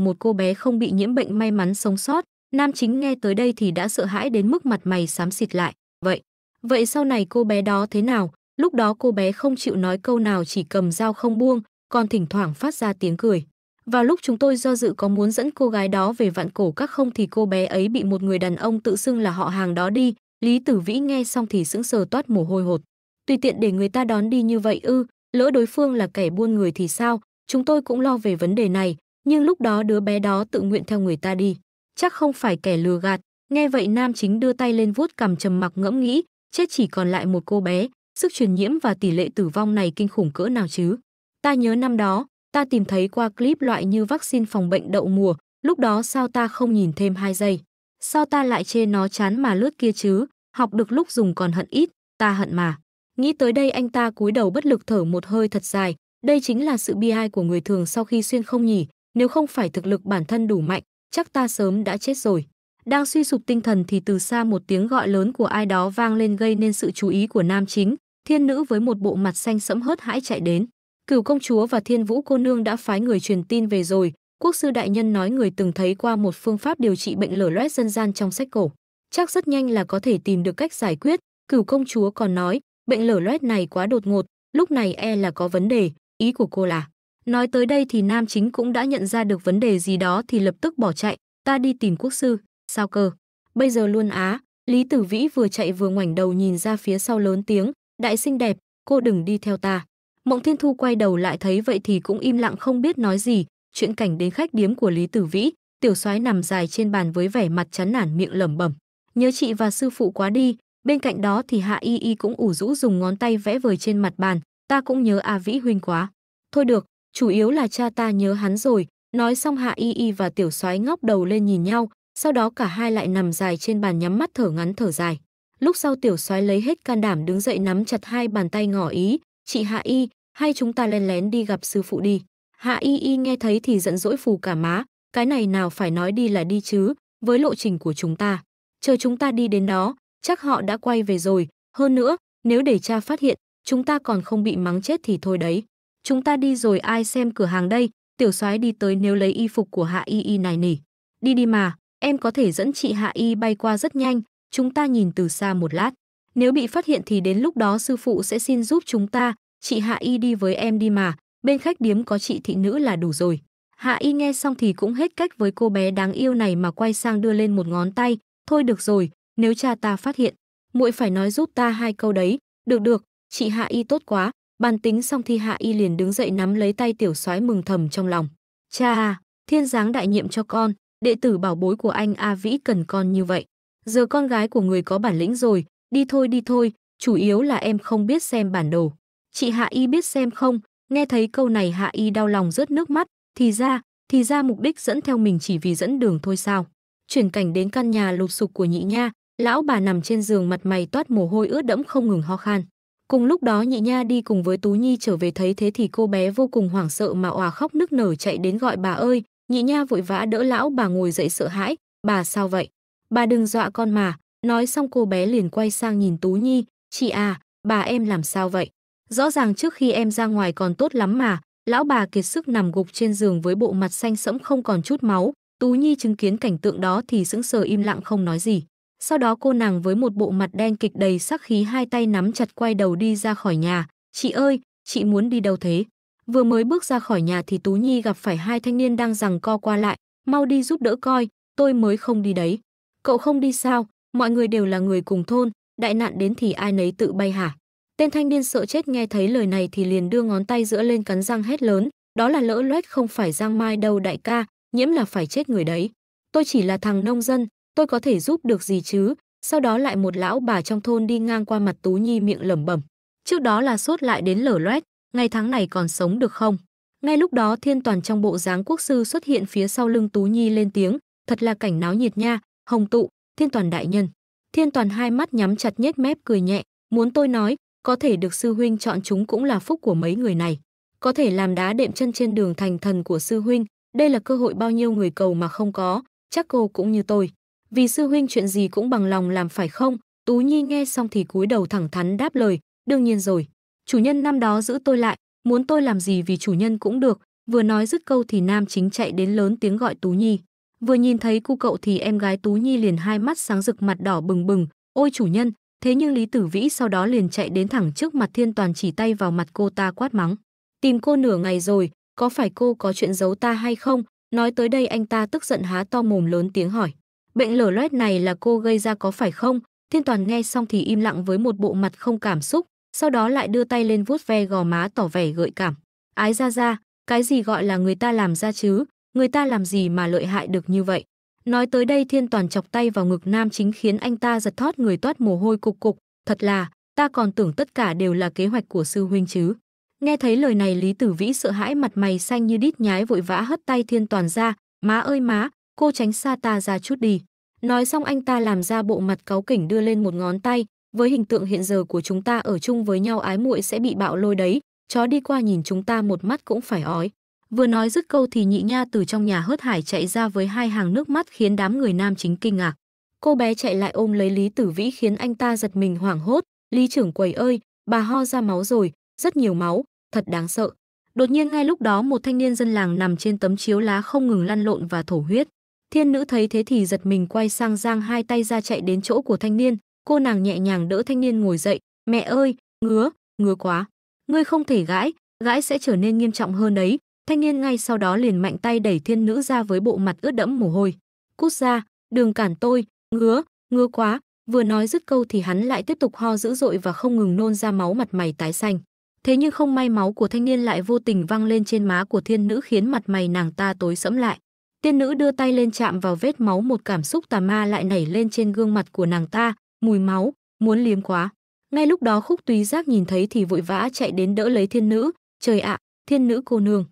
một cô bé không bị nhiễm bệnh may mắn sống sót. Nam chính nghe tới đây thì đã sợ hãi đến mức mặt mày xám xịt lại. Vậy, vậy sau này cô bé đó thế nào? Lúc đó cô bé không chịu nói câu nào chỉ cầm dao không buông, còn thỉnh thoảng phát ra tiếng cười. Và lúc chúng tôi do dự có muốn dẫn cô gái đó về vạn cổ các không thì cô bé ấy bị một người đàn ông tự xưng là họ hàng đó đi, Lý Tử Vĩ nghe xong thì sững sờ toát mồ hôi hột. Tùy tiện để người ta đón đi như vậy ư, lỡ đối phương là kẻ buôn người thì sao, chúng tôi cũng lo về vấn đề này, nhưng lúc đó đứa bé đó tự nguyện theo người ta đi. Chắc không phải kẻ lừa gạt, nghe vậy nam chính đưa tay lên vuốt cằm trầm mặc ngẫm nghĩ, chết chỉ còn lại một cô bé, sức truyền nhiễm và tỷ lệ tử vong này kinh khủng cỡ nào chứ. Ta nhớ năm đó, ta tìm thấy qua clip loại như vaccine phòng bệnh đậu mùa, lúc đó sao ta không nhìn thêm hai giây. Sao ta lại chê nó chán mà lướt kia chứ, học được lúc dùng còn hận ít, ta hận mà. Nghĩ tới đây anh ta cúi đầu bất lực thở một hơi thật dài, đây chính là sự bi ai của người thường sau khi xuyên không nhỉ, nếu không phải thực lực bản thân đủ mạnh, chắc ta sớm đã chết rồi. Đang suy sụp tinh thần thì từ xa một tiếng gọi lớn của ai đó vang lên gây nên sự chú ý của nam chính, thiên nữ với một bộ mặt xanh sẫm hớt hãi chạy đến. Cửu công chúa và thiên vũ cô nương đã phái người truyền tin về rồi, Quốc sư đại nhân nói người từng thấy qua một phương pháp điều trị bệnh lở loét dân gian trong sách cổ, chắc rất nhanh là có thể tìm được cách giải quyết. Cửu công chúa còn nói, bệnh lở loét này quá đột ngột, lúc này e là có vấn đề, ý của cô là. Nói tới đây thì nam chính cũng đã nhận ra được vấn đề gì đó thì lập tức bỏ chạy, ta đi tìm quốc sư, sao cơ? Bây giờ luôn á, Lý Tử Vĩ vừa chạy vừa ngoảnh đầu nhìn ra phía sau lớn tiếng, đại xinh đẹp, cô đừng đi theo ta. Mộng Thiên Thu quay đầu lại thấy vậy thì cũng im lặng không biết nói gì, chuyện cảnh đến khách điếm của Lý Tử Vĩ, tiểu soái nằm dài trên bàn với vẻ mặt chán nản miệng lẩm bẩm, nhớ chị và sư phụ quá đi, bên cạnh đó thì Hạ Y Y cũng ủ rũ dùng ngón tay vẽ vời trên mặt bàn, ta cũng nhớ A Vĩ huynh quá. Thôi được, chủ yếu là cha ta nhớ hắn rồi, nói xong Hạ Y Y và tiểu soái ngóc đầu lên nhìn nhau, sau đó cả hai lại nằm dài trên bàn nhắm mắt thở ngắn thở dài. Lúc sau tiểu soái lấy hết can đảm đứng dậy nắm chặt hai bàn tay ngỏ ý, chị Hạ Y, hay chúng ta lén lén đi gặp sư phụ đi. Hạ Y Y nghe thấy thì giận dỗi phù cả má, cái này nào phải nói đi là đi chứ, với lộ trình của chúng ta. Chờ chúng ta đi đến đó, chắc họ đã quay về rồi, hơn nữa, nếu để cha phát hiện, chúng ta còn không bị mắng chết thì thôi đấy. Chúng ta đi rồi ai xem cửa hàng đây, tiểu soái đi tới nếu lấy y phục của Hạ Y Y này nỉ. Đi đi mà, em có thể dẫn chị Hạ Y bay qua rất nhanh, chúng ta nhìn từ xa một lát. Nếu bị phát hiện thì đến lúc đó sư phụ sẽ xin giúp chúng ta, chị Hạ Y đi với em đi mà, bên khách điếm có chị thị nữ là đủ rồi. Hạ y nghe xong thì cũng hết cách với cô bé đáng yêu này mà quay sang đưa lên một ngón tay. Thôi được rồi, nếu cha ta phát hiện, muội phải nói giúp ta hai câu đấy. Được được, chị Hạ y tốt quá. Bàn tính xong thì Hạ y liền đứng dậy nắm lấy tay tiểu soái mừng thầm trong lòng. Cha à, thiên giáng đại nhiệm cho con, đệ tử bảo bối của anh A Vĩ cần con như vậy. Giờ con gái của người có bản lĩnh rồi, đi thôi đi thôi, chủ yếu là em không biết xem bản đồ. Chị Hạ y biết xem không, Nghe thấy câu này Hạ Y đau lòng rớt nước mắt, thì ra, thì ra mục đích dẫn theo mình chỉ vì dẫn đường thôi sao. Chuyển cảnh đến căn nhà lục sục của nhị nha, lão bà nằm trên giường mặt mày toát mồ hôi ướt đẫm không ngừng ho khan. Cùng lúc đó nhị nha đi cùng với Tú Nhi trở về thấy thế thì cô bé vô cùng hoảng sợ mà òa khóc nức nở chạy đến gọi bà ơi, nhị nha vội vã đỡ lão bà ngồi dậy sợ hãi, bà sao vậy? Bà đừng dọa con mà, nói xong cô bé liền quay sang nhìn Tú Nhi, chị à, bà em làm sao vậy? Rõ ràng trước khi em ra ngoài còn tốt lắm mà, lão bà kiệt sức nằm gục trên giường với bộ mặt xanh sẫm không còn chút máu, Tú Nhi chứng kiến cảnh tượng đó thì sững sờ im lặng không nói gì. Sau đó cô nàng với một bộ mặt đen kịch đầy sắc khí hai tay nắm chặt quay đầu đi ra khỏi nhà. Chị ơi, chị muốn đi đâu thế? Vừa mới bước ra khỏi nhà thì Tú Nhi gặp phải hai thanh niên đang rằng co qua lại. Mau đi giúp đỡ coi, tôi mới không đi đấy. Cậu không đi sao? Mọi người đều là người cùng thôn, đại nạn đến thì ai nấy tự bay hả? Tên thanh niên sợ chết nghe thấy lời này thì liền đưa ngón tay giữa lên cắn răng hét lớn, đó là lỡ loét không phải giang mai đâu đại ca, nhiễm là phải chết người đấy. Tôi chỉ là thằng nông dân, tôi có thể giúp được gì chứ? Sau đó lại một lão bà trong thôn đi ngang qua mặt Tú Nhi miệng lẩm bẩm. Trước đó là sốt lại đến lở loét, ngày tháng này còn sống được không? Ngay lúc đó thiên toàn trong bộ dáng quốc sư xuất hiện phía sau lưng Tú Nhi lên tiếng, thật là cảnh náo nhiệt nha, hồng tụ, thiên toàn đại nhân. Thiên toàn hai mắt nhắm chặt nhếch mép cười nhẹ, muốn tôi nói, có thể được sư huynh chọn chúng cũng là phúc của mấy người này. Có thể làm đá đệm chân trên đường thành thần của sư huynh, đây là cơ hội bao nhiêu người cầu mà không có, chắc cô cũng như tôi. Vì sư huynh chuyện gì cũng bằng lòng làm phải không? Tú Nhi nghe xong thì cúi đầu thẳng thắn đáp lời, đương nhiên rồi. Chủ nhân năm đó giữ tôi lại, muốn tôi làm gì vì chủ nhân cũng được. Vừa nói dứt câu thì nam chính chạy đến lớn tiếng gọi Tú Nhi. Vừa nhìn thấy cu cậu thì em gái Tú Nhi liền hai mắt sáng rực mặt đỏ bừng bừng, ôi chủ nhân, Thế nhưng Lý Tử Vĩ sau đó liền chạy đến thẳng trước mặt Thiên Toàn chỉ tay vào mặt cô ta quát mắng. Tìm cô nửa ngày rồi, có phải cô có chuyện giấu ta hay không? Nói tới đây anh ta tức giận há to mồm lớn tiếng hỏi. Bệnh lở loét này là cô gây ra có phải không? Thiên Toàn nghe xong thì im lặng với một bộ mặt không cảm xúc, sau đó lại đưa tay lên vuốt ve gò má tỏ vẻ gợi cảm. Ái ra ra, cái gì gọi là người ta làm ra chứ? Người ta làm gì mà lợi hại được như vậy? Nói tới đây thiên toàn chọc tay vào ngực nam chính khiến anh ta giật thót người toát mồ hôi cục cục. Thật là, ta còn tưởng tất cả đều là kế hoạch của sư huynh chứ. Nghe thấy lời này Lý Tử Vĩ sợ hãi mặt mày xanh như đít nhái vội vã hất tay thiên toàn ra. Má ơi má, cô tránh xa ta ra chút đi. Nói xong anh ta làm ra bộ mặt cáu kỉnh đưa lên một ngón tay. Với hình tượng hiện giờ của chúng ta ở chung với nhau ái muội sẽ bị bạo lôi đấy. Chó đi qua nhìn chúng ta một mắt cũng phải ói. Vừa nói dứt câu thì nhị nha từ trong nhà hớt hải chạy ra với hai hàng nước mắt khiến đám người nam chính kinh ngạc. Cô bé chạy lại ôm lấy Lý Tử Vĩ khiến anh ta giật mình hoảng hốt. Lý trưởng quầy ơi, bà ho ra máu rồi, rất nhiều máu, thật đáng sợ. Đột nhiên ngay lúc đó một thanh niên dân làng nằm trên tấm chiếu lá không ngừng lăn lộn và thổ huyết. Thiên nữ thấy thế thì giật mình quay sang giang hai tay ra chạy đến chỗ của thanh niên. Cô nàng nhẹ nhàng đỡ thanh niên ngồi dậy. Mẹ ơi, ngứa, ngứa quá. Ngươi không thể gãi, gãi sẽ trở nên nghiêm trọng hơn đấy. Thanh niên ngay sau đó liền mạnh tay đẩy thiên nữ ra với bộ mặt ướt đẫm mồ hôi. Cút ra, Đường cản tôi, ngứa, ngứa quá. Vừa nói dứt câu thì hắn lại tiếp tục ho dữ dội và không ngừng nôn ra máu mặt mày tái xanh. Thế nhưng không may máu của thanh niên lại vô tình văng lên trên má của thiên nữ khiến mặt mày nàng ta tối sẫm lại. Tiên nữ đưa tay lên chạm vào vết máu một cảm xúc tà ma lại nảy lên trên gương mặt của nàng ta, mùi máu, muốn liếm quá. Ngay lúc đó khúc túy giác nhìn thấy thì vội vã chạy đến đỡ lấy thiên nữ, trời ạ, thiên nữ cô nương.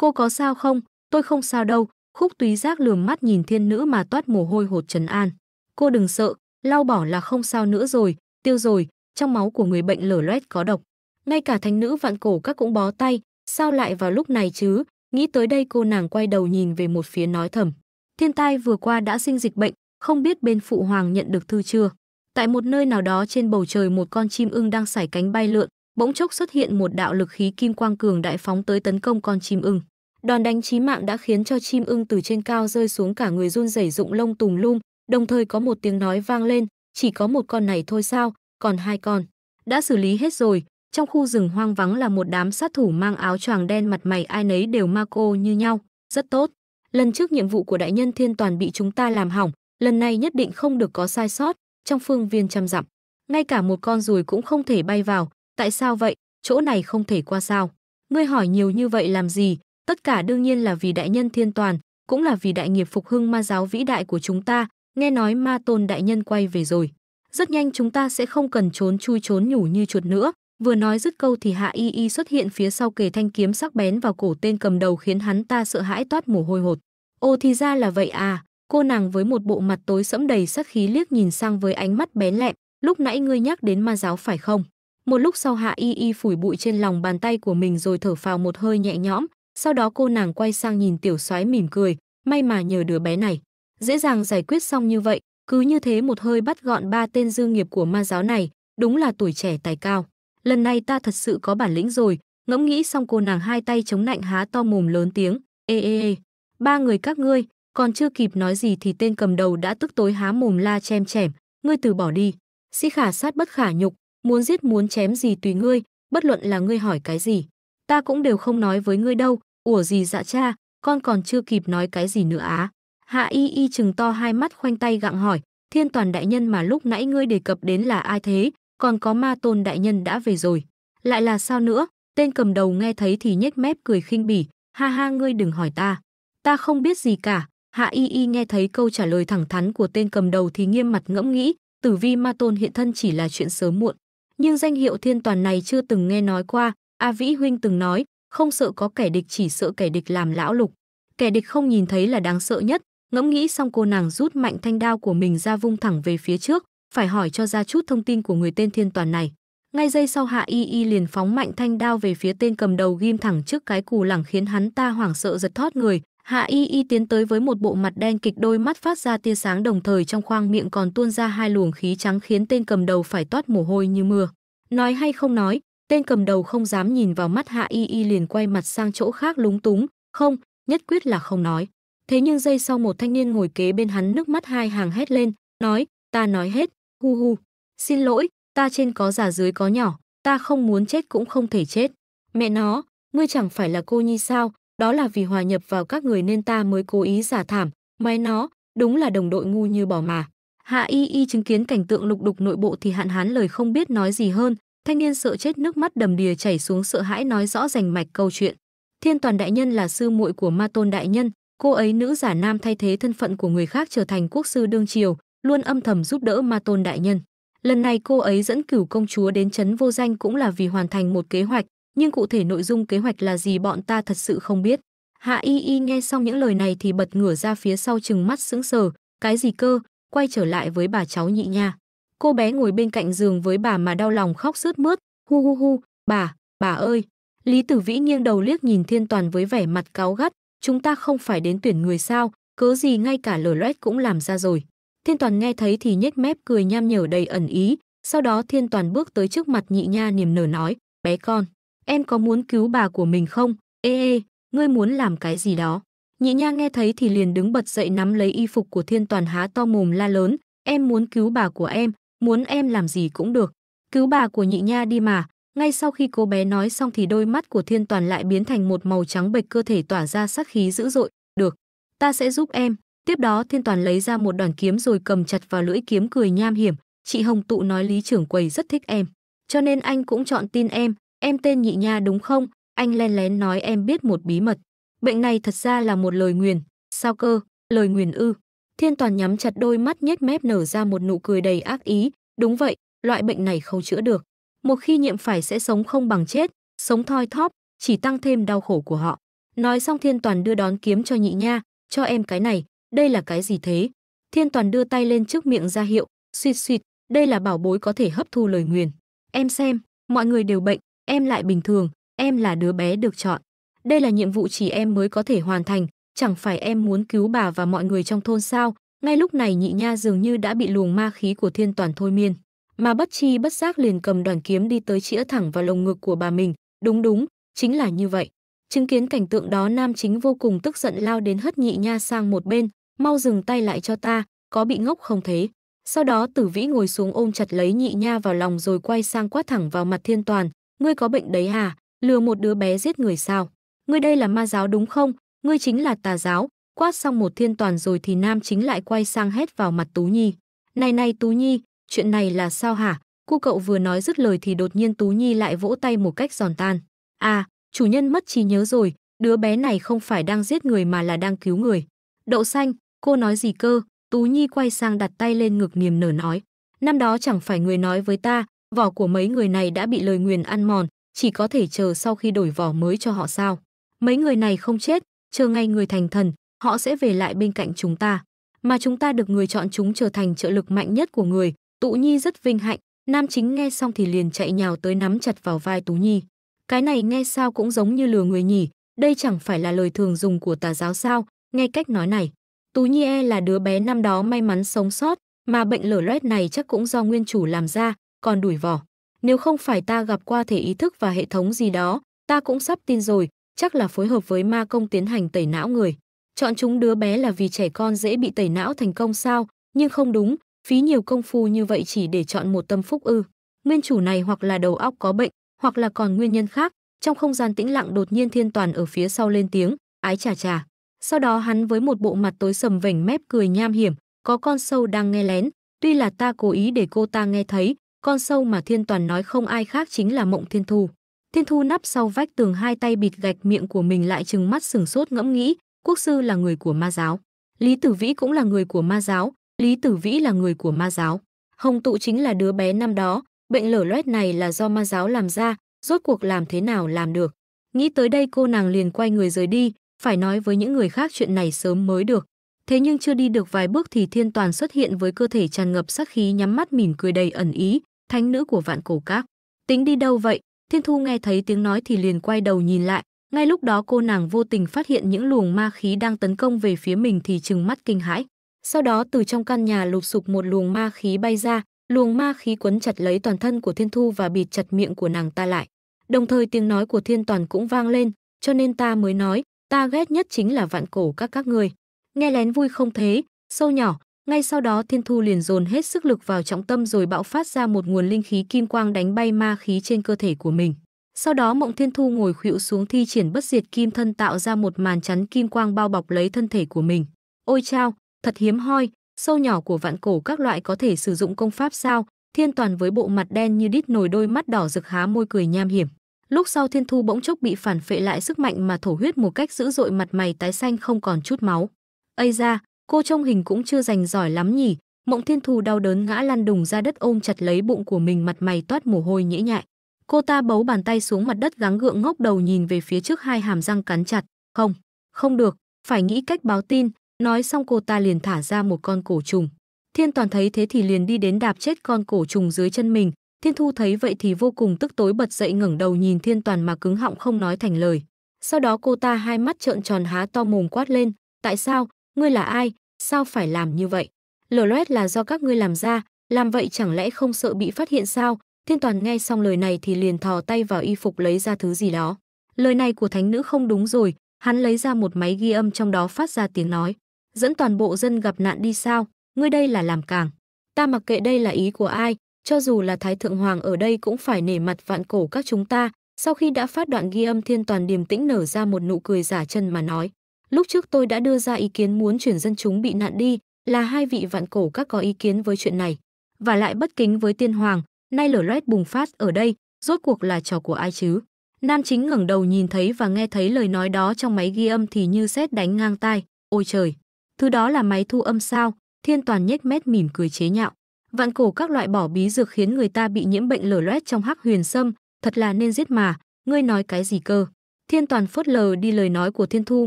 Cô có sao không? Tôi không sao đâu. Khúc túy giác lườm mắt nhìn thiên nữ mà toát mồ hôi hột trấn an. Cô đừng sợ, lau bỏ là không sao nữa rồi, tiêu rồi, trong máu của người bệnh lở loét có độc. Ngay cả thánh nữ vạn cổ các cũng bó tay, sao lại vào lúc này chứ? Nghĩ tới đây cô nàng quay đầu nhìn về một phía nói thầm. Thiên tai vừa qua đã sinh dịch bệnh, không biết bên phụ hoàng nhận được thư chưa. Tại một nơi nào đó trên bầu trời một con chim ưng đang sải cánh bay lượn, bỗng chốc xuất hiện một đạo lực khí kim quang cường đại phóng tới tấn công con chim ưng. Đòn đánh chí mạng đã khiến cho chim ưng từ trên cao rơi xuống cả người run rẩy rụng lông tùng lum, đồng thời có một tiếng nói vang lên, chỉ có một con này thôi sao, còn hai con. Đã xử lý hết rồi, trong khu rừng hoang vắng là một đám sát thủ mang áo choàng đen mặt mày ai nấy đều ma cô như nhau, rất tốt. Lần trước nhiệm vụ của đại nhân thiên toàn bị chúng ta làm hỏng, lần này nhất định không được có sai sót, trong phương viên trăm dặm. Ngay cả một con ruồi cũng không thể bay vào, Tại sao vậy? Chỗ này không thể qua sao? Ngươi hỏi nhiều như vậy làm gì? Tất cả đương nhiên là vì đại nhân thiên toàn, cũng là vì đại nghiệp phục hưng ma giáo vĩ đại của chúng ta, nghe nói ma tôn đại nhân quay về rồi. Rất nhanh chúng ta sẽ không cần trốn chui trốn nhủ như chuột nữa. Vừa nói dứt câu thì Hạ Y Y xuất hiện phía sau kề thanh kiếm sắc bén vào cổ tên cầm đầu khiến hắn ta sợ hãi toát mồ hôi hột. Ô thì ra là vậy à, cô nàng với một bộ mặt tối sẫm đầy sát khí liếc nhìn sang với ánh mắt bén lẹm, lúc nãy ngươi nhắc đến ma giáo phải không? Một lúc sau Hạ Y Y phủi bụi trên lòng bàn tay của mình rồi thở phào một hơi nhẹ nhõm, sau đó cô nàng quay sang nhìn tiểu soái mỉm cười, may mà nhờ đứa bé này. Dễ dàng giải quyết xong như vậy, cứ như thế một hơi bắt gọn ba tên dư nghiệp của ma giáo này, đúng là tuổi trẻ tài cao. Lần này ta thật sự có bản lĩnh rồi, ngẫm nghĩ xong cô nàng hai tay chống nạnh há to mồm lớn tiếng, ê ê ê, ba người các ngươi, còn chưa kịp nói gì thì tên cầm đầu đã tức tối há mồm la chem chẻm, ngươi từ bỏ đi. Sĩ khả sát bất khả nhục, muốn giết muốn chém gì tùy ngươi, bất luận là ngươi hỏi cái gì. Ta cũng đều không nói với ngươi đâu, ủa gì dạ cha, con còn chưa kịp nói cái gì nữa á. Hạ y y chừng to hai mắt khoanh tay gặng hỏi, thiên toàn đại nhân mà lúc nãy ngươi đề cập đến là ai thế, còn có ma tôn đại nhân đã về rồi. Lại là sao nữa, tên cầm đầu nghe thấy thì nhếch mép cười khinh bỉ, ha ha ngươi đừng hỏi ta. Ta không biết gì cả, hạ y y nghe thấy câu trả lời thẳng thắn của tên cầm đầu thì nghiêm mặt ngẫm nghĩ, tử vi ma tôn hiện thân chỉ là chuyện sớm muộn nhưng danh hiệu thiên toàn này chưa từng nghe nói qua, A Vĩ Huynh từng nói, không sợ có kẻ địch chỉ sợ kẻ địch làm lão lục. Kẻ địch không nhìn thấy là đáng sợ nhất, ngẫm nghĩ xong cô nàng rút mạnh thanh đao của mình ra vung thẳng về phía trước, phải hỏi cho ra chút thông tin của người tên thiên toàn này. Ngay giây sau Hạ Y Y liền phóng mạnh thanh đao về phía tên cầm đầu ghim thẳng trước cái cù lẳng khiến hắn ta hoảng sợ giật thót người, Hạ Y Y tiến tới với một bộ mặt đen kịch đôi mắt phát ra tia sáng đồng thời trong khoang miệng còn tuôn ra hai luồng khí trắng khiến tên cầm đầu phải toát mồ hôi như mưa. Nói hay không nói, tên cầm đầu không dám nhìn vào mắt Hạ Y Y liền quay mặt sang chỗ khác lúng túng, không, nhất quyết là không nói. Thế nhưng giây sau một thanh niên ngồi kế bên hắn nước mắt hai hàng hét lên, nói, ta nói hết, hu hu, xin lỗi, ta trên có già dưới có nhỏ, ta không muốn chết cũng không thể chết. Mẹ nó, ngươi chẳng phải là cô nhi sao, đó là vì hòa nhập vào các người nên ta mới cố ý giả thảm, mai nó, đúng là đồng đội ngu như bỏ mà. Hạ Y Y chứng kiến cảnh tượng lục đục nội bộ thì hạn hán lời không biết nói gì hơn, thanh niên sợ chết nước mắt đầm đìa chảy xuống sợ hãi nói rõ rành mạch câu chuyện. Thiên Toàn đại nhân là sư muội của Ma Tôn đại nhân, cô ấy nữ giả nam thay thế thân phận của người khác trở thành quốc sư đương triều, luôn âm thầm giúp đỡ Ma Tôn đại nhân. Lần này cô ấy dẫn cửu công chúa đến trấn vô danh cũng là vì hoàn thành một kế hoạch, nhưng cụ thể nội dung kế hoạch là gì bọn ta thật sự không biết. Hạ Y Y nghe xong những lời này thì bật ngửa ra phía sau chừng mắt sững sờ, cái gì cơ, quay trở lại với bà cháu nhị nha. Cô bé ngồi bên cạnh giường với bà mà đau lòng khóc sướt mướt, hu hu hu, bà, bà ơi. Lý Tử Vĩ nghiêng đầu liếc nhìn Thiên Toàn với vẻ mặt cáu gắt, chúng ta không phải đến tuyển người sao, cớ gì ngay cả lời loét cũng làm ra rồi. Thiên Toàn nghe thấy thì nhếch mép cười nham nhở đầy ẩn ý, sau đó Thiên Toàn bước tới trước mặt nhị nha niềm nở nói, bé con, Em có muốn cứu bà của mình không? Ê ê, ngươi muốn làm cái gì đó? Nhị nha nghe thấy thì liền đứng bật dậy nắm lấy y phục của thiên toàn há to mồm la lớn. Em muốn cứu bà của em, muốn em làm gì cũng được. Cứu bà của nhị nha đi mà. Ngay sau khi cô bé nói xong thì đôi mắt của thiên toàn lại biến thành một màu trắng bệch cơ thể tỏa ra sát khí dữ dội. Được, ta sẽ giúp em. Tiếp đó thiên toàn lấy ra một đoàn kiếm rồi cầm chặt vào lưỡi kiếm cười nham hiểm. Chị Hồng Tụ nói lý trưởng quầy rất thích em. Cho nên anh cũng chọn tin em, Em tên Nhị Nha đúng không? Anh len lén nói em biết một bí mật. Bệnh này thật ra là một lời nguyền. Sao cơ? Lời nguyền ư? Thiên Toàn nhắm chặt đôi mắt nhếch mép nở ra một nụ cười đầy ác ý. Đúng vậy, loại bệnh này không chữa được. Một khi nhiễm phải sẽ sống không bằng chết, sống thoi thóp, chỉ tăng thêm đau khổ của họ. Nói xong Thiên Toàn đưa đón kiếm cho Nhị Nha, cho em cái này, đây là cái gì thế? Thiên Toàn đưa tay lên trước miệng ra hiệu, suýt suýt, đây là bảo bối có thể hấp thu lời nguyền. Em xem, mọi người đều bệnh, em lại bình thường, em là đứa bé được chọn. Đây là nhiệm vụ chỉ em mới có thể hoàn thành, chẳng phải em muốn cứu bà và mọi người trong thôn sao? Ngay lúc này nhị nha dường như đã bị luồng ma khí của thiên toàn thôi miên, mà bất chi bất giác liền cầm đoàn kiếm đi tới chĩa thẳng vào lồng ngực của bà mình. Đúng đúng, chính là như vậy. Chứng kiến cảnh tượng đó nam chính vô cùng tức giận lao đến hất nhị nha sang một bên, mau dừng tay lại cho ta, có bị ngốc không thế. Sau đó tử vĩ ngồi xuống ôm chặt lấy nhị nha vào lòng rồi quay sang quát thẳng vào mặt thiên toàn, ngươi có bệnh đấy à, lừa một đứa bé giết người sao? Ngươi đây là ma giáo đúng không? Ngươi chính là tà giáo, quát xong một thiên toàn rồi thì nam chính lại quay sang hét vào mặt Tú Nhi. Này này Tú Nhi, chuyện này là sao hả? Cô cậu vừa nói dứt lời thì đột nhiên Tú Nhi lại vỗ tay một cách giòn tan. À, chủ nhân mất trí nhớ rồi, đứa bé này không phải đang giết người mà là đang cứu người. Đậu xanh, cô nói gì cơ? Tú Nhi quay sang đặt tay lên ngực niềm nở nói. Năm đó chẳng phải người nói với ta, Vỏ của mấy người này đã bị lời nguyền ăn mòn, chỉ có thể chờ sau khi đổi vỏ mới cho họ sao. Mấy người này không chết, chờ ngay người thành thần, họ sẽ về lại bên cạnh chúng ta. Mà chúng ta được người chọn chúng trở thành trợ lực mạnh nhất của người, Tụ Nhi rất vinh hạnh. Nam chính nghe xong thì liền chạy nhào tới nắm chặt vào vai Tú Nhi. Cái này nghe sao cũng giống như lừa người nhỉ, đây chẳng phải là lời thường dùng của tà giáo sao, nghe cách nói này. Tú Nhi e là đứa bé năm đó may mắn sống sót, mà bệnh lở loét này chắc cũng do nguyên chủ làm ra, còn đuổi vỏ. Nếu không phải ta gặp qua thể ý thức và hệ thống gì đó, ta cũng sắp tin rồi, chắc là phối hợp với ma công tiến hành tẩy não người. Chọn chúng đứa bé là vì trẻ con dễ bị tẩy não thành công sao, nhưng không đúng, phí nhiều công phu như vậy chỉ để chọn một tâm phúc ư. Nguyên chủ này hoặc là đầu óc có bệnh, hoặc là còn nguyên nhân khác. Trong không gian tĩnh lặng đột nhiên thiên toàn ở phía sau lên tiếng, ái chà chà. Sau đó hắn với một bộ mặt tối sầm vảnh mép cười nham hiểm, có con sâu đang nghe lén, tuy là ta cố ý để cô ta nghe thấy, con sâu mà Thiên Toàn nói không ai khác chính là Mộng Thiên Thu. Thiên Thu nắp sau vách tường hai tay bịt gạch miệng của mình lại trừng mắt sừng sốt ngẫm nghĩ, quốc sư là người của ma giáo. Lý Tử Vĩ cũng là người của ma giáo, Lý Tử Vĩ là người của ma giáo. Hồng tụ chính là đứa bé năm đó, bệnh lở loét này là do ma giáo làm ra, rốt cuộc làm thế nào làm được. Nghĩ tới đây cô nàng liền quay người rời đi, phải nói với những người khác chuyện này sớm mới được. Thế nhưng chưa đi được vài bước thì thiên toàn xuất hiện với cơ thể tràn ngập sắc khí nhắm mắt mỉm cười đầy ẩn ý, thánh nữ của vạn cổ các. Tính đi đâu vậy? Thiên Thu nghe thấy tiếng nói thì liền quay đầu nhìn lại, ngay lúc đó cô nàng vô tình phát hiện những luồng ma khí đang tấn công về phía mình thì trừng mắt kinh hãi. Sau đó từ trong căn nhà lục sụp một luồng ma khí bay ra, luồng ma khí quấn chặt lấy toàn thân của Thiên Thu và bịt chặt miệng của nàng ta lại. Đồng thời tiếng nói của Thiên Toàn cũng vang lên, cho nên ta mới nói, ta ghét nhất chính là vạn cổ các các người. Nghe lén vui không thế, sâu nhỏ, ngay sau đó Thiên Thu liền dồn hết sức lực vào trọng tâm rồi bạo phát ra một nguồn linh khí kim quang đánh bay ma khí trên cơ thể của mình. Sau đó Mộng Thiên Thu ngồi khuỵu xuống thi triển bất diệt kim thân tạo ra một màn chắn kim quang bao bọc lấy thân thể của mình. Ôi chao, thật hiếm hoi, sâu nhỏ của vạn cổ các loại có thể sử dụng công pháp sao? Thiên Toàn với bộ mặt đen như đít nổi đôi mắt đỏ rực há môi cười nham hiểm. Lúc sau Thiên Thu bỗng chốc bị phản phệ lại sức mạnh mà thổ huyết một cách dữ dội mặt mày tái xanh không còn chút máu. Ây ra, cô trông hình cũng chưa giành giỏi lắm nhỉ mộng thiên thù đau đớn ngã lăn đùng ra đất ôm chặt lấy bụng của mình mặt mày toát mồ hôi nhễ nhại cô ta bấu bàn tay xuống mặt đất gắng gượng ngốc đầu nhìn về phía trước hai hàm răng cắn chặt không không được phải nghĩ cách báo tin nói xong cô ta liền thả ra một con cổ trùng thiên toàn thấy thế thì liền đi đến đạp chết con cổ trùng dưới chân mình thiên thu thấy vậy thì vô cùng tức tối bật dậy ngẩng đầu nhìn thiên toàn mà cứng họng không nói thành lời sau đó cô ta hai mắt trợn tròn há to mồm quát lên tại sao ngươi là ai, sao phải làm như vậy? Lở loét là do các ngươi làm ra, làm vậy chẳng lẽ không sợ bị phát hiện sao? Thiên Toàn nghe xong lời này thì liền thò tay vào y phục lấy ra thứ gì đó. Lời này của thánh nữ không đúng rồi, hắn lấy ra một máy ghi âm trong đó phát ra tiếng nói. Dẫn toàn bộ dân gặp nạn đi sao, ngươi đây là làm càng. Ta mặc kệ đây là ý của ai, cho dù là Thái Thượng Hoàng ở đây cũng phải nể mặt vạn cổ các chúng ta. Sau khi đã phát đoạn ghi âm thiên toàn điềm tĩnh nở ra một nụ cười giả chân mà nói. Lúc trước tôi đã đưa ra ý kiến muốn chuyển dân chúng bị nạn đi, là hai vị vạn cổ các có ý kiến với chuyện này. Và lại bất kính với tiên hoàng, nay lở loét bùng phát ở đây, rốt cuộc là trò của ai chứ? Nam chính ngẩng đầu nhìn thấy và nghe thấy lời nói đó trong máy ghi âm thì như xét đánh ngang tai, ôi trời, thứ đó là máy thu âm sao? Thiên toàn nhếch mép mỉm cười chế nhạo. Vạn cổ các loại bỏ bí dược khiến người ta bị nhiễm bệnh lở loét trong hắc huyền sâm, thật là nên giết mà, ngươi nói cái gì cơ? Thiên Toàn phớt lờ đi lời nói của Thiên Thu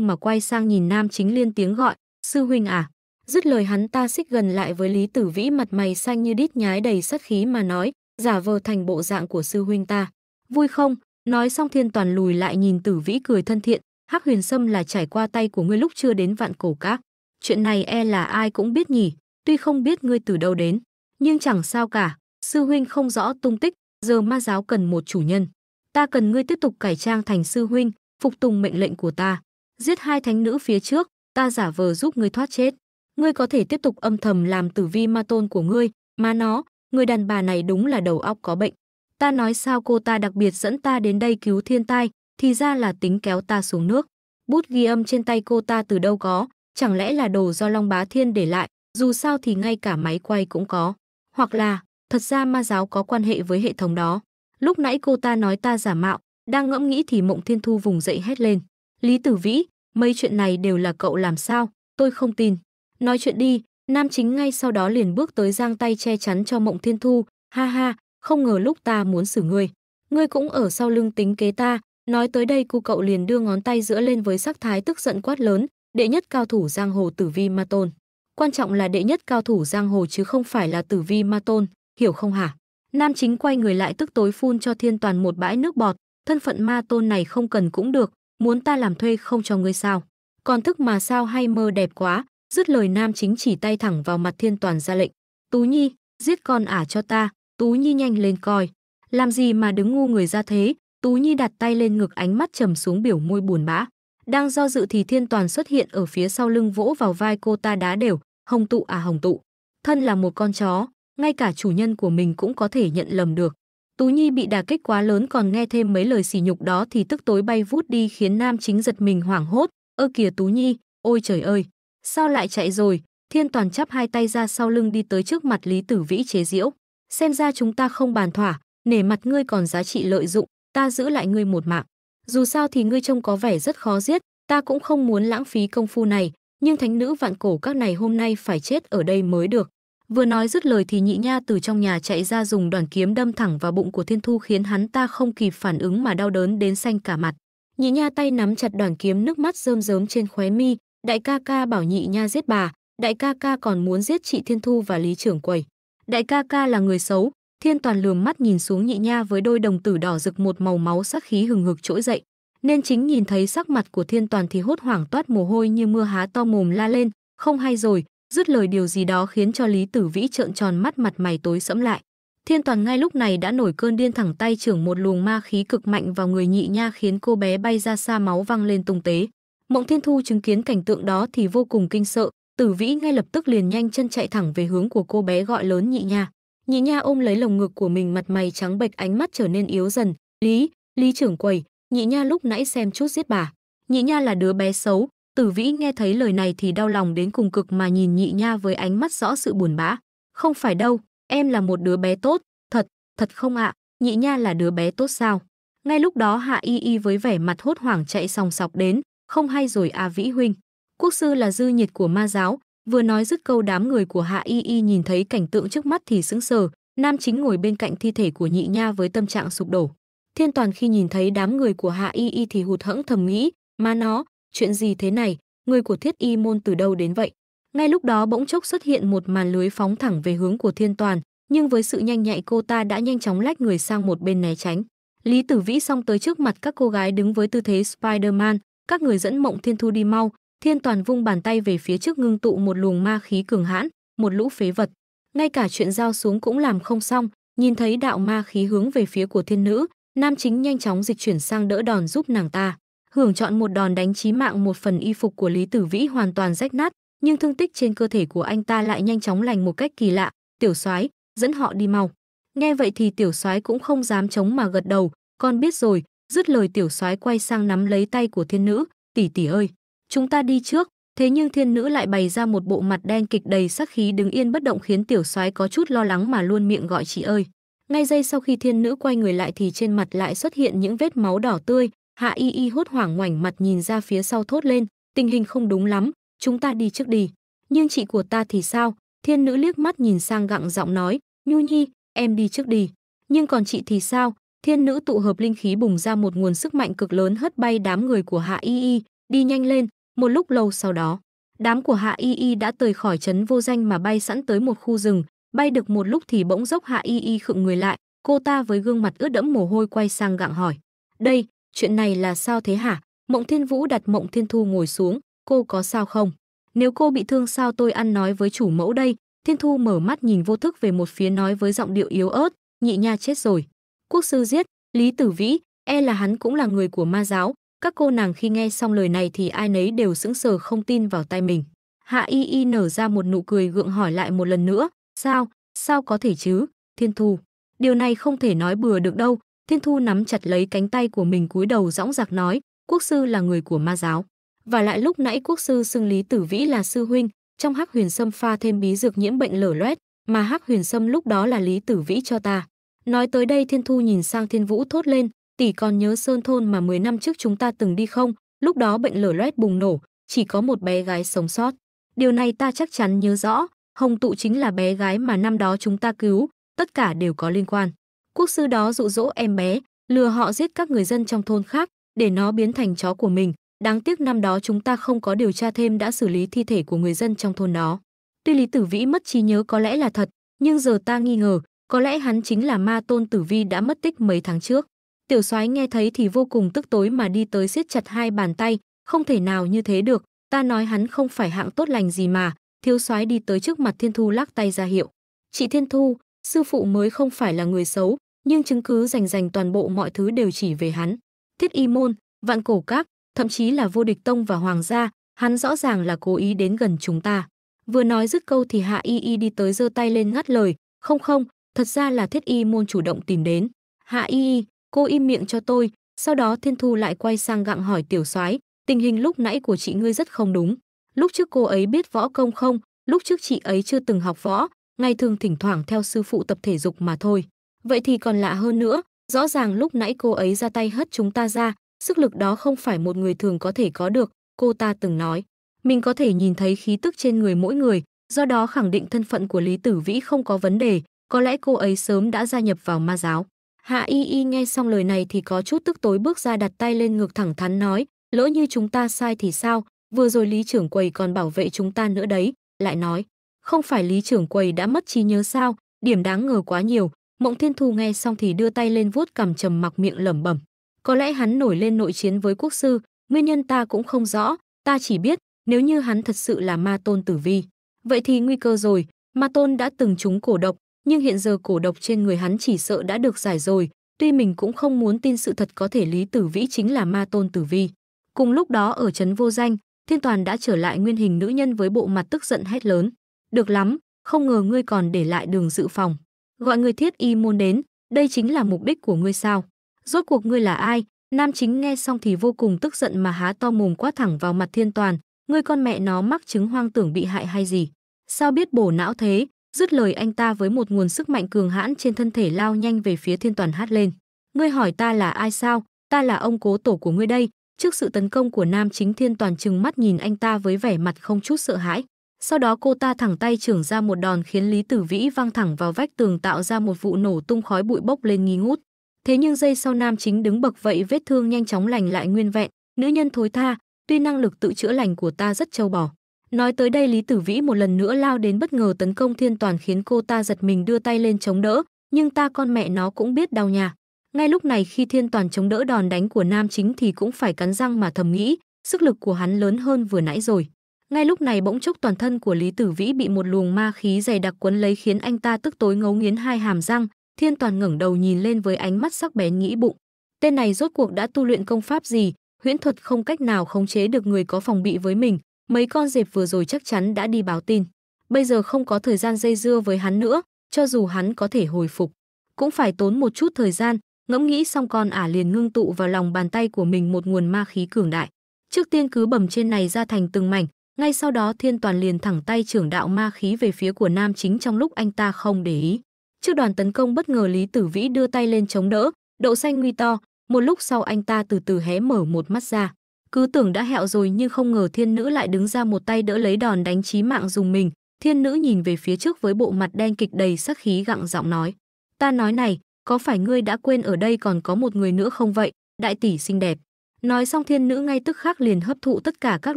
mà quay sang nhìn Nam Chính Liên tiếng gọi, "Sư huynh à?" Dứt lời hắn ta xích gần lại với Lý Tử Vĩ mặt mày xanh như đít nhái đầy sát khí mà nói, giả vờ thành bộ dạng của sư huynh ta. "Vui không?" Nói xong Thiên Toàn lùi lại nhìn Tử Vĩ cười thân thiện, "Hắc Huyền Sâm là trải qua tay của ngươi lúc chưa đến vạn cổ các. Chuyện này e là ai cũng biết nhỉ, tuy không biết ngươi từ đâu đến, nhưng chẳng sao cả, sư huynh không rõ tung tích, giờ ma giáo cần một chủ nhân." ta cần ngươi tiếp tục cải trang thành sư huynh, phục tùng mệnh lệnh của ta. Giết hai thánh nữ phía trước, ta giả vờ giúp ngươi thoát chết. Ngươi có thể tiếp tục âm thầm làm tử vi ma tôn của ngươi, mà nó, người đàn bà này đúng là đầu óc có bệnh. Ta nói sao cô ta đặc biệt dẫn ta đến đây cứu thiên tai, thì ra là tính kéo ta xuống nước. Bút ghi âm trên tay cô ta từ đâu có, chẳng lẽ là đồ do Long Bá Thiên để lại, dù sao thì ngay cả máy quay cũng có. Hoặc là, thật ra ma giáo có quan hệ với hệ thống đó. Lúc nãy cô ta nói ta giả mạo, đang ngẫm nghĩ thì Mộng Thiên Thu vùng dậy hét lên. Lý Tử Vĩ, mấy chuyện này đều là cậu làm sao, tôi không tin. Nói chuyện đi, nam chính ngay sau đó liền bước tới giang tay che chắn cho Mộng Thiên Thu. Ha ha, không ngờ lúc ta muốn xử ngươi. Ngươi cũng ở sau lưng tính kế ta, nói tới đây cô cậu liền đưa ngón tay giữa lên với sắc thái tức giận quát lớn, đệ nhất cao thủ giang hồ tử vi ma tôn. Quan trọng là đệ nhất cao thủ giang hồ chứ không phải là tử vi ma tôn, hiểu không hả? Nam chính quay người lại tức tối phun cho thiên toàn một bãi nước bọt, thân phận ma tôn này không cần cũng được, muốn ta làm thuê không cho ngươi sao. Còn thức mà sao hay mơ đẹp quá, dứt lời nam chính chỉ tay thẳng vào mặt thiên toàn ra lệnh. Tú Nhi, giết con ả cho ta, Tú Nhi nhanh lên coi. Làm gì mà đứng ngu người ra thế, Tú Nhi đặt tay lên ngực ánh mắt trầm xuống biểu môi buồn bã. Đang do dự thì thiên toàn xuất hiện ở phía sau lưng vỗ vào vai cô ta đá đều, hồng tụ à hồng tụ. Thân là một con chó, ngay cả chủ nhân của mình cũng có thể nhận lầm được. Tú Nhi bị đà kích quá lớn còn nghe thêm mấy lời sỉ nhục đó thì tức tối bay vút đi khiến nam chính giật mình hoảng hốt. Ơ kìa Tú Nhi, ôi trời ơi, sao lại chạy rồi? Thiên Toàn chắp hai tay ra sau lưng đi tới trước mặt Lý Tử Vĩ chế diễu. Xem ra chúng ta không bàn thỏa, nể mặt ngươi còn giá trị lợi dụng, ta giữ lại ngươi một mạng. Dù sao thì ngươi trông có vẻ rất khó giết, ta cũng không muốn lãng phí công phu này, nhưng thánh nữ vạn cổ các này hôm nay phải chết ở đây mới được. Vừa nói dứt lời thì nhị nha từ trong nhà chạy ra dùng đoàn kiếm đâm thẳng vào bụng của Thiên Thu khiến hắn ta không kịp phản ứng mà đau đớn đến xanh cả mặt. Nhị nha tay nắm chặt đoàn kiếm nước mắt rơm rớm trên khóe mi, đại ca ca bảo nhị nha giết bà, đại ca ca còn muốn giết chị Thiên Thu và Lý Trưởng quẩy Đại ca ca là người xấu, Thiên Toàn lườm mắt nhìn xuống nhị nha với đôi đồng tử đỏ rực một màu máu sắc khí hừng hực trỗi dậy. Nên chính nhìn thấy sắc mặt của Thiên Toàn thì hốt hoảng toát mồ hôi như mưa há to mồm la lên, không hay rồi, dứt lời điều gì đó khiến cho Lý Tử Vĩ trợn tròn mắt mặt mày tối sẫm lại. Thiên Toàn ngay lúc này đã nổi cơn điên thẳng tay trưởng một luồng ma khí cực mạnh vào người nhị nha khiến cô bé bay ra xa máu văng lên tung tế. Mộng Thiên Thu chứng kiến cảnh tượng đó thì vô cùng kinh sợ, Tử Vĩ ngay lập tức liền nhanh chân chạy thẳng về hướng của cô bé gọi lớn nhị nha. Nhị nha ôm lấy lồng ngực của mình mặt mày trắng bệch ánh mắt trở nên yếu dần, "Lý, Lý trưởng quầy, nhị nha lúc nãy xem chút giết bà." Nhị nha là đứa bé xấu, Tử Vĩ nghe thấy lời này thì đau lòng đến cùng cực mà nhìn nhị nha với ánh mắt rõ sự buồn bã. Không phải đâu, em là một đứa bé tốt, thật, thật không ạ, nhị nha là đứa bé tốt sao? Ngay lúc đó Hạ Y Y với vẻ mặt hốt hoảng chạy sòng sọc đến, không hay rồi à Vĩ Huynh. Quốc sư là dư nhiệt của ma giáo, vừa nói dứt câu đám người của Hạ Y Y nhìn thấy cảnh tượng trước mắt thì sững sờ, nam chính ngồi bên cạnh thi thể của nhị nha với tâm trạng sụp đổ. Thiên toàn khi nhìn thấy đám người của Hạ Y Y thì hụt hẫng thầm nghĩ, mà nó, chuyện gì thế này, người của thiết y môn từ đâu đến vậy? Ngay lúc đó bỗng chốc xuất hiện một màn lưới phóng thẳng về hướng của thiên toàn, nhưng với sự nhanh nhạy cô ta đã nhanh chóng lách người sang một bên né tránh. Lý Tử Vĩ xong tới trước mặt các cô gái đứng với tư thế Spider-Man, các người dẫn Mộng Thiên Thu đi mau, Thiên Toàn vung bàn tay về phía trước ngưng tụ một luồng ma khí cường hãn, một lũ phế vật. Ngay cả chuyện giao xuống cũng làm không xong, nhìn thấy đạo ma khí hướng về phía của thiên nữ, nam chính nhanh chóng dịch chuyển sang đỡ đòn giúp nàng ta hưởng chọn một đòn đánh chí mạng một phần y phục của Lý Tử Vĩ hoàn toàn rách nát, nhưng thương tích trên cơ thể của anh ta lại nhanh chóng lành một cách kỳ lạ, "Tiểu soái, dẫn họ đi mau." Nghe vậy thì tiểu soái cũng không dám chống mà gật đầu, "Con biết rồi." Dứt lời tiểu soái quay sang nắm lấy tay của thiên nữ, "Tỷ tỷ ơi, chúng ta đi trước." Thế nhưng thiên nữ lại bày ra một bộ mặt đen kịch đầy sắc khí đứng yên bất động khiến tiểu soái có chút lo lắng mà luôn miệng gọi chị ơi. Ngay giây sau khi thiên nữ quay người lại thì trên mặt lại xuất hiện những vết máu đỏ tươi, Hạ Y Y hốt hoảng ngoảnh mặt nhìn ra phía sau thốt lên, tình hình không đúng lắm, chúng ta đi trước đi. Nhưng chị của ta thì sao? Thiên nữ liếc mắt nhìn sang gặng giọng nói, Nhu Nhi, em đi trước đi. Nhưng còn chị thì sao? Thiên nữ tụ hợp linh khí bùng ra một nguồn sức mạnh cực lớn hất bay đám người của Hạ Y Y, đi nhanh lên, một lúc lâu sau đó, đám của Hạ Y Y đã rời khỏi trấn vô danh mà bay sẵn tới một khu rừng, bay được một lúc thì bỗng dốc Hạ Y Y khựng người lại, cô ta với gương mặt ướt đẫm mồ hôi quay sang gặng hỏi, "Đây, chuyện này là sao thế hả? Mộng Thiên Vũ đặt Mộng Thiên Thu ngồi xuống, cô có sao không? Nếu cô bị thương sao tôi ăn nói với chủ mẫu đây? Thiên Thu mở mắt nhìn vô thức về một phía nói với giọng điệu yếu ớt, nhị nha chết rồi. Quốc sư giết, Lý Tử Vĩ, e là hắn cũng là người của ma giáo. Các cô nàng khi nghe xong lời này thì ai nấy đều sững sờ không tin vào tay mình. Hạ Y Y nở ra một nụ cười gượng hỏi lại một lần nữa, sao, sao có thể chứ, Thiên Thu. Điều này không thể nói bừa được đâu, Thiên Thu nắm chặt lấy cánh tay của mình cúi đầu dõng dạc nói, quốc sư là người của ma giáo. Và lại lúc nãy quốc sư xưng Lý Tử Vĩ là sư huynh, trong hắc huyền sâm pha thêm bí dược nhiễm bệnh lở loét, mà hắc huyền sâm lúc đó là Lý Tử Vĩ cho ta. Nói tới đây Thiên Thu nhìn sang Thiên Vũ thốt lên, tỷ còn nhớ sơn thôn mà 10 năm trước chúng ta từng đi không, lúc đó bệnh lở loét bùng nổ, chỉ có một bé gái sống sót. Điều này ta chắc chắn nhớ rõ, Hồng Tụ chính là bé gái mà năm đó chúng ta cứu, tất cả đều có liên quan quốc sư đó dụ dỗ em bé, lừa họ giết các người dân trong thôn khác để nó biến thành chó của mình. Đáng tiếc năm đó chúng ta không có điều tra thêm đã xử lý thi thể của người dân trong thôn đó. Tuy Lý Tử Vĩ mất trí nhớ có lẽ là thật, nhưng giờ ta nghi ngờ, có lẽ hắn chính là ma tôn Tử Vi đã mất tích mấy tháng trước. Tiểu soái nghe thấy thì vô cùng tức tối mà đi tới siết chặt hai bàn tay, không thể nào như thế được, ta nói hắn không phải hạng tốt lành gì mà, thiếu soái đi tới trước mặt Thiên Thu lắc tay ra hiệu. Chị Thiên Thu, sư phụ mới không phải là người xấu, nhưng chứng cứ rành rành toàn bộ mọi thứ đều chỉ về hắn. Thiết Y Môn, Vạn Cổ Các, thậm chí là Vô Địch Tông và Hoàng gia, hắn rõ ràng là cố ý đến gần chúng ta. Vừa nói dứt câu thì Hạ Y Y đi tới giơ tay lên ngắt lời, "Không không, thật ra là Thiết Y Môn chủ động tìm đến." "Hạ Y Y, cô im miệng cho tôi." Sau đó Thiên Thu lại quay sang gặng hỏi Tiểu Soái, "Tình hình lúc nãy của chị ngươi rất không đúng. Lúc trước cô ấy biết võ công không? Lúc trước chị ấy chưa từng học võ, ngày thường thỉnh thoảng theo sư phụ tập thể dục mà thôi. Vậy thì còn lạ hơn nữa, rõ ràng lúc nãy cô ấy ra tay hất chúng ta ra, sức lực đó không phải một người thường có thể có được, cô ta từng nói. Mình có thể nhìn thấy khí tức trên người mỗi người, do đó khẳng định thân phận của Lý Tử Vĩ không có vấn đề, có lẽ cô ấy sớm đã gia nhập vào ma giáo. Hạ Y Y nghe xong lời này thì có chút tức tối bước ra đặt tay lên ngực thẳng thắn nói, lỡ như chúng ta sai thì sao, vừa rồi Lý trưởng quầy còn bảo vệ chúng ta nữa đấy, lại nói, không phải Lý trưởng quầy đã mất trí nhớ sao, điểm đáng ngờ quá nhiều. Mộng Thiên Thu nghe xong thì đưa tay lên vuốt cằm trầm mặc miệng lẩm bẩm. Có lẽ hắn nổi lên nội chiến với quốc sư, nguyên nhân ta cũng không rõ, ta chỉ biết nếu như hắn thật sự là ma tôn tử vi. Vậy thì nguy cơ rồi, ma tôn đã từng trúng cổ độc, nhưng hiện giờ cổ độc trên người hắn chỉ sợ đã được giải rồi, tuy mình cũng không muốn tin sự thật có thể Lý Tử Vĩ chính là ma tôn tử vi. Cùng lúc đó ở trấn vô danh, Thiên Toàn đã trở lại nguyên hình nữ nhân với bộ mặt tức giận hét lớn. Được lắm, không ngờ ngươi còn để lại đường dự phòng. Gọi người thiết y môn đến, đây chính là mục đích của ngươi sao? Rốt cuộc ngươi là ai? Nam chính nghe xong thì vô cùng tức giận mà há to mồm quát thẳng vào mặt thiên toàn. Ngươi con mẹ nó mắc chứng hoang tưởng bị hại hay gì? Sao biết bổ não thế? Dứt lời anh ta với một nguồn sức mạnh cường hãn trên thân thể lao nhanh về phía thiên toàn hát lên. Ngươi hỏi ta là ai sao? Ta là ông cố tổ của ngươi đây. Trước sự tấn công của nam chính thiên toàn chừng mắt nhìn anh ta với vẻ mặt không chút sợ hãi. Sau đó cô ta thẳng tay trưởng ra một đòn khiến Lý Tử Vĩ văng thẳng vào vách tường tạo ra một vụ nổ tung khói bụi bốc lên nghi ngút. Thế nhưng giây sau nam chính đứng bậc vậy vết thương nhanh chóng lành lại nguyên vẹn, nữ nhân thối tha, tuy năng lực tự chữa lành của ta rất trâu bò. Nói tới đây Lý Tử Vĩ một lần nữa lao đến bất ngờ tấn công thiên toàn khiến cô ta giật mình đưa tay lên chống đỡ, nhưng ta con mẹ nó cũng biết đau nhà. Ngay lúc này khi thiên toàn chống đỡ đòn đánh của nam chính thì cũng phải cắn răng mà thầm nghĩ, sức lực của hắn lớn hơn vừa nãy rồi. Ngay lúc này bỗng chốc toàn thân của Lý Tử Vĩ bị một luồng ma khí dày đặc cuốn lấy khiến anh ta tức tối ngấu nghiến hai hàm răng, Thiên Toàn ngẩng đầu nhìn lên với ánh mắt sắc bén nghĩ bụng. Tên này rốt cuộc đã tu luyện công pháp gì, huyễn thuật không cách nào khống chế được người có phòng bị với mình, mấy con dẹp vừa rồi chắc chắn đã đi báo tin. Bây giờ không có thời gian dây dưa với hắn nữa, cho dù hắn có thể hồi phục, cũng phải tốn một chút thời gian, ngẫm nghĩ xong con ả liền ngưng tụ vào lòng bàn tay của mình một nguồn ma khí cường đại. Trước tiên cứ bầm trên này ra thành từng mảnh, ngay sau đó Thiên Toàn liền thẳng tay trưởng đạo ma khí về phía của nam chính trong lúc anh ta không để ý. Trước đoàn tấn công bất ngờ Lý Tử Vĩ đưa tay lên chống đỡ, độ xanh nguy to, một lúc sau anh ta từ từ hé mở một mắt ra. Cứ tưởng đã hẹo rồi nhưng không ngờ thiên nữ lại đứng ra một tay đỡ lấy đòn đánh chí mạng dùng mình. Thiên nữ nhìn về phía trước với bộ mặt đen kịch đầy sắc khí gặng giọng nói. Ta nói này, có phải ngươi đã quên ở đây còn có một người nữa không vậy, đại tỷ xinh đẹp. Nói xong thiên nữ ngay tức khắc liền hấp thụ tất cả các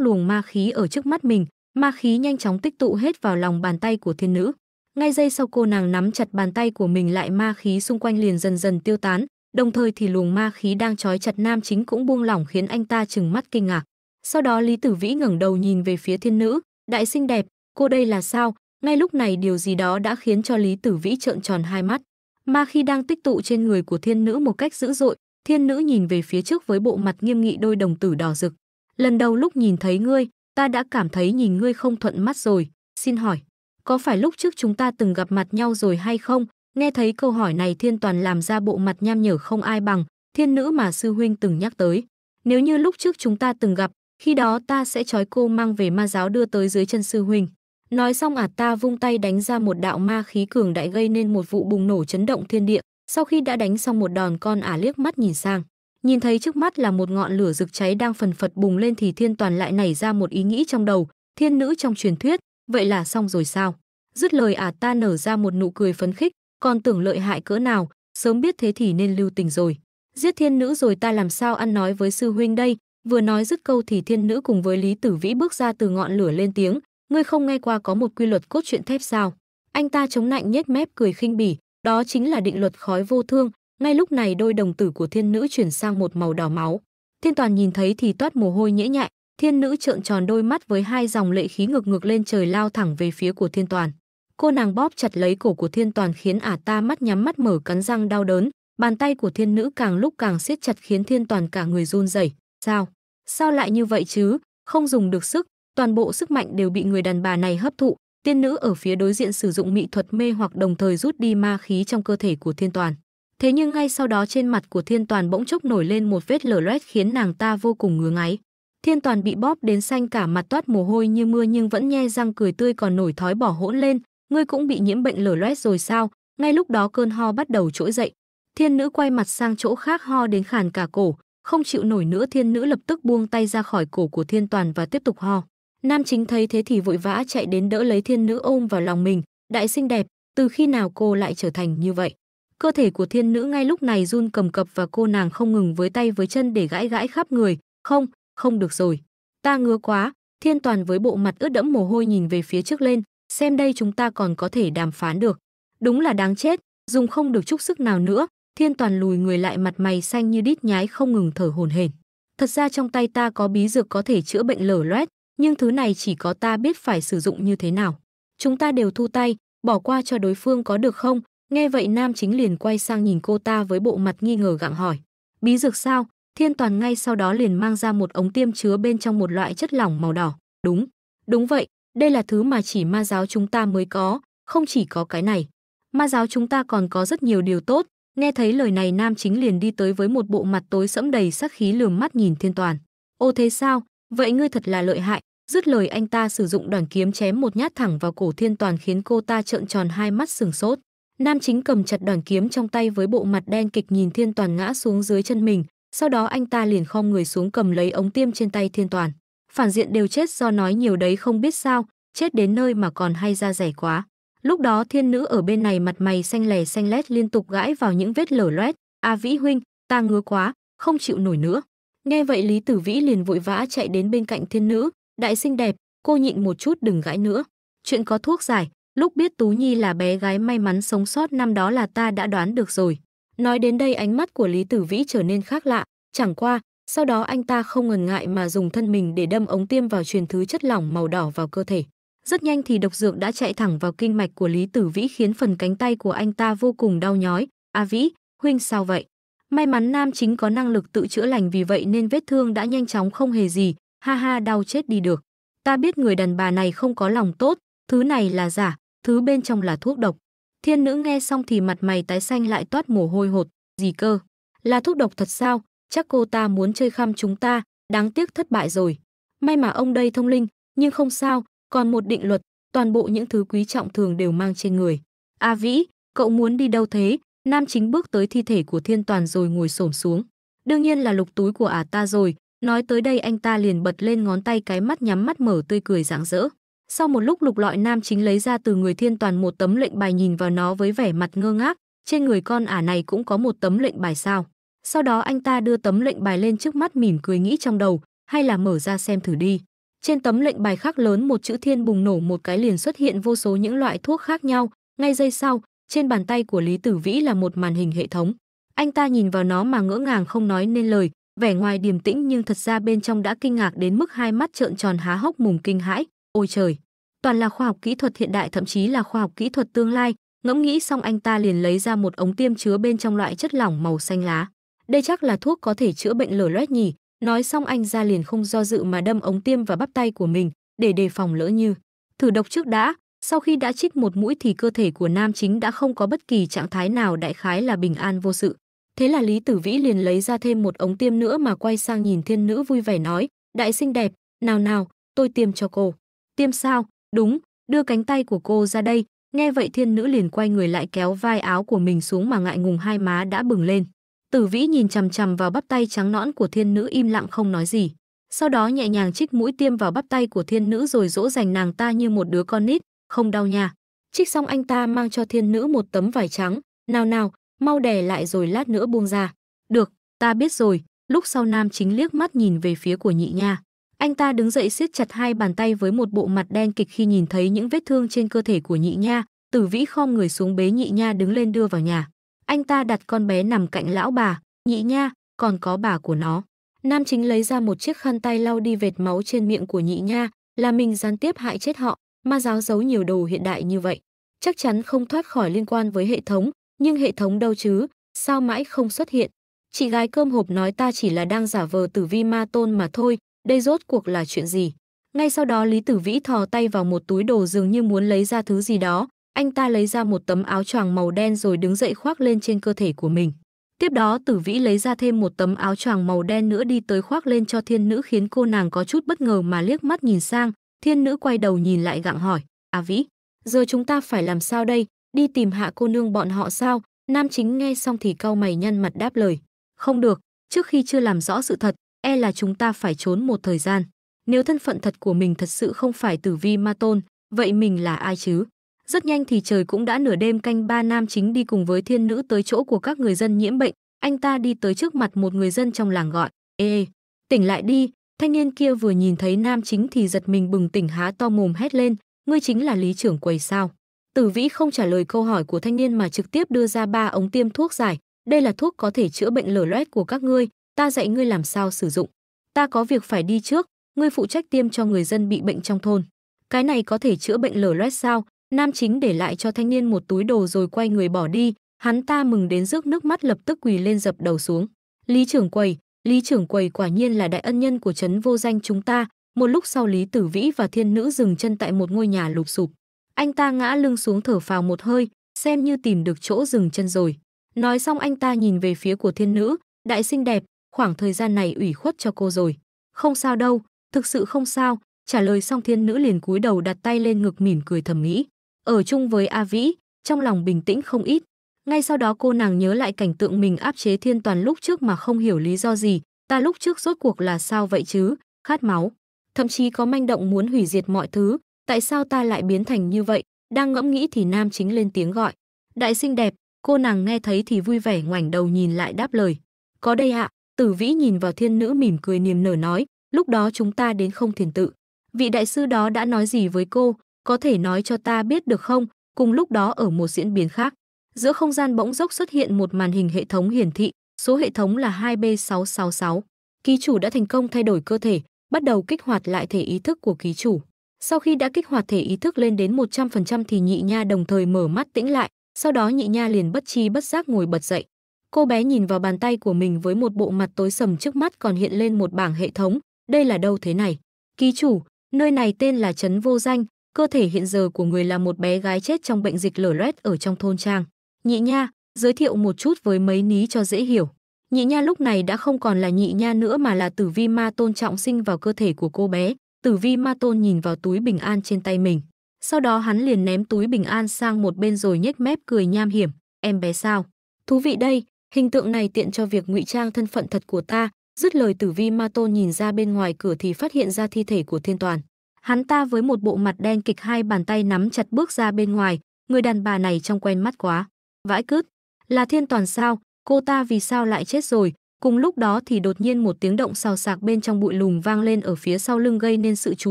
luồng ma khí ở trước mắt mình, ma khí nhanh chóng tích tụ hết vào lòng bàn tay của thiên nữ. Ngay giây sau cô nàng nắm chặt bàn tay của mình lại ma khí xung quanh liền dần dần tiêu tán, đồng thời thì luồng ma khí đang trói chặt nam chính cũng buông lỏng khiến anh ta trừng mắt kinh ngạc. Sau đó Lý Tử Vĩ ngẩng đầu nhìn về phía thiên nữ, đại xinh đẹp, cô đây là sao? Ngay lúc này điều gì đó đã khiến cho Lý Tử Vĩ trợn tròn hai mắt. Ma khí đang tích tụ trên người của thiên nữ một cách dữ dội, Thiên nữ nhìn về phía trước với bộ mặt nghiêm nghị đôi đồng tử đỏ rực. Lần đầu lúc nhìn thấy ngươi, ta đã cảm thấy nhìn ngươi không thuận mắt rồi. Xin hỏi, có phải lúc trước chúng ta từng gặp mặt nhau rồi hay không? Nghe thấy câu hỏi này thiên toàn làm ra bộ mặt nham nhở không ai bằng, thiên nữ mà sư huynh từng nhắc tới. Nếu như lúc trước chúng ta từng gặp, khi đó ta sẽ trói cô mang về ma giáo đưa tới dưới chân sư huynh. Nói xong ả à ta vung tay đánh ra một đạo ma khí cường đại gây nên một vụ bùng nổ chấn động thiên địa, sau khi đã đánh xong một đòn con ả liếc mắt nhìn sang, nhìn thấy trước mắt là một ngọn lửa rực cháy đang phần phật bùng lên thì thiên toàn lại nảy ra một ý nghĩ trong đầu, thiên nữ trong truyền thuyết, vậy là xong rồi sao? Dứt lời ả ta nở ra một nụ cười phấn khích, còn tưởng lợi hại cỡ nào, sớm biết thế thì nên lưu tình rồi. Giết thiên nữ rồi ta làm sao ăn nói với sư huynh đây, vừa nói dứt câu thì thiên nữ cùng với Lý Tử Vĩ bước ra từ ngọn lửa lên tiếng, ngươi không nghe qua có một quy luật cốt truyện thép sao? Anh ta chống nạnh nhếch mép cười khinh bỉ, đó chính là định luật khói vô thương. Ngay lúc này đôi đồng tử của thiên nữ chuyển sang một màu đỏ máu. Thiên toàn nhìn thấy thì toát mồ hôi nhễ nhại, thiên nữ trợn tròn đôi mắt với hai dòng lệ khí ngược ngược lên trời lao thẳng về phía của thiên toàn. Cô nàng bóp chặt lấy cổ của thiên toàn khiến ả ta mắt nhắm mắt mở cắn răng đau đớn, bàn tay của thiên nữ càng lúc càng siết chặt khiến thiên toàn cả người run rẩy. Sao? Sao lại như vậy chứ? Không dùng được sức, toàn bộ sức mạnh đều bị người đàn bà này hấp thụ, tiên nữ ở phía đối diện sử dụng mỹ thuật mê hoặc đồng thời rút đi ma khí trong cơ thể của thiên toàn thế nhưng ngay sau đó trên mặt của thiên toàn bỗng chốc nổi lên một vết lở loét khiến nàng ta vô cùng ngứa ngáy thiên toàn bị bóp đến xanh cả mặt toát mồ hôi như mưa nhưng vẫn nhe răng cười tươi còn nổi thói bỏ hỗn lên ngươi cũng bị nhiễm bệnh lở loét rồi sao ngay lúc đó cơn ho bắt đầu trỗi dậy thiên nữ quay mặt sang chỗ khác ho đến khàn cả cổ không chịu nổi nữa thiên nữ lập tức buông tay ra khỏi cổ của thiên toàn và tiếp tục ho Nam chính thấy thế thì vội vã chạy đến đỡ lấy thiên nữ ôm vào lòng mình, đại xinh đẹp, từ khi nào cô lại trở thành như vậy? Cơ thể của thiên nữ ngay lúc này run cầm cập và cô nàng không ngừng với tay với chân để gãi gãi khắp người, không, không được rồi. Ta ngứa quá, thiên toàn với bộ mặt ướt đẫm mồ hôi nhìn về phía trước lên, xem đây chúng ta còn có thể đàm phán được. Đúng là đáng chết, dùng không được chút sức nào nữa, thiên toàn lùi người lại mặt mày xanh như đít nhái không ngừng thở hồn hển. Thật ra trong tay ta có bí dược có thể chữa bệnh lở loét, nhưng thứ này chỉ có ta biết phải sử dụng như thế nào. Chúng ta đều thu tay, bỏ qua cho đối phương có được không? Nghe vậy nam chính liền quay sang nhìn cô ta với bộ mặt nghi ngờ gặng hỏi. Bí dược sao? Thiên Toàn ngay sau đó liền mang ra một ống tiêm chứa bên trong một loại chất lỏng màu đỏ. Đúng, đúng vậy, đây là thứ mà chỉ ma giáo chúng ta mới có, không chỉ có cái này. Ma giáo chúng ta còn có rất nhiều điều tốt. Nghe thấy lời này nam chính liền đi tới với một bộ mặt tối sẫm đầy sắc khí lườm mắt nhìn Thiên Toàn. Ô thế sao, vậy ngươi thật là lợi hại dứt lời anh ta sử dụng đoàn kiếm chém một nhát thẳng vào cổ thiên toàn khiến cô ta trợn tròn hai mắt sừng sốt nam chính cầm chặt đoàn kiếm trong tay với bộ mặt đen kịch nhìn thiên toàn ngã xuống dưới chân mình sau đó anh ta liền khom người xuống cầm lấy ống tiêm trên tay thiên toàn phản diện đều chết do nói nhiều đấy không biết sao chết đến nơi mà còn hay ra rẻ quá lúc đó thiên nữ ở bên này mặt mày xanh lè xanh lét liên tục gãi vào những vết lở loét a vĩ huynh ta ngứa quá không chịu nổi nữa Nghe vậy Lý Tử Vĩ liền vội vã chạy đến bên cạnh thiên nữ, đại xinh đẹp, cô nhịn một chút đừng gãi nữa. Chuyện có thuốc giải, lúc biết Tú Nhi là bé gái may mắn sống sót năm đó là ta đã đoán được rồi. Nói đến đây ánh mắt của Lý Tử Vĩ trở nên khác lạ, chẳng qua, sau đó anh ta không ngần ngại mà dùng thân mình để đâm ống tiêm vào truyền thứ chất lỏng màu đỏ vào cơ thể. Rất nhanh thì độc dược đã chạy thẳng vào kinh mạch của Lý Tử Vĩ khiến phần cánh tay của anh ta vô cùng đau nhói. A Vĩ, huynh sao vậy? May mắn nam chính có năng lực tự chữa lành vì vậy nên vết thương đã nhanh chóng không hề gì, ha ha đau chết đi được. Ta biết người đàn bà này không có lòng tốt, thứ này là giả, thứ bên trong là thuốc độc. Thiên nữ nghe xong thì mặt mày tái xanh lại toát mồ hôi hột, gì cơ? Là thuốc độc thật sao? Chắc cô ta muốn chơi khăm chúng ta, đáng tiếc thất bại rồi. May mà ông đây thông linh, nhưng không sao, còn một định luật, toàn bộ những thứ quý trọng thường đều mang trên người. A Vĩ, cậu muốn đi đâu thế? Nam chính bước tới thi thể của thiên toàn rồi ngồi xổm xuống. Đương nhiên là lục túi của ả ta rồi, nói tới đây anh ta liền bật lên ngón tay cái mắt nhắm mắt mở tươi cười rạng rỡ. Sau một lúc lục lọi nam chính lấy ra từ người thiên toàn một tấm lệnh bài nhìn vào nó với vẻ mặt ngơ ngác, trên người con ả này cũng có một tấm lệnh bài sao. Sau đó anh ta đưa tấm lệnh bài lên trước mắt mỉm cười nghĩ trong đầu, hay là mở ra xem thử đi. Trên tấm lệnh bài khắc lớn một chữ thiên bùng nổ một cái liền xuất hiện vô số những loại thuốc khác nhau, ngay giây sau, trên bàn tay của Lý Tử Vĩ là một màn hình hệ thống. Anh ta nhìn vào nó mà ngỡ ngàng không nói nên lời, vẻ ngoài điềm tĩnh nhưng thật ra bên trong đã kinh ngạc đến mức hai mắt trợn tròn há hốc mồm kinh hãi, ôi trời, toàn là khoa học kỹ thuật hiện đại thậm chí là khoa học kỹ thuật tương lai, ngẫm nghĩ xong anh ta liền lấy ra một ống tiêm chứa bên trong loại chất lỏng màu xanh lá. Đây chắc là thuốc có thể chữa bệnh lở loét nhỉ, nói xong anh ra liền không do dự mà đâm ống tiêm vào bắp tay của mình để đề phòng lỡ như. Thử độc trước đã, sau khi đã trích một mũi thì cơ thể của nam chính đã không có bất kỳ trạng thái nào đại khái là bình an vô sự. Thế là Lý Tử Vĩ liền lấy ra thêm một ống tiêm nữa mà quay sang nhìn thiên nữ vui vẻ nói, đại xinh đẹp, nào nào, tôi tiêm cho cô. Tiêm sao? Đúng, đưa cánh tay của cô ra đây. Nghe vậy thiên nữ liền quay người lại kéo vai áo của mình xuống mà ngại ngùng hai má đã bừng lên. Tử Vĩ nhìn chằm chằm vào bắp tay trắng nõn của thiên nữ im lặng không nói gì. Sau đó nhẹ nhàng chích mũi tiêm vào bắp tay của thiên nữ rồi dỗ dành nàng ta như một đứa con nít, không đau nha. Trích xong anh ta mang cho thiên nữ một tấm vải trắng, nào nào, mau đè lại rồi lát nữa buông ra. Được, ta biết rồi, lúc sau nam chính liếc mắt nhìn về phía của nhị nha. Anh ta đứng dậy siết chặt hai bàn tay với một bộ mặt đen kịch khi nhìn thấy những vết thương trên cơ thể của nhị nha, tử vĩ khom người xuống bế nhị nha đứng lên đưa vào nhà. Anh ta đặt con bé nằm cạnh lão bà, nhị nha, còn có bà của nó. Nam chính lấy ra một chiếc khăn tay lau đi vệt máu trên miệng của nhị nha, là mình gián tiếp hại chết họ, ma giáo giấu nhiều đồ hiện đại như vậy, chắc chắn không thoát khỏi liên quan với hệ thống, nhưng hệ thống đâu chứ, sao mãi không xuất hiện? Chị gái cơm hộp nói ta chỉ là đang giả vờ tử vi ma tôn mà thôi, đây rốt cuộc là chuyện gì? Ngay sau đó Lý Tử Vĩ thò tay vào một túi đồ dường như muốn lấy ra thứ gì đó, anh ta lấy ra một tấm áo choàng màu đen rồi đứng dậy khoác lên trên cơ thể của mình. Tiếp đó Tử Vĩ lấy ra thêm một tấm áo choàng màu đen nữa đi tới khoác lên cho thiên nữ khiến cô nàng có chút bất ngờ mà liếc mắt nhìn sang, Thiên nữ quay đầu nhìn lại gặng hỏi, "A à Vĩ, giờ chúng ta phải làm sao đây, đi tìm hạ cô nương bọn họ sao?" Nam chính nghe xong thì cau mày nhăn mặt đáp lời, "Không được, trước khi chưa làm rõ sự thật, e là chúng ta phải trốn một thời gian. Nếu thân phận thật của mình thật sự không phải Tử Vi Ma Tôn, vậy mình là ai chứ?" Rất nhanh thì trời cũng đã nửa đêm canh ba nam chính đi cùng với thiên nữ tới chỗ của các người dân nhiễm bệnh, anh ta đi tới trước mặt một người dân trong làng gọi, "Ê, tỉnh lại đi, Thanh niên kia vừa nhìn thấy nam chính thì giật mình bừng tỉnh há to mồm hét lên, ngươi chính là lý trưởng quầy sao? Tử Vĩ không trả lời câu hỏi của thanh niên mà trực tiếp đưa ra ba ống tiêm thuốc giải, đây là thuốc có thể chữa bệnh lở loét của các ngươi, ta dạy ngươi làm sao sử dụng. Ta có việc phải đi trước, ngươi phụ trách tiêm cho người dân bị bệnh trong thôn. Cái này có thể chữa bệnh lở loét sao? Nam chính để lại cho thanh niên một túi đồ rồi quay người bỏ đi, hắn ta mừng đến rước nước mắt lập tức quỳ lên dập đầu xuống. Lý trưởng quầy, Lý trưởng quầy quả nhiên là đại ân nhân của trấn vô danh chúng ta. Một lúc sau Lý Tử Vĩ và thiên nữ dừng chân tại một ngôi nhà lụp sụp. Anh ta ngã lưng xuống thở phào một hơi, xem như tìm được chỗ dừng chân rồi. Nói xong anh ta nhìn về phía của thiên nữ, đại xinh đẹp, khoảng thời gian này ủy khuất cho cô rồi. Không sao đâu, thực sự không sao, trả lời xong thiên nữ liền cúi đầu đặt tay lên ngực mỉm cười thầm nghĩ. Ở chung với A Vĩ, trong lòng bình tĩnh không ít, ngay sau đó cô nàng nhớ lại cảnh tượng mình áp chế thiên toàn lúc trước mà không hiểu lý do gì, ta lúc trước rốt cuộc là sao vậy chứ, khát máu. Thậm chí có manh động muốn hủy diệt mọi thứ, tại sao ta lại biến thành như vậy, đang ngẫm nghĩ thì nam chính lên tiếng gọi. Đại xinh đẹp, cô nàng nghe thấy thì vui vẻ ngoảnh đầu nhìn lại đáp lời. Có đây ạ, tử vĩ nhìn vào thiên nữ mỉm cười niềm nở nói, lúc đó chúng ta đến không thiền tự. Vị đại sư đó đã nói gì với cô, có thể nói cho ta biết được không, cùng lúc đó ở một diễn biến khác giữa không gian bỗng dốc xuất hiện một màn hình hệ thống hiển thị, số hệ thống là 2B666. Ký chủ đã thành công thay đổi cơ thể, bắt đầu kích hoạt lại thể ý thức của ký chủ. Sau khi đã kích hoạt thể ý thức lên đến 100% thì nhị nha đồng thời mở mắt tĩnh lại, sau đó nhị nha liền bất chi bất giác ngồi bật dậy. Cô bé nhìn vào bàn tay của mình với một bộ mặt tối sầm trước mắt còn hiện lên một bảng hệ thống, đây là đâu thế này? Ký chủ, nơi này tên là Trấn Vô Danh, cơ thể hiện giờ của người là một bé gái chết trong bệnh dịch lở loét ở trong thôn Trang. Nhị Nha, giới thiệu một chút với mấy ní cho dễ hiểu. Nhị Nha lúc này đã không còn là Nhị Nha nữa mà là Tử Vi Ma Tôn trọng sinh vào cơ thể của cô bé. Tử Vi Ma Tôn nhìn vào túi bình an trên tay mình. Sau đó hắn liền ném túi bình an sang một bên rồi nhếch mép cười nham hiểm. Em bé sao? Thú vị đây, hình tượng này tiện cho việc ngụy trang thân phận thật của ta. Dứt lời tử vi ma tôn nhìn ra bên ngoài cửa thì phát hiện ra thi thể của thiên toàn. Hắn ta với một bộ mặt đen kịch hai bàn tay nắm chặt bước ra bên ngoài. Người đàn bà này trông quen mắt quá. Vãi cứt, là thiên toàn sao, cô ta vì sao lại chết rồi? Cùng lúc đó thì đột nhiên một tiếng động xào xạc bên trong bụi lùm vang lên ở phía sau lưng gây nên sự chú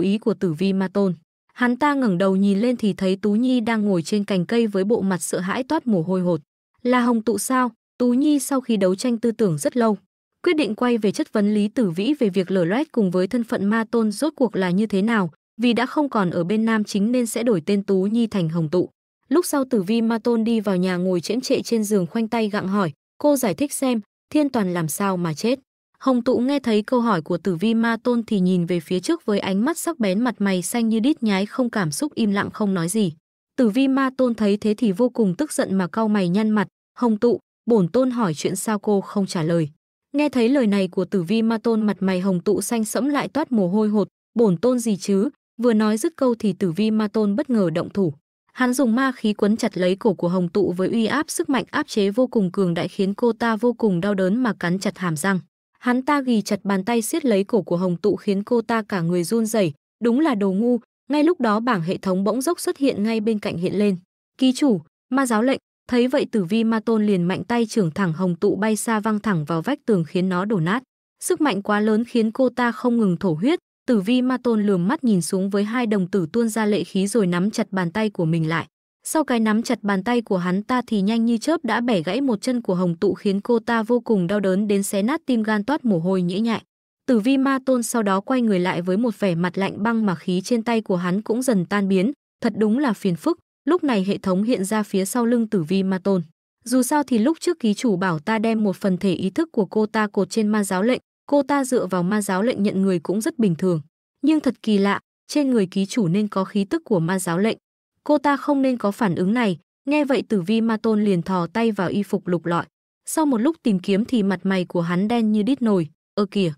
ý của tử vi ma tôn. Hắn ta ngẩng đầu nhìn lên thì thấy Tú Nhi đang ngồi trên cành cây với bộ mặt sợ hãi toát mồ hôi hột. Là hồng tụ sao? Tú Nhi sau khi đấu tranh tư tưởng rất lâu, quyết định quay về chất vấn Lý Tử Vĩ về việc lở loét cùng với thân phận ma tôn rốt cuộc là như thế nào, vì đã không còn ở bên nam chính nên sẽ đổi tên Tú Nhi thành hồng tụ. Lúc sau tử vi ma tôn đi vào nhà ngồi chễm trệ trên giường khoanh tay gặng hỏi, cô giải thích xem, thiên toàn làm sao mà chết. Hồng tụ nghe thấy câu hỏi của tử vi ma tôn thì nhìn về phía trước với ánh mắt sắc bén mặt mày xanh như đít nhái không cảm xúc im lặng không nói gì. Tử vi ma tôn thấy thế thì vô cùng tức giận mà cau mày nhăn mặt, hồng tụ, bổn tôn hỏi chuyện sao cô không trả lời. Nghe thấy lời này của tử vi ma tôn mặt mày hồng tụ xanh sẫm lại toát mồ hôi hột, bổn tôn gì chứ, vừa nói dứt câu thì tử vi ma tôn bất ngờ động thủ. Hắn dùng ma khí quấn chặt lấy cổ của Hồng Tụ với uy áp sức mạnh áp chế vô cùng cường đại khiến cô ta vô cùng đau đớn mà cắn chặt hàm răng. Hắn ta ghì chặt bàn tay siết lấy cổ của Hồng Tụ khiến cô ta cả người run rẩy, đúng là đồ ngu, ngay lúc đó bảng hệ thống bỗng dốc xuất hiện ngay bên cạnh hiện lên. Ký chủ, ma giáo lệnh, thấy vậy Tử Vi Ma Tôn liền mạnh tay trưởng thẳng Hồng Tụ bay xa văng thẳng vào vách tường khiến nó đổ nát. Sức mạnh quá lớn khiến cô ta không ngừng thổ huyết, Tử vi ma tôn lườm mắt nhìn xuống với hai đồng tử tuôn ra lệ khí rồi nắm chặt bàn tay của mình lại. Sau cái nắm chặt bàn tay của hắn ta thì nhanh như chớp đã bẻ gãy một chân của hồng tụ khiến cô ta vô cùng đau đớn đến xé nát tim gan toát mồ hôi nhễ nhại. Tử vi ma tôn sau đó quay người lại với một vẻ mặt lạnh băng mà khí trên tay của hắn cũng dần tan biến, thật đúng là phiền phức, lúc này hệ thống hiện ra phía sau lưng tử vi ma tôn. Dù sao thì lúc trước ký chủ bảo ta đem một phần thể ý thức của cô ta cột trên ma giáo lệnh, cô ta dựa vào ma giáo lệnh nhận người cũng rất bình thường. Nhưng thật kỳ lạ, trên người ký chủ nên có khí tức của ma giáo lệnh. Cô ta không nên có phản ứng này, nghe vậy tử vi ma tôn liền thò tay vào y phục lục lọi. Sau một lúc tìm kiếm thì mặt mày của hắn đen như đít nồi, ơ kìa,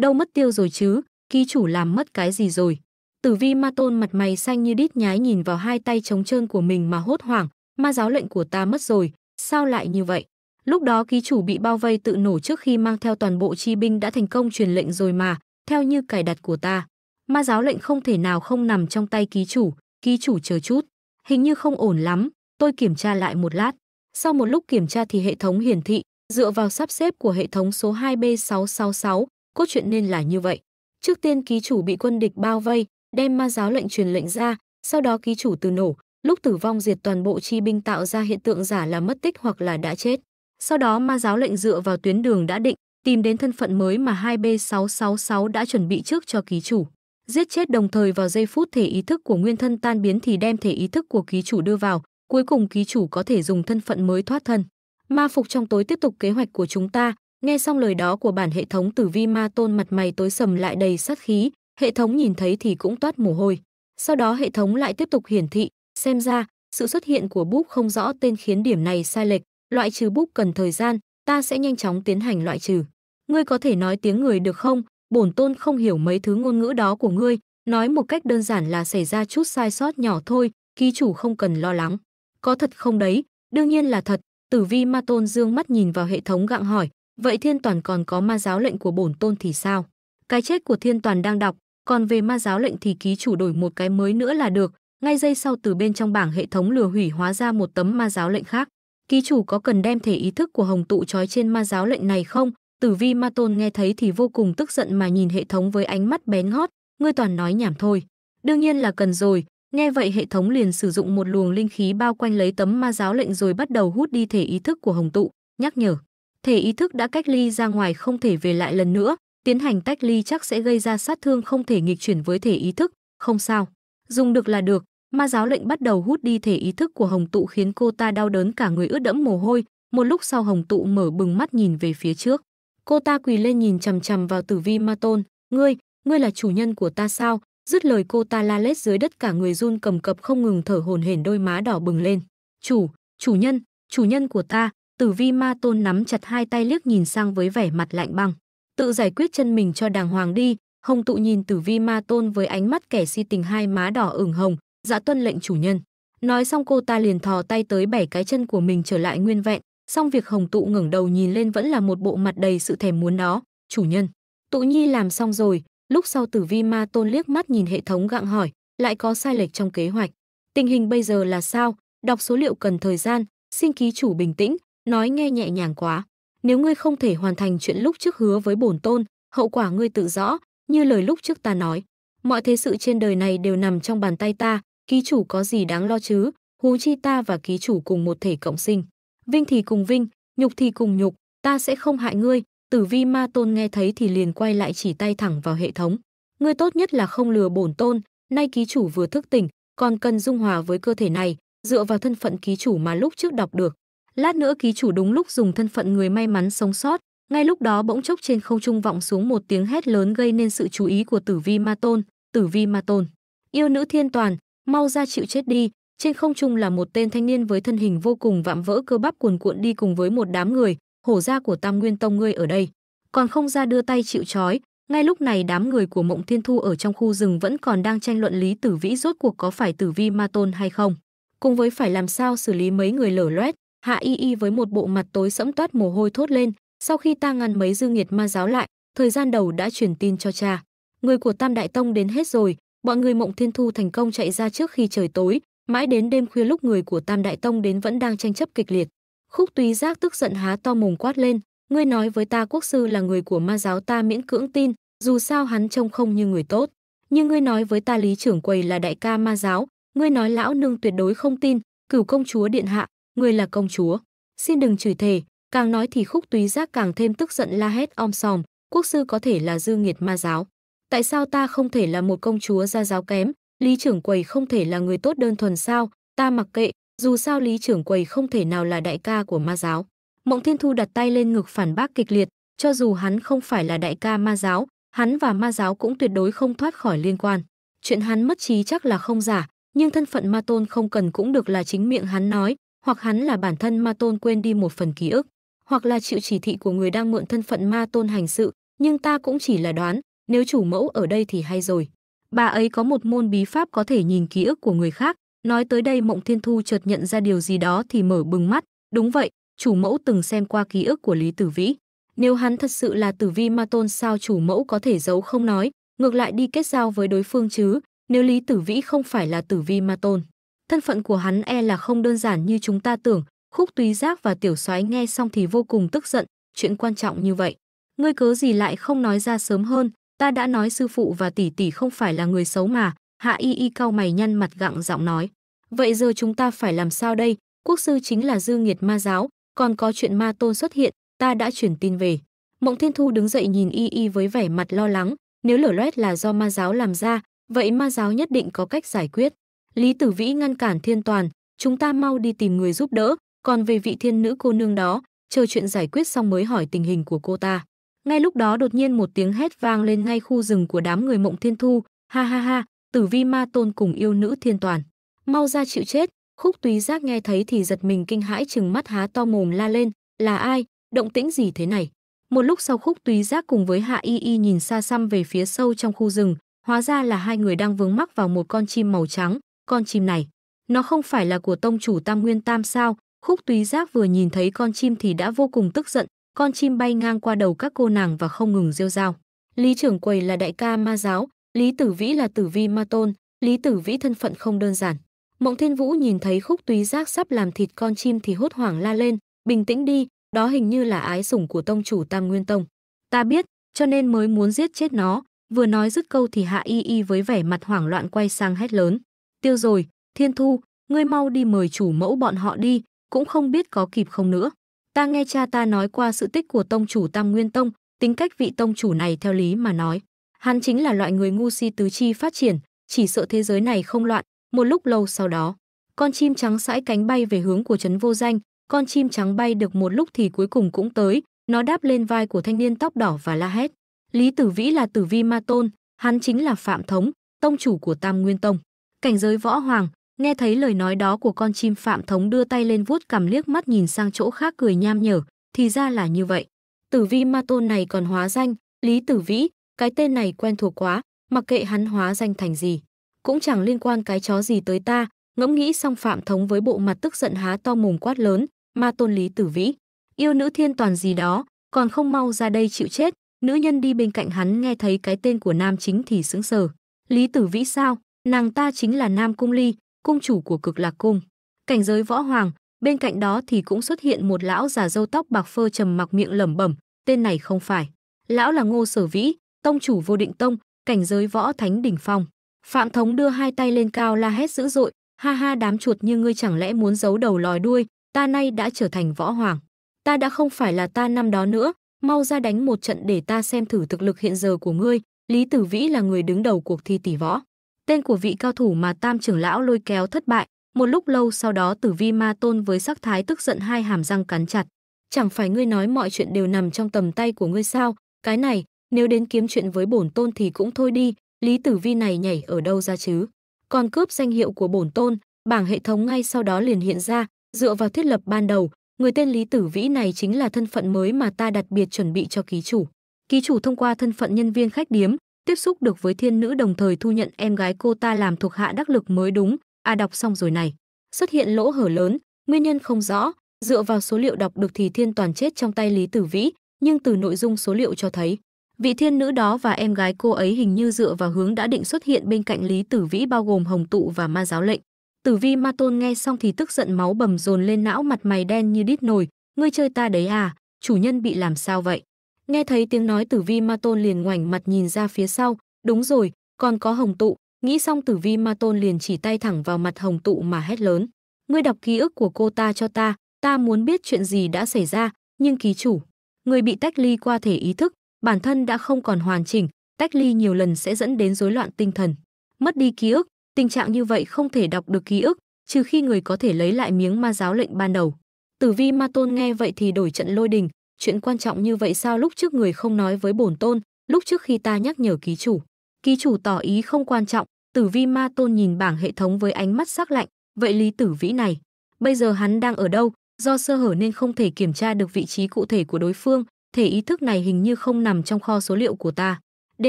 đâu mất tiêu rồi chứ, ký chủ làm mất cái gì rồi. Tử vi ma tôn mặt mày xanh như đít nhái nhìn vào hai tay trống trơn của mình mà hốt hoảng, ma giáo lệnh của ta mất rồi, sao lại như vậy? Lúc đó ký chủ bị bao vây tự nổ trước khi mang theo toàn bộ chi binh đã thành công truyền lệnh rồi mà, theo như cài đặt của ta. Ma giáo lệnh không thể nào không nằm trong tay ký chủ, ký chủ chờ chút. Hình như không ổn lắm, tôi kiểm tra lại một lát. Sau một lúc kiểm tra thì hệ thống hiển thị, dựa vào sắp xếp của hệ thống số 2B666, cốt truyện nên là như vậy. Trước tiên ký chủ bị quân địch bao vây, đem ma giáo lệnh truyền lệnh ra, sau đó ký chủ từ nổ, lúc tử vong diệt toàn bộ chi binh tạo ra hiện tượng giả là mất tích hoặc là đã chết. Sau đó ma giáo lệnh dựa vào tuyến đường đã định, tìm đến thân phận mới mà 2B666 đã chuẩn bị trước cho ký chủ. Giết chết đồng thời vào giây phút thể ý thức của nguyên thân tan biến thì đem thể ý thức của ký chủ đưa vào, cuối cùng ký chủ có thể dùng thân phận mới thoát thân. Ma phục trong tối tiếp tục kế hoạch của chúng ta, nghe xong lời đó của bản hệ thống tử vi ma tôn mặt mày tối sầm lại đầy sát khí, hệ thống nhìn thấy thì cũng toát mồ hôi. Sau đó hệ thống lại tiếp tục hiển thị, xem ra, sự xuất hiện của búp không rõ tên khiến điểm này sai lệch, loại trừ búp cần thời gian, ta sẽ nhanh chóng tiến hành loại trừ. Ngươi có thể nói tiếng người được không? Bổn tôn không hiểu mấy thứ ngôn ngữ đó của ngươi, nói một cách đơn giản là xảy ra chút sai sót nhỏ thôi, ký chủ không cần lo lắng. Có thật không đấy? Đương nhiên là thật, Tử Vi Ma Tôn dương mắt nhìn vào hệ thống gặng hỏi, vậy Thiên Toàn còn có ma giáo lệnh của bổn tôn thì sao? Cái chết của Thiên Toàn đang đọc, còn về ma giáo lệnh thì ký chủ đổi một cái mới nữa là được, ngay giây sau từ bên trong bảng hệ thống lừa hủy hóa ra một tấm ma giáo lệnh khác ký chủ có cần đem thể ý thức của hồng tụ trói trên ma giáo lệnh này không? Tử vi ma tôn nghe thấy thì vô cùng tức giận mà nhìn hệ thống với ánh mắt bén ngót, ngươi toàn nói nhảm thôi. Đương nhiên là cần rồi, nghe vậy hệ thống liền sử dụng một luồng linh khí bao quanh lấy tấm ma giáo lệnh rồi bắt đầu hút đi thể ý thức của hồng tụ, nhắc nhở. Thể ý thức đã cách ly ra ngoài không thể về lại lần nữa, tiến hành tách ly chắc sẽ gây ra sát thương không thể nghịch chuyển với thể ý thức, không sao. Dùng được là được, ma giáo lệnh bắt đầu hút đi thể ý thức của hồng tụ khiến cô ta đau đớn cả người ướt đẫm mồ hôi một lúc sau hồng tụ mở bừng mắt nhìn về phía trước cô ta quỳ lên nhìn chằm chằm vào tử vi ma tôn ngươi ngươi là chủ nhân của ta sao dứt lời cô ta la lết dưới đất cả người run cầm cập không ngừng thở hồn hển đôi má đỏ bừng lên chủ chủ nhân chủ nhân của ta tử vi ma tôn nắm chặt hai tay liếc nhìn sang với vẻ mặt lạnh băng tự giải quyết chân mình cho đàng hoàng đi hồng tụ nhìn tử vi ma tôn với ánh mắt kẻ si tình hai má đỏ ửng hồng dạ tuân lệnh chủ nhân. Nói xong cô ta liền thò tay tới bẻ cái chân của mình trở lại nguyên vẹn, xong việc hồng tụ ngẩng đầu nhìn lên vẫn là một bộ mặt đầy sự thèm muốn đó, chủ nhân. Tụ nhi làm xong rồi, lúc sau tử vi ma tôn liếc mắt nhìn hệ thống gặng hỏi, lại có sai lệch trong kế hoạch. Tình hình bây giờ là sao? Đọc số liệu cần thời gian, xin ký chủ bình tĩnh, nói nghe nhẹ nhàng quá. Nếu ngươi không thể hoàn thành chuyện lúc trước hứa với bổn tôn, hậu quả ngươi tự rõ, như lời lúc trước ta nói. Mọi thế sự trên đời này đều nằm trong bàn tay ta, ký chủ có gì đáng lo chứ, hú chi ta và ký chủ cùng một thể cộng sinh. Vinh thì cùng vinh, nhục thì cùng nhục, ta sẽ không hại ngươi, tử vi ma tôn nghe thấy thì liền quay lại chỉ tay thẳng vào hệ thống. Ngươi tốt nhất là không lừa bổn tôn, nay ký chủ vừa thức tỉnh, còn cần dung hòa với cơ thể này, dựa vào thân phận ký chủ mà lúc trước đọc được. Lát nữa ký chủ đúng lúc dùng thân phận người may mắn sống sót, ngay lúc đó bỗng chốc trên không trung vọng xuống một tiếng hét lớn gây nên sự chú ý của Tử Vi Ma Tôn, Tử Vi Ma Tôn. Yêu nữ thiên toàn, mau ra chịu chết đi trên không trung là một tên thanh niên với thân hình vô cùng vạm vỡ cơ bắp cuồn cuộn đi cùng với một đám người hổ ra của tam nguyên tông ngươi ở đây còn không ra đưa tay chịu trói ngay lúc này đám người của mộng thiên thu ở trong khu rừng vẫn còn đang tranh luận lý tử vĩ rốt cuộc có phải tử vi ma tôn hay không cùng với phải làm sao xử lý mấy người lở loét hạ y y với một bộ mặt tối sẫm toát mồ hôi thốt lên sau khi ta ngăn mấy dư nghiệt ma giáo lại thời gian đầu đã truyền tin cho cha người của tam đại tông đến hết rồi Bọn người Mộng Thiên Thu thành công chạy ra trước khi trời tối, mãi đến đêm khuya lúc người của Tam Đại Tông đến vẫn đang tranh chấp kịch liệt. Khúc Túy Giác tức giận há to mồm quát lên, ngươi nói với ta quốc sư là người của ma giáo ta miễn cưỡng tin, dù sao hắn trông không như người tốt, nhưng ngươi nói với ta Lý trưởng quầy là đại ca ma giáo, ngươi nói lão nương tuyệt đối không tin, cửu công chúa điện hạ, ngươi là công chúa. Xin đừng chửi thề, càng nói thì khúc túy giác càng thêm tức giận la hét om sòm, quốc sư có thể là dư nghiệt ma giáo tại sao ta không thể là một công chúa gia giáo kém, Lý trưởng quầy không thể là người tốt đơn thuần sao, ta mặc kệ, dù sao Lý trưởng quầy không thể nào là đại ca của ma giáo. Mộng Thiên Thu đặt tay lên ngực phản bác kịch liệt, cho dù hắn không phải là đại ca ma giáo, hắn và ma giáo cũng tuyệt đối không thoát khỏi liên quan. Chuyện hắn mất trí chắc là không giả, nhưng thân phận ma tôn không cần cũng được là chính miệng hắn nói, hoặc hắn là bản thân ma tôn quên đi một phần ký ức, hoặc là chịu chỉ thị của người đang mượn thân phận ma tôn hành sự, nhưng ta cũng chỉ là đoán, nếu chủ mẫu ở đây thì hay rồi. Bà ấy có một môn bí pháp có thể nhìn ký ức của người khác. Nói tới đây Mộng Thiên Thu chợt nhận ra điều gì đó thì mở bừng mắt. Đúng vậy, chủ mẫu từng xem qua ký ức của Lý Tử Vĩ. Nếu hắn thật sự là tử vi ma tôn sao chủ mẫu có thể giấu không nói, ngược lại đi kết giao với đối phương chứ, nếu Lý Tử Vĩ không phải là tử vi ma tôn. Thân phận của hắn e là không đơn giản như chúng ta tưởng, khúc túy giác và tiểu soái nghe xong thì vô cùng tức giận, chuyện quan trọng như vậy. Ngươi cớ gì lại không nói ra sớm hơn, ta đã nói sư phụ và tỷ tỷ không phải là người xấu mà, hạ y y cau mày nhăn mặt gặng giọng nói. Vậy giờ chúng ta phải làm sao đây, quốc sư chính là dư nghiệt ma giáo, còn có chuyện ma tôn xuất hiện, ta đã chuyển tin về. Mộng Thiên Thu đứng dậy nhìn y y với vẻ mặt lo lắng, nếu lở loét là do ma giáo làm ra, vậy ma giáo nhất định có cách giải quyết. Lý Tử Vĩ ngăn cản thiên toàn, chúng ta mau đi tìm người giúp đỡ, còn về vị thiên nữ cô nương đó, chờ chuyện giải quyết xong mới hỏi tình hình của cô ta. Ngay lúc đó đột nhiên một tiếng hét vang lên ngay khu rừng của đám người Mộng Thiên Thu, ha ha ha, Tử Vi Ma Tôn cùng yêu nữ Thiên Toàn, mau ra chịu chết. Khúc Túy Giác nghe thấy thì giật mình kinh hãi chừng mắt há to mồm la lên, là ai, động tĩnh gì thế này? Một lúc sau Khúc Túy Giác cùng với Hạ Y Y nhìn xa xăm về phía sâu trong khu rừng, hóa ra là hai người đang vướng mắc vào một con chim màu trắng, con chim này, nó không phải là của tông chủ Tam Nguyên Tam sao? Khúc Túy Giác vừa nhìn thấy con chim thì đã vô cùng tức giận, con chim bay ngang qua đầu các cô nàng và không ngừng rêu rao. Lý trưởng quầy là đại ca ma giáo, Lý Tử Vĩ là Tử Vi ma tôn, Lý Tử Vĩ thân phận không đơn giản. Mộng Thiên Vũ nhìn thấy khúc túy giác sắp làm thịt con chim thì hốt hoảng la lên, bình tĩnh đi, đó hình như là ái sủng của tông chủ Tam Nguyên Tông. Ta biết, cho nên mới muốn giết chết nó, vừa nói dứt câu thì Hạ Y Y với vẻ mặt hoảng loạn quay sang hét lớn. Tiêu rồi, Thiên Thu, ngươi mau đi mời chủ mẫu bọn họ đi, cũng không biết có kịp không nữa. Ta nghe cha ta nói qua sự tích của tông chủ Tam Nguyên Tông, tính cách vị tông chủ này theo lý mà nói. Hắn chính là loại người ngu si tứ chi phát triển, chỉ sợ thế giới này không loạn, một lúc lâu sau đó. Con chim trắng sải cánh bay về hướng của trấn vô danh, con chim trắng bay được một lúc thì cuối cùng cũng tới, nó đáp lên vai của thanh niên tóc đỏ và la hét. Lý Tử Vĩ là Tử Vi Ma Tôn, hắn chính là Phạm Thống, tông chủ của Tam Nguyên Tông. Cảnh giới võ hoàng, Nghe thấy lời nói đó của con chim Phạm Thống đưa tay lên vuốt cầm liếc mắt nhìn sang chỗ khác cười nham nhở, thì ra là như vậy. Tử vi ma tôn này còn hóa danh, Lý Tử Vĩ, cái tên này quen thuộc quá, mặc kệ hắn hóa danh thành gì. Cũng chẳng liên quan cái chó gì tới ta, ngẫm nghĩ xong Phạm Thống với bộ mặt tức giận há to mùng quát lớn, ma tôn Lý Tử Vĩ. Yêu nữ thiên toàn gì đó, còn không mau ra đây chịu chết, nữ nhân đi bên cạnh hắn nghe thấy cái tên của nam chính thì sững sờ. Lý Tử Vĩ sao? Nàng ta chính là Nam Cung Ly, cung chủ của cực lạc cung. Cảnh giới võ hoàng, bên cạnh đó thì cũng xuất hiện một lão già râu tóc bạc phơ trầm mặc miệng lẩm bẩm, tên này không phải. Lão là Ngô Sở Vĩ, tông chủ vô định tông, cảnh giới võ thánh đỉnh phong. Phạm Thống đưa hai tay lên cao la hét dữ dội, ha ha đám chuột như ngươi chẳng lẽ muốn giấu đầu lòi đuôi, ta nay đã trở thành võ hoàng. Ta đã không phải là ta năm đó nữa, mau ra đánh một trận để ta xem thử thực lực hiện giờ của ngươi, Lý Tử Vĩ là người đứng đầu cuộc thi tỷ võ. Tên của vị cao thủ mà tam trưởng lão lôi kéo thất bại, một lúc lâu sau đó tử vi ma tôn với sắc thái tức giận hai hàm răng cắn chặt. Chẳng phải ngươi nói mọi chuyện đều nằm trong tầm tay của ngươi sao, cái này, nếu đến kiếm chuyện với bổn tôn thì cũng thôi đi, lý tử vi này nhảy ở đâu ra chứ. Còn cướp danh hiệu của bổn tôn, bảng hệ thống ngay sau đó liền hiện ra, dựa vào thiết lập ban đầu, người tên Lý Tử Vĩ này chính là thân phận mới mà ta đặc biệt chuẩn bị cho ký chủ. Ký chủ thông qua thân phận nhân viên khách điếm, tiếp xúc được với thiên nữ đồng thời thu nhận em gái cô ta làm thuộc hạ đắc lực mới đúng, à đọc xong rồi này. Xuất hiện lỗ hở lớn, nguyên nhân không rõ, dựa vào số liệu đọc được thì thiên toàn chết trong tay Lý Tử Vĩ, nhưng từ nội dung số liệu cho thấy, vị thiên nữ đó và em gái cô ấy hình như dựa vào hướng đã định xuất hiện bên cạnh Lý Tử Vĩ bao gồm Hồng Tụ và Ma Giáo Lệnh. Tử Vi Ma Tôn nghe xong thì tức giận máu bầm dồn lên não mặt mày đen như đít nồi, ngươi chơi ta đấy à, chủ nhân bị làm sao vậy? Nghe thấy tiếng nói tử vi ma tôn liền ngoảnh mặt nhìn ra phía sau, đúng rồi, còn có hồng tụ, nghĩ xong tử vi ma tôn liền chỉ tay thẳng vào mặt hồng tụ mà hét lớn. Ngươi đọc ký ức của cô ta cho ta, ta muốn biết chuyện gì đã xảy ra, nhưng ký chủ, người bị tách ly qua thể ý thức, bản thân đã không còn hoàn chỉnh, tách ly nhiều lần sẽ dẫn đến rối loạn tinh thần. Mất đi ký ức, tình trạng như vậy không thể đọc được ký ức, trừ khi người có thể lấy lại miếng ma giáo lệnh ban đầu. Tử vi ma tôn nghe vậy thì đổi trận lôi đình, chuyện quan trọng như vậy sao lúc trước người không nói với bổn tôn, lúc trước khi ta nhắc nhở ký chủ. Ký chủ tỏ ý không quan trọng, tử vi ma tôn nhìn bảng hệ thống với ánh mắt sắc lạnh, vậy lý tử vĩ này, bây giờ hắn đang ở đâu, do sơ hở nên không thể kiểm tra được vị trí cụ thể của đối phương, thể ý thức này hình như không nằm trong kho số liệu của ta. D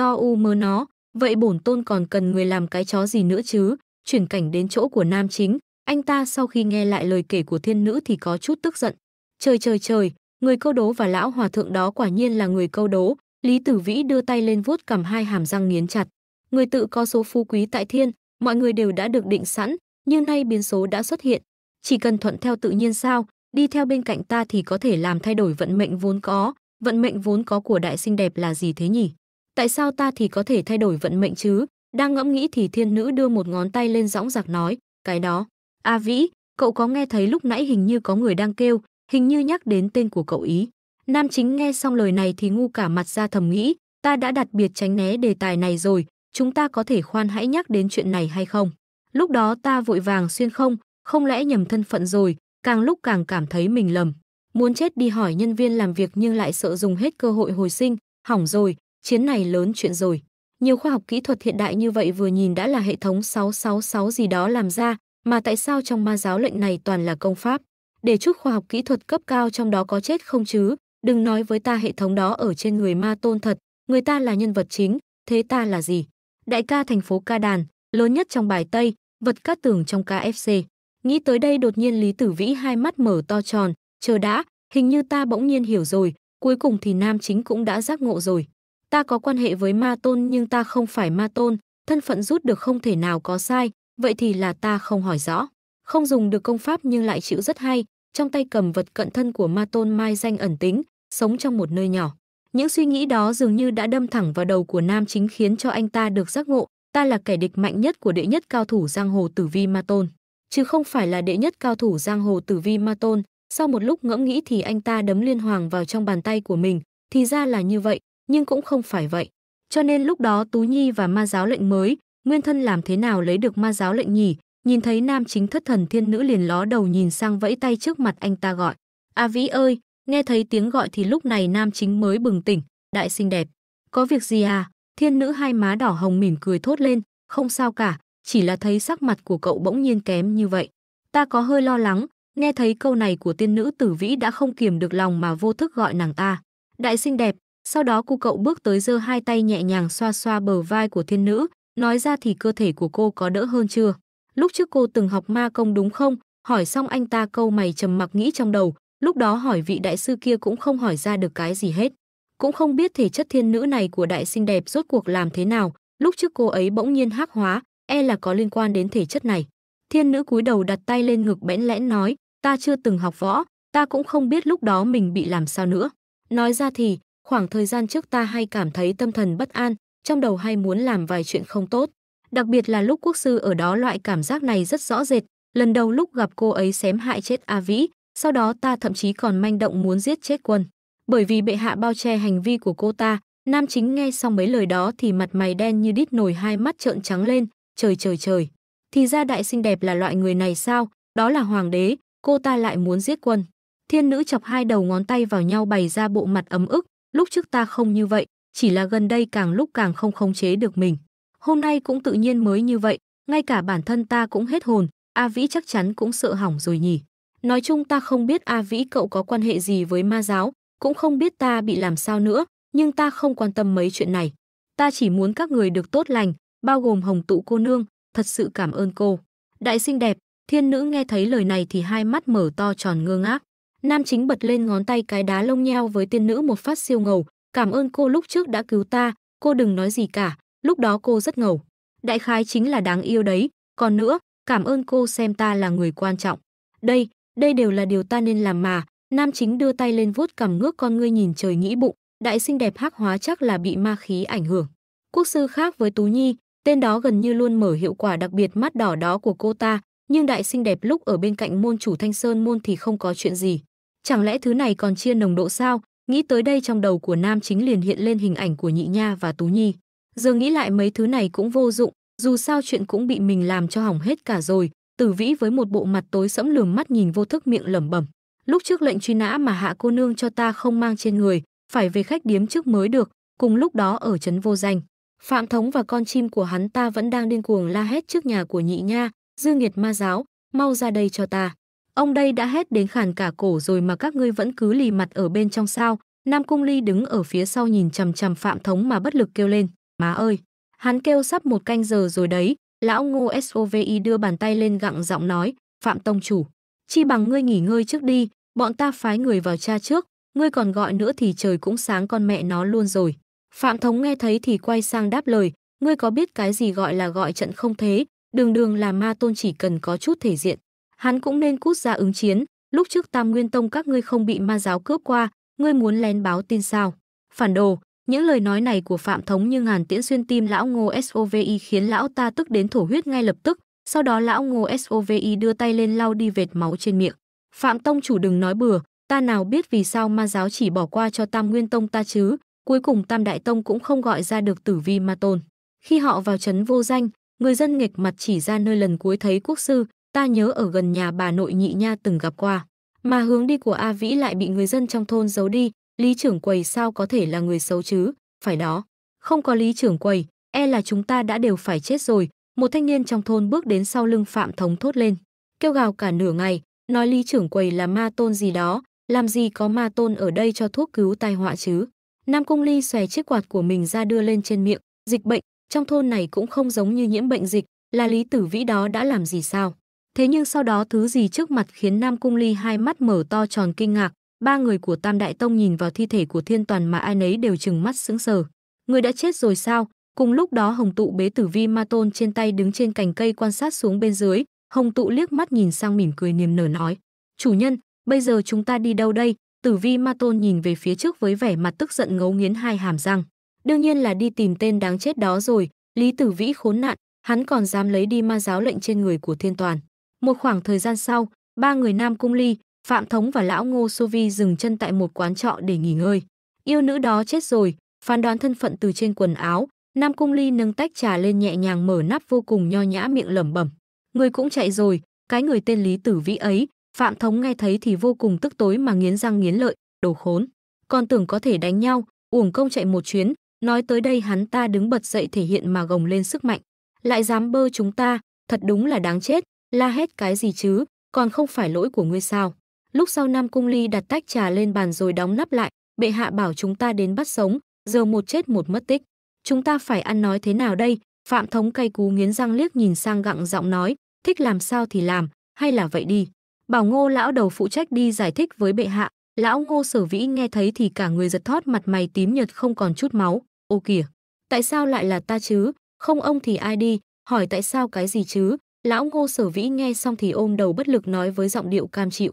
o u mơ nó, vậy bổn tôn còn cần người làm cái chó gì nữa chứ, chuyển cảnh đến chỗ của nam chính, anh ta sau khi nghe lại lời kể của thiên nữ thì có chút tức giận. Trời trời trời, Người câu đố và lão hòa thượng đó quả nhiên là người câu đố, Lý Tử Vĩ đưa tay lên vuốt cầm hai hàm răng nghiến chặt. Người tự có số phú quý tại thiên, mọi người đều đã được định sẵn, nhưng nay biến số đã xuất hiện. Chỉ cần thuận theo tự nhiên sao, đi theo bên cạnh ta thì có thể làm thay đổi vận mệnh vốn có, vận mệnh vốn có của đại sinh đẹp là gì thế nhỉ? Tại sao ta thì có thể thay đổi vận mệnh chứ? Đang ngẫm nghĩ thì thiên nữ đưa một ngón tay lên dõng giặc nói, cái đó. A Vĩ, cậu có nghe thấy lúc nãy hình như có người đang kêu, hình như nhắc đến tên của cậu ý. Nam chính nghe xong lời này thì ngu cả mặt ra thầm nghĩ, ta đã đặc biệt tránh né đề tài này rồi, chúng ta có thể khoan hãy nhắc đến chuyện này hay không? Lúc đó ta vội vàng xuyên không, không lẽ nhầm thân phận rồi, càng lúc càng cảm thấy mình lầm. Muốn chết đi hỏi nhân viên làm việc nhưng lại sợ dùng hết cơ hội hồi sinh, hỏng rồi, chiến này lớn chuyện rồi. Nhiều khoa học kỹ thuật hiện đại như vậy vừa nhìn đã là hệ thống 666 gì đó làm ra, mà tại sao trong ma giáo lệnh này toàn là công pháp? để chút khoa học kỹ thuật cấp cao trong đó có chết không chứ, đừng nói với ta hệ thống đó ở trên người ma tôn thật, người ta là nhân vật chính, thế ta là gì? Đại ca thành phố Ca Đàn, lớn nhất trong bài Tây, vật cát tường trong KFC. Nghĩ tới đây đột nhiên Lý Tử Vĩ hai mắt mở to tròn, chờ đã, hình như ta bỗng nhiên hiểu rồi, cuối cùng thì nam chính cũng đã giác ngộ rồi. Ta có quan hệ với ma tôn nhưng ta không phải ma tôn, thân phận rút được không thể nào có sai, vậy thì là ta không hỏi rõ. Không dùng được công pháp nhưng lại chịu rất hay, trong tay cầm vật cận thân của ma tôn mai danh ẩn tính, sống trong một nơi nhỏ. Những suy nghĩ đó dường như đã đâm thẳng vào đầu của nam chính khiến cho anh ta được giác ngộ, ta là kẻ địch mạnh nhất của đệ nhất cao thủ giang hồ tử vi ma tôn. Chứ không phải là đệ nhất cao thủ giang hồ tử vi ma tôn, sau một lúc ngẫm nghĩ thì anh ta đấm liên hoàng vào trong bàn tay của mình, thì ra là như vậy, nhưng cũng không phải vậy. Cho nên lúc đó Tú Nhi và ma giáo lệnh mới, nguyên thân làm thế nào lấy được ma giáo lệnh nhỉ, Nhìn thấy nam chính thất thần thiên nữ liền ló đầu nhìn sang vẫy tay trước mặt anh ta gọi. A Vĩ ơi, nghe thấy tiếng gọi thì lúc này nam chính mới bừng tỉnh, đại xinh đẹp. Có việc gì à? Thiên nữ hai má đỏ hồng mỉm cười thốt lên, không sao cả, chỉ là thấy sắc mặt của cậu bỗng nhiên kém như vậy. Ta có hơi lo lắng, nghe thấy câu này của tiên nữ tử vĩ đã không kiềm được lòng mà vô thức gọi nàng ta. Đại xinh đẹp, sau đó cô cậu bước tới giơ hai tay nhẹ nhàng xoa xoa bờ vai của thiên nữ, nói ra thì cơ thể của cô có đỡ hơn chưa? lúc trước cô từng học ma công đúng không? Hỏi xong anh ta câu mày trầm mặc nghĩ trong đầu, lúc đó hỏi vị đại sư kia cũng không hỏi ra được cái gì hết. Cũng không biết thể chất thiên nữ này của đại sinh đẹp rốt cuộc làm thế nào, lúc trước cô ấy bỗng nhiên hắc hóa, e là có liên quan đến thể chất này. Thiên nữ cúi đầu đặt tay lên ngực bẽn lẽn nói, ta chưa từng học võ, ta cũng không biết lúc đó mình bị làm sao nữa. Nói ra thì, khoảng thời gian trước ta hay cảm thấy tâm thần bất an, trong đầu hay muốn làm vài chuyện không tốt, Đặc biệt là lúc quốc sư ở đó loại cảm giác này rất rõ rệt, lần đầu lúc gặp cô ấy xém hại chết A Vĩ, sau đó ta thậm chí còn manh động muốn giết chết quân. Bởi vì bệ hạ bao che hành vi của cô ta, nam chính nghe xong mấy lời đó thì mặt mày đen như đít nổi hai mắt trợn trắng lên, trời trời trời. Thì ra đại xinh đẹp là loại người này sao, đó là hoàng đế, cô ta lại muốn giết quân. Thiên nữ chọc hai đầu ngón tay vào nhau bày ra bộ mặt ấm ức, lúc trước ta không như vậy, chỉ là gần đây càng lúc càng không khống chế được mình hôm nay cũng tự nhiên mới như vậy, ngay cả bản thân ta cũng hết hồn, A Vĩ chắc chắn cũng sợ hỏng rồi nhỉ. Nói chung ta không biết A Vĩ cậu có quan hệ gì với ma giáo, cũng không biết ta bị làm sao nữa, nhưng ta không quan tâm mấy chuyện này. Ta chỉ muốn các người được tốt lành, bao gồm hồng tụ cô nương, thật sự cảm ơn cô. Đại xinh đẹp, thiên nữ nghe thấy lời này thì hai mắt mở to tròn ngơ ngác. Nam chính bật lên ngón tay cái đá lông nheo với tiên nữ một phát siêu ngầu, cảm ơn cô lúc trước đã cứu ta, cô đừng nói gì cả, lúc đó cô rất ngầu. Đại khái chính là đáng yêu đấy, còn nữa, cảm ơn cô xem ta là người quan trọng. Đây, đây đều là điều ta nên làm mà, nam chính đưa tay lên vuốt cầm ngước con ngươi nhìn trời nghĩ bụng, đại sinh đẹp hắc hóa chắc là bị ma khí ảnh hưởng. Quốc sư khác với Tú Nhi, tên đó gần như luôn mở hiệu quả đặc biệt mắt đỏ đó của cô ta, nhưng đại sinh đẹp lúc ở bên cạnh môn chủ Thanh Sơn môn thì không có chuyện gì. Chẳng lẽ thứ này còn chia nồng độ sao? Nghĩ tới đây trong đầu của nam chính liền hiện lên hình ảnh của Nhị Nha và Tú Nhi. Giờ nghĩ lại mấy thứ này cũng vô dụng, dù sao chuyện cũng bị mình làm cho hỏng hết cả rồi. Tử Vĩ với một bộ mặt tối sẫm lườm mắt nhìn vô thức miệng lẩm bẩm. Lúc trước lệnh truy nã mà hạ cô nương cho ta không mang trên người, phải về khách điếm trước mới được, cùng lúc đó ở trấn vô danh. Phạm Thống và con chim của hắn ta vẫn đang điên cuồng la hét trước nhà của nhị nha, dư nghiệt ma giáo, mau ra đây cho ta. Ông đây đã hét đến khàn cả cổ rồi mà các ngươi vẫn cứ lì mặt ở bên trong sao. Nam Cung Ly đứng ở phía sau nhìn chằm chằm Phạm Thống mà bất lực kêu lên. Má ơi! Hắn kêu sắp một canh giờ rồi đấy, lão ngô SOVI đưa bàn tay lên gặng giọng nói, Phạm Tông Chủ. Chi bằng ngươi nghỉ ngơi trước đi, bọn ta phái người vào cha trước, ngươi còn gọi nữa thì trời cũng sáng con mẹ nó luôn rồi. Phạm Thống nghe thấy thì quay sang đáp lời, ngươi có biết cái gì gọi là gọi trận không thế, đường đường là ma tôn chỉ cần có chút thể diện. Hắn cũng nên cút ra ứng chiến, lúc trước Tam Nguyên Tông các ngươi không bị ma giáo cướp qua, ngươi muốn lén báo tin sao? Phản đồ, những lời nói này của Phạm Thống như ngàn tiễn xuyên tim lão Ngô SOVI khiến lão ta tức đến thổ huyết ngay lập tức, sau đó lão Ngô SOVI đưa tay lên lau đi vệt máu trên miệng. Phạm Tông chủ đừng nói bừa, ta nào biết vì sao ma giáo chỉ bỏ qua cho Tam Nguyên Tông ta chứ, cuối cùng Tam Đại Tông cũng không gọi ra được tử vi ma tôn. Khi họ vào trấn vô danh, người dân nghịch mặt chỉ ra nơi lần cuối thấy quốc sư, ta nhớ ở gần nhà bà nội nhị nha từng gặp qua. Mà hướng đi của A Vĩ lại bị người dân trong thôn giấu đi, Lý trưởng quầy sao có thể là người xấu chứ? Phải đó, không có lý trưởng quầy, e là chúng ta đã đều phải chết rồi. Một thanh niên trong thôn bước đến sau lưng Phạm Thống thốt lên, kêu gào cả nửa ngày, nói lý trưởng quầy là ma tôn gì đó, làm gì có ma tôn ở đây cho thuốc cứu tai họa chứ. Nam Cung Ly xòe chiếc quạt của mình ra đưa lên trên miệng, dịch bệnh, trong thôn này cũng không giống như nhiễm bệnh dịch, là lý tử vĩ đó đã làm gì sao. Thế nhưng sau đó thứ gì trước mặt khiến Nam Cung Ly hai mắt mở to tròn kinh ngạc, Ba người của Tam Đại Tông nhìn vào thi thể của Thiên Toàn mà ai nấy đều chừng mắt sững sờ. Người đã chết rồi sao? Cùng lúc đó Hồng Tụ bế tử vi ma tôn trên tay đứng trên cành cây quan sát xuống bên dưới. Hồng Tụ liếc mắt nhìn sang mỉm cười niềm nở nói. Chủ nhân, bây giờ chúng ta đi đâu đây? Tử vi ma tôn nhìn về phía trước với vẻ mặt tức giận ngấu nghiến hai hàm răng. Đương nhiên là đi tìm tên đáng chết đó rồi. Lý tử vĩ khốn nạn, hắn còn dám lấy đi ma giáo lệnh trên người của thiên toàn. Một khoảng thời gian sau, ba người Nam Cung Ly, Phạm Thống và lão Ngô Sô Vi dừng chân tại một quán trọ để nghỉ ngơi. Yêu nữ đó chết rồi, phán đoán thân phận từ trên quần áo, Nam Cung Ly nâng tách trà lên nhẹ nhàng mở nắp vô cùng nho nhã miệng lẩm bẩm. Người cũng chạy rồi, cái người tên Lý Tử Vĩ ấy, Phạm Thống nghe thấy thì vô cùng tức tối mà nghiến răng nghiến lợi, đồ khốn. Còn tưởng có thể đánh nhau, uổng công chạy một chuyến, nói tới đây hắn ta đứng bật dậy thể hiện mà gồng lên sức mạnh. Lại dám bơ chúng ta, thật đúng là đáng chết, la hết cái gì chứ, còn không phải lỗi của ngươi sao. Lúc sau Nam Cung Ly đặt tách trà lên bàn rồi đóng nắp lại, bệ hạ bảo chúng ta đến bắt sống, giờ một chết một mất tích. Chúng ta phải ăn nói thế nào đây? Phạm thống cay cú nghiến răng liếc nhìn sang gặng giọng nói, thích làm sao thì làm, hay là vậy đi. Bảo ngô lão đầu phụ trách đi giải thích với bệ hạ, lão ngô sở vĩ nghe thấy thì cả người giật thót mặt mày tím nhật không còn chút máu. Ô kìa, tại sao lại là ta chứ? Không ông thì ai đi, hỏi tại sao cái gì chứ? Lão ngô sở vĩ nghe xong thì ôm đầu bất lực nói với giọng điệu cam chịu.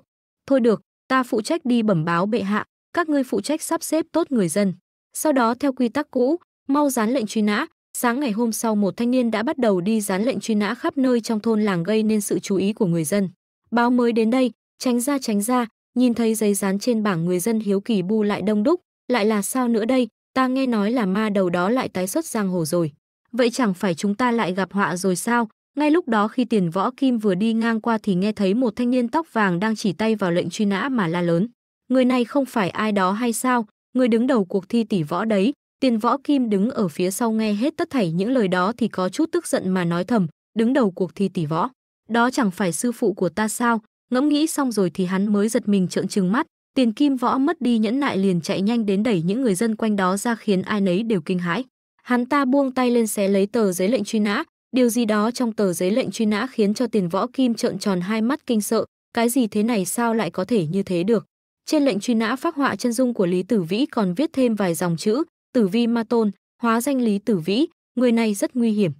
Thôi được, ta phụ trách đi bẩm báo bệ hạ, các ngươi phụ trách sắp xếp tốt người dân. Sau đó theo quy tắc cũ, mau dán lệnh truy nã. Sáng ngày hôm sau một thanh niên đã bắt đầu đi dán lệnh truy nã khắp nơi trong thôn làng gây nên sự chú ý của người dân. Báo mới đến đây, tránh ra tránh ra, nhìn thấy giấy dán trên bảng người dân hiếu kỳ bu lại đông đúc, lại là sao nữa đây, ta nghe nói là ma đầu đó lại tái xuất giang hồ rồi. Vậy chẳng phải chúng ta lại gặp họa rồi sao, ngay lúc đó khi tiền võ kim vừa đi ngang qua thì nghe thấy một thanh niên tóc vàng đang chỉ tay vào lệnh truy nã mà la lớn. Người này không phải ai đó hay sao, người đứng đầu cuộc thi tỷ võ đấy. Tiền võ kim đứng ở phía sau nghe hết tất thảy những lời đó thì có chút tức giận mà nói thầm, đứng đầu cuộc thi tỷ võ. Đó chẳng phải sư phụ của ta sao, ngẫm nghĩ xong rồi thì hắn mới giật mình trợn trừng mắt, tiền kim võ mất đi nhẫn nại liền chạy nhanh đến đẩy những người dân quanh đó ra khiến ai nấy đều kinh hãi. Hắn ta buông tay lên xé lấy tờ giấy lệnh truy nã, Điều gì đó trong tờ giấy lệnh truy nã khiến cho Tiền Võ Kim trợn tròn hai mắt kinh sợ, cái gì thế này sao lại có thể như thế được? Trên lệnh truy nã phác họa chân dung của Lý Tử Vĩ còn viết thêm vài dòng chữ, Tử Vi Ma Tôn, hóa danh Lý Tử Vĩ, người này rất nguy hiểm.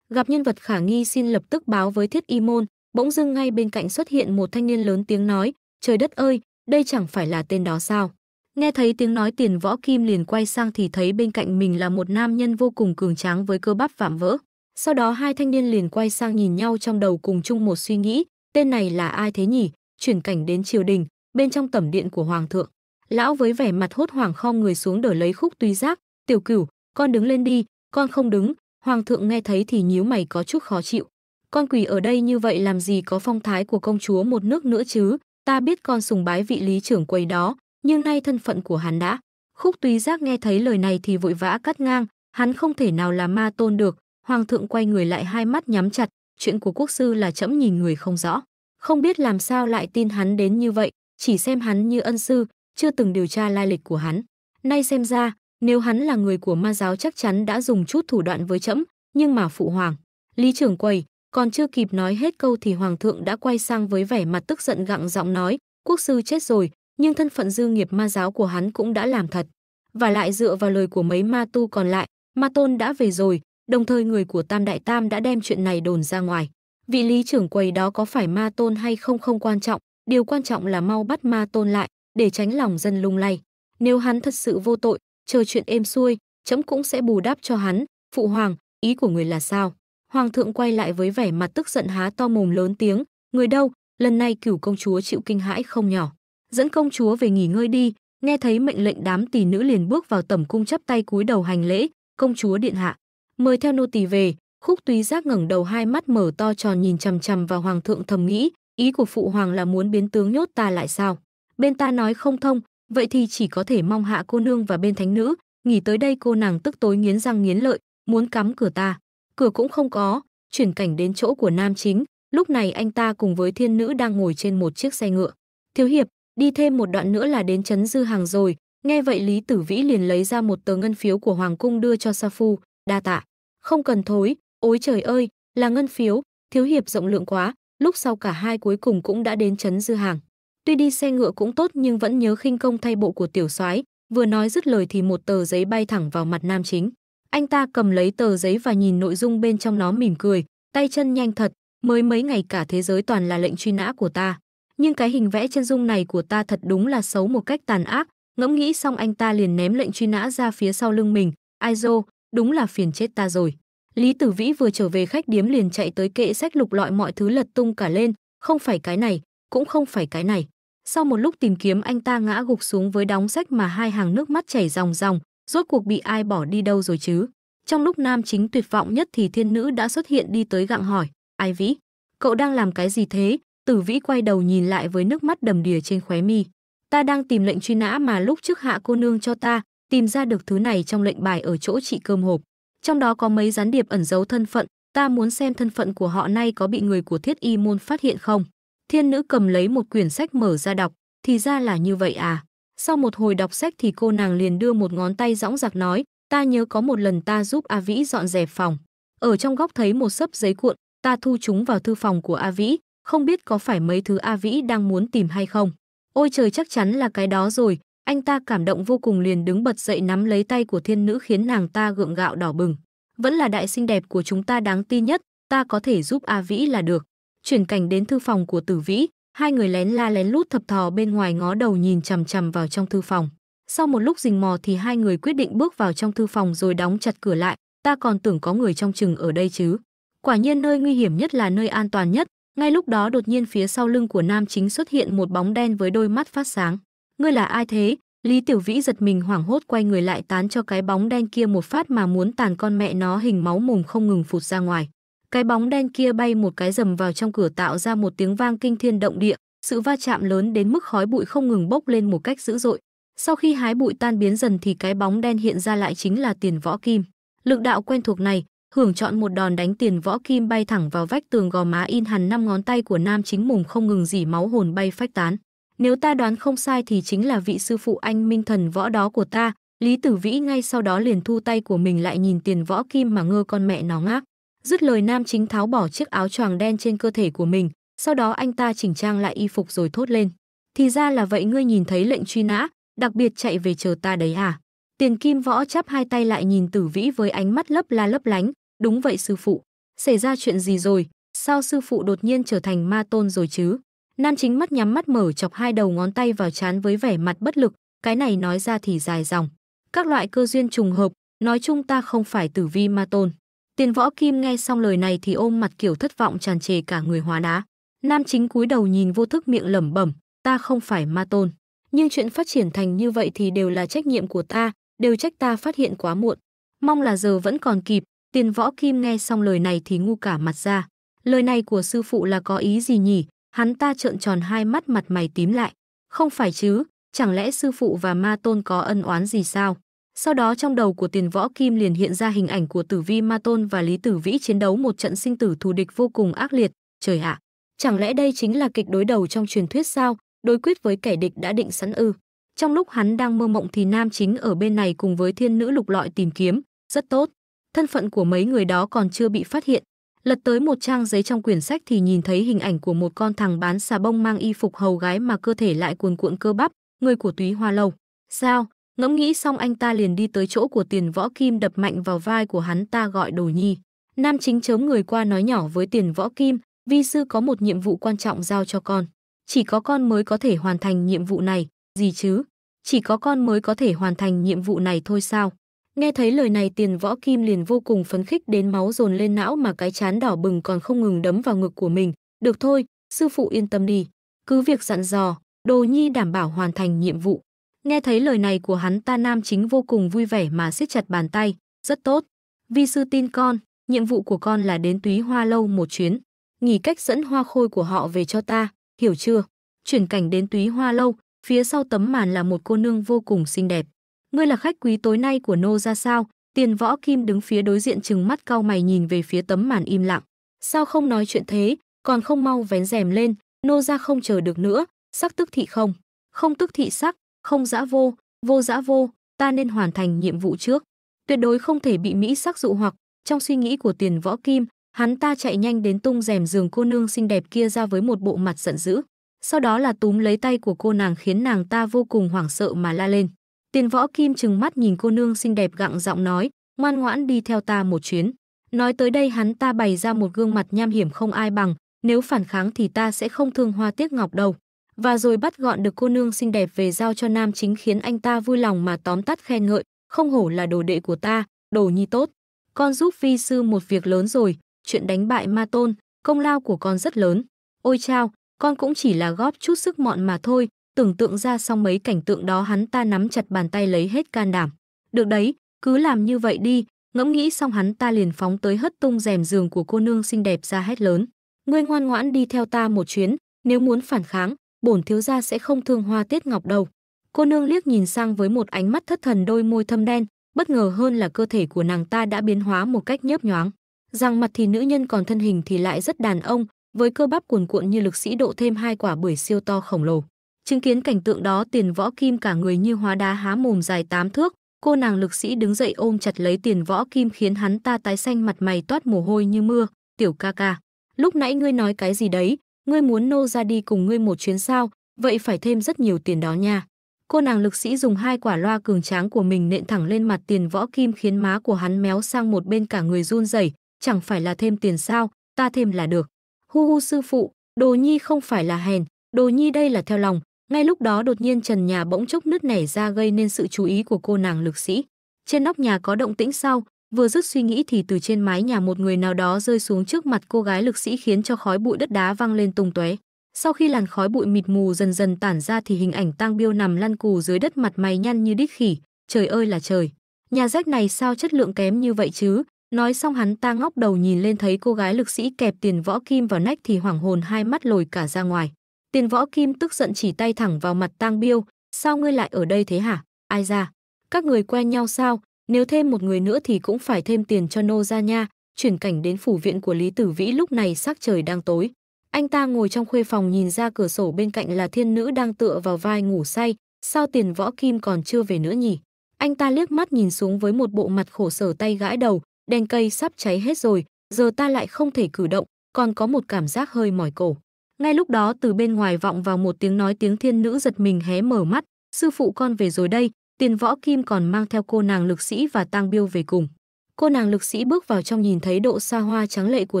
Gặp nhân vật khả nghi xin lập tức báo với Thiết Y Môn, bỗng dưng ngay bên cạnh xuất hiện một thanh niên lớn tiếng nói, trời đất ơi, đây chẳng phải là tên đó sao? Nghe thấy tiếng nói tiền võ kim liền quay sang thì thấy bên cạnh mình là một nam nhân vô cùng cường tráng với cơ bắp vạm vỡ. Sau đó hai thanh niên liền quay sang nhìn nhau trong đầu cùng chung một suy nghĩ, tên này là ai thế nhỉ? Chuyển cảnh đến triều đình, bên trong tẩm điện của hoàng thượng. Lão với vẻ mặt hốt hoảng khom người xuống đỡ lấy khúc túy giác, "Tiểu Cửu, con đứng lên đi, con không đứng." Hoàng thượng nghe thấy thì nhíu mày có chút khó chịu. "Con quỳ ở đây như vậy làm gì có phong thái của công chúa một nước nữa chứ? Ta biết con sùng bái vị lý trưởng quầy đó, nhưng nay thân phận của hắn đã." Khúc túy giác nghe thấy lời này thì vội vã cắt ngang, hắn không thể nào là ma tôn được, Hoàng thượng quay người lại hai mắt nhắm chặt, chuyện của quốc sư là trẫm nhìn người không rõ. Không biết làm sao lại tin hắn đến như vậy, chỉ xem hắn như ân sư, chưa từng điều tra lai lịch của hắn. Nay xem ra, nếu hắn là người của ma giáo chắc chắn đã dùng chút thủ đoạn với trẫm, nhưng mà phụ hoàng, Lý trưởng quầy, còn chưa kịp nói hết câu thì hoàng thượng đã quay sang với vẻ mặt tức giận gặng giọng nói, quốc sư chết rồi, nhưng thân phận dư nghiệp ma giáo của hắn cũng đã làm thật. Và lại dựa vào lời của mấy ma tu còn lại, ma tôn đã về rồi, Đồng thời người của Tam Đại Tam đã đem chuyện này đồn ra ngoài. Vị lý trưởng quầy đó có phải ma tôn hay không không quan trọng, điều quan trọng là mau bắt ma tôn lại, để tránh lòng dân lung lay. Nếu hắn thật sự vô tội, chờ chuyện êm xuôi, chấm cũng sẽ bù đắp cho hắn. Phụ hoàng, ý của người là sao? Hoàng thượng quay lại với vẻ mặt tức giận há to mồm lớn tiếng, người đâu, lần này cửu công chúa chịu kinh hãi không nhỏ. Dẫn công chúa về nghỉ ngơi đi, nghe thấy mệnh lệnh đám tỷ nữ liền bước vào tẩm cung chắp tay cúi đầu hành lễ, công chúa điện hạ mời theo nô tỳ về khúc túy giác ngẩng đầu hai mắt mở to tròn nhìn chằm chằm vào hoàng thượng thầm nghĩ ý của phụ hoàng là muốn biến tướng nhốt ta lại sao bên ta nói không thông vậy thì chỉ có thể mong hạ cô nương và bên thánh nữ nghỉ tới đây cô nàng tức tối nghiến răng nghiến lợi muốn cắm cửa ta cửa cũng không có chuyển cảnh đến chỗ của nam chính lúc này anh ta cùng với thiên nữ đang ngồi trên một chiếc xe ngựa thiếu hiệp đi thêm một đoạn nữa là đến trấn dư hàng rồi nghe vậy lý tử vĩ liền lấy ra một tờ ngân phiếu của hoàng cung đưa cho sa phu đa tạ. Không cần thối, ôi trời ơi, là ngân phiếu, thiếu hiệp rộng lượng quá, lúc sau cả hai cuối cùng cũng đã đến chấn dư hàng. Tuy đi xe ngựa cũng tốt nhưng vẫn nhớ khinh công thay bộ của tiểu soái, vừa nói dứt lời thì một tờ giấy bay thẳng vào mặt nam chính. Anh ta cầm lấy tờ giấy và nhìn nội dung bên trong nó mỉm cười, tay chân nhanh thật, mới mấy ngày cả thế giới toàn là lệnh truy nã của ta. Nhưng cái hình vẽ chân dung này của ta thật đúng là xấu một cách tàn ác, ngẫm nghĩ xong anh ta liền ném lệnh truy nã ra phía sau lưng mình, Aizo, đúng là phiền chết ta rồi. Lý Tử Vĩ vừa trở về khách điếm liền chạy tới kệ sách lục lọi mọi thứ lật tung cả lên, không phải cái này, cũng không phải cái này. Sau một lúc tìm kiếm anh ta ngã gục xuống với đóng sách mà hai hàng nước mắt chảy ròng ròng, rốt cuộc bị ai bỏ đi đâu rồi chứ? Trong lúc nam chính tuyệt vọng nhất thì thiên nữ đã xuất hiện đi tới gặng hỏi, ai Vĩ? Cậu đang làm cái gì thế? Tử Vĩ quay đầu nhìn lại với nước mắt đầm đìa trên khóe mi. Ta đang tìm lệnh truy nã mà lúc trước hạ cô nương cho ta, tìm ra được thứ này trong lệnh bài ở chỗ chị cơm hộp. Trong đó có mấy gián điệp ẩn giấu thân phận, ta muốn xem thân phận của họ nay có bị người của thiết y môn phát hiện không. Thiên nữ cầm lấy một quyển sách mở ra đọc, thì ra là như vậy à. Sau một hồi đọc sách thì cô nàng liền đưa một ngón tay dõng dạc nói, ta nhớ có một lần ta giúp A Vĩ dọn dẹp phòng. Ở trong góc thấy một sấp giấy cuộn, ta thu chúng vào thư phòng của A Vĩ, không biết có phải mấy thứ A Vĩ đang muốn tìm hay không. Ôi trời chắc chắn là cái đó rồi, anh ta cảm động vô cùng liền đứng bật dậy nắm lấy tay của thiên nữ khiến nàng ta gượng gạo đỏ bừng. Vẫn là đại sinh đẹp của chúng ta đáng tin nhất, ta có thể giúp A Vĩ là được. Chuyển cảnh đến thư phòng của Tử Vĩ, hai người lén la lén lút thập thò bên ngoài ngó đầu nhìn chầm chầm vào trong thư phòng. Sau một lúc rình mò thì hai người quyết định bước vào trong thư phòng rồi đóng chặt cửa lại, ta còn tưởng có người trong chừng ở đây chứ. Quả nhiên nơi nguy hiểm nhất là nơi an toàn nhất, ngay lúc đó đột nhiên phía sau lưng của nam chính xuất hiện một bóng đen với đôi mắt phát sáng. Ngươi là ai thế? Lý Tiểu Vĩ giật mình hoảng hốt quay người lại tán cho cái bóng đen kia một phát mà muốn tàn con mẹ nó hình máu mồm không ngừng phụt ra ngoài. Cái bóng đen kia bay một cái dầm vào trong cửa tạo ra một tiếng vang kinh thiên động địa, sự va chạm lớn đến mức khói bụi không ngừng bốc lên một cách dữ dội. Sau khi hái bụi tan biến dần thì cái bóng đen hiện ra lại chính là tiền võ kim. Lực đạo quen thuộc này, hưởng chọn một đòn đánh tiền võ kim bay thẳng vào vách tường gò má in hằn năm ngón tay của nam chính mùng không ngừng dỉ máu hồn bay phách tán. Nếu ta đoán không sai thì chính là vị sư phụ anh minh thần võ đó của ta, Lý Tử Vĩ ngay sau đó liền thu tay của mình lại nhìn tiền võ kim mà ngơ con mẹ nó ngác. Dứt lời nam chính tháo bỏ chiếc áo choàng đen trên cơ thể của mình, sau đó anh ta chỉnh trang lại y phục rồi thốt lên. Thì ra là vậy ngươi nhìn thấy lệnh truy nã, đặc biệt chạy về chờ ta đấy à? Tiền kim võ chắp hai tay lại nhìn tử vĩ với ánh mắt lấp la lấp lánh. Đúng vậy sư phụ, xảy ra chuyện gì rồi? Sao sư phụ đột nhiên trở thành ma tôn rồi chứ? Nam chính mắt nhắm mắt mở chọc hai đầu ngón tay vào chán với vẻ mặt bất lực, cái này nói ra thì dài dòng. Các loại cơ duyên trùng hợp, nói chung ta không phải tử vi ma tôn. Tiền võ kim nghe xong lời này thì ôm mặt kiểu thất vọng tràn trề cả người hóa đá. Nam chính cúi đầu nhìn vô thức miệng lẩm bẩm, ta không phải ma tôn. Nhưng chuyện phát triển thành như vậy thì đều là trách nhiệm của ta, đều trách ta phát hiện quá muộn. Mong là giờ vẫn còn kịp, tiền võ kim nghe xong lời này thì ngu cả mặt ra. Lời này của sư phụ là có ý gì nhỉ? Hắn ta trợn tròn hai mắt mặt mày tím lại. Không phải chứ, chẳng lẽ sư phụ và ma tôn có ân oán gì sao? Sau đó trong đầu của tiền võ kim liền hiện ra hình ảnh của tử vi ma tôn và lý tử vĩ chiến đấu một trận sinh tử thù địch vô cùng ác liệt. Trời ạ, chẳng lẽ đây chính là kịch đối đầu trong truyền thuyết sao? Đối quyết với kẻ địch đã định sẵn ư. Trong lúc hắn đang mơ mộng thì nam chính ở bên này cùng với thiên nữ lục lọi tìm kiếm, rất tốt. Thân phận của mấy người đó còn chưa bị phát hiện, Lật tới một trang giấy trong quyển sách thì nhìn thấy hình ảnh của một con thằng bán xà bông mang y phục hầu gái mà cơ thể lại cuồn cuộn cơ bắp, người của túy hoa lâu. Sao? Ngẫm nghĩ xong anh ta liền đi tới chỗ của tiền võ kim đập mạnh vào vai của hắn ta gọi đồ nhi. Nam chính chớm người qua nói nhỏ với tiền võ kim, vi sư có một nhiệm vụ quan trọng giao cho con. Chỉ có con mới có thể hoàn thành nhiệm vụ này, gì chứ? Chỉ có con mới có thể hoàn thành nhiệm vụ này thôi sao? Nghe thấy lời này tiền võ kim liền vô cùng phấn khích đến máu dồn lên não mà cái chán đỏ bừng còn không ngừng đấm vào ngực của mình. Được thôi, sư phụ yên tâm đi. Cứ việc dặn dò, đồ nhi đảm bảo hoàn thành nhiệm vụ. Nghe thấy lời này của hắn ta nam chính vô cùng vui vẻ mà siết chặt bàn tay. Rất tốt. Vi sư tin con, nhiệm vụ của con là đến túy hoa lâu một chuyến. Nghỉ cách dẫn hoa khôi của họ về cho ta, hiểu chưa? Chuyển cảnh đến túy hoa lâu, phía sau tấm màn là một cô nương vô cùng xinh đẹp ngươi là khách quý tối nay của nô ra sao? Tiền võ kim đứng phía đối diện chừng mắt cau mày nhìn về phía tấm màn im lặng. Sao không nói chuyện thế, còn không mau vén rèm lên, nô ra không chờ được nữa, sắc tức thị không, không tức thị sắc, không dã vô, vô dã vô, ta nên hoàn thành nhiệm vụ trước. Tuyệt đối không thể bị Mỹ sắc dụ hoặc, trong suy nghĩ của tiền võ kim, hắn ta chạy nhanh đến tung rèm giường cô nương xinh đẹp kia ra với một bộ mặt giận dữ. Sau đó là túm lấy tay của cô nàng khiến nàng ta vô cùng hoảng sợ mà la lên. Tiền võ kim chừng mắt nhìn cô nương xinh đẹp gặng giọng nói, ngoan ngoãn đi theo ta một chuyến. Nói tới đây hắn ta bày ra một gương mặt nham hiểm không ai bằng, nếu phản kháng thì ta sẽ không thương hoa tiếc ngọc đâu. Và rồi bắt gọn được cô nương xinh đẹp về giao cho nam chính khiến anh ta vui lòng mà tóm tắt khen ngợi, không hổ là đồ đệ của ta, đồ nhi tốt. Con giúp vi sư một việc lớn rồi, chuyện đánh bại ma tôn, công lao của con rất lớn. Ôi chao, con cũng chỉ là góp chút sức mọn mà thôi, tưởng tượng ra xong mấy cảnh tượng đó hắn ta nắm chặt bàn tay lấy hết can đảm. Được đấy, cứ làm như vậy đi, ngẫm nghĩ xong hắn ta liền phóng tới hất tung rèm giường của cô nương xinh đẹp ra hét lớn. Ngươi ngoan ngoãn đi theo ta một chuyến, nếu muốn phản kháng, bổn thiếu gia sẽ không thương hoa tiết ngọc đâu. Cô nương liếc nhìn sang với một ánh mắt thất thần đôi môi thâm đen, bất ngờ hơn là cơ thể của nàng ta đã biến hóa một cách nhớp nhoáng. Rằng mặt thì nữ nhân còn thân hình thì lại rất đàn ông, với cơ bắp cuồn cuộn như lực sĩ độ thêm hai quả bưởi siêu to khổng lồ. Chứng kiến cảnh tượng đó tiền võ kim cả người như hóa đá há mồm dài tám thước, cô nàng lực sĩ đứng dậy ôm chặt lấy tiền võ kim khiến hắn ta tái xanh mặt mày toát mồ hôi như mưa, tiểu ca ca. Lúc nãy ngươi nói cái gì đấy, ngươi muốn nô ra đi cùng ngươi một chuyến sao, vậy phải thêm rất nhiều tiền đó nha. Cô nàng lực sĩ dùng hai quả loa cường tráng của mình nện thẳng lên mặt tiền võ kim khiến má của hắn méo sang một bên cả người run rẩy chẳng phải là thêm tiền sao, ta thêm là được. Hu hu sư phụ, đồ nhi không phải là hèn, đồ nhi đây là theo lòng, ngay lúc đó đột nhiên trần nhà bỗng chốc nứt nẻ ra gây nên sự chú ý của cô nàng lực sĩ. Trên nóc nhà có động tĩnh sau, vừa dứt suy nghĩ thì từ trên mái nhà một người nào đó rơi xuống trước mặt cô gái lực sĩ khiến cho khói bụi đất đá văng lên tung tóe. Sau khi làn khói bụi mịt mù dần dần tản ra thì hình ảnh tang biêu nằm lăn cù dưới đất mặt mày nhăn như đít khỉ, trời ơi là trời. Nhà rách này sao chất lượng kém như vậy chứ? Nói xong hắn ta ngóc đầu nhìn lên thấy cô gái lực sĩ kẹp tiền võ kim vào nách thì hoảng hồn hai mắt lồi cả ra ngoài. Tiền võ kim tức giận chỉ tay thẳng vào mặt tang biêu, sao ngươi lại ở đây thế hả? Ai ra? Các người quen nhau sao? Nếu thêm một người nữa thì cũng phải thêm tiền cho nô ra nha. Chuyển cảnh đến phủ viện của Lý Tử Vĩ lúc này sắc trời đang tối. Anh ta ngồi trong khuê phòng nhìn ra cửa sổ bên cạnh là thiên nữ đang tựa vào vai ngủ say. Sao tiền võ kim còn chưa về nữa nhỉ? Anh ta liếc mắt nhìn xuống với một bộ mặt khổ sở tay gãi đầu, đèn cây sắp cháy hết rồi, giờ ta lại không thể cử động, còn có một cảm giác hơi mỏi cổ. Ngay lúc đó từ bên ngoài vọng vào một tiếng nói tiếng thiên nữ giật mình hé mở mắt, sư phụ con về rồi đây, tiền võ kim còn mang theo cô nàng lực sĩ và tang biêu về cùng. Cô nàng lực sĩ bước vào trong nhìn thấy độ xa hoa trắng lệ của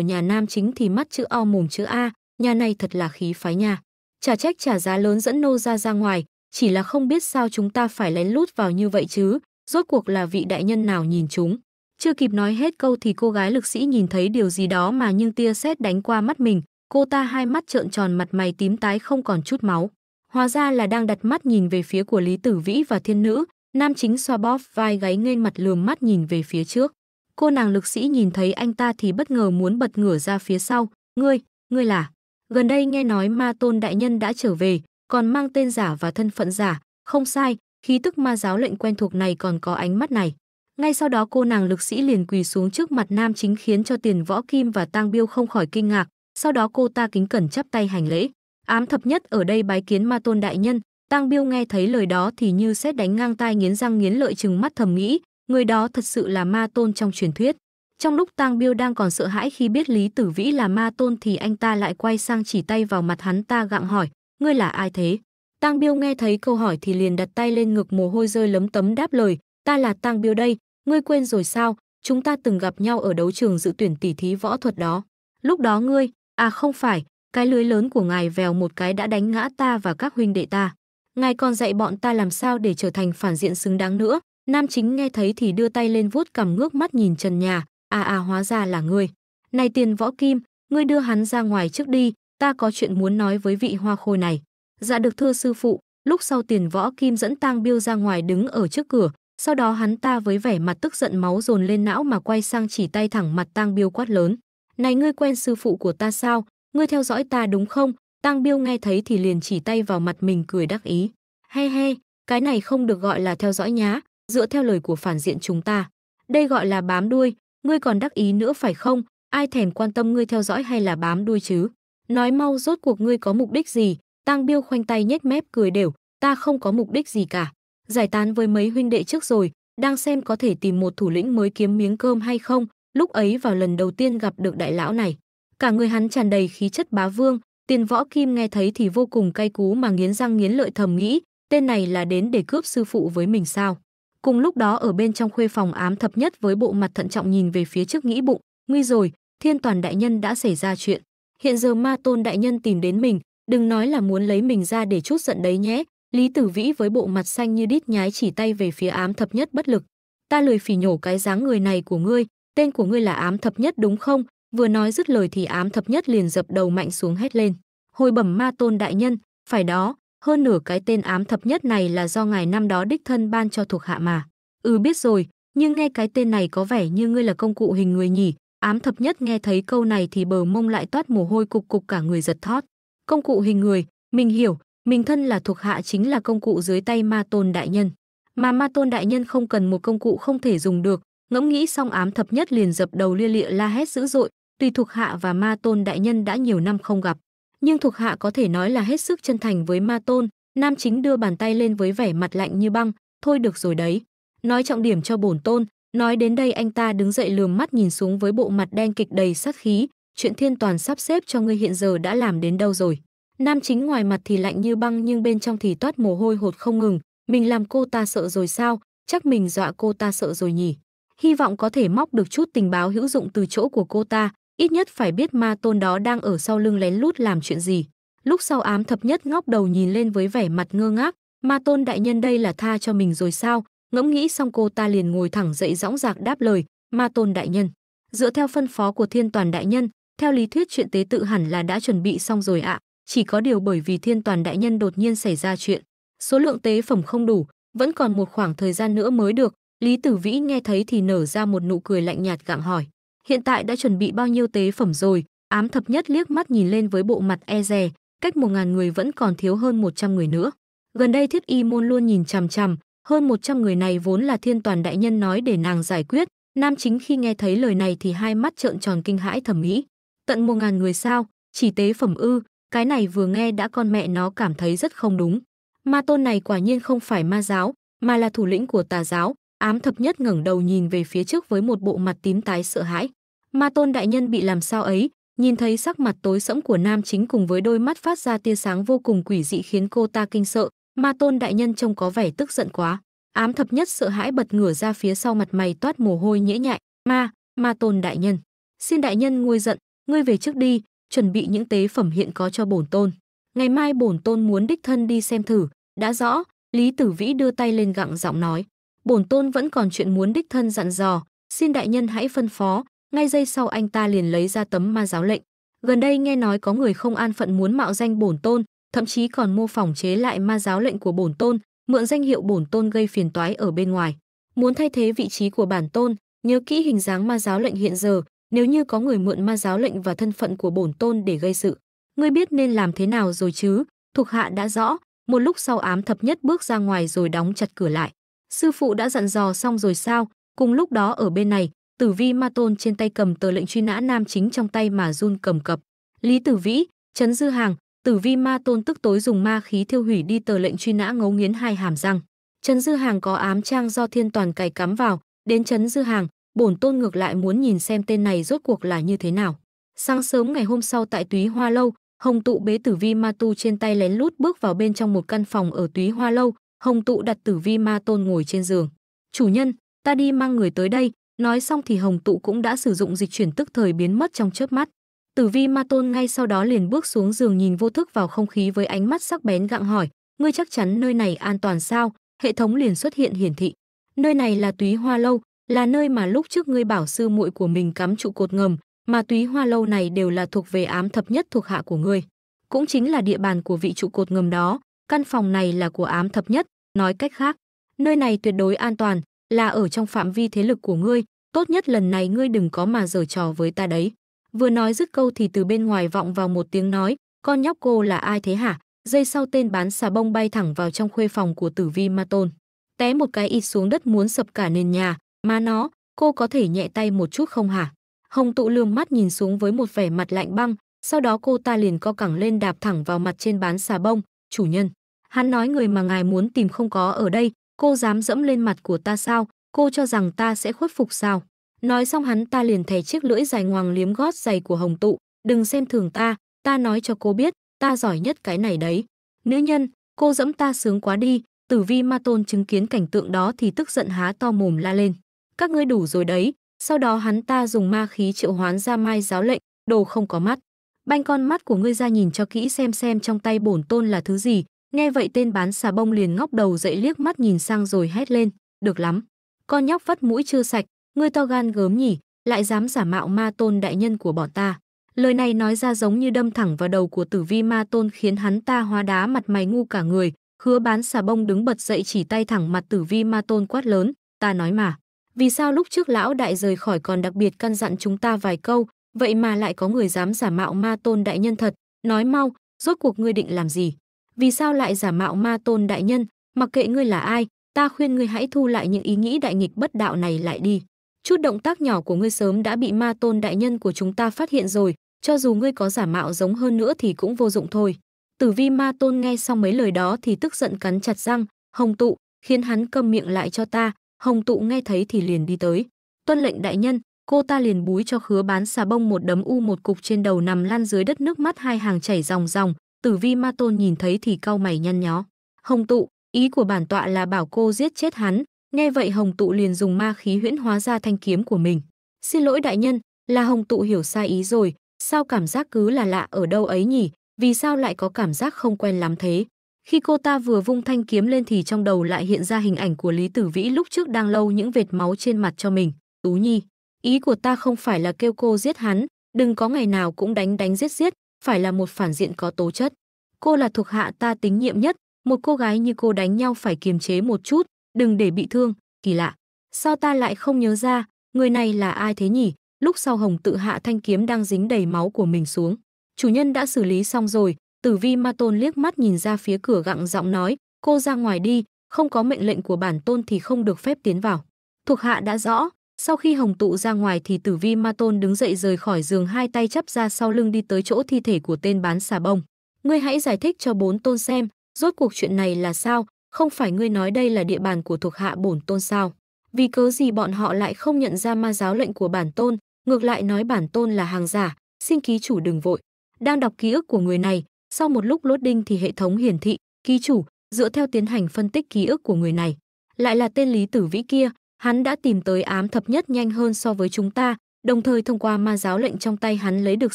nhà nam chính thì mắt chữ O mồm chữ A, nhà này thật là khí phái nhà Trả trách trả giá lớn dẫn nô ra ra ngoài, chỉ là không biết sao chúng ta phải lén lút vào như vậy chứ, rốt cuộc là vị đại nhân nào nhìn chúng. Chưa kịp nói hết câu thì cô gái lực sĩ nhìn thấy điều gì đó mà nhưng tia sét đánh qua mắt mình, Cô ta hai mắt trợn tròn mặt mày tím tái không còn chút máu. Hóa ra là đang đặt mắt nhìn về phía của Lý Tử Vĩ và thiên nữ, nam chính xoa bóp vai gáy ngây mặt lườm mắt nhìn về phía trước. Cô nàng lực sĩ nhìn thấy anh ta thì bất ngờ muốn bật ngửa ra phía sau. Ngươi, ngươi là... Gần đây nghe nói ma tôn đại nhân đã trở về, còn mang tên giả và thân phận giả. Không sai, khí tức ma giáo lệnh quen thuộc này còn có ánh mắt này. Ngay sau đó cô nàng lực sĩ liền quỳ xuống trước mặt nam chính khiến cho tiền võ kim và tang biêu không khỏi kinh ngạc sau đó cô ta kính cẩn chắp tay hành lễ ám thập nhất ở đây bái kiến ma tôn đại nhân tang biêu nghe thấy lời đó thì như xét đánh ngang tai nghiến răng nghiến lợi chừng mắt thầm nghĩ người đó thật sự là ma tôn trong truyền thuyết trong lúc tang biêu đang còn sợ hãi khi biết lý tử vĩ là ma tôn thì anh ta lại quay sang chỉ tay vào mặt hắn ta gặng hỏi ngươi là ai thế tang biêu nghe thấy câu hỏi thì liền đặt tay lên ngực mồ hôi rơi lấm tấm đáp lời ta là tang biêu đây ngươi quên rồi sao chúng ta từng gặp nhau ở đấu trường dự tuyển tỷ thí võ thuật đó lúc đó ngươi À không phải, cái lưới lớn của ngài vèo một cái đã đánh ngã ta và các huynh đệ ta. Ngài còn dạy bọn ta làm sao để trở thành phản diện xứng đáng nữa. Nam chính nghe thấy thì đưa tay lên vuốt cằm ngước mắt nhìn trần nhà. À à hóa ra là ngươi. Này tiền võ kim, ngươi đưa hắn ra ngoài trước đi, ta có chuyện muốn nói với vị hoa khôi này. Dạ được thưa sư phụ, lúc sau tiền võ kim dẫn tang biêu ra ngoài đứng ở trước cửa, sau đó hắn ta với vẻ mặt tức giận máu dồn lên não mà quay sang chỉ tay thẳng mặt tang biêu quát lớn. Này ngươi quen sư phụ của ta sao? Ngươi theo dõi ta đúng không? Tăng Biêu nghe thấy thì liền chỉ tay vào mặt mình cười đắc ý. He he, cái này không được gọi là theo dõi nhá, dựa theo lời của phản diện chúng ta. Đây gọi là bám đuôi, ngươi còn đắc ý nữa phải không? Ai thèm quan tâm ngươi theo dõi hay là bám đuôi chứ? Nói mau rốt cuộc ngươi có mục đích gì? Tăng Biêu khoanh tay nhếch mép cười đều, ta không có mục đích gì cả. Giải tán với mấy huynh đệ trước rồi, đang xem có thể tìm một thủ lĩnh mới kiếm miếng cơm hay không, lúc ấy vào lần đầu tiên gặp được đại lão này. Cả người hắn tràn đầy khí chất bá vương, tiền võ kim nghe thấy thì vô cùng cay cú mà nghiến răng nghiến lợi thầm nghĩ, tên này là đến để cướp sư phụ với mình sao. Cùng lúc đó ở bên trong khuê phòng ám thập nhất với bộ mặt thận trọng nhìn về phía trước nghĩ bụng, nguy rồi, thiên toàn đại nhân đã xảy ra chuyện. Hiện giờ ma tôn đại nhân tìm đến mình, đừng nói là muốn lấy mình ra để chút giận đấy nhé. Lý Tử Vĩ với bộ mặt xanh như đít nhái chỉ tay về phía ám thập nhất bất lực. Ta lười phỉ nhổ cái dáng người này của ngươi, tên của ngươi là ám thập nhất đúng không? Vừa nói dứt lời thì ám thập nhất liền dập đầu mạnh xuống hét lên. Hồi bẩm ma tôn đại nhân, phải đó, hơn nửa cái tên ám thập nhất này là do ngài năm đó đích thân ban cho thuộc hạ mà. Ừ biết rồi, nhưng nghe cái tên này có vẻ như ngươi là công cụ hình người nhỉ. Ám thập nhất nghe thấy câu này thì bờ mông lại toát mồ hôi cục cục cả người giật thót. Công cụ hình người, mình hiểu, mình thân là thuộc hạ chính là công cụ dưới tay ma tôn đại nhân. Mà ma tôn đại nhân không cần một công cụ không thể dùng được, ngẫm nghĩ xong ám thập nhất liền dập đầu lia lịa la hét dữ dội tuy thuộc hạ và ma tôn đại nhân đã nhiều năm không gặp nhưng thuộc hạ có thể nói là hết sức chân thành với ma tôn nam chính đưa bàn tay lên với vẻ mặt lạnh như băng thôi được rồi đấy nói trọng điểm cho bổn tôn nói đến đây anh ta đứng dậy lườm mắt nhìn xuống với bộ mặt đen kịch đầy sát khí chuyện thiên toàn sắp xếp cho ngươi hiện giờ đã làm đến đâu rồi nam chính ngoài mặt thì lạnh như băng nhưng bên trong thì toát mồ hôi hột không ngừng mình làm cô ta sợ rồi sao chắc mình dọa cô ta sợ rồi nhỉ hy vọng có thể móc được chút tình báo hữu dụng từ chỗ của cô ta, ít nhất phải biết ma tôn đó đang ở sau lưng lén lút làm chuyện gì. Lúc sau ám thập nhất ngóc đầu nhìn lên với vẻ mặt ngơ ngác, ma tôn đại nhân đây là tha cho mình rồi sao, ngẫm nghĩ xong cô ta liền ngồi thẳng dậy dõng dạc đáp lời, ma tôn đại nhân. Dựa theo phân phó của thiên toàn đại nhân, theo lý thuyết chuyện tế tự hẳn là đã chuẩn bị xong rồi ạ, chỉ có điều bởi vì thiên toàn đại nhân đột nhiên xảy ra chuyện. Số lượng tế phẩm không đủ, vẫn còn một khoảng thời gian nữa mới được, Lý Tử Vĩ nghe thấy thì nở ra một nụ cười lạnh nhạt gặng hỏi. Hiện tại đã chuẩn bị bao nhiêu tế phẩm rồi, ám thập nhất liếc mắt nhìn lên với bộ mặt e rè, cách một ngàn người vẫn còn thiếu hơn 100 người nữa. Gần đây thiết y môn luôn nhìn chằm chằm, hơn 100 người này vốn là thiên toàn đại nhân nói để nàng giải quyết. Nam chính khi nghe thấy lời này thì hai mắt trợn tròn kinh hãi thẩm mỹ. Tận một ngàn người sao, chỉ tế phẩm ư, cái này vừa nghe đã con mẹ nó cảm thấy rất không đúng. Ma tôn này quả nhiên không phải ma giáo, mà là thủ lĩnh của tà giáo, Ám thập nhất ngẩng đầu nhìn về phía trước với một bộ mặt tím tái sợ hãi. Ma tôn đại nhân bị làm sao ấy, nhìn thấy sắc mặt tối sẫm của nam chính cùng với đôi mắt phát ra tia sáng vô cùng quỷ dị khiến cô ta kinh sợ. Ma tôn đại nhân trông có vẻ tức giận quá. Ám thập nhất sợ hãi bật ngửa ra phía sau mặt mày toát mồ hôi nhễ nhại. Ma, ma tôn đại nhân. Xin đại nhân nguôi giận, ngươi về trước đi, chuẩn bị những tế phẩm hiện có cho bổn tôn. Ngày mai bổn tôn muốn đích thân đi xem thử. Đã rõ, Lý Tử Vĩ đưa tay lên gặng giọng nói bổn tôn vẫn còn chuyện muốn đích thân dặn dò, xin đại nhân hãy phân phó, ngay giây sau anh ta liền lấy ra tấm ma giáo lệnh. Gần đây nghe nói có người không an phận muốn mạo danh bổn tôn, thậm chí còn mô phỏng chế lại ma giáo lệnh của bổn tôn, mượn danh hiệu bổn tôn gây phiền toái ở bên ngoài. Muốn thay thế vị trí của bản tôn, nhớ kỹ hình dáng ma giáo lệnh hiện giờ, nếu như có người mượn ma giáo lệnh và thân phận của bổn tôn để gây sự, ngươi biết nên làm thế nào rồi chứ? Thuộc hạ đã rõ, một lúc sau ám thập nhất bước ra ngoài rồi đóng chặt cửa lại sư phụ đã dặn dò xong rồi sao cùng lúc đó ở bên này tử vi ma tôn trên tay cầm tờ lệnh truy nã nam chính trong tay mà run cầm cập lý tử vĩ trấn dư hàng tử vi ma tôn tức tối dùng ma khí thiêu hủy đi tờ lệnh truy nã ngấu nghiến hai hàm răng trấn dư hàng có ám trang do thiên toàn cày cắm vào đến trấn dư hàng bổn tôn ngược lại muốn nhìn xem tên này rốt cuộc là như thế nào sáng sớm ngày hôm sau tại túy hoa lâu hồng tụ bế tử vi ma tu trên tay lén lút bước vào bên trong một căn phòng ở túy hoa lâu Hồng Tụ đặt tử vi ma tôn ngồi trên giường. Chủ nhân, ta đi mang người tới đây. Nói xong thì Hồng Tụ cũng đã sử dụng dịch chuyển tức thời biến mất trong chớp mắt. Tử vi ma tôn ngay sau đó liền bước xuống giường nhìn vô thức vào không khí với ánh mắt sắc bén gặng hỏi. Ngươi chắc chắn nơi này an toàn sao? Hệ thống liền xuất hiện hiển thị. Nơi này là túy hoa lâu, là nơi mà lúc trước ngươi bảo sư muội của mình cắm trụ cột ngầm, mà túy hoa lâu này đều là thuộc về ám thập nhất thuộc hạ của ngươi. Cũng chính là địa bàn của vị trụ cột ngầm đó, căn phòng này là của ám thập nhất, Nói cách khác, nơi này tuyệt đối an toàn, là ở trong phạm vi thế lực của ngươi, tốt nhất lần này ngươi đừng có mà giở trò với ta đấy. Vừa nói dứt câu thì từ bên ngoài vọng vào một tiếng nói, con nhóc cô là ai thế hả? Dây sau tên bán xà bông bay thẳng vào trong khuê phòng của tử vi ma tôn. Té một cái ịt xuống đất muốn sập cả nền nhà, mà nó, cô có thể nhẹ tay một chút không hả? Hồng tụ lường mắt nhìn xuống với một vẻ mặt lạnh băng, sau đó cô ta liền co cẳng lên đạp thẳng vào mặt trên bán xà bông, chủ nhân. Hắn nói người mà ngài muốn tìm không có ở đây, cô dám dẫm lên mặt của ta sao, cô cho rằng ta sẽ khuất phục sao. Nói xong hắn ta liền thè chiếc lưỡi dài ngoằng liếm gót giày của hồng tụ, đừng xem thường ta, ta nói cho cô biết, ta giỏi nhất cái này đấy. Nữ nhân, cô dẫm ta sướng quá đi, tử vi ma tôn chứng kiến cảnh tượng đó thì tức giận há to mồm la lên. Các ngươi đủ rồi đấy, sau đó hắn ta dùng ma khí triệu hoán ra mai giáo lệnh, đồ không có mắt. Banh con mắt của ngươi ra nhìn cho kỹ xem xem trong tay bổn tôn là thứ gì, Nghe vậy tên bán xà bông liền ngóc đầu dậy liếc mắt nhìn sang rồi hét lên, được lắm. Con nhóc vắt mũi chưa sạch, ngươi to gan gớm nhỉ, lại dám giả mạo ma tôn đại nhân của bọn ta. Lời này nói ra giống như đâm thẳng vào đầu của tử vi ma tôn khiến hắn ta hóa đá mặt mày ngu cả người. Hứa bán xà bông đứng bật dậy chỉ tay thẳng mặt tử vi ma tôn quát lớn, ta nói mà. Vì sao lúc trước lão đại rời khỏi còn đặc biệt căn dặn chúng ta vài câu, vậy mà lại có người dám giả mạo ma tôn đại nhân thật, nói mau, rốt cuộc ngươi định làm gì? vì sao lại giả mạo ma tôn đại nhân, mặc kệ ngươi là ai, ta khuyên ngươi hãy thu lại những ý nghĩ đại nghịch bất đạo này lại đi. Chút động tác nhỏ của ngươi sớm đã bị ma tôn đại nhân của chúng ta phát hiện rồi, cho dù ngươi có giả mạo giống hơn nữa thì cũng vô dụng thôi. Tử vi ma tôn nghe xong mấy lời đó thì tức giận cắn chặt răng, hồng tụ, khiến hắn câm miệng lại cho ta, hồng tụ nghe thấy thì liền đi tới. Tuân lệnh đại nhân, cô ta liền búi cho khứa bán xà bông một đấm u một cục trên đầu nằm lăn dưới đất nước mắt hai hàng chảy ròng ròng, Tử vi ma tôn nhìn thấy thì cau mày nhăn nhó. Hồng tụ, ý của bản tọa là bảo cô giết chết hắn. Nghe vậy hồng tụ liền dùng ma khí huyễn hóa ra thanh kiếm của mình. Xin lỗi đại nhân, là hồng tụ hiểu sai ý rồi. Sao cảm giác cứ là lạ ở đâu ấy nhỉ? Vì sao lại có cảm giác không quen lắm thế? Khi cô ta vừa vung thanh kiếm lên thì trong đầu lại hiện ra hình ảnh của Lý Tử Vĩ lúc trước đang lâu những vệt máu trên mặt cho mình. Tú Nhi, ý của ta không phải là kêu cô giết hắn, đừng có ngày nào cũng đánh đánh giết giết, phải là một phản diện có tố chất. Cô là thuộc hạ ta tín nhiệm nhất, một cô gái như cô đánh nhau phải kiềm chế một chút, đừng để bị thương, kỳ lạ. Sao ta lại không nhớ ra, người này là ai thế nhỉ? Lúc sau Hồng tự hạ thanh kiếm đang dính đầy máu của mình xuống. Chủ nhân đã xử lý xong rồi, tử vi ma tôn liếc mắt nhìn ra phía cửa gặng giọng nói, cô ra ngoài đi, không có mệnh lệnh của bản tôn thì không được phép tiến vào. Thuộc hạ đã rõ, sau khi Hồng Tụ ra ngoài thì Tử Vi Ma Tôn đứng dậy rời khỏi giường hai tay chắp ra sau lưng đi tới chỗ thi thể của tên bán xà bông. Ngươi hãy giải thích cho bốn tôn xem, rốt cuộc chuyện này là sao, không phải ngươi nói đây là địa bàn của thuộc hạ bổn tôn sao? Vì cớ gì bọn họ lại không nhận ra ma giáo lệnh của bản tôn, ngược lại nói bản tôn là hàng giả, xin ký chủ đừng vội. Đang đọc ký ức của người này, sau một lúc lốt đinh thì hệ thống hiển thị, ký chủ, dựa theo tiến hành phân tích ký ức của người này. Lại là tên Lý Tử Vĩ kia, hắn đã tìm tới ám thập nhất nhanh hơn so với chúng ta, đồng thời thông qua ma giáo lệnh trong tay hắn lấy được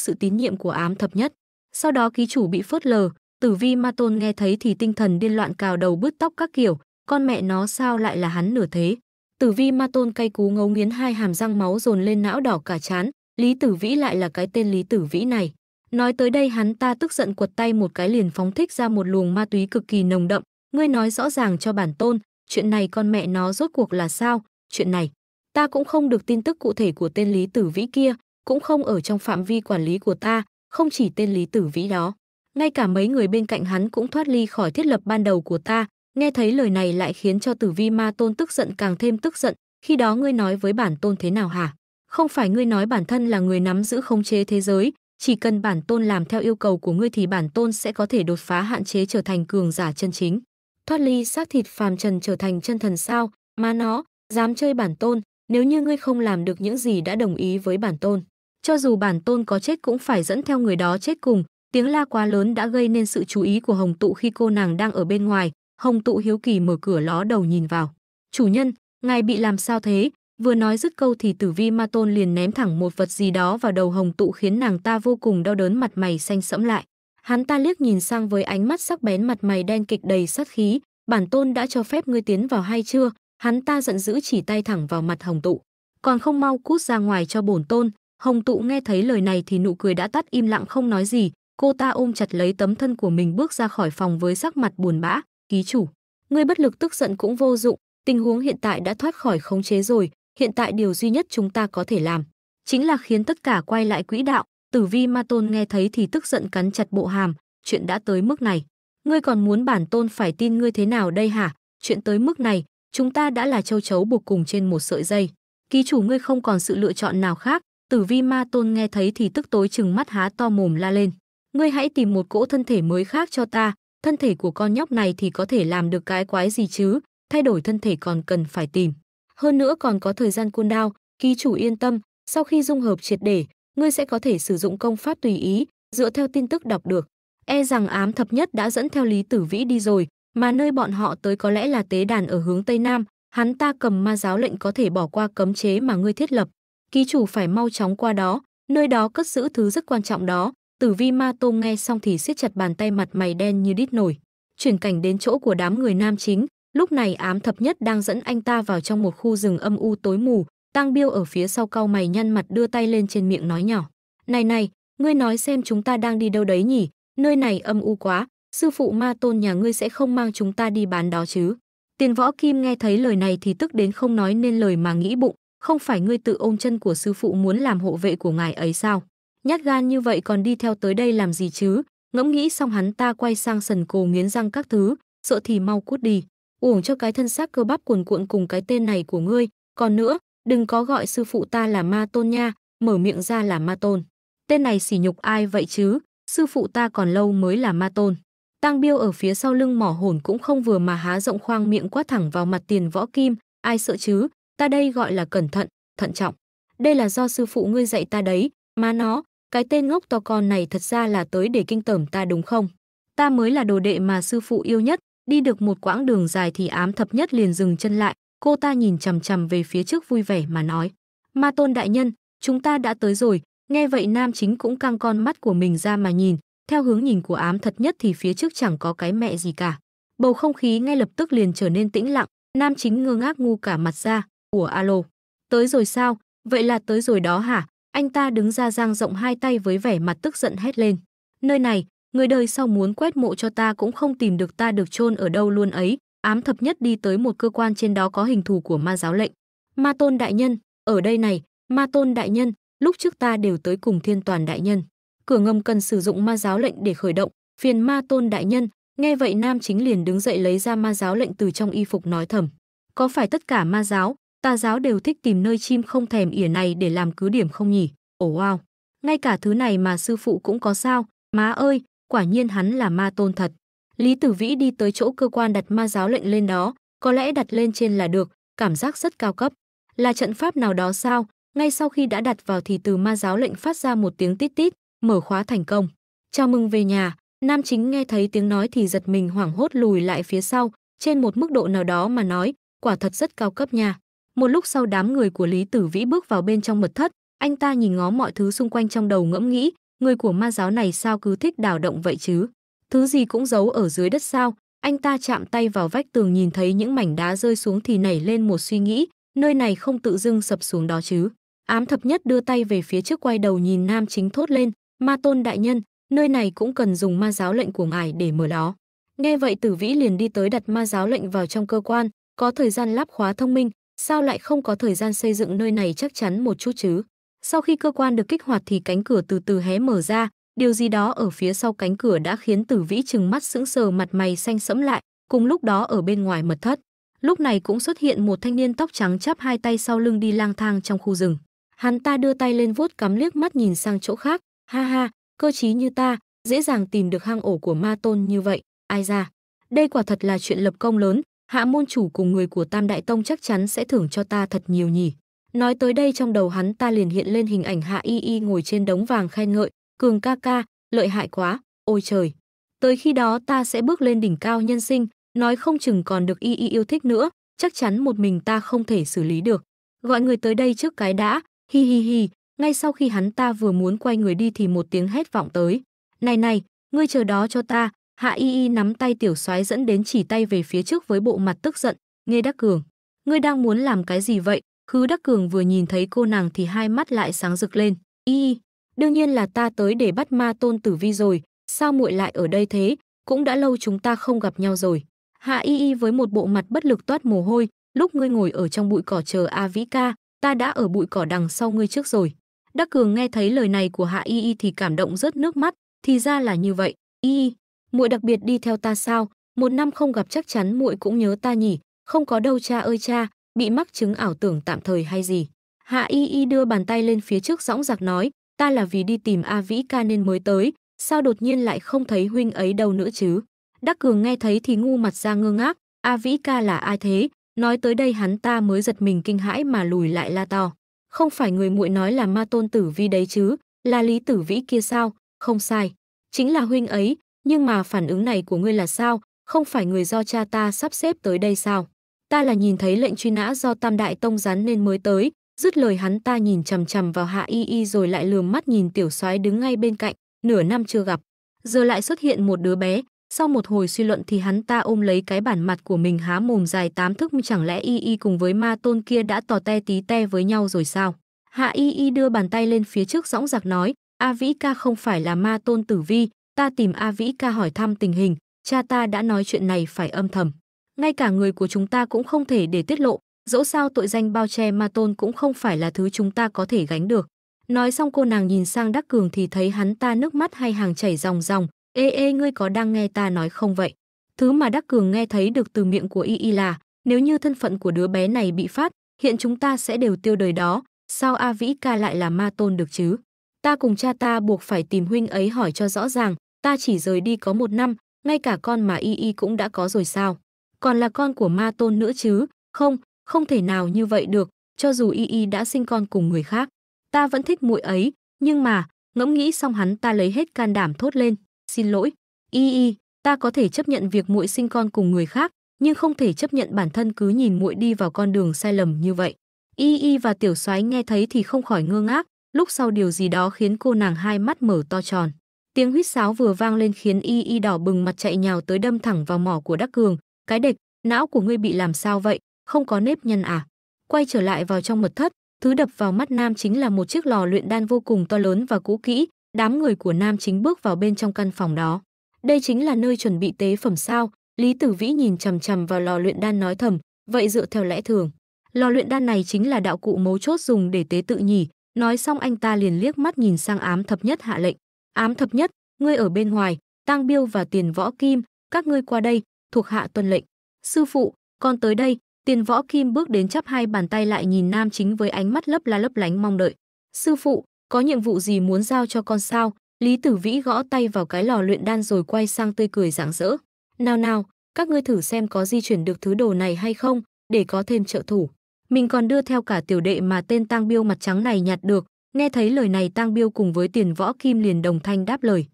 sự tín nhiệm của ám thập nhất. Sau đó ký chủ bị phớt lờ, tử vi ma tôn nghe thấy thì tinh thần điên loạn cào đầu bứt tóc các kiểu, con mẹ nó sao lại là hắn nửa thế. Tử vi ma tôn cay cú ngấu nghiến hai hàm răng máu dồn lên não đỏ cả chán, Lý Tử Vĩ lại là cái tên Lý Tử Vĩ này. Nói tới đây hắn ta tức giận quật tay một cái liền phóng thích ra một luồng ma túy cực kỳ nồng đậm. Ngươi nói rõ ràng cho bản tôn, chuyện này con mẹ nó rốt cuộc là sao, chuyện này. Ta cũng không được tin tức cụ thể của tên Lý Tử Vĩ kia, cũng không ở trong phạm vi quản lý của ta, không chỉ tên Lý Tử Vĩ đó. Ngay cả mấy người bên cạnh hắn cũng thoát ly khỏi thiết lập ban đầu của ta, nghe thấy lời này lại khiến cho Tử Vi Ma Tôn tức giận càng thêm tức giận, khi đó ngươi nói với bản tôn thế nào hả? Không phải ngươi nói bản thân là người nắm giữ khống chế thế giới, chỉ cần bản tôn làm theo yêu cầu của ngươi thì bản tôn sẽ có thể đột phá hạn chế trở thành cường giả chân chính. Thoát ly xác thịt phàm trần trở thành chân thần sao, mà nó, dám chơi bản tôn, nếu như ngươi không làm được những gì đã đồng ý với bản tôn. Cho dù bản tôn có chết cũng phải dẫn theo người đó chết cùng, tiếng la quá lớn đã gây nên sự chú ý của Hồng Tụ khi cô nàng đang ở bên ngoài, Hồng Tụ hiếu kỳ mở cửa ló đầu nhìn vào. Chủ nhân, ngài bị làm sao thế? Vừa nói dứt câu thì tử vi ma tôn liền ném thẳng một vật gì đó vào đầu hồng tụ khiến nàng ta vô cùng đau đớn mặt mày xanh sẫm lại. Hắn ta liếc nhìn sang với ánh mắt sắc bén mặt mày đen kịch đầy sát khí, bản tôn đã cho phép ngươi tiến vào hay chưa, Hắn ta giận dữ chỉ tay thẳng vào mặt Hồng Tụ, còn không mau cút ra ngoài cho bổn tôn. Hồng Tụ nghe thấy lời này thì nụ cười đã tắt im lặng không nói gì, cô ta ôm chặt lấy tấm thân của mình bước ra khỏi phòng với sắc mặt buồn bã, ký chủ. Ngươi bất lực tức giận cũng vô dụng, tình huống hiện tại đã thoát khỏi khống chế rồi, hiện tại điều duy nhất chúng ta có thể làm chính là khiến tất cả quay lại quỹ đạo. Tử Vi Ma Tôn nghe thấy thì tức giận cắn chặt bộ hàm, chuyện đã tới mức này, ngươi còn muốn bản tôn phải tin ngươi thế nào đây hả? Chuyện tới mức này, chúng ta đã là châu chấu buộc cùng trên một sợi dây. Ký chủ ngươi không còn sự lựa chọn nào khác, tử vi ma tôn nghe thấy thì tức tối chừng mắt há to mồm la lên. Ngươi hãy tìm một cỗ thân thể mới khác cho ta, thân thể của con nhóc này thì có thể làm được cái quái gì chứ, thay đổi thân thể còn cần phải tìm. Hơn nữa còn có thời gian côn đao, ký chủ yên tâm, sau khi dung hợp triệt để, ngươi sẽ có thể sử dụng công pháp tùy ý, dựa theo tin tức đọc được. E rằng ám thập nhất đã dẫn theo Lý Tử Vĩ đi rồi, mà nơi bọn họ tới có lẽ là tế đàn ở hướng Tây Nam, hắn ta cầm ma giáo lệnh có thể bỏ qua cấm chế mà ngươi thiết lập. Ký chủ phải mau chóng qua đó, nơi đó cất giữ thứ rất quan trọng đó. Tử vi ma tôm nghe xong thì siết chặt bàn tay mặt mày đen như đít nổi. Chuyển cảnh đến chỗ của đám người nam chính, lúc này ám thập nhất đang dẫn anh ta vào trong một khu rừng âm u tối mù, tang biêu ở phía sau cau mày nhăn mặt đưa tay lên trên miệng nói nhỏ. Này này, ngươi nói xem chúng ta đang đi đâu đấy nhỉ, nơi này âm u quá, sư phụ ma tôn nhà ngươi sẽ không mang chúng ta đi bán đó chứ. Tiền võ kim nghe thấy lời này thì tức đến không nói nên lời mà nghĩ bụng, không phải ngươi tự ôm chân của sư phụ muốn làm hộ vệ của ngài ấy sao? Nhát gan như vậy còn đi theo tới đây làm gì chứ? Ngẫm nghĩ xong hắn ta quay sang sần cổ nghiến răng các thứ, sợ thì mau cút đi. Uổng cho cái thân xác cơ bắp cuồn cuộn cùng cái tên này của ngươi. Còn nữa, đừng có gọi sư phụ ta là ma tôn nha, mở miệng ra là ma tôn. Tên này sỉ nhục ai vậy chứ? Sư phụ ta còn lâu mới là ma tôn. Tang Biêu ở phía sau lưng mỏ hồn cũng không vừa mà há rộng khoang miệng quát thẳng vào mặt tiền võ kim, ai sợ chứ, ta đây gọi là cẩn thận, thận trọng. Đây là do sư phụ ngươi dạy ta đấy, mà nó, cái tên ngốc to con này thật ra là tới để kinh tởm ta đúng không? Ta mới là đồ đệ mà sư phụ yêu nhất, đi được một quãng đường dài thì ám thập nhất liền dừng chân lại, cô ta nhìn chằm chằm về phía trước vui vẻ mà nói. Ma tôn đại nhân, chúng ta đã tới rồi, nghe vậy nam chính cũng căng con mắt của mình ra mà nhìn, theo hướng nhìn của ám thật nhất thì phía trước chẳng có cái mẹ gì cả. Bầu không khí ngay lập tức liền trở nên tĩnh lặng, nam chính ngơ ngác ngu cả mặt ra, của alo. Tới rồi sao? Vậy là tới rồi đó hả? Anh ta đứng ra giang rộng hai tay với vẻ mặt tức giận hét lên. Nơi này, người đời sau muốn quét mộ cho ta cũng không tìm được ta được chôn ở đâu luôn ấy. Ám thập nhất đi tới một cơ quan trên đó có hình thù của ma giáo lệnh. Ma tôn đại nhân, ở đây này, ma tôn đại nhân, lúc trước ta đều tới cùng thiên toàn đại nhân cửa ngầm cần sử dụng ma giáo lệnh để khởi động, phiền ma tôn đại nhân. Nghe vậy nam chính liền đứng dậy lấy ra ma giáo lệnh từ trong y phục nói thầm. Có phải tất cả ma giáo, tà giáo đều thích tìm nơi chim không thèm ỉa này để làm cứ điểm không nhỉ? Ồ oh wow! Ngay cả thứ này mà sư phụ cũng có sao? Má ơi, quả nhiên hắn là ma tôn thật. Lý Tử Vĩ đi tới chỗ cơ quan đặt ma giáo lệnh lên đó, có lẽ đặt lên trên là được, cảm giác rất cao cấp. Là trận pháp nào đó sao? Ngay sau khi đã đặt vào thì từ ma giáo lệnh phát ra một tiếng tít tít, mở khóa thành công. Chào mừng về nhà, nam chính nghe thấy tiếng nói thì giật mình hoảng hốt lùi lại phía sau, trên một mức độ nào đó mà nói, quả thật rất cao cấp nha. Một lúc sau đám người của Lý Tử Vĩ bước vào bên trong mật thất, anh ta nhìn ngó mọi thứ xung quanh trong đầu ngẫm nghĩ, người của ma giáo này sao cứ thích đào động vậy chứ? Thứ gì cũng giấu ở dưới đất sao? Anh ta chạm tay vào vách tường nhìn thấy những mảnh đá rơi xuống thì nảy lên một suy nghĩ, nơi này không tự dưng sập xuống đó chứ. Ám thập nhất đưa tay về phía trước quay đầu nhìn nam chính thốt lên, Ma tôn đại nhân, nơi này cũng cần dùng ma giáo lệnh của ngài để mở đó. Nghe vậy tử vĩ liền đi tới đặt ma giáo lệnh vào trong cơ quan, có thời gian lắp khóa thông minh, sao lại không có thời gian xây dựng nơi này chắc chắn một chút chứ. Sau khi cơ quan được kích hoạt thì cánh cửa từ từ hé mở ra, điều gì đó ở phía sau cánh cửa đã khiến tử vĩ chừng mắt sững sờ mặt mày xanh sẫm lại, cùng lúc đó ở bên ngoài mật thất. Lúc này cũng xuất hiện một thanh niên tóc trắng chắp hai tay sau lưng đi lang thang trong khu rừng. Hắn ta đưa tay lên vuốt cắm liếc mắt nhìn sang chỗ khác, Ha ha, cơ trí như ta, dễ dàng tìm được hang ổ của ma tôn như vậy, ai ra. Đây quả thật là chuyện lập công lớn, hạ môn chủ cùng người của Tam Đại Tông chắc chắn sẽ thưởng cho ta thật nhiều nhỉ. Nói tới đây trong đầu hắn ta liền hiện lên hình ảnh hạ y y ngồi trên đống vàng khen ngợi, cường ca ca, lợi hại quá, ôi trời. Tới khi đó ta sẽ bước lên đỉnh cao nhân sinh, nói không chừng còn được y y yêu thích nữa, chắc chắn một mình ta không thể xử lý được. Gọi người tới đây trước cái đã, hi hi hi, ngay sau khi hắn ta vừa muốn quay người đi thì một tiếng hét vọng tới. Này này, ngươi chờ đó cho ta. Hạ y y nắm tay tiểu soái dẫn đến chỉ tay về phía trước với bộ mặt tức giận. Nghe đắc cường. Ngươi đang muốn làm cái gì vậy? Khứ đắc cường vừa nhìn thấy cô nàng thì hai mắt lại sáng rực lên. Y y, đương nhiên là ta tới để bắt ma tôn tử vi rồi. Sao muội lại ở đây thế? Cũng đã lâu chúng ta không gặp nhau rồi. Hạ y y với một bộ mặt bất lực toát mồ hôi, lúc ngươi ngồi ở trong bụi cỏ chờ A Vĩ ca, ta đã ở bụi cỏ đằng sau ngươi trước rồi. Đắc Cường nghe thấy lời này của Hạ Y Y thì cảm động rớt nước mắt, thì ra là như vậy, Y Y, muội đặc biệt đi theo ta sao? Một năm không gặp chắc chắn muội cũng nhớ ta nhỉ, không có đâu cha ơi cha, bị mắc chứng ảo tưởng tạm thời hay gì? Hạ Y Y đưa bàn tay lên phía trước dõng dạc nói, ta là vì đi tìm A Vĩ ca nên mới tới, sao đột nhiên lại không thấy huynh ấy đâu nữa chứ? Đắc Cường nghe thấy thì ngu mặt ra ngơ ngác, A Vĩ ca là ai thế? Nói tới đây hắn ta mới giật mình kinh hãi mà lùi lại la to không phải người muội nói là ma tôn tử vi đấy chứ, là lý tử vĩ kia sao, không sai, chính là huynh ấy, nhưng mà phản ứng này của ngươi là sao, không phải người do cha ta sắp xếp tới đây sao? Ta là nhìn thấy lệnh truy nã do Tam Đại Tông rắn nên mới tới, dứt lời hắn ta nhìn chằm chằm vào Hạ Y Y rồi lại lườm mắt nhìn tiểu soái đứng ngay bên cạnh, nửa năm chưa gặp, giờ lại xuất hiện một đứa bé, sau một hồi suy luận thì hắn ta ôm lấy cái bản mặt của mình há mồm dài tám thức chẳng lẽ y y cùng với ma tôn kia đã tò te tí te với nhau rồi sao? Hạ y y đưa bàn tay lên phía trước dõng dạc nói, A Vĩ ca không phải là ma tôn tử vi, ta tìm A Vĩ ca hỏi thăm tình hình, cha ta đã nói chuyện này phải âm thầm. Ngay cả người của chúng ta cũng không thể để tiết lộ, dẫu sao tội danh bao che ma tôn cũng không phải là thứ chúng ta có thể gánh được. Nói xong cô nàng nhìn sang Đắc Cường thì thấy hắn ta nước mắt hay hàng chảy ròng ròng, Ê ê ngươi có đang nghe ta nói không vậy? Thứ mà Đắc Cường nghe thấy được từ miệng của Y Y là, nếu như thân phận của đứa bé này bị phát, hiện chúng ta sẽ đều tiêu đời đó, sao A Vĩ ca lại là ma tôn được chứ? Ta cùng cha ta buộc phải tìm huynh ấy hỏi cho rõ ràng, ta chỉ rời đi có một năm, ngay cả con mà Y Y cũng đã có rồi sao? Còn là con của ma tôn nữa chứ? Không, không thể nào như vậy được, cho dù Y Y đã sinh con cùng người khác. Ta vẫn thích muội ấy, nhưng mà, ngẫm nghĩ xong hắn ta lấy hết can đảm thốt lên. Xin lỗi, y y, ta có thể chấp nhận việc muội sinh con cùng người khác, nhưng không thể chấp nhận bản thân cứ nhìn muội đi vào con đường sai lầm như vậy. Y y và tiểu soái nghe thấy thì không khỏi ngơ ngác, lúc sau điều gì đó khiến cô nàng hai mắt mở to tròn. Tiếng huýt sáo vừa vang lên khiến y y đỏ bừng mặt chạy nhào tới đâm thẳng vào mỏ của Đắc Cường. Cái địch, não của ngươi bị làm sao vậy, không có nếp nhân à? Quay trở lại vào trong mật thất, thứ đập vào mắt nam chính là một chiếc lò luyện đan vô cùng to lớn và cũ kỹ, đám người của nam chính bước vào bên trong căn phòng đó đây chính là nơi chuẩn bị tế phẩm sao lý tử vĩ nhìn chằm chằm vào lò luyện đan nói thầm vậy dựa theo lẽ thường lò luyện đan này chính là đạo cụ mấu chốt dùng để tế tự nhỉ nói xong anh ta liền liếc mắt nhìn sang ám thập nhất hạ lệnh ám thập nhất ngươi ở bên ngoài tang biêu và tiền võ kim các ngươi qua đây thuộc hạ tuân lệnh sư phụ con tới đây tiền võ kim bước đến chắp hai bàn tay lại nhìn nam chính với ánh mắt lấp la lấp lánh mong đợi sư phụ có nhiệm vụ gì muốn giao cho con sao? Lý Tử Vĩ gõ tay vào cái lò luyện đan rồi quay sang tươi cười rạng rỡ. Nào nào, các ngươi thử xem có di chuyển được thứ đồ này hay không, để có thêm trợ thủ. Mình còn đưa theo cả tiểu đệ mà tên Tang Biêu mặt trắng này nhặt được. Nghe thấy lời này Tang Biêu cùng với Tiền Võ Kim liền đồng thanh đáp lời.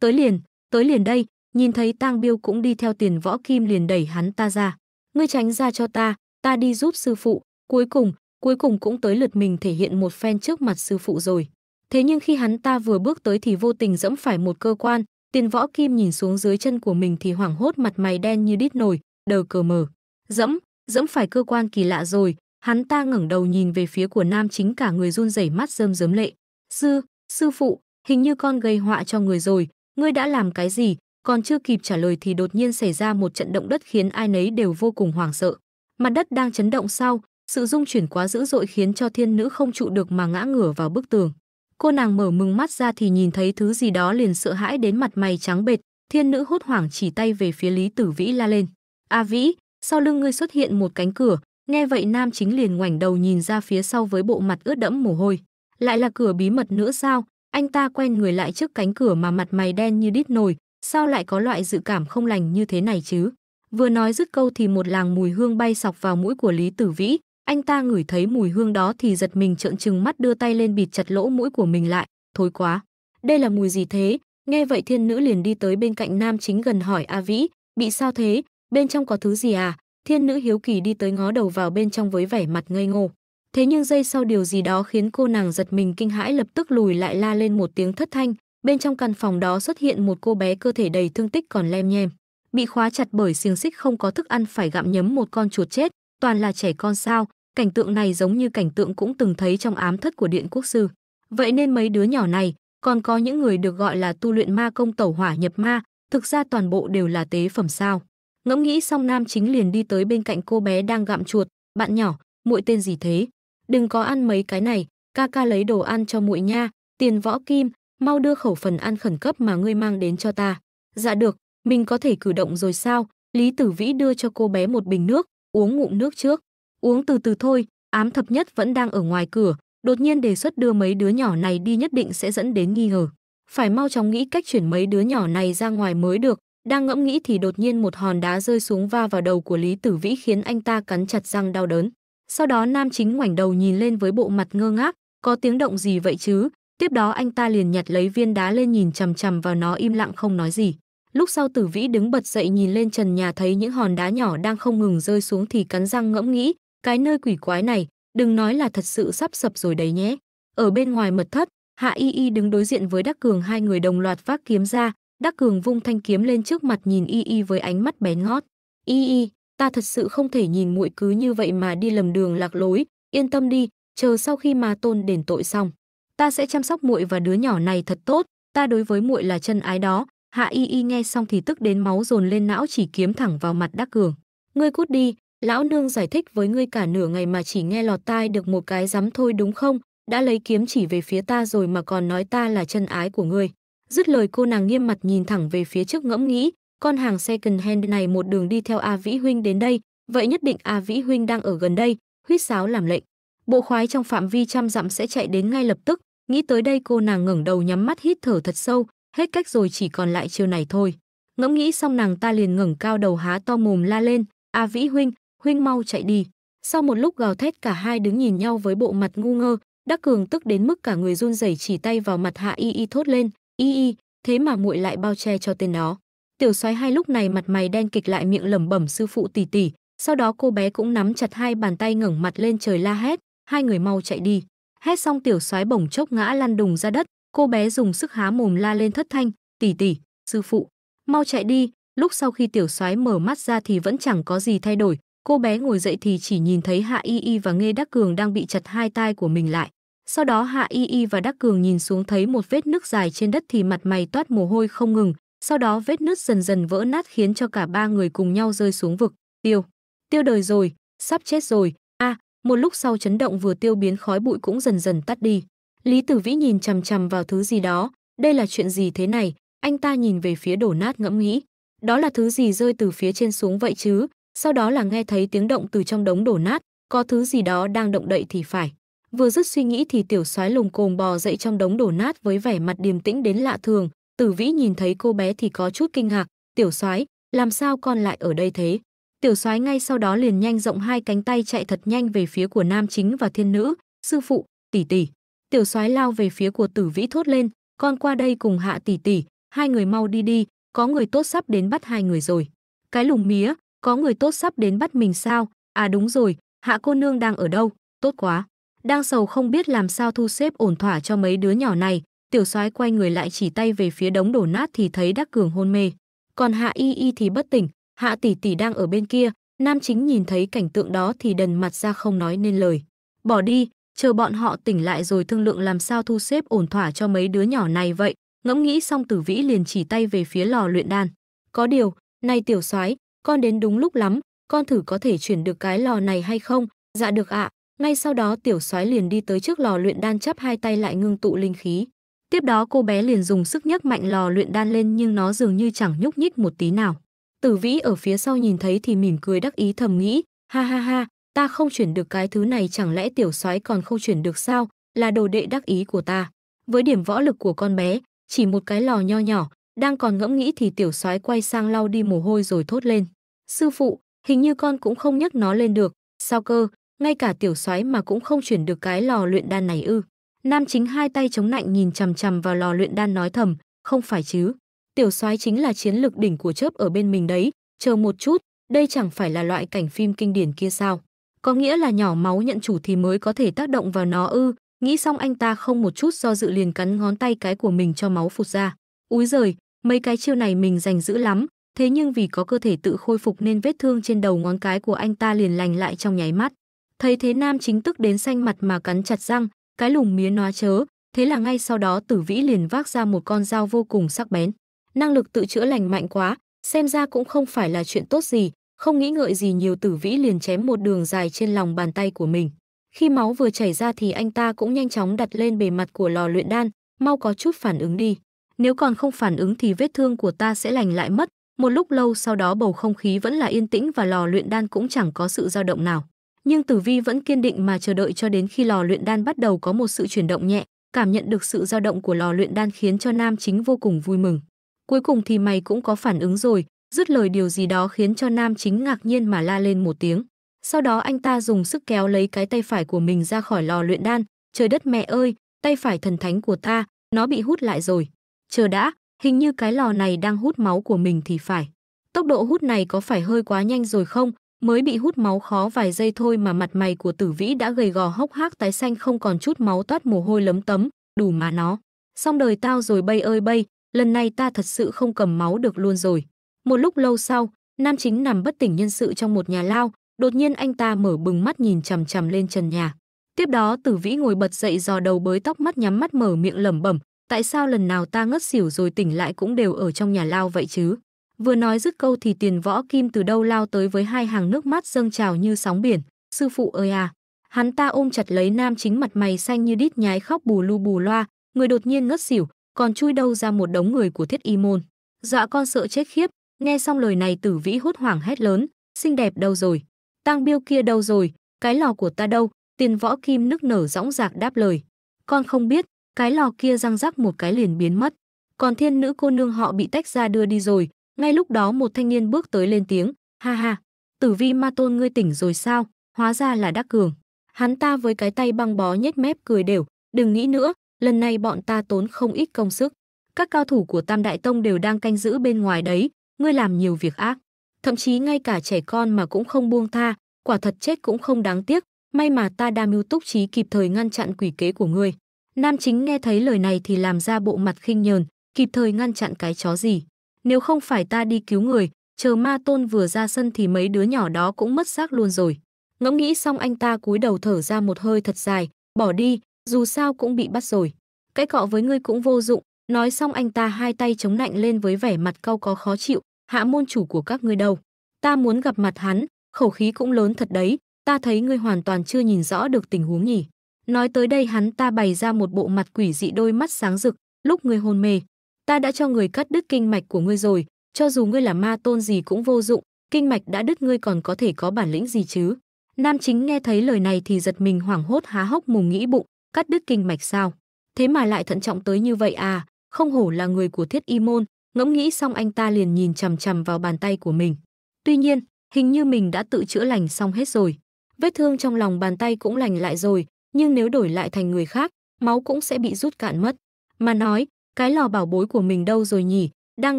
Tới liền, tới liền đây, nhìn thấy Tang Biêu cũng đi theo Tiền Võ Kim liền đẩy hắn ta ra. Ngươi tránh ra cho ta, ta đi giúp sư phụ. Cuối cùng, cuối cùng cũng tới lượt mình thể hiện một phen trước mặt sư phụ rồi. Thế nhưng khi hắn ta vừa bước tới thì vô tình dẫm phải một cơ quan, tiền võ kim nhìn xuống dưới chân của mình thì hoảng hốt mặt mày đen như đít nổi, đờ cờ mờ. Dẫm, dẫm phải cơ quan kỳ lạ rồi, hắn ta ngẩng đầu nhìn về phía của nam chính cả người run rẩy mắt rơm rớm lệ. Sư, sư phụ, hình như con gây họa cho người rồi, ngươi đã làm cái gì? Còn chưa kịp trả lời thì đột nhiên xảy ra một trận động đất khiến ai nấy đều vô cùng hoảng sợ. Mặt đất đang chấn động sau, sự rung chuyển quá dữ dội khiến cho thiên nữ không trụ được mà ngã ngửa vào bức tường. Cô nàng mở mừng mắt ra thì nhìn thấy thứ gì đó liền sợ hãi đến mặt mày trắng bệt thiên nữ hốt hoảng chỉ tay về phía Lý Tử Vĩ la lên. "A Vĩ, sau lưng ngươi xuất hiện một cánh cửa." Nghe vậy nam chính liền ngoảnh đầu nhìn ra phía sau với bộ mặt ướt đẫm mồ hôi. Lại là cửa bí mật nữa sao? Anh ta quen người lại trước cánh cửa mà mặt mày đen như đít nồi, sao lại có loại dự cảm không lành như thế này chứ? Vừa nói dứt câu thì một làng mùi hương bay sọc vào mũi của Lý Tử Vĩ, anh ta ngửi thấy mùi hương đó thì giật mình trợn trừng mắt đưa tay lên bịt chặt lỗ mũi của mình lại, thối quá. Đây là mùi gì thế? Nghe vậy thiên nữ liền đi tới bên cạnh nam chính gần hỏi A Vĩ, bị sao thế? Bên trong có thứ gì à? Thiên nữ hiếu kỳ đi tới ngó đầu vào bên trong với vẻ mặt ngây ngô. Thế nhưng giây sau điều gì đó khiến cô nàng giật mình kinh hãi lập tức lùi lại la lên một tiếng thất thanh. Bên trong căn phòng đó xuất hiện một cô bé cơ thể đầy thương tích còn lem nhem. Bị khóa chặt bởi xiềng xích không có thức ăn phải gặm nhấm một con chuột chết, toàn là trẻ con sao, cảnh tượng này giống như cảnh tượng cũng từng thấy trong ám thất của Điện Quốc Sư. Vậy nên mấy đứa nhỏ này, còn có những người được gọi là tu luyện ma công tẩu hỏa nhập ma, thực ra toàn bộ đều là tế phẩm sao. Ngẫm nghĩ xong Nam Chính liền đi tới bên cạnh cô bé đang gặm chuột, bạn nhỏ, muội tên gì thế? Đừng có ăn mấy cái này, ca ca lấy đồ ăn cho muội nha, tiền võ kim, mau đưa khẩu phần ăn khẩn cấp mà ngươi mang đến cho ta. Dạ được, mình có thể cử động rồi sao? Lý Tử Vĩ đưa cho cô bé một bình nước, uống ngụm nước trước uống từ từ thôi, ám thập nhất vẫn đang ở ngoài cửa, đột nhiên đề xuất đưa mấy đứa nhỏ này đi nhất định sẽ dẫn đến nghi ngờ. Phải mau chóng nghĩ cách chuyển mấy đứa nhỏ này ra ngoài mới được, đang ngẫm nghĩ thì đột nhiên một hòn đá rơi xuống va vào đầu của Lý Tử Vĩ khiến anh ta cắn chặt răng đau đớn. Sau đó nam chính ngoảnh đầu nhìn lên với bộ mặt ngơ ngác, có tiếng động gì vậy chứ? Tiếp đó anh ta liền nhặt lấy viên đá lên nhìn chằm chằm vào nó im lặng không nói gì. Lúc sau Tử Vĩ đứng bật dậy nhìn lên trần nhà thấy những hòn đá nhỏ đang không ngừng rơi xuống thì cắn răng ngẫm nghĩ, cái nơi quỷ quái này, đừng nói là thật sự sắp sập rồi đấy nhé. Ở bên ngoài mật thất, Hạ Y Y đứng đối diện với Đắc Cường hai người đồng loạt vác kiếm ra, Đắc Cường vung thanh kiếm lên trước mặt nhìn Y Y với ánh mắt bé ngót. Y Y, ta thật sự không thể nhìn muội cứ như vậy mà đi lầm đường lạc lối, yên tâm đi, chờ sau khi mà tôn đền tội xong, ta sẽ chăm sóc muội và đứa nhỏ này thật tốt, ta đối với muội là chân ái đó. Hạ Y Y nghe xong thì tức đến máu dồn lên não chỉ kiếm thẳng vào mặt Đắc Cường. Ngươi cút đi, Lão nương giải thích với ngươi cả nửa ngày mà chỉ nghe lọt tai được một cái rắm thôi đúng không? Đã lấy kiếm chỉ về phía ta rồi mà còn nói ta là chân ái của ngươi. Dứt lời cô nàng nghiêm mặt nhìn thẳng về phía trước ngẫm nghĩ, con hàng second hand này một đường đi theo A Vĩ Huynh đến đây, vậy nhất định A Vĩ Huynh đang ở gần đây, huýt sáo làm lệnh. Bộ khoái trong phạm vi trăm dặm sẽ chạy đến ngay lập tức, nghĩ tới đây cô nàng ngẩng đầu nhắm mắt hít thở thật sâu, hết cách rồi chỉ còn lại chiều này thôi. Ngẫm nghĩ xong nàng ta liền ngẩng cao đầu há to mồm la lên, "A Vĩ huynh, huynh mau chạy đi. Sau một lúc gào thét cả hai đứng nhìn nhau với bộ mặt ngu ngơ, Đắc Cường tức đến mức cả người run rẩy chỉ tay vào mặt Hạ Y Y thốt lên, "Y Y, thế mà muội lại bao che cho tên đó." Tiểu Soái hai lúc này mặt mày đen kịch lại miệng lẩm bẩm sư phụ tỷ tỷ, sau đó cô bé cũng nắm chặt hai bàn tay ngẩng mặt lên trời la hét, "Hai người mau chạy đi." Hét xong tiểu soái bổng chốc ngã lăn đùng ra đất, cô bé dùng sức há mồm la lên thất thanh, "Tỷ tỷ, sư phụ, mau chạy đi." Lúc sau khi tiểu soái mở mắt ra thì vẫn chẳng có gì thay đổi, Cô bé ngồi dậy thì chỉ nhìn thấy Hạ Y Y và Nghe Đắc Cường đang bị chặt hai tai của mình lại. Sau đó Hạ Y Y và Đắc Cường nhìn xuống thấy một vết nứt dài trên đất thì mặt mày toát mồ hôi không ngừng, sau đó vết nứt dần dần vỡ nát khiến cho cả ba người cùng nhau rơi xuống vực. Tiêu, tiêu đời rồi, sắp chết rồi. A, à, một lúc sau chấn động vừa tiêu biến khói bụi cũng dần dần tắt đi. Lý Tử Vĩ nhìn chằm chằm vào thứ gì đó, đây là chuyện gì thế này? Anh ta nhìn về phía đổ nát ngẫm nghĩ, đó là thứ gì rơi từ phía trên xuống vậy chứ? sau đó là nghe thấy tiếng động từ trong đống đổ nát, có thứ gì đó đang động đậy thì phải. Vừa dứt suy nghĩ thì tiểu soái lùng cồm bò dậy trong đống đổ nát với vẻ mặt điềm tĩnh đến lạ thường, Tử Vĩ nhìn thấy cô bé thì có chút kinh ngạc, "Tiểu soái, làm sao con lại ở đây thế?" Tiểu soái ngay sau đó liền nhanh rộng hai cánh tay chạy thật nhanh về phía của nam chính và thiên nữ, "Sư phụ, tỷ tỷ." Tiểu soái lao về phía của Tử Vĩ thốt lên, "Con qua đây cùng Hạ tỷ tỷ, hai người mau đi đi, có người tốt sắp đến bắt hai người rồi." Cái lùng mía, có người tốt sắp đến bắt mình sao? À đúng rồi, hạ cô nương đang ở đâu? Tốt quá. Đang sầu không biết làm sao thu xếp ổn thỏa cho mấy đứa nhỏ này, tiểu soái quay người lại chỉ tay về phía đống đổ nát thì thấy đắc cường hôn mê. Còn hạ y y thì bất tỉnh, hạ tỷ tỷ đang ở bên kia, nam chính nhìn thấy cảnh tượng đó thì đần mặt ra không nói nên lời. Bỏ đi, chờ bọn họ tỉnh lại rồi thương lượng làm sao thu xếp ổn thỏa cho mấy đứa nhỏ này vậy ngẫm nghĩ xong tử vĩ liền chỉ tay về phía lò luyện đan có điều nay tiểu soái con đến đúng lúc lắm, con thử có thể chuyển được cái lò này hay không? Dạ được ạ. Ngay sau đó tiểu soái liền đi tới trước lò luyện đan chắp hai tay lại ngưng tụ linh khí. Tiếp đó cô bé liền dùng sức nhấc mạnh lò luyện đan lên nhưng nó dường như chẳng nhúc nhích một tí nào. Tử Vĩ ở phía sau nhìn thấy thì mỉm cười đắc ý thầm nghĩ, ha ha ha, ta không chuyển được cái thứ này chẳng lẽ tiểu soái còn không chuyển được sao, là đồ đệ đắc ý của ta. Với điểm võ lực của con bé, chỉ một cái lò nho nhỏ, đang còn ngẫm nghĩ thì tiểu soái quay sang lau đi mồ hôi rồi thốt lên. Sư phụ, hình như con cũng không nhấc nó lên được, sao cơ, ngay cả tiểu soái mà cũng không chuyển được cái lò luyện đan này ư. Nam chính hai tay chống nạnh nhìn chằm chằm vào lò luyện đan nói thầm, không phải chứ. Tiểu soái chính là chiến lực đỉnh của chớp ở bên mình đấy, chờ một chút, đây chẳng phải là loại cảnh phim kinh điển kia sao. Có nghĩa là nhỏ máu nhận chủ thì mới có thể tác động vào nó ư, nghĩ xong anh ta không một chút do dự liền cắn ngón tay cái của mình cho máu phụt ra. Úi giời, mấy cái chiêu này mình dành giữ lắm, Thế nhưng vì có cơ thể tự khôi phục nên vết thương trên đầu ngón cái của anh ta liền lành lại trong nháy mắt. Thấy thế nam chính tức đến xanh mặt mà cắn chặt răng, cái lùng mía nói chớ, thế là ngay sau đó tử vĩ liền vác ra một con dao vô cùng sắc bén. Năng lực tự chữa lành mạnh quá, xem ra cũng không phải là chuyện tốt gì, không nghĩ ngợi gì nhiều tử vĩ liền chém một đường dài trên lòng bàn tay của mình. Khi máu vừa chảy ra thì anh ta cũng nhanh chóng đặt lên bề mặt của lò luyện đan, mau có chút phản ứng đi. Nếu còn không phản ứng thì vết thương của ta sẽ lành lại mất, một lúc lâu sau đó bầu không khí vẫn là yên tĩnh và lò luyện đan cũng chẳng có sự dao động nào. Nhưng Tử Vi vẫn kiên định mà chờ đợi cho đến khi lò luyện đan bắt đầu có một sự chuyển động nhẹ, cảm nhận được sự dao động của lò luyện đan khiến cho nam chính vô cùng vui mừng. Cuối cùng thì mày cũng có phản ứng rồi, dứt lời điều gì đó khiến cho nam chính ngạc nhiên mà la lên một tiếng. Sau đó anh ta dùng sức kéo lấy cái tay phải của mình ra khỏi lò luyện đan, trời đất mẹ ơi, tay phải thần thánh của ta, nó bị hút lại rồi. Chờ đã, Hình như cái lò này đang hút máu của mình thì phải. Tốc độ hút này có phải hơi quá nhanh rồi không? Mới bị hút máu khó vài giây thôi mà mặt mày của tử vĩ đã gầy gò hốc hác tái xanh không còn chút máu toát mồ hôi lấm tấm, đủ mà nó. Xong đời tao rồi bay ơi bay, lần này ta thật sự không cầm máu được luôn rồi. Một lúc lâu sau, nam chính nằm bất tỉnh nhân sự trong một nhà lao, đột nhiên anh ta mở bừng mắt nhìn chằm chằm lên trần nhà. Tiếp đó tử vĩ ngồi bật dậy dò đầu bới tóc mắt nhắm mắt mở miệng lẩm bẩm, tại sao lần nào ta ngất xỉu rồi tỉnh lại cũng đều ở trong nhà lao vậy chứ? Vừa nói dứt câu thì tiền võ kim từ đâu lao tới với hai hàng nước mắt dâng trào như sóng biển. Sư phụ ơi à! Hắn ta ôm chặt lấy nam chính mặt mày xanh như đít nhái khóc bù lu bù loa, người đột nhiên ngất xỉu, còn chui đâu ra một đống người của thiết y môn. Dọa con sợ chết khiếp, nghe xong lời này tử vĩ hốt hoảng hét lớn, xinh đẹp đâu rồi? Tang biêu kia đâu rồi? Cái lò của ta đâu? Tiền võ kim nức nở rõng rạc đáp lời. Con không biết, cái lò kia răng rắc một cái liền biến mất. Còn thiên nữ cô nương họ bị tách ra đưa đi rồi, ngay lúc đó một thanh niên bước tới lên tiếng, ha ha, tử vi ma tôn ngươi tỉnh rồi sao, hóa ra là đắc cường. Hắn ta với cái tay băng bó nhếch mép cười đều, đừng nghĩ nữa, lần này bọn ta tốn không ít công sức. Các cao thủ của Tam Đại Tông đều đang canh giữ bên ngoài đấy, ngươi làm nhiều việc ác. Thậm chí ngay cả trẻ con mà cũng không buông tha, quả thật chết cũng không đáng tiếc, may mà ta đa mưu túc trí kịp thời ngăn chặn quỷ kế của ngươi. Nam chính nghe thấy lời này thì làm ra bộ mặt khinh nhờn, kịp thời ngăn chặn cái chó gì. Nếu không phải ta đi cứu người, chờ ma tôn vừa ra sân thì mấy đứa nhỏ đó cũng mất xác luôn rồi. Ngẫm nghĩ xong anh ta cúi đầu thở ra một hơi thật dài, bỏ đi, dù sao cũng bị bắt rồi. Cái cọ với ngươi cũng vô dụng, nói xong anh ta hai tay chống nạnh lên với vẻ mặt cau có khó chịu, hạ môn chủ của các ngươi đâu. Ta muốn gặp mặt hắn, khẩu khí cũng lớn thật đấy, ta thấy ngươi hoàn toàn chưa nhìn rõ được tình huống nhỉ. Nói tới đây hắn ta bày ra một bộ mặt quỷ dị đôi mắt sáng rực, lúc ngươi hôn mê. Ta đã cho người cắt đứt kinh mạch của ngươi rồi, cho dù ngươi là ma tôn gì cũng vô dụng, kinh mạch đã đứt ngươi còn có thể có bản lĩnh gì chứ. Nam chính nghe thấy lời này thì giật mình hoảng hốt há hốc mồm nghĩ bụng, cắt đứt kinh mạch sao? Thế mà lại thận trọng tới như vậy à, không hổ là người của thiết y môn, ngẫm nghĩ xong anh ta liền nhìn chằm chằm vào bàn tay của mình. Tuy nhiên, hình như mình đã tự chữa lành xong hết rồi. Vết thương trong lòng bàn tay cũng lành lại rồi, nhưng nếu đổi lại thành người khác, máu cũng sẽ bị rút cạn mất. Mà nói, cái lò bảo bối của mình đâu rồi nhỉ? Đang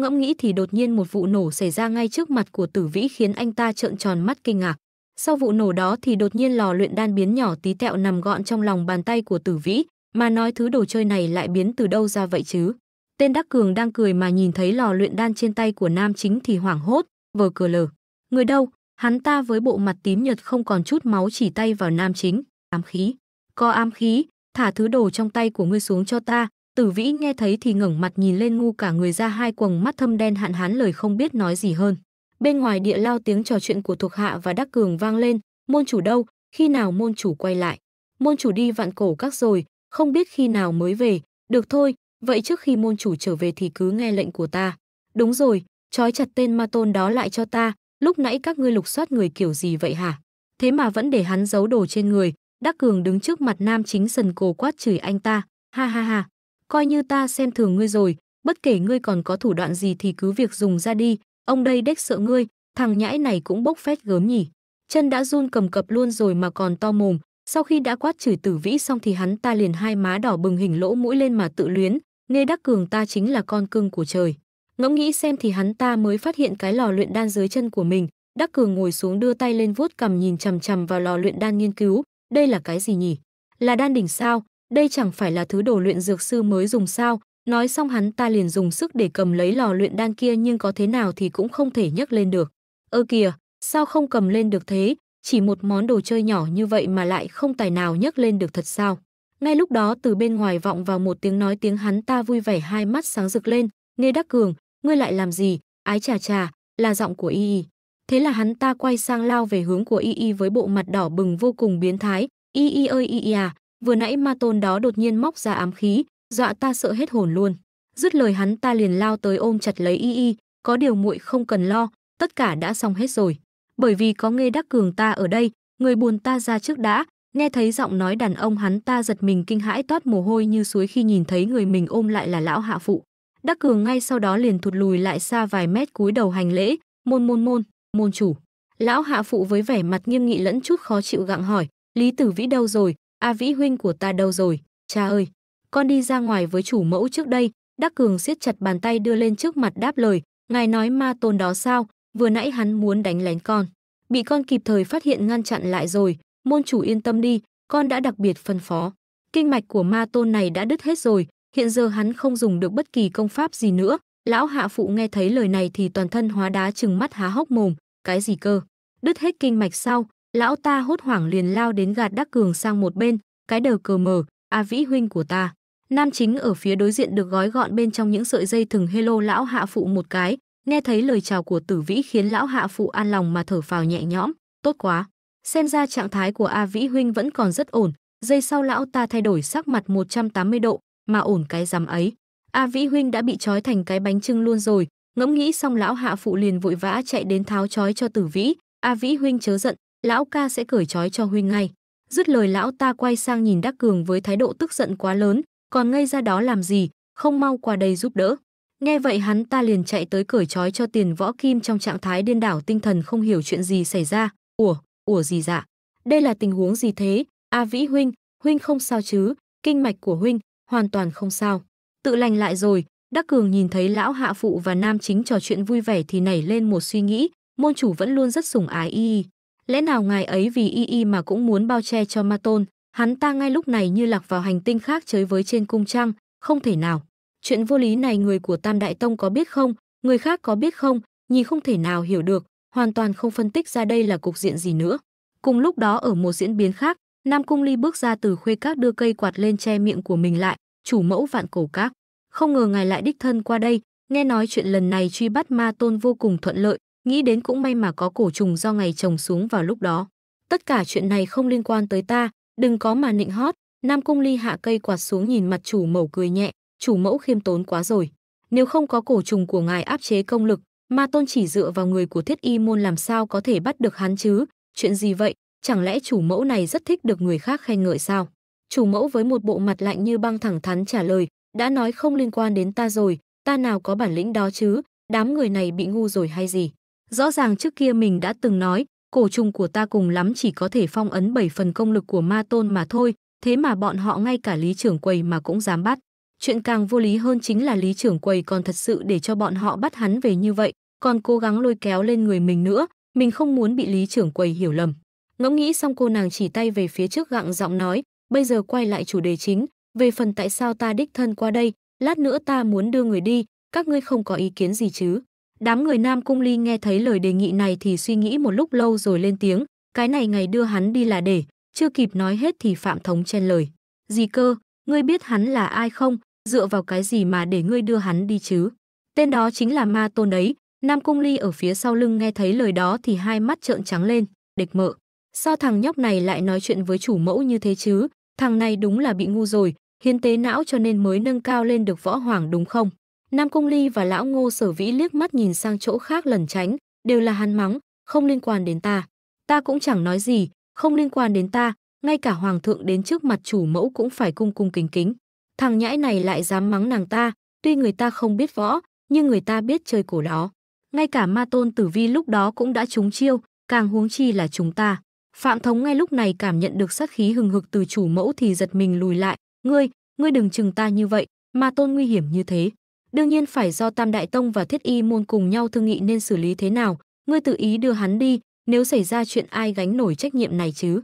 ngẫm nghĩ thì đột nhiên một vụ nổ xảy ra ngay trước mặt của Tử Vĩ khiến anh ta trợn tròn mắt kinh ngạc. Sau vụ nổ đó thì đột nhiên lò luyện đan biến nhỏ tí tẹo nằm gọn trong lòng bàn tay của Tử Vĩ, mà nói thứ đồ chơi này lại biến từ đâu ra vậy chứ? Tên Đắc Cường đang cười mà nhìn thấy lò luyện đan trên tay của nam chính thì hoảng hốt, vờ cờ lờ. Người đâu? Hắn ta với bộ mặt tím nhật không còn chút máu chỉ tay vào nam chính, ám khí co am khí, thả thứ đồ trong tay của ngươi xuống cho ta. Tử Vĩ nghe thấy thì ngẩng mặt nhìn lên ngu cả người ra hai quầng mắt thâm đen hạn hán lời không biết nói gì hơn. Bên ngoài địa lao tiếng trò chuyện của thuộc hạ và Đắc Cường vang lên, môn chủ đâu, khi nào môn chủ quay lại. Môn chủ đi vạn cổ các rồi, không biết khi nào mới về, được thôi, vậy trước khi môn chủ trở về thì cứ nghe lệnh của ta. Đúng rồi, trói chặt tên ma tôn đó lại cho ta, lúc nãy các ngươi lục soát người kiểu gì vậy hả? Thế mà vẫn để hắn giấu đồ trên người, Đắc Cường đứng trước mặt nam chính sần cổ quát chửi anh ta, ha ha ha, coi như ta xem thường ngươi rồi, bất kể ngươi còn có thủ đoạn gì thì cứ việc dùng ra đi, ông đây đếch sợ ngươi, thằng nhãi này cũng bốc phét gớm nhỉ. Chân đã run cầm cập luôn rồi mà còn to mồm, sau khi đã quát chửi tử vĩ xong thì hắn ta liền hai má đỏ bừng hình lỗ mũi lên mà tự luyến, nghe Đắc Cường ta chính là con cưng của trời. Ngẫm nghĩ xem thì hắn ta mới phát hiện cái lò luyện đan dưới chân của mình, Đắc Cường ngồi xuống đưa tay lên vuốt cầm nhìn chằm chằm vào lò luyện đan nghiên cứu, đây là cái gì nhỉ? Là đan đỉnh sao? Đây chẳng phải là thứ đồ luyện dược sư mới dùng sao? Nói xong hắn ta liền dùng sức để cầm lấy lò luyện đan kia nhưng có thế nào thì cũng không thể nhấc lên được. Ơ kìa, sao không cầm lên được thế? Chỉ một món đồ chơi nhỏ như vậy mà lại không tài nào nhấc lên được thật sao? Ngay lúc đó từ bên ngoài vọng vào một tiếng nói tiếng hắn ta vui vẻ hai mắt sáng rực lên. Nghe Đắc Cường, ngươi lại làm gì? Ái chà chà, là giọng của y y. Thế là hắn ta quay sang lao về hướng của Y Y với bộ mặt đỏ bừng vô cùng biến thái. Y Y ơi Y Y à, vừa nãy ma tôn đó đột nhiên móc ra ám khí, dọa ta sợ hết hồn luôn. Dứt lời hắn ta liền lao tới ôm chặt lấy Y Y, có điều muội không cần lo, tất cả đã xong hết rồi. Bởi vì có nghe đắc cường ta ở đây, người buồn ta ra trước đã, nghe thấy giọng nói đàn ông hắn ta giật mình kinh hãi toát mồ hôi như suối khi nhìn thấy người mình ôm lại là lão hạ phụ. Đắc cường ngay sau đó liền thụt lùi lại xa vài mét cúi đầu hành lễ, môn môn môn, môn chủ lão hạ phụ với vẻ mặt nghiêm nghị lẫn chút khó chịu gặng hỏi lý tử vĩ đâu rồi a vĩ huynh của ta đâu rồi cha ơi con đi ra ngoài với chủ mẫu trước đây đắc cường siết chặt bàn tay đưa lên trước mặt đáp lời ngài nói ma tôn đó sao vừa nãy hắn muốn đánh lén con bị con kịp thời phát hiện ngăn chặn lại rồi môn chủ yên tâm đi con đã đặc biệt phân phó kinh mạch của ma tôn này đã đứt hết rồi hiện giờ hắn không dùng được bất kỳ công pháp gì nữa Lão hạ phụ nghe thấy lời này thì toàn thân hóa đá trừng mắt há hốc mồm, cái gì cơ? Đứt hết kinh mạch sau, lão ta hốt hoảng liền lao đến gạt đắc cường sang một bên, cái đờ cờ mờ, a vĩ huynh của ta. Nam chính ở phía đối diện được gói gọn bên trong những sợi dây thừng hello lão hạ phụ một cái, nghe thấy lời chào của tử vĩ khiến lão hạ phụ an lòng mà thở phào nhẹ nhõm, tốt quá. Xem ra trạng thái của A Vĩ Huynh vẫn còn rất ổn, dây sau lão ta thay đổi sắc mặt 180 độ, mà ổn cái giám ấy. A Vĩ huynh đã bị trói thành cái bánh trưng luôn rồi, ngẫm nghĩ xong lão hạ phụ liền vội vã chạy đến tháo trói cho Tử Vĩ, "A Vĩ huynh chớ giận, lão ca sẽ cởi trói cho huynh ngay." Dứt lời lão ta quay sang nhìn Đắc Cường với thái độ tức giận quá lớn, còn ngây ra đó làm gì, không mau qua đây giúp đỡ. Nghe vậy hắn ta liền chạy tới cởi trói cho tiền võ kim trong trạng thái điên đảo tinh thần không hiểu chuyện gì xảy ra. Ủa, ủa gì dạ? Đây là tình huống gì thế? A Vĩ huynh, huynh không sao chứ, kinh mạch của huynh, hoàn toàn không sao tự lành lại rồi, Đắc Cường nhìn thấy lão hạ phụ và nam chính trò chuyện vui vẻ thì nảy lên một suy nghĩ, môn chủ vẫn luôn rất sủng ái y Lẽ nào ngài ấy vì y y mà cũng muốn bao che cho ma tôn, hắn ta ngay lúc này như lạc vào hành tinh khác chơi với trên cung trăng, không thể nào. Chuyện vô lý này người của Tam Đại Tông có biết không, người khác có biết không, nhìn không thể nào hiểu được, hoàn toàn không phân tích ra đây là cục diện gì nữa. Cùng lúc đó ở một diễn biến khác, Nam Cung Ly bước ra từ khuê các đưa cây quạt lên che miệng của mình lại, chủ mẫu vạn cổ các không ngờ ngài lại đích thân qua đây, nghe nói chuyện lần này truy bắt ma tôn vô cùng thuận lợi, nghĩ đến cũng may mà có cổ trùng do ngày trồng xuống vào lúc đó. Tất cả chuyện này không liên quan tới ta, đừng có mà nịnh hót, Nam Cung Ly hạ cây quạt xuống nhìn mặt chủ mẫu cười nhẹ, chủ mẫu khiêm tốn quá rồi. Nếu không có cổ trùng của ngài áp chế công lực, ma tôn chỉ dựa vào người của thiết y môn làm sao có thể bắt được hắn chứ? Chuyện gì vậy? Chẳng lẽ chủ mẫu này rất thích được người khác khen ngợi sao? Chủ mẫu với một bộ mặt lạnh như băng thẳng thắn trả lời, đã nói không liên quan đến ta rồi, ta nào có bản lĩnh đó chứ, đám người này bị ngu rồi hay gì. Rõ ràng trước kia mình đã từng nói, cổ trùng của ta cùng lắm chỉ có thể phong ấn 7 phần công lực của ma tôn mà thôi, thế mà bọn họ ngay cả lý trưởng quầy mà cũng dám bắt. Chuyện càng vô lý hơn chính là lý trưởng quầy còn thật sự để cho bọn họ bắt hắn về như vậy, còn cố gắng lôi kéo lên người mình nữa, mình không muốn bị lý trưởng quầy hiểu lầm. Ngẫm nghĩ xong cô nàng chỉ tay về phía trước gặng giọng nói, bây giờ quay lại chủ đề chính, về phần tại sao ta đích thân qua đây, lát nữa ta muốn đưa người đi, các ngươi không có ý kiến gì chứ. Đám người Nam Cung Ly nghe thấy lời đề nghị này thì suy nghĩ một lúc lâu rồi lên tiếng, cái này ngày đưa hắn đi là để, chưa kịp nói hết thì Phạm Thống chen lời. Gì cơ, ngươi biết hắn là ai không, dựa vào cái gì mà để ngươi đưa hắn đi chứ? Tên đó chính là ma tôn đấy, Nam Cung Ly ở phía sau lưng nghe thấy lời đó thì hai mắt trợn trắng lên, địch mợ. Sao thằng nhóc này lại nói chuyện với chủ mẫu như thế chứ? Thằng này đúng là bị ngu rồi, hiến tế não cho nên mới nâng cao lên được võ hoàng đúng không? Nam Cung Ly và lão ngô sở vĩ liếc mắt nhìn sang chỗ khác lần tránh, đều là hắn mắng, không liên quan đến ta. Ta cũng chẳng nói gì, không liên quan đến ta, ngay cả hoàng thượng đến trước mặt chủ mẫu cũng phải cung cung kính kính. Thằng nhãi này lại dám mắng nàng ta, tuy người ta không biết võ, nhưng người ta biết chơi cổ đó. Ngay cả ma tôn tử vi lúc đó cũng đã trúng chiêu, càng huống chi là chúng ta. Phạm Thống ngay lúc này cảm nhận được sát khí hừng hực từ chủ mẫu thì giật mình lùi lại, Ngươi, ngươi đừng chừng ta như vậy, mà tôn nguy hiểm như thế. Đương nhiên phải do Tam Đại Tông và Thiết Y Môn cùng nhau thương nghị nên xử lý thế nào, ngươi tự ý đưa hắn đi, nếu xảy ra chuyện ai gánh nổi trách nhiệm này chứ.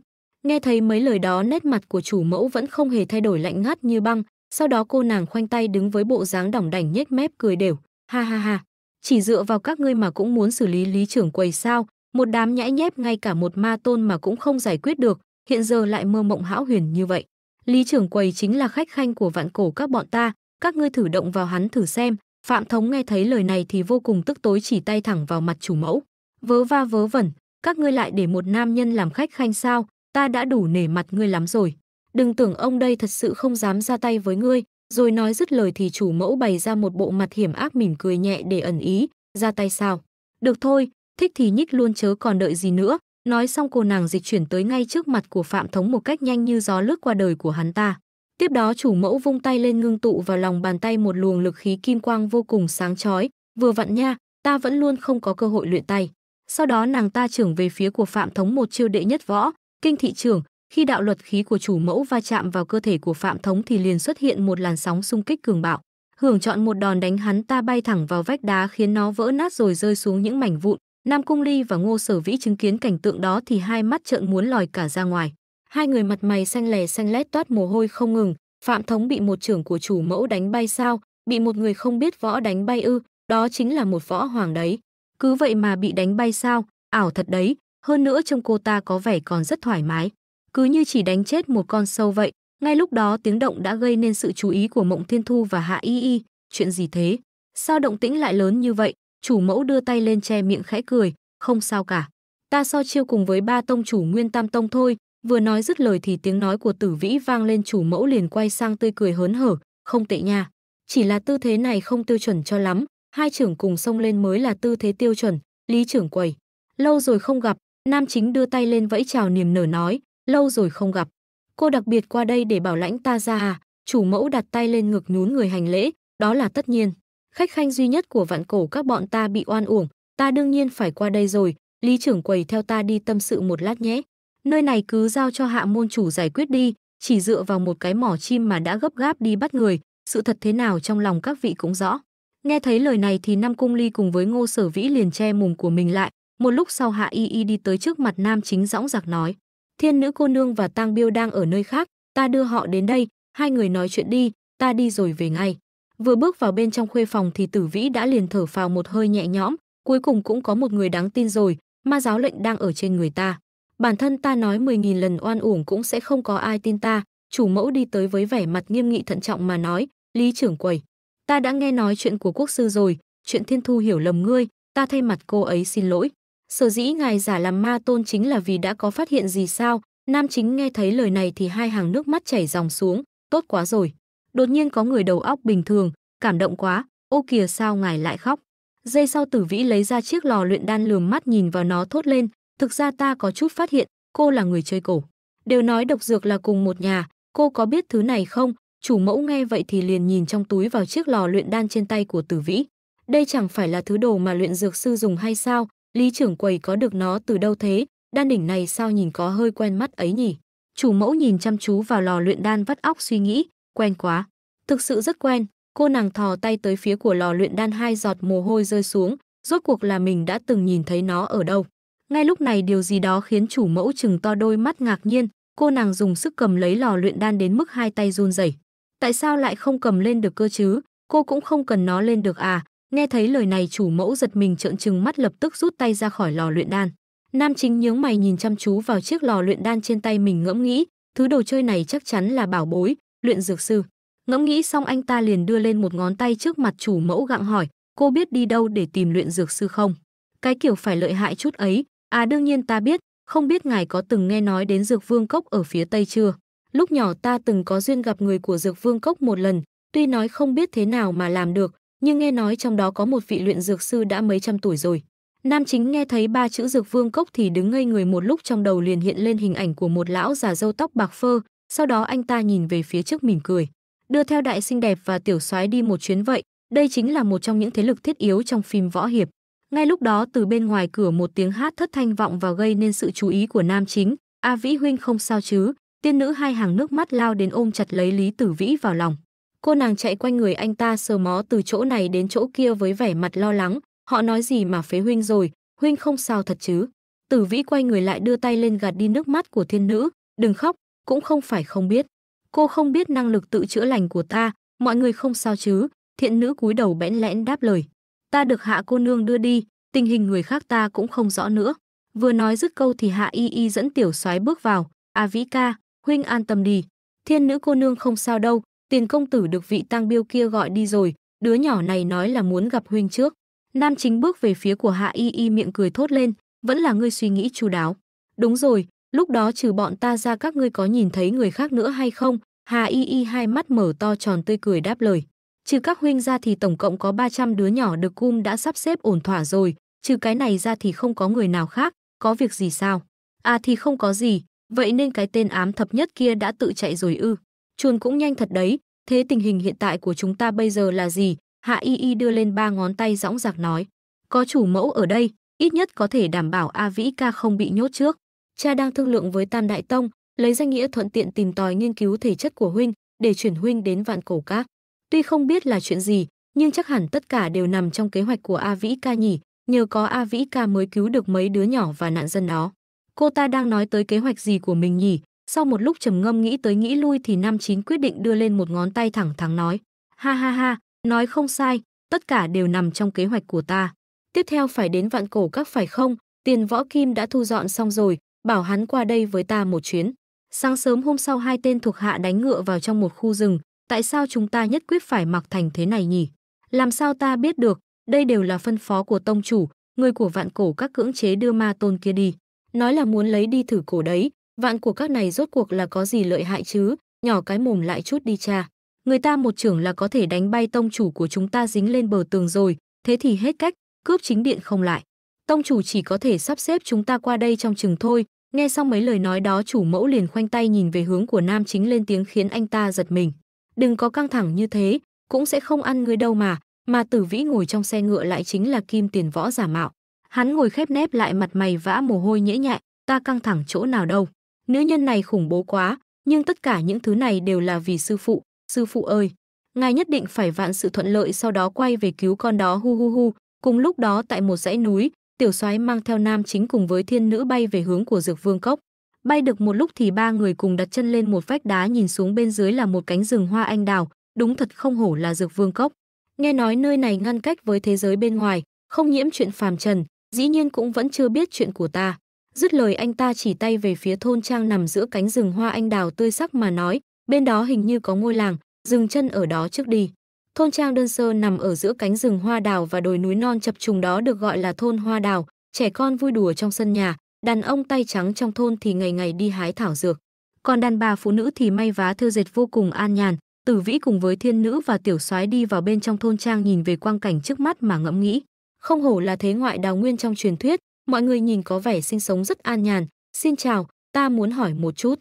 Nghe thấy mấy lời đó nét mặt của chủ mẫu vẫn không hề thay đổi lạnh ngắt như băng, sau đó cô nàng khoanh tay đứng với bộ dáng đỏng đảnh nhếch mép cười đều, ha ha ha, chỉ dựa vào các ngươi mà cũng muốn xử lý lý trưởng quầy sao, một đám nhãi nhép ngay cả một ma tôn mà cũng không giải quyết được, hiện giờ lại mơ mộng hão huyền như vậy. Lý trưởng quầy chính là khách khanh của vạn cổ các bọn ta, các ngươi thử động vào hắn thử xem. Phạm Thống nghe thấy lời này thì vô cùng tức tối chỉ tay thẳng vào mặt chủ mẫu. Vớ va vớ vẩn, các ngươi lại để một nam nhân làm khách khanh sao, ta đã đủ nể mặt ngươi lắm rồi. Đừng tưởng ông đây thật sự không dám ra tay với ngươi, rồi nói dứt lời thì chủ mẫu bày ra một bộ mặt hiểm ác mỉm cười nhẹ để ẩn ý, ra tay sao. Được thôi, thích thì nhích luôn chớ còn đợi gì nữa, Nói xong cô nàng dịch chuyển tới ngay trước mặt của Phạm Thống một cách nhanh như gió lướt qua đời của hắn ta. Tiếp đó chủ mẫu vung tay lên ngưng tụ vào lòng bàn tay một luồng lực khí kim quang vô cùng sáng chói, vừa vặn nha, ta vẫn luôn không có cơ hội luyện tay. Sau đó nàng ta trưởng về phía của Phạm Thống một chiêu đệ nhất võ, kinh thị trưởng, khi đạo luật khí của chủ mẫu va chạm vào cơ thể của Phạm Thống thì liền xuất hiện một làn sóng xung kích cường bạo. Hưởng chọn một đòn đánh hắn ta bay thẳng vào vách đá khiến nó vỡ nát rồi rơi xuống những mảnh vụn, Nam Cung Ly và Ngô Sở Vĩ chứng kiến cảnh tượng đó thì hai mắt trợn muốn lòi cả ra ngoài. Hai người mặt mày xanh lè xanh lét toát mồ hôi không ngừng, Phạm Thống bị một trưởng của chủ mẫu đánh bay sao, bị một người không biết võ đánh bay ư, đó chính là một võ hoàng đấy. Cứ vậy mà bị đánh bay sao, ảo thật đấy, hơn nữa trông cô ta có vẻ còn rất thoải mái. Cứ như chỉ đánh chết một con sâu vậy, ngay lúc đó tiếng động đã gây nên sự chú ý của Mộng Thiên Thu và Hạ Y Y, chuyện gì thế? Sao động tĩnh lại lớn như vậy? chủ mẫu đưa tay lên che miệng khẽ cười, không sao cả. Ta so chiêu cùng với ba tông chủ nguyên tam tông thôi, vừa nói dứt lời thì tiếng nói của tử vĩ vang lên chủ mẫu liền quay sang tươi cười hớn hở, không tệ nha. Chỉ là tư thế này không tiêu chuẩn cho lắm, hai trưởng cùng xông lên mới là tư thế tiêu chuẩn, lý trưởng quầy. Lâu rồi không gặp, nam chính đưa tay lên vẫy chào niềm nở nói, lâu rồi không gặp. Cô đặc biệt qua đây để bảo lãnh ta ra à, chủ mẫu đặt tay lên ngực nhún người hành lễ, đó là tất nhiên khách khanh duy nhất của vạn cổ các bọn ta bị oan uổng, ta đương nhiên phải qua đây rồi, Lý trưởng quầy theo ta đi tâm sự một lát nhé. Nơi này cứ giao cho hạ môn chủ giải quyết đi, chỉ dựa vào một cái mỏ chim mà đã gấp gáp đi bắt người, sự thật thế nào trong lòng các vị cũng rõ. Nghe thấy lời này thì Nam Cung Ly cùng với Ngô Sở Vĩ liền che mùng của mình lại, một lúc sau Hạ Y Y đi tới trước mặt Nam Chính dõng dạc nói, thiên nữ cô nương và tang biêu đang ở nơi khác, ta đưa họ đến đây, hai người nói chuyện đi, ta đi rồi về ngay. Vừa bước vào bên trong khuê phòng thì Tử Vĩ đã liền thở phào một hơi nhẹ nhõm, cuối cùng cũng có một người đáng tin rồi, ma giáo lệnh đang ở trên người ta. Bản thân ta nói 10.000 lần oan uổng cũng sẽ không có ai tin ta, chủ mẫu đi tới với vẻ mặt nghiêm nghị thận trọng mà nói, Lý trưởng quầy, ta đã nghe nói chuyện của quốc sư rồi, chuyện thiên thu hiểu lầm ngươi, ta thay mặt cô ấy xin lỗi. Sở dĩ ngài giả làm ma tôn chính là vì đã có phát hiện gì sao, nam chính nghe thấy lời này thì hai hàng nước mắt chảy dòng xuống, tốt quá rồi. Đột nhiên có người đầu óc bình thường, cảm động quá, ô kìa sao ngài lại khóc. Giây sau tử vĩ lấy ra chiếc lò luyện đan lườm mắt nhìn vào nó thốt lên, thực ra ta có chút phát hiện, cô là người chơi cổ. Đều nói độc dược là cùng một nhà, cô có biết thứ này không? Chủ mẫu nghe vậy thì liền nhìn trong túi vào chiếc lò luyện đan trên tay của tử vĩ. Đây chẳng phải là thứ đồ mà luyện dược sư dùng hay sao? Lý trưởng quầy có được nó từ đâu thế? Đan đỉnh này sao nhìn có hơi quen mắt ấy nhỉ? Chủ mẫu nhìn chăm chú vào lò luyện đan vắt óc suy nghĩ, quen quá. Thực sự rất quen, cô nàng thò tay tới phía của lò luyện đan hai giọt mồ hôi rơi xuống, rốt cuộc là mình đã từng nhìn thấy nó ở đâu. Ngay lúc này điều gì đó khiến chủ mẫu chừng to đôi mắt ngạc nhiên, cô nàng dùng sức cầm lấy lò luyện đan đến mức hai tay run rẩy. Tại sao lại không cầm lên được cơ chứ, cô cũng không cần nó lên được à? Nghe thấy lời này chủ mẫu giật mình trợn trừng mắt lập tức rút tay ra khỏi lò luyện đan. Nam chính nhướng mày nhìn chăm chú vào chiếc lò luyện đan trên tay mình ngẫm nghĩ, thứ đồ chơi này chắc chắn là bảo bối, luyện dược sư. Ngẫm nghĩ xong anh ta liền đưa lên một ngón tay trước mặt chủ mẫu gặng hỏi, cô biết đi đâu để tìm luyện dược sư không? Cái kiểu phải lợi hại chút ấy, à đương nhiên ta biết, không biết ngài có từng nghe nói đến dược vương cốc ở phía Tây chưa? Lúc nhỏ ta từng có duyên gặp người của dược vương cốc một lần, tuy nói không biết thế nào mà làm được, nhưng nghe nói trong đó có một vị luyện dược sư đã mấy trăm tuổi rồi. Nam chính nghe thấy ba chữ dược vương cốc thì đứng ngây người một lúc trong đầu liền hiện lên hình ảnh của một lão già râu tóc bạc phơ, sau đó anh ta nhìn về phía trước mỉm cười, đưa theo đại sinh đẹp và tiểu soái đi một chuyến vậy, đây chính là một trong những thế lực thiết yếu trong phim võ hiệp. Ngay lúc đó từ bên ngoài cửa một tiếng hát thất thanh vọng vào gây nên sự chú ý của nam chính, "A Vĩ huynh không sao chứ?" Tiên nữ hai hàng nước mắt lao đến ôm chặt lấy Lý Tử Vĩ vào lòng. Cô nàng chạy quanh người anh ta sờ mó từ chỗ này đến chỗ kia với vẻ mặt lo lắng, họ nói gì mà phế huynh rồi, huynh không sao thật chứ. Tử Vĩ quay người lại đưa tay lên gạt đi nước mắt của thiên nữ, đừng khóc, cũng không phải không biết. Cô không biết năng lực tự chữa lành của ta, mọi người không sao chứ, thiện nữ cúi đầu bẽn lẽn đáp lời. Ta được hạ cô nương đưa đi, tình hình người khác ta cũng không rõ nữa. Vừa nói dứt câu thì hạ y y dẫn tiểu soái bước vào, A à Vĩ ca, huynh an tâm đi. Thiên nữ cô nương không sao đâu, tiền công tử được vị tăng biêu kia gọi đi rồi, đứa nhỏ này nói là muốn gặp huynh trước. Nam chính bước về phía của hạ y y miệng cười thốt lên, vẫn là ngươi suy nghĩ chu đáo. Đúng rồi, lúc đó trừ bọn ta ra các ngươi có nhìn thấy người khác nữa hay không? Hà Y Y hai mắt mở to tròn tươi cười đáp lời. Trừ các huynh ra thì tổng cộng có 300 đứa nhỏ được cung đã sắp xếp ổn thỏa rồi, trừ cái này ra thì không có người nào khác, có việc gì sao? À thì không có gì, vậy nên cái tên ám thập nhất kia đã tự chạy rồi ư. Chuồn cũng nhanh thật đấy, thế tình hình hiện tại của chúng ta bây giờ là gì? Hạ Y Y đưa lên ba ngón tay dõng dạc nói. Có chủ mẫu ở đây, ít nhất có thể đảm bảo A Vĩ Ca không bị nhốt trước cha đang thương lượng với Tam Đại Tông, lấy danh nghĩa thuận tiện tìm tòi nghiên cứu thể chất của huynh để chuyển huynh đến Vạn Cổ Các. Tuy không biết là chuyện gì, nhưng chắc hẳn tất cả đều nằm trong kế hoạch của A Vĩ Ca nhỉ, nhờ có A Vĩ Ca mới cứu được mấy đứa nhỏ và nạn dân đó. Cô ta đang nói tới kế hoạch gì của mình nhỉ? Sau một lúc trầm ngâm nghĩ tới nghĩ lui thì Nam Chín quyết định đưa lên một ngón tay thẳng thắn nói: "Ha ha ha, nói không sai, tất cả đều nằm trong kế hoạch của ta. Tiếp theo phải đến Vạn Cổ Các phải không? Tiền Võ Kim đã thu dọn xong rồi, bảo hắn qua đây với ta một chuyến. Sáng sớm hôm sau hai tên thuộc hạ đánh ngựa vào trong một khu rừng, tại sao chúng ta nhất quyết phải mặc thành thế này nhỉ? Làm sao ta biết được, đây đều là phân phó của tông chủ, người của vạn cổ các cưỡng chế đưa ma tôn kia đi. Nói là muốn lấy đi thử cổ đấy, vạn của các này rốt cuộc là có gì lợi hại chứ, nhỏ cái mồm lại chút đi cha. Người ta một trưởng là có thể đánh bay tông chủ của chúng ta dính lên bờ tường rồi, thế thì hết cách, cướp chính điện không lại. Tông chủ chỉ có thể sắp xếp chúng ta qua đây trong chừng thôi, Nghe xong mấy lời nói đó chủ mẫu liền khoanh tay nhìn về hướng của nam chính lên tiếng khiến anh ta giật mình. Đừng có căng thẳng như thế, cũng sẽ không ăn ngươi đâu mà, mà tử vĩ ngồi trong xe ngựa lại chính là kim tiền võ giả mạo. Hắn ngồi khép nép lại mặt mày vã mồ hôi nhễ nhại, ta căng thẳng chỗ nào đâu. Nữ nhân này khủng bố quá, nhưng tất cả những thứ này đều là vì sư phụ, sư phụ ơi. Ngài nhất định phải vạn sự thuận lợi sau đó quay về cứu con đó hu hu hu. Cùng lúc đó tại một dãy núi, tiểu soái mang theo nam chính cùng với thiên nữ bay về hướng của dược vương cốc bay được một lúc thì ba người cùng đặt chân lên một vách đá nhìn xuống bên dưới là một cánh rừng hoa anh đào đúng thật không hổ là dược vương cốc nghe nói nơi này ngăn cách với thế giới bên ngoài không nhiễm chuyện phàm trần dĩ nhiên cũng vẫn chưa biết chuyện của ta dứt lời anh ta chỉ tay về phía thôn trang nằm giữa cánh rừng hoa anh đào tươi sắc mà nói bên đó hình như có ngôi làng dừng chân ở đó trước đi Thôn trang đơn sơ nằm ở giữa cánh rừng hoa đào và đồi núi non chập trùng đó được gọi là thôn hoa đào, trẻ con vui đùa trong sân nhà, đàn ông tay trắng trong thôn thì ngày ngày đi hái thảo dược. Còn đàn bà phụ nữ thì may vá thêu dệt vô cùng an nhàn, Tử Vĩ cùng với thiên nữ và tiểu soái đi vào bên trong thôn trang nhìn về quang cảnh trước mắt mà ngẫm nghĩ. Không hổ là thế ngoại đào nguyên trong truyền thuyết, mọi người nhìn có vẻ sinh sống rất an nhàn. Xin chào, ta muốn hỏi một chút.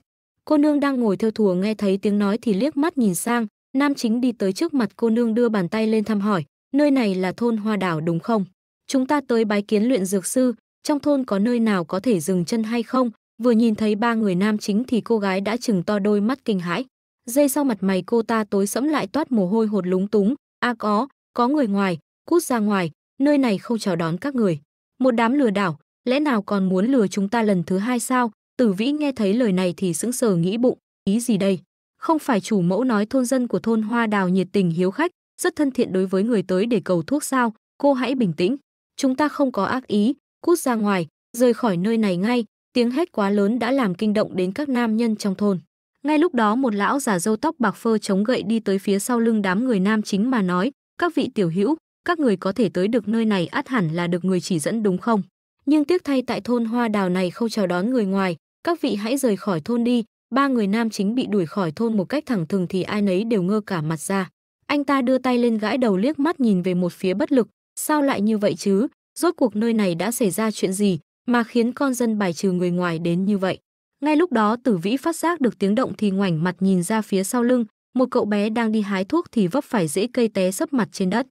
Cô nương đang ngồi theo thùa nghe thấy tiếng nói thì liếc mắt nhìn sang, Nam chính đi tới trước mặt cô nương đưa bàn tay lên thăm hỏi, nơi này là thôn Hoa Đảo đúng không? Chúng ta tới bái kiến luyện dược sư, trong thôn có nơi nào có thể dừng chân hay không? Vừa nhìn thấy ba người nam chính thì cô gái đã chừng to đôi mắt kinh hãi. Dây sau mặt mày cô ta tối sẫm lại toát mồ hôi hột lúng túng. A có, có người ngoài, cút ra ngoài, nơi này không chào đón các người. Một đám lừa đảo, lẽ nào còn muốn lừa chúng ta lần thứ hai sao? Tử Vĩ nghe thấy lời này thì sững sờ nghĩ bụng, ý gì đây? không phải chủ mẫu nói thôn dân của thôn Hoa Đào nhiệt tình hiếu khách, rất thân thiện đối với người tới để cầu thuốc sao, cô hãy bình tĩnh. Chúng ta không có ác ý, cút ra ngoài, rời khỏi nơi này ngay, tiếng hét quá lớn đã làm kinh động đến các nam nhân trong thôn. Ngay lúc đó một lão già râu tóc bạc phơ chống gậy đi tới phía sau lưng đám người nam chính mà nói, các vị tiểu hữu, các người có thể tới được nơi này át hẳn là được người chỉ dẫn đúng không? Nhưng tiếc thay tại thôn Hoa Đào này không chào đón người ngoài, các vị hãy rời khỏi thôn đi, ba người nam chính bị đuổi khỏi thôn một cách thẳng thừng thì ai nấy đều ngơ cả mặt ra. Anh ta đưa tay lên gãi đầu liếc mắt nhìn về một phía bất lực, sao lại như vậy chứ, rốt cuộc nơi này đã xảy ra chuyện gì mà khiến con dân bài trừ người ngoài đến như vậy. Ngay lúc đó tử vĩ phát giác được tiếng động thì ngoảnh mặt nhìn ra phía sau lưng, một cậu bé đang đi hái thuốc thì vấp phải rễ cây té sấp mặt trên đất.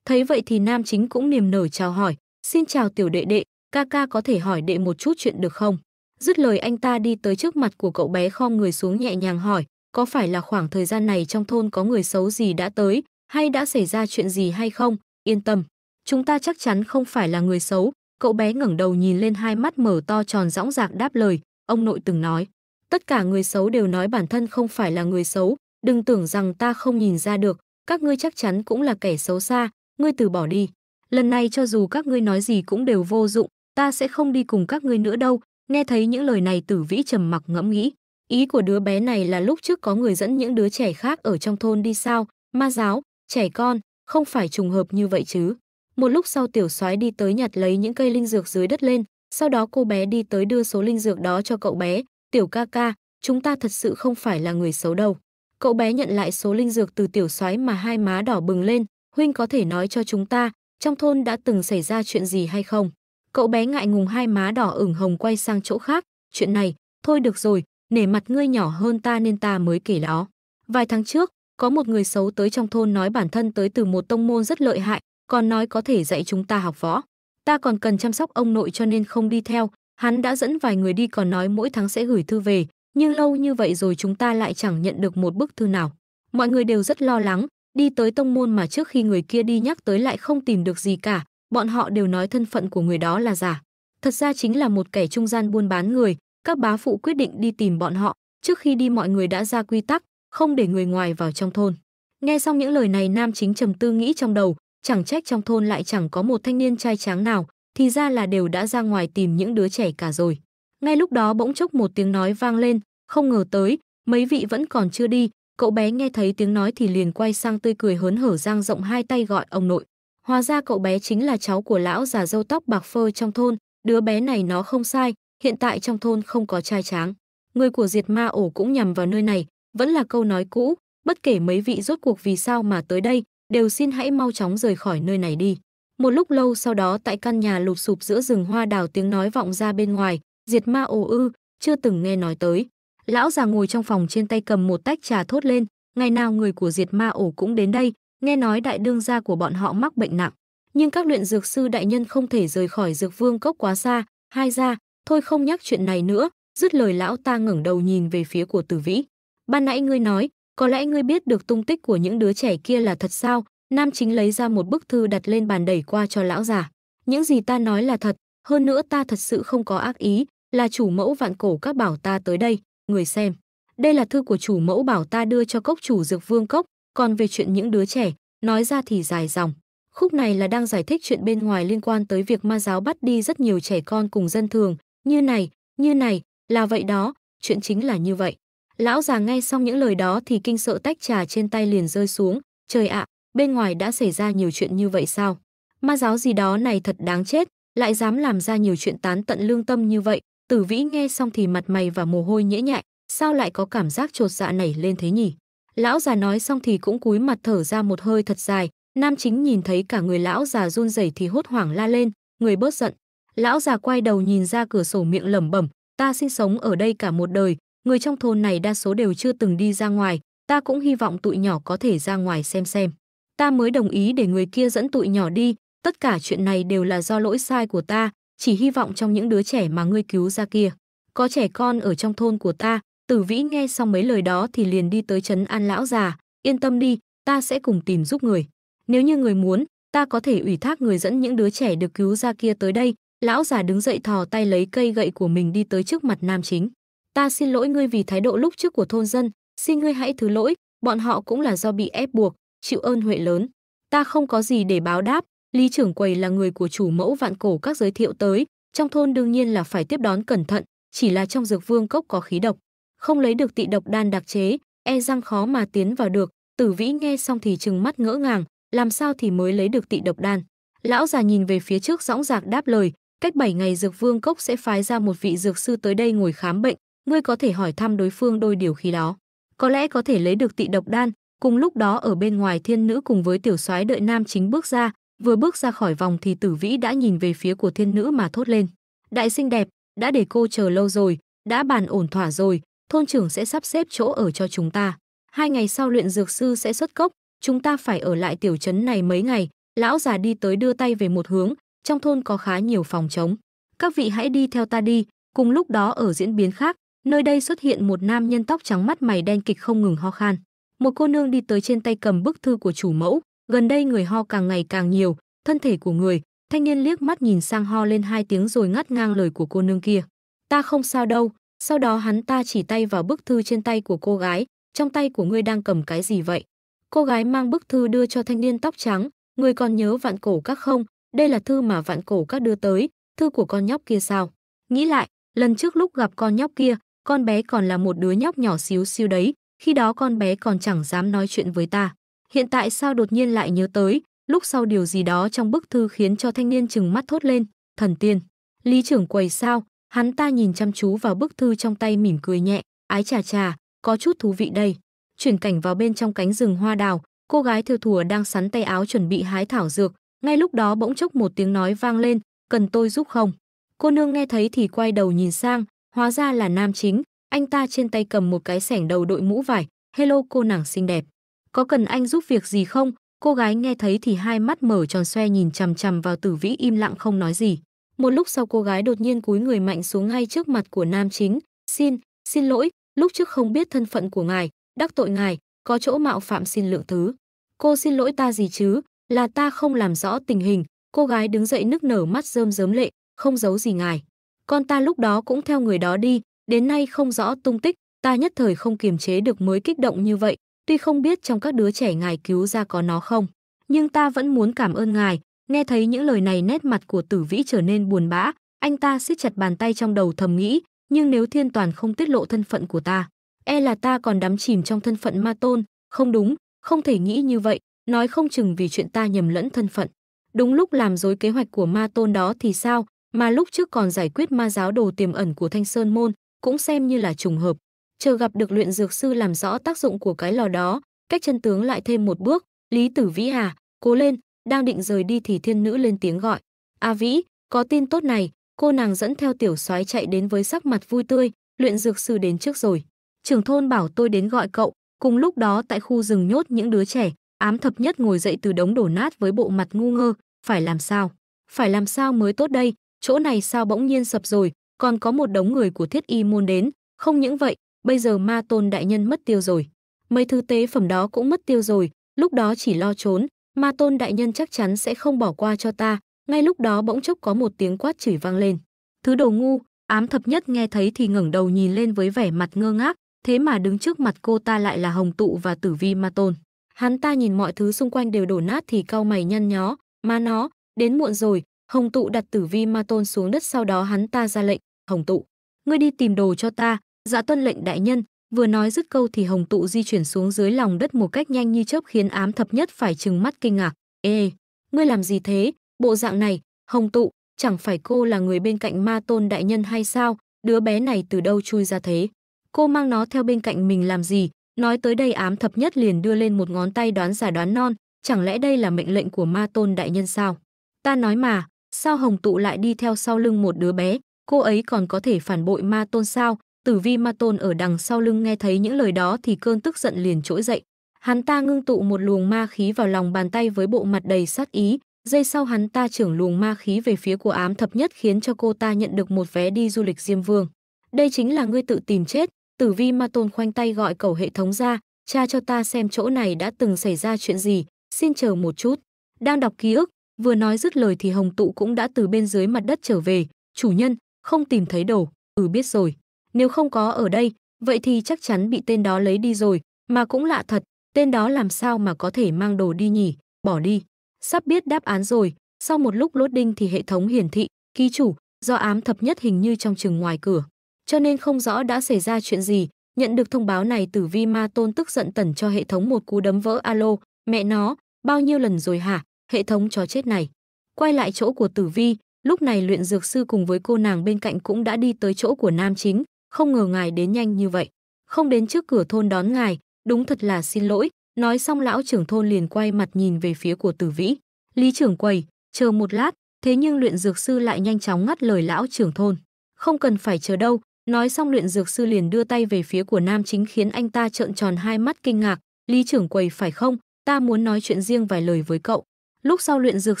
Thấy vậy thì nam chính cũng niềm nở chào hỏi, xin chào tiểu đệ đệ, ca ca có thể hỏi đệ một chút chuyện được không? Dứt lời anh ta đi tới trước mặt của cậu bé khom người xuống nhẹ nhàng hỏi, có phải là khoảng thời gian này trong thôn có người xấu gì đã tới, hay đã xảy ra chuyện gì hay không? Yên tâm, chúng ta chắc chắn không phải là người xấu. Cậu bé ngẩng đầu nhìn lên hai mắt mở to tròn rõng rạc đáp lời, ông nội từng nói. Tất cả người xấu đều nói bản thân không phải là người xấu, đừng tưởng rằng ta không nhìn ra được, các ngươi chắc chắn cũng là kẻ xấu xa, ngươi từ bỏ đi. Lần này cho dù các ngươi nói gì cũng đều vô dụng, ta sẽ không đi cùng các ngươi nữa đâu, Nghe thấy những lời này tử vĩ trầm mặc ngẫm nghĩ. Ý của đứa bé này là lúc trước có người dẫn những đứa trẻ khác ở trong thôn đi sao, ma giáo, trẻ con, không phải trùng hợp như vậy chứ. Một lúc sau tiểu soái đi tới nhặt lấy những cây linh dược dưới đất lên, sau đó cô bé đi tới đưa số linh dược đó cho cậu bé, tiểu ca ca, chúng ta thật sự không phải là người xấu đâu. Cậu bé nhận lại số linh dược từ tiểu soái mà hai má đỏ bừng lên, huynh có thể nói cho chúng ta, trong thôn đã từng xảy ra chuyện gì hay không? Cậu bé ngại ngùng hai má đỏ ửng hồng quay sang chỗ khác, chuyện này, thôi được rồi, nể mặt ngươi nhỏ hơn ta nên ta mới kể đó. Vài tháng trước, có một người xấu tới trong thôn nói bản thân tới từ một tông môn rất lợi hại, còn nói có thể dạy chúng ta học võ. Ta còn cần chăm sóc ông nội cho nên không đi theo, hắn đã dẫn vài người đi còn nói mỗi tháng sẽ gửi thư về, nhưng lâu như vậy rồi chúng ta lại chẳng nhận được một bức thư nào. Mọi người đều rất lo lắng, đi tới tông môn mà trước khi người kia đi nhắc tới lại không tìm được gì cả, bọn họ đều nói thân phận của người đó là giả. Thật ra chính là một kẻ trung gian buôn bán người, các bá phụ quyết định đi tìm bọn họ, trước khi đi mọi người đã ra quy tắc, không để người ngoài vào trong thôn. Nghe xong những lời này nam chính trầm tư nghĩ trong đầu, chẳng trách trong thôn lại chẳng có một thanh niên trai tráng nào, thì ra là đều đã ra ngoài tìm những đứa trẻ cả rồi. Ngay lúc đó bỗng chốc một tiếng nói vang lên, không ngờ tới, mấy vị vẫn còn chưa đi, cậu bé nghe thấy tiếng nói thì liền quay sang tươi cười hớn hở giang rộng hai tay gọi ông nội. Hóa ra cậu bé chính là cháu của lão già râu tóc bạc phơ trong thôn, đứa bé này nó không sai, hiện tại trong thôn không có trai tráng. Người của diệt ma ổ cũng nhằm vào nơi này, vẫn là câu nói cũ, bất kể mấy vị rốt cuộc vì sao mà tới đây, đều xin hãy mau chóng rời khỏi nơi này đi. Một lúc lâu sau đó tại căn nhà lụp sụp giữa rừng hoa đào tiếng nói vọng ra bên ngoài, diệt ma ổ ư, chưa từng nghe nói tới. Lão già ngồi trong phòng trên tay cầm một tách trà thốt lên, ngày nào người của diệt ma ổ cũng đến đây, nghe nói đại đương gia của bọn họ mắc bệnh nặng, nhưng các luyện dược sư đại nhân không thể rời khỏi dược vương cốc quá xa, hai ra, thôi không nhắc chuyện này nữa, dứt lời lão ta ngẩng đầu nhìn về phía của Tử Vĩ. Ban nãy ngươi nói, có lẽ ngươi biết được tung tích của những đứa trẻ kia là thật sao? Nam chính lấy ra một bức thư đặt lên bàn đẩy qua cho lão già. Những gì ta nói là thật, hơn nữa ta thật sự không có ác ý, là chủ mẫu vạn cổ các bảo ta tới đây, người xem. Đây là thư của chủ mẫu bảo ta đưa cho cốc chủ dược vương cốc, còn về chuyện những đứa trẻ, nói ra thì dài dòng. Khúc này là đang giải thích chuyện bên ngoài liên quan tới việc ma giáo bắt đi rất nhiều trẻ con cùng dân thường, như này, như này, là vậy đó, chuyện chính là như vậy. Lão già nghe xong những lời đó thì kinh sợ tách trà trên tay liền rơi xuống, trời ạ, bên ngoài đã xảy ra nhiều chuyện như vậy sao? Ma giáo gì đó này thật đáng chết, lại dám làm ra nhiều chuyện tán tận lương tâm như vậy, tử vĩ nghe xong thì mặt mày và mồ hôi nhễ nhại, sao lại có cảm giác trột dạ nảy lên thế nhỉ? Lão già nói xong thì cũng cúi mặt thở ra một hơi thật dài, nam chính nhìn thấy cả người lão già run rẩy thì hốt hoảng la lên, người bớt giận. Lão già quay đầu nhìn ra cửa sổ miệng lẩm bẩm, ta sinh sống ở đây cả một đời, người trong thôn này đa số đều chưa từng đi ra ngoài, ta cũng hy vọng tụi nhỏ có thể ra ngoài xem xem. Ta mới đồng ý để người kia dẫn tụi nhỏ đi, tất cả chuyện này đều là do lỗi sai của ta, chỉ hy vọng trong những đứa trẻ mà ngươi cứu ra kia. Có trẻ con ở trong thôn của ta, Tử Vĩ nghe xong mấy lời đó thì liền đi tới trấn an lão già, yên tâm đi, ta sẽ cùng tìm giúp người. Nếu như người muốn, ta có thể ủy thác người dẫn những đứa trẻ được cứu ra kia tới đây. Lão già đứng dậy thò tay lấy cây gậy của mình đi tới trước mặt nam chính. Ta xin lỗi ngươi vì thái độ lúc trước của thôn dân, xin ngươi hãy thứ lỗi, bọn họ cũng là do bị ép buộc, chịu ơn huệ lớn. Ta không có gì để báo đáp, Lý trưởng quầy là người của chủ mẫu vạn cổ các giới thiệu tới, trong thôn đương nhiên là phải tiếp đón cẩn thận, chỉ là trong dược vương cốc có khí độc không lấy được tị độc đan đặc chế, e rằng khó mà tiến vào được. Tử Vĩ nghe xong thì trừng mắt ngỡ ngàng, làm sao thì mới lấy được tị độc đan. Lão già nhìn về phía trước dõng dạc đáp lời, cách 7 ngày dược vương cốc sẽ phái ra một vị dược sư tới đây ngồi khám bệnh, ngươi có thể hỏi thăm đối phương đôi điều khi đó. Có lẽ có thể lấy được tị độc đan, cùng lúc đó ở bên ngoài thiên nữ cùng với tiểu soái đợi nam chính bước ra, vừa bước ra khỏi vòng thì tử vĩ đã nhìn về phía của thiên nữ mà thốt lên. Đại sinh đẹp, đã để cô chờ lâu rồi, đã bàn ổn thỏa rồi, thôn trưởng sẽ sắp xếp chỗ ở cho chúng ta. Hai ngày sau luyện dược sư sẽ xuất cốc, chúng ta phải ở lại tiểu trấn này mấy ngày. Lão già đi tới đưa tay về một hướng, trong thôn có khá nhiều phòng trống. Các vị hãy đi theo ta đi, cùng lúc đó ở diễn biến khác, nơi đây xuất hiện một nam nhân tóc trắng mắt mày đen kịch không ngừng ho khan. Một cô nương đi tới trên tay cầm bức thư của chủ mẫu, gần đây người ho càng ngày càng nhiều, thân thể của người, thanh niên liếc mắt nhìn sang ho lên hai tiếng rồi ngắt ngang lời của cô nương kia. Ta không sao đâu, sau đó hắn ta chỉ tay vào bức thư trên tay của cô gái, trong tay của ngươi đang cầm cái gì vậy? Cô gái mang bức thư đưa cho thanh niên tóc trắng, người còn nhớ vạn cổ các không? Đây là thư mà vạn cổ các đưa tới, thư của con nhóc kia sao? Nghĩ lại, lần trước lúc gặp con nhóc kia, con bé còn là một đứa nhóc nhỏ xíu xíu đấy, khi đó con bé còn chẳng dám nói chuyện với ta. Hiện tại sao đột nhiên lại nhớ tới, lúc sau điều gì đó trong bức thư khiến cho thanh niên chừng mắt thốt lên, thần tiên. Lý trưởng quầy sao, Hắn ta nhìn chăm chú vào bức thư trong tay mỉm cười nhẹ, ái chà chà, có chút thú vị đây. Chuyển cảnh vào bên trong cánh rừng hoa đào, cô gái thừa thùa đang sắn tay áo chuẩn bị hái thảo dược. Ngay lúc đó bỗng chốc một tiếng nói vang lên, cần tôi giúp không? Cô nương nghe thấy thì quay đầu nhìn sang, hóa ra là nam chính, anh ta trên tay cầm một cái sẻng đầu đội mũ vải. Hello cô nàng xinh đẹp. Có cần anh giúp việc gì không? Cô gái nghe thấy thì hai mắt mở tròn xoe nhìn chằm chằm vào tử vĩ im lặng không nói gì. Một lúc sau cô gái đột nhiên cúi người mạnh xuống ngay trước mặt của nam chính, "Xin, xin lỗi, lúc trước không biết thân phận của ngài, đắc tội ngài, có chỗ mạo phạm xin lượng thứ." "Cô xin lỗi ta gì chứ, là ta không làm rõ tình hình." Cô gái đứng dậy nức nở mắt rơm rớm lệ, "Không giấu gì ngài, con ta lúc đó cũng theo người đó đi, đến nay không rõ tung tích, ta nhất thời không kiềm chế được mới kích động như vậy, tuy không biết trong các đứa trẻ ngài cứu ra có nó không, nhưng ta vẫn muốn cảm ơn ngài, Nghe thấy những lời này nét mặt của Tử Vĩ trở nên buồn bã, anh ta siết chặt bàn tay trong đầu thầm nghĩ, nhưng nếu Thiên Toàn không tiết lộ thân phận của ta, e là ta còn đắm chìm trong thân phận ma tôn, không đúng, không thể nghĩ như vậy, nói không chừng vì chuyện ta nhầm lẫn thân phận. Đúng lúc làm dối kế hoạch của ma tôn đó thì sao, mà lúc trước còn giải quyết ma giáo đồ tiềm ẩn của Thanh Sơn Môn, cũng xem như là trùng hợp. Chờ gặp được luyện dược sư làm rõ tác dụng của cái lò đó, cách chân tướng lại thêm một bước, Lý Tử Vĩ à, cố lên, đang định rời đi thì thiên nữ lên tiếng gọi. A Vĩ, có tin tốt này, cô nàng dẫn theo tiểu soái chạy đến với sắc mặt vui tươi, luyện dược sư đến trước rồi. Trưởng thôn bảo tôi đến gọi cậu, cùng lúc đó tại khu rừng nhốt những đứa trẻ, ám thập nhất ngồi dậy từ đống đổ nát với bộ mặt ngu ngơ, phải làm sao? Phải làm sao mới tốt đây, chỗ này sao bỗng nhiên sập rồi, còn có một đống người của thiết y môn đến, không những vậy, bây giờ ma tôn đại nhân mất tiêu rồi. Mấy thứ tế phẩm đó cũng mất tiêu rồi, lúc đó chỉ lo trốn, Ma Tôn đại nhân chắc chắn sẽ không bỏ qua cho ta, ngay lúc đó bỗng chốc có một tiếng quát chửi vang lên. Thứ đồ ngu, ám thập nhất nghe thấy thì ngẩng đầu nhìn lên với vẻ mặt ngơ ngác, thế mà đứng trước mặt cô ta lại là Hồng Tụ và Tử Vi Ma Tôn. Hắn ta nhìn mọi thứ xung quanh đều đổ nát thì cau mày nhăn nhó, "Ma nó, đến muộn rồi." Hồng Tụ đặt Tử Vi Ma Tôn xuống đất sau đó hắn ta ra lệnh, "Hồng Tụ, ngươi đi tìm đồ cho ta, Dạ tuân lệnh đại nhân." Vừa nói dứt câu thì Hồng tụ di chuyển xuống dưới lòng đất một cách nhanh như chớp khiến ám thập nhất phải trừng mắt kinh ngạc. Ê, ngươi làm gì thế? Bộ dạng này, Hồng tụ, chẳng phải cô là người bên cạnh ma tôn đại nhân hay sao? Đứa bé này từ đâu chui ra thế? Cô mang nó theo bên cạnh mình làm gì? Nói tới đây ám thập nhất liền đưa lên một ngón tay đoán giả đoán non, chẳng lẽ đây là mệnh lệnh của ma tôn đại nhân sao? Ta nói mà, sao Hồng tụ lại đi theo sau lưng một đứa bé? Cô ấy còn có thể phản bội ma tôn sao? Tử vi ma tôn ở đằng sau lưng nghe thấy những lời đó thì cơn tức giận liền trỗi dậy. Hắn ta ngưng tụ một luồng ma khí vào lòng bàn tay với bộ mặt đầy sát ý, giây sau hắn ta trưởng luồng ma khí về phía của ám thập nhất khiến cho cô ta nhận được một vé đi du lịch Diêm Vương. Đây chính là ngươi tự tìm chết, tử vi ma tôn khoanh tay gọi cầu hệ thống ra, cha cho ta xem chỗ này đã từng xảy ra chuyện gì, xin chờ một chút. Đang đọc ký ức, vừa nói dứt lời thì hồng tụ cũng đã từ bên dưới mặt đất trở về, chủ nhân, không tìm thấy đồ, ừ biết rồi. Nếu không có ở đây, vậy thì chắc chắn bị tên đó lấy đi rồi, mà cũng lạ thật, tên đó làm sao mà có thể mang đồ đi nhỉ, bỏ đi. Sắp biết đáp án rồi, sau một lúc lốt đinh thì hệ thống hiển thị, ký chủ, do ám thập nhất hình như trong trường ngoài cửa. Cho nên không rõ đã xảy ra chuyện gì, nhận được thông báo này tử vi ma tôn tức giận tẩn cho hệ thống một cú đấm vỡ alo, mẹ nó, bao nhiêu lần rồi hả, hệ thống chó chết này. Quay lại chỗ của tử vi, lúc này luyện dược sư cùng với cô nàng bên cạnh cũng đã đi tới chỗ của nam chính, không ngờ ngài đến nhanh như vậy. Không đến trước cửa thôn đón ngài, đúng thật là xin lỗi. Nói xong lão trưởng thôn liền quay mặt nhìn về phía của tử vĩ. Lý trưởng quầy, chờ một lát, thế nhưng luyện dược sư lại nhanh chóng ngắt lời lão trưởng thôn. Không cần phải chờ đâu, nói xong luyện dược sư liền đưa tay về phía của nam chính khiến anh ta trợn tròn hai mắt kinh ngạc. Lý trưởng quầy phải không, ta muốn nói chuyện riêng vài lời với cậu. Lúc sau luyện dược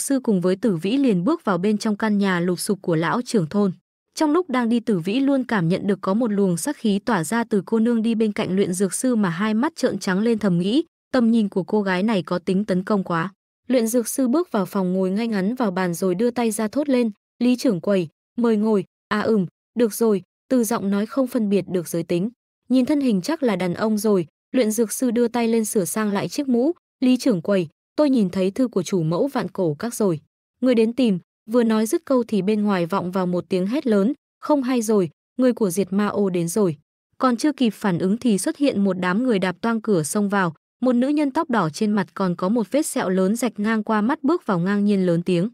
sư cùng với tử vĩ liền bước vào bên trong căn nhà lục sục của lão trưởng thôn. Trong lúc đang đi tử vĩ luôn cảm nhận được có một luồng sắc khí tỏa ra từ cô nương đi bên cạnh luyện dược sư mà hai mắt trợn trắng lên thầm nghĩ, tầm nhìn của cô gái này có tính tấn công quá. Luyện dược sư bước vào phòng ngồi ngay ngắn vào bàn rồi đưa tay ra thốt lên, Lý trưởng quầy, mời ngồi, à ừm, được rồi, từ giọng nói không phân biệt được giới tính. Nhìn thân hình chắc là đàn ông rồi, luyện dược sư đưa tay lên sửa sang lại chiếc mũ, Lý trưởng quầy, tôi nhìn thấy thư của chủ mẫu vạn cổ các rồi. Người đến tìm, Vừa nói dứt câu thì bên ngoài vọng vào một tiếng hét lớn, không hay rồi, người của diệt ma ô đến rồi. Còn chưa kịp phản ứng thì xuất hiện một đám người đạp toang cửa xông vào, một nữ nhân tóc đỏ trên mặt còn có một vết sẹo lớn rạch ngang qua mắt bước vào ngang nhiên lớn tiếng.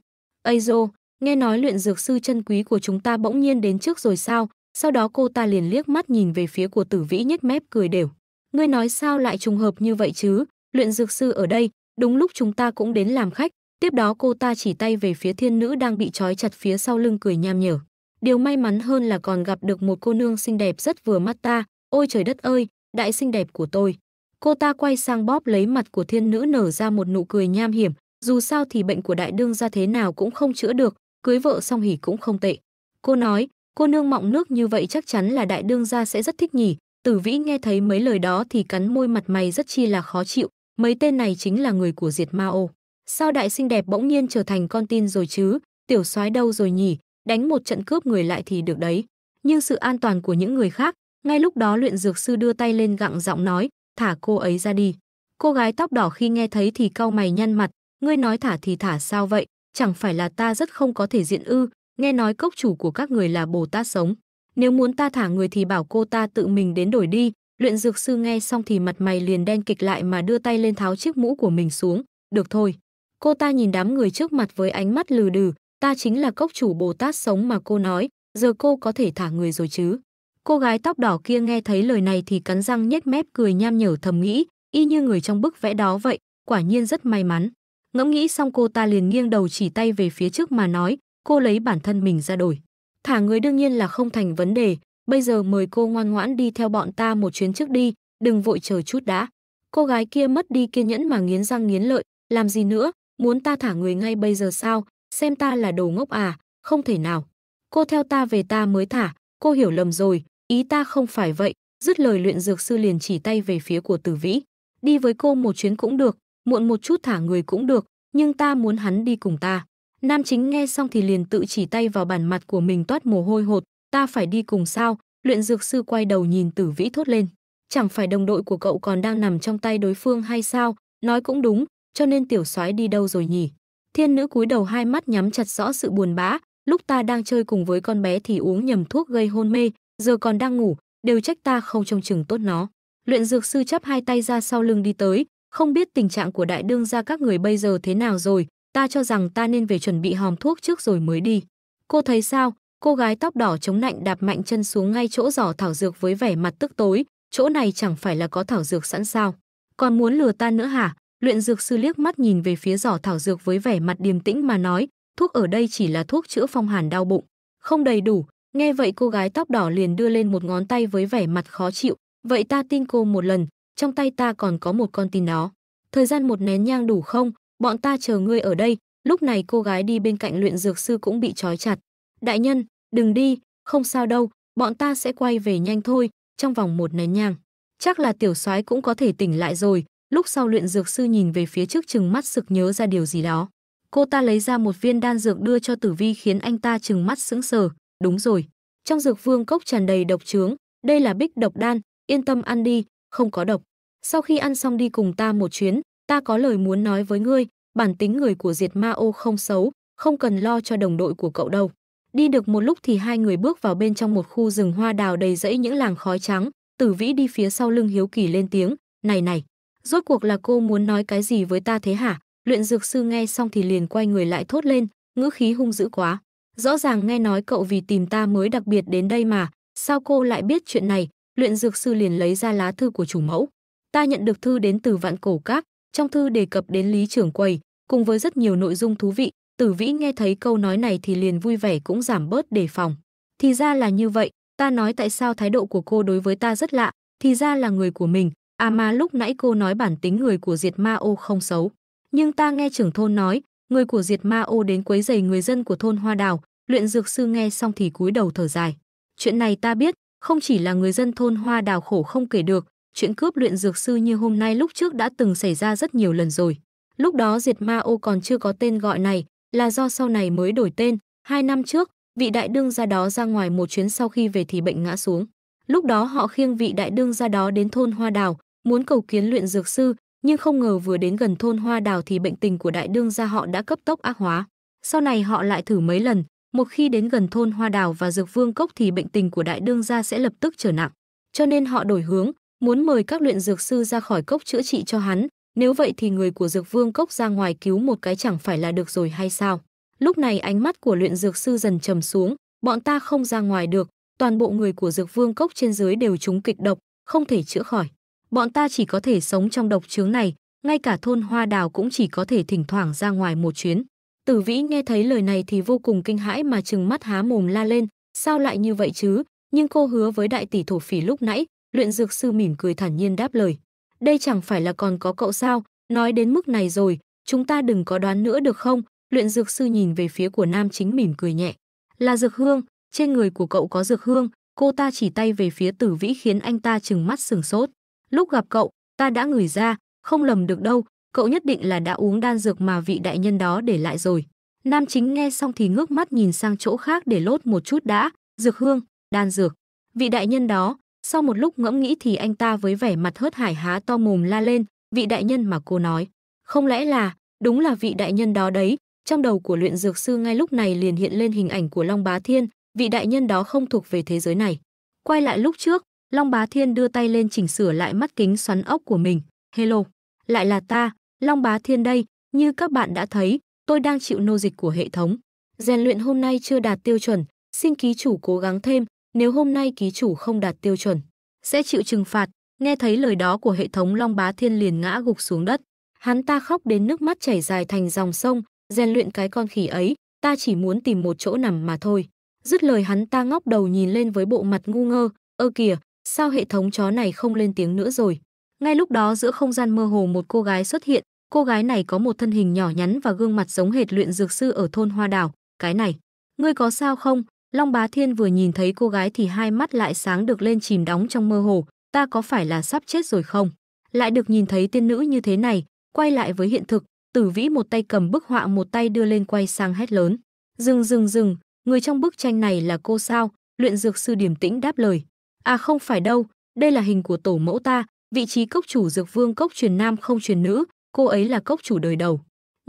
Azo, nghe nói luyện dược sư chân quý của chúng ta bỗng nhiên đến trước rồi sao, sau đó cô ta liền liếc mắt nhìn về phía của tử vĩ nhếch mép cười đều. Ngươi nói sao lại trùng hợp như vậy chứ, luyện dược sư ở đây, đúng lúc chúng ta cũng đến làm khách, Tiếp đó cô ta chỉ tay về phía thiên nữ đang bị trói chặt phía sau lưng cười nham nhở. Điều may mắn hơn là còn gặp được một cô nương xinh đẹp rất vừa mắt ta. Ôi trời đất ơi, đại xinh đẹp của tôi. Cô ta quay sang bóp lấy mặt của thiên nữ nở ra một nụ cười nham hiểm. Dù sao thì bệnh của đại đương ra thế nào cũng không chữa được, cưới vợ xong hỉ cũng không tệ. Cô nói, cô nương mọng nước như vậy chắc chắn là đại đương gia sẽ rất thích nhỉ. Tử vĩ nghe thấy mấy lời đó thì cắn môi mặt mày rất chi là khó chịu. Mấy tên này chính là người của diệt ma ô. Sao đại xinh đẹp bỗng nhiên trở thành con tin rồi chứ? Tiểu soái đâu rồi nhỉ? Đánh một trận cướp người lại thì được đấy. Nhưng sự an toàn của những người khác, ngay lúc đó luyện dược sư đưa tay lên gặng giọng nói, thả cô ấy ra đi. Cô gái tóc đỏ khi nghe thấy thì cau mày nhăn mặt, ngươi nói thả thì thả sao vậy? Chẳng phải là ta rất không có thể diện ư, nghe nói cốc chủ của các người là Bồ Tát sống. Nếu muốn ta thả người thì bảo cô ta tự mình đến đổi đi. Luyện dược sư nghe xong thì mặt mày liền đen kịch lại mà đưa tay lên tháo chiếc mũ của mình xuống. Được thôi, Cô ta nhìn đám người trước mặt với ánh mắt lừ đừ, ta chính là cốc chủ Bồ Tát sống mà cô nói, giờ cô có thể thả người rồi chứ. Cô gái tóc đỏ kia nghe thấy lời này thì cắn răng nhếch mép cười nham nhở thầm nghĩ, y như người trong bức vẽ đó vậy, quả nhiên rất may mắn. Ngẫm nghĩ xong cô ta liền nghiêng đầu chỉ tay về phía trước mà nói, cô lấy bản thân mình ra đổi. Thả người đương nhiên là không thành vấn đề, bây giờ mời cô ngoan ngoãn đi theo bọn ta một chuyến trước đi, đừng vội chờ chút đã. Cô gái kia mất đi kiên nhẫn mà nghiến răng nghiến lợi, làm gì nữa, muốn ta thả người ngay bây giờ sao, xem ta là đồ ngốc à, không thể nào. Cô theo ta về ta mới thả, cô hiểu lầm rồi, ý ta không phải vậy, dứt lời luyện dược sư liền chỉ tay về phía của tử vĩ. Đi với cô một chuyến cũng được, muộn một chút thả người cũng được, nhưng ta muốn hắn đi cùng ta. Nam chính nghe xong thì liền tự chỉ tay vào bản mặt của mình toát mồ hôi hột, ta phải đi cùng sao, luyện dược sư quay đầu nhìn tử vĩ thốt lên. Chẳng phải đồng đội của cậu còn đang nằm trong tay đối phương hay sao, nói cũng đúng, cho nên tiểu soái đi đâu rồi nhỉ? Thiên nữ cúi đầu hai mắt nhắm chặt rõ sự buồn bã, lúc ta đang chơi cùng với con bé thì uống nhầm thuốc gây hôn mê, giờ còn đang ngủ, đều trách ta không trông chừng tốt nó. Luyện dược sư chắp hai tay ra sau lưng đi tới, không biết tình trạng của đại đương gia các người bây giờ thế nào rồi, ta cho rằng ta nên về chuẩn bị hòm thuốc trước rồi mới đi. Cô thấy sao? Cô gái tóc đỏ chống nạnh đạp mạnh chân xuống ngay chỗ giỏ thảo dược với vẻ mặt tức tối, chỗ này chẳng phải là có thảo dược sẵn sao? Còn muốn lừa ta nữa hả? Luyện dược sư liếc mắt nhìn về phía giỏ thảo dược với vẻ mặt điềm tĩnh mà nói, thuốc ở đây chỉ là thuốc chữa phong hàn đau bụng, không đầy đủ. Nghe vậy cô gái tóc đỏ liền đưa lên một ngón tay với vẻ mặt khó chịu, vậy ta tin cô một lần, trong tay ta còn có một con tin đó. Thời gian một nén nhang đủ không, bọn ta chờ ngươi ở đây. Lúc này cô gái đi bên cạnh luyện dược sư cũng bị trói chặt. Đại nhân, đừng đi, không sao đâu, bọn ta sẽ quay về nhanh thôi, trong vòng một nén nhang. Chắc là tiểu soái cũng có thể tỉnh lại rồi, Lúc sau luyện dược sư nhìn về phía trước chừng mắt sực nhớ ra điều gì đó. Cô ta lấy ra một viên đan dược đưa cho Tử Vi khiến anh ta chừng mắt sững sờ, đúng rồi, trong dược vương cốc tràn đầy độc trướng, đây là bích độc đan, yên tâm ăn đi, không có độc. Sau khi ăn xong đi cùng ta một chuyến, ta có lời muốn nói với ngươi, bản tính người của Diệt Ma Ô không xấu, không cần lo cho đồng đội của cậu đâu. Đi được một lúc thì hai người bước vào bên trong một khu rừng hoa đào đầy rẫy những làng khói trắng, Tử Vĩ đi phía sau lưng Hiếu Kỳ lên tiếng, "Này này, Rốt cuộc là cô muốn nói cái gì với ta thế hả? Luyện dược sư nghe xong thì liền quay người lại thốt lên, ngữ khí hung dữ quá. Rõ ràng nghe nói cậu vì tìm ta mới đặc biệt đến đây mà, sao cô lại biết chuyện này? Luyện dược sư liền lấy ra lá thư của chủ mẫu. Ta nhận được thư đến từ vạn cổ các, trong thư đề cập đến lý trưởng quầy, cùng với rất nhiều nội dung thú vị. Tử vĩ nghe thấy câu nói này thì liền vui vẻ cũng giảm bớt đề phòng. Thì ra là như vậy, ta nói tại sao thái độ của cô đối với ta rất lạ, thì ra là người của mình, À mà lúc nãy cô nói bản tính người của diệt ma ô không xấu. Nhưng ta nghe trưởng thôn nói, người của diệt ma ô đến quấy rầy người dân của thôn Hoa Đào, luyện dược sư nghe xong thì cúi đầu thở dài. Chuyện này ta biết, không chỉ là người dân thôn Hoa Đào khổ không kể được, chuyện cướp luyện dược sư như hôm nay lúc trước đã từng xảy ra rất nhiều lần rồi. Lúc đó diệt ma ô còn chưa có tên gọi này, là do sau này mới đổi tên. Hai năm trước, vị đại đương ra đó ra ngoài một chuyến sau khi về thì bệnh ngã xuống. Lúc đó họ khiêng vị đại đương ra đó đến thôn Hoa Đào, muốn cầu kiến luyện dược sư, nhưng không ngờ vừa đến gần thôn Hoa Đào thì bệnh tình của đại đương gia họ đã cấp tốc ác hóa. Sau này họ lại thử mấy lần, một khi đến gần thôn Hoa Đào và Dược Vương Cốc thì bệnh tình của đại đương gia sẽ lập tức trở nặng. Cho nên họ đổi hướng, muốn mời các luyện dược sư ra khỏi cốc chữa trị cho hắn, nếu vậy thì người của Dược Vương Cốc ra ngoài cứu một cái chẳng phải là được rồi hay sao? Lúc này ánh mắt của luyện dược sư dần trầm xuống, bọn ta không ra ngoài được, toàn bộ người của Dược Vương Cốc trên dưới đều trúng kịch độc, không thể chữa khỏi bọn ta chỉ có thể sống trong độc chướng này, ngay cả thôn hoa đào cũng chỉ có thể thỉnh thoảng ra ngoài một chuyến. Tử vĩ nghe thấy lời này thì vô cùng kinh hãi mà trừng mắt há mồm la lên, sao lại như vậy chứ? Nhưng cô hứa với đại tỷ thổ phỉ lúc nãy, luyện dược sư mỉm cười thản nhiên đáp lời. Đây chẳng phải là còn có cậu sao, nói đến mức này rồi, chúng ta đừng có đoán nữa được không? Luyện dược sư nhìn về phía của nam chính mỉm cười nhẹ. Là dược hương, trên người của cậu có dược hương, cô ta chỉ tay về phía tử vĩ khiến anh ta trừng mắt sừng sốt. Lúc gặp cậu, ta đã ngửi ra, không lầm được đâu, cậu nhất định là đã uống đan dược mà vị đại nhân đó để lại rồi. Nam chính nghe xong thì ngước mắt nhìn sang chỗ khác để lốt một chút đã, dược hương, đan dược. Vị đại nhân đó, sau một lúc ngẫm nghĩ thì anh ta với vẻ mặt hớt hải há to mồm la lên, vị đại nhân mà cô nói. Không lẽ là, đúng là vị đại nhân đó đấy, trong đầu của luyện dược sư ngay lúc này liền hiện lên hình ảnh của Long Bá Thiên, vị đại nhân đó không thuộc về thế giới này. Quay lại lúc trước, Long Bá Thiên đưa tay lên chỉnh sửa lại mắt kính xoắn ốc của mình. Hello, lại là ta, Long Bá Thiên đây, như các bạn đã thấy, tôi đang chịu nô dịch của hệ thống. Rèn luyện hôm nay chưa đạt tiêu chuẩn, xin ký chủ cố gắng thêm, nếu hôm nay ký chủ không đạt tiêu chuẩn, sẽ chịu trừng phạt. Nghe thấy lời đó của hệ thống Long Bá Thiên liền ngã gục xuống đất. Hắn ta khóc đến nước mắt chảy dài thành dòng sông, rèn luyện cái con khỉ ấy, ta chỉ muốn tìm một chỗ nằm mà thôi. Dứt lời hắn ta ngóc đầu nhìn lên với bộ mặt ngu ngơ, ơ kìa, sao hệ thống chó này không lên tiếng nữa rồi. Ngay lúc đó giữa không gian mơ hồ một cô gái xuất hiện, cô gái này có một thân hình nhỏ nhắn và gương mặt giống hệt luyện dược sư ở thôn Hoa Đảo, cái này. Ngươi có sao không? Long Bá Thiên vừa nhìn thấy cô gái thì hai mắt lại sáng được lên chìm đóng trong mơ hồ, ta có phải là sắp chết rồi không? Lại được nhìn thấy tiên nữ như thế này, quay lại với hiện thực, Tử Vĩ một tay cầm bức họa một tay đưa lên quay sang hét lớn. Dừng dừng dừng, người trong bức tranh này là cô sao? Luyện dược sư điềm tĩnh đáp lời, À không phải đâu, đây là hình của tổ mẫu ta, vị trí cốc chủ dược vương cốc truyền nam không truyền nữ, cô ấy là cốc chủ đời đầu.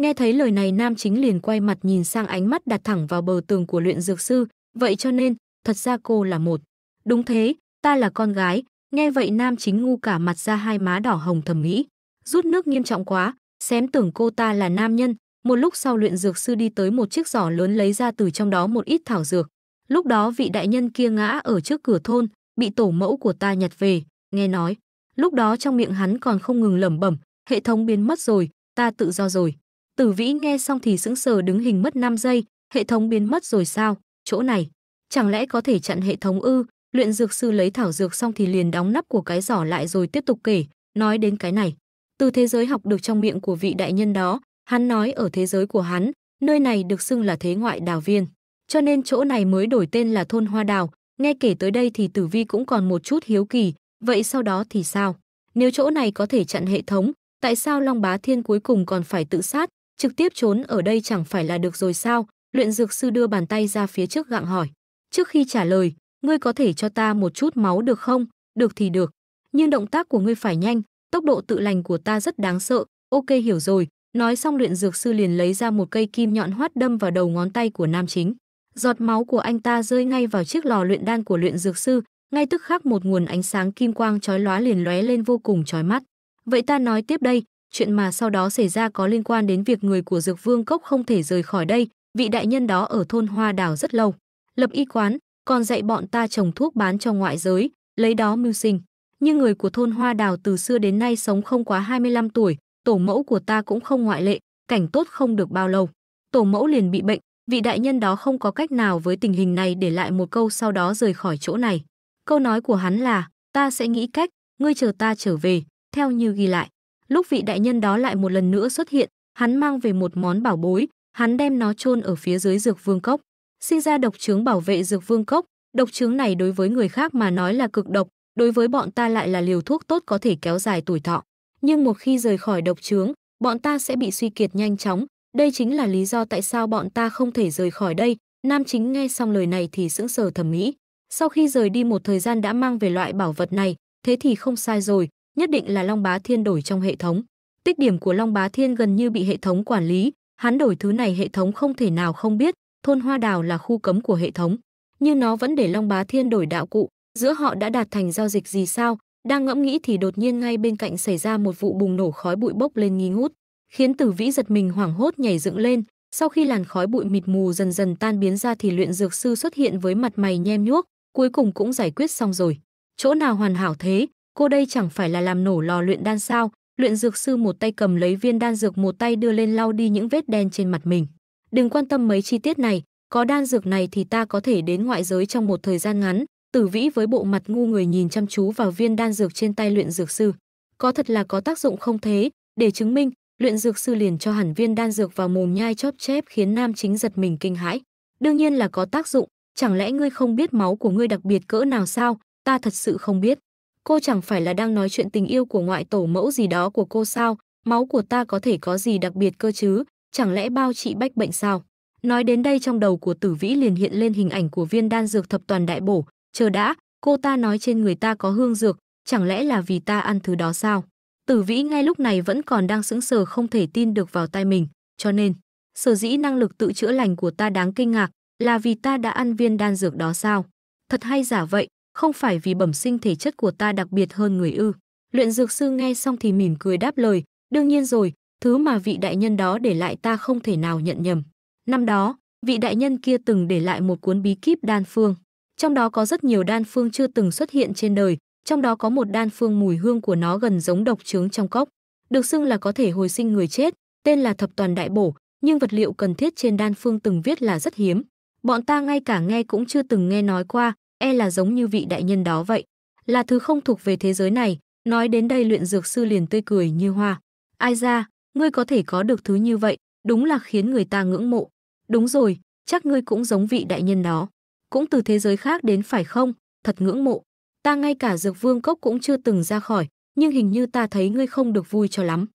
Nghe thấy lời này nam chính liền quay mặt nhìn sang ánh mắt đặt thẳng vào bờ tường của luyện dược sư, vậy cho nên, thật ra cô là một. Đúng thế, ta là con gái, nghe vậy nam chính ngu cả mặt ra hai má đỏ hồng thầm nghĩ. Rút nước nghiêm trọng quá, xém tưởng cô ta là nam nhân, một lúc sau luyện dược sư đi tới một chiếc giỏ lớn lấy ra từ trong đó một ít thảo dược. Lúc đó vị đại nhân kia ngã ở trước cửa thôn, bị tổ mẫu của ta nhặt về, nghe nói. Lúc đó trong miệng hắn còn không ngừng lẩm bẩm, hệ thống biến mất rồi, ta tự do rồi. Tử Vĩ nghe xong thì sững sờ đứng hình mất 5 giây, hệ thống biến mất rồi sao? Chỗ này, chẳng lẽ có thể chặn hệ thống ư? Luyện dược sư lấy thảo dược xong thì liền đóng nắp của cái giỏ lại rồi tiếp tục kể, nói đến cái này. Từ thế giới học được trong miệng của vị đại nhân đó, hắn nói ở thế giới của hắn, nơi này được xưng là thế ngoại đào viên. Cho nên chỗ này mới đổi tên là thôn Hoa Đào, Nghe kể tới đây thì Tử Vi cũng còn một chút hiếu kỳ, vậy sau đó thì sao? Nếu chỗ này có thể chặn hệ thống, tại sao Long Bá Thiên cuối cùng còn phải tự sát, trực tiếp trốn ở đây chẳng phải là được rồi sao? Luyện dược sư đưa bàn tay ra phía trước gặng hỏi. Trước khi trả lời, ngươi có thể cho ta một chút máu được không? Được thì được. Nhưng động tác của ngươi phải nhanh, tốc độ tự lành của ta rất đáng sợ. Ok hiểu rồi. Nói xong luyện dược sư liền lấy ra một cây kim nhọn hoắt đâm vào đầu ngón tay của nam chính. Giọt máu của anh ta rơi ngay vào chiếc lò luyện đan của luyện dược sư, ngay tức khắc một nguồn ánh sáng kim quang chói lóa liền lóe lên vô cùng chói mắt. Vậy ta nói tiếp đây, chuyện mà sau đó xảy ra có liên quan đến việc người của Dược Vương Cốc không thể rời khỏi đây, vị đại nhân đó ở thôn Hoa Đào rất lâu, lập y quán, còn dạy bọn ta trồng thuốc bán cho ngoại giới, lấy đó mưu sinh. Nhưng người của thôn Hoa Đào từ xưa đến nay sống không quá 25 tuổi, tổ mẫu của ta cũng không ngoại lệ, cảnh tốt không được bao lâu. Tổ mẫu liền bị bệnh, vị đại nhân đó không có cách nào với tình hình này để lại một câu sau đó rời khỏi chỗ này. Câu nói của hắn là, ta sẽ nghĩ cách, ngươi chờ ta trở về, theo như ghi lại. Lúc vị đại nhân đó lại một lần nữa xuất hiện, hắn mang về một món bảo bối, hắn đem nó chôn ở phía dưới dược vương cốc. Sinh ra độc chứng bảo vệ dược vương cốc, độc chứng này đối với người khác mà nói là cực độc, đối với bọn ta lại là liều thuốc tốt có thể kéo dài tuổi thọ. Nhưng một khi rời khỏi độc chứng, bọn ta sẽ bị suy kiệt nhanh chóng, đây chính là lý do tại sao bọn ta không thể rời khỏi đây. Nam chính nghe xong lời này thì sững sờ thầm nghĩ. Sau khi rời đi một thời gian đã mang về loại bảo vật này, thế thì không sai rồi, nhất định là Long Bá Thiên đổi trong hệ thống. Tích điểm của Long Bá Thiên gần như bị hệ thống quản lý, hắn đổi thứ này hệ thống không thể nào không biết, thôn Hoa Đào là khu cấm của hệ thống. Nhưng nó vẫn để Long Bá Thiên đổi đạo cụ, giữa họ đã đạt thành giao dịch gì sao? Đang ngẫm nghĩ thì đột nhiên ngay bên cạnh xảy ra một vụ bùng nổ khói bụi bốc lên nghi ngút khiến Tử Vĩ giật mình hoảng hốt nhảy dựng lên, sau khi làn khói bụi mịt mù dần dần tan biến ra thì luyện dược sư xuất hiện với mặt mày nhem nhuốc, cuối cùng cũng giải quyết xong rồi. Chỗ nào hoàn hảo thế, cô đây chẳng phải là làm nổ lò luyện đan sao? Luyện dược sư một tay cầm lấy viên đan dược một tay đưa lên lau đi những vết đen trên mặt mình. Đừng quan tâm mấy chi tiết này, có đan dược này thì ta có thể đến ngoại giới trong một thời gian ngắn. Tử Vĩ với bộ mặt ngu người nhìn chăm chú vào viên đan dược trên tay luyện dược sư. Có thật là có tác dụng không thế, để chứng minh, luyện dược sư liền cho hẳn viên đan dược vào mồm nhai chóp chép khiến nam chính giật mình kinh hãi. Đương nhiên là có tác dụng, chẳng lẽ ngươi không biết máu của ngươi đặc biệt cỡ nào sao, ta thật sự không biết. Cô chẳng phải là đang nói chuyện tình yêu của ngoại tổ mẫu gì đó của cô sao, máu của ta có thể có gì đặc biệt cơ chứ, chẳng lẽ bao trị bách bệnh sao. Nói đến đây trong đầu của tử vĩ liền hiện lên hình ảnh của viên đan dược thập toàn đại bổ, chờ đã, cô ta nói trên người ta có hương dược, chẳng lẽ là vì ta ăn thứ đó sao? Tử Vĩ ngay lúc này vẫn còn đang sững sờ không thể tin được vào tai mình, cho nên, sở dĩ năng lực tự chữa lành của ta đáng kinh ngạc, là vì ta đã ăn viên đan dược đó sao? Thật hay giả vậy, không phải vì bẩm sinh thể chất của ta đặc biệt hơn người ư? Luyện dược sư nghe xong thì mỉm cười đáp lời, đương nhiên rồi, thứ mà vị đại nhân đó để lại ta không thể nào nhận nhầm. Năm đó, vị đại nhân kia từng để lại một cuốn bí kíp đan phương, trong đó có rất nhiều đan phương chưa từng xuất hiện trên đời, trong đó có một đan phương mùi hương của nó gần giống độc trướng trong cốc, được xưng là có thể hồi sinh người chết, tên là thập toàn đại bổ, nhưng vật liệu cần thiết trên đan phương từng viết là rất hiếm. Bọn ta ngay cả nghe cũng chưa từng nghe nói qua, e là giống như vị đại nhân đó vậy. Là thứ không thuộc về thế giới này, nói đến đây luyện dược sư liền tươi cười như hoa. Ai ra, ngươi có thể có được thứ như vậy, đúng là khiến người ta ngưỡng mộ. Đúng rồi, chắc ngươi cũng giống vị đại nhân đó. Cũng từ thế giới khác đến phải không, thật ngưỡng mộ. Ta ngay cả dược vương cốc cũng chưa từng ra khỏi, nhưng hình như ta thấy ngươi không được vui cho lắm.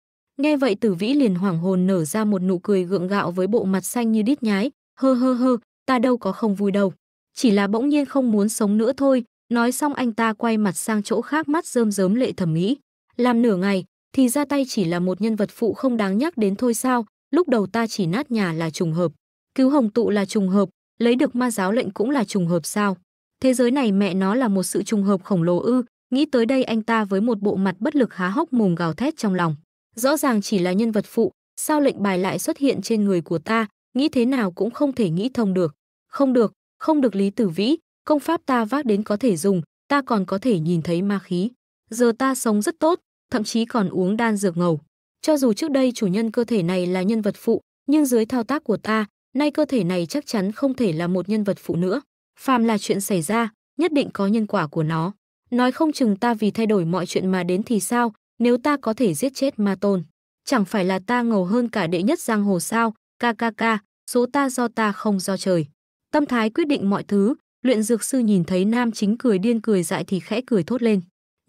Nghe vậy tử vĩ liền hoảng hồn nở ra một nụ cười gượng gạo với bộ mặt xanh như đít nhái. Hơ hơ hơ, ta đâu có không vui đâu. Chỉ là bỗng nhiên không muốn sống nữa thôi. Nói xong anh ta quay mặt sang chỗ khác mắt rơm rớm lệ thầm nghĩ. Làm nửa ngày, thì ra tay chỉ là một nhân vật phụ không đáng nhắc đến thôi sao. Lúc đầu ta chỉ nát nhà là trùng hợp. Cứu hồng tụ là trùng hợp, lấy được ma giáo lệnh cũng là trùng hợp sao. Thế giới này mẹ nó là một sự trùng hợp khổng lồ ư, nghĩ tới đây anh ta với một bộ mặt bất lực há hốc mồm gào thét trong lòng. Rõ ràng chỉ là nhân vật phụ, sao lệnh bài lại xuất hiện trên người của ta, nghĩ thế nào cũng không thể nghĩ thông được. Không được, không được Lý Tử Vĩ, công pháp ta vác đến có thể dùng, ta còn có thể nhìn thấy ma khí. Giờ ta sống rất tốt, thậm chí còn uống đan dược ngầu. Cho dù trước đây chủ nhân cơ thể này là nhân vật phụ, nhưng dưới thao tác của ta, nay cơ thể này chắc chắn không thể là một nhân vật phụ nữa phàm là chuyện xảy ra, nhất định có nhân quả của nó. Nói không chừng ta vì thay đổi mọi chuyện mà đến thì sao, nếu ta có thể giết chết ma tôn. Chẳng phải là ta ngầu hơn cả đệ nhất giang hồ sao, kkk, số ta do ta không do trời. Tâm thái quyết định mọi thứ, luyện dược sư nhìn thấy nam chính cười điên cười dại thì khẽ cười thốt lên.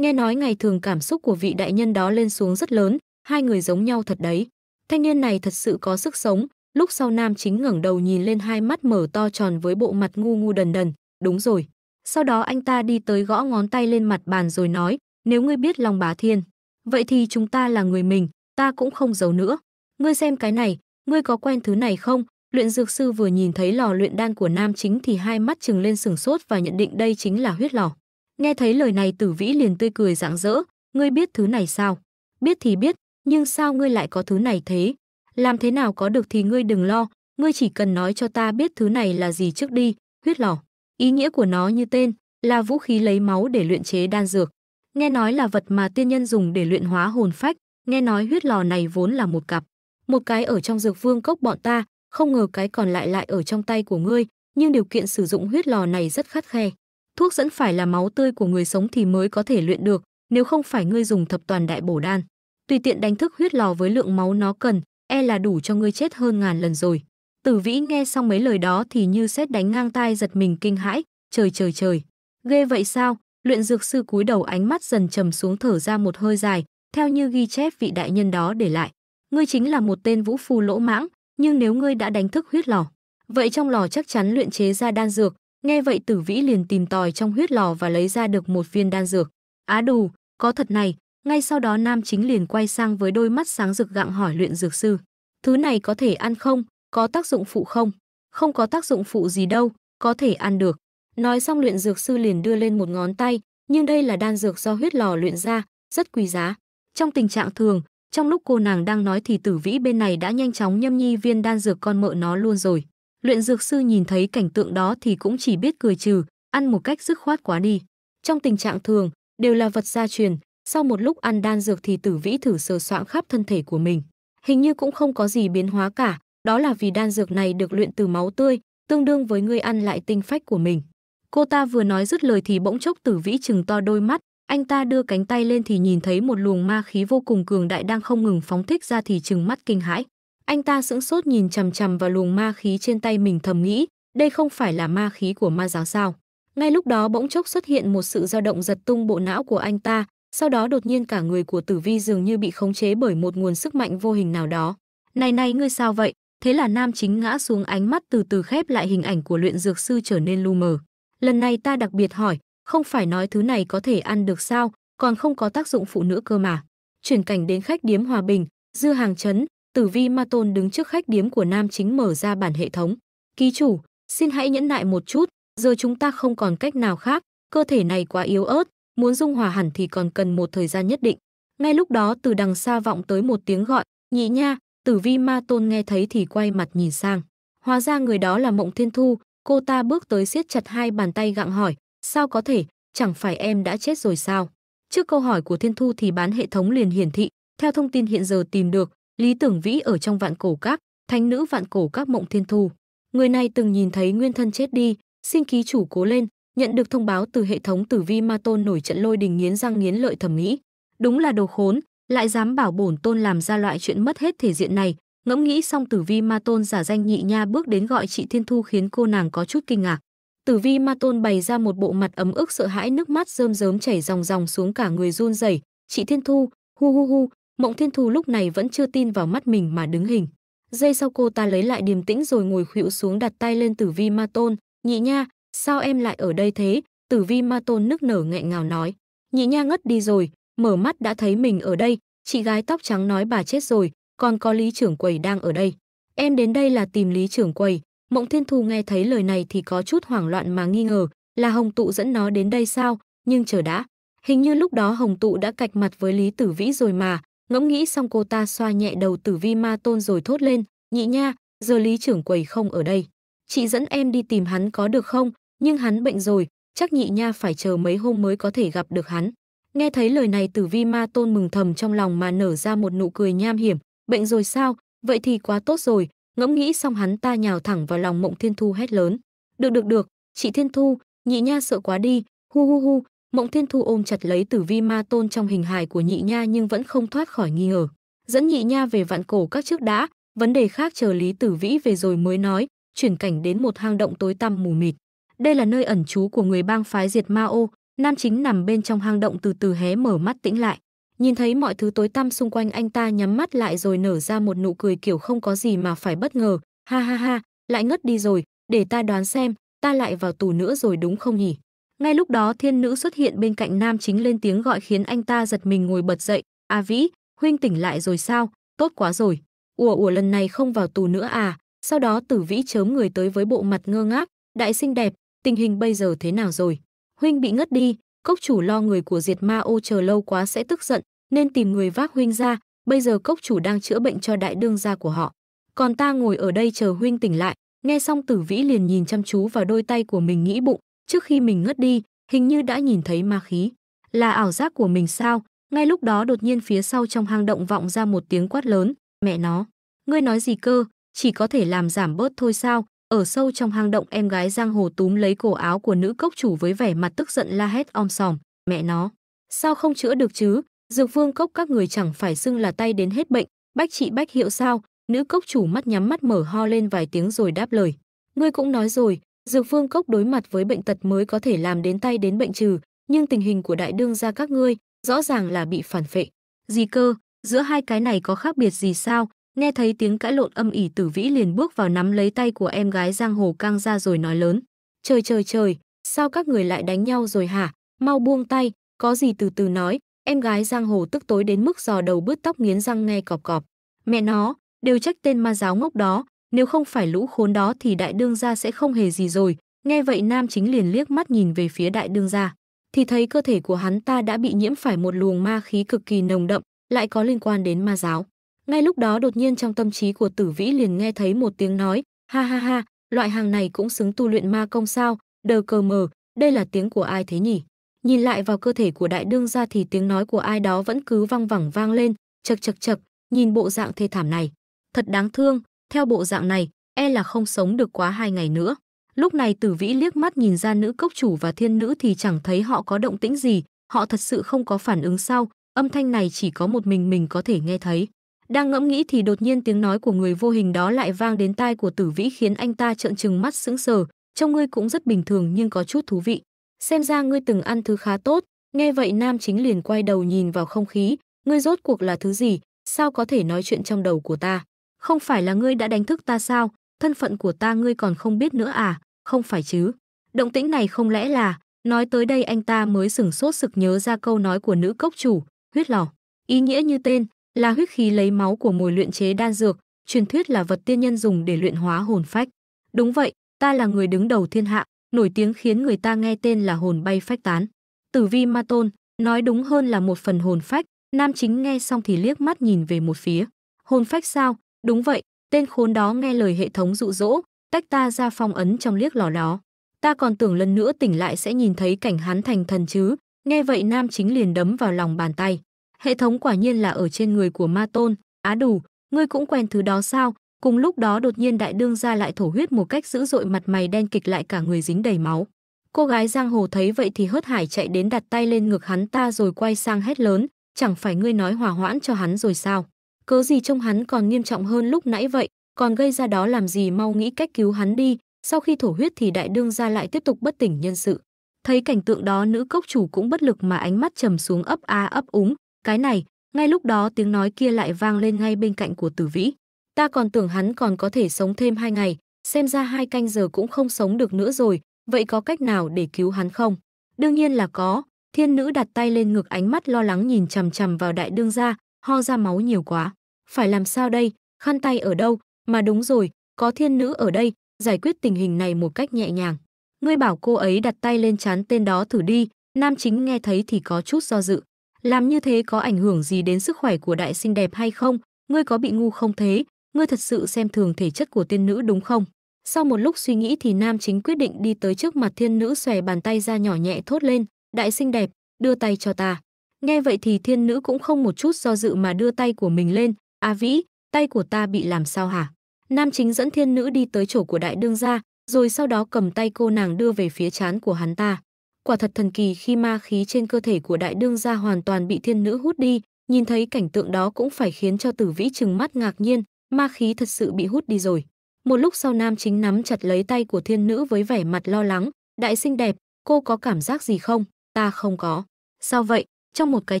Nghe nói ngày thường cảm xúc của vị đại nhân đó lên xuống rất lớn, hai người giống nhau thật đấy. Thanh niên này thật sự có sức sống, Lúc sau nam chính ngẩng đầu nhìn lên hai mắt mở to tròn với bộ mặt ngu ngu đần đần, đúng rồi. Sau đó anh ta đi tới gõ ngón tay lên mặt bàn rồi nói, nếu ngươi biết lòng bá thiên, vậy thì chúng ta là người mình, ta cũng không giấu nữa. Ngươi xem cái này, ngươi có quen thứ này không? Luyện dược sư vừa nhìn thấy lò luyện đan của nam chính thì hai mắt trừng lên sừng sốt và nhận định đây chính là huyết lò. Nghe thấy lời này tử vĩ liền tươi cười rạng rỡ, ngươi biết thứ này sao? Biết thì biết, nhưng sao ngươi lại có thứ này thế? làm thế nào có được thì ngươi đừng lo, ngươi chỉ cần nói cho ta biết thứ này là gì trước đi, huyết lò, Ý nghĩa của nó như tên, là vũ khí lấy máu để luyện chế đan dược. Nghe nói là vật mà tiên nhân dùng để luyện hóa hồn phách, nghe nói huyết lò này vốn là một cặp. Một cái ở trong dược vương cốc bọn ta, không ngờ cái còn lại lại ở trong tay của ngươi, nhưng điều kiện sử dụng huyết lò này rất khắt khe. Thuốc dẫn phải là máu tươi của người sống thì mới có thể luyện được, nếu không phải ngươi dùng thập toàn đại bổ đan. Tùy tiện đánh thức huyết lò với lượng máu nó cần, e là đủ cho ngươi chết hơn ngàn lần rồi. Tử Vĩ nghe xong mấy lời đó thì như sét đánh ngang tai giật mình kinh hãi, trời trời trời. Ghê vậy sao? Luyện dược sư cúi đầu ánh mắt dần trầm xuống thở ra một hơi dài, theo như ghi chép vị đại nhân đó để lại. Ngươi chính là một tên vũ phu lỗ mãng, nhưng nếu ngươi đã đánh thức huyết lò, vậy trong lò chắc chắn luyện chế ra đan dược. Nghe vậy Tử Vĩ liền tìm tòi trong huyết lò và lấy ra được một viên đan dược. Á đù, có thật này, ngay sau đó nam chính liền quay sang với đôi mắt sáng rực gặng hỏi luyện dược sư. Thứ này có thể ăn không? Có tác dụng phụ không? Không có tác dụng phụ gì đâu, có thể ăn được. Nói xong luyện dược sư liền đưa lên một ngón tay, nhưng đây là đan dược do huyết lò luyện ra, rất quý giá. Trong tình trạng thường, trong lúc cô nàng đang nói thì tử vĩ bên này đã nhanh chóng nhâm nhi viên đan dược con mợ nó luôn rồi. Luyện dược sư nhìn thấy cảnh tượng đó thì cũng chỉ biết cười trừ, ăn một cách dứt khoát quá đi. Trong tình trạng thường, đều là vật gia truyền, sau một lúc ăn đan dược thì Tử Vĩ thử sờ soạng khắp thân thể của mình. Hình như cũng không có gì biến hóa cả, đó là vì đan dược này được luyện từ máu tươi, tương đương với ngươi ăn lại tinh phách của mình. Cô ta vừa nói dứt lời thì bỗng chốc Tử Vĩ chừng to đôi mắt, anh ta đưa cánh tay lên thì nhìn thấy một luồng ma khí vô cùng cường đại đang không ngừng phóng thích ra thì chừng mắt kinh hãi. Anh ta sững sốt nhìn chằm chằm vào luồng ma khí trên tay mình thầm nghĩ, đây không phải là ma khí của ma giáo sao? Ngay lúc đó bỗng chốc xuất hiện một sự dao động giật tung bộ não của anh ta, sau đó đột nhiên cả người của Tử Vi dường như bị khống chế bởi một nguồn sức mạnh vô hình nào đó. "Này này, ngươi sao vậy?" Thế là nam chính ngã xuống ánh mắt từ từ khép lại hình ảnh của luyện dược sư trở nên lu mờ. Lần này ta đặc biệt hỏi, không phải nói thứ này có thể ăn được sao, còn không có tác dụng phụ nữa cơ mà. Chuyển cảnh đến khách điếm Hòa Bình, Dư Hàng chấn Tử Vi Ma Tôn đứng trước khách điếm của nam chính mở ra bản hệ thống. Ký chủ, xin hãy nhẫn nại một chút, giờ chúng ta không còn cách nào khác, cơ thể này quá yếu ớt, muốn dung hòa hẳn thì còn cần một thời gian nhất định. Ngay lúc đó từ đằng xa vọng tới một tiếng gọi, nhị nha, tử vi ma tôn nghe thấy thì quay mặt nhìn sang. Hóa ra người đó là Mộng Thiên Thu, cô ta bước tới siết chặt hai bàn tay gặng hỏi, sao có thể, chẳng phải em đã chết rồi sao? Trước câu hỏi của Thiên Thu thì bán hệ thống liền hiển thị, theo thông tin hiện giờ tìm được, Lý Tưởng Vĩ ở trong vạn cổ các, thánh nữ vạn cổ các Mộng Thiên Thu. Người này từng nhìn thấy nguyên thân chết đi, xin ký chủ cố lên, nhận được thông báo từ hệ thống tử vi ma tôn nổi trận lôi đình nghiến răng nghiến lợi thầm nghĩ đúng là đồ khốn lại dám bảo bổn tôn làm ra loại chuyện mất hết thể diện này ngẫm nghĩ xong tử vi ma tôn giả danh nhị nha bước đến gọi chị thiên thu khiến cô nàng có chút kinh ngạc tử vi ma tôn bày ra một bộ mặt ấm ức sợ hãi nước mắt rơm rớm chảy ròng ròng xuống cả người run rẩy chị thiên thu hu hu hu mộng thiên thu lúc này vẫn chưa tin vào mắt mình mà đứng hình giây sau cô ta lấy lại điềm tĩnh rồi ngồi khuỵu xuống đặt tay lên tử vi ma tôn nhị nha Sao em lại ở đây thế? Tử vi ma tôn nức nở nghẹn ngào nói. Nhị nha ngất đi rồi, mở mắt đã thấy mình ở đây. Chị gái tóc trắng nói bà chết rồi, còn có lý trưởng quầy đang ở đây. Em đến đây là tìm lý trưởng quầy. Mộng Thiên Thu nghe thấy lời này thì có chút hoảng loạn mà nghi ngờ, là Hồng Tụ dẫn nó đến đây sao? Nhưng chờ đã, hình như lúc đó Hồng Tụ đã cạch mặt với Lý Tử Vĩ rồi mà, ngẫm nghĩ xong cô ta xoa nhẹ đầu Tử Vi Ma Tôn rồi thốt lên, "Nhị nha, giờ Lý trưởng quầy không ở đây, chị dẫn em đi tìm hắn có được không? nhưng hắn bệnh rồi, chắc nhị nha phải chờ mấy hôm mới có thể gặp được hắn. Nghe thấy lời này tử vi ma tôn mừng thầm trong lòng mà nở ra một nụ cười nham hiểm, bệnh rồi sao, vậy thì quá tốt rồi, ngẫm nghĩ xong hắn ta nhào thẳng vào lòng mộng thiên thu hét lớn. Được được được, chị thiên thu, nhị nha sợ quá đi, hu hu hu, mộng thiên thu ôm chặt lấy tử vi ma tôn trong hình hài của nhị nha nhưng vẫn không thoát khỏi nghi ngờ. Dẫn nhị nha về vạn cổ các trước đã, vấn đề khác chờ lý tử vĩ về rồi mới nói, chuyển cảnh đến một hang động tối tăm mù mịt. Đây là nơi ẩn trú của người bang phái diệt ma ô Nam Chính nằm bên trong hang động từ từ hé mở mắt tĩnh lại. Nhìn thấy mọi thứ tối tăm xung quanh anh ta nhắm mắt lại rồi nở ra một nụ cười kiểu không có gì mà phải bất ngờ. Ha ha ha, lại ngất đi rồi, để ta đoán xem, ta lại vào tù nữa rồi đúng không nhỉ? Ngay lúc đó thiên nữ xuất hiện bên cạnh nam chính lên tiếng gọi khiến anh ta giật mình ngồi bật dậy. A à Vĩ, huynh tỉnh lại rồi sao? Tốt quá rồi. Ủa ủa lần này không vào tù nữa à? Sau đó tử vĩ chớm người tới với bộ mặt ngơ ngác, đại sinh đẹp, tình hình bây giờ thế nào rồi? Huynh bị ngất đi, cốc chủ lo người của diệt ma ô chờ lâu quá sẽ tức giận, nên tìm người vác huynh ra, bây giờ cốc chủ đang chữa bệnh cho đại đương gia của họ. Còn ta ngồi ở đây chờ huynh tỉnh lại, nghe xong tử vĩ liền nhìn chăm chú vào đôi tay của mình nghĩ bụng, trước khi mình ngất đi, hình như đã nhìn thấy ma khí. Là ảo giác của mình sao? Ngay lúc đó đột nhiên phía sau trong hang động vọng ra một tiếng quát lớn, mẹ nó. Ngươi nói gì cơ, chỉ có thể làm giảm bớt thôi sao, ở sâu trong hang động em gái giang hồ túm lấy cổ áo của nữ cốc chủ với vẻ mặt tức giận la hét om sòm, mẹ nó. Sao không chữa được chứ, dược vương cốc các người chẳng phải xưng là tay đến hết bệnh, bách trị bách hiệu sao, nữ cốc chủ mắt nhắm mắt mở ho lên vài tiếng rồi đáp lời. Ngươi cũng nói rồi, dược vương cốc đối mặt với bệnh tật mới có thể làm đến tay đến bệnh trừ, nhưng tình hình của đại đương gia các ngươi rõ ràng là bị phản phệ. Gì cơ, giữa hai cái này có khác biệt gì sao, Nghe thấy tiếng cãi lộn âm ỉ tử vĩ liền bước vào nắm lấy tay của em gái giang hồ căng ra rồi nói lớn. Trời trời trời, sao các người lại đánh nhau rồi hả? Mau buông tay, có gì từ từ nói. Em gái giang hồ tức tối đến mức giò đầu bứt tóc nghiến răng nghe cọp cọp. Mẹ nó, đều trách tên ma giáo ngốc đó. Nếu không phải lũ khốn đó thì đại đương gia sẽ không hề gì rồi. Nghe vậy nam chính liền liếc mắt nhìn về phía đại đương gia. Thì thấy cơ thể của hắn ta đã bị nhiễm phải một luồng ma khí cực kỳ nồng đậm, lại có liên quan đến ma giáo. Ngay lúc đó đột nhiên trong tâm trí của tử vĩ liền nghe thấy một tiếng nói, ha ha ha, loại hàng này cũng xứng tu luyện ma công sao, đờ cờ mờ, đây là tiếng của ai thế nhỉ? Nhìn lại vào cơ thể của đại đương ra thì tiếng nói của ai đó vẫn cứ văng vẳng vang lên, chật chật chật, nhìn bộ dạng thê thảm này. Thật đáng thương, theo bộ dạng này, e là không sống được quá hai ngày nữa. Lúc này tử vĩ liếc mắt nhìn ra nữ cốc chủ và thiên nữ thì chẳng thấy họ có động tĩnh gì, họ thật sự không có phản ứng sau, âm thanh này chỉ có một mình mình có thể nghe thấy. Đang ngẫm nghĩ thì đột nhiên tiếng nói của người vô hình đó lại vang đến tai của Tử Vĩ khiến anh ta trợn trừng mắt sững sờ, trông ngươi cũng rất bình thường nhưng có chút thú vị. Xem ra ngươi từng ăn thứ khá tốt, nghe vậy nam chính liền quay đầu nhìn vào không khí, ngươi rốt cuộc là thứ gì, sao có thể nói chuyện trong đầu của ta? Không phải là ngươi đã đánh thức ta sao, thân phận của ta ngươi còn không biết nữa à, không phải chứ? Động tĩnh này không lẽ là, nói tới đây anh ta mới sửng sốt sực nhớ ra câu nói của nữ cốc chủ, huyết lò. Ý nghĩa như tên, là huyết khí lấy máu của mồi luyện chế đan dược, truyền thuyết là vật tiên nhân dùng để luyện hóa hồn phách. Đúng vậy, ta là người đứng đầu thiên hạ, nổi tiếng khiến người ta nghe tên là hồn bay phách tán. Tử vi ma tôn, nói đúng hơn là một phần hồn phách, nam chính nghe xong thì liếc mắt nhìn về một phía. Hồn phách sao? Đúng vậy, tên khốn đó nghe lời hệ thống dụ dỗ, tách ta ra phong ấn trong liếc lò đó. Ta còn tưởng lần nữa tỉnh lại sẽ nhìn thấy cảnh hắn thành thần chứ, nghe vậy nam chính liền đấm vào lòng bàn tay. Hệ thống quả nhiên là ở trên người của Ma Tôn, Á Đủ, ngươi cũng quen thứ đó sao? Cùng lúc đó đột nhiên đại đương ra lại thổ huyết một cách dữ dội mặt mày đen kịch lại cả người dính đầy máu. Cô gái giang hồ thấy vậy thì hớt hải chạy đến đặt tay lên ngực hắn ta rồi quay sang hét lớn, chẳng phải ngươi nói hòa hoãn cho hắn rồi sao? Cớ gì trông hắn còn nghiêm trọng hơn lúc nãy vậy, còn gây ra đó làm gì mau nghĩ cách cứu hắn đi, sau khi thổ huyết thì đại đương ra lại tiếp tục bất tỉnh nhân sự. Thấy cảnh tượng đó nữ cốc chủ cũng bất lực mà ánh mắt trầm xuống ấp a ấp úng, cái này, ngay lúc đó tiếng nói kia lại vang lên ngay bên cạnh của tử vĩ. Ta còn tưởng hắn còn có thể sống thêm hai ngày, xem ra hai canh giờ cũng không sống được nữa rồi, vậy có cách nào để cứu hắn không? Đương nhiên là có, thiên nữ đặt tay lên ngực ánh mắt lo lắng nhìn chằm chằm vào đại đương gia, ho ra máu nhiều quá. Phải làm sao đây, khăn tay ở đâu, mà đúng rồi, có thiên nữ ở đây, giải quyết tình hình này một cách nhẹ nhàng. Ngươi bảo cô ấy đặt tay lên chán tên đó thử đi, nam chính nghe thấy thì có chút do dự làm như thế có ảnh hưởng gì đến sức khỏe của đại sinh đẹp hay không? Ngươi có bị ngu không thế? Ngươi thật sự xem thường thể chất của tiên nữ đúng không? Sau một lúc suy nghĩ thì nam chính quyết định đi tới trước mặt thiên nữ xòe bàn tay ra nhỏ nhẹ thốt lên, đại sinh đẹp, đưa tay cho ta. Nghe vậy thì thiên nữ cũng không một chút do dự mà đưa tay của mình lên, a vĩ, tay của ta bị làm sao hả? Nam chính dẫn thiên nữ đi tới chỗ của đại đương gia, rồi sau đó cầm tay cô nàng đưa về phía chán của hắn ta. Quả thật thần kỳ khi ma khí trên cơ thể của đại đương gia hoàn toàn bị thiên nữ hút đi, nhìn thấy cảnh tượng đó cũng phải khiến cho tử vĩ trừng mắt ngạc nhiên, ma khí thật sự bị hút đi rồi. Một lúc sau nam chính nắm chặt lấy tay của thiên nữ với vẻ mặt lo lắng, đại xinh đẹp, cô có cảm giác gì không? Ta không có. Sao vậy? Trong một cái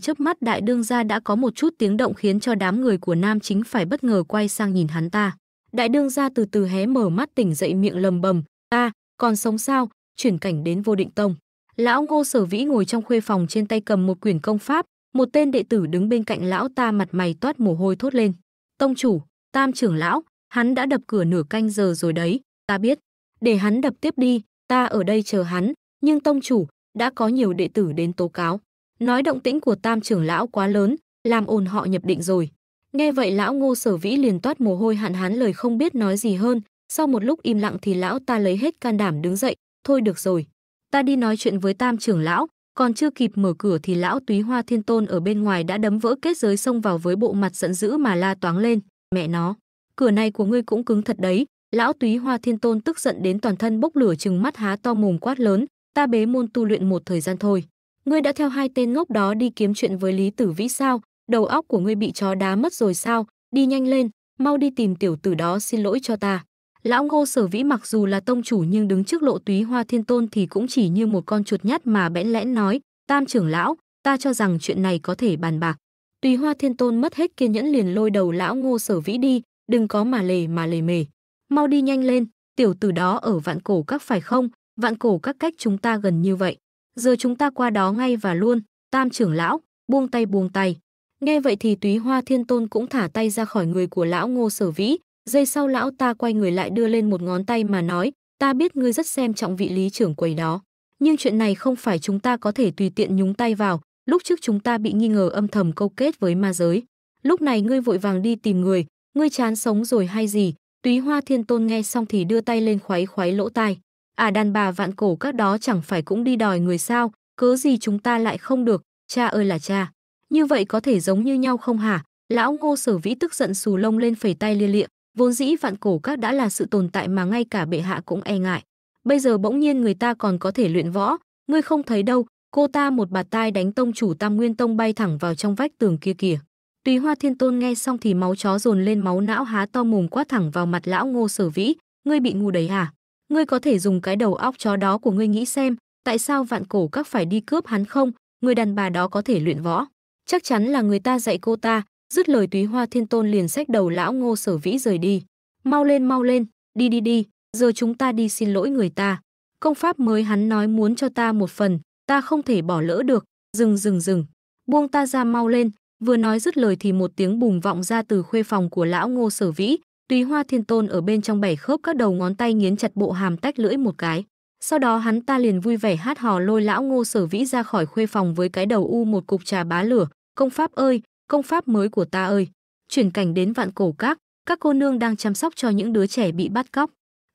chớp mắt đại đương gia đã có một chút tiếng động khiến cho đám người của nam chính phải bất ngờ quay sang nhìn hắn ta. Đại đương gia từ từ hé mở mắt tỉnh dậy miệng lầm bầm, ta, còn sống sao, chuyển cảnh đến vô định tông lão Ngô Sở Vĩ ngồi trong khuê phòng trên tay cầm một quyển công pháp, một tên đệ tử đứng bên cạnh lão ta mặt mày toát mồ hôi thốt lên. "Tông chủ, Tam trưởng lão, hắn đã đập cửa nửa canh giờ rồi đấy, ta biết, để hắn đập tiếp đi, ta ở đây chờ hắn, nhưng tông chủ, đã có nhiều đệ tử đến tố cáo, nói động tĩnh của Tam trưởng lão quá lớn, làm ồn họ nhập định rồi." Nghe vậy lão Ngô Sở Vĩ liền toát mồ hôi hạn hán lời không biết nói gì hơn, sau một lúc im lặng thì lão ta lấy hết can đảm đứng dậy, "Thôi được rồi, ta đi nói chuyện với tam trưởng lão, còn chưa kịp mở cửa thì lão túy hoa thiên tôn ở bên ngoài đã đấm vỡ kết giới xông vào với bộ mặt giận dữ mà la toáng lên, mẹ nó, cửa này của ngươi cũng cứng thật đấy, lão túy hoa thiên tôn tức giận đến toàn thân bốc lửa chừng mắt há to mồm quát lớn, ta bế môn tu luyện một thời gian thôi. Ngươi đã theo hai tên ngốc đó đi kiếm chuyện với Lý Tử Vĩ sao, đầu óc của ngươi bị chó đá mất rồi sao, đi nhanh lên, mau đi tìm tiểu tử đó xin lỗi cho ta. Lão Ngô Sở Vĩ mặc dù là tông chủ nhưng đứng trước lộ túy hoa thiên tôn thì cũng chỉ như một con chuột nhắt mà bẽn lẽn nói, tam trưởng lão, ta cho rằng chuyện này có thể bàn bạc. Túy hoa thiên tôn mất hết kiên nhẫn liền lôi đầu lão Ngô Sở Vĩ đi, đừng có mà lề mà lề mề. Mau đi nhanh lên, tiểu tử đó ở vạn cổ các phải không, vạn cổ các cách chúng ta gần như vậy. Giờ chúng ta qua đó ngay và luôn, tam trưởng lão, buông tay buông tay. Nghe vậy thì túy hoa thiên tôn cũng thả tay ra khỏi người của lão Ngô Sở Vĩ, Giây sau lão ta quay người lại đưa lên một ngón tay mà nói, ta biết ngươi rất xem trọng vị lý trưởng quầy đó. Nhưng chuyện này không phải chúng ta có thể tùy tiện nhúng tay vào, lúc trước chúng ta bị nghi ngờ âm thầm câu kết với ma giới. Lúc này ngươi vội vàng đi tìm người, ngươi chán sống rồi hay gì? Túy Hoa Thiên Tôn nghe xong thì đưa tay lên khoái khoái lỗ tai. À đàn bà vạn cổ các đó chẳng phải cũng đi đòi người sao, cớ gì chúng ta lại không được, cha ơi là cha. Như vậy có thể giống như nhau không hả? Lão Ngô Sở Vĩ tức giận xù lông lên phẩy tay lia lịa, Vốn dĩ vạn cổ các đã là sự tồn tại mà ngay cả bệ hạ cũng e ngại. Bây giờ bỗng nhiên người ta còn có thể luyện võ, ngươi không thấy đâu, cô ta một bạt tai đánh tông chủ Tam Nguyên Tông bay thẳng vào trong vách tường kia kìa. Tùy Hoa Thiên Tôn nghe xong thì máu chó dồn lên máu não há to mồm quát thẳng vào mặt lão Ngô Sở Vĩ, ngươi bị ngu đấy à? Ngươi có thể dùng cái đầu óc chó đó của ngươi nghĩ xem, tại sao vạn cổ các phải đi cướp hắn không? Người đàn bà đó có thể luyện võ, chắc chắn là người ta dạy cô ta, Dứt lời túy hoa thiên tôn liền xách đầu lão ngô sở vĩ rời đi. Mau lên mau lên, đi đi đi, giờ chúng ta đi xin lỗi người ta. Công pháp mới hắn nói muốn cho ta một phần, ta không thể bỏ lỡ được, dừng dừng dừng. Buông ta ra mau lên, vừa nói dứt lời thì một tiếng bùng vọng ra từ khuê phòng của lão ngô sở vĩ. Túy hoa thiên tôn ở bên trong bảy khớp các đầu ngón tay nghiến chặt bộ hàm tách lưỡi một cái. Sau đó hắn ta liền vui vẻ hát hò lôi lão ngô sở vĩ ra khỏi khuê phòng với cái đầu u một cục trà bá lửa. Công pháp ơi, công pháp mới của ta ơi chuyển cảnh đến vạn cổ các các cô nương đang chăm sóc cho những đứa trẻ bị bắt cóc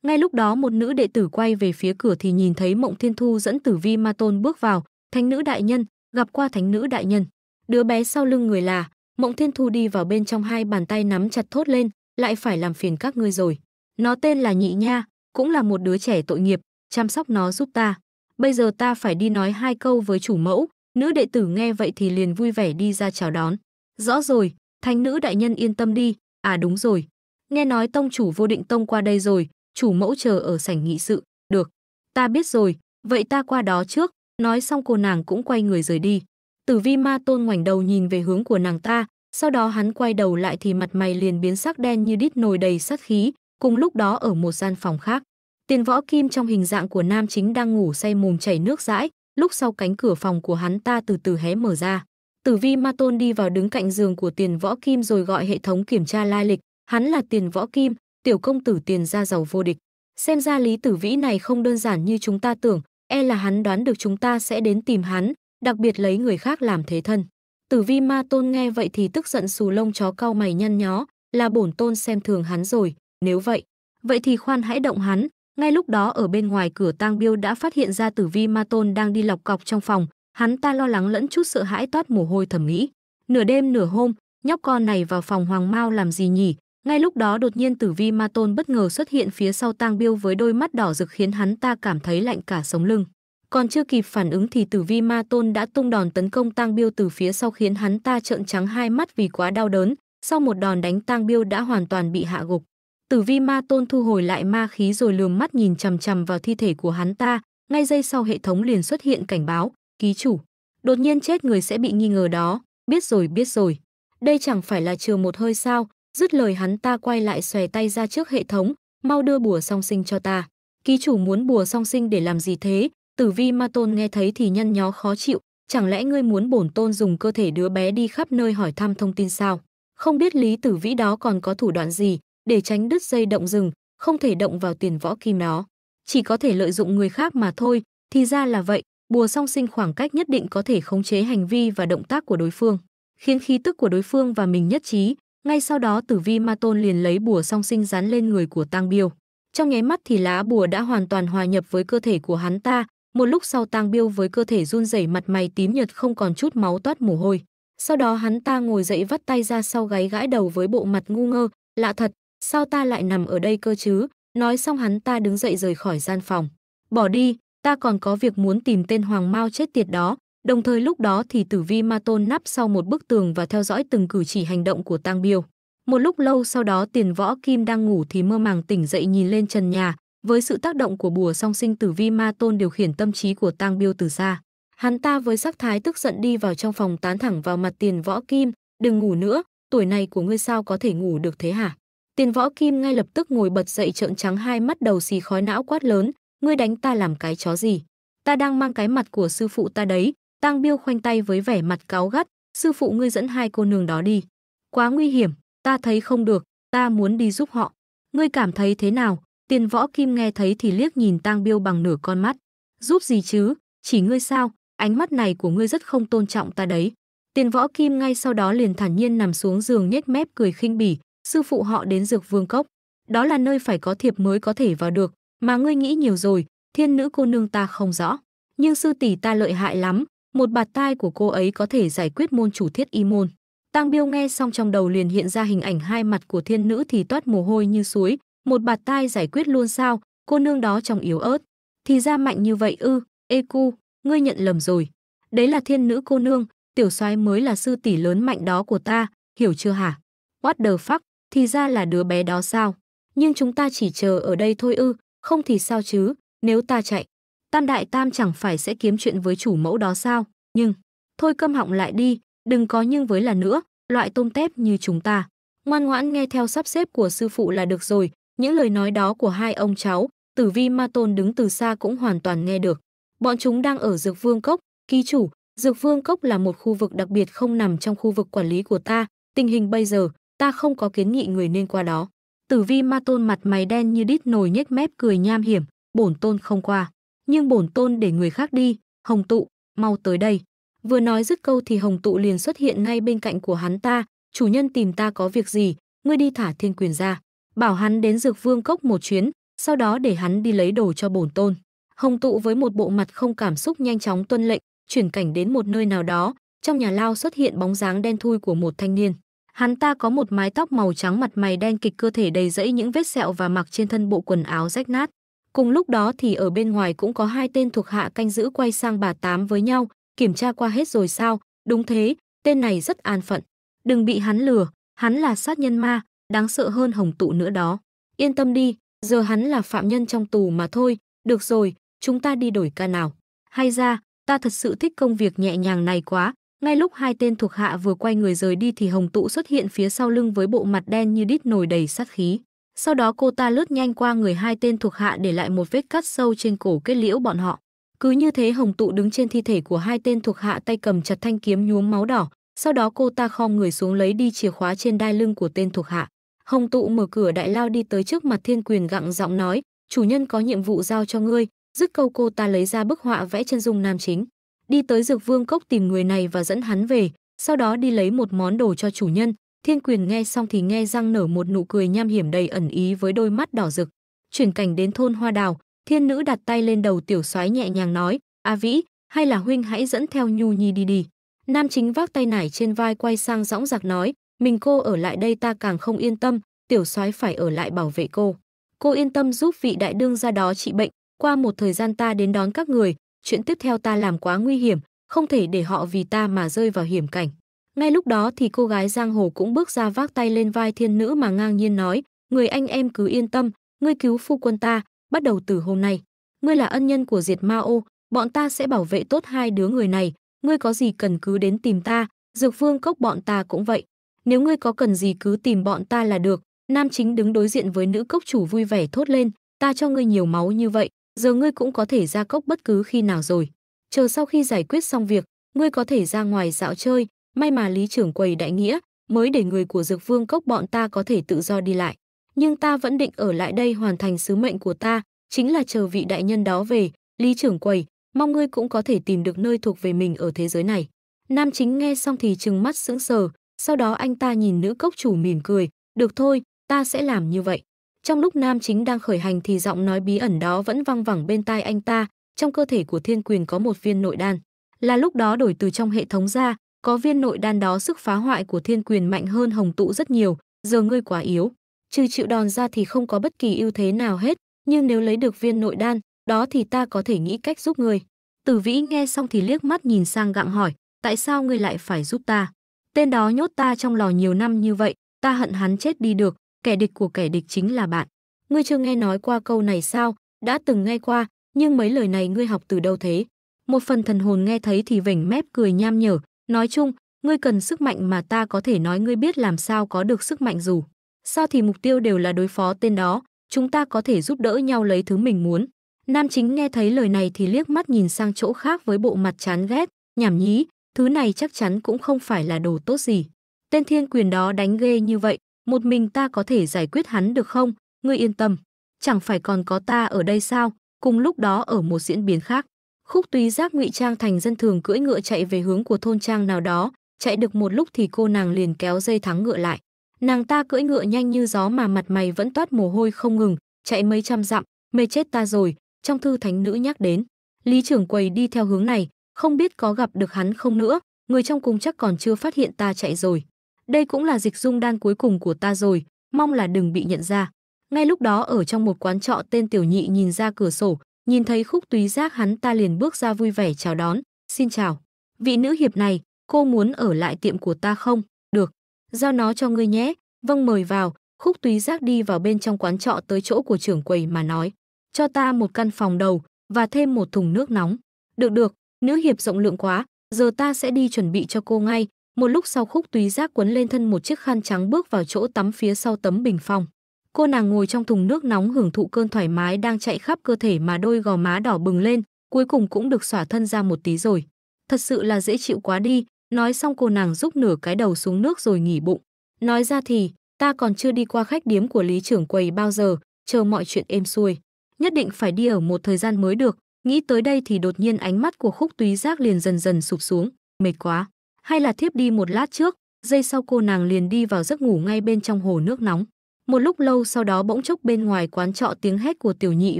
ngay lúc đó một nữ đệ tử quay về phía cửa thì nhìn thấy mộng thiên thu dẫn tử vi ma tôn bước vào thánh nữ đại nhân gặp qua thánh nữ đại nhân đứa bé sau lưng người là mộng thiên thu đi vào bên trong hai bàn tay nắm chặt thốt lên lại phải làm phiền các ngươi rồi nó tên là nhị nha cũng là một đứa trẻ tội nghiệp chăm sóc nó giúp ta bây giờ ta phải đi nói hai câu với chủ mẫu nữ đệ tử nghe vậy thì liền vui vẻ đi ra chào đón Rõ rồi, thánh nữ đại nhân yên tâm đi, à đúng rồi. Nghe nói tông chủ vô định tông qua đây rồi, chủ mẫu chờ ở sảnh nghị sự, được. Ta biết rồi, vậy ta qua đó trước, nói xong cô nàng cũng quay người rời đi. Tử vi ma tôn ngoảnh đầu nhìn về hướng của nàng ta, sau đó hắn quay đầu lại thì mặt mày liền biến sắc đen như đít nồi đầy sát khí, cùng lúc đó ở một gian phòng khác. Tiền võ kim trong hình dạng của nam chính đang ngủ say mồm chảy nước dãi, lúc sau cánh cửa phòng của hắn ta từ từ hé mở ra. Tử Vi Ma Tôn đi vào đứng cạnh giường của Tiền Võ Kim rồi gọi hệ thống kiểm tra lai lịch, hắn là Tiền Võ Kim, tiểu công tử tiền gia giàu vô địch. Xem ra Lý Tử Vĩ này không đơn giản như chúng ta tưởng, e là hắn đoán được chúng ta sẽ đến tìm hắn, đặc biệt lấy người khác làm thế thân. Tử Vi Ma Tôn nghe vậy thì tức giận xù lông chó cau mày nhăn nhó, là bổn tôn xem thường hắn rồi, nếu vậy, vậy thì khoan hãy động hắn. Ngay lúc đó ở bên ngoài cửa Tang Biêu đã phát hiện ra Tử Vi Ma Tôn đang đi lọc cọc trong phòng, Hắn ta lo lắng lẫn chút sợ hãi toát mồ hôi thầm nghĩ. Nửa đêm nửa hôm, nhóc con này vào phòng Hoàng Mao làm gì nhỉ? Ngay lúc đó đột nhiên Tử Vi Ma Tôn bất ngờ xuất hiện phía sau Tang Biêu với đôi mắt đỏ rực khiến hắn ta cảm thấy lạnh cả sống lưng. Còn chưa kịp phản ứng thì Tử Vi Ma Tôn đã tung đòn tấn công Tang Biêu từ phía sau khiến hắn ta trợn trắng hai mắt vì quá đau đớn, sau một đòn đánh Tang Biêu đã hoàn toàn bị hạ gục. Tử Vi Ma Tôn thu hồi lại ma khí rồi lườm mắt nhìn chằm chằm vào thi thể của hắn ta, ngay giây sau hệ thống liền xuất hiện cảnh báo, ký chủ đột nhiên chết người sẽ bị nghi ngờ đó biết rồi biết rồi đây chẳng phải là trừ một hơi sao dứt lời hắn ta quay lại xòe tay ra trước hệ thống mau đưa bùa song sinh cho ta ký chủ muốn bùa song sinh để làm gì thế tử vi ma tôn nghe thấy thì nhăn nhó khó chịu chẳng lẽ ngươi muốn bổn tôn dùng cơ thể đứa bé đi khắp nơi hỏi thăm thông tin sao không biết lý tử vĩ đó còn có thủ đoạn gì để tránh đứt dây động rừng không thể động vào tiền võ kim nó. chỉ có thể lợi dụng người khác mà thôi thì ra là vậy bùa song sinh khoảng cách nhất định có thể khống chế hành vi và động tác của đối phương, khiến khí tức của đối phương và mình nhất trí, ngay sau đó Tử Vi Ma Tôn liền lấy bùa song sinh dán lên người của Tang Biêu. Trong nháy mắt thì lá bùa đã hoàn toàn hòa nhập với cơ thể của hắn ta, một lúc sau Tang Biêu với cơ thể run rẩy mặt mày tím nhợt không còn chút máu toát mồ hôi. Sau đó hắn ta ngồi dậy vắt tay ra sau gáy gãi đầu với bộ mặt ngu ngơ, lạ thật, sao ta lại nằm ở đây cơ chứ? Nói xong hắn ta đứng dậy rời khỏi gian phòng. Bỏ đi, ta còn có việc muốn tìm tên Hoàng Mao chết tiệt đó, đồng thời lúc đó thì tử vi ma tôn nắp sau một bức tường và theo dõi từng cử chỉ hành động của tang biêu một lúc lâu sau đó tiền võ kim đang ngủ thì mơ màng tỉnh dậy nhìn lên trần nhà với sự tác động của bùa song sinh tử vi ma tôn điều khiển tâm trí của tang biêu từ xa hắn ta với sắc thái tức giận đi vào trong phòng tán thẳng vào mặt tiền võ kim đừng ngủ nữa tuổi này của ngươi sao có thể ngủ được thế hả tiền võ kim ngay lập tức ngồi bật dậy trợn trắng hai mắt đầu xì khói não quát lớn ngươi đánh ta làm cái chó gì? Ta đang mang cái mặt của sư phụ ta đấy. Tang Biêu khoanh tay với vẻ mặt cáu gắt, sư phụ ngươi dẫn hai cô nương đó đi. Quá nguy hiểm, ta thấy không được, ta muốn đi giúp họ. Ngươi cảm thấy thế nào? Tiền võ kim nghe thấy thì liếc nhìn Tang Biêu bằng nửa con mắt. Giúp gì chứ? Chỉ ngươi sao? Ánh mắt này của ngươi rất không tôn trọng ta đấy. Tiền võ kim ngay sau đó liền thản nhiên nằm xuống giường nhếch mép cười khinh bỉ, sư phụ họ đến dược vương cốc. Đó là nơi phải có thiệp mới có thể vào được, mà ngươi nghĩ nhiều rồi, thiên nữ cô nương ta không rõ. Nhưng sư tỷ ta lợi hại lắm, một bạt tai của cô ấy có thể giải quyết môn chủ thiết y môn. Tăng Biêu nghe xong trong đầu liền hiện ra hình ảnh hai mặt của thiên nữ thì toát mồ hôi như suối, một bạt tai giải quyết luôn sao, cô nương đó trông yếu ớt. Thì ra mạnh như vậy ư, ê cu, ngươi nhận lầm rồi. Đấy là thiên nữ cô nương, tiểu soái mới là sư tỷ lớn mạnh đó của ta, hiểu chưa hả? What the fuck, thì ra là đứa bé đó sao? Nhưng chúng ta chỉ chờ ở đây thôi ư, không thì sao chứ, nếu ta chạy, Tam Đại Tam chẳng phải sẽ kiếm chuyện với chủ mẫu đó sao? Nhưng, thôi câm họng lại đi, đừng có nhưng với là nữa, loại tôm tép như chúng ta. Ngoan ngoãn nghe theo sắp xếp của sư phụ là được rồi, những lời nói đó của hai ông cháu, tử vi ma tôn đứng từ xa cũng hoàn toàn nghe được. Bọn chúng đang ở Dược Vương Cốc, ký chủ, Dược Vương Cốc là một khu vực đặc biệt không nằm trong khu vực quản lý của ta, tình hình bây giờ, ta không có kiến nghị người nên qua đó. Tử vi ma tôn mặt mày đen như đít nồi nhếch mép cười nham hiểm, bổn tôn không qua. Nhưng bổn tôn để người khác đi, hồng tụ, mau tới đây. Vừa nói dứt câu thì hồng tụ liền xuất hiện ngay bên cạnh của hắn ta, chủ nhân tìm ta có việc gì, ngươi đi thả thiên quyền ra. Bảo hắn đến dược vương cốc một chuyến, sau đó để hắn đi lấy đồ cho bổn tôn. Hồng tụ với một bộ mặt không cảm xúc nhanh chóng tuân lệnh, chuyển cảnh đến một nơi nào đó, trong nhà lao xuất hiện bóng dáng đen thui của một thanh niên. Hắn ta có một mái tóc màu trắng mặt mày đen kịch cơ thể đầy rẫy những vết sẹo và mặc trên thân bộ quần áo rách nát. Cùng lúc đó thì ở bên ngoài cũng có hai tên thuộc hạ canh giữ quay sang bà Tám với nhau, kiểm tra qua hết rồi sao, đúng thế, tên này rất an phận. Đừng bị hắn lừa, hắn là sát nhân ma, đáng sợ hơn hồng tụ nữa đó. Yên tâm đi, giờ hắn là phạm nhân trong tù mà thôi, được rồi, chúng ta đi đổi ca nào. Hay ra, ta thật sự thích công việc nhẹ nhàng này quá, ngay lúc hai tên thuộc hạ vừa quay người rời đi thì Hồng Tụ xuất hiện phía sau lưng với bộ mặt đen như đít nổi đầy sát khí. Sau đó cô ta lướt nhanh qua người hai tên thuộc hạ để lại một vết cắt sâu trên cổ kết liễu bọn họ. Cứ như thế Hồng Tụ đứng trên thi thể của hai tên thuộc hạ tay cầm chặt thanh kiếm nhuốm máu đỏ, sau đó cô ta khom người xuống lấy đi chìa khóa trên đai lưng của tên thuộc hạ. Hồng Tụ mở cửa đại lao đi tới trước mặt Thiên Quyền gặng giọng nói, "Chủ nhân có nhiệm vụ giao cho ngươi." Dứt câu cô ta lấy ra bức họa vẽ chân dung nam chính đi tới dược vương cốc tìm người này và dẫn hắn về, sau đó đi lấy một món đồ cho chủ nhân. Thiên quyền nghe xong thì nghe răng nở một nụ cười nham hiểm đầy ẩn ý với đôi mắt đỏ rực. Chuyển cảnh đến thôn hoa đào, thiên nữ đặt tay lên đầu tiểu soái nhẹ nhàng nói, A Vĩ, hay là huynh hãy dẫn theo Nhu Nhi đi đi. Nam chính vác tay nải trên vai quay sang dõng giặc nói, mình cô ở lại đây ta càng không yên tâm, tiểu soái phải ở lại bảo vệ cô. Cô yên tâm giúp vị đại đương ra đó trị bệnh, qua một thời gian ta đến đón các người, chuyện tiếp theo ta làm quá nguy hiểm, không thể để họ vì ta mà rơi vào hiểm cảnh. Ngay lúc đó thì cô gái giang hồ cũng bước ra vác tay lên vai thiên nữ mà ngang nhiên nói, người anh em cứ yên tâm, ngươi cứu phu quân ta, bắt đầu từ hôm nay. Ngươi là ân nhân của diệt ma ô, bọn ta sẽ bảo vệ tốt hai đứa người này, ngươi có gì cần cứ đến tìm ta, dược vương cốc bọn ta cũng vậy. Nếu ngươi có cần gì cứ tìm bọn ta là được, nam chính đứng đối diện với nữ cốc chủ vui vẻ thốt lên, ta cho ngươi nhiều máu như vậy, giờ ngươi cũng có thể ra cốc bất cứ khi nào rồi. Chờ sau khi giải quyết xong việc, ngươi có thể ra ngoài dạo chơi, may mà lý trưởng quầy đại nghĩa, mới để người của dược vương cốc bọn ta có thể tự do đi lại. Nhưng ta vẫn định ở lại đây hoàn thành sứ mệnh của ta, chính là chờ vị đại nhân đó về, lý trưởng quầy, mong ngươi cũng có thể tìm được nơi thuộc về mình ở thế giới này. Nam chính nghe xong thì trừng mắt sững sờ, sau đó anh ta nhìn nữ cốc chủ mỉm cười, được thôi, ta sẽ làm như vậy. Trong lúc nam chính đang khởi hành thì giọng nói bí ẩn đó vẫn văng vẳng bên tai anh ta, trong cơ thể của thiên quyền có một viên nội đan. Là lúc đó đổi từ trong hệ thống ra, có viên nội đan đó sức phá hoại của thiên quyền mạnh hơn hồng tụ rất nhiều, giờ ngươi quá yếu. Trừ chịu đòn ra thì không có bất kỳ ưu thế nào hết, nhưng nếu lấy được viên nội đan, đó thì ta có thể nghĩ cách giúp ngươi. Tử vĩ nghe xong thì liếc mắt nhìn sang gặng hỏi, tại sao ngươi lại phải giúp ta? Tên đó nhốt ta trong lò nhiều năm như vậy, ta hận hắn chết đi được, kẻ địch của kẻ địch chính là bạn. Ngươi chưa nghe nói qua câu này sao? Đã từng nghe qua, nhưng mấy lời này ngươi học từ đâu thế? Một phần thần hồn nghe thấy thì vểnh mép cười nham nhở, nói chung, ngươi cần sức mạnh mà ta có thể nói ngươi biết làm sao có được sức mạnh dù. Sao thì mục tiêu đều là đối phó tên đó, chúng ta có thể giúp đỡ nhau lấy thứ mình muốn. Nam chính nghe thấy lời này thì liếc mắt nhìn sang chỗ khác với bộ mặt chán ghét, nhảm nhí, thứ này chắc chắn cũng không phải là đồ tốt gì. Tên thiên quyền đó đánh ghê như vậy, một mình ta có thể giải quyết hắn được không? Ngươi yên tâm, chẳng phải còn có ta ở đây sao? Cùng lúc đó ở một diễn biến khác, Khúc Túy Giác ngụy trang thành dân thường cưỡi ngựa chạy về hướng của thôn trang nào đó, chạy được một lúc thì cô nàng liền kéo dây thắng ngựa lại. Nàng ta cưỡi ngựa nhanh như gió mà mặt mày vẫn toát mồ hôi không ngừng, chạy mấy trăm dặm, mê chết ta rồi, trong thư thánh nữ nhắc đến. Lý trưởng quầy đi theo hướng này, không biết có gặp được hắn không nữa, người trong cung chắc còn chưa phát hiện ta chạy rồi. Đây cũng là dịch dung đan cuối cùng của ta rồi, mong là đừng bị nhận ra. Ngay lúc đó ở trong một quán trọ tên Tiểu Nhị nhìn ra cửa sổ, nhìn thấy khúc túy giác hắn ta liền bước ra vui vẻ chào đón, xin chào. Vị nữ hiệp này, cô muốn ở lại tiệm của ta không? Được, giao nó cho ngươi nhé, vâng mời vào. Khúc túy giác đi vào bên trong quán trọ tới chỗ của trưởng quầy mà nói, cho ta một căn phòng đầu và thêm một thùng nước nóng. Được được, nữ hiệp rộng lượng quá, giờ ta sẽ đi chuẩn bị cho cô ngay, một lúc sau khúc túy giác quấn lên thân một chiếc khăn trắng bước vào chỗ tắm phía sau tấm bình phong. Cô nàng ngồi trong thùng nước nóng hưởng thụ cơn thoải mái đang chạy khắp cơ thể mà đôi gò má đỏ bừng lên, cuối cùng cũng được xỏa thân ra một tí rồi. Thật sự là dễ chịu quá đi, nói xong cô nàng rúc nửa cái đầu xuống nước rồi nghỉ bụng. Nói ra thì, ta còn chưa đi qua khách điếm của lý trưởng quầy bao giờ, chờ mọi chuyện êm xuôi. Nhất định phải đi ở một thời gian mới được, nghĩ tới đây thì đột nhiên ánh mắt của khúc túy giác liền dần dần sụp xuống, mệt quá hay là thiếp đi một lát trước, giây sau cô nàng liền đi vào giấc ngủ ngay bên trong hồ nước nóng. Một lúc lâu sau đó bỗng chốc bên ngoài quán trọ tiếng hét của tiểu nhị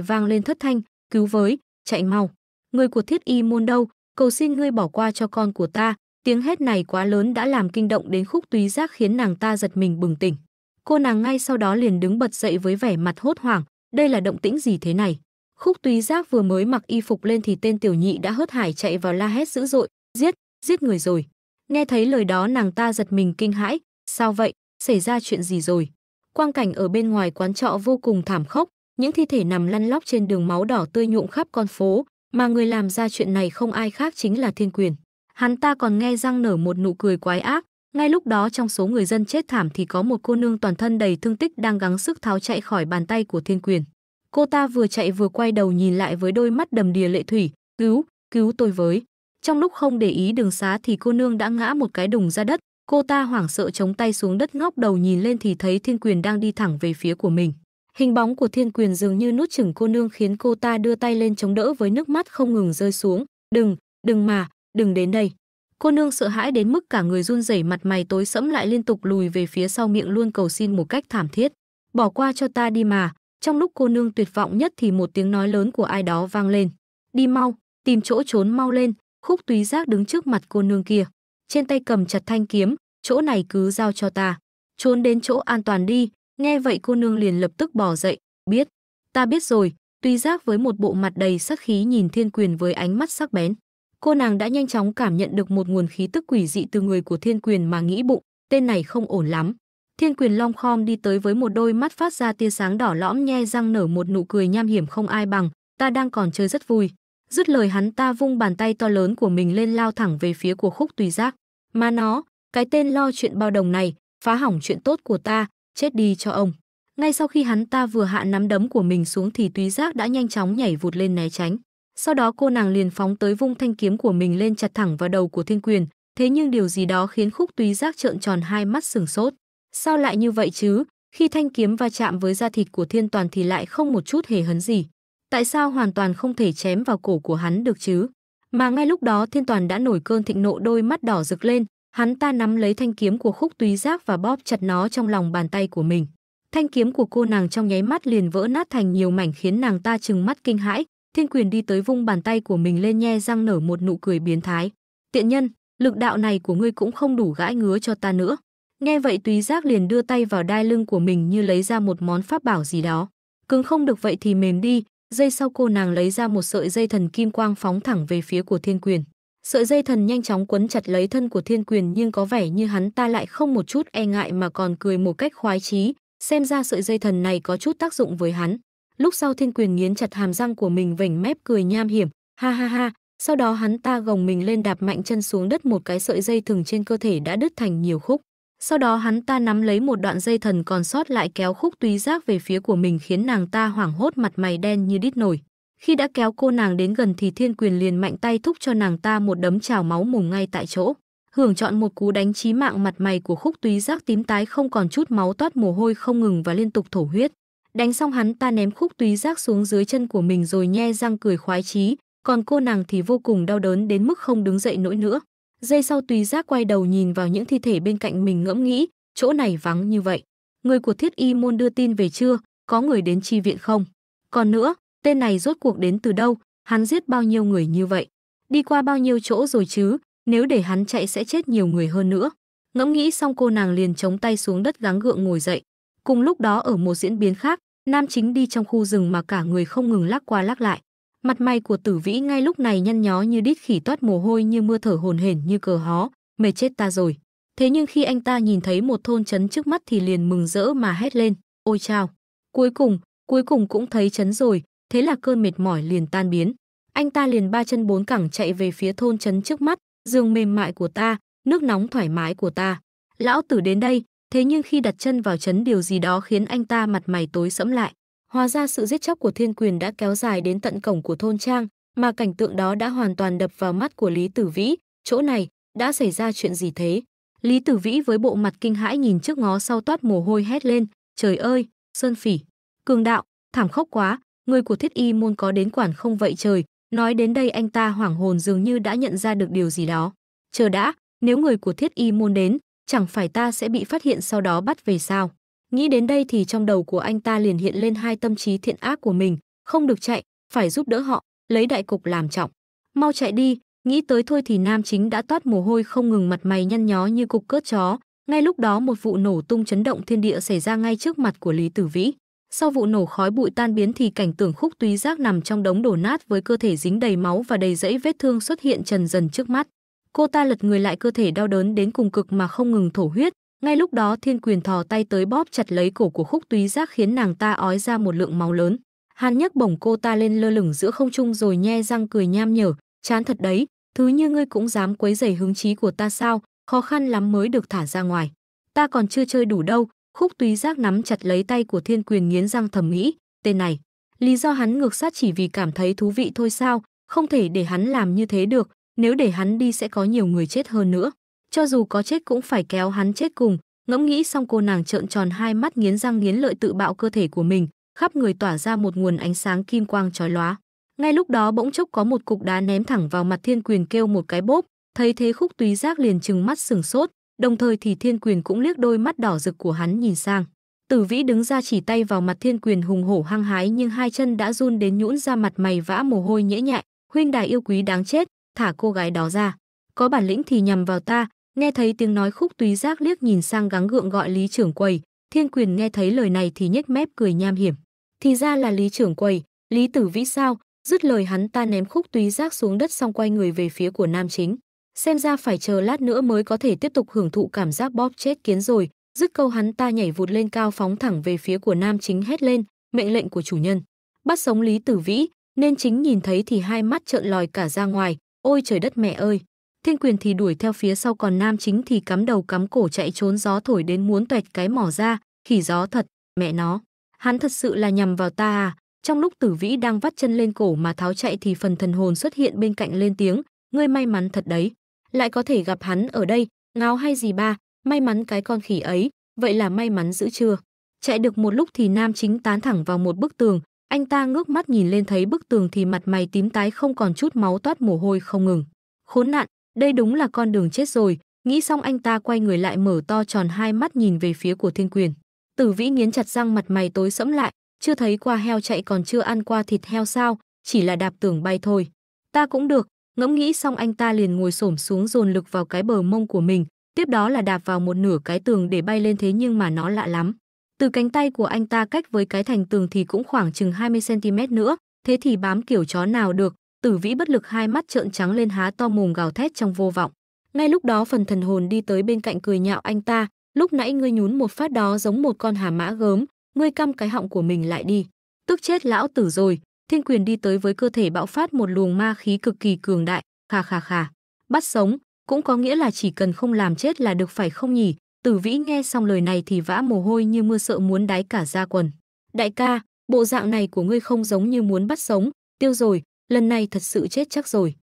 vang lên thất thanh, cứu với, chạy mau. Người của thiết y môn đâu, cầu xin ngươi bỏ qua cho con của ta. Tiếng hét này quá lớn đã làm kinh động đến khúc túy giác khiến nàng ta giật mình bừng tỉnh. Cô nàng ngay sau đó liền đứng bật dậy với vẻ mặt hốt hoảng, đây là động tĩnh gì thế này? Khúc túy giác vừa mới mặc y phục lên thì tên tiểu nhị đã hớt hải chạy vào la hét dữ dội, giết, giết người rồi. Nghe thấy lời đó nàng ta giật mình kinh hãi, sao vậy, xảy ra chuyện gì rồi? Quang cảnh ở bên ngoài quán trọ vô cùng thảm khốc, những thi thể nằm lăn lóc trên đường máu đỏ tươi nhuộm khắp con phố, mà người làm ra chuyện này không ai khác chính là Thiên Quyền. Hắn ta còn nghe răng nở một nụ cười quái ác, ngay lúc đó trong số người dân chết thảm thì có một cô nương toàn thân đầy thương tích đang gắng sức tháo chạy khỏi bàn tay của Thiên Quyền. Cô ta vừa chạy vừa quay đầu nhìn lại với đôi mắt đầm đìa lệ thủy, "Cứu, cứu tôi với." Trong lúc không để ý đường xá thì cô nương đã ngã một cái đùng ra đất, cô ta hoảng sợ chống tay xuống đất ngóc đầu nhìn lên thì thấy thiên quyền đang đi thẳng về phía của mình. Hình bóng của thiên quyền dường như nuốt chửng cô nương khiến cô ta đưa tay lên chống đỡ với nước mắt không ngừng rơi xuống. Đừng, đừng mà, đừng đến đây. Cô nương sợ hãi đến mức cả người run rẩy mặt mày tối sẫm lại liên tục lùi về phía sau miệng luôn cầu xin một cách thảm thiết. Bỏ qua cho ta đi mà. Trong lúc cô nương tuyệt vọng nhất thì một tiếng nói lớn của ai đó vang lên. Đi mau, tìm chỗ trốn mau lên, Khúc túy giác đứng trước mặt cô nương kia, trên tay cầm chặt thanh kiếm, chỗ này cứ giao cho ta. Trốn đến chỗ an toàn đi, nghe vậy cô nương liền lập tức bỏ dậy, biết. Ta biết rồi, túy giác với một bộ mặt đầy sắc khí nhìn thiên quyền với ánh mắt sắc bén. Cô nàng đã nhanh chóng cảm nhận được một nguồn khí tức quỷ dị từ người của thiên quyền mà nghĩ bụng, tên này không ổn lắm. Thiên quyền long khom đi tới với một đôi mắt phát ra tia sáng đỏ lõm nhe răng nở một nụ cười nham hiểm không ai bằng, ta đang còn chơi rất vui. Dứt lời hắn ta vung bàn tay to lớn của mình lên lao thẳng về phía của khúc tùy giác. Mà nó, cái tên lo chuyện bao đồng này, phá hỏng chuyện tốt của ta, chết đi cho ông. Ngay sau khi hắn ta vừa hạ nắm đấm của mình xuống thì tùy giác đã nhanh chóng nhảy vụt lên né tránh. Sau đó cô nàng liền phóng tới vung thanh kiếm của mình lên chặt thẳng vào đầu của thiên quyền. Thế nhưng điều gì đó khiến khúc tùy giác trợn tròn hai mắt sừng sốt. Sao lại như vậy chứ? Khi thanh kiếm va chạm với da thịt của thiên toàn thì lại không một chút hề hấn gì tại sao hoàn toàn không thể chém vào cổ của hắn được chứ? Mà ngay lúc đó thiên toàn đã nổi cơn thịnh nộ đôi mắt đỏ rực lên, hắn ta nắm lấy thanh kiếm của khúc túy giác và bóp chặt nó trong lòng bàn tay của mình. Thanh kiếm của cô nàng trong nháy mắt liền vỡ nát thành nhiều mảnh khiến nàng ta trừng mắt kinh hãi, thiên quyền đi tới vung bàn tay của mình lên nhe răng nở một nụ cười biến thái. Tiện nhân, lực đạo này của ngươi cũng không đủ gãi ngứa cho ta nữa. Nghe vậy túy giác liền đưa tay vào đai lưng của mình như lấy ra một món pháp bảo gì đó. Cứng không được vậy thì mềm đi, Dây sau cô nàng lấy ra một sợi dây thần kim quang phóng thẳng về phía của thiên quyền. Sợi dây thần nhanh chóng quấn chặt lấy thân của thiên quyền nhưng có vẻ như hắn ta lại không một chút e ngại mà còn cười một cách khoái chí. Xem ra sợi dây thần này có chút tác dụng với hắn. Lúc sau thiên quyền nghiến chặt hàm răng của mình vểnh mép cười nham hiểm. Ha ha ha, sau đó hắn ta gồng mình lên đạp mạnh chân xuống đất một cái sợi dây thừng trên cơ thể đã đứt thành nhiều khúc. Sau đó hắn ta nắm lấy một đoạn dây thần còn sót lại kéo khúc túy giác về phía của mình khiến nàng ta hoảng hốt mặt mày đen như đít nổi. Khi đã kéo cô nàng đến gần thì thiên quyền liền mạnh tay thúc cho nàng ta một đấm trào máu mồm ngay tại chỗ. Hưởng chọn một cú đánh chí mạng mặt mày của khúc túy giác tím tái không còn chút máu toát mồ hôi không ngừng và liên tục thổ huyết. Đánh xong hắn ta ném khúc túy giác xuống dưới chân của mình rồi nhe răng cười khoái chí, còn cô nàng thì vô cùng đau đớn đến mức không đứng dậy nổi nữa. Dây sau tùy giác quay đầu nhìn vào những thi thể bên cạnh mình ngẫm nghĩ, chỗ này vắng như vậy. Người của thiết y môn đưa tin về chưa, có người đến chi viện không? Còn nữa, tên này rốt cuộc đến từ đâu, hắn giết bao nhiêu người như vậy? Đi qua bao nhiêu chỗ rồi chứ, nếu để hắn chạy sẽ chết nhiều người hơn nữa. Ngẫm nghĩ xong cô nàng liền chống tay xuống đất gắng gượng ngồi dậy. Cùng lúc đó ở một diễn biến khác, nam chính đi trong khu rừng mà cả người không ngừng lắc qua lắc lại. Mặt mày của tử vĩ ngay lúc này nhăn nhó như đít khỉ toát mồ hôi như mưa thở hồn hển như cờ hó, mệt chết ta rồi. Thế nhưng khi anh ta nhìn thấy một thôn trấn trước mắt thì liền mừng rỡ mà hét lên, ôi chao. Cuối cùng, cuối cùng cũng thấy trấn rồi, thế là cơn mệt mỏi liền tan biến. Anh ta liền ba chân bốn cẳng chạy về phía thôn trấn trước mắt, giường mềm mại của ta, nước nóng thoải mái của ta. Lão tử đến đây, thế nhưng khi đặt chân vào trấn điều gì đó khiến anh ta mặt mày tối sẫm lại. Hóa ra sự giết chóc của Thiên Quyền đã kéo dài đến tận cổng của thôn trang, mà cảnh tượng đó đã hoàn toàn đập vào mắt của Lý Tử Vĩ, chỗ này đã xảy ra chuyện gì thế? Lý Tử Vĩ với bộ mặt kinh hãi nhìn trước ngó sau toát mồ hôi hét lên, trời ơi, sơn phỉ, cường đạo, thảm khốc quá, người của thiết y môn có đến quản không vậy trời, nói đến đây anh ta hoảng hồn dường như đã nhận ra được điều gì đó. Chờ đã, nếu người của thiết y môn đến, chẳng phải ta sẽ bị phát hiện sau đó bắt về sao? Nghĩ đến đây thì trong đầu của anh ta liền hiện lên hai tâm trí thiện ác của mình, không được chạy, phải giúp đỡ họ, lấy đại cục làm trọng. Mau chạy đi, nghĩ tới thôi thì nam chính đã toát mồ hôi không ngừng mặt mày nhăn nhó như cục cớt chó. Ngay lúc đó một vụ nổ tung chấn động thiên địa xảy ra ngay trước mặt của Lý Tử Vĩ. Sau vụ nổ khói bụi tan biến thì cảnh tưởng khúc túy giác nằm trong đống đổ nát với cơ thể dính đầy máu và đầy rẫy vết thương xuất hiện trần dần trước mắt. Cô ta lật người lại cơ thể đau đớn đến cùng cực mà không ngừng thổ huyết, ngay lúc đó Thiên Quyền thò tay tới bóp chặt lấy cổ của Khúc Túy Giác khiến nàng ta ói ra một lượng máu lớn. Hàn nhấc bổng cô ta lên lơ lửng giữa không trung rồi nhe răng cười nham nhở, chán thật đấy, thứ như ngươi cũng dám quấy rầy hứng chí của ta sao, khó khăn lắm mới được thả ra ngoài. Ta còn chưa chơi đủ đâu, Khúc Túy Giác nắm chặt lấy tay của Thiên Quyền nghiến răng thầm nghĩ, tên này, lý do hắn ngược sát chỉ vì cảm thấy thú vị thôi sao, không thể để hắn làm như thế được, nếu để hắn đi sẽ có nhiều người chết hơn nữa cho dù có chết cũng phải kéo hắn chết cùng. Ngẫm nghĩ xong cô nàng trợn tròn hai mắt nghiến răng nghiến lợi tự bạo cơ thể của mình, khắp người tỏa ra một nguồn ánh sáng kim quang chói lóa. Ngay lúc đó bỗng chốc có một cục đá ném thẳng vào mặt Thiên Quyền kêu một cái bốp, thấy thế Khúc Túy Giác liền trừng mắt sừng sốt, đồng thời thì Thiên Quyền cũng liếc đôi mắt đỏ rực của hắn nhìn sang. Tử Vĩ đứng ra chỉ tay vào mặt Thiên Quyền hùng hổ hăng hái nhưng hai chân đã run đến nhũn ra mặt mày vã mồ hôi nhễ nhại, huynh đài yêu quý đáng chết, thả cô gái đó ra. Có bản lĩnh thì nhằm vào ta, Nghe thấy tiếng nói khúc túy giác liếc nhìn sang gắng gượng gọi Lý trưởng quầy, Thiên Quyền nghe thấy lời này thì nhếch mép cười nham hiểm. Thì ra là Lý trưởng quầy, Lý Tử Vĩ sao? Dứt lời hắn ta ném khúc túy giác xuống đất xong quay người về phía của nam chính. Xem ra phải chờ lát nữa mới có thể tiếp tục hưởng thụ cảm giác bóp chết kiến rồi. Dứt câu hắn ta nhảy vụt lên cao phóng thẳng về phía của nam chính hét lên, mệnh lệnh của chủ nhân. Bắt sống Lý Tử Vĩ, nên chính nhìn thấy thì hai mắt trợn lòi cả ra ngoài, ôi trời đất mẹ ơi. Thiên quyền thì đuổi theo phía sau còn nam chính thì cắm đầu cắm cổ chạy trốn gió thổi đến muốn toẹt cái mỏ ra, khỉ gió thật, mẹ nó. Hắn thật sự là nhầm vào ta à? Trong lúc tử vĩ đang vắt chân lên cổ mà tháo chạy thì phần thần hồn xuất hiện bên cạnh lên tiếng, ngươi may mắn thật đấy. Lại có thể gặp hắn ở đây, ngáo hay gì ba, may mắn cái con khỉ ấy, vậy là may mắn giữ chưa. Chạy được một lúc thì nam chính tán thẳng vào một bức tường, anh ta ngước mắt nhìn lên thấy bức tường thì mặt mày tím tái không còn chút máu toát mồ hôi không ngừng. Khốn nạn, đây đúng là con đường chết rồi, nghĩ xong anh ta quay người lại mở to tròn hai mắt nhìn về phía của Thiên Quyền. Tử Vĩ nghiến chặt răng mặt mày tối sẫm lại, chưa thấy qua heo chạy còn chưa ăn qua thịt heo sao, chỉ là đạp tưởng bay thôi. Ta cũng được, ngẫm nghĩ xong anh ta liền ngồi xổm xuống dồn lực vào cái bờ mông của mình, tiếp đó là đạp vào một nửa cái tường để bay lên thế nhưng mà nó lạ lắm. Từ cánh tay của anh ta cách với cái thành tường thì cũng khoảng chừng 20cm nữa, thế thì bám kiểu chó nào được, Tử Vĩ bất lực hai mắt trợn trắng lên há to mồm gào thét trong vô vọng. Ngay lúc đó phần thần hồn đi tới bên cạnh cười nhạo anh ta, lúc nãy ngươi nhún một phát đó giống một con hà mã gớm, ngươi căm cái họng của mình lại đi. Tức chết lão tử rồi, thiên quyền đi tới với cơ thể bạo phát một luồng ma khí cực kỳ cường đại, khà khà khà. Bắt sống, cũng có nghĩa là chỉ cần không làm chết là được phải không nhỉ? Tử Vĩ nghe xong lời này thì vã mồ hôi như mưa sợ muốn đái cả ra quần. Đại ca, bộ dạng này của ngươi không giống như muốn bắt sống, tiêu rồi, lần này thật sự chết chắc rồi.